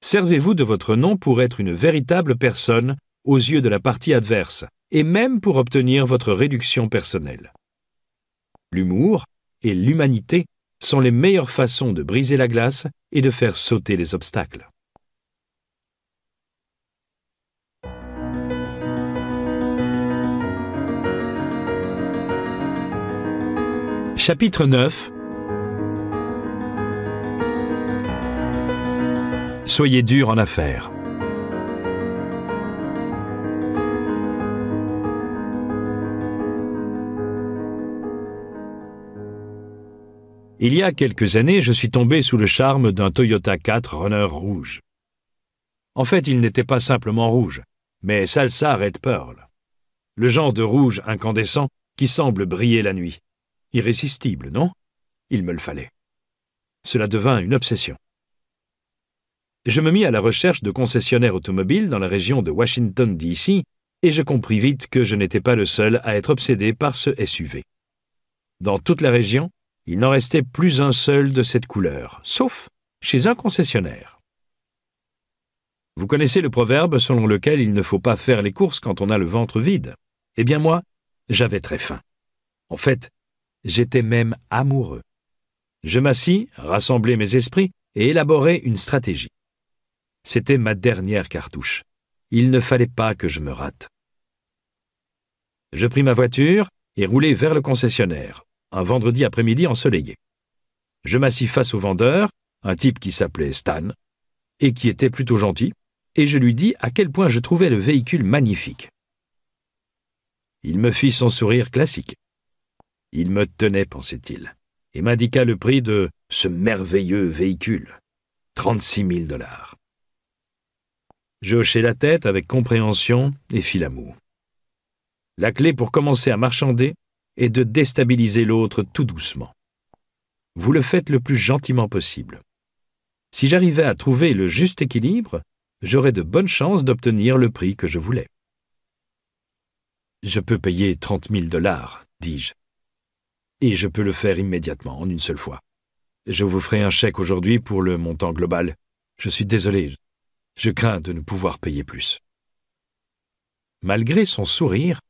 S1: Servez-vous de votre nom pour être une véritable personne aux yeux de la partie adverse et même pour obtenir votre réduction personnelle. L'humour et l'humanité sont les meilleures façons de briser la glace et de faire sauter les obstacles. Chapitre 9 Soyez dur en affaires. Il y a quelques années, je suis tombé sous le charme d'un Toyota 4 Runner rouge. En fait, il n'était pas simplement rouge, mais salsa red pearl. Le genre de rouge incandescent qui semble briller la nuit. Irrésistible, non Il me le fallait. Cela devint une obsession. Je me mis à la recherche de concessionnaires automobiles dans la région de Washington, D.C., et je compris vite que je n'étais pas le seul à être obsédé par ce SUV. Dans toute la région, il n'en restait plus un seul de cette couleur, sauf chez un concessionnaire. Vous connaissez le proverbe selon lequel il ne faut pas faire les courses quand on a le ventre vide. Eh bien moi, j'avais très faim. En fait, j'étais même amoureux. Je m'assis, rassemblai mes esprits et élaborai une stratégie. C'était ma dernière cartouche. Il ne fallait pas que je me rate. Je pris ma voiture et roulai vers le concessionnaire, un vendredi après-midi ensoleillé. Je m'assis face au vendeur, un type qui s'appelait Stan, et qui était plutôt gentil, et je lui dis à quel point je trouvais le véhicule magnifique. Il me fit son sourire classique. Il me tenait, pensait-il, et m'indiqua le prix de ce merveilleux véhicule, 36 000 dollars. Je hochai la tête avec compréhension et fis moue. La clé pour commencer à marchander et de déstabiliser l'autre tout doucement. Vous le faites le plus gentiment possible. Si j'arrivais à trouver le juste équilibre, j'aurais de bonnes chances d'obtenir le prix que je voulais. Je peux payer 30 mille dollars, dis-je. Et je peux le faire immédiatement, en une seule fois. Je vous ferai un chèque aujourd'hui pour le montant global. Je suis désolé, je crains de ne pouvoir payer plus. Malgré son sourire,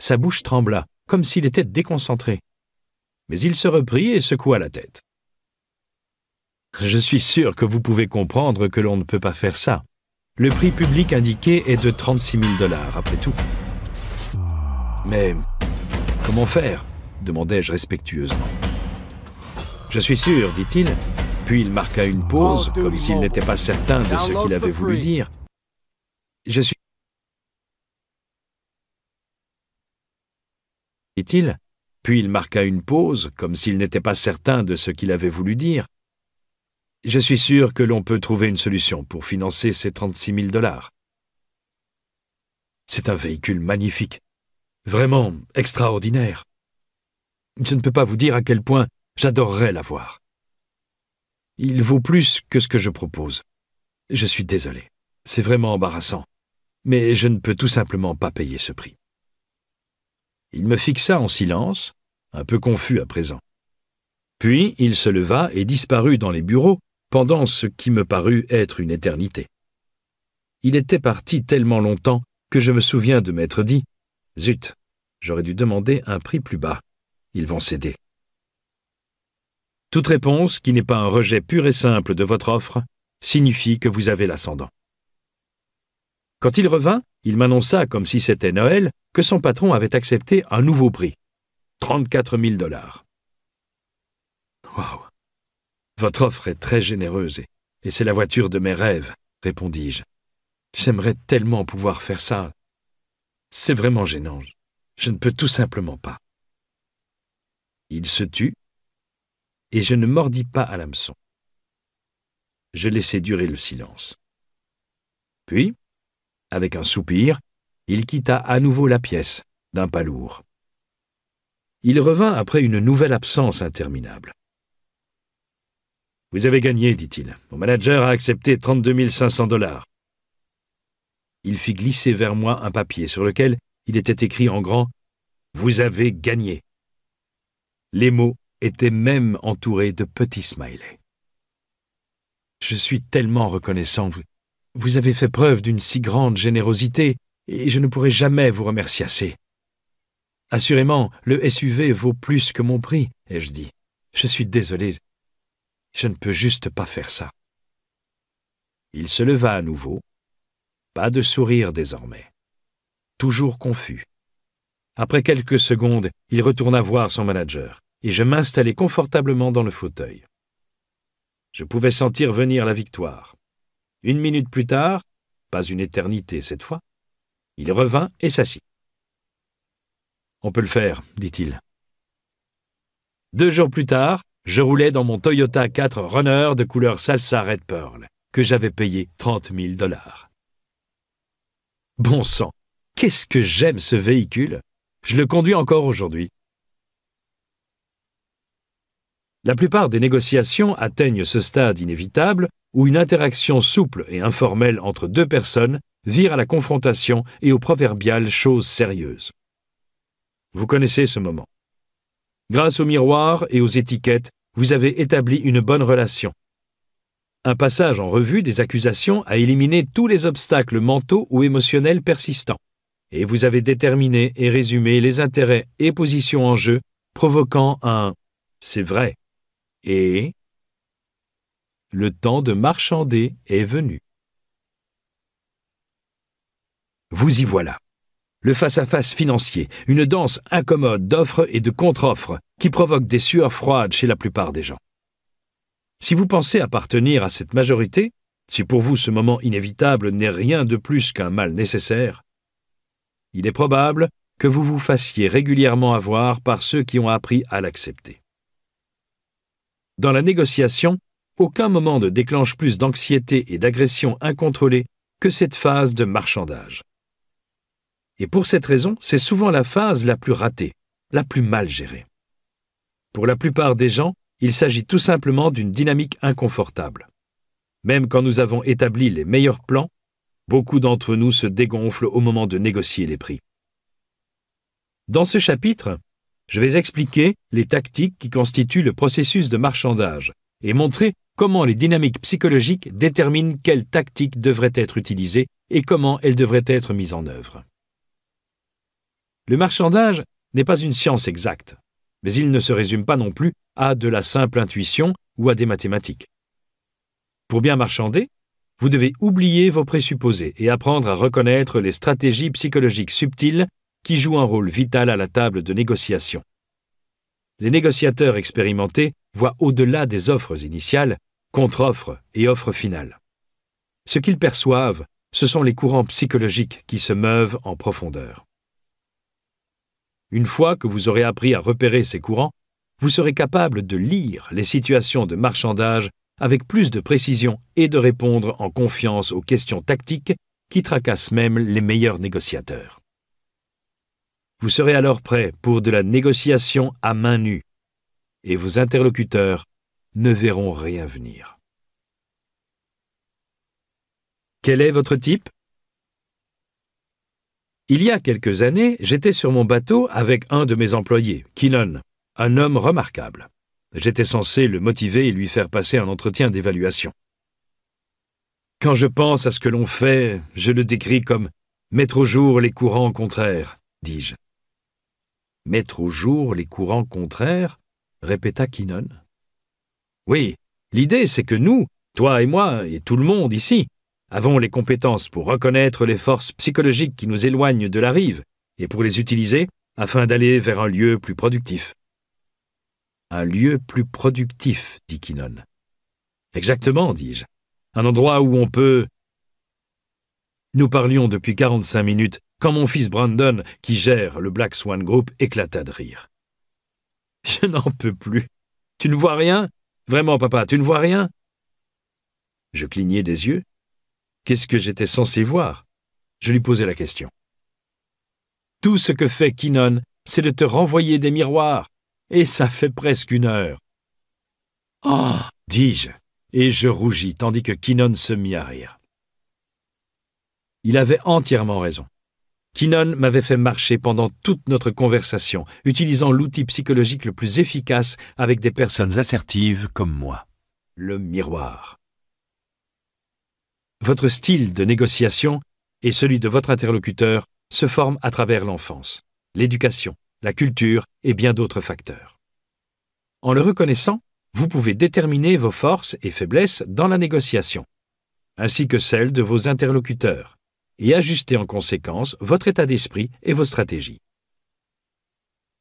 S1: sa bouche trembla comme s'il était déconcentré. Mais il se reprit et secoua la tête. Je suis sûr que vous pouvez comprendre que l'on ne peut pas faire ça. Le prix public indiqué est de 36 000 dollars, après tout. Mais comment faire demandai-je respectueusement. Je suis sûr, dit-il, puis il marqua une pause, comme s'il n'était pas certain de ce qu'il avait voulu dire. Je suis dit-il, puis il marqua une pause, comme s'il n'était pas certain de ce qu'il avait voulu dire. Je suis sûr que l'on peut trouver une solution pour financer ces 36 000 dollars. C'est un véhicule magnifique, vraiment extraordinaire. Je ne peux pas vous dire à quel point j'adorerais l'avoir. Il vaut plus que ce que je propose. Je suis désolé. C'est vraiment embarrassant. Mais je ne peux tout simplement pas payer ce prix. Il me fixa en silence, un peu confus à présent. Puis il se leva et disparut dans les bureaux pendant ce qui me parut être une éternité. Il était parti tellement longtemps que je me souviens de m'être dit « Zut, j'aurais dû demander un prix plus bas. Ils vont céder. » Toute réponse qui n'est pas un rejet pur et simple de votre offre signifie que vous avez l'ascendant. Quand il revint, il m'annonça, comme si c'était Noël, que son patron avait accepté un nouveau prix. 34 000 dollars. Wow. Votre offre est très généreuse et c'est la voiture de mes rêves, répondis-je. J'aimerais tellement pouvoir faire ça. C'est vraiment gênant. Je ne peux tout simplement pas. Il se tut et je ne mordis pas à l'hameçon. Je laissai durer le silence. Puis, avec un soupir, il quitta à nouveau la pièce, d'un pas lourd. Il revint après une nouvelle absence interminable. Vous avez gagné, dit-il. Mon manager a accepté 32 500 dollars. Il fit glisser vers moi un papier sur lequel il était écrit en grand Vous avez gagné. Les mots étaient même entourés de petits smileys. Je suis tellement reconnaissant, vous, vous avez fait preuve d'une si grande générosité, et je ne pourrai jamais vous remercier assez. Assurément, le SUV vaut plus que mon prix, ai-je dit. Je suis désolé. Je ne peux juste pas faire ça. Il se leva à nouveau. Pas de sourire désormais. Toujours confus. Après quelques secondes, il retourna voir son manager, et je m'installai confortablement dans le fauteuil. Je pouvais sentir venir la victoire. Une minute plus tard, pas une éternité cette fois, il revint et s'assit. On peut le faire, dit-il. Deux jours plus tard, je roulais dans mon Toyota 4 Runner de couleur salsa Red Pearl, que j'avais payé 30 000 dollars. Bon sang, qu'est-ce que j'aime ce véhicule Je le conduis encore aujourd'hui. La plupart des négociations atteignent ce stade inévitable où une interaction souple et informelle entre deux personnes vire à la confrontation et au proverbiales chose sérieuses. Vous connaissez ce moment. Grâce au miroir et aux étiquettes, vous avez établi une bonne relation. Un passage en revue des accusations a éliminé tous les obstacles mentaux ou émotionnels persistants, et vous avez déterminé et résumé les intérêts et positions en jeu provoquant un ⁇ c'est vrai ⁇ et ⁇ le temps de marchander est venu. Vous y voilà. Le face-à-face financier, une danse incommode d'offres et de contre-offres qui provoque des sueurs froides chez la plupart des gens. Si vous pensez appartenir à cette majorité, si pour vous ce moment inévitable n'est rien de plus qu'un mal nécessaire, il est probable que vous vous fassiez régulièrement avoir par ceux qui ont appris à l'accepter. Dans la négociation, aucun moment ne déclenche plus d'anxiété et d'agression incontrôlée que cette phase de marchandage. Et pour cette raison, c'est souvent la phase la plus ratée, la plus mal gérée. Pour la plupart des gens, il s'agit tout simplement d'une dynamique inconfortable. Même quand nous avons établi les meilleurs plans, beaucoup d'entre nous se dégonflent au moment de négocier les prix. Dans ce chapitre, je vais expliquer les tactiques qui constituent le processus de marchandage et montrer comment les dynamiques psychologiques déterminent quelles tactiques devraient être utilisées et comment elles devraient être mises en œuvre. Le marchandage n'est pas une science exacte, mais il ne se résume pas non plus à de la simple intuition ou à des mathématiques. Pour bien marchander, vous devez oublier vos présupposés et apprendre à reconnaître les stratégies psychologiques subtiles qui jouent un rôle vital à la table de négociation. Les négociateurs expérimentés voient au-delà des offres initiales contre-offre et offre finale. Ce qu'ils perçoivent, ce sont les courants psychologiques qui se meuvent en profondeur. Une fois que vous aurez appris à repérer ces courants, vous serez capable de lire les situations de marchandage avec plus de précision et de répondre en confiance aux questions tactiques qui tracassent même les meilleurs négociateurs. Vous serez alors prêt pour de la négociation à main nue, et vos interlocuteurs ne verront rien venir. Quel est votre type Il y a quelques années, j'étais sur mon bateau avec un de mes employés, Kinnon, un homme remarquable. J'étais censé le motiver et lui faire passer un entretien d'évaluation. Quand je pense à ce que l'on fait, je le décris comme mettre au jour les courants contraires, dis-je. Mettre au jour les courants contraires répéta Kinnon. Oui, l'idée c'est que nous, toi et moi, et tout le monde ici, avons les compétences pour reconnaître les forces psychologiques qui nous éloignent de la rive et pour les utiliser afin d'aller vers un lieu plus productif. Un lieu plus productif, dit Kinnon. Exactement, dis-je. Un endroit où on peut... Nous parlions depuis 45 minutes quand mon fils Brandon, qui gère le Black Swan Group, éclata de rire. Je n'en peux plus. Tu ne vois rien Vraiment, papa, tu ne vois rien Je clignais des yeux. Qu'est-ce que j'étais censé voir Je lui posais la question. Tout ce que fait Kinon, c'est de te renvoyer des miroirs, et ça fait presque une heure. Oh dis-je, et je rougis tandis que Kinon se mit à rire. Il avait entièrement raison. Kinon m'avait fait marcher pendant toute notre conversation, utilisant l'outil psychologique le plus efficace avec des personnes assertives comme moi, le miroir. Votre style de négociation et celui de votre interlocuteur se forment à travers l'enfance, l'éducation, la culture et bien d'autres facteurs. En le reconnaissant, vous pouvez déterminer vos forces et faiblesses dans la négociation, ainsi que celles de vos interlocuteurs et ajustez en conséquence votre état d'esprit et vos stratégies.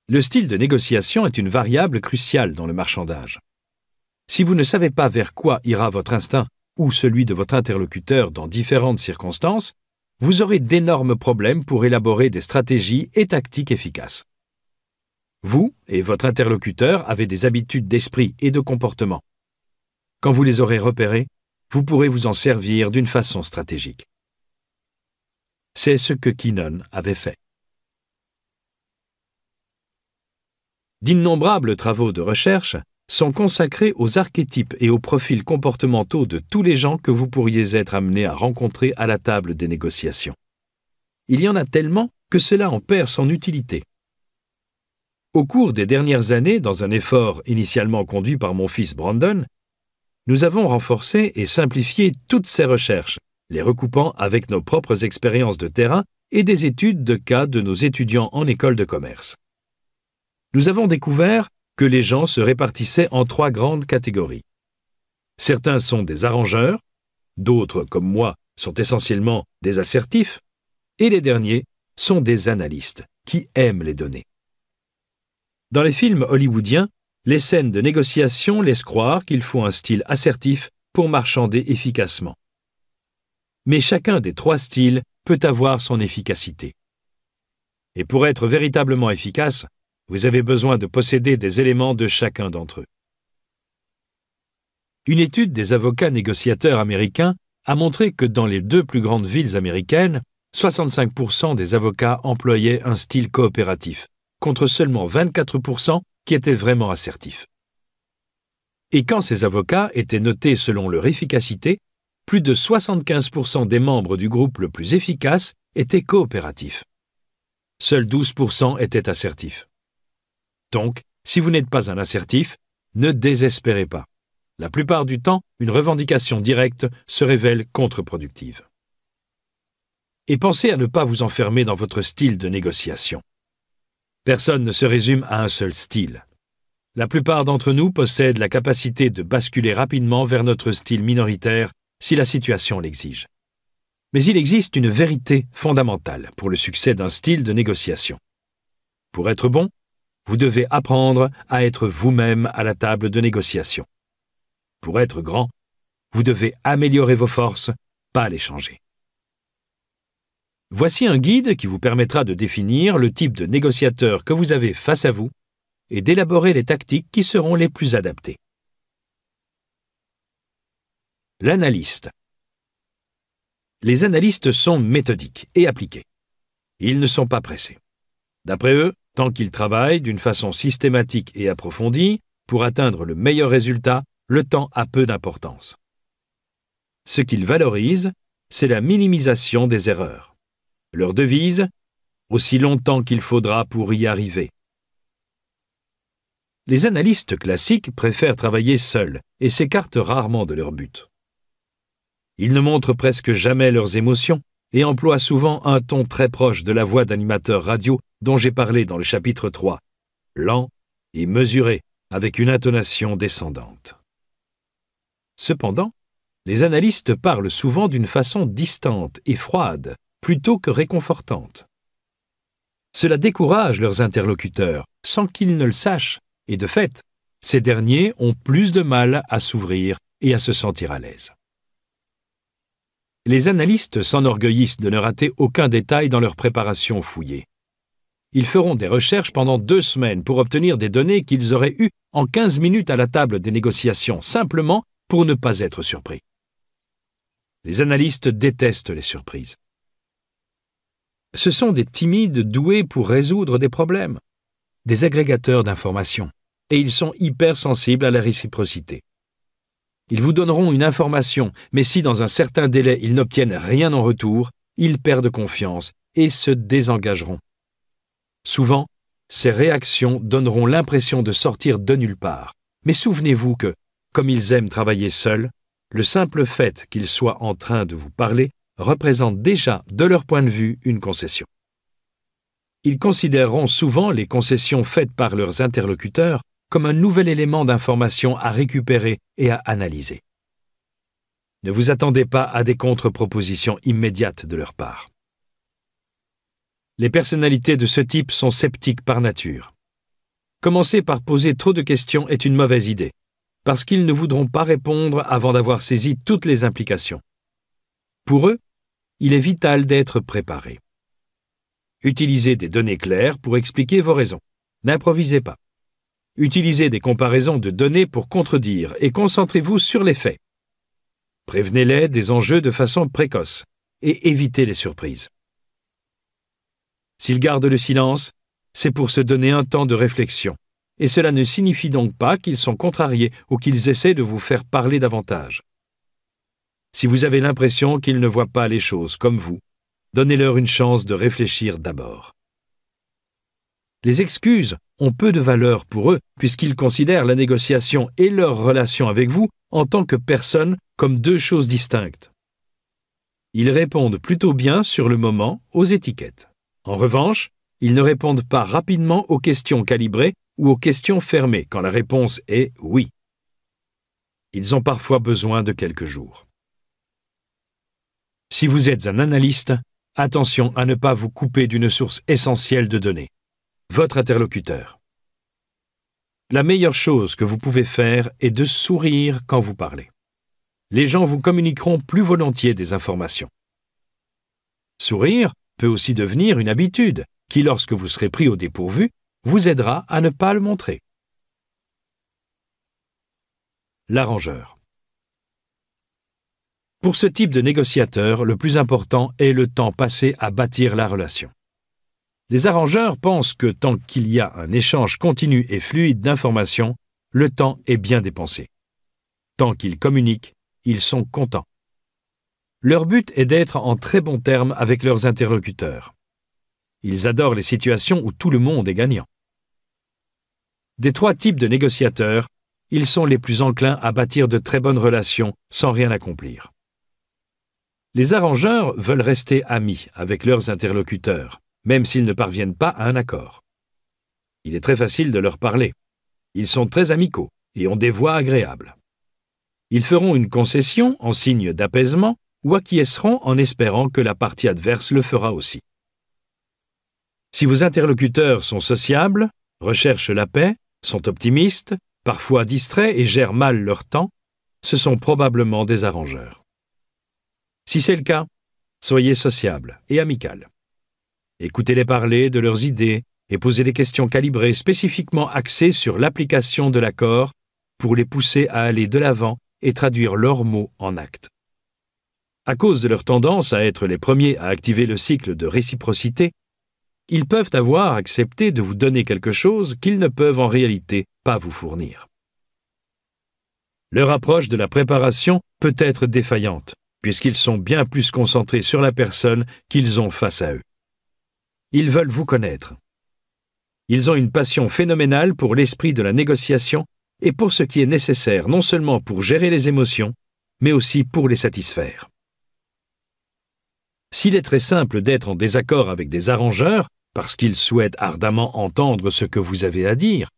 S1: Le style de négociation est une variable cruciale dans le marchandage. Si vous ne savez pas vers quoi ira votre instinct ou celui de votre interlocuteur dans différentes circonstances, vous aurez d'énormes problèmes pour élaborer des stratégies et tactiques efficaces. Vous et votre interlocuteur avez des habitudes d'esprit et de comportement. Quand vous les aurez repérées, vous pourrez vous en servir d'une façon stratégique. C'est ce que Keenan avait fait. D'innombrables travaux de recherche sont consacrés aux archétypes et aux profils comportementaux de tous les gens que vous pourriez être amené à rencontrer à la table des négociations. Il y en a tellement que cela en perd son utilité. Au cours des dernières années, dans un effort initialement conduit par mon fils Brandon, nous avons renforcé et simplifié toutes ces recherches les recoupant avec nos propres expériences de terrain et des études de cas de nos étudiants en école de commerce. Nous avons découvert que les gens se répartissaient en trois grandes catégories. Certains sont des arrangeurs, d'autres, comme moi, sont essentiellement des assertifs, et les derniers sont des analystes, qui aiment les données. Dans les films hollywoodiens, les scènes de négociation laissent croire qu'il faut un style assertif pour marchander efficacement mais chacun des trois styles peut avoir son efficacité. Et pour être véritablement efficace, vous avez besoin de posséder des éléments de chacun d'entre eux. Une étude des avocats négociateurs américains a montré que dans les deux plus grandes villes américaines, 65% des avocats employaient un style coopératif, contre seulement 24% qui étaient vraiment assertifs. Et quand ces avocats étaient notés selon leur efficacité, plus de 75% des membres du groupe le plus efficace étaient coopératifs. Seuls 12% étaient assertifs. Donc, si vous n'êtes pas un assertif, ne désespérez pas. La plupart du temps, une revendication directe se révèle contre-productive. Et pensez à ne pas vous enfermer dans votre style de négociation. Personne ne se résume à un seul style. La plupart d'entre nous possèdent la capacité de basculer rapidement vers notre style minoritaire si la situation l'exige. Mais il existe une vérité fondamentale pour le succès d'un style de négociation. Pour être bon, vous devez apprendre à être vous-même à la table de négociation. Pour être grand, vous devez améliorer vos forces, pas les changer. Voici un guide qui vous permettra de définir le type de négociateur que vous avez face à vous et d'élaborer les tactiques qui seront les plus adaptées. L'analyste. Les analystes sont méthodiques et appliqués. Ils ne sont pas pressés. D'après eux, tant qu'ils travaillent d'une façon systématique et approfondie, pour atteindre le meilleur résultat, le temps a peu d'importance. Ce qu'ils valorisent, c'est la minimisation des erreurs. Leur devise, aussi longtemps qu'il faudra pour y arriver. Les analystes classiques préfèrent travailler seuls et s'écartent rarement de leur but. Ils ne montrent presque jamais leurs émotions et emploient souvent un ton très proche de la voix d'animateur radio dont j'ai parlé dans le chapitre 3, lent et mesuré, avec une intonation descendante. Cependant, les analystes parlent souvent d'une façon distante et froide, plutôt que réconfortante. Cela décourage leurs interlocuteurs, sans qu'ils ne le sachent, et de fait, ces derniers ont plus de mal à s'ouvrir et à se sentir à l'aise les analystes s'enorgueillissent de ne rater aucun détail dans leur préparation fouillée. Ils feront des recherches pendant deux semaines pour obtenir des données qu'ils auraient eues en 15 minutes à la table des négociations, simplement pour ne pas être surpris. Les analystes détestent les surprises. Ce sont des timides doués pour résoudre des problèmes, des agrégateurs d'informations, et ils sont hypersensibles à la réciprocité. Ils vous donneront une information, mais si dans un certain délai ils n'obtiennent rien en retour, ils perdent confiance et se désengageront. Souvent, ces réactions donneront l'impression de sortir de nulle part. Mais souvenez-vous que, comme ils aiment travailler seuls, le simple fait qu'ils soient en train de vous parler représente déjà, de leur point de vue, une concession. Ils considéreront souvent les concessions faites par leurs interlocuteurs comme un nouvel élément d'information à récupérer et à analyser. Ne vous attendez pas à des contre-propositions immédiates de leur part. Les personnalités de ce type sont sceptiques par nature. Commencer par poser trop de questions est une mauvaise idée, parce qu'ils ne voudront pas répondre avant d'avoir saisi toutes les implications. Pour eux, il est vital d'être préparé. Utilisez des données claires pour expliquer vos raisons. N'improvisez pas. Utilisez des comparaisons de données pour contredire et concentrez-vous sur les faits. Prévenez-les des enjeux de façon précoce et évitez les surprises. S'ils gardent le silence, c'est pour se donner un temps de réflexion, et cela ne signifie donc pas qu'ils sont contrariés ou qu'ils essaient de vous faire parler davantage. Si vous avez l'impression qu'ils ne voient pas les choses comme vous, donnez-leur une chance de réfléchir d'abord. Les excuses ont peu de valeur pour eux, puisqu'ils considèrent la négociation et leur relation avec vous en tant que personne comme deux choses distinctes. Ils répondent plutôt bien sur le moment aux étiquettes. En revanche, ils ne répondent pas rapidement aux questions calibrées ou aux questions fermées quand la réponse est oui. Ils ont parfois besoin de quelques jours. Si vous êtes un analyste, attention à ne pas vous couper d'une source essentielle de données votre interlocuteur. La meilleure chose que vous pouvez faire est de sourire quand vous parlez. Les gens vous communiqueront plus volontiers des informations. Sourire peut aussi devenir une habitude qui, lorsque vous serez pris au dépourvu, vous aidera à ne pas le montrer. L'arrangeur. Pour ce type de négociateur, le plus important est le temps passé à bâtir la relation. Les arrangeurs pensent que tant qu'il y a un échange continu et fluide d'informations, le temps est bien dépensé. Tant qu'ils communiquent, ils sont contents. Leur but est d'être en très bons termes avec leurs interlocuteurs. Ils adorent les situations où tout le monde est gagnant. Des trois types de négociateurs, ils sont les plus enclins à bâtir de très bonnes relations sans rien accomplir. Les arrangeurs veulent rester amis avec leurs interlocuteurs même s'ils ne parviennent pas à un accord. Il est très facile de leur parler. Ils sont très amicaux et ont des voix agréables. Ils feront une concession en signe d'apaisement ou acquiesceront en espérant que la partie adverse le fera aussi. Si vos interlocuteurs sont sociables, recherchent la paix, sont optimistes, parfois distraits et gèrent mal leur temps, ce sont probablement des arrangeurs. Si c'est le cas, soyez sociables et amical. Écoutez-les parler de leurs idées et posez des questions calibrées spécifiquement axées sur l'application de l'accord pour les pousser à aller de l'avant et traduire leurs mots en actes. À cause de leur tendance à être les premiers à activer le cycle de réciprocité, ils peuvent avoir accepté de vous donner quelque chose qu'ils ne peuvent en réalité pas vous fournir. Leur approche de la préparation peut être défaillante, puisqu'ils sont bien plus concentrés sur la personne qu'ils ont face à eux. Ils veulent vous connaître. Ils ont une passion phénoménale pour l'esprit de la négociation et pour ce qui est nécessaire non seulement pour gérer les émotions, mais aussi pour les satisfaire. S'il est très simple d'être en désaccord avec des arrangeurs, parce qu'ils souhaitent ardemment entendre ce que vous avez à dire,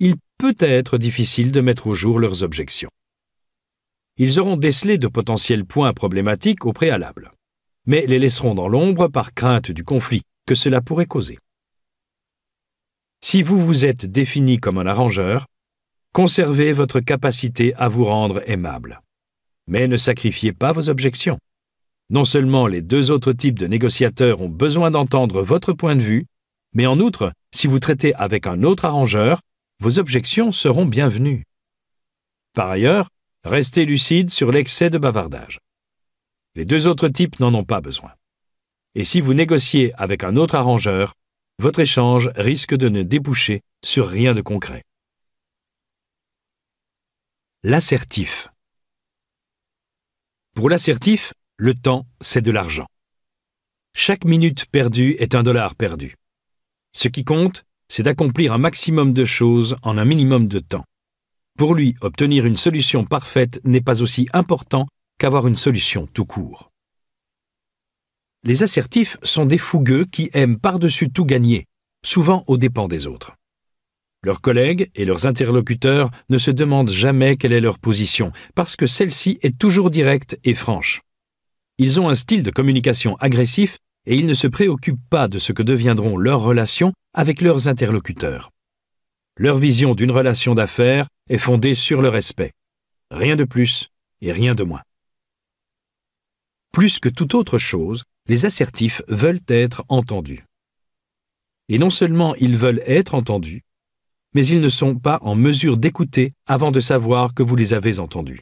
S1: il peut être difficile de mettre au jour leurs objections. Ils auront décelé de potentiels points problématiques au préalable, mais les laisseront dans l'ombre par crainte du conflit, que cela pourrait causer. Si vous vous êtes défini comme un arrangeur, conservez votre capacité à vous rendre aimable. Mais ne sacrifiez pas vos objections. Non seulement les deux autres types de négociateurs ont besoin d'entendre votre point de vue, mais en outre, si vous traitez avec un autre arrangeur, vos objections seront bienvenues. Par ailleurs, restez lucide sur l'excès de bavardage. Les deux autres types n'en ont pas besoin et si vous négociez avec un autre arrangeur, votre échange risque de ne déboucher sur rien de concret. L'assertif. Pour l'assertif, le temps, c'est de l'argent. Chaque minute perdue est un dollar perdu. Ce qui compte, c'est d'accomplir un maximum de choses en un minimum de temps. Pour lui, obtenir une solution parfaite n'est pas aussi important qu'avoir une solution tout court les assertifs sont des fougueux qui aiment par-dessus tout gagner, souvent aux dépens des autres. Leurs collègues et leurs interlocuteurs ne se demandent jamais quelle est leur position, parce que celle-ci est toujours directe et franche. Ils ont un style de communication agressif et ils ne se préoccupent pas de ce que deviendront leurs relations avec leurs interlocuteurs. Leur vision d'une relation d'affaires est fondée sur le respect. Rien de plus et rien de moins. Plus que toute autre chose, les assertifs veulent être entendus. Et non seulement ils veulent être entendus, mais ils ne sont pas en mesure d'écouter avant de savoir que vous les avez entendus.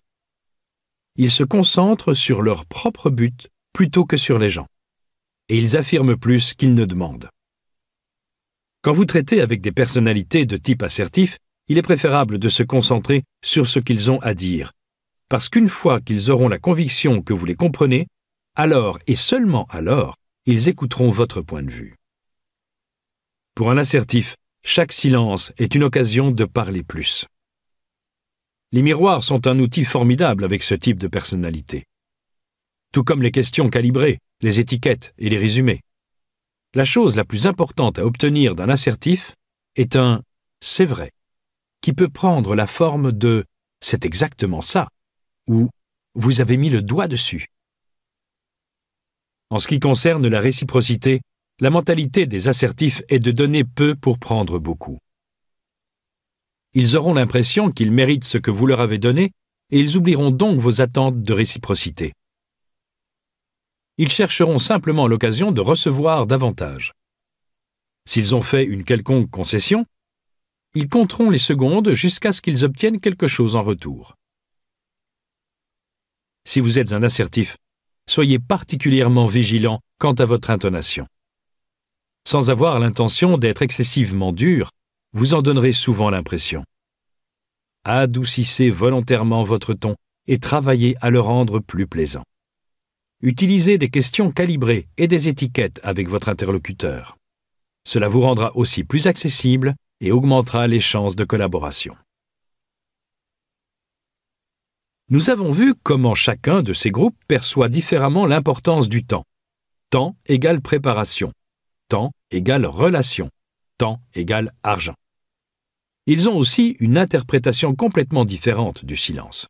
S1: Ils se concentrent sur leur propre but plutôt que sur les gens. Et ils affirment plus qu'ils ne demandent. Quand vous traitez avec des personnalités de type assertif, il est préférable de se concentrer sur ce qu'ils ont à dire, parce qu'une fois qu'ils auront la conviction que vous les comprenez, alors et seulement alors, ils écouteront votre point de vue. Pour un assertif, chaque silence est une occasion de parler plus. Les miroirs sont un outil formidable avec ce type de personnalité. Tout comme les questions calibrées, les étiquettes et les résumés. La chose la plus importante à obtenir d'un assertif est un c'est vrai, qui peut prendre la forme de c'est exactement ça ou vous avez mis le doigt dessus. En ce qui concerne la réciprocité, la mentalité des assertifs est de donner peu pour prendre beaucoup. Ils auront l'impression qu'ils méritent ce que vous leur avez donné et ils oublieront donc vos attentes de réciprocité. Ils chercheront simplement l'occasion de recevoir davantage. S'ils ont fait une quelconque concession, ils compteront les secondes jusqu'à ce qu'ils obtiennent quelque chose en retour. Si vous êtes un assertif soyez particulièrement vigilant quant à votre intonation. Sans avoir l'intention d'être excessivement dur, vous en donnerez souvent l'impression. Adoucissez volontairement votre ton et travaillez à le rendre plus plaisant. Utilisez des questions calibrées et des étiquettes avec votre interlocuteur. Cela vous rendra aussi plus accessible et augmentera les chances de collaboration. nous avons vu comment chacun de ces groupes perçoit différemment l'importance du temps. Temps égale préparation. Temps égale relation. Temps égale argent. Ils ont aussi une interprétation complètement différente du silence.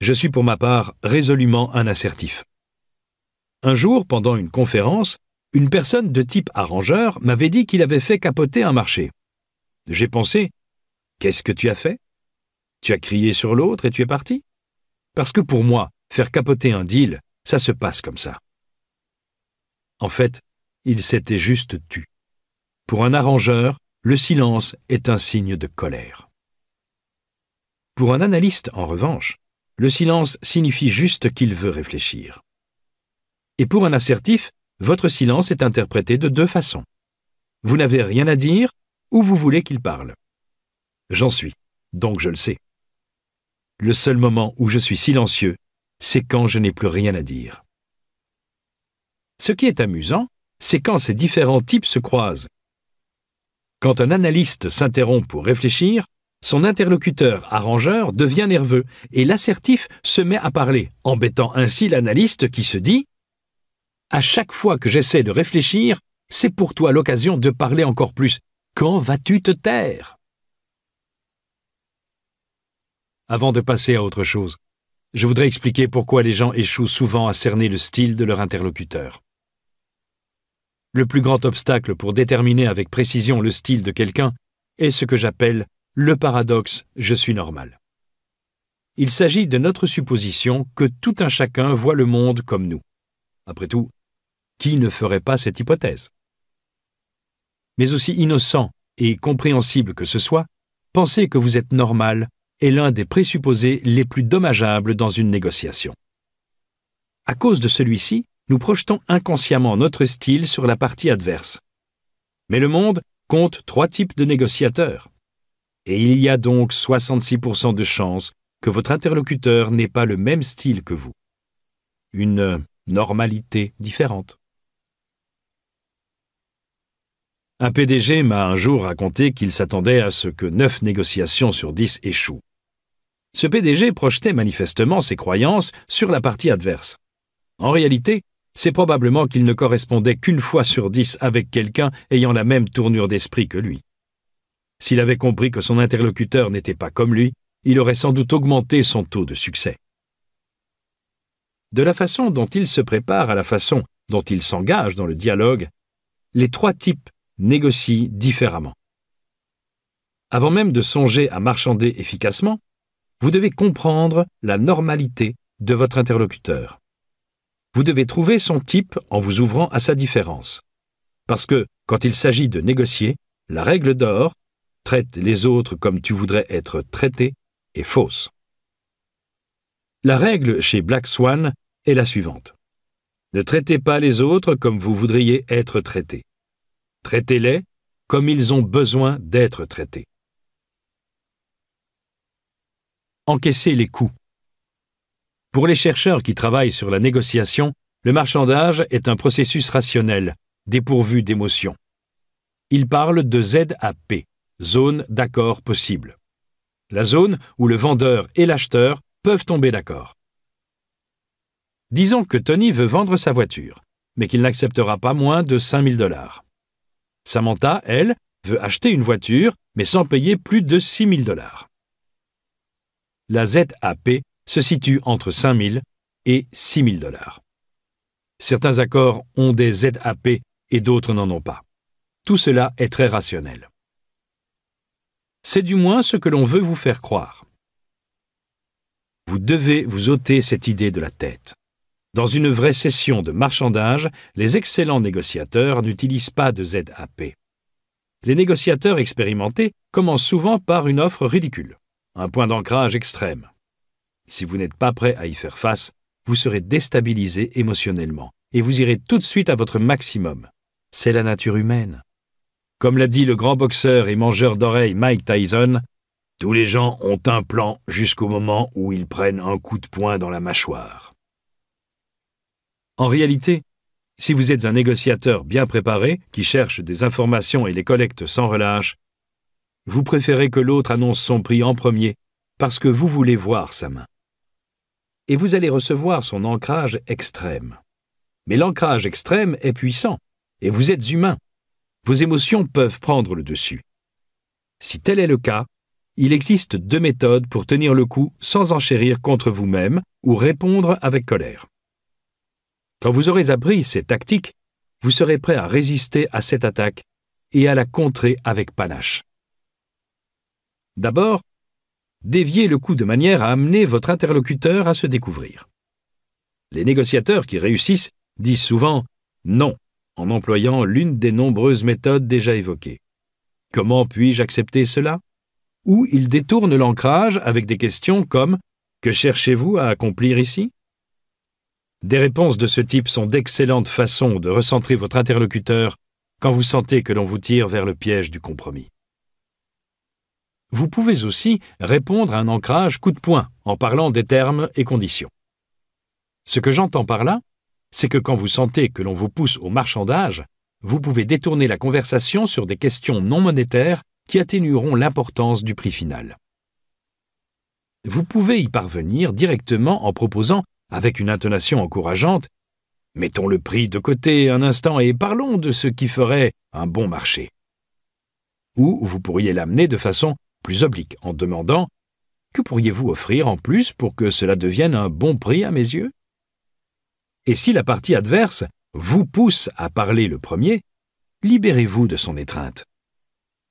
S1: Je suis pour ma part résolument un assertif. Un jour, pendant une conférence, une personne de type arrangeur m'avait dit qu'il avait fait capoter un marché. J'ai pensé Qu'est-ce que tu as fait tu as crié sur l'autre et tu es parti. Parce que pour moi, faire capoter un deal, ça se passe comme ça. En fait, il s'était juste tu. Pour un arrangeur, le silence est un signe de colère. Pour un analyste, en revanche, le silence signifie juste qu'il veut réfléchir. Et pour un assertif, votre silence est interprété de deux façons. Vous n'avez rien à dire ou vous voulez qu'il parle. J'en suis, donc je le sais. Le seul moment où je suis silencieux, c'est quand je n'ai plus rien à dire. Ce qui est amusant, c'est quand ces différents types se croisent. Quand un analyste s'interrompt pour réfléchir, son interlocuteur arrangeur devient nerveux et l'assertif se met à parler, embêtant ainsi l'analyste qui se dit ⁇ À chaque fois que j'essaie de réfléchir, c'est pour toi l'occasion de parler encore plus. Quand vas-tu te taire ?⁇ avant de passer à autre chose, je voudrais expliquer pourquoi les gens échouent souvent à cerner le style de leur interlocuteur. Le plus grand obstacle pour déterminer avec précision le style de quelqu'un est ce que j'appelle le paradoxe je suis normal. Il s'agit de notre supposition que tout un chacun voit le monde comme nous. Après tout, qui ne ferait pas cette hypothèse Mais aussi innocent et compréhensible que ce soit, pensez que vous êtes normal est l'un des présupposés les plus dommageables dans une négociation. À cause de celui-ci, nous projetons inconsciemment notre style sur la partie adverse. Mais le monde compte trois types de négociateurs. Et il y a donc 66% de chances que votre interlocuteur n'ait pas le même style que vous. Une normalité différente. Un PDG m'a un jour raconté qu'il s'attendait à ce que 9 négociations sur 10 échouent. Ce PDG projetait manifestement ses croyances sur la partie adverse. En réalité, c'est probablement qu'il ne correspondait qu'une fois sur dix avec quelqu'un ayant la même tournure d'esprit que lui. S'il avait compris que son interlocuteur n'était pas comme lui, il aurait sans doute augmenté son taux de succès. De la façon dont il se prépare à la façon dont il s'engage dans le dialogue, les trois types négocient différemment. Avant même de songer à marchander efficacement, vous devez comprendre la normalité de votre interlocuteur. Vous devez trouver son type en vous ouvrant à sa différence. Parce que, quand il s'agit de négocier, la règle d'or, traite les autres comme tu voudrais être traité, est fausse. La règle chez Black Swan est la suivante. Ne traitez pas les autres comme vous voudriez être traité. Traitez-les comme ils ont besoin d'être traités. encaisser les coûts. Pour les chercheurs qui travaillent sur la négociation, le marchandage est un processus rationnel, dépourvu d'émotion. Il parle de ZAP, zone d'accord possible. La zone où le vendeur et l'acheteur peuvent tomber d'accord. Disons que Tony veut vendre sa voiture, mais qu'il n'acceptera pas moins de 5000 dollars. Samantha, elle, veut acheter une voiture, mais sans payer plus de 6000 dollars la ZAP se situe entre 5000 et 6000 dollars. Certains accords ont des ZAP et d'autres n'en ont pas. Tout cela est très rationnel. C'est du moins ce que l'on veut vous faire croire. Vous devez vous ôter cette idée de la tête. Dans une vraie session de marchandage, les excellents négociateurs n'utilisent pas de ZAP. Les négociateurs expérimentés commencent souvent par une offre ridicule un point d'ancrage extrême. Si vous n'êtes pas prêt à y faire face, vous serez déstabilisé émotionnellement et vous irez tout de suite à votre maximum. C'est la nature humaine. Comme l'a dit le grand boxeur et mangeur d'oreilles Mike Tyson, tous les gens ont un plan jusqu'au moment où ils prennent un coup de poing dans la mâchoire. En réalité, si vous êtes un négociateur bien préparé qui cherche des informations et les collecte sans relâche, vous préférez que l'autre annonce son prix en premier parce que vous voulez voir sa main. Et vous allez recevoir son ancrage extrême. Mais l'ancrage extrême est puissant, et vous êtes humain. Vos émotions peuvent prendre le dessus. Si tel est le cas, il existe deux méthodes pour tenir le coup sans enchérir contre vous-même ou répondre avec colère. Quand vous aurez appris ces tactiques, vous serez prêt à résister à cette attaque et à la contrer avec panache. D'abord, déviez le coup de manière à amener votre interlocuteur à se découvrir. Les négociateurs qui réussissent disent souvent non en employant l'une des nombreuses méthodes déjà évoquées. Comment puis-je accepter cela Ou ils détournent l'ancrage avec des questions comme Que cherchez-vous à accomplir ici Des réponses de ce type sont d'excellentes façons de recentrer votre interlocuteur quand vous sentez que l'on vous tire vers le piège du compromis. Vous pouvez aussi répondre à un ancrage coup de poing en parlant des termes et conditions. Ce que j'entends par là, c'est que quand vous sentez que l'on vous pousse au marchandage, vous pouvez détourner la conversation sur des questions non monétaires qui atténueront l'importance du prix final. Vous pouvez y parvenir directement en proposant, avec une intonation encourageante, Mettons le prix de côté un instant et parlons de ce qui ferait un bon marché. Ou vous pourriez l'amener de façon plus oblique, en demandant « Que pourriez-vous offrir en plus pour que cela devienne un bon prix à mes yeux ?» Et si la partie adverse vous pousse à parler le premier, libérez-vous de son étreinte.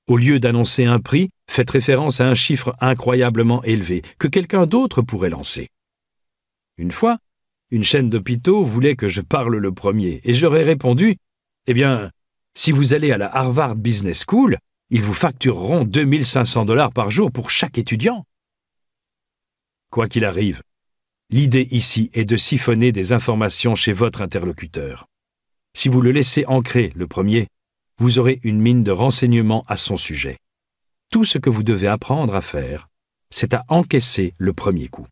S1: Au lieu d'annoncer un prix, faites référence à un chiffre incroyablement élevé que quelqu'un d'autre pourrait lancer. Une fois, une chaîne d'hôpitaux voulait que je parle le premier, et j'aurais répondu « Eh bien, si vous allez à la Harvard Business School, ils vous factureront 2500 dollars par jour pour chaque étudiant. Quoi qu'il arrive, l'idée ici est de siphonner des informations chez votre interlocuteur. Si vous le laissez ancrer, le premier, vous aurez une mine de renseignements à son sujet. Tout ce que vous devez apprendre à faire, c'est à encaisser le premier coup.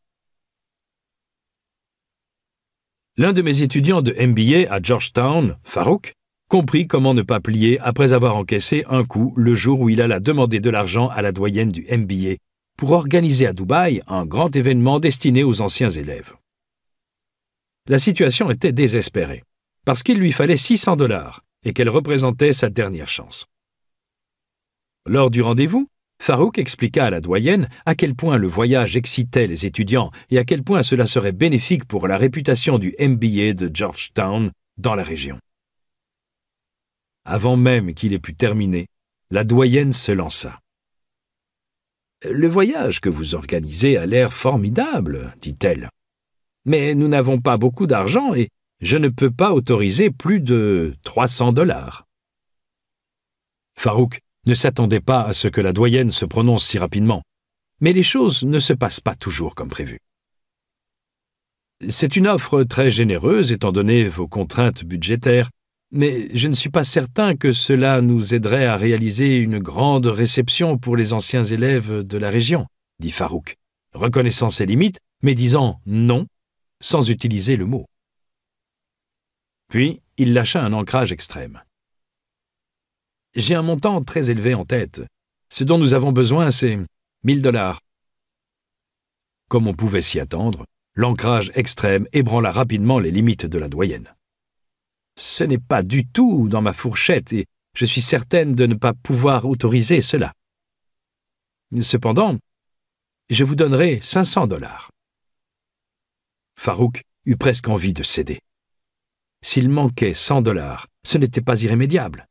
S1: L'un de mes étudiants de MBA à Georgetown, Farouk, compris comment ne pas plier après avoir encaissé un coup le jour où il alla demander de l'argent à la doyenne du MBA pour organiser à Dubaï un grand événement destiné aux anciens élèves. La situation était désespérée, parce qu'il lui fallait 600 dollars et qu'elle représentait sa dernière chance. Lors du rendez-vous, Farouk expliqua à la doyenne à quel point le voyage excitait les étudiants et à quel point cela serait bénéfique pour la réputation du MBA de Georgetown dans la région. Avant même qu'il ait pu terminer, la doyenne se lança. Le voyage que vous organisez a l'air formidable, dit-elle. Mais nous n'avons pas beaucoup d'argent et je ne peux pas autoriser plus de 300 dollars. Farouk ne s'attendait pas à ce que la doyenne se prononce si rapidement, mais les choses ne se passent pas toujours comme prévu. C'est une offre très généreuse étant donné vos contraintes budgétaires, mais je ne suis pas certain que cela nous aiderait à réaliser une grande réception pour les anciens élèves de la région, dit Farouk, reconnaissant ses limites, mais disant non, sans utiliser le mot. Puis il lâcha un ancrage extrême. J'ai un montant très élevé en tête. Ce dont nous avons besoin, c'est 1000 dollars. Comme on pouvait s'y attendre, l'ancrage extrême ébranla rapidement les limites de la doyenne. Ce n'est pas du tout dans ma fourchette et je suis certaine de ne pas pouvoir autoriser cela. Cependant, je vous donnerai 500 dollars. Farouk eut presque envie de céder. S'il manquait 100 dollars, ce n'était pas irrémédiable.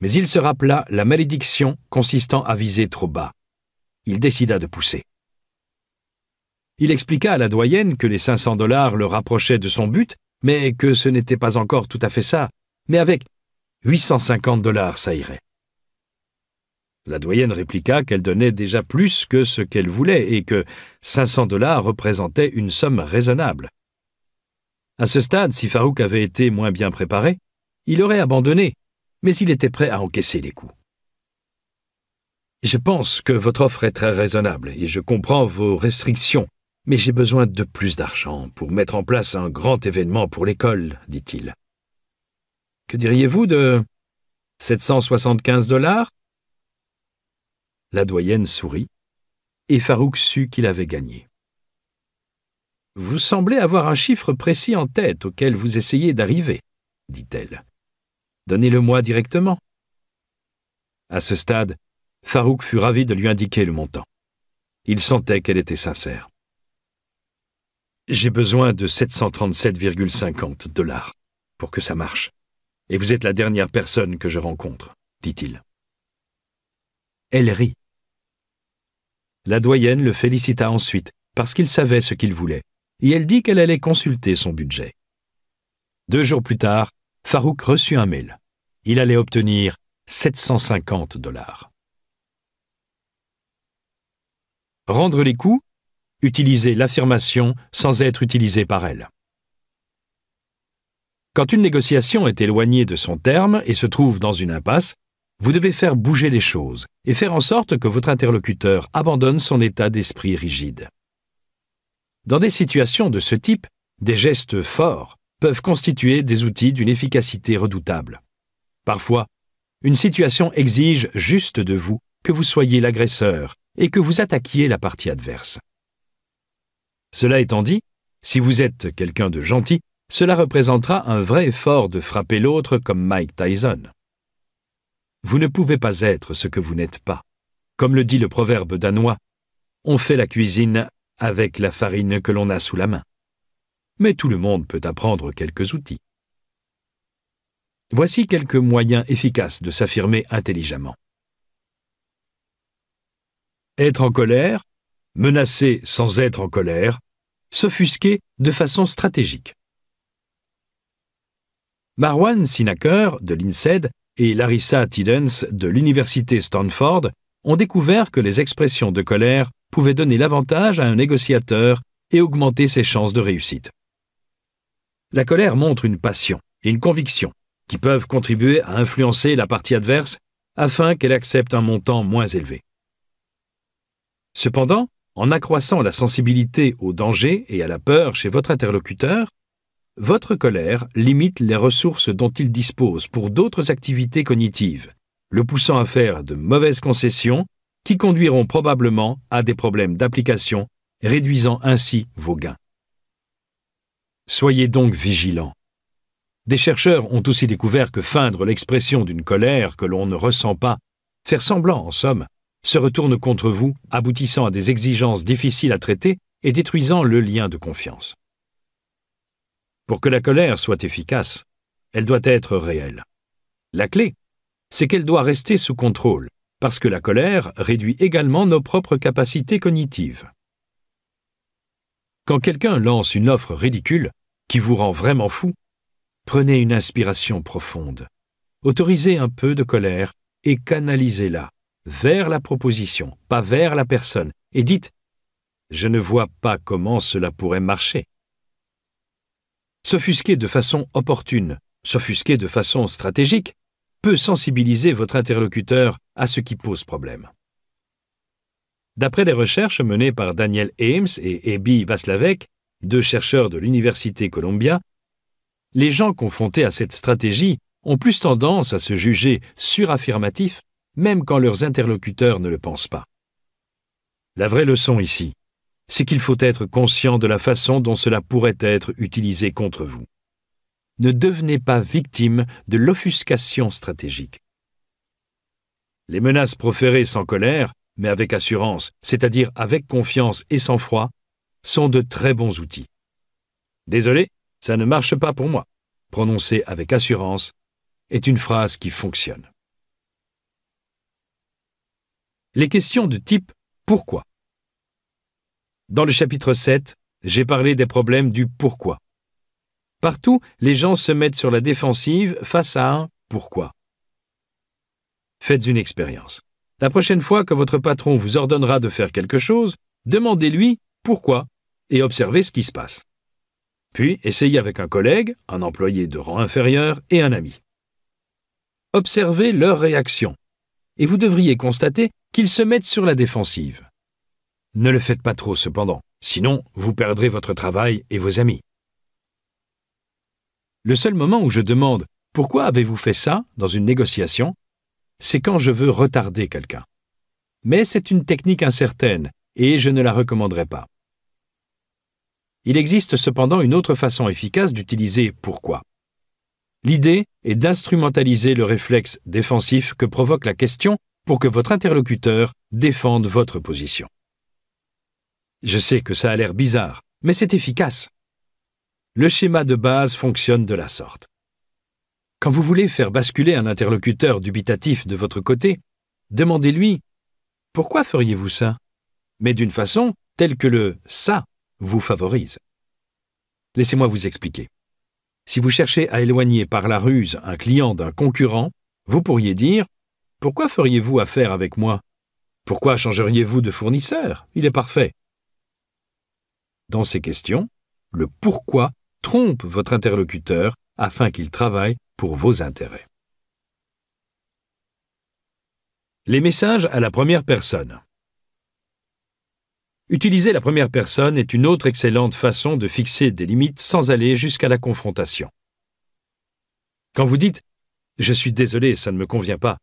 S1: Mais il se rappela la malédiction consistant à viser trop bas. Il décida de pousser. Il expliqua à la doyenne que les 500 dollars le rapprochaient de son but mais que ce n'était pas encore tout à fait ça, mais avec 850 dollars, ça irait. La doyenne répliqua qu'elle donnait déjà plus que ce qu'elle voulait et que 500 dollars représentait une somme raisonnable. À ce stade, si Farouk avait été moins bien préparé, il aurait abandonné, mais il était prêt à encaisser les coups. Je pense que votre offre est très raisonnable et je comprends vos restrictions, mais j'ai besoin de plus d'argent pour mettre en place un grand événement pour l'école, dit-il. Que diriez-vous de 775 dollars La doyenne sourit, et Farouk sut qu'il avait gagné. Vous semblez avoir un chiffre précis en tête auquel vous essayez d'arriver, dit-elle. Donnez-le-moi directement. À ce stade, Farouk fut ravi de lui indiquer le montant. Il sentait qu'elle était sincère. J'ai besoin de 737,50 dollars pour que ça marche. Et vous êtes la dernière personne que je rencontre, dit-il. Elle rit. La doyenne le félicita ensuite, parce qu'il savait ce qu'il voulait, et elle dit qu'elle allait consulter son budget. Deux jours plus tard, Farouk reçut un mail. Il allait obtenir 750 dollars. Rendre les coups utiliser l'affirmation sans être utilisé par elle. Quand une négociation est éloignée de son terme et se trouve dans une impasse, vous devez faire bouger les choses et faire en sorte que votre interlocuteur abandonne son état d'esprit rigide. Dans des situations de ce type, des gestes forts peuvent constituer des outils d'une efficacité redoutable. Parfois, une situation exige juste de vous que vous soyez l'agresseur et que vous attaquiez la partie adverse. Cela étant dit, si vous êtes quelqu'un de gentil, cela représentera un vrai effort de frapper l'autre comme Mike Tyson. Vous ne pouvez pas être ce que vous n'êtes pas. Comme le dit le proverbe danois, on fait la cuisine avec la farine que l'on a sous la main. Mais tout le monde peut apprendre quelques outils. Voici quelques moyens efficaces de s'affirmer intelligemment. Être en colère menacer sans être en colère, s'offusquer de façon stratégique. Marwan Sinaker de l'INSED et Larissa Tiddens, de l'université Stanford ont découvert que les expressions de colère pouvaient donner l'avantage à un négociateur et augmenter ses chances de réussite. La colère montre une passion et une conviction qui peuvent contribuer à influencer la partie adverse afin qu'elle accepte un montant moins élevé. Cependant, en accroissant la sensibilité au danger et à la peur chez votre interlocuteur, votre colère limite les ressources dont il dispose pour d'autres activités cognitives, le poussant à faire de mauvaises concessions qui conduiront probablement à des problèmes d'application, réduisant ainsi vos gains. Soyez donc vigilants. Des chercheurs ont aussi découvert que feindre l'expression d'une colère que l'on ne ressent pas, faire semblant en somme, se retourne contre vous, aboutissant à des exigences difficiles à traiter et détruisant le lien de confiance. Pour que la colère soit efficace, elle doit être réelle. La clé, c'est qu'elle doit rester sous contrôle, parce que la colère réduit également nos propres capacités cognitives. Quand quelqu'un lance une offre ridicule, qui vous rend vraiment fou, prenez une inspiration profonde, autorisez un peu de colère et canalisez-la vers la proposition, pas vers la personne, et dites Je ne vois pas comment cela pourrait marcher. S'offusquer de façon opportune, s'offusquer de façon stratégique, peut sensibiliser votre interlocuteur à ce qui pose problème. D'après des recherches menées par Daniel Ames et Ebi Vaslavek, deux chercheurs de l'Université Columbia, les gens confrontés à cette stratégie ont plus tendance à se juger suraffirmatif même quand leurs interlocuteurs ne le pensent pas. La vraie leçon ici, c'est qu'il faut être conscient de la façon dont cela pourrait être utilisé contre vous. Ne devenez pas victime de l'offuscation stratégique. Les menaces proférées sans colère, mais avec assurance, c'est-à-dire avec confiance et sans froid sont de très bons outils. Désolé, ça ne marche pas pour moi, Prononcer avec assurance, est une phrase qui fonctionne. les questions de type pourquoi. Dans le chapitre 7, j'ai parlé des problèmes du pourquoi. Partout, les gens se mettent sur la défensive face à un pourquoi. Faites une expérience. La prochaine fois que votre patron vous ordonnera de faire quelque chose, demandez-lui pourquoi et observez ce qui se passe. Puis essayez avec un collègue, un employé de rang inférieur et un ami. Observez leur réaction et vous devriez constater qu'ils se mettent sur la défensive. Ne le faites pas trop cependant, sinon vous perdrez votre travail et vos amis. Le seul moment où je demande pourquoi avez-vous fait ça dans une négociation, c'est quand je veux retarder quelqu'un. Mais c'est une technique incertaine et je ne la recommanderai pas. Il existe cependant une autre façon efficace d'utiliser pourquoi. L'idée est d'instrumentaliser le réflexe défensif que provoque la question pour que votre interlocuteur défende votre position. Je sais que ça a l'air bizarre, mais c'est efficace. Le schéma de base fonctionne de la sorte. Quand vous voulez faire basculer un interlocuteur dubitatif de votre côté, demandez-lui ⁇ Pourquoi feriez-vous ça ?⁇ mais d'une façon telle que le ⁇ ça ⁇ vous favorise. Laissez-moi vous expliquer. Si vous cherchez à éloigner par la ruse un client d'un concurrent, vous pourriez dire pourquoi feriez-vous affaire avec moi Pourquoi changeriez-vous de fournisseur Il est parfait. Dans ces questions, le pourquoi trompe votre interlocuteur afin qu'il travaille pour vos intérêts. Les messages à la première personne. Utiliser la première personne est une autre excellente façon de fixer des limites sans aller jusqu'à la confrontation. Quand vous dites ⁇ Je suis désolé, ça ne me convient pas ⁇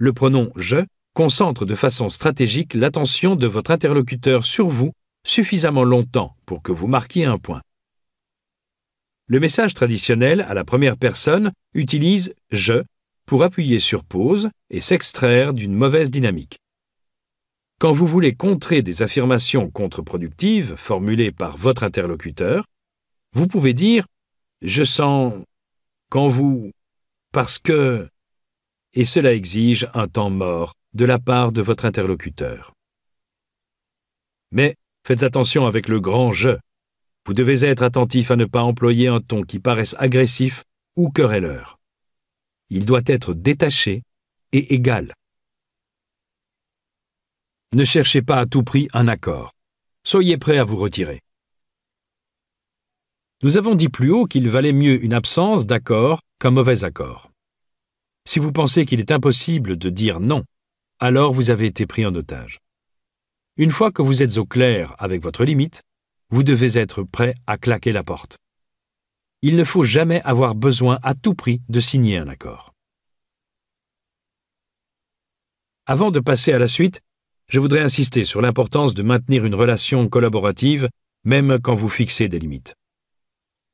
S1: le pronom je concentre de façon stratégique l'attention de votre interlocuteur sur vous suffisamment longtemps pour que vous marquiez un point. Le message traditionnel à la première personne utilise je pour appuyer sur pause et s'extraire d'une mauvaise dynamique. Quand vous voulez contrer des affirmations contre-productives formulées par votre interlocuteur, vous pouvez dire ⁇ Je sens ⁇ quand vous ⁇ parce que ⁇ et cela exige un temps mort de la part de votre interlocuteur. Mais faites attention avec le grand je. Vous devez être attentif à ne pas employer un ton qui paraisse agressif ou querelleur. Il doit être détaché et égal. Ne cherchez pas à tout prix un accord. Soyez prêt à vous retirer. Nous avons dit plus haut qu'il valait mieux une absence d'accord qu'un mauvais accord. Si vous pensez qu'il est impossible de dire non, alors vous avez été pris en otage. Une fois que vous êtes au clair avec votre limite, vous devez être prêt à claquer la porte. Il ne faut jamais avoir besoin à tout prix de signer un accord. Avant de passer à la suite, je voudrais insister sur l'importance de maintenir une relation collaborative même quand vous fixez des limites.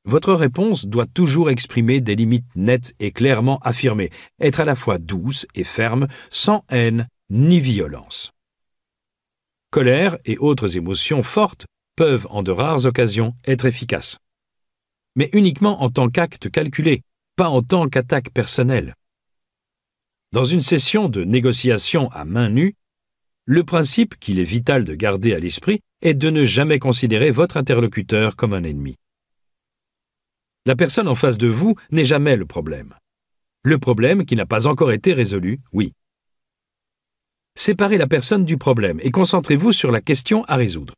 S1: Votre réponse doit toujours exprimer des limites nettes et clairement affirmées, être à la fois douce et ferme, sans haine ni violence. Colère et autres émotions fortes peuvent, en de rares occasions, être efficaces. Mais uniquement en tant qu'acte calculé, pas en tant qu'attaque personnelle. Dans une session de négociation à main nue, le principe qu'il est vital de garder à l'esprit est de ne jamais considérer votre interlocuteur comme un ennemi. La personne en face de vous n'est jamais le problème. Le problème qui n'a pas encore été résolu, oui. Séparez la personne du problème et concentrez-vous sur la question à résoudre.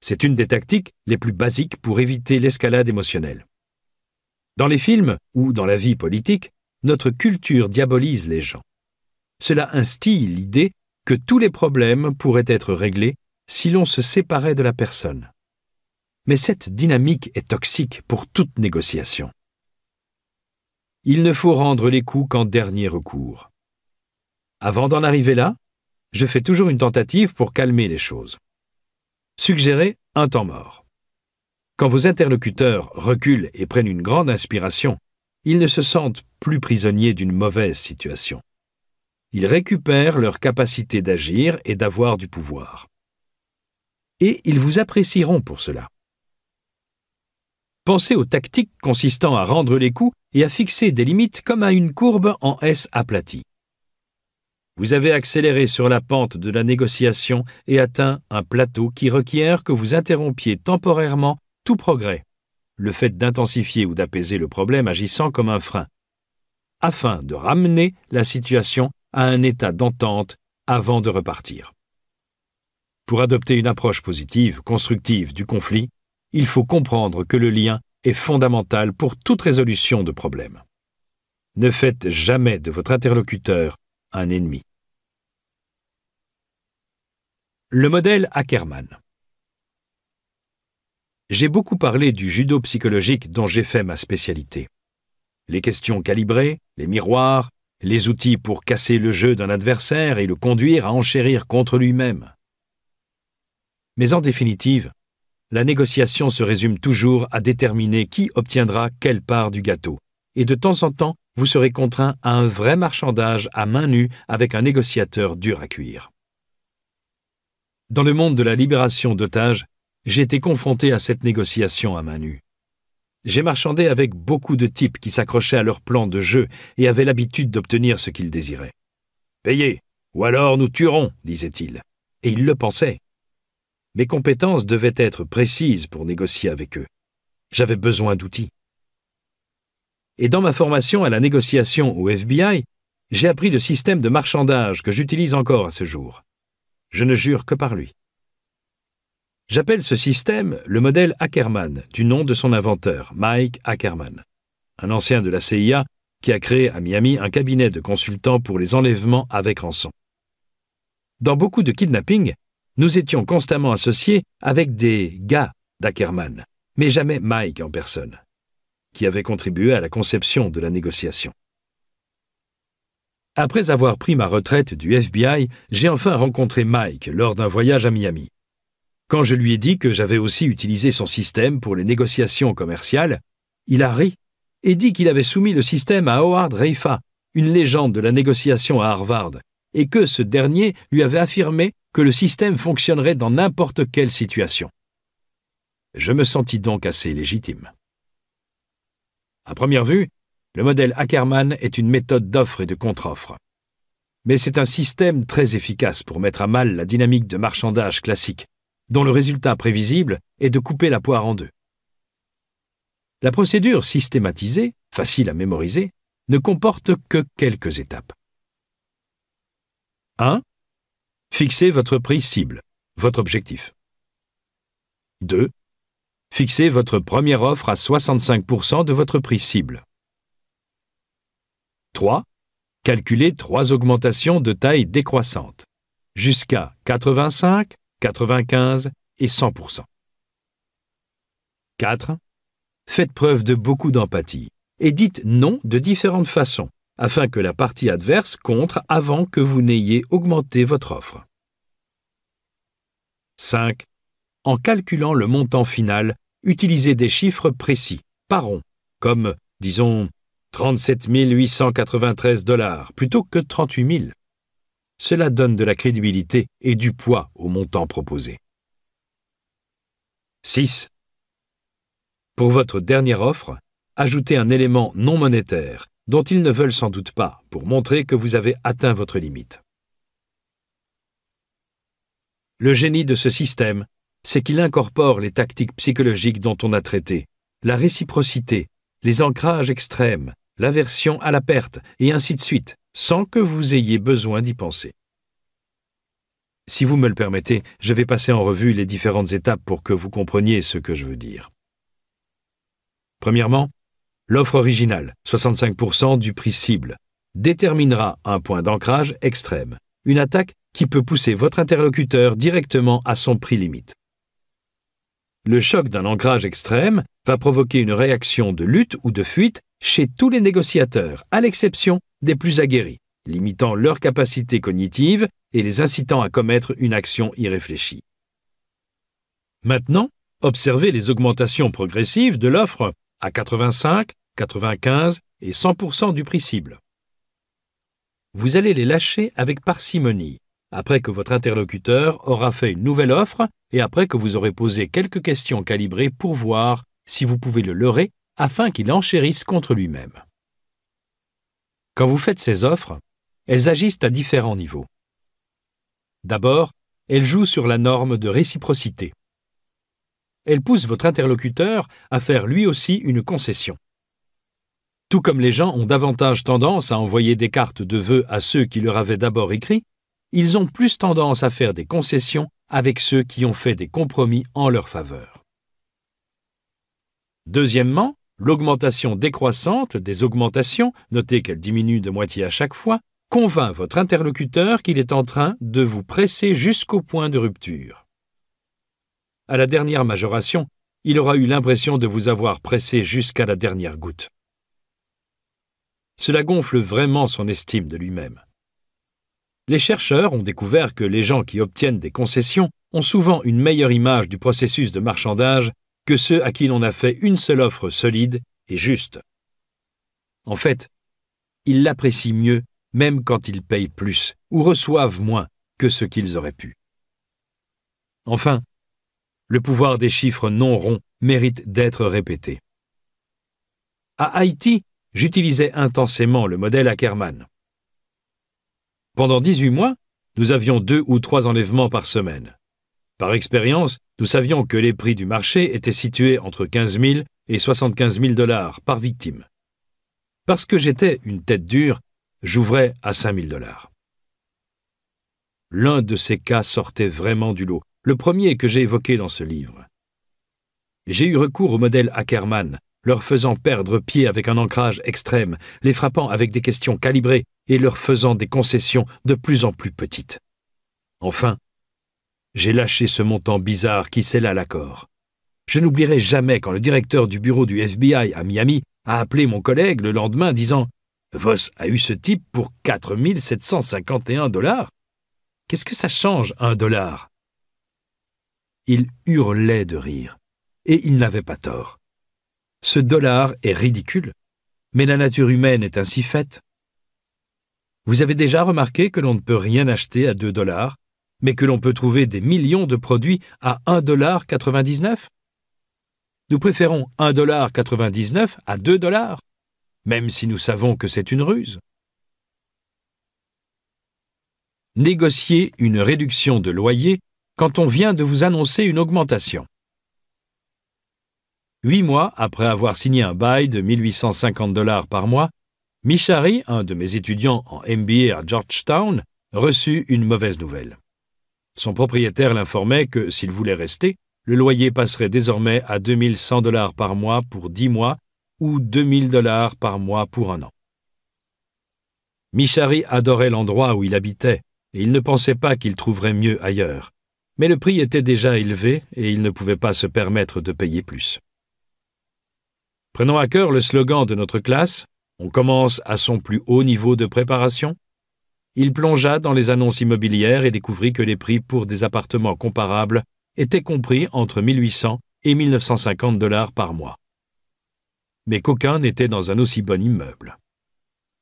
S1: C'est une des tactiques les plus basiques pour éviter l'escalade émotionnelle. Dans les films ou dans la vie politique, notre culture diabolise les gens. Cela instille l'idée que tous les problèmes pourraient être réglés si l'on se séparait de la personne. Mais cette dynamique est toxique pour toute négociation. Il ne faut rendre les coups qu'en dernier recours. Avant d'en arriver là, je fais toujours une tentative pour calmer les choses. Suggérez un temps mort. Quand vos interlocuteurs reculent et prennent une grande inspiration, ils ne se sentent plus prisonniers d'une mauvaise situation. Ils récupèrent leur capacité d'agir et d'avoir du pouvoir. Et ils vous apprécieront pour cela. Pensez aux tactiques consistant à rendre les coups et à fixer des limites comme à une courbe en S aplatie. Vous avez accéléré sur la pente de la négociation et atteint un plateau qui requiert que vous interrompiez temporairement tout progrès, le fait d'intensifier ou d'apaiser le problème agissant comme un frein, afin de ramener la situation à un état d'entente avant de repartir. Pour adopter une approche positive, constructive du conflit, il faut comprendre que le lien est fondamental pour toute résolution de problème. Ne faites jamais de votre interlocuteur un ennemi. Le modèle Ackerman J'ai beaucoup parlé du judo psychologique dont j'ai fait ma spécialité. Les questions calibrées, les miroirs, les outils pour casser le jeu d'un adversaire et le conduire à enchérir contre lui-même. Mais en définitive, la négociation se résume toujours à déterminer qui obtiendra quelle part du gâteau. Et de temps en temps, vous serez contraint à un vrai marchandage à main nue avec un négociateur dur à cuire. Dans le monde de la libération d'otages, j'ai été confronté à cette négociation à main nue. J'ai marchandé avec beaucoup de types qui s'accrochaient à leur plan de jeu et avaient l'habitude d'obtenir ce qu'ils désiraient. Payez, ou alors nous tuerons, disaient-ils. Et ils le pensaient. Mes compétences devaient être précises pour négocier avec eux. J'avais besoin d'outils. Et dans ma formation à la négociation au FBI, j'ai appris le système de marchandage que j'utilise encore à ce jour. Je ne jure que par lui. J'appelle ce système le modèle Ackerman, du nom de son inventeur, Mike Ackerman, un ancien de la CIA qui a créé à Miami un cabinet de consultants pour les enlèvements avec rançon. Dans beaucoup de kidnappings, nous étions constamment associés avec des gars d'Ackerman, mais jamais Mike en personne, qui avait contribué à la conception de la négociation. Après avoir pris ma retraite du FBI, j'ai enfin rencontré Mike lors d'un voyage à Miami. Quand je lui ai dit que j'avais aussi utilisé son système pour les négociations commerciales, il a ri et dit qu'il avait soumis le système à Howard Reifa, une légende de la négociation à Harvard, et que ce dernier lui avait affirmé que le système fonctionnerait dans n'importe quelle situation. Je me sentis donc assez légitime. À première vue, le modèle Ackermann est une méthode d'offre et de contre-offre. Mais c'est un système très efficace pour mettre à mal la dynamique de marchandage classique, dont le résultat prévisible est de couper la poire en deux. La procédure systématisée, facile à mémoriser, ne comporte que quelques étapes. 1. Fixez votre prix cible, votre objectif. 2. Fixez votre première offre à 65% de votre prix cible. 3. Calculez trois augmentations de taille décroissante, jusqu'à 85, 95 et 100%. 4. Faites preuve de beaucoup d'empathie et dites non de différentes façons afin que la partie adverse contre avant que vous n'ayez augmenté votre offre. 5. En calculant le montant final, utilisez des chiffres précis, par rond, comme, disons, 37 893 dollars plutôt que 38 000. Cela donne de la crédibilité et du poids au montant proposé. 6. Pour votre dernière offre, ajoutez un élément non monétaire, dont ils ne veulent sans doute pas, pour montrer que vous avez atteint votre limite. Le génie de ce système, c'est qu'il incorpore les tactiques psychologiques dont on a traité, la réciprocité, les ancrages extrêmes, l'aversion à la perte, et ainsi de suite, sans que vous ayez besoin d'y penser. Si vous me le permettez, je vais passer en revue les différentes étapes pour que vous compreniez ce que je veux dire. Premièrement, L'offre originale, 65% du prix cible, déterminera un point d'ancrage extrême, une attaque qui peut pousser votre interlocuteur directement à son prix limite. Le choc d'un ancrage extrême va provoquer une réaction de lutte ou de fuite chez tous les négociateurs, à l'exception des plus aguerris, limitant leur capacité cognitive et les incitant à commettre une action irréfléchie. Maintenant, observez les augmentations progressives de l'offre à 85, 95 et 100% du prix cible. Vous allez les lâcher avec parcimonie, après que votre interlocuteur aura fait une nouvelle offre et après que vous aurez posé quelques questions calibrées pour voir si vous pouvez le leurrer afin qu'il enchérisse contre lui-même. Quand vous faites ces offres, elles agissent à différents niveaux. D'abord, elles jouent sur la norme de réciprocité elle pousse votre interlocuteur à faire lui aussi une concession. Tout comme les gens ont davantage tendance à envoyer des cartes de vœux à ceux qui leur avaient d'abord écrit, ils ont plus tendance à faire des concessions avec ceux qui ont fait des compromis en leur faveur. Deuxièmement, l'augmentation décroissante des augmentations, notez qu'elle diminue de moitié à chaque fois, convainc votre interlocuteur qu'il est en train de vous presser jusqu'au point de rupture. À la dernière majoration, il aura eu l'impression de vous avoir pressé jusqu'à la dernière goutte. Cela gonfle vraiment son estime de lui-même. Les chercheurs ont découvert que les gens qui obtiennent des concessions ont souvent une meilleure image du processus de marchandage que ceux à qui l'on a fait une seule offre solide et juste. En fait, ils l'apprécient mieux même quand ils payent plus ou reçoivent moins que ce qu'ils auraient pu. Enfin, le pouvoir des chiffres non ronds mérite d'être répété. À Haïti, j'utilisais intensément le modèle Ackerman. Pendant 18 mois, nous avions deux ou trois enlèvements par semaine. Par expérience, nous savions que les prix du marché étaient situés entre 15 000 et 75 000 dollars par victime. Parce que j'étais une tête dure, j'ouvrais à 5 000 dollars. L'un de ces cas sortait vraiment du lot, le premier que j'ai évoqué dans ce livre. J'ai eu recours au modèle Ackerman, leur faisant perdre pied avec un ancrage extrême, les frappant avec des questions calibrées et leur faisant des concessions de plus en plus petites. Enfin, j'ai lâché ce montant bizarre qui scella l'accord. Je n'oublierai jamais quand le directeur du bureau du FBI à Miami a appelé mon collègue le lendemain disant Voss a eu ce type pour 4 751 dollars Qu'est-ce que ça change, un dollar il hurlait de rire. Et il n'avait pas tort. Ce dollar est ridicule, mais la nature humaine est ainsi faite. Vous avez déjà remarqué que l'on ne peut rien acheter à 2 dollars, mais que l'on peut trouver des millions de produits à 1,99 Nous préférons 1,99 à 2 dollars, même si nous savons que c'est une ruse. Négocier une réduction de loyer quand on vient de vous annoncer une augmentation. Huit mois après avoir signé un bail de 1850 dollars par mois, Michari, un de mes étudiants en MBA à Georgetown, reçut une mauvaise nouvelle. Son propriétaire l'informait que, s'il voulait rester, le loyer passerait désormais à 2100 dollars par mois pour 10 mois ou 2000 dollars par mois pour un an. Michari adorait l'endroit où il habitait et il ne pensait pas qu'il trouverait mieux ailleurs mais le prix était déjà élevé et il ne pouvait pas se permettre de payer plus. Prenons à cœur le slogan de notre classe, on commence à son plus haut niveau de préparation. Il plongea dans les annonces immobilières et découvrit que les prix pour des appartements comparables étaient compris entre 1800 et 1950 dollars par mois. Mais qu'aucun n'était dans un aussi bon immeuble.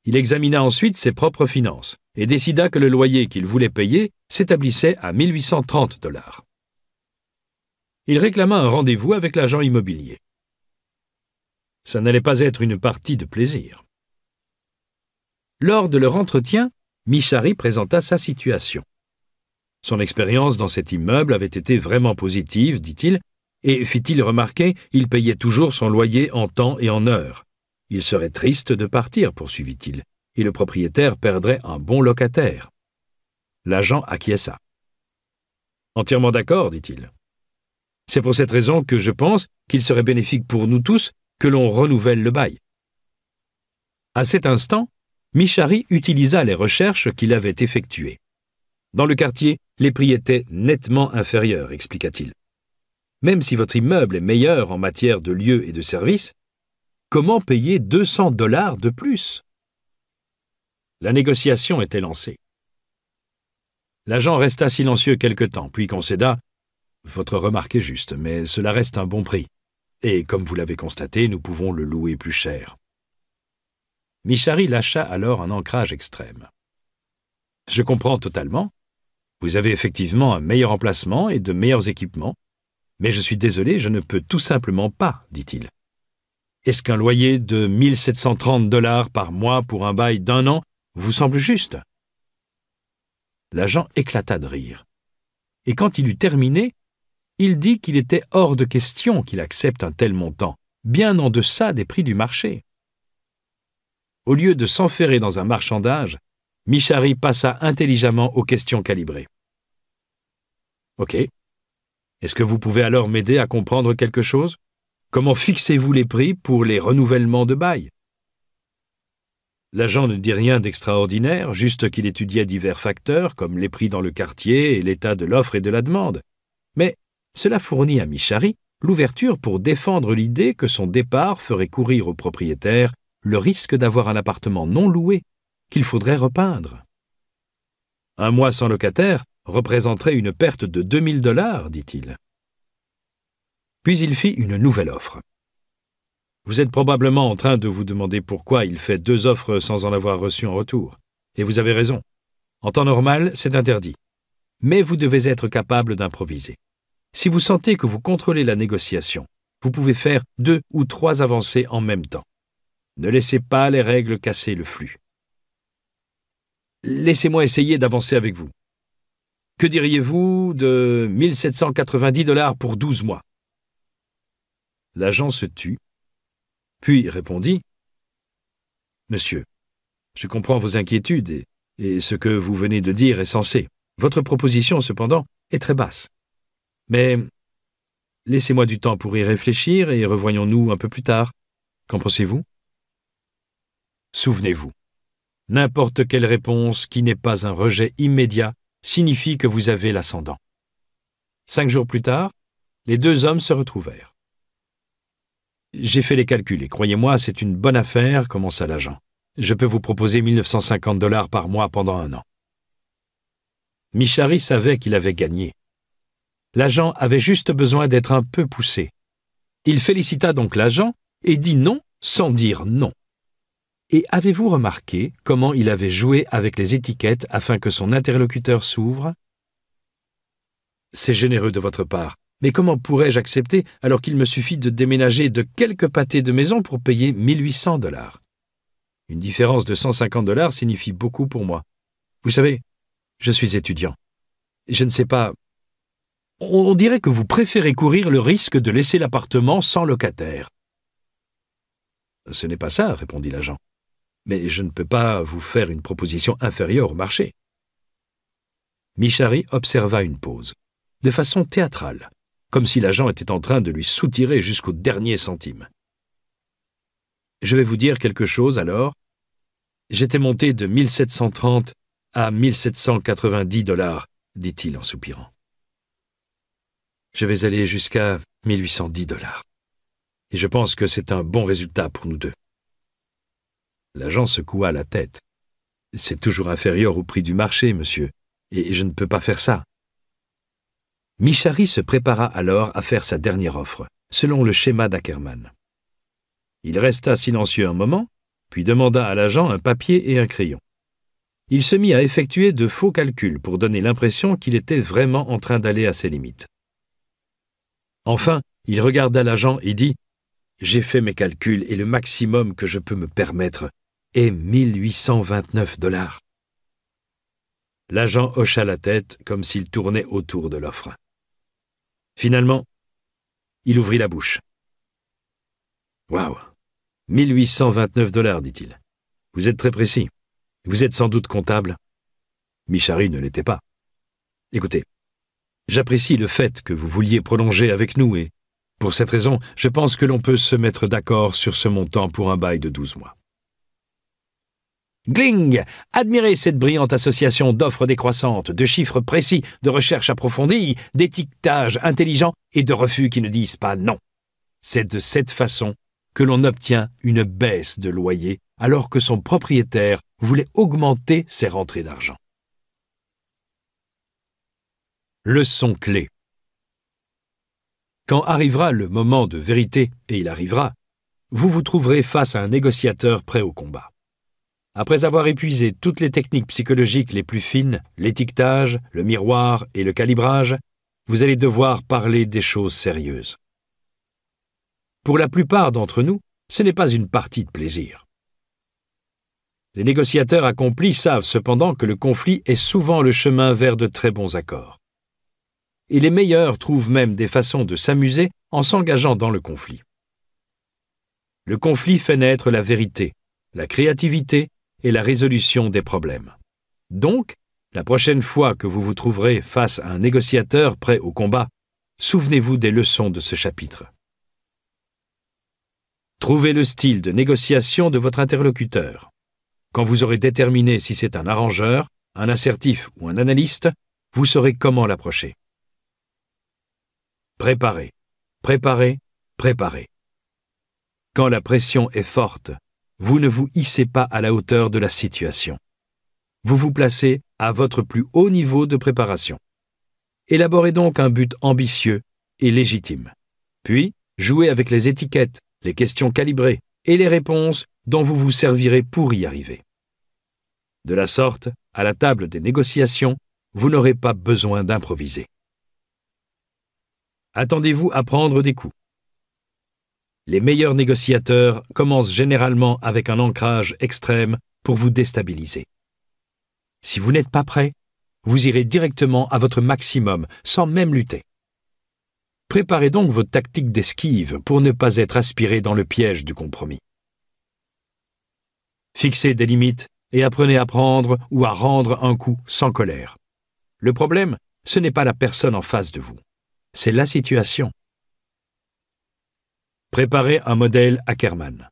S1: Il examina ensuite ses propres finances et décida que le loyer qu'il voulait payer s'établissait à 1830 dollars. Il réclama un rendez-vous avec l'agent immobilier. Ça n'allait pas être une partie de plaisir. Lors de leur entretien, Michari présenta sa situation. Son expérience dans cet immeuble avait été vraiment positive, dit-il, et fit-il remarquer, il payait toujours son loyer en temps et en heure. Il serait triste de partir, poursuivit-il, et le propriétaire perdrait un bon locataire. L'agent acquiesça. Entièrement d'accord, dit-il. C'est pour cette raison que je pense qu'il serait bénéfique pour nous tous que l'on renouvelle le bail. À cet instant, Michari utilisa les recherches qu'il avait effectuées. Dans le quartier, les prix étaient nettement inférieurs, expliqua-t-il. Même si votre immeuble est meilleur en matière de lieu et de service, Comment payer 200 dollars de plus La négociation était lancée. L'agent resta silencieux quelque temps, puis concéda Votre remarque est juste, mais cela reste un bon prix. Et comme vous l'avez constaté, nous pouvons le louer plus cher. Michari lâcha alors un ancrage extrême. Je comprends totalement. Vous avez effectivement un meilleur emplacement et de meilleurs équipements, mais je suis désolé, je ne peux tout simplement pas, dit-il. Est-ce qu'un loyer de 1730 dollars par mois pour un bail d'un an vous semble juste L'agent éclata de rire. Et quand il eut terminé, il dit qu'il était hors de question qu'il accepte un tel montant, bien en deçà des prix du marché. Au lieu de s'enferrer dans un marchandage, Michari passa intelligemment aux questions calibrées. Ok. Est-ce que vous pouvez alors m'aider à comprendre quelque chose Comment fixez-vous les prix pour les renouvellements de bail L'agent ne dit rien d'extraordinaire, juste qu'il étudiait divers facteurs, comme les prix dans le quartier et l'état de l'offre et de la demande. Mais cela fournit à Michari l'ouverture pour défendre l'idée que son départ ferait courir au propriétaire le risque d'avoir un appartement non loué qu'il faudrait repeindre. Un mois sans locataire représenterait une perte de 2000 dollars, dit-il. Puis il fit une nouvelle offre. Vous êtes probablement en train de vous demander pourquoi il fait deux offres sans en avoir reçu en retour. Et vous avez raison. En temps normal, c'est interdit. Mais vous devez être capable d'improviser. Si vous sentez que vous contrôlez la négociation, vous pouvez faire deux ou trois avancées en même temps. Ne laissez pas les règles casser le flux. Laissez-moi essayer d'avancer avec vous. Que diriez-vous de 1790 dollars pour 12 mois L'agent se tut, puis répondit Monsieur, je comprends vos inquiétudes et, ce que vous venez de dire est sensé. Votre proposition, cependant, est très basse. Mais laissez-moi du temps pour y réfléchir et revoyons-nous un peu plus tard. Qu'en pensez-vous Souvenez-vous, n'importe quelle réponse qui n'est pas un rejet immédiat signifie que vous avez l'ascendant. Cinq jours plus tard, les deux hommes se retrouvèrent. J'ai fait les calculs et croyez-moi, c'est une bonne affaire, commença l'agent. Je peux vous proposer 1950 dollars par mois pendant un an. Michari savait qu'il avait gagné. L'agent avait juste besoin d'être un peu poussé. Il félicita donc l'agent et dit non sans dire non. Et avez-vous remarqué comment il avait joué avec les étiquettes afin que son interlocuteur s'ouvre C'est généreux de votre part, mais comment pourrais-je accepter alors qu'il me suffit de déménager de quelques pâtés de maison pour payer 1800 dollars Une différence de 150 dollars signifie beaucoup pour moi. Vous savez, je suis étudiant. Je ne sais pas. On dirait que vous préférez courir le risque de laisser l'appartement sans locataire. Ce n'est pas ça, répondit l'agent. Mais je ne peux pas vous faire une proposition inférieure au marché. Michari observa une pause, de façon théâtrale comme si l'agent était en train de lui soutirer jusqu'au dernier centime. Je vais vous dire quelque chose alors. J'étais monté de 1730 à 1790 dollars, dit-il en soupirant. Je vais aller jusqu'à 1810 dollars. Et je pense que c'est un bon résultat pour nous deux. L'agent secoua la tête. C'est toujours inférieur au prix du marché, monsieur, et je ne peux pas faire ça. Michari se prépara alors à faire sa dernière offre, selon le schéma d'Ackerman. Il resta silencieux un moment, puis demanda à l'agent un papier et un crayon. Il se mit à effectuer de faux calculs pour donner l'impression qu'il était vraiment en train d'aller à ses limites. Enfin, il regarda l'agent et dit J'ai fait mes calculs et le maximum que je peux me permettre est 1829 dollars. L'agent hocha la tête comme s'il tournait autour de l'offre. Finalement, il ouvrit la bouche. Waouh 1829 dollars, dit-il. Vous êtes très précis. Vous êtes sans doute comptable. Michari ne l'était pas. Écoutez, j'apprécie le fait que vous vouliez prolonger avec nous et, pour cette raison, je pense que l'on peut se mettre d'accord sur ce montant pour un bail de douze mois. Gling Admirez cette brillante association d'offres décroissantes, de chiffres précis, de recherches approfondies, d'étiquetage intelligent et de refus qui ne disent pas non. C'est de cette façon que l'on obtient une baisse de loyer alors que son propriétaire voulait augmenter ses rentrées d'argent. Leçon clé Quand arrivera le moment de vérité, et il arrivera, vous vous trouverez face à un négociateur prêt au combat. Après avoir épuisé toutes les techniques psychologiques les plus fines, l'étiquetage, le miroir et le calibrage, vous allez devoir parler des choses sérieuses. Pour la plupart d'entre nous, ce n'est pas une partie de plaisir. Les négociateurs accomplis savent cependant que le conflit est souvent le chemin vers de très bons accords. Et les meilleurs trouvent même des façons de s'amuser en s'engageant dans le conflit. Le conflit fait naître la vérité, la créativité et la résolution des problèmes. Donc, la prochaine fois que vous vous trouverez face à un négociateur prêt au combat, souvenez-vous des leçons de ce chapitre. Trouvez le style de négociation de votre interlocuteur. Quand vous aurez déterminé si c'est un arrangeur, un assertif ou un analyste, vous saurez comment l'approcher. Préparez, préparez, préparez. Quand la pression est forte, vous ne vous hissez pas à la hauteur de la situation. Vous vous placez à votre plus haut niveau de préparation. Élaborez donc un but ambitieux et légitime. Puis, jouez avec les étiquettes, les questions calibrées et les réponses dont vous vous servirez pour y arriver. De la sorte, à la table des négociations, vous n'aurez pas besoin d'improviser. Attendez-vous à prendre des coups. Les meilleurs négociateurs commencent généralement avec un ancrage extrême pour vous déstabiliser. Si vous n'êtes pas prêt, vous irez directement à votre maximum sans même lutter. Préparez donc vos tactiques d'esquive pour ne pas être aspiré dans le piège du compromis. Fixez des limites et apprenez à prendre ou à rendre un coup sans colère. Le problème, ce n'est pas la personne en face de vous, c'est la situation. Préparez un modèle Ackerman.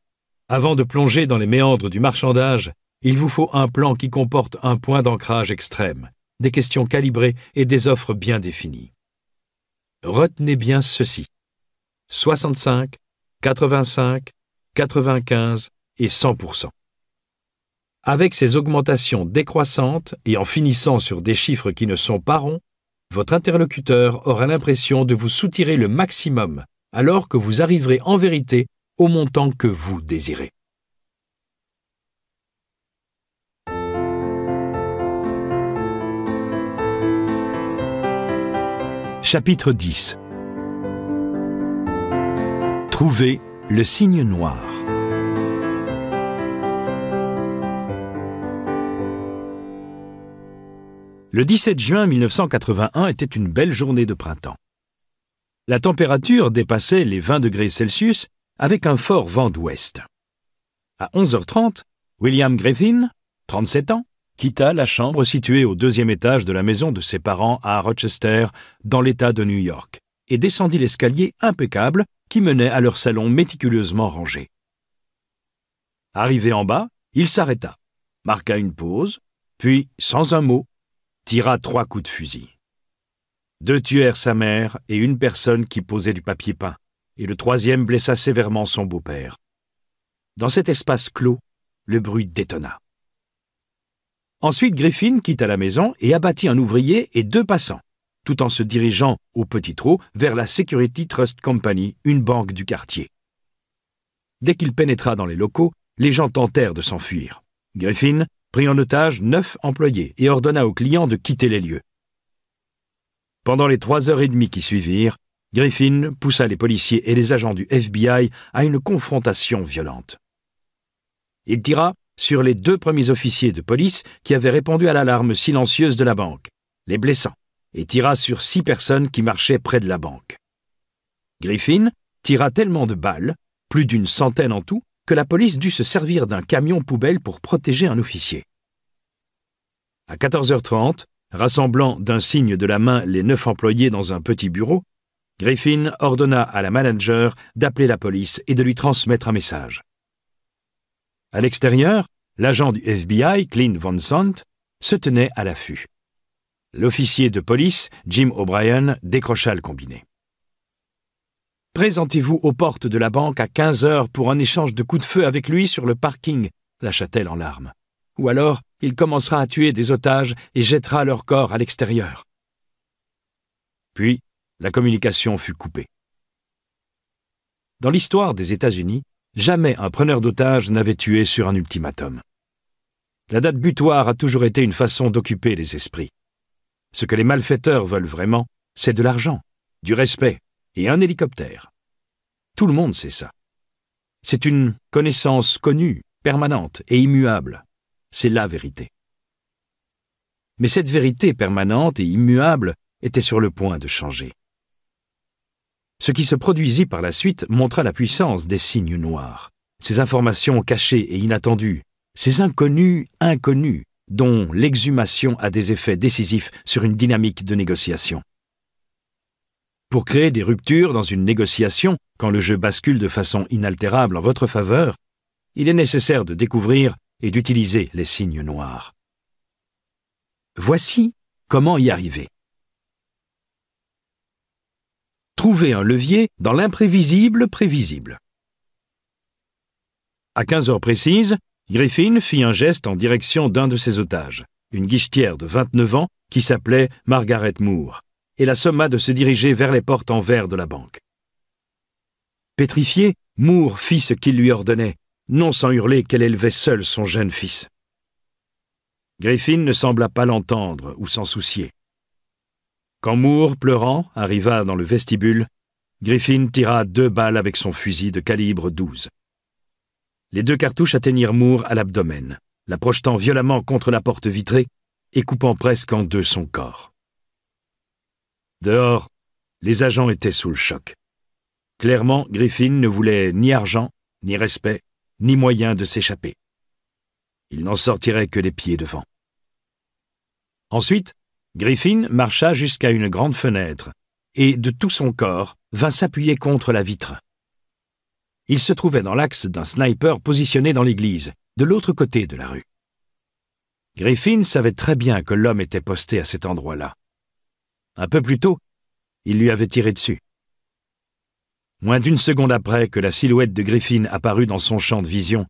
S1: Avant de plonger dans les méandres du marchandage, il vous faut un plan qui comporte un point d'ancrage extrême, des questions calibrées et des offres bien définies. Retenez bien ceci. 65, 85, 95 et 100%. Avec ces augmentations décroissantes et en finissant sur des chiffres qui ne sont pas ronds, votre interlocuteur aura l'impression de vous soutirer le maximum alors que vous arriverez en vérité au montant que vous désirez. Chapitre 10 Trouver le signe noir. Le 17 juin 1981 était une belle journée de printemps la température dépassait les 20 degrés Celsius avec un fort vent d'ouest. À 11h30, William Griffin, 37 ans, quitta la chambre située au deuxième étage de la maison de ses parents à Rochester, dans l'État de New York, et descendit l'escalier impeccable qui menait à leur salon méticuleusement rangé. Arrivé en bas, il s'arrêta, marqua une pause, puis, sans un mot, tira trois coups de fusil. Deux tuèrent sa mère et une personne qui posait du papier peint, et le troisième blessa sévèrement son beau-père. Dans cet espace clos, le bruit détonna. Ensuite, Griffin quitta la maison et abattit un ouvrier et deux passants, tout en se dirigeant au petit trot vers la Security Trust Company, une banque du quartier. Dès qu'il pénétra dans les locaux, les gens tentèrent de s'enfuir. Griffin prit en otage neuf employés et ordonna aux clients de quitter les lieux. Pendant les trois heures et demie qui suivirent, Griffin poussa les policiers et les agents du FBI à une confrontation violente. Il tira sur les deux premiers officiers de police qui avaient répondu à l'alarme silencieuse de la banque, les blessant, et tira sur six personnes qui marchaient près de la banque. Griffin tira tellement de balles, plus d'une centaine en tout, que la police dut se servir d'un camion poubelle pour protéger un officier. À 14h30, Rassemblant d'un signe de la main les neuf employés dans un petit bureau, Griffin ordonna à la manager d'appeler la police et de lui transmettre un message. À l'extérieur, l'agent du FBI, Clint Vonsant, Sant, se tenait à l'affût. L'officier de police, Jim O'Brien, décrocha le combiné. Présentez-vous aux portes de la banque à 15 heures pour un échange de coups de feu avec lui sur le parking, lâcha-t-elle en larmes. Ou alors, il commencera à tuer des otages et jettera leurs corps à l'extérieur. Puis, la communication fut coupée. Dans l'histoire des États-Unis, jamais un preneur d'otages n'avait tué sur un ultimatum. La date butoir a toujours été une façon d'occuper les esprits. Ce que les malfaiteurs veulent vraiment, c'est de l'argent, du respect et un hélicoptère. Tout le monde sait ça. C'est une connaissance connue, permanente et immuable c'est la vérité. Mais cette vérité permanente et immuable était sur le point de changer. Ce qui se produisit par la suite montra la puissance des signes noirs, ces informations cachées et inattendues, ces inconnus inconnus, dont l'exhumation a des effets décisifs sur une dynamique de négociation. Pour créer des ruptures dans une négociation, quand le jeu bascule de façon inaltérable en votre faveur, il est nécessaire de découvrir et d'utiliser les signes noirs. Voici comment y arriver. Trouver un levier dans l'imprévisible prévisible. À 15 heures précises, Griffin fit un geste en direction d'un de ses otages, une guichetière de 29 ans qui s'appelait Margaret Moore, et la somma de se diriger vers les portes en verre de la banque. Pétrifié, Moore fit ce qu'il lui ordonnait non sans hurler qu'elle élevait seule son jeune fils. Griffin ne sembla pas l'entendre ou s'en soucier. Quand Moore, pleurant, arriva dans le vestibule, Griffin tira deux balles avec son fusil de calibre 12. Les deux cartouches atteignirent Moore à l'abdomen, la projetant violemment contre la porte vitrée et coupant presque en deux son corps. Dehors, les agents étaient sous le choc. Clairement, Griffin ne voulait ni argent, ni respect, ni moyen de s'échapper. Il n'en sortirait que les pieds devant. Ensuite, Griffin marcha jusqu'à une grande fenêtre, et de tout son corps vint s'appuyer contre la vitre. Il se trouvait dans l'axe d'un sniper positionné dans l'église, de l'autre côté de la rue. Griffin savait très bien que l'homme était posté à cet endroit-là. Un peu plus tôt, il lui avait tiré dessus. Moins d'une seconde après que la silhouette de Griffin apparut dans son champ de vision,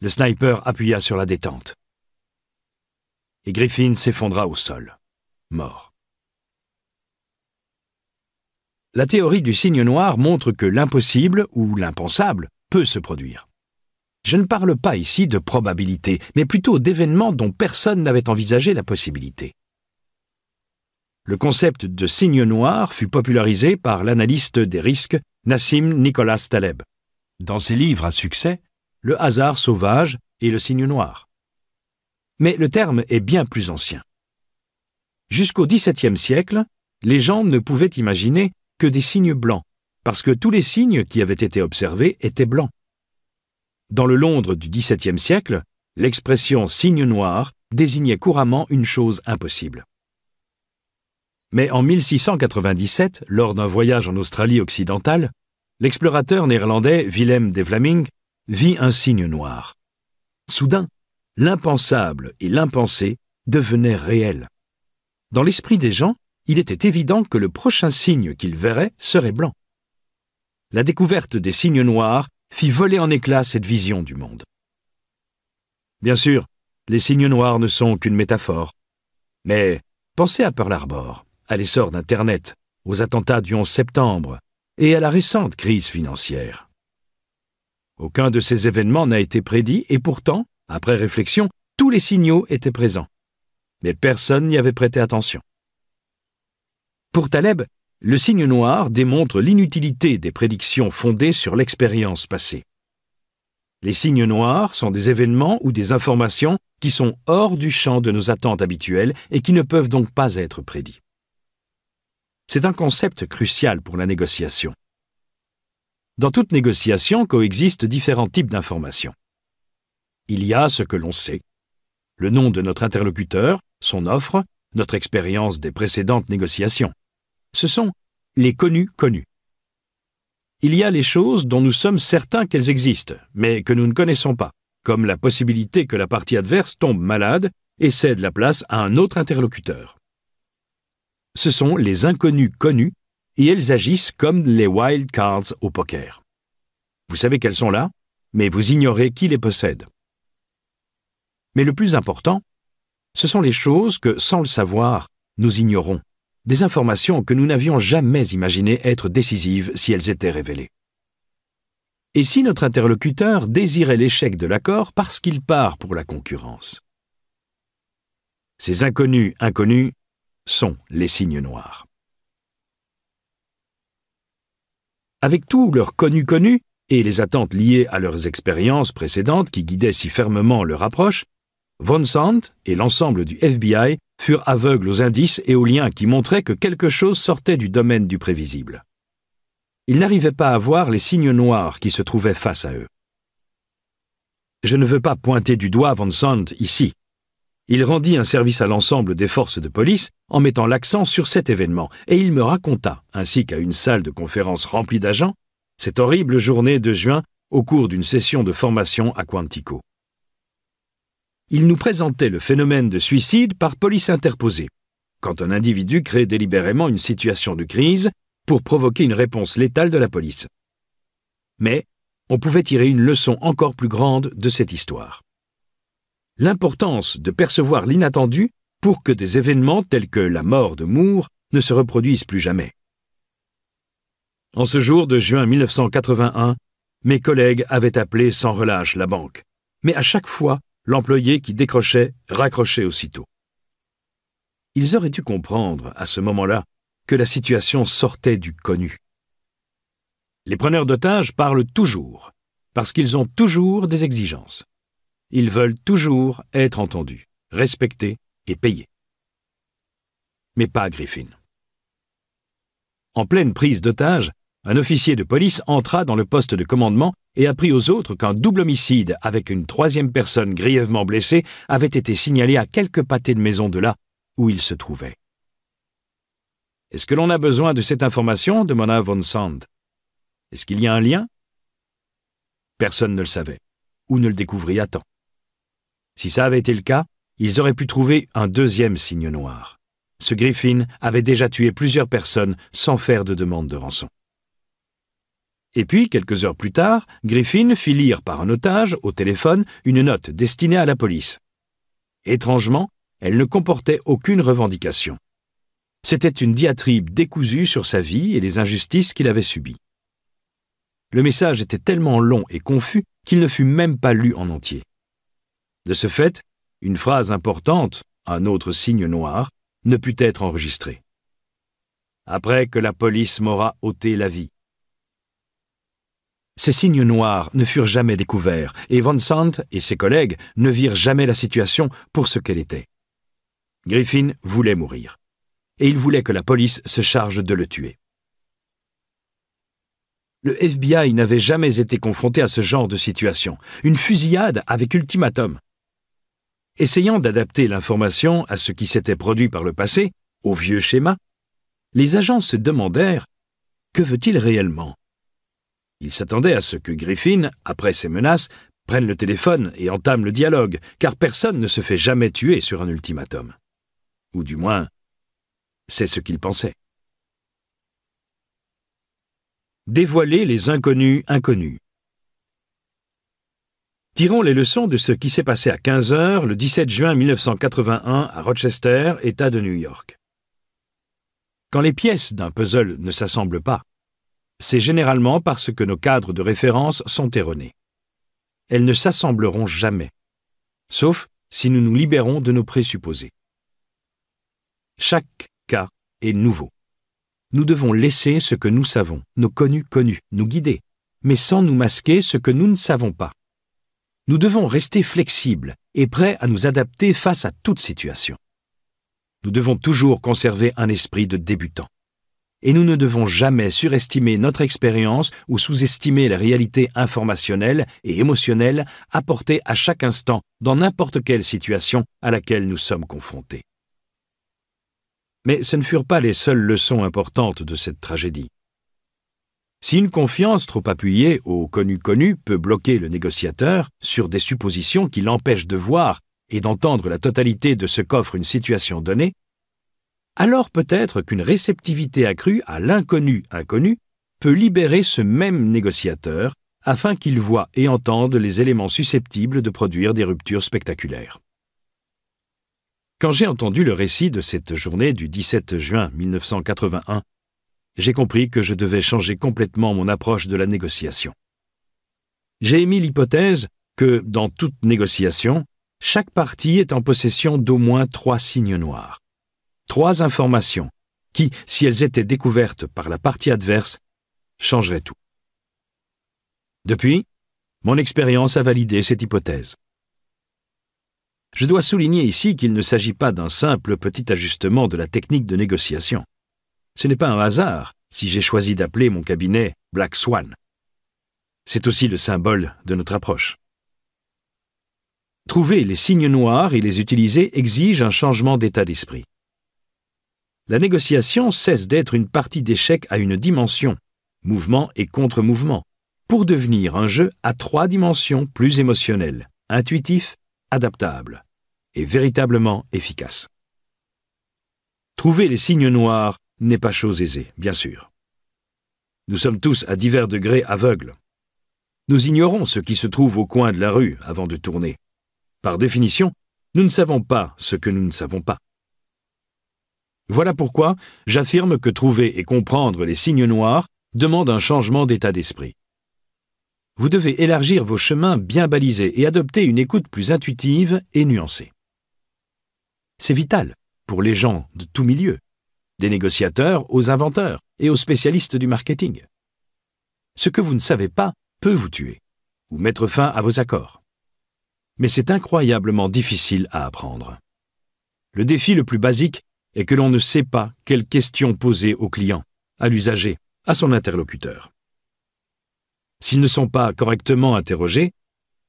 S1: le sniper appuya sur la détente. Et Griffin s'effondra au sol, mort. La théorie du signe noir montre que l'impossible ou l'impensable peut se produire. Je ne parle pas ici de probabilité, mais plutôt d'événements dont personne n'avait envisagé la possibilité. Le concept de signe noir fut popularisé par l'analyste des risques Nassim Nicolas Taleb. Dans ses livres à succès, Le hasard sauvage et Le signe noir. Mais le terme est bien plus ancien. Jusqu'au XVIIe siècle, les gens ne pouvaient imaginer que des signes blancs, parce que tous les signes qui avaient été observés étaient blancs. Dans le Londres du XVIIe siècle, l'expression signe noir désignait couramment une chose impossible. Mais en 1697, lors d'un voyage en Australie occidentale, l'explorateur néerlandais Willem de Vlaming vit un signe noir. Soudain, l'impensable et l'impensé devenaient réels. Dans l'esprit des gens, il était évident que le prochain signe qu'ils verraient serait blanc. La découverte des signes noirs fit voler en éclats cette vision du monde. Bien sûr, les signes noirs ne sont qu'une métaphore. Mais pensez à Pearl Harbor à l'essor d'Internet, aux attentats du 11 septembre et à la récente crise financière. Aucun de ces événements n'a été prédit et pourtant, après réflexion, tous les signaux étaient présents. Mais personne n'y avait prêté attention. Pour Taleb, le signe noir démontre l'inutilité des prédictions fondées sur l'expérience passée. Les signes noirs sont des événements ou des informations qui sont hors du champ de nos attentes habituelles et qui ne peuvent donc pas être prédits. C'est un concept crucial pour la négociation. Dans toute négociation coexistent différents types d'informations. Il y a ce que l'on sait, le nom de notre interlocuteur, son offre, notre expérience des précédentes négociations. Ce sont les connus connus. Il y a les choses dont nous sommes certains qu'elles existent, mais que nous ne connaissons pas, comme la possibilité que la partie adverse tombe malade et cède la place à un autre interlocuteur ce sont les inconnus connus et elles agissent comme les wild cards au poker. Vous savez qu'elles sont là, mais vous ignorez qui les possède. Mais le plus important, ce sont les choses que, sans le savoir, nous ignorons, des informations que nous n'avions jamais imaginées être décisives si elles étaient révélées. Et si notre interlocuteur désirait l'échec de l'accord parce qu'il part pour la concurrence Ces inconnus inconnus sont les signes noirs. Avec tout leur connu-connu et les attentes liées à leurs expériences précédentes qui guidaient si fermement leur approche, Von Sand et l'ensemble du FBI furent aveugles aux indices et aux liens qui montraient que quelque chose sortait du domaine du prévisible. Ils n'arrivaient pas à voir les signes noirs qui se trouvaient face à eux. Je ne veux pas pointer du doigt Von Sand ici, il rendit un service à l'ensemble des forces de police en mettant l'accent sur cet événement, et il me raconta, ainsi qu'à une salle de conférence remplie d'agents, cette horrible journée de juin au cours d'une session de formation à Quantico. Il nous présentait le phénomène de suicide par police interposée, quand un individu crée délibérément une situation de crise pour provoquer une réponse létale de la police. Mais on pouvait tirer une leçon encore plus grande de cette histoire l'importance de percevoir l'inattendu pour que des événements tels que la mort de Moore ne se reproduisent plus jamais. En ce jour de juin 1981, mes collègues avaient appelé sans relâche la banque, mais à chaque fois, l'employé qui décrochait raccrochait aussitôt. Ils auraient dû comprendre, à ce moment-là, que la situation sortait du connu. Les preneurs d'otages parlent toujours, parce qu'ils ont toujours des exigences. Ils veulent toujours être entendus, respectés et payés. Mais pas Griffin. En pleine prise d'otage, un officier de police entra dans le poste de commandement et apprit aux autres qu'un double homicide avec une troisième personne grièvement blessée avait été signalé à quelques pâtés de maison de là où il se trouvait. Est-ce que l'on a besoin de cette information demanda Von Sand. Est-ce qu'il y a un lien Personne ne le savait, ou ne le découvrit à temps. Si ça avait été le cas, ils auraient pu trouver un deuxième signe noir. Ce griffin avait déjà tué plusieurs personnes sans faire de demande de rançon. Et puis, quelques heures plus tard, Griffin fit lire par un otage, au téléphone, une note destinée à la police. Étrangement, elle ne comportait aucune revendication. C'était une diatribe décousue sur sa vie et les injustices qu'il avait subies. Le message était tellement long et confus qu'il ne fut même pas lu en entier. De ce fait, une phrase importante, un autre signe noir, ne put être enregistrée. Après que la police m'aura ôté la vie. Ces signes noirs ne furent jamais découverts et Van Sant et ses collègues ne virent jamais la situation pour ce qu'elle était. Griffin voulait mourir. Et il voulait que la police se charge de le tuer. Le FBI n'avait jamais été confronté à ce genre de situation. Une fusillade avec ultimatum. Essayant d'adapter l'information à ce qui s'était produit par le passé, au vieux schéma, les agents se demandèrent Que veut-il réellement Ils s'attendaient à ce que Griffin, après ses menaces, prenne le téléphone et entame le dialogue, car personne ne se fait jamais tuer sur un ultimatum. Ou du moins, c'est ce qu'ils pensaient. Dévoiler les inconnus inconnus. Tirons les leçons de ce qui s'est passé à 15 heures le 17 juin 1981 à Rochester, État de New York. Quand les pièces d'un puzzle ne s'assemblent pas, c'est généralement parce que nos cadres de référence sont erronés. Elles ne s'assembleront jamais, sauf si nous nous libérons de nos présupposés. Chaque cas est nouveau. Nous devons laisser ce que nous savons, nos connus connus, nous guider, mais sans nous masquer ce que nous ne savons pas nous devons rester flexibles et prêts à nous adapter face à toute situation. Nous devons toujours conserver un esprit de débutant. Et nous ne devons jamais surestimer notre expérience ou sous-estimer la réalité informationnelle et émotionnelle apportée à chaque instant dans n'importe quelle situation à laquelle nous sommes confrontés. Mais ce ne furent pas les seules leçons importantes de cette tragédie. Si une confiance trop appuyée au connu-connu peut bloquer le négociateur sur des suppositions qui l'empêchent de voir et d'entendre la totalité de ce qu'offre une situation donnée, alors peut-être qu'une réceptivité accrue à l'inconnu inconnu peut libérer ce même négociateur afin qu'il voie et entende les éléments susceptibles de produire des ruptures spectaculaires. Quand j'ai entendu le récit de cette journée du 17 juin 1981 j'ai compris que je devais changer complètement mon approche de la négociation. J'ai émis l'hypothèse que, dans toute négociation, chaque partie est en possession d'au moins trois signes noirs. Trois informations qui, si elles étaient découvertes par la partie adverse, changeraient tout. Depuis, mon expérience a validé cette hypothèse. Je dois souligner ici qu'il ne s'agit pas d'un simple petit ajustement de la technique de négociation. Ce n'est pas un hasard si j'ai choisi d'appeler mon cabinet Black Swan. C'est aussi le symbole de notre approche. Trouver les signes noirs et les utiliser exige un changement d'état d'esprit. La négociation cesse d'être une partie d'échec à une dimension, mouvement et contre-mouvement, pour devenir un jeu à trois dimensions plus émotionnel, intuitif, adaptable et véritablement efficace. Trouver les signes noirs n'est pas chose aisée, bien sûr. Nous sommes tous à divers degrés aveugles. Nous ignorons ce qui se trouve au coin de la rue avant de tourner. Par définition, nous ne savons pas ce que nous ne savons pas. Voilà pourquoi j'affirme que trouver et comprendre les signes noirs demande un changement d'état d'esprit. Vous devez élargir vos chemins bien balisés et adopter une écoute plus intuitive et nuancée. C'est vital pour les gens de tout milieu des négociateurs aux inventeurs et aux spécialistes du marketing. Ce que vous ne savez pas peut vous tuer ou mettre fin à vos accords. Mais c'est incroyablement difficile à apprendre. Le défi le plus basique est que l'on ne sait pas quelles questions poser au client, à l'usager, à son interlocuteur. S'ils ne sont pas correctement interrogés,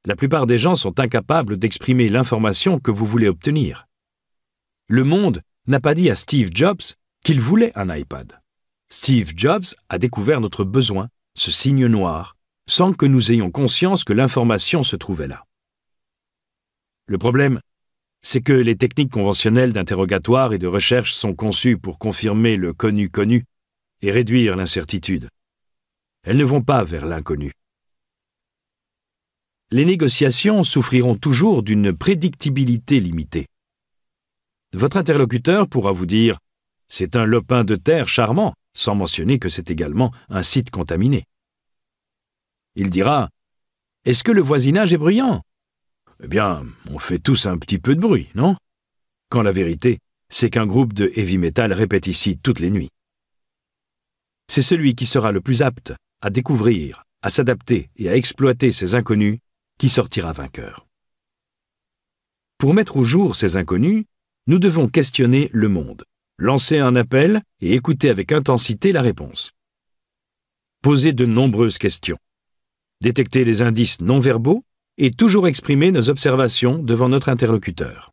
S1: la plupart des gens sont incapables d'exprimer l'information que vous voulez obtenir. Le monde n'a pas dit à Steve Jobs qu'il voulait un iPad. Steve Jobs a découvert notre besoin, ce signe noir, sans que nous ayons conscience que l'information se trouvait là. Le problème, c'est que les techniques conventionnelles d'interrogatoire et de recherche sont conçues pour confirmer le connu-connu et réduire l'incertitude. Elles ne vont pas vers l'inconnu. Les négociations souffriront toujours d'une prédictibilité limitée. Votre interlocuteur pourra vous dire c'est un lopin de terre charmant, sans mentionner que c'est également un site contaminé. Il dira Est-ce que le voisinage est bruyant Eh bien, on fait tous un petit peu de bruit, non Quand la vérité, c'est qu'un groupe de heavy metal répète ici toutes les nuits. C'est celui qui sera le plus apte à découvrir, à s'adapter et à exploiter ces inconnus qui sortira vainqueur. Pour mettre au jour ces inconnus, nous devons questionner le monde, Lancez un appel et écoutez avec intensité la réponse. Posez de nombreuses questions. Détectez les indices non verbaux et toujours exprimez nos observations devant notre interlocuteur.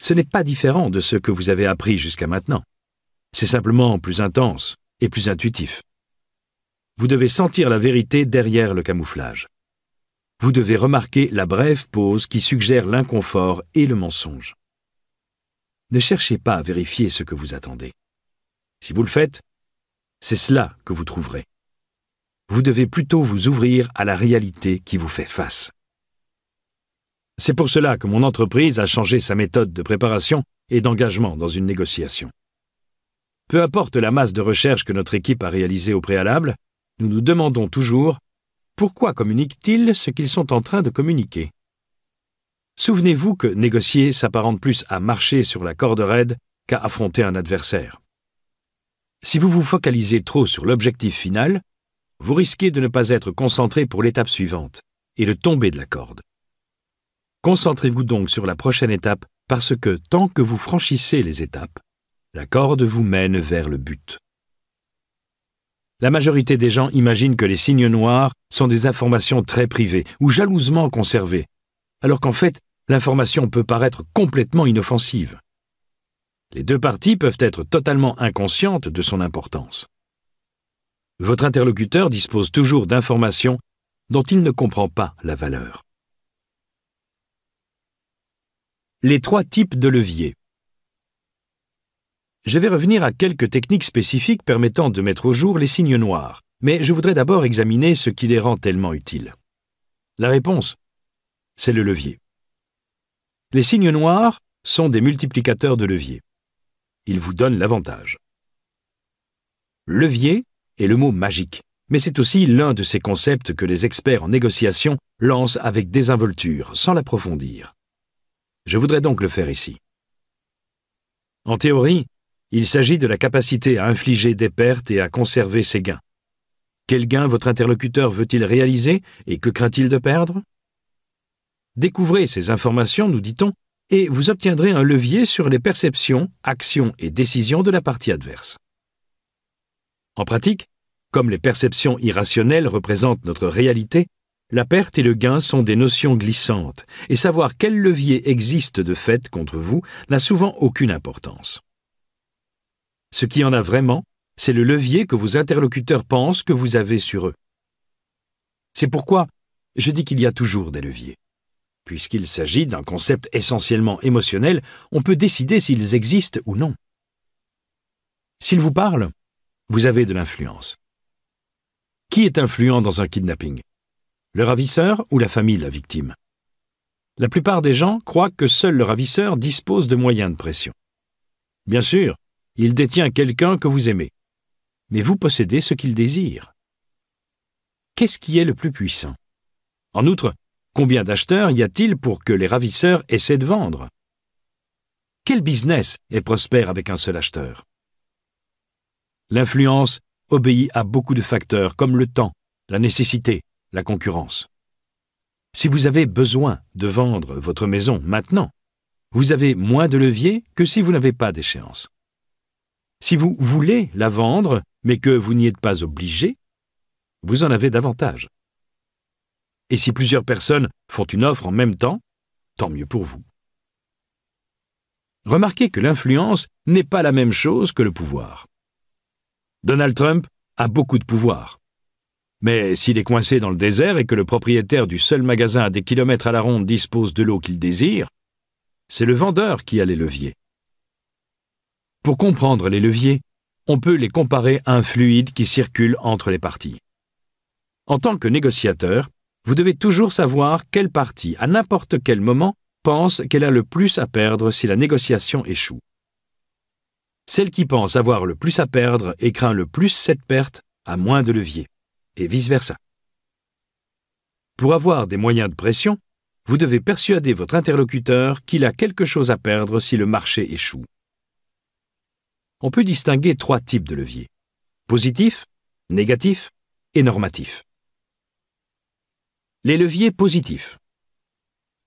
S1: Ce n'est pas différent de ce que vous avez appris jusqu'à maintenant. C'est simplement plus intense et plus intuitif. Vous devez sentir la vérité derrière le camouflage. Vous devez remarquer la brève pause qui suggère l'inconfort et le mensonge ne cherchez pas à vérifier ce que vous attendez. Si vous le faites, c'est cela que vous trouverez. Vous devez plutôt vous ouvrir à la réalité qui vous fait face. C'est pour cela que mon entreprise a changé sa méthode de préparation et d'engagement dans une négociation. Peu importe la masse de recherche que notre équipe a réalisée au préalable, nous nous demandons toujours pourquoi communiquent-ils ce qu'ils sont en train de communiquer Souvenez-vous que négocier s'apparente plus à marcher sur la corde raide qu'à affronter un adversaire. Si vous vous focalisez trop sur l'objectif final, vous risquez de ne pas être concentré pour l'étape suivante et de tomber de la corde. Concentrez-vous donc sur la prochaine étape parce que tant que vous franchissez les étapes, la corde vous mène vers le but. La majorité des gens imaginent que les signes noirs sont des informations très privées ou jalousement conservées, alors qu'en fait, l'information peut paraître complètement inoffensive. Les deux parties peuvent être totalement inconscientes de son importance. Votre interlocuteur dispose toujours d'informations dont il ne comprend pas la valeur. Les trois types de leviers. Je vais revenir à quelques techniques spécifiques permettant de mettre au jour les signes noirs, mais je voudrais d'abord examiner ce qui les rend tellement utiles. La réponse c'est le levier. Les signes noirs sont des multiplicateurs de levier. Ils vous donnent l'avantage. Levier est le mot magique, mais c'est aussi l'un de ces concepts que les experts en négociation lancent avec désinvolture, sans l'approfondir. Je voudrais donc le faire ici. En théorie, il s'agit de la capacité à infliger des pertes et à conserver ses gains. Quel gain votre interlocuteur veut-il réaliser et que craint-il de perdre Découvrez ces informations, nous dit-on, et vous obtiendrez un levier sur les perceptions, actions et décisions de la partie adverse. En pratique, comme les perceptions irrationnelles représentent notre réalité, la perte et le gain sont des notions glissantes, et savoir quel levier existe de fait contre vous n'a souvent aucune importance. Ce qui en a vraiment, c'est le levier que vos interlocuteurs pensent que vous avez sur eux. C'est pourquoi je dis qu'il y a toujours des leviers. Puisqu'il s'agit d'un concept essentiellement émotionnel, on peut décider s'ils existent ou non. S'ils vous parlent, vous avez de l'influence. Qui est influent dans un kidnapping Le ravisseur ou la famille de la victime La plupart des gens croient que seul le ravisseur dispose de moyens de pression. Bien sûr, il détient quelqu'un que vous aimez, mais vous possédez ce qu'il désire. Qu'est-ce qui est le plus puissant En outre, Combien d'acheteurs y a-t-il pour que les ravisseurs essaient de vendre Quel business est prospère avec un seul acheteur L'influence obéit à beaucoup de facteurs comme le temps, la nécessité, la concurrence. Si vous avez besoin de vendre votre maison maintenant, vous avez moins de levier que si vous n'avez pas d'échéance. Si vous voulez la vendre, mais que vous n'y êtes pas obligé, vous en avez davantage. Et si plusieurs personnes font une offre en même temps, tant mieux pour vous. Remarquez que l'influence n'est pas la même chose que le pouvoir. Donald Trump a beaucoup de pouvoir. Mais s'il est coincé dans le désert et que le propriétaire du seul magasin à des kilomètres à la ronde dispose de l'eau qu'il désire, c'est le vendeur qui a les leviers. Pour comprendre les leviers, on peut les comparer à un fluide qui circule entre les parties. En tant que négociateur, vous devez toujours savoir quelle partie, à n'importe quel moment, pense qu'elle a le plus à perdre si la négociation échoue. Celle qui pense avoir le plus à perdre et craint le plus cette perte a moins de levier, et vice-versa. Pour avoir des moyens de pression, vous devez persuader votre interlocuteur qu'il a quelque chose à perdre si le marché échoue. On peut distinguer trois types de leviers. Positif, négatif et normatif. Les leviers positifs.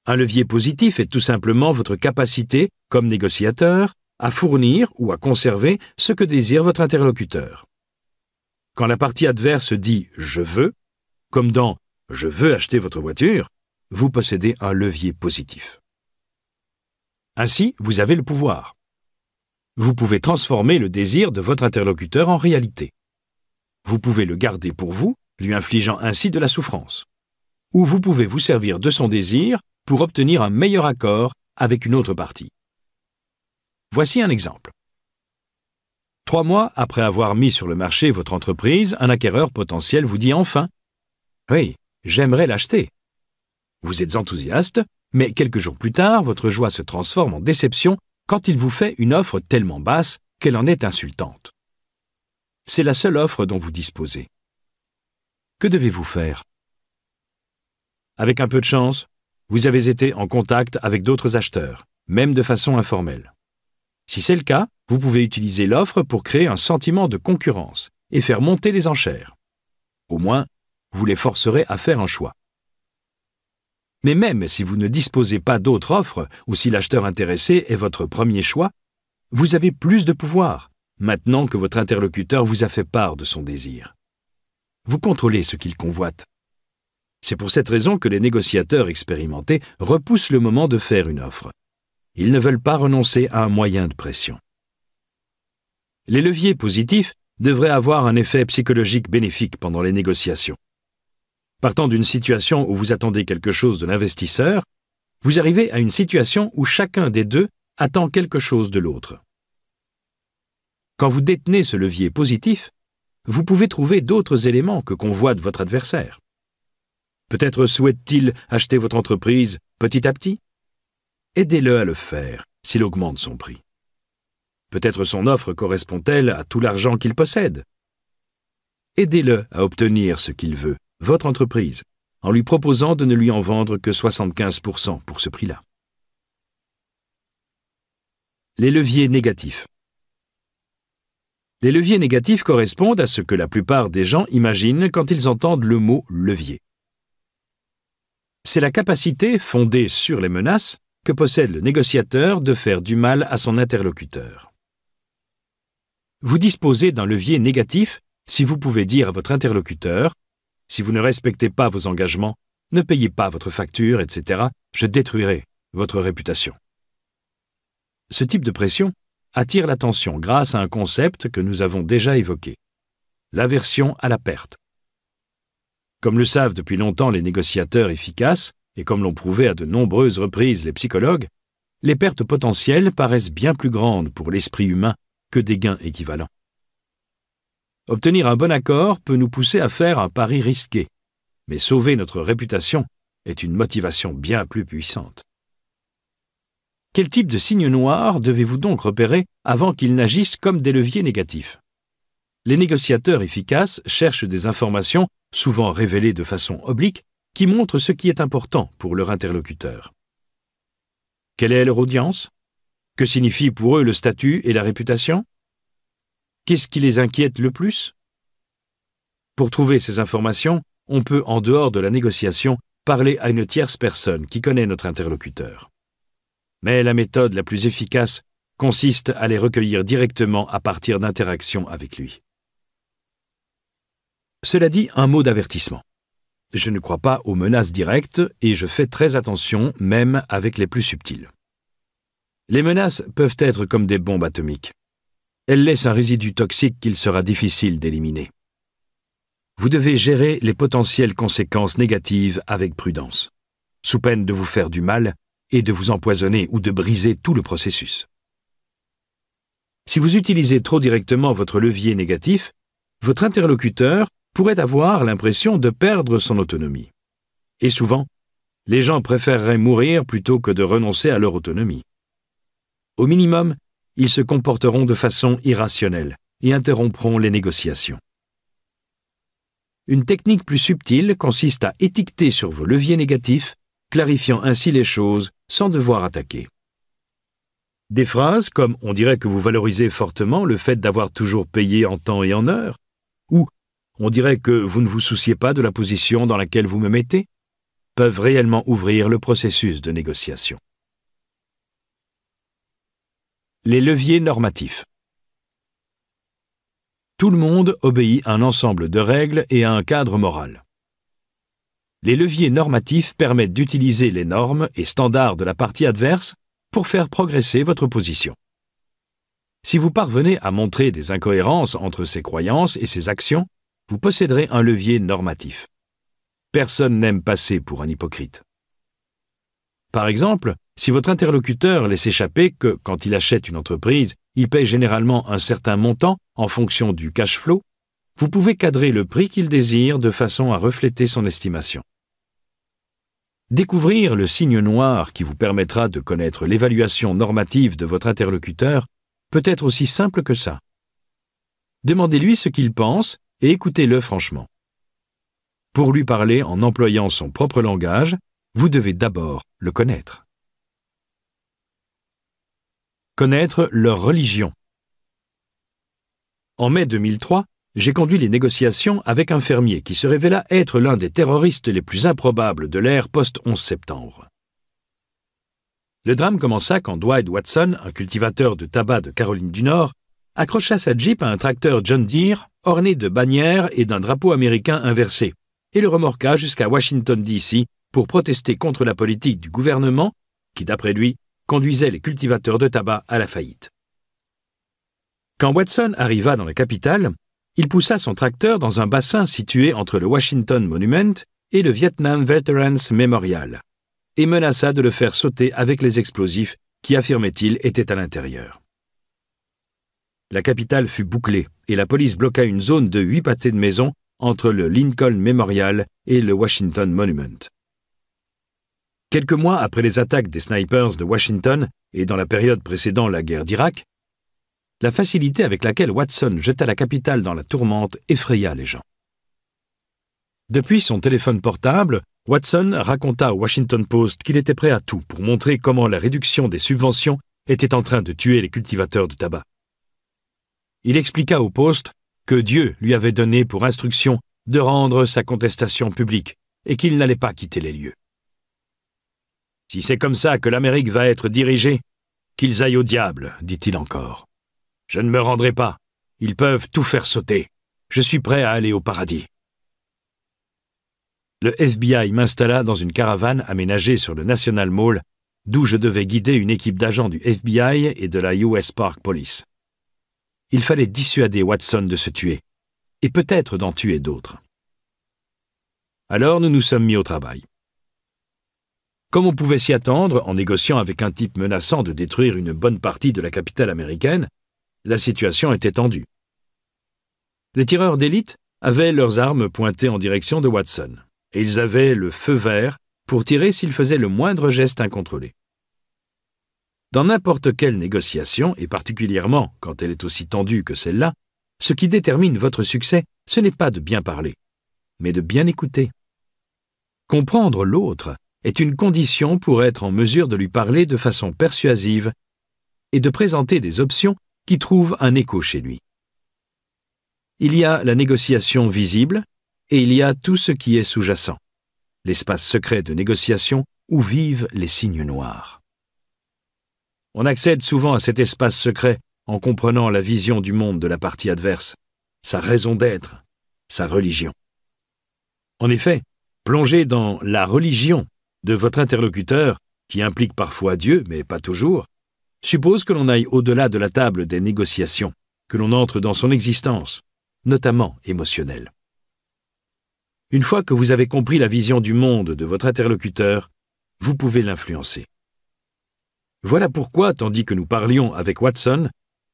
S1: Un levier positif est tout simplement votre capacité, comme négociateur, à fournir ou à conserver ce que désire votre interlocuteur. Quand la partie adverse dit « je veux », comme dans « je veux acheter votre voiture », vous possédez un levier positif. Ainsi, vous avez le pouvoir. Vous pouvez transformer le désir de votre interlocuteur en réalité. Vous pouvez le garder pour vous, lui infligeant ainsi de la souffrance où vous pouvez vous servir de son désir pour obtenir un meilleur accord avec une autre partie. Voici un exemple. Trois mois après avoir mis sur le marché votre entreprise, un acquéreur potentiel vous dit enfin ⁇ Oui, j'aimerais l'acheter ⁇ Vous êtes enthousiaste, mais quelques jours plus tard, votre joie se transforme en déception quand il vous fait une offre tellement basse qu'elle en est insultante. C'est la seule offre dont vous disposez. Que devez-vous faire avec un peu de chance, vous avez été en contact avec d'autres acheteurs, même de façon informelle. Si c'est le cas, vous pouvez utiliser l'offre pour créer un sentiment de concurrence et faire monter les enchères. Au moins, vous les forcerez à faire un choix. Mais même si vous ne disposez pas d'autres offres ou si l'acheteur intéressé est votre premier choix, vous avez plus de pouvoir maintenant que votre interlocuteur vous a fait part de son désir. Vous contrôlez ce qu'il convoite c'est pour cette raison que les négociateurs expérimentés repoussent le moment de faire une offre. Ils ne veulent pas renoncer à un moyen de pression. Les leviers positifs devraient avoir un effet psychologique bénéfique pendant les négociations. Partant d'une situation où vous attendez quelque chose de l'investisseur, vous arrivez à une situation où chacun des deux attend quelque chose de l'autre. Quand vous détenez ce levier positif, vous pouvez trouver d'autres éléments que convoite votre adversaire. Peut-être souhaite-t-il acheter votre entreprise petit à petit Aidez-le à le faire s'il augmente son prix. Peut-être son offre correspond-elle à tout l'argent qu'il possède. Aidez-le à obtenir ce qu'il veut, votre entreprise, en lui proposant de ne lui en vendre que 75% pour ce prix-là. Les leviers négatifs. Les leviers négatifs correspondent à ce que la plupart des gens imaginent quand ils entendent le mot levier c'est la capacité, fondée sur les menaces, que possède le négociateur de faire du mal à son interlocuteur. Vous disposez d'un levier négatif si vous pouvez dire à votre interlocuteur Si vous ne respectez pas vos engagements, ne payez pas votre facture, etc., je détruirai votre réputation. Ce type de pression attire l'attention grâce à un concept que nous avons déjà évoqué, l'aversion à la perte. Comme le savent depuis longtemps les négociateurs efficaces, et comme l'ont prouvé à de nombreuses reprises les psychologues, les pertes potentielles paraissent bien plus grandes pour l'esprit humain que des gains équivalents. Obtenir un bon accord peut nous pousser à faire un pari risqué, mais sauver notre réputation est une motivation bien plus puissante. Quel type de signes noirs devez-vous donc repérer avant qu'ils n'agissent comme des leviers négatifs Les négociateurs efficaces cherchent des informations souvent révélés de façon oblique, qui montrent ce qui est important pour leur interlocuteur. Quelle est leur audience Que signifie pour eux le statut et la réputation Qu'est-ce qui les inquiète le plus Pour trouver ces informations, on peut, en dehors de la négociation, parler à une tierce personne qui connaît notre interlocuteur. Mais la méthode la plus efficace consiste à les recueillir directement à partir d'interactions avec lui. Cela dit, un mot d'avertissement. Je ne crois pas aux menaces directes et je fais très attention même avec les plus subtiles. Les menaces peuvent être comme des bombes atomiques. Elles laissent un résidu toxique qu'il sera difficile d'éliminer. Vous devez gérer les potentielles conséquences négatives avec prudence, sous peine de vous faire du mal et de vous empoisonner ou de briser tout le processus. Si vous utilisez trop directement votre levier négatif, votre interlocuteur pourrait avoir l'impression de perdre son autonomie. Et souvent, les gens préféreraient mourir plutôt que de renoncer à leur autonomie. Au minimum, ils se comporteront de façon irrationnelle et interrompront les négociations. Une technique plus subtile consiste à étiqueter sur vos leviers négatifs, clarifiant ainsi les choses sans devoir attaquer. Des phrases comme On dirait que vous valorisez fortement le fait d'avoir toujours payé en temps et en heure, ou on dirait que vous ne vous souciez pas de la position dans laquelle vous me mettez, peuvent réellement ouvrir le processus de négociation. Les leviers normatifs. Tout le monde obéit à un ensemble de règles et à un cadre moral. Les leviers normatifs permettent d'utiliser les normes et standards de la partie adverse pour faire progresser votre position. Si vous parvenez à montrer des incohérences entre ses croyances et ses actions, vous posséderez un levier normatif. Personne n'aime passer pour un hypocrite. Par exemple, si votre interlocuteur laisse échapper que, quand il achète une entreprise, il paye généralement un certain montant en fonction du cash flow, vous pouvez cadrer le prix qu'il désire de façon à refléter son estimation. Découvrir le signe noir qui vous permettra de connaître l'évaluation normative de votre interlocuteur peut être aussi simple que ça. Demandez-lui ce qu'il pense et écoutez-le franchement. Pour lui parler en employant son propre langage, vous devez d'abord le connaître. Connaître leur religion. En mai 2003, j'ai conduit les négociations avec un fermier qui se révéla être l'un des terroristes les plus improbables de l'ère post-11 septembre. Le drame commença quand Dwight Watson, un cultivateur de tabac de Caroline du Nord, accrocha sa Jeep à un tracteur John Deere orné de bannières et d'un drapeau américain inversé, et le remorqua jusqu'à Washington, D.C., pour protester contre la politique du gouvernement qui, d'après lui, conduisait les cultivateurs de tabac à la faillite. Quand Watson arriva dans la capitale, il poussa son tracteur dans un bassin situé entre le Washington Monument et le Vietnam Veterans Memorial, et menaça de le faire sauter avec les explosifs qui, affirmait-il, étaient à l'intérieur. La capitale fut bouclée et la police bloqua une zone de huit pâtés de maisons entre le Lincoln Memorial et le Washington Monument. Quelques mois après les attaques des snipers de Washington et dans la période précédant la guerre d'Irak, la facilité avec laquelle Watson jeta la capitale dans la tourmente effraya les gens. Depuis son téléphone portable, Watson raconta au Washington Post qu'il était prêt à tout pour montrer comment la réduction des subventions était en train de tuer les cultivateurs de tabac il expliqua au poste que Dieu lui avait donné pour instruction de rendre sa contestation publique et qu'il n'allait pas quitter les lieux. Si c'est comme ça que l'Amérique va être dirigée, qu'ils aillent au diable, dit-il encore. Je ne me rendrai pas. Ils peuvent tout faire sauter. Je suis prêt à aller au paradis. Le FBI m'installa dans une caravane aménagée sur le National Mall, d'où je devais guider une équipe d'agents du FBI et de la US Park Police. Il fallait dissuader Watson de se tuer, et peut-être d'en tuer d'autres. Alors nous nous sommes mis au travail. Comme on pouvait s'y attendre, en négociant avec un type menaçant de détruire une bonne partie de la capitale américaine, la situation était tendue. Les tireurs d'élite avaient leurs armes pointées en direction de Watson, et ils avaient le feu vert pour tirer s'il faisait le moindre geste incontrôlé. Dans n'importe quelle négociation, et particulièrement quand elle est aussi tendue que celle-là, ce qui détermine votre succès, ce n'est pas de bien parler, mais de bien écouter. Comprendre l'autre est une condition pour être en mesure de lui parler de façon persuasive et de présenter des options qui trouvent un écho chez lui. Il y a la négociation visible et il y a tout ce qui est sous-jacent, l'espace secret de négociation où vivent les signes noirs. On accède souvent à cet espace secret en comprenant la vision du monde de la partie adverse, sa raison d'être, sa religion. En effet, plonger dans la religion de votre interlocuteur, qui implique parfois Dieu, mais pas toujours, suppose que l'on aille au-delà de la table des négociations, que l'on entre dans son existence, notamment émotionnelle. Une fois que vous avez compris la vision du monde de votre interlocuteur, vous pouvez l'influencer. Voilà pourquoi, tandis que nous parlions avec Watson,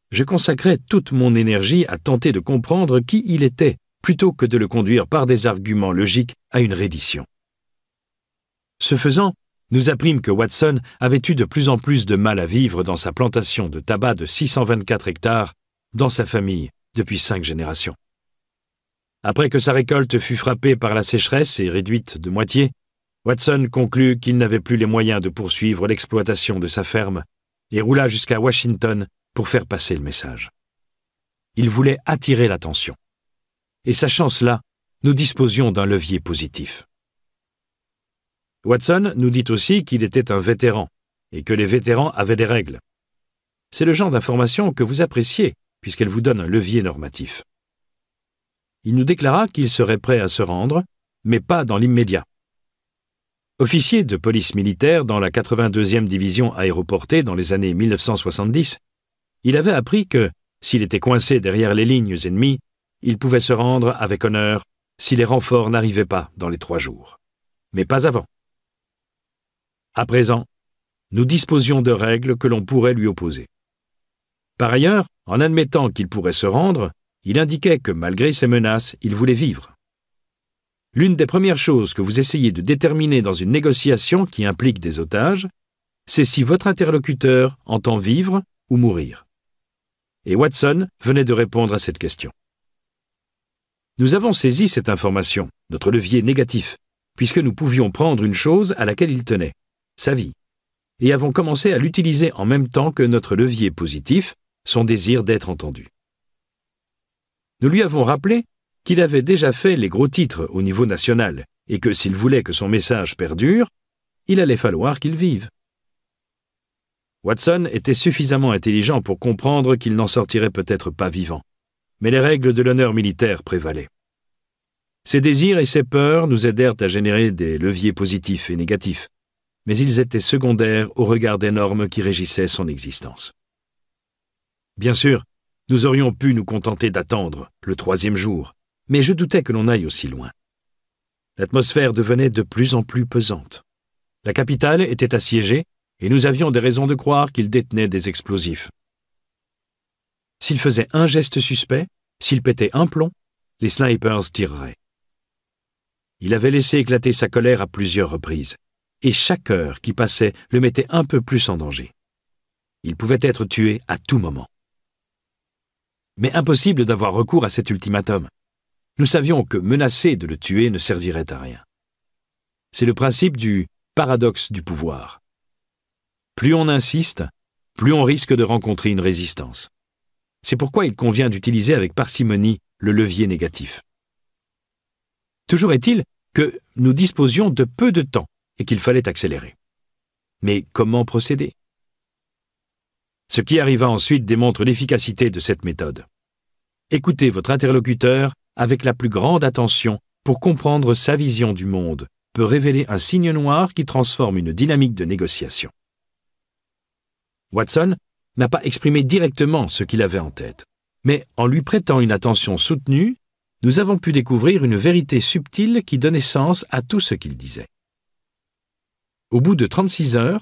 S1: je consacrais toute mon énergie à tenter de comprendre qui il était, plutôt que de le conduire par des arguments logiques à une reddition. Ce faisant, nous apprîmes que Watson avait eu de plus en plus de mal à vivre dans sa plantation de tabac de 624 hectares, dans sa famille, depuis cinq générations. Après que sa récolte fut frappée par la sécheresse et réduite de moitié, Watson conclut qu'il n'avait plus les moyens de poursuivre l'exploitation de sa ferme et roula jusqu'à Washington pour faire passer le message. Il voulait attirer l'attention. Et sachant cela, nous disposions d'un levier positif. Watson nous dit aussi qu'il était un vétéran et que les vétérans avaient des règles. C'est le genre d'information que vous appréciez puisqu'elle vous donne un levier normatif. Il nous déclara qu'il serait prêt à se rendre, mais pas dans l'immédiat Officier de police militaire dans la 82e division aéroportée dans les années 1970, il avait appris que, s'il était coincé derrière les lignes ennemies, il pouvait se rendre avec honneur si les renforts n'arrivaient pas dans les trois jours. Mais pas avant. À présent, nous disposions de règles que l'on pourrait lui opposer. Par ailleurs, en admettant qu'il pourrait se rendre, il indiquait que malgré ses menaces, il voulait vivre. L'une des premières choses que vous essayez de déterminer dans une négociation qui implique des otages, c'est si votre interlocuteur entend vivre ou mourir. Et Watson venait de répondre à cette question. Nous avons saisi cette information, notre levier négatif, puisque nous pouvions prendre une chose à laquelle il tenait, sa vie, et avons commencé à l'utiliser en même temps que notre levier positif, son désir d'être entendu. Nous lui avons rappelé qu'il avait déjà fait les gros titres au niveau national et que s'il voulait que son message perdure, il allait falloir qu'il vive. Watson était suffisamment intelligent pour comprendre qu'il n'en sortirait peut-être pas vivant, mais les règles de l'honneur militaire prévalaient. Ses désirs et ses peurs nous aidèrent à générer des leviers positifs et négatifs, mais ils étaient secondaires au regard des normes qui régissaient son existence. Bien sûr, nous aurions pu nous contenter d'attendre le troisième jour, mais je doutais que l'on aille aussi loin. L'atmosphère devenait de plus en plus pesante. La capitale était assiégée, et nous avions des raisons de croire qu'il détenait des explosifs. S'il faisait un geste suspect, s'il pétait un plomb, les snipers tireraient. Il avait laissé éclater sa colère à plusieurs reprises, et chaque heure qui passait le mettait un peu plus en danger. Il pouvait être tué à tout moment. Mais impossible d'avoir recours à cet ultimatum nous savions que menacer de le tuer ne servirait à rien. C'est le principe du paradoxe du pouvoir. Plus on insiste, plus on risque de rencontrer une résistance. C'est pourquoi il convient d'utiliser avec parcimonie le levier négatif. Toujours est-il que nous disposions de peu de temps et qu'il fallait accélérer. Mais comment procéder Ce qui arriva ensuite démontre l'efficacité de cette méthode. Écoutez votre interlocuteur avec la plus grande attention pour comprendre sa vision du monde, peut révéler un signe noir qui transforme une dynamique de négociation. Watson n'a pas exprimé directement ce qu'il avait en tête, mais en lui prêtant une attention soutenue, nous avons pu découvrir une vérité subtile qui donnait sens à tout ce qu'il disait. Au bout de 36 heures,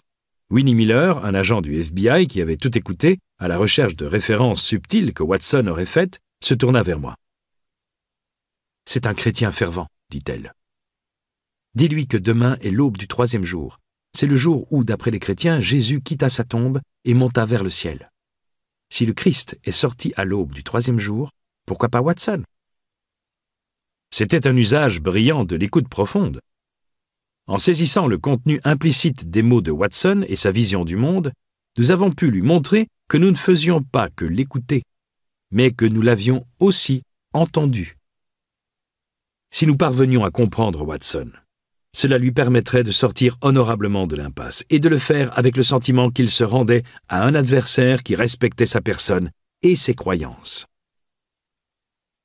S1: Winnie Miller, un agent du FBI qui avait tout écouté, à la recherche de références subtiles que Watson aurait faites, se tourna vers moi. C'est un chrétien fervent, dit-elle. Dis-lui que demain est l'aube du troisième jour. C'est le jour où, d'après les chrétiens, Jésus quitta sa tombe et monta vers le ciel. Si le Christ est sorti à l'aube du troisième jour, pourquoi pas Watson C'était un usage brillant de l'écoute profonde. En saisissant le contenu implicite des mots de Watson et sa vision du monde, nous avons pu lui montrer que nous ne faisions pas que l'écouter, mais que nous l'avions aussi entendu si nous parvenions à comprendre Watson, cela lui permettrait de sortir honorablement de l'impasse et de le faire avec le sentiment qu'il se rendait à un adversaire qui respectait sa personne et ses croyances.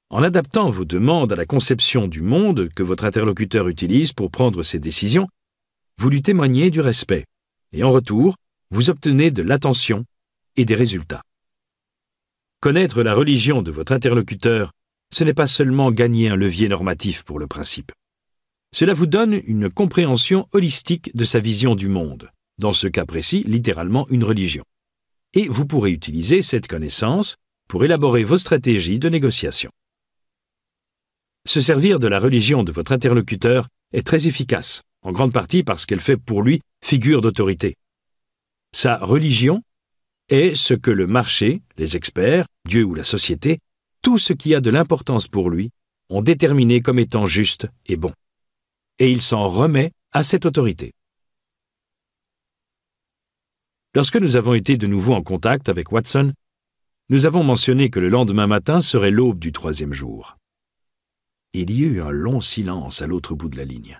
S1: En adaptant vos demandes à la conception du monde que votre interlocuteur utilise pour prendre ses décisions, vous lui témoignez du respect et en retour, vous obtenez de l'attention et des résultats. Connaître la religion de votre interlocuteur ce n'est pas seulement gagner un levier normatif pour le principe. Cela vous donne une compréhension holistique de sa vision du monde, dans ce cas précis littéralement une religion. Et vous pourrez utiliser cette connaissance pour élaborer vos stratégies de négociation. Se servir de la religion de votre interlocuteur est très efficace, en grande partie parce qu'elle fait pour lui figure d'autorité. Sa religion est ce que le marché, les experts, Dieu ou la société tout ce qui a de l'importance pour lui, ont déterminé comme étant juste et bon. Et il s'en remet à cette autorité. Lorsque nous avons été de nouveau en contact avec Watson, nous avons mentionné que le lendemain matin serait l'aube du troisième jour. Il y eut un long silence à l'autre bout de la ligne.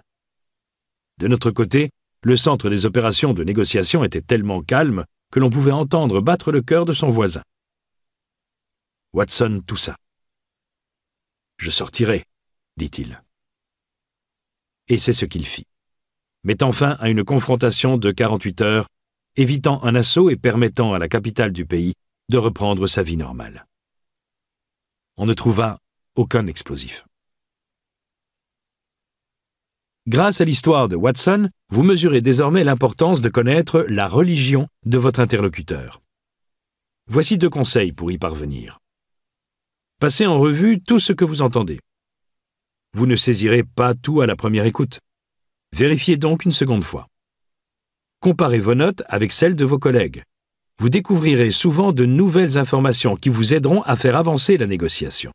S1: De notre côté, le centre des opérations de négociation était tellement calme que l'on pouvait entendre battre le cœur de son voisin. Watson toussa. Je sortirai, dit-il. Et c'est ce qu'il fit, mettant fin à une confrontation de 48 heures, évitant un assaut et permettant à la capitale du pays de reprendre sa vie normale. On ne trouva aucun explosif. Grâce à l'histoire de Watson, vous mesurez désormais l'importance de connaître la religion de votre interlocuteur. Voici deux conseils pour y parvenir. Passez en revue tout ce que vous entendez. Vous ne saisirez pas tout à la première écoute. Vérifiez donc une seconde fois. Comparez vos notes avec celles de vos collègues. Vous découvrirez souvent de nouvelles informations qui vous aideront à faire avancer la négociation.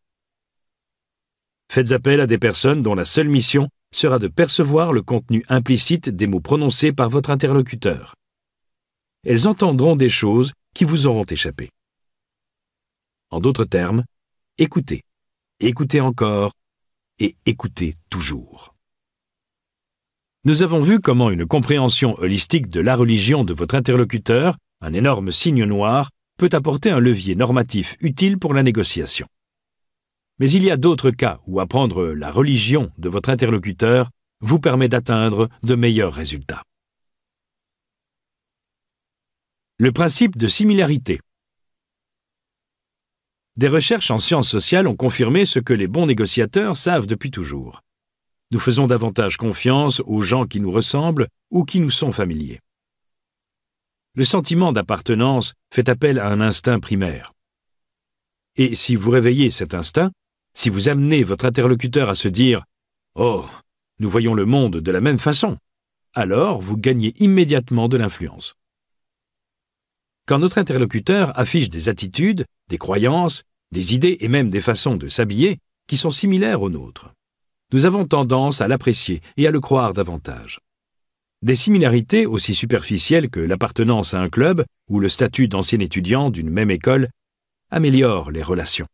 S1: Faites appel à des personnes dont la seule mission sera de percevoir le contenu implicite des mots prononcés par votre interlocuteur. Elles entendront des choses qui vous auront échappé. En d'autres termes, Écoutez, écoutez encore et écoutez toujours. Nous avons vu comment une compréhension holistique de la religion de votre interlocuteur, un énorme signe noir, peut apporter un levier normatif utile pour la négociation. Mais il y a d'autres cas où apprendre la religion de votre interlocuteur vous permet d'atteindre de meilleurs résultats. Le principe de similarité des recherches en sciences sociales ont confirmé ce que les bons négociateurs savent depuis toujours. Nous faisons davantage confiance aux gens qui nous ressemblent ou qui nous sont familiers. Le sentiment d'appartenance fait appel à un instinct primaire. Et si vous réveillez cet instinct, si vous amenez votre interlocuteur à se dire ⁇ Oh, nous voyons le monde de la même façon ⁇ alors vous gagnez immédiatement de l'influence. Quand notre interlocuteur affiche des attitudes, des croyances, des idées et même des façons de s'habiller qui sont similaires aux nôtres, nous avons tendance à l'apprécier et à le croire davantage. Des similarités aussi superficielles que l'appartenance à un club ou le statut d'ancien étudiant d'une même école améliorent les relations.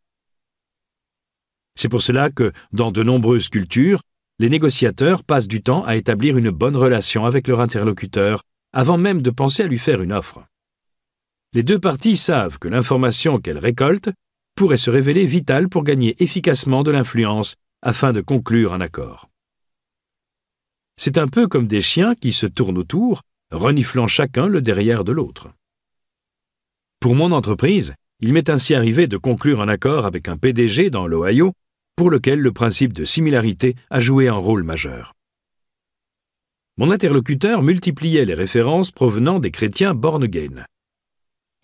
S1: C'est pour cela que, dans de nombreuses cultures, les négociateurs passent du temps à établir une bonne relation avec leur interlocuteur avant même de penser à lui faire une offre les deux parties savent que l'information qu'elles récoltent pourrait se révéler vitale pour gagner efficacement de l'influence afin de conclure un accord. C'est un peu comme des chiens qui se tournent autour, reniflant chacun le derrière de l'autre. Pour mon entreprise, il m'est ainsi arrivé de conclure un accord avec un PDG dans l'Ohio pour lequel le principe de similarité a joué un rôle majeur. Mon interlocuteur multipliait les références provenant des chrétiens born again.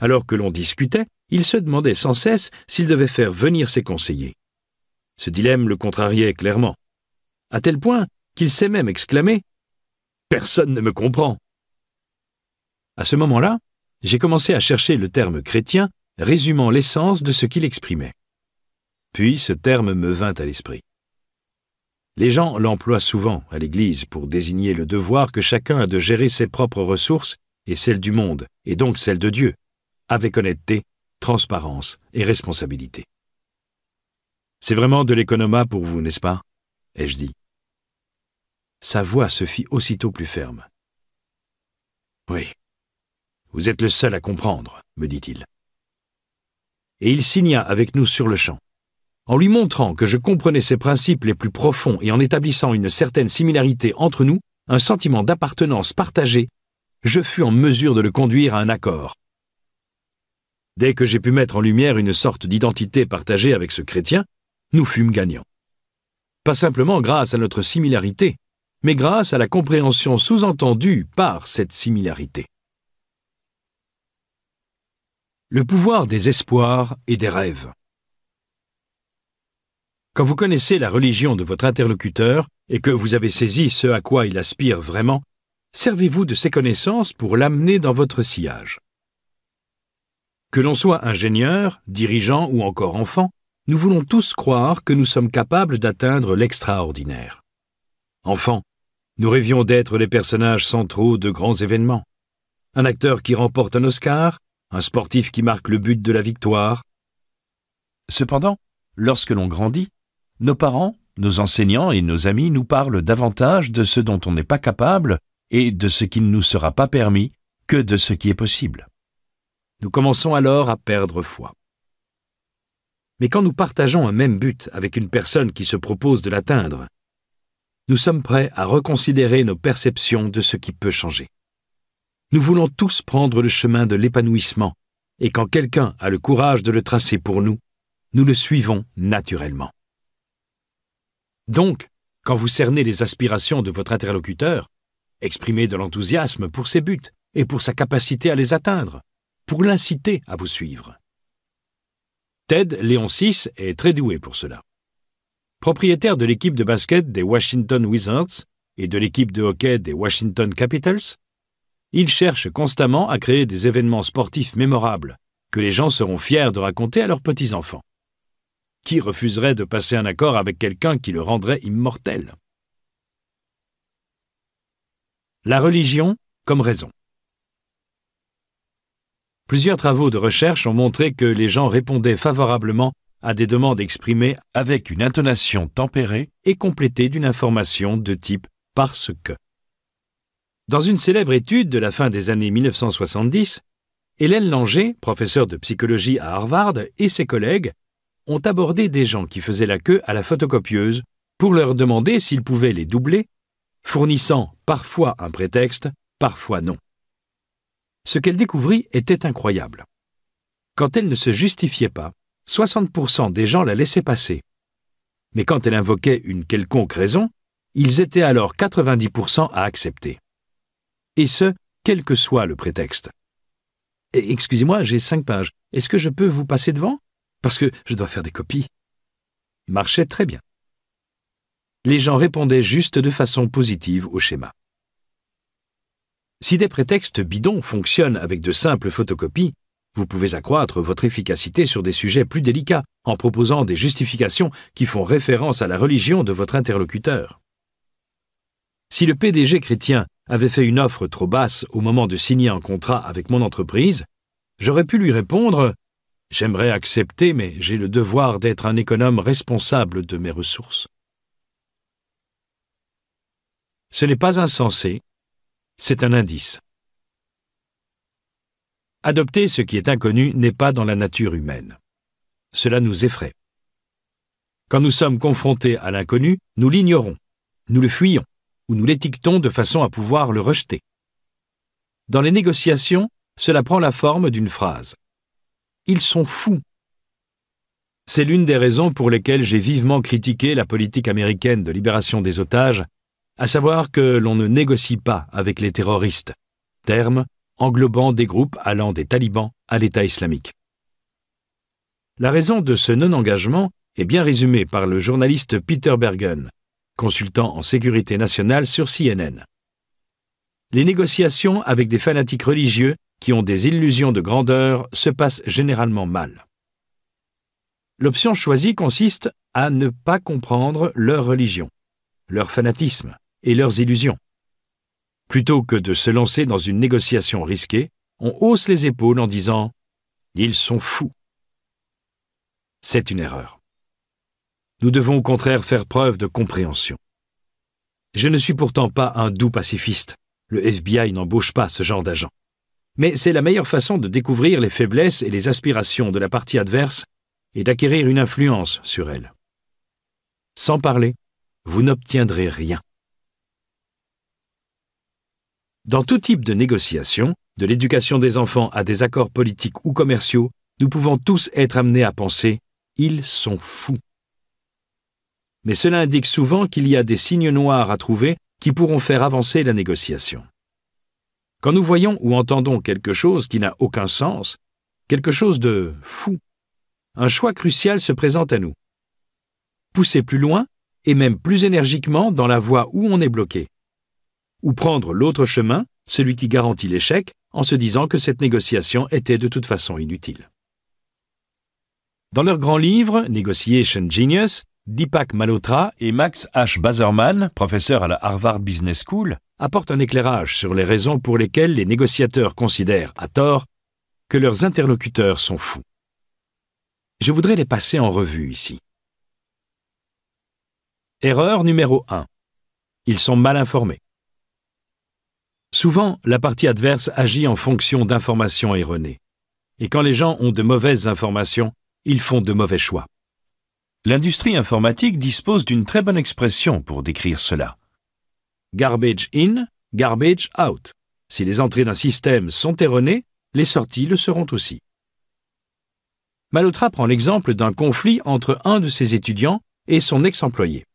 S1: Alors que l'on discutait, il se demandait sans cesse s'il devait faire venir ses conseillers. Ce dilemme le contrariait clairement, à tel point qu'il s'est même exclamé « Personne ne me comprend !⁇ À ce moment-là, j'ai commencé à chercher le terme chrétien résumant l'essence de ce qu'il exprimait. Puis ce terme me vint à l'esprit. Les gens l'emploient souvent à l'Église pour désigner le devoir que chacun a de gérer ses propres ressources et celles du monde, et donc celles de Dieu avec honnêteté, transparence et responsabilité. C'est vraiment de l'économat pour vous, n'est-ce pas ai-je dit. Sa voix se fit aussitôt plus ferme. Oui. Vous êtes le seul à comprendre, me dit-il. Et il signa avec nous sur le champ. En lui montrant que je comprenais ses principes les plus profonds et en établissant une certaine similarité entre nous, un sentiment d'appartenance partagée, je fus en mesure de le conduire à un accord, Dès que j'ai pu mettre en lumière une sorte d'identité partagée avec ce chrétien, nous fûmes gagnants. Pas simplement grâce à notre similarité, mais grâce à la compréhension sous-entendue par cette similarité. Le pouvoir des espoirs et des rêves. Quand vous connaissez la religion de votre interlocuteur et que vous avez saisi ce à quoi il aspire vraiment, servez-vous de ses connaissances pour l'amener dans votre sillage. Que l'on soit ingénieur, dirigeant ou encore enfant, nous voulons tous croire que nous sommes capables d'atteindre l'extraordinaire. Enfant, nous rêvions d'être les personnages centraux de grands événements. Un acteur qui remporte un Oscar, un sportif qui marque le but de la victoire. Cependant, lorsque l'on grandit, nos parents, nos enseignants et nos amis nous parlent davantage de ce dont on n'est pas capable et de ce qui ne nous sera pas permis que de ce qui est possible. Nous commençons alors à perdre foi. Mais quand nous partageons un même but avec une personne qui se propose de l'atteindre, nous sommes prêts à reconsidérer nos perceptions de ce qui peut changer. Nous voulons tous prendre le chemin de l'épanouissement, et quand quelqu'un a le courage de le tracer pour nous, nous le suivons naturellement. Donc, quand vous cernez les aspirations de votre interlocuteur, exprimez de l'enthousiasme pour ses buts et pour sa capacité à les atteindre pour l'inciter à vous suivre. Ted Léon VI est très doué pour cela. Propriétaire de l'équipe de basket des Washington Wizards et de l'équipe de hockey des Washington Capitals, il cherche constamment à créer des événements sportifs mémorables que les gens seront fiers de raconter à leurs petits-enfants. Qui refuserait de passer un accord avec quelqu'un qui le rendrait immortel La religion comme raison. Plusieurs travaux de recherche ont montré que les gens répondaient favorablement à des demandes exprimées avec une intonation tempérée et complétée d'une information de type parce que. Dans une célèbre étude de la fin des années 1970, Hélène Langer, professeure de psychologie à Harvard, et ses collègues ont abordé des gens qui faisaient la queue à la photocopieuse pour leur demander s'ils pouvaient les doubler, fournissant parfois un prétexte, parfois non. Ce qu'elle découvrit était incroyable. Quand elle ne se justifiait pas, 60% des gens la laissaient passer. Mais quand elle invoquait une quelconque raison, ils étaient alors 90% à accepter. Et ce, quel que soit le prétexte. Excusez-moi, j'ai cinq pages. Est-ce que je peux vous passer devant Parce que je dois faire des copies. Marchait très bien. Les gens répondaient juste de façon positive au schéma. Si des prétextes bidons fonctionnent avec de simples photocopies, vous pouvez accroître votre efficacité sur des sujets plus délicats en proposant des justifications qui font référence à la religion de votre interlocuteur. Si le PDG chrétien avait fait une offre trop basse au moment de signer un contrat avec mon entreprise, j'aurais pu lui répondre ⁇ J'aimerais accepter, mais j'ai le devoir d'être un économe responsable de mes ressources. ⁇ Ce n'est pas insensé c'est un indice. Adopter ce qui est inconnu n'est pas dans la nature humaine. Cela nous effraie. Quand nous sommes confrontés à l'inconnu, nous l'ignorons, nous le fuyons, ou nous l'étiquetons de façon à pouvoir le rejeter. Dans les négociations, cela prend la forme d'une phrase. Ils sont fous. C'est l'une des raisons pour lesquelles j'ai vivement critiqué la politique américaine de libération des otages à savoir que l'on ne négocie pas avec les terroristes, terme englobant des groupes allant des talibans à l'État islamique. La raison de ce non-engagement est bien résumée par le journaliste Peter Bergen, consultant en sécurité nationale sur CNN. Les négociations avec des fanatiques religieux qui ont des illusions de grandeur se passent généralement mal. L'option choisie consiste à ne pas comprendre leur religion, leur fanatisme, et leurs illusions. Plutôt que de se lancer dans une négociation risquée, on hausse les épaules en disant ⁇ Ils sont fous ⁇ C'est une erreur. Nous devons au contraire faire preuve de compréhension. Je ne suis pourtant pas un doux pacifiste. Le FBI n'embauche pas ce genre d'agent. Mais c'est la meilleure façon de découvrir les faiblesses et les aspirations de la partie adverse et d'acquérir une influence sur elle. Sans parler, vous n'obtiendrez rien. Dans tout type de négociation, de l'éducation des enfants à des accords politiques ou commerciaux, nous pouvons tous être amenés à penser ⁇ Ils sont fous ⁇ Mais cela indique souvent qu'il y a des signes noirs à trouver qui pourront faire avancer la négociation. Quand nous voyons ou entendons quelque chose qui n'a aucun sens, quelque chose de fou, un choix crucial se présente à nous. Pousser plus loin et même plus énergiquement dans la voie où on est bloqué ou prendre l'autre chemin, celui qui garantit l'échec, en se disant que cette négociation était de toute façon inutile. Dans leur grand livre Negotiation Genius, Deepak Malhotra et Max H. Bazerman, professeur à la Harvard Business School, apportent un éclairage sur les raisons pour lesquelles les négociateurs considèrent, à tort, que leurs interlocuteurs sont fous. Je voudrais les passer en revue ici. Erreur numéro 1. Ils sont mal informés. Souvent, la partie adverse agit en fonction d'informations erronées. Et quand les gens ont de mauvaises informations, ils font de mauvais choix. L'industrie informatique dispose d'une très bonne expression pour décrire cela. Garbage in, garbage out. Si les entrées d'un système sont erronées, les sorties le seront aussi. Malotra prend l'exemple d'un conflit entre un de ses étudiants et son ex-employé.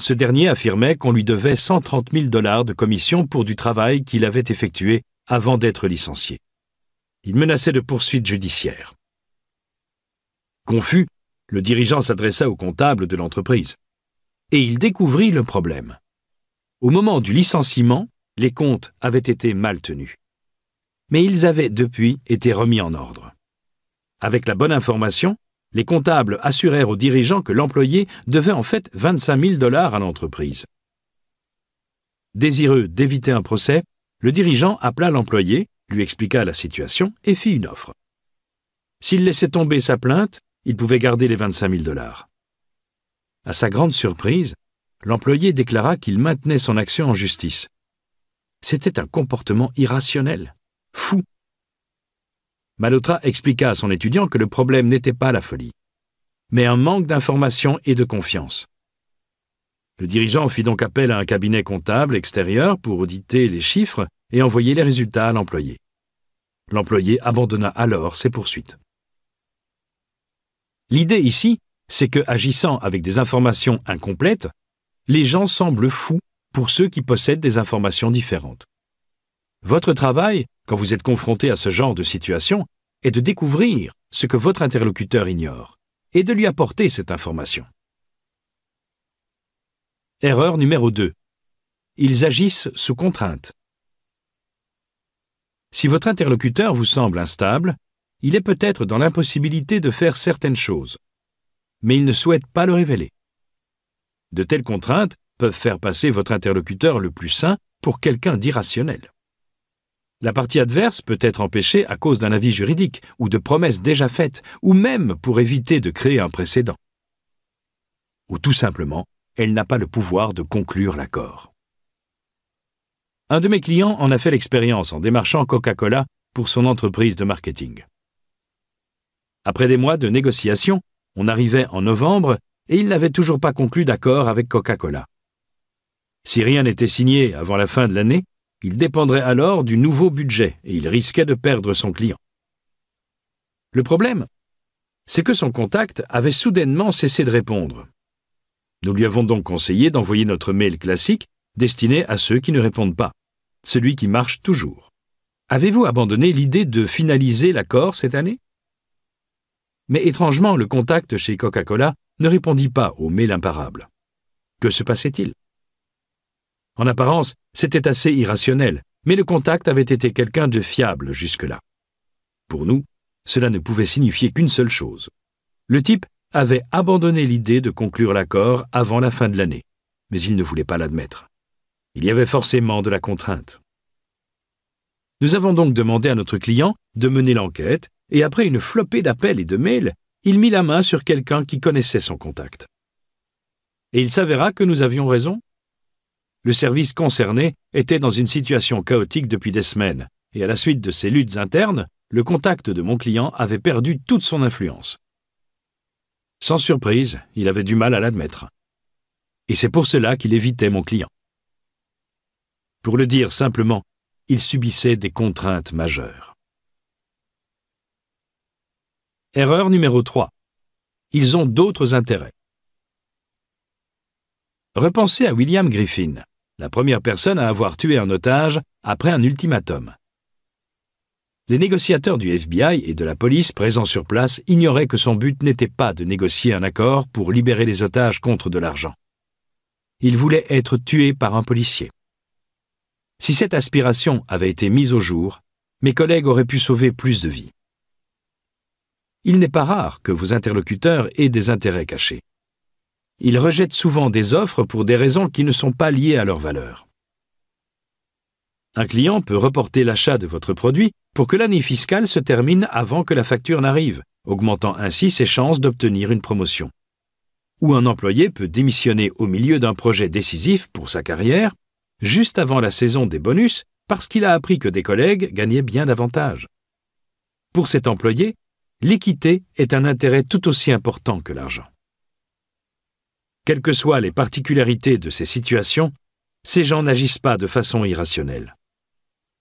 S1: Ce dernier affirmait qu'on lui devait 130 000 dollars de commission pour du travail qu'il avait effectué avant d'être licencié. Il menaçait de poursuites judiciaires. Confus, le dirigeant s'adressa au comptable de l'entreprise. Et il découvrit le problème. Au moment du licenciement, les comptes avaient été mal tenus. Mais ils avaient depuis été remis en ordre. Avec la bonne information, les comptables assurèrent aux dirigeants que l'employé devait en fait 25 000 dollars à l'entreprise. Désireux d'éviter un procès, le dirigeant appela l'employé, lui expliqua la situation et fit une offre. S'il laissait tomber sa plainte, il pouvait garder les 25 000 dollars. À sa grande surprise, l'employé déclara qu'il maintenait son action en justice. C'était un comportement irrationnel, fou, Malotra expliqua à son étudiant que le problème n'était pas la folie, mais un manque d'information et de confiance. Le dirigeant fit donc appel à un cabinet comptable extérieur pour auditer les chiffres et envoyer les résultats à l'employé. L'employé abandonna alors ses poursuites. L'idée ici, c'est que, agissant avec des informations incomplètes, les gens semblent fous pour ceux qui possèdent des informations différentes. Votre travail, quand vous êtes confronté à ce genre de situation, est de découvrir ce que votre interlocuteur ignore et de lui apporter cette information. Erreur numéro 2. Ils agissent sous contrainte. Si votre interlocuteur vous semble instable, il est peut-être dans l'impossibilité de faire certaines choses, mais il ne souhaite pas le révéler. De telles contraintes peuvent faire passer votre interlocuteur le plus sain pour quelqu'un d'irrationnel. La partie adverse peut être empêchée à cause d'un avis juridique ou de promesses déjà faites, ou même pour éviter de créer un précédent. Ou tout simplement, elle n'a pas le pouvoir de conclure l'accord. Un de mes clients en a fait l'expérience en démarchant Coca-Cola pour son entreprise de marketing. Après des mois de négociations, on arrivait en novembre et il n'avait toujours pas conclu d'accord avec Coca-Cola. Si rien n'était signé avant la fin de l'année, il dépendrait alors du nouveau budget et il risquait de perdre son client. Le problème, c'est que son contact avait soudainement cessé de répondre. Nous lui avons donc conseillé d'envoyer notre mail classique destiné à ceux qui ne répondent pas, celui qui marche toujours. Avez-vous abandonné l'idée de finaliser l'accord cette année Mais étrangement, le contact chez Coca-Cola ne répondit pas au mail imparable. Que se passait-il en apparence, c'était assez irrationnel, mais le contact avait été quelqu'un de fiable jusque-là. Pour nous, cela ne pouvait signifier qu'une seule chose. Le type avait abandonné l'idée de conclure l'accord avant la fin de l'année, mais il ne voulait pas l'admettre. Il y avait forcément de la contrainte. Nous avons donc demandé à notre client de mener l'enquête, et après une flopée d'appels et de mails, il mit la main sur quelqu'un qui connaissait son contact. Et il s'avéra que nous avions raison le service concerné était dans une situation chaotique depuis des semaines, et à la suite de ces luttes internes, le contact de mon client avait perdu toute son influence. Sans surprise, il avait du mal à l'admettre. Et c'est pour cela qu'il évitait mon client. Pour le dire simplement, il subissait des contraintes majeures. Erreur numéro 3. Ils ont d'autres intérêts. Repensez à William Griffin la première personne à avoir tué un otage après un ultimatum. Les négociateurs du FBI et de la police présents sur place ignoraient que son but n'était pas de négocier un accord pour libérer les otages contre de l'argent. Il voulait être tué par un policier. Si cette aspiration avait été mise au jour, mes collègues auraient pu sauver plus de vies. Il n'est pas rare que vos interlocuteurs aient des intérêts cachés ils rejettent souvent des offres pour des raisons qui ne sont pas liées à leur valeur. Un client peut reporter l'achat de votre produit pour que l'année fiscale se termine avant que la facture n'arrive, augmentant ainsi ses chances d'obtenir une promotion. Ou un employé peut démissionner au milieu d'un projet décisif pour sa carrière, juste avant la saison des bonus, parce qu'il a appris que des collègues gagnaient bien davantage. Pour cet employé, l'équité est un intérêt tout aussi important que l'argent. Quelles que soient les particularités de ces situations, ces gens n'agissent pas de façon irrationnelle.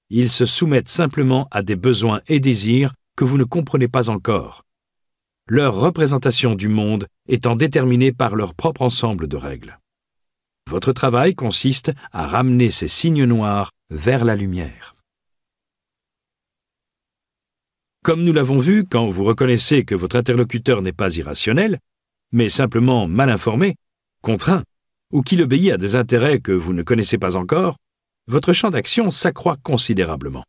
S1: Ils se soumettent simplement à des besoins et désirs que vous ne comprenez pas encore, leur représentation du monde étant déterminée par leur propre ensemble de règles. Votre travail consiste à ramener ces signes noirs vers la lumière. Comme nous l'avons vu, quand vous reconnaissez que votre interlocuteur n'est pas irrationnel, mais simplement mal informé, contraint ou qu'il obéit à des intérêts que vous ne connaissez pas encore, votre champ d'action s'accroît considérablement.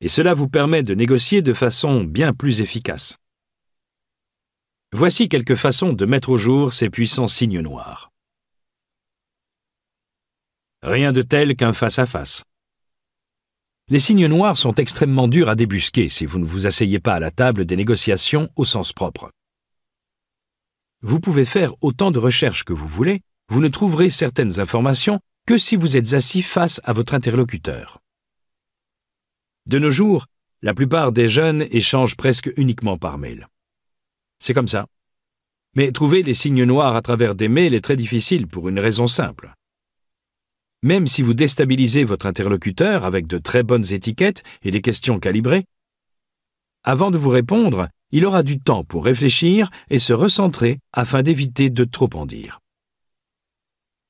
S1: Et cela vous permet de négocier de façon bien plus efficace. Voici quelques façons de mettre au jour ces puissants signes noirs. Rien de tel qu'un face-à-face. Les signes noirs sont extrêmement durs à débusquer si vous ne vous asseyez pas à la table des négociations au sens propre. Vous pouvez faire autant de recherches que vous voulez, vous ne trouverez certaines informations que si vous êtes assis face à votre interlocuteur. De nos jours, la plupart des jeunes échangent presque uniquement par mail. C'est comme ça. Mais trouver les signes noirs à travers des mails est très difficile pour une raison simple. Même si vous déstabilisez votre interlocuteur avec de très bonnes étiquettes et des questions calibrées, avant de vous répondre, il aura du temps pour réfléchir et se recentrer afin d'éviter de trop en dire.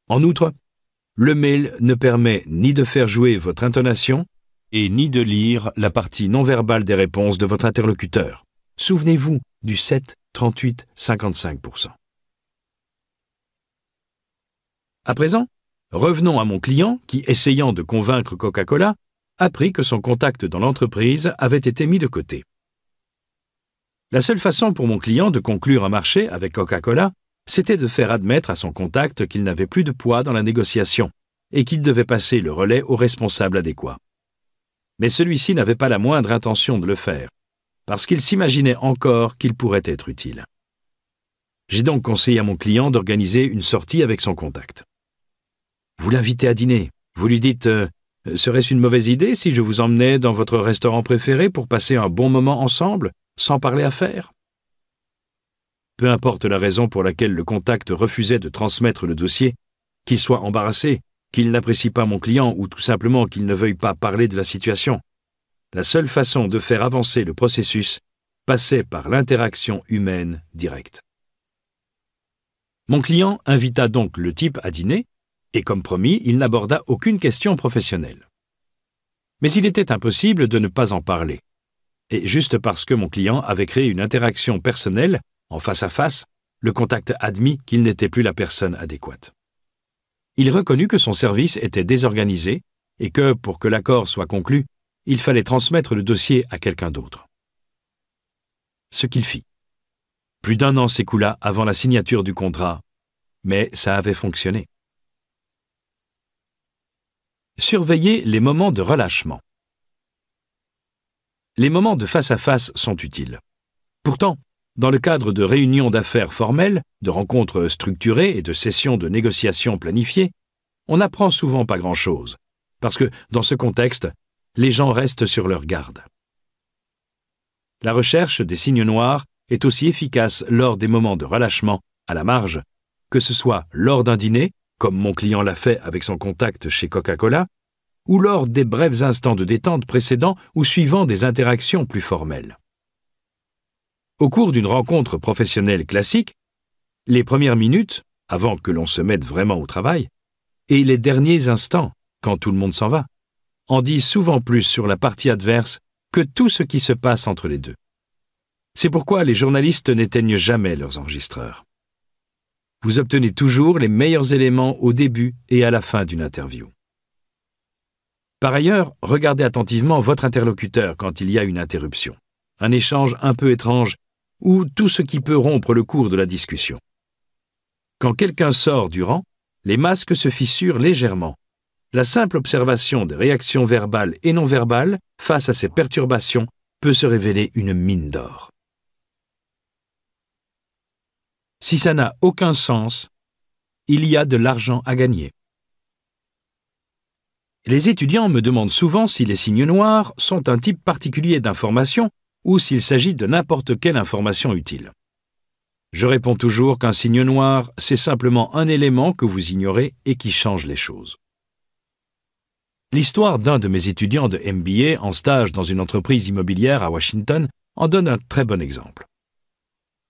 S1: En outre, le mail ne permet ni de faire jouer votre intonation et ni de lire la partie non verbale des réponses de votre interlocuteur. Souvenez-vous du 7, 38, 55%. À présent, revenons à mon client qui, essayant de convaincre Coca-Cola, apprit que son contact dans l'entreprise avait été mis de côté. La seule façon pour mon client de conclure un marché avec Coca-Cola, c'était de faire admettre à son contact qu'il n'avait plus de poids dans la négociation et qu'il devait passer le relais au responsable adéquat. Mais celui-ci n'avait pas la moindre intention de le faire, parce qu'il s'imaginait encore qu'il pourrait être utile. J'ai donc conseillé à mon client d'organiser une sortie avec son contact. Vous l'invitez à dîner. Vous lui dites euh, euh, Serait-ce une mauvaise idée si je vous emmenais dans votre restaurant préféré pour passer un bon moment ensemble sans parler faire. Peu importe la raison pour laquelle le contact refusait de transmettre le dossier, qu'il soit embarrassé, qu'il n'apprécie pas mon client ou tout simplement qu'il ne veuille pas parler de la situation, la seule façon de faire avancer le processus passait par l'interaction humaine directe. Mon client invita donc le type à dîner, et comme promis, il n'aborda aucune question professionnelle. Mais il était impossible de ne pas en parler. Et juste parce que mon client avait créé une interaction personnelle, en face à face, le contact admit qu'il n'était plus la personne adéquate. Il reconnut que son service était désorganisé et que, pour que l'accord soit conclu, il fallait transmettre le dossier à quelqu'un d'autre. Ce qu'il fit. Plus d'un an s'écoula avant la signature du contrat, mais ça avait fonctionné. Surveiller les moments de relâchement les moments de face à face sont utiles. Pourtant, dans le cadre de réunions d'affaires formelles, de rencontres structurées et de sessions de négociations planifiées, on n'apprend souvent pas grand-chose, parce que, dans ce contexte, les gens restent sur leur garde. La recherche des signes noirs est aussi efficace lors des moments de relâchement, à la marge, que ce soit lors d'un dîner, comme mon client l'a fait avec son contact chez Coca-Cola, ou lors des brefs instants de détente précédant ou suivant des interactions plus formelles. Au cours d'une rencontre professionnelle classique, les premières minutes, avant que l'on se mette vraiment au travail, et les derniers instants, quand tout le monde s'en va, en disent souvent plus sur la partie adverse que tout ce qui se passe entre les deux. C'est pourquoi les journalistes n'éteignent jamais leurs enregistreurs. Vous obtenez toujours les meilleurs éléments au début et à la fin d'une interview. Par ailleurs, regardez attentivement votre interlocuteur quand il y a une interruption, un échange un peu étrange ou tout ce qui peut rompre le cours de la discussion. Quand quelqu'un sort du rang, les masques se fissurent légèrement. La simple observation des réactions verbales et non verbales face à ces perturbations peut se révéler une mine d'or. Si ça n'a aucun sens, il y a de l'argent à gagner. Les étudiants me demandent souvent si les signes noirs sont un type particulier d'information ou s'il s'agit de n'importe quelle information utile. Je réponds toujours qu'un signe noir, c'est simplement un élément que vous ignorez et qui change les choses. L'histoire d'un de mes étudiants de MBA en stage dans une entreprise immobilière à Washington en donne un très bon exemple.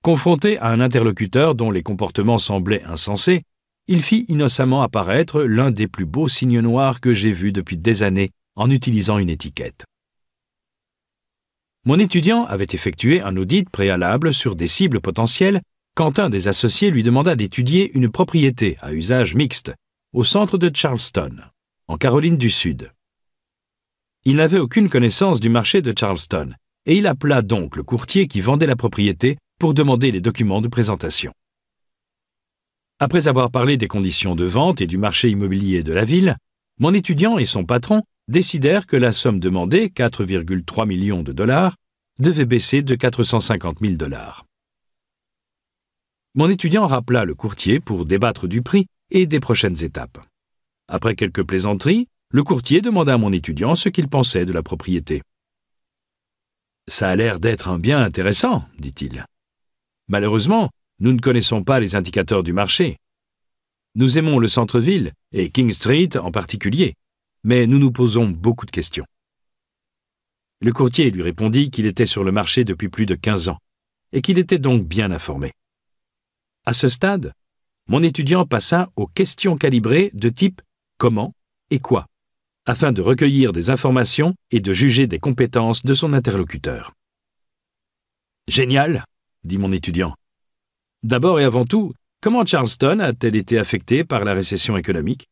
S1: Confronté à un interlocuteur dont les comportements semblaient insensés, il fit innocemment apparaître l'un des plus beaux signes noirs que j'ai vus depuis des années en utilisant une étiquette. Mon étudiant avait effectué un audit préalable sur des cibles potentielles quand un des associés lui demanda d'étudier une propriété à usage mixte au centre de Charleston, en Caroline du Sud. Il n'avait aucune connaissance du marché de Charleston et il appela donc le courtier qui vendait la propriété pour demander les documents de présentation. Après avoir parlé des conditions de vente et du marché immobilier de la ville, mon étudiant et son patron décidèrent que la somme demandée, 4,3 millions de dollars, devait baisser de 450 000 dollars. Mon étudiant rappela le courtier pour débattre du prix et des prochaines étapes. Après quelques plaisanteries, le courtier demanda à mon étudiant ce qu'il pensait de la propriété. Ça a l'air d'être un bien intéressant, dit-il. Malheureusement, nous ne connaissons pas les indicateurs du marché. Nous aimons le centre-ville, et King Street en particulier, mais nous nous posons beaucoup de questions. Le courtier lui répondit qu'il était sur le marché depuis plus de 15 ans, et qu'il était donc bien informé. À ce stade, mon étudiant passa aux questions calibrées de type comment et quoi, afin de recueillir des informations et de juger des compétences de son interlocuteur. Génial, dit mon étudiant. D'abord et avant tout, comment Charleston a-t-elle été affectée par la récession économique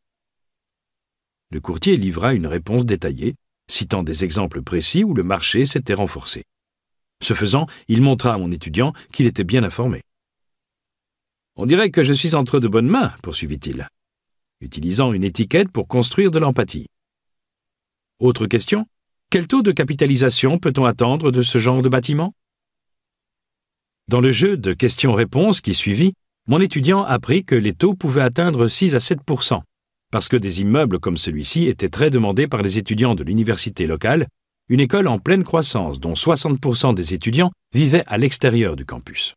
S1: Le courtier livra une réponse détaillée, citant des exemples précis où le marché s'était renforcé. Ce faisant, il montra à mon étudiant qu'il était bien informé. On dirait que je suis entre de bonnes mains, poursuivit-il, utilisant une étiquette pour construire de l'empathie. Autre question, quel taux de capitalisation peut-on attendre de ce genre de bâtiment dans le jeu de questions-réponses qui suivit, mon étudiant apprit que les taux pouvaient atteindre 6 à 7 parce que des immeubles comme celui-ci étaient très demandés par les étudiants de l'université locale, une école en pleine croissance dont 60% des étudiants vivaient à l'extérieur du campus.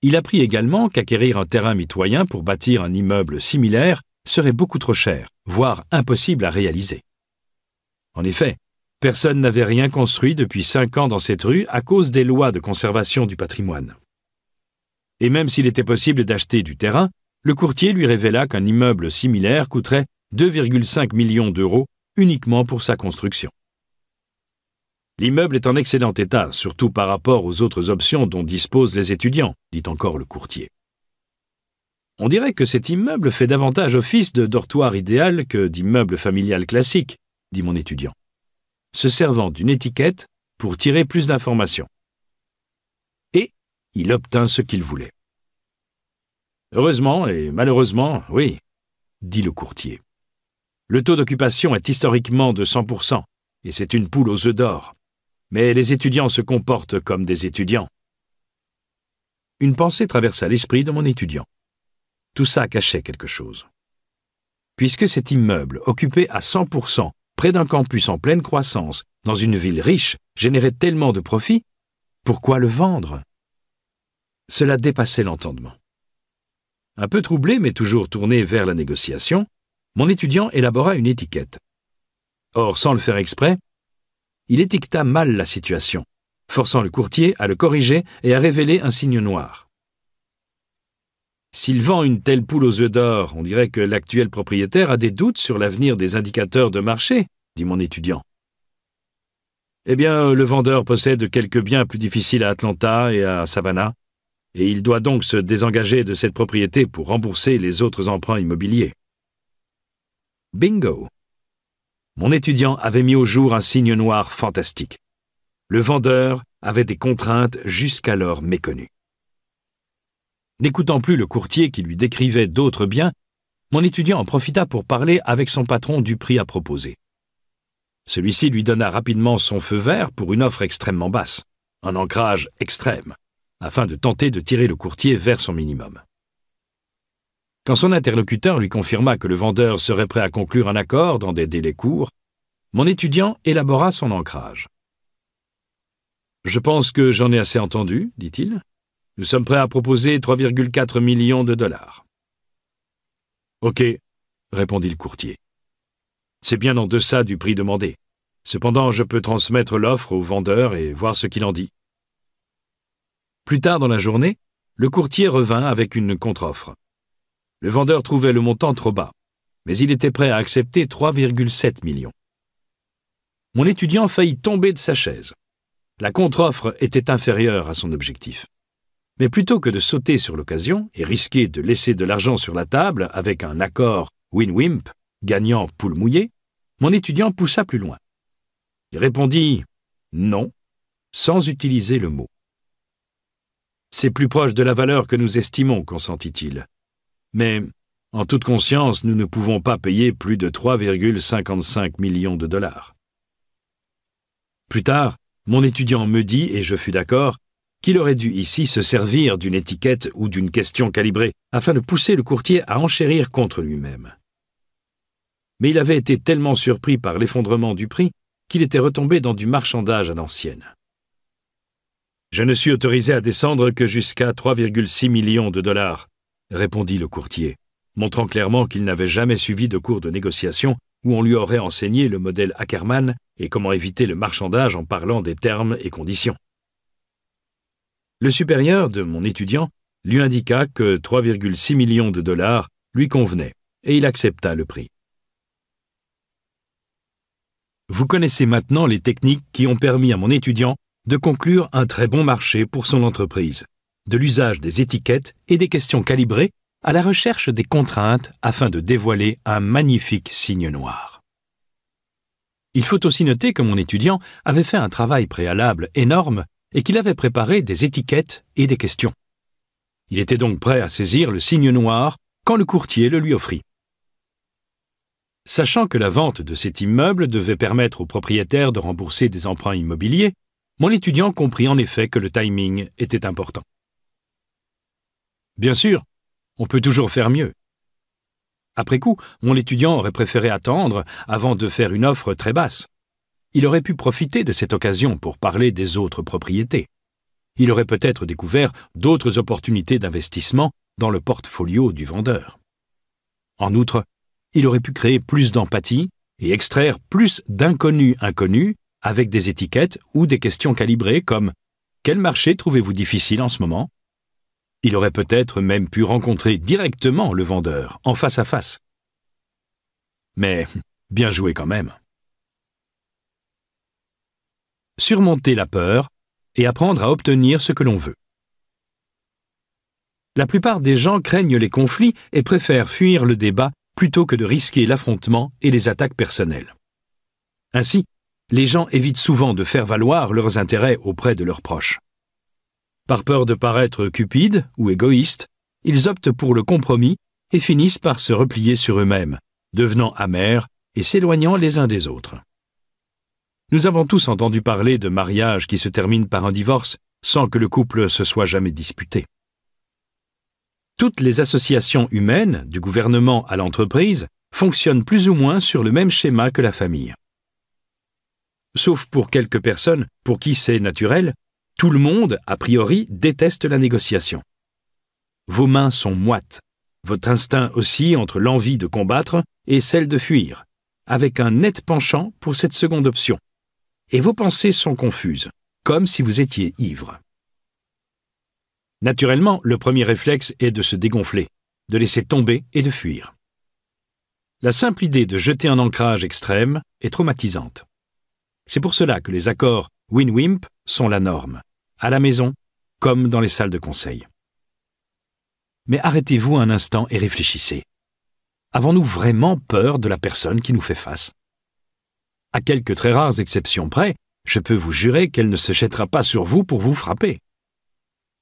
S1: Il apprit également qu'acquérir un terrain mitoyen pour bâtir un immeuble similaire serait beaucoup trop cher, voire impossible à réaliser. En effet, Personne n'avait rien construit depuis cinq ans dans cette rue à cause des lois de conservation du patrimoine. Et même s'il était possible d'acheter du terrain, le courtier lui révéla qu'un immeuble similaire coûterait 2,5 millions d'euros uniquement pour sa construction. L'immeuble est en excellent état, surtout par rapport aux autres options dont disposent les étudiants, dit encore le courtier. On dirait que cet immeuble fait davantage office de dortoir idéal que d'immeuble familial classique, dit mon étudiant se servant d'une étiquette pour tirer plus d'informations. Et il obtint ce qu'il voulait. Heureusement et malheureusement, oui, dit le courtier. Le taux d'occupation est historiquement de 100%, et c'est une poule aux œufs d'or. Mais les étudiants se comportent comme des étudiants. Une pensée traversa l'esprit de mon étudiant. Tout ça cachait quelque chose. Puisque cet immeuble, occupé à 100%, près d'un campus en pleine croissance, dans une ville riche, générait tellement de profits, pourquoi le vendre Cela dépassait l'entendement. Un peu troublé, mais toujours tourné vers la négociation, mon étudiant élabora une étiquette. Or, sans le faire exprès, il étiqueta mal la situation, forçant le courtier à le corriger et à révéler un signe noir. S'il vend une telle poule aux œufs d'or, on dirait que l'actuel propriétaire a des doutes sur l'avenir des indicateurs de marché, dit mon étudiant. Eh bien, le vendeur possède quelques biens plus difficiles à Atlanta et à Savannah, et il doit donc se désengager de cette propriété pour rembourser les autres emprunts immobiliers. Bingo. Mon étudiant avait mis au jour un signe noir fantastique. Le vendeur avait des contraintes jusqu'alors méconnues. N'écoutant plus le courtier qui lui décrivait d'autres biens, mon étudiant en profita pour parler avec son patron du prix à proposer. Celui-ci lui donna rapidement son feu vert pour une offre extrêmement basse, un ancrage extrême, afin de tenter de tirer le courtier vers son minimum. Quand son interlocuteur lui confirma que le vendeur serait prêt à conclure un accord dans des délais courts, mon étudiant élabora son ancrage. Je pense que j'en ai assez entendu, dit-il. Nous sommes prêts à proposer 3,4 millions de dollars. OK, répondit le courtier. C'est bien en deçà du prix demandé. Cependant, je peux transmettre l'offre au vendeur et voir ce qu'il en dit. Plus tard dans la journée, le courtier revint avec une contre-offre. Le vendeur trouvait le montant trop bas, mais il était prêt à accepter 3,7 millions. Mon étudiant faillit tomber de sa chaise. La contre-offre était inférieure à son objectif. Mais plutôt que de sauter sur l'occasion et risquer de laisser de l'argent sur la table avec un accord win-wimp, gagnant poule mouillée, mon étudiant poussa plus loin. Il répondit non, sans utiliser le mot. C'est plus proche de la valeur que nous estimons, consentit-il. Mais, en toute conscience, nous ne pouvons pas payer plus de 3,55 millions de dollars. Plus tard, mon étudiant me dit, et je fus d'accord, qu'il aurait dû ici se servir d'une étiquette ou d'une question calibrée afin de pousser le courtier à enchérir contre lui-même. Mais il avait été tellement surpris par l'effondrement du prix qu'il était retombé dans du marchandage à l'ancienne. Je ne suis autorisé à descendre que jusqu'à 3,6 millions de dollars, répondit le courtier, montrant clairement qu'il n'avait jamais suivi de cours de négociation où on lui aurait enseigné le modèle Ackerman et comment éviter le marchandage en parlant des termes et conditions. Le supérieur de mon étudiant lui indiqua que 3,6 millions de dollars lui convenaient, et il accepta le prix. Vous connaissez maintenant les techniques qui ont permis à mon étudiant de conclure un très bon marché pour son entreprise, de l'usage des étiquettes et des questions calibrées à la recherche des contraintes afin de dévoiler un magnifique signe noir. Il faut aussi noter que mon étudiant avait fait un travail préalable énorme et qu'il avait préparé des étiquettes et des questions. Il était donc prêt à saisir le signe noir quand le courtier le lui offrit. Sachant que la vente de cet immeuble devait permettre au propriétaire de rembourser des emprunts immobiliers, mon étudiant comprit en effet que le timing était important. Bien sûr, on peut toujours faire mieux. Après coup, mon étudiant aurait préféré attendre avant de faire une offre très basse. Il aurait pu profiter de cette occasion pour parler des autres propriétés. Il aurait peut-être découvert d'autres opportunités d'investissement dans le portfolio du vendeur. En outre, il aurait pu créer plus d'empathie et extraire plus d'inconnus inconnus avec des étiquettes ou des questions calibrées comme Quel marché trouvez-vous difficile en ce moment Il aurait peut-être même pu rencontrer directement le vendeur, en face à face. Mais bien joué quand même surmonter la peur et apprendre à obtenir ce que l'on veut. La plupart des gens craignent les conflits et préfèrent fuir le débat plutôt que de risquer l'affrontement et les attaques personnelles. Ainsi, les gens évitent souvent de faire valoir leurs intérêts auprès de leurs proches. Par peur de paraître cupides ou égoïstes, ils optent pour le compromis et finissent par se replier sur eux-mêmes, devenant amers et s'éloignant les uns des autres. Nous avons tous entendu parler de mariages qui se terminent par un divorce sans que le couple se soit jamais disputé. Toutes les associations humaines, du gouvernement à l'entreprise, fonctionnent plus ou moins sur le même schéma que la famille. Sauf pour quelques personnes pour qui c'est naturel, tout le monde, a priori, déteste la négociation. Vos mains sont moites. Votre instinct aussi entre l'envie de combattre et celle de fuir, avec un net penchant pour cette seconde option, et vos pensées sont confuses, comme si vous étiez ivre. Naturellement, le premier réflexe est de se dégonfler, de laisser tomber et de fuir. La simple idée de jeter un ancrage extrême est traumatisante. C'est pour cela que les accords win-wimp sont la norme, à la maison comme dans les salles de conseil. Mais arrêtez-vous un instant et réfléchissez. Avons-nous vraiment peur de la personne qui nous fait face à quelques très rares exceptions près, je peux vous jurer qu'elle ne se jettera pas sur vous pour vous frapper.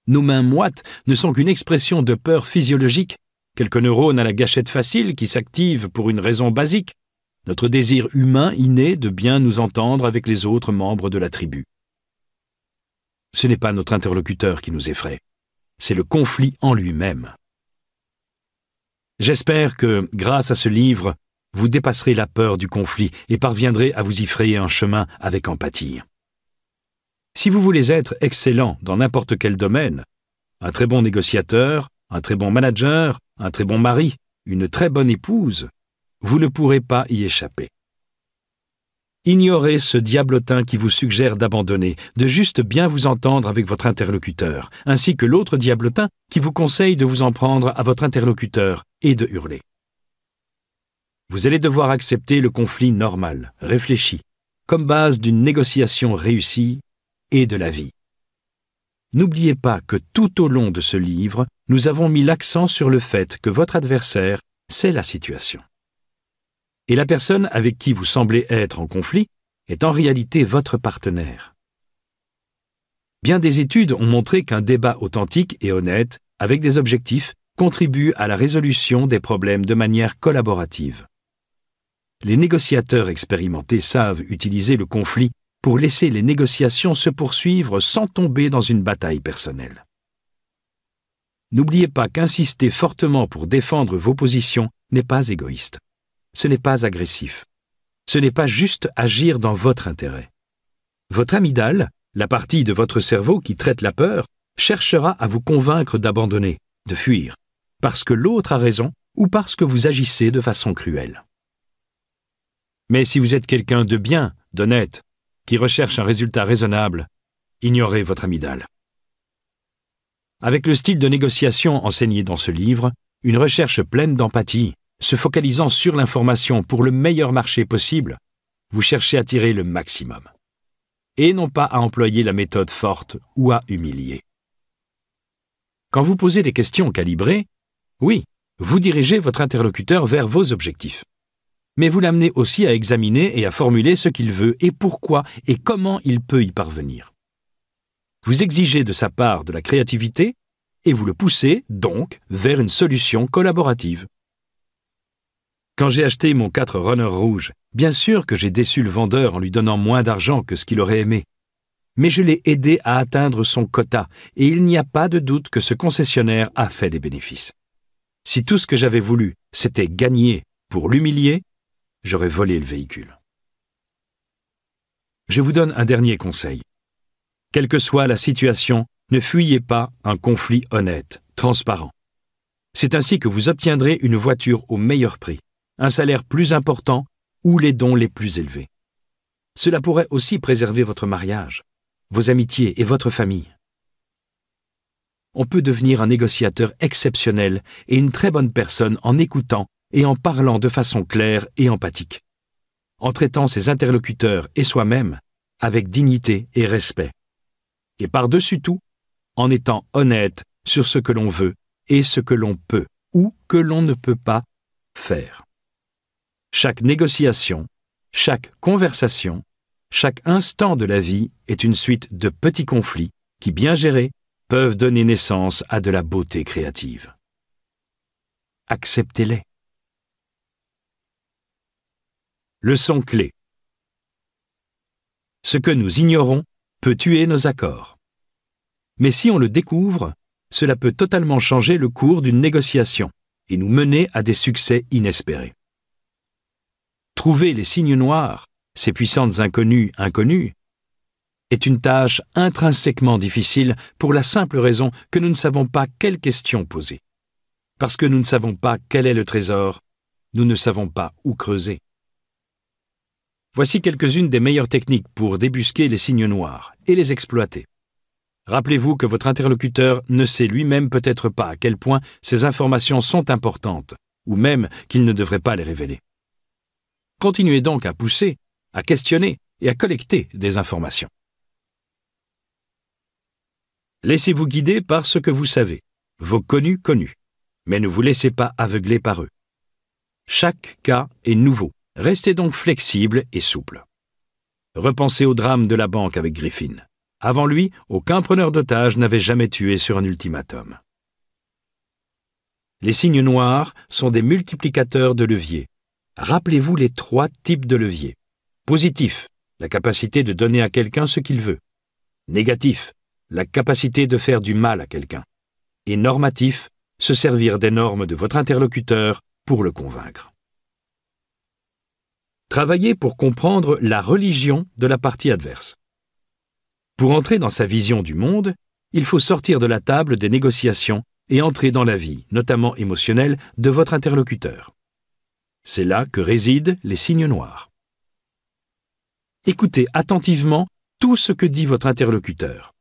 S1: Nos mains moites ne sont qu'une expression de peur physiologique, quelques neurones à la gâchette facile qui s'activent pour une raison basique, notre désir humain inné de bien nous entendre avec les autres membres de la tribu. Ce n'est pas notre interlocuteur qui nous effraie, c'est le conflit en lui-même. J'espère que, grâce à ce livre, vous dépasserez la peur du conflit et parviendrez à vous y frayer un chemin avec empathie. Si vous voulez être excellent dans n'importe quel domaine, un très bon négociateur, un très bon manager, un très bon mari, une très bonne épouse, vous ne pourrez pas y échapper. Ignorez ce diablotin qui vous suggère d'abandonner, de juste bien vous entendre avec votre interlocuteur, ainsi que l'autre diablotin qui vous conseille de vous en prendre à votre interlocuteur et de hurler. Vous allez devoir accepter le conflit normal, réfléchi, comme base d'une négociation réussie et de la vie. N'oubliez pas que tout au long de ce livre, nous avons mis l'accent sur le fait que votre adversaire, c'est la situation. Et la personne avec qui vous semblez être en conflit est en réalité votre partenaire. Bien des études ont montré qu'un débat authentique et honnête, avec des objectifs, contribue à la résolution des problèmes de manière collaborative les négociateurs expérimentés savent utiliser le conflit pour laisser les négociations se poursuivre sans tomber dans une bataille personnelle. N'oubliez pas qu'insister fortement pour défendre vos positions n'est pas égoïste. Ce n'est pas agressif. Ce n'est pas juste agir dans votre intérêt. Votre amygdale, la partie de votre cerveau qui traite la peur, cherchera à vous convaincre d'abandonner, de fuir, parce que l'autre a raison ou parce que vous agissez de façon cruelle. Mais si vous êtes quelqu'un de bien, d'honnête, qui recherche un résultat raisonnable, ignorez votre amygdale. Avec le style de négociation enseigné dans ce livre, une recherche pleine d'empathie, se focalisant sur l'information pour le meilleur marché possible, vous cherchez à tirer le maximum. Et non pas à employer la méthode forte ou à humilier. Quand vous posez des questions calibrées, oui, vous dirigez votre interlocuteur vers vos objectifs mais vous l'amenez aussi à examiner et à formuler ce qu'il veut et pourquoi et comment il peut y parvenir. Vous exigez de sa part de la créativité et vous le poussez, donc, vers une solution collaborative. Quand j'ai acheté mon 4 Runner rouge, bien sûr que j'ai déçu le vendeur en lui donnant moins d'argent que ce qu'il aurait aimé. Mais je l'ai aidé à atteindre son quota, et il n'y a pas de doute que ce concessionnaire a fait des bénéfices. Si tout ce que j'avais voulu, c'était gagner pour l'humilier, j'aurais volé le véhicule. Je vous donne un dernier conseil. Quelle que soit la situation, ne fuyez pas un conflit honnête, transparent. C'est ainsi que vous obtiendrez une voiture au meilleur prix, un salaire plus important ou les dons les plus élevés. Cela pourrait aussi préserver votre mariage, vos amitiés et votre famille. On peut devenir un négociateur exceptionnel et une très bonne personne en écoutant et en parlant de façon claire et empathique, en traitant ses interlocuteurs et soi-même avec dignité et respect, et par-dessus tout, en étant honnête sur ce que l'on veut et ce que l'on peut ou que l'on ne peut pas faire. Chaque négociation, chaque conversation, chaque instant de la vie est une suite de petits conflits qui, bien gérés, peuvent donner naissance à de la beauté créative. Acceptez-les. Leçon clé. Ce que nous ignorons peut tuer nos accords. Mais si on le découvre, cela peut totalement changer le cours d'une négociation et nous mener à des succès inespérés. Trouver les signes noirs, ces puissantes inconnues inconnues, est une tâche intrinsèquement difficile pour la simple raison que nous ne savons pas quelle question poser. Parce que nous ne savons pas quel est le trésor, nous ne savons pas où creuser. Voici quelques-unes des meilleures techniques pour débusquer les signes noirs et les exploiter. Rappelez-vous que votre interlocuteur ne sait lui-même peut-être pas à quel point ces informations sont importantes, ou même qu'il ne devrait pas les révéler. Continuez donc à pousser, à questionner et à collecter des informations. Laissez-vous guider par ce que vous savez, vos connus connus, mais ne vous laissez pas aveugler par eux. Chaque cas est nouveau Restez donc flexible et souple. Repensez au drame de la banque avec Griffin. Avant lui, aucun preneur d'otages n'avait jamais tué sur un ultimatum. Les signes noirs sont des multiplicateurs de levier. Rappelez-vous les trois types de levier. Positif, la capacité de donner à quelqu'un ce qu'il veut. Négatif, la capacité de faire du mal à quelqu'un. Et normatif, se servir des normes de votre interlocuteur pour le convaincre. Travaillez pour comprendre la religion de la partie adverse. Pour entrer dans sa vision du monde, il faut sortir de la table des négociations et entrer dans la vie, notamment émotionnelle, de votre interlocuteur. C'est là que résident les signes noirs. Écoutez attentivement tout ce que dit votre interlocuteur.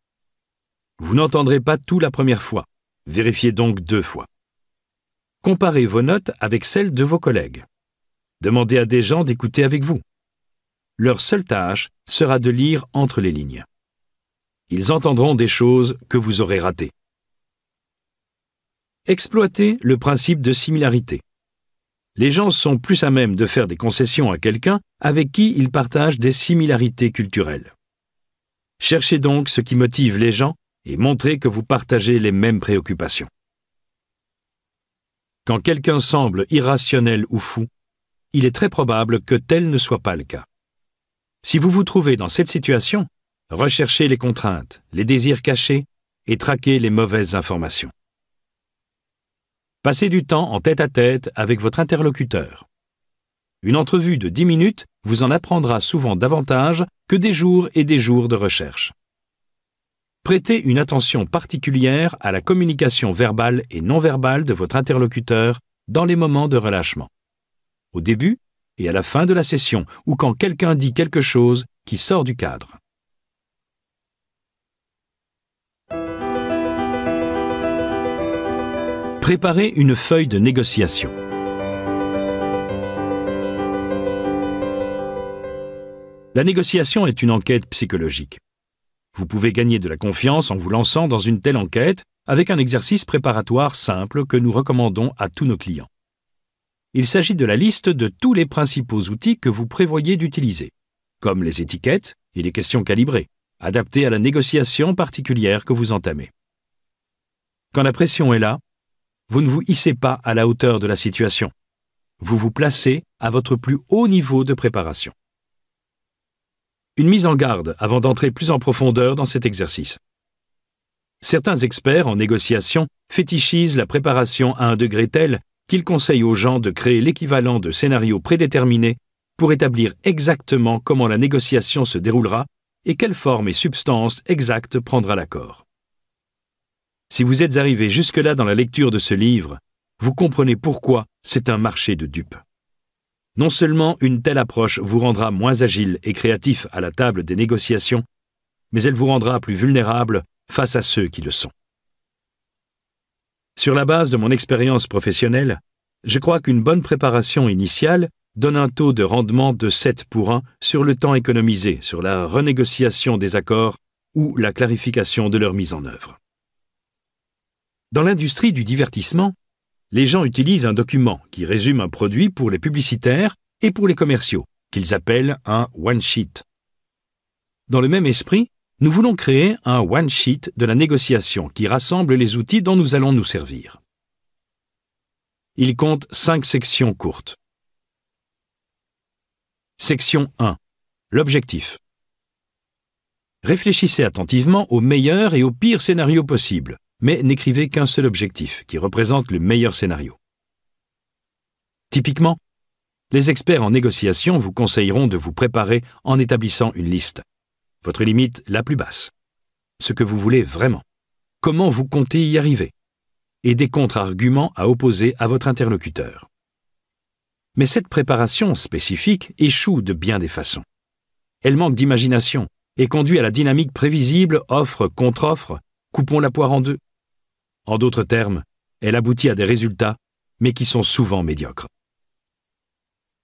S1: Vous n'entendrez pas tout la première fois, vérifiez donc deux fois. Comparez vos notes avec celles de vos collègues. Demandez à des gens d'écouter avec vous. Leur seule tâche sera de lire entre les lignes. Ils entendront des choses que vous aurez ratées. Exploitez le principe de similarité. Les gens sont plus à même de faire des concessions à quelqu'un avec qui ils partagent des similarités culturelles. Cherchez donc ce qui motive les gens et montrez que vous partagez les mêmes préoccupations. Quand quelqu'un semble irrationnel ou fou, il est très probable que tel ne soit pas le cas. Si vous vous trouvez dans cette situation, recherchez les contraintes, les désirs cachés et traquez les mauvaises informations. Passez du temps en tête-à-tête avec votre interlocuteur. Une entrevue de 10 minutes vous en apprendra souvent davantage que des jours et des jours de recherche. Prêtez une attention particulière à la communication verbale et non verbale de votre interlocuteur dans les moments de relâchement au début et à la fin de la session, ou quand quelqu'un dit quelque chose qui sort du cadre. Préparez une feuille de négociation. La négociation est une enquête psychologique. Vous pouvez gagner de la confiance en vous lançant dans une telle enquête avec un exercice préparatoire simple que nous recommandons à tous nos clients il s'agit de la liste de tous les principaux outils que vous prévoyez d'utiliser, comme les étiquettes et les questions calibrées, adaptées à la négociation particulière que vous entamez. Quand la pression est là, vous ne vous hissez pas à la hauteur de la situation. Vous vous placez à votre plus haut niveau de préparation. Une mise en garde avant d'entrer plus en profondeur dans cet exercice. Certains experts en négociation fétichisent la préparation à un degré tel qu'il conseille aux gens de créer l'équivalent de scénarios prédéterminés pour établir exactement comment la négociation se déroulera et quelle forme et substance exacte prendra l'accord. Si vous êtes arrivé jusque-là dans la lecture de ce livre, vous comprenez pourquoi c'est un marché de dupes. Non seulement une telle approche vous rendra moins agile et créatif à la table des négociations, mais elle vous rendra plus vulnérable face à ceux qui le sont. Sur la base de mon expérience professionnelle, je crois qu'une bonne préparation initiale donne un taux de rendement de 7 pour 1 sur le temps économisé sur la renégociation des accords ou la clarification de leur mise en œuvre. Dans l'industrie du divertissement, les gens utilisent un document qui résume un produit pour les publicitaires et pour les commerciaux, qu'ils appellent un one-sheet. Dans le même esprit, nous voulons créer un one-sheet de la négociation qui rassemble les outils dont nous allons nous servir. Il compte cinq sections courtes. Section 1. L'objectif. Réfléchissez attentivement au meilleur et au pire scénario possible, mais n'écrivez qu'un seul objectif qui représente le meilleur scénario. Typiquement, les experts en négociation vous conseilleront de vous préparer en établissant une liste, votre limite la plus basse, ce que vous voulez vraiment, comment vous comptez y arriver, et des contre-arguments à opposer à votre interlocuteur. Mais cette préparation spécifique échoue de bien des façons. Elle manque d'imagination et conduit à la dynamique prévisible offre contre offre, coupons la poire en deux. En d'autres termes, elle aboutit à des résultats, mais qui sont souvent médiocres.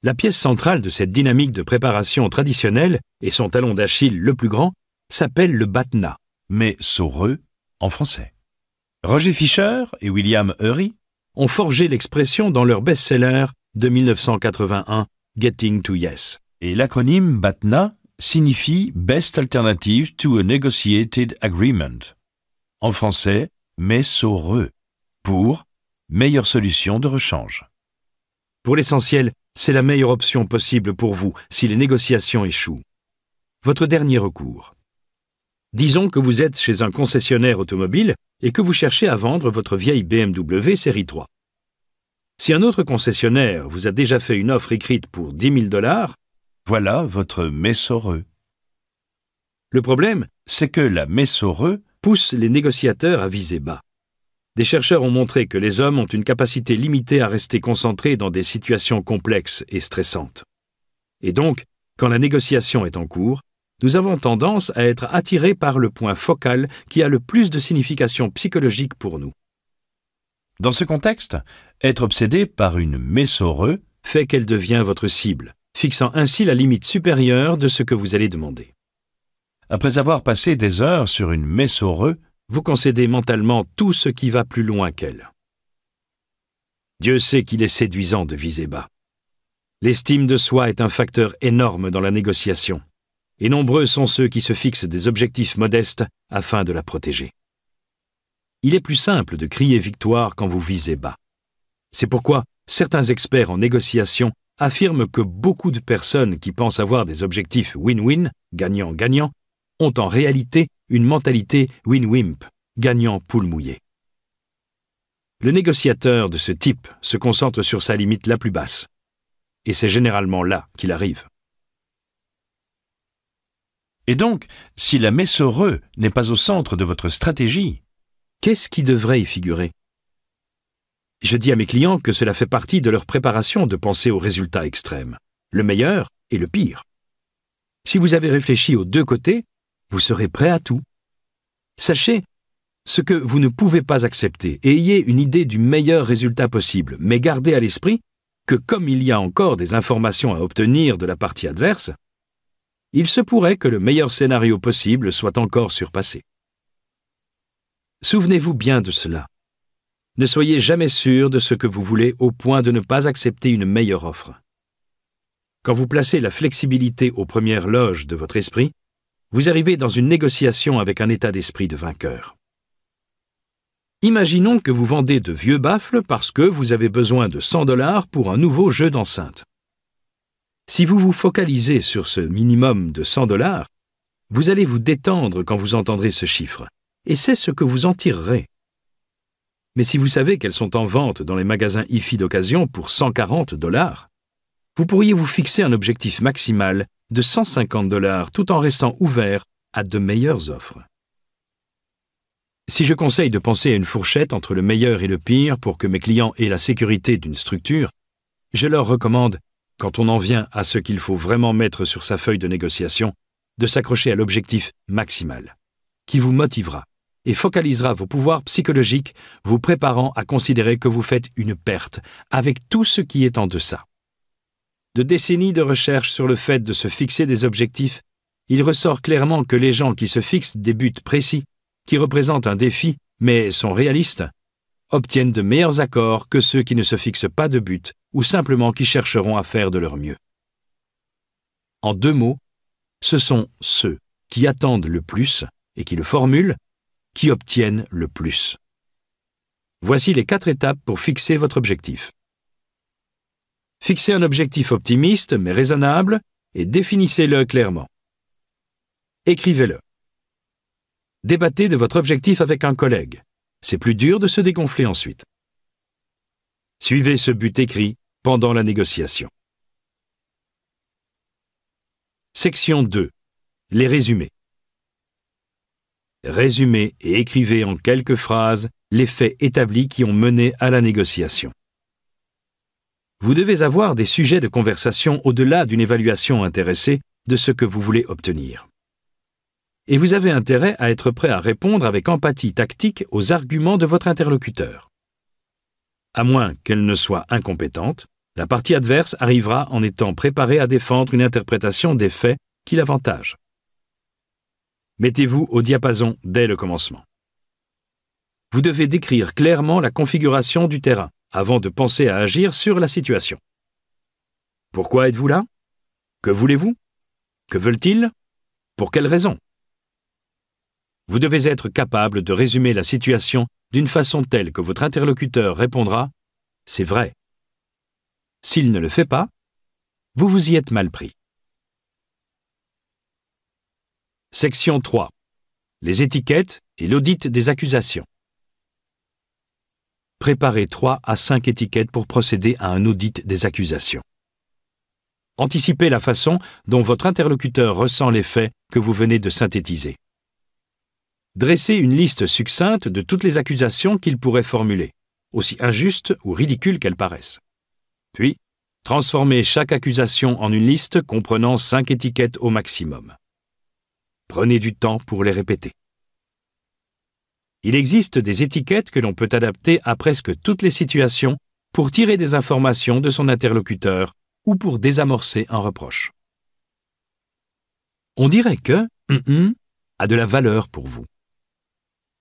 S1: La pièce centrale de cette dynamique de préparation traditionnelle et son talon d'Achille le plus grand s'appelle le batna, mais saureux en français. Roger Fischer et William Hurry ont forgé l'expression dans leur best-seller de 1981, Getting to Yes. Et l'acronyme BATNA signifie Best Alternative to a Negotiated Agreement. En français, mais saureux, pour meilleure solution de rechange. Pour l'essentiel, c'est la meilleure option possible pour vous si les négociations échouent. Votre dernier recours. Disons que vous êtes chez un concessionnaire automobile et que vous cherchez à vendre votre vieille BMW série 3. Si un autre concessionnaire vous a déjà fait une offre écrite pour 10 000 dollars, voilà votre messoreux. Le problème, c'est que la messoreux pousse les négociateurs à viser bas des chercheurs ont montré que les hommes ont une capacité limitée à rester concentrés dans des situations complexes et stressantes. Et donc, quand la négociation est en cours, nous avons tendance à être attirés par le point focal qui a le plus de signification psychologique pour nous. Dans ce contexte, être obsédé par une mésoreux fait qu'elle devient votre cible, fixant ainsi la limite supérieure de ce que vous allez demander. Après avoir passé des heures sur une mésoreux, vous concédez mentalement tout ce qui va plus loin qu'elle. Dieu sait qu'il est séduisant de viser bas. L'estime de soi est un facteur énorme dans la négociation, et nombreux sont ceux qui se fixent des objectifs modestes afin de la protéger. Il est plus simple de crier victoire quand vous visez bas. C'est pourquoi certains experts en négociation affirment que beaucoup de personnes qui pensent avoir des objectifs win-win, gagnant-gagnant, ont en réalité une mentalité win-wimp, gagnant poule mouillée. Le négociateur de ce type se concentre sur sa limite la plus basse, et c'est généralement là qu'il arrive. Et donc, si la messe heureux n'est pas au centre de votre stratégie, qu'est-ce qui devrait y figurer Je dis à mes clients que cela fait partie de leur préparation de penser aux résultats extrêmes, le meilleur et le pire. Si vous avez réfléchi aux deux côtés, vous serez prêt à tout. Sachez ce que vous ne pouvez pas accepter et ayez une idée du meilleur résultat possible, mais gardez à l'esprit que comme il y a encore des informations à obtenir de la partie adverse, il se pourrait que le meilleur scénario possible soit encore surpassé. Souvenez-vous bien de cela. Ne soyez jamais sûr de ce que vous voulez au point de ne pas accepter une meilleure offre. Quand vous placez la flexibilité aux premières loges de votre esprit, vous arrivez dans une négociation avec un état d'esprit de vainqueur. Imaginons que vous vendez de vieux baffles parce que vous avez besoin de 100 dollars pour un nouveau jeu d'enceinte. Si vous vous focalisez sur ce minimum de 100 dollars, vous allez vous détendre quand vous entendrez ce chiffre, et c'est ce que vous en tirerez. Mais si vous savez qu'elles sont en vente dans les magasins E-fi d'occasion pour 140 dollars, vous pourriez vous fixer un objectif maximal de 150 dollars tout en restant ouvert à de meilleures offres. Si je conseille de penser à une fourchette entre le meilleur et le pire pour que mes clients aient la sécurité d'une structure, je leur recommande, quand on en vient à ce qu'il faut vraiment mettre sur sa feuille de négociation, de s'accrocher à l'objectif maximal, qui vous motivera et focalisera vos pouvoirs psychologiques, vous préparant à considérer que vous faites une perte avec tout ce qui est en deçà de décennies de recherches sur le fait de se fixer des objectifs, il ressort clairement que les gens qui se fixent des buts précis, qui représentent un défi, mais sont réalistes, obtiennent de meilleurs accords que ceux qui ne se fixent pas de but ou simplement qui chercheront à faire de leur mieux. En deux mots, ce sont ceux qui attendent le plus et qui le formulent qui obtiennent le plus. Voici les quatre étapes pour fixer votre objectif. Fixez un objectif optimiste mais raisonnable et définissez-le clairement. Écrivez-le. Débattez de votre objectif avec un collègue. C'est plus dur de se dégonfler ensuite. Suivez ce but écrit pendant la négociation. Section 2. Les résumés. Résumez et écrivez en quelques phrases les faits établis qui ont mené à la négociation vous devez avoir des sujets de conversation au-delà d'une évaluation intéressée de ce que vous voulez obtenir. Et vous avez intérêt à être prêt à répondre avec empathie tactique aux arguments de votre interlocuteur. À moins qu'elle ne soit incompétente, la partie adverse arrivera en étant préparée à défendre une interprétation des faits qui l'avantage. Mettez-vous au diapason dès le commencement. Vous devez décrire clairement la configuration du terrain, avant de penser à agir sur la situation. Pourquoi êtes-vous là Que voulez-vous Que veulent-ils Pour quelles raisons Vous devez être capable de résumer la situation d'une façon telle que votre interlocuteur répondra ⁇ C'est vrai ⁇ S'il ne le fait pas, vous vous y êtes mal pris. Section 3. Les étiquettes et l'audit des accusations. Préparez 3 à 5 étiquettes pour procéder à un audit des accusations. Anticipez la façon dont votre interlocuteur ressent les faits que vous venez de synthétiser. Dressez une liste succincte de toutes les accusations qu'il pourrait formuler, aussi injustes ou ridicules qu'elles paraissent. Puis, transformez chaque accusation en une liste comprenant 5 étiquettes au maximum. Prenez du temps pour les répéter. Il existe des étiquettes que l'on peut adapter à presque toutes les situations pour tirer des informations de son interlocuteur ou pour désamorcer un reproche. On dirait que a de la valeur pour vous.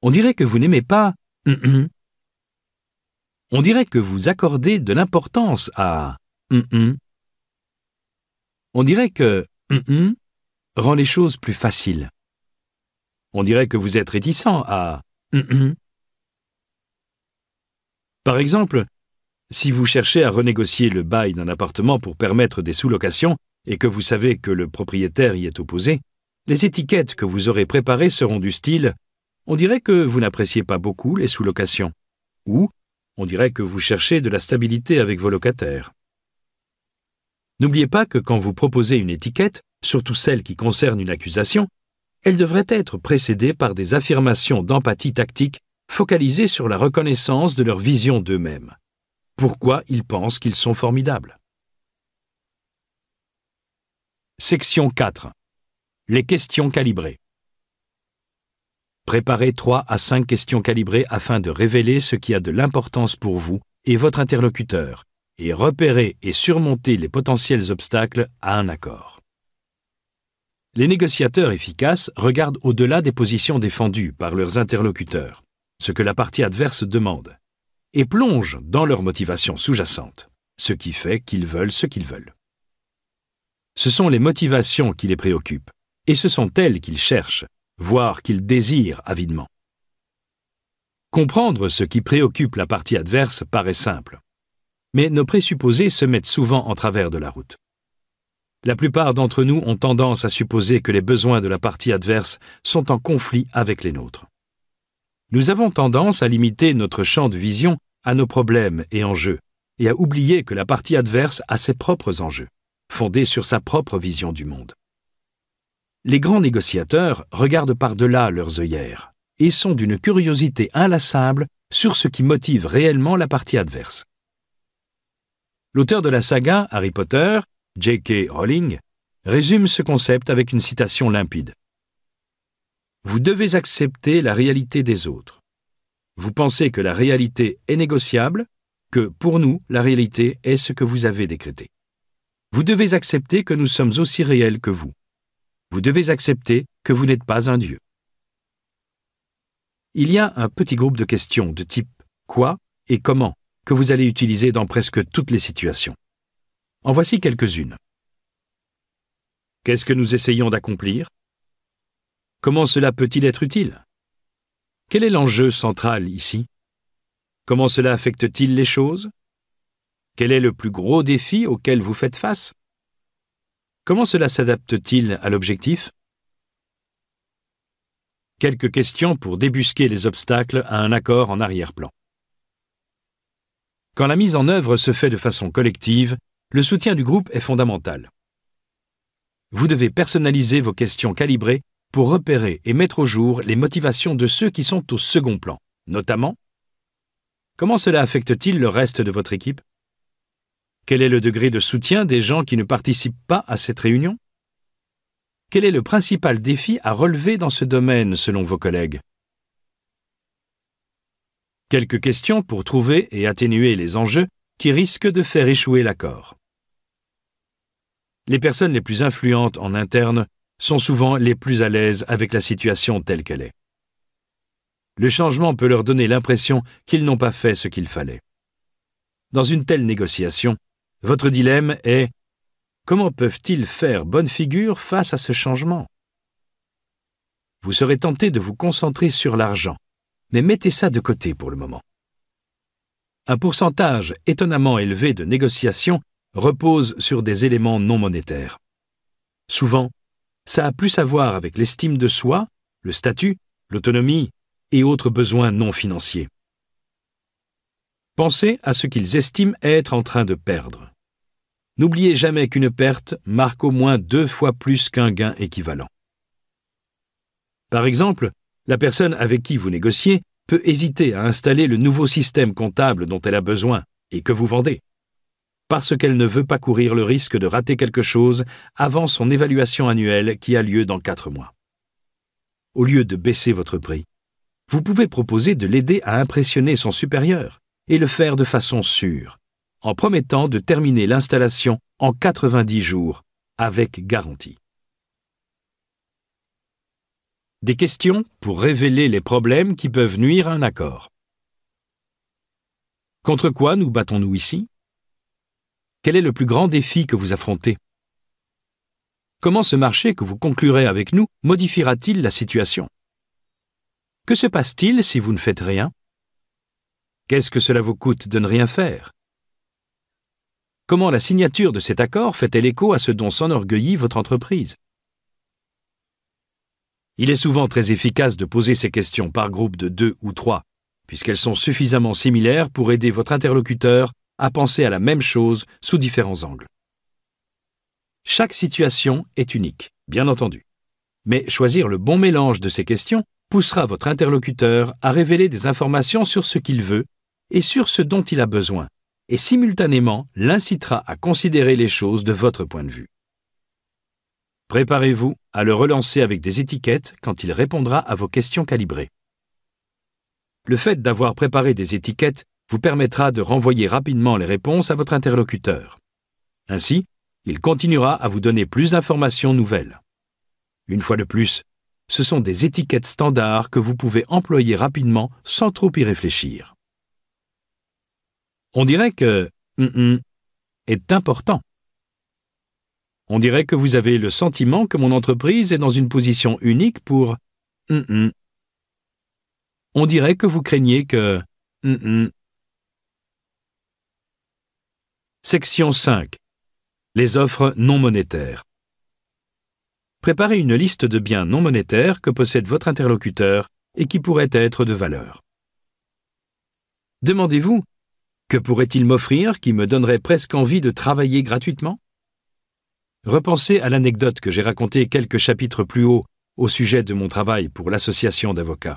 S1: On dirait que vous n'aimez pas On dirait que vous accordez de l'importance à On dirait que rend les choses plus faciles. On dirait que vous êtes réticent à par exemple, si vous cherchez à renégocier le bail d'un appartement pour permettre des sous-locations et que vous savez que le propriétaire y est opposé, les étiquettes que vous aurez préparées seront du style ⁇ On dirait que vous n'appréciez pas beaucoup les sous-locations ⁇ ou ⁇ On dirait que vous cherchez de la stabilité avec vos locataires ⁇ N'oubliez pas que quand vous proposez une étiquette, surtout celle qui concerne une accusation, elles devraient être précédée par des affirmations d'empathie tactique focalisées sur la reconnaissance de leur vision d'eux-mêmes. Pourquoi ils pensent qu'ils sont formidables Section 4. Les questions calibrées. Préparez 3 à 5 questions calibrées afin de révéler ce qui a de l'importance pour vous et votre interlocuteur, et repérez et surmonter les potentiels obstacles à un accord les négociateurs efficaces regardent au-delà des positions défendues par leurs interlocuteurs, ce que la partie adverse demande, et plongent dans leurs motivations sous-jacentes, ce qui fait qu'ils veulent ce qu'ils veulent. Ce sont les motivations qui les préoccupent, et ce sont elles qu'ils cherchent, voire qu'ils désirent avidement. Comprendre ce qui préoccupe la partie adverse paraît simple, mais nos présupposés se mettent souvent en travers de la route. La plupart d'entre nous ont tendance à supposer que les besoins de la partie adverse sont en conflit avec les nôtres. Nous avons tendance à limiter notre champ de vision à nos problèmes et enjeux, et à oublier que la partie adverse a ses propres enjeux, fondés sur sa propre vision du monde. Les grands négociateurs regardent par-delà leurs œillères et sont d'une curiosité inlassable sur ce qui motive réellement la partie adverse. L'auteur de la saga, Harry Potter, J.K. Rowling, résume ce concept avec une citation limpide. Vous devez accepter la réalité des autres. Vous pensez que la réalité est négociable, que pour nous, la réalité est ce que vous avez décrété. Vous devez accepter que nous sommes aussi réels que vous. Vous devez accepter que vous n'êtes pas un Dieu. Il y a un petit groupe de questions de type quoi et comment que vous allez utiliser dans presque toutes les situations. En voici quelques-unes. Qu'est-ce que nous essayons d'accomplir Comment cela peut-il être utile Quel est l'enjeu central ici Comment cela affecte-t-il les choses Quel est le plus gros défi auquel vous faites face Comment cela s'adapte-t-il à l'objectif Quelques questions pour débusquer les obstacles à un accord en arrière-plan. Quand la mise en œuvre se fait de façon collective, le soutien du groupe est fondamental. Vous devez personnaliser vos questions calibrées pour repérer et mettre au jour les motivations de ceux qui sont au second plan, notamment Comment cela affecte-t-il le reste de votre équipe Quel est le degré de soutien des gens qui ne participent pas à cette réunion Quel est le principal défi à relever dans ce domaine selon vos collègues Quelques questions pour trouver et atténuer les enjeux qui risquent de faire échouer l'accord les personnes les plus influentes en interne sont souvent les plus à l'aise avec la situation telle qu'elle est. Le changement peut leur donner l'impression qu'ils n'ont pas fait ce qu'il fallait. Dans une telle négociation, votre dilemme est comment peuvent-ils faire bonne figure face à ce changement Vous serez tenté de vous concentrer sur l'argent, mais mettez ça de côté pour le moment. Un pourcentage étonnamment élevé de négociations repose sur des éléments non monétaires. Souvent, ça a plus à voir avec l'estime de soi, le statut, l'autonomie et autres besoins non financiers. Pensez à ce qu'ils estiment être en train de perdre. N'oubliez jamais qu'une perte marque au moins deux fois plus qu'un gain équivalent. Par exemple, la personne avec qui vous négociez peut hésiter à installer le nouveau système comptable dont elle a besoin et que vous vendez parce qu'elle ne veut pas courir le risque de rater quelque chose avant son évaluation annuelle qui a lieu dans quatre mois. Au lieu de baisser votre prix, vous pouvez proposer de l'aider à impressionner son supérieur et le faire de façon sûre, en promettant de terminer l'installation en 90 jours, avec garantie. Des questions pour révéler les problèmes qui peuvent nuire à un accord. Contre quoi nous battons-nous ici quel est le plus grand défi que vous affrontez Comment ce marché que vous conclurez avec nous modifiera-t-il la situation Que se passe-t-il si vous ne faites rien Qu'est-ce que cela vous coûte de ne rien faire Comment la signature de cet accord fait-elle écho à ce dont s'enorgueillit votre entreprise Il est souvent très efficace de poser ces questions par groupe de deux ou trois, puisqu'elles sont suffisamment similaires pour aider votre interlocuteur à penser à la même chose sous différents angles. Chaque situation est unique, bien entendu. Mais choisir le bon mélange de ces questions poussera votre interlocuteur à révéler des informations sur ce qu'il veut et sur ce dont il a besoin, et simultanément l'incitera à considérer les choses de votre point de vue. Préparez-vous à le relancer avec des étiquettes quand il répondra à vos questions calibrées. Le fait d'avoir préparé des étiquettes vous permettra de renvoyer rapidement les réponses à votre interlocuteur. Ainsi, il continuera à vous donner plus d'informations nouvelles. Une fois de plus, ce sont des étiquettes standards que vous pouvez employer rapidement sans trop y réfléchir. On dirait que est important. On dirait que vous avez le sentiment que mon entreprise est dans une position unique pour On dirait que vous craignez que Section 5. Les offres non monétaires. Préparez une liste de biens non monétaires que possède votre interlocuteur et qui pourraient être de valeur. Demandez-vous, que pourrait-il m'offrir qui me donnerait presque envie de travailler gratuitement Repensez à l'anecdote que j'ai racontée quelques chapitres plus haut au sujet de mon travail pour l'association d'avocats.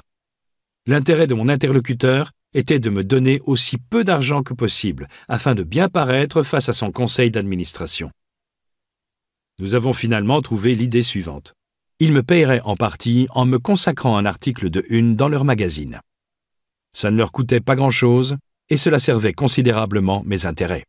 S1: L'intérêt de mon interlocuteur était de me donner aussi peu d'argent que possible, afin de bien paraître face à son conseil d'administration. Nous avons finalement trouvé l'idée suivante. Ils me payerait en partie en me consacrant un article de une dans leur magazine. Ça ne leur coûtait pas grand-chose, et cela servait considérablement mes intérêts.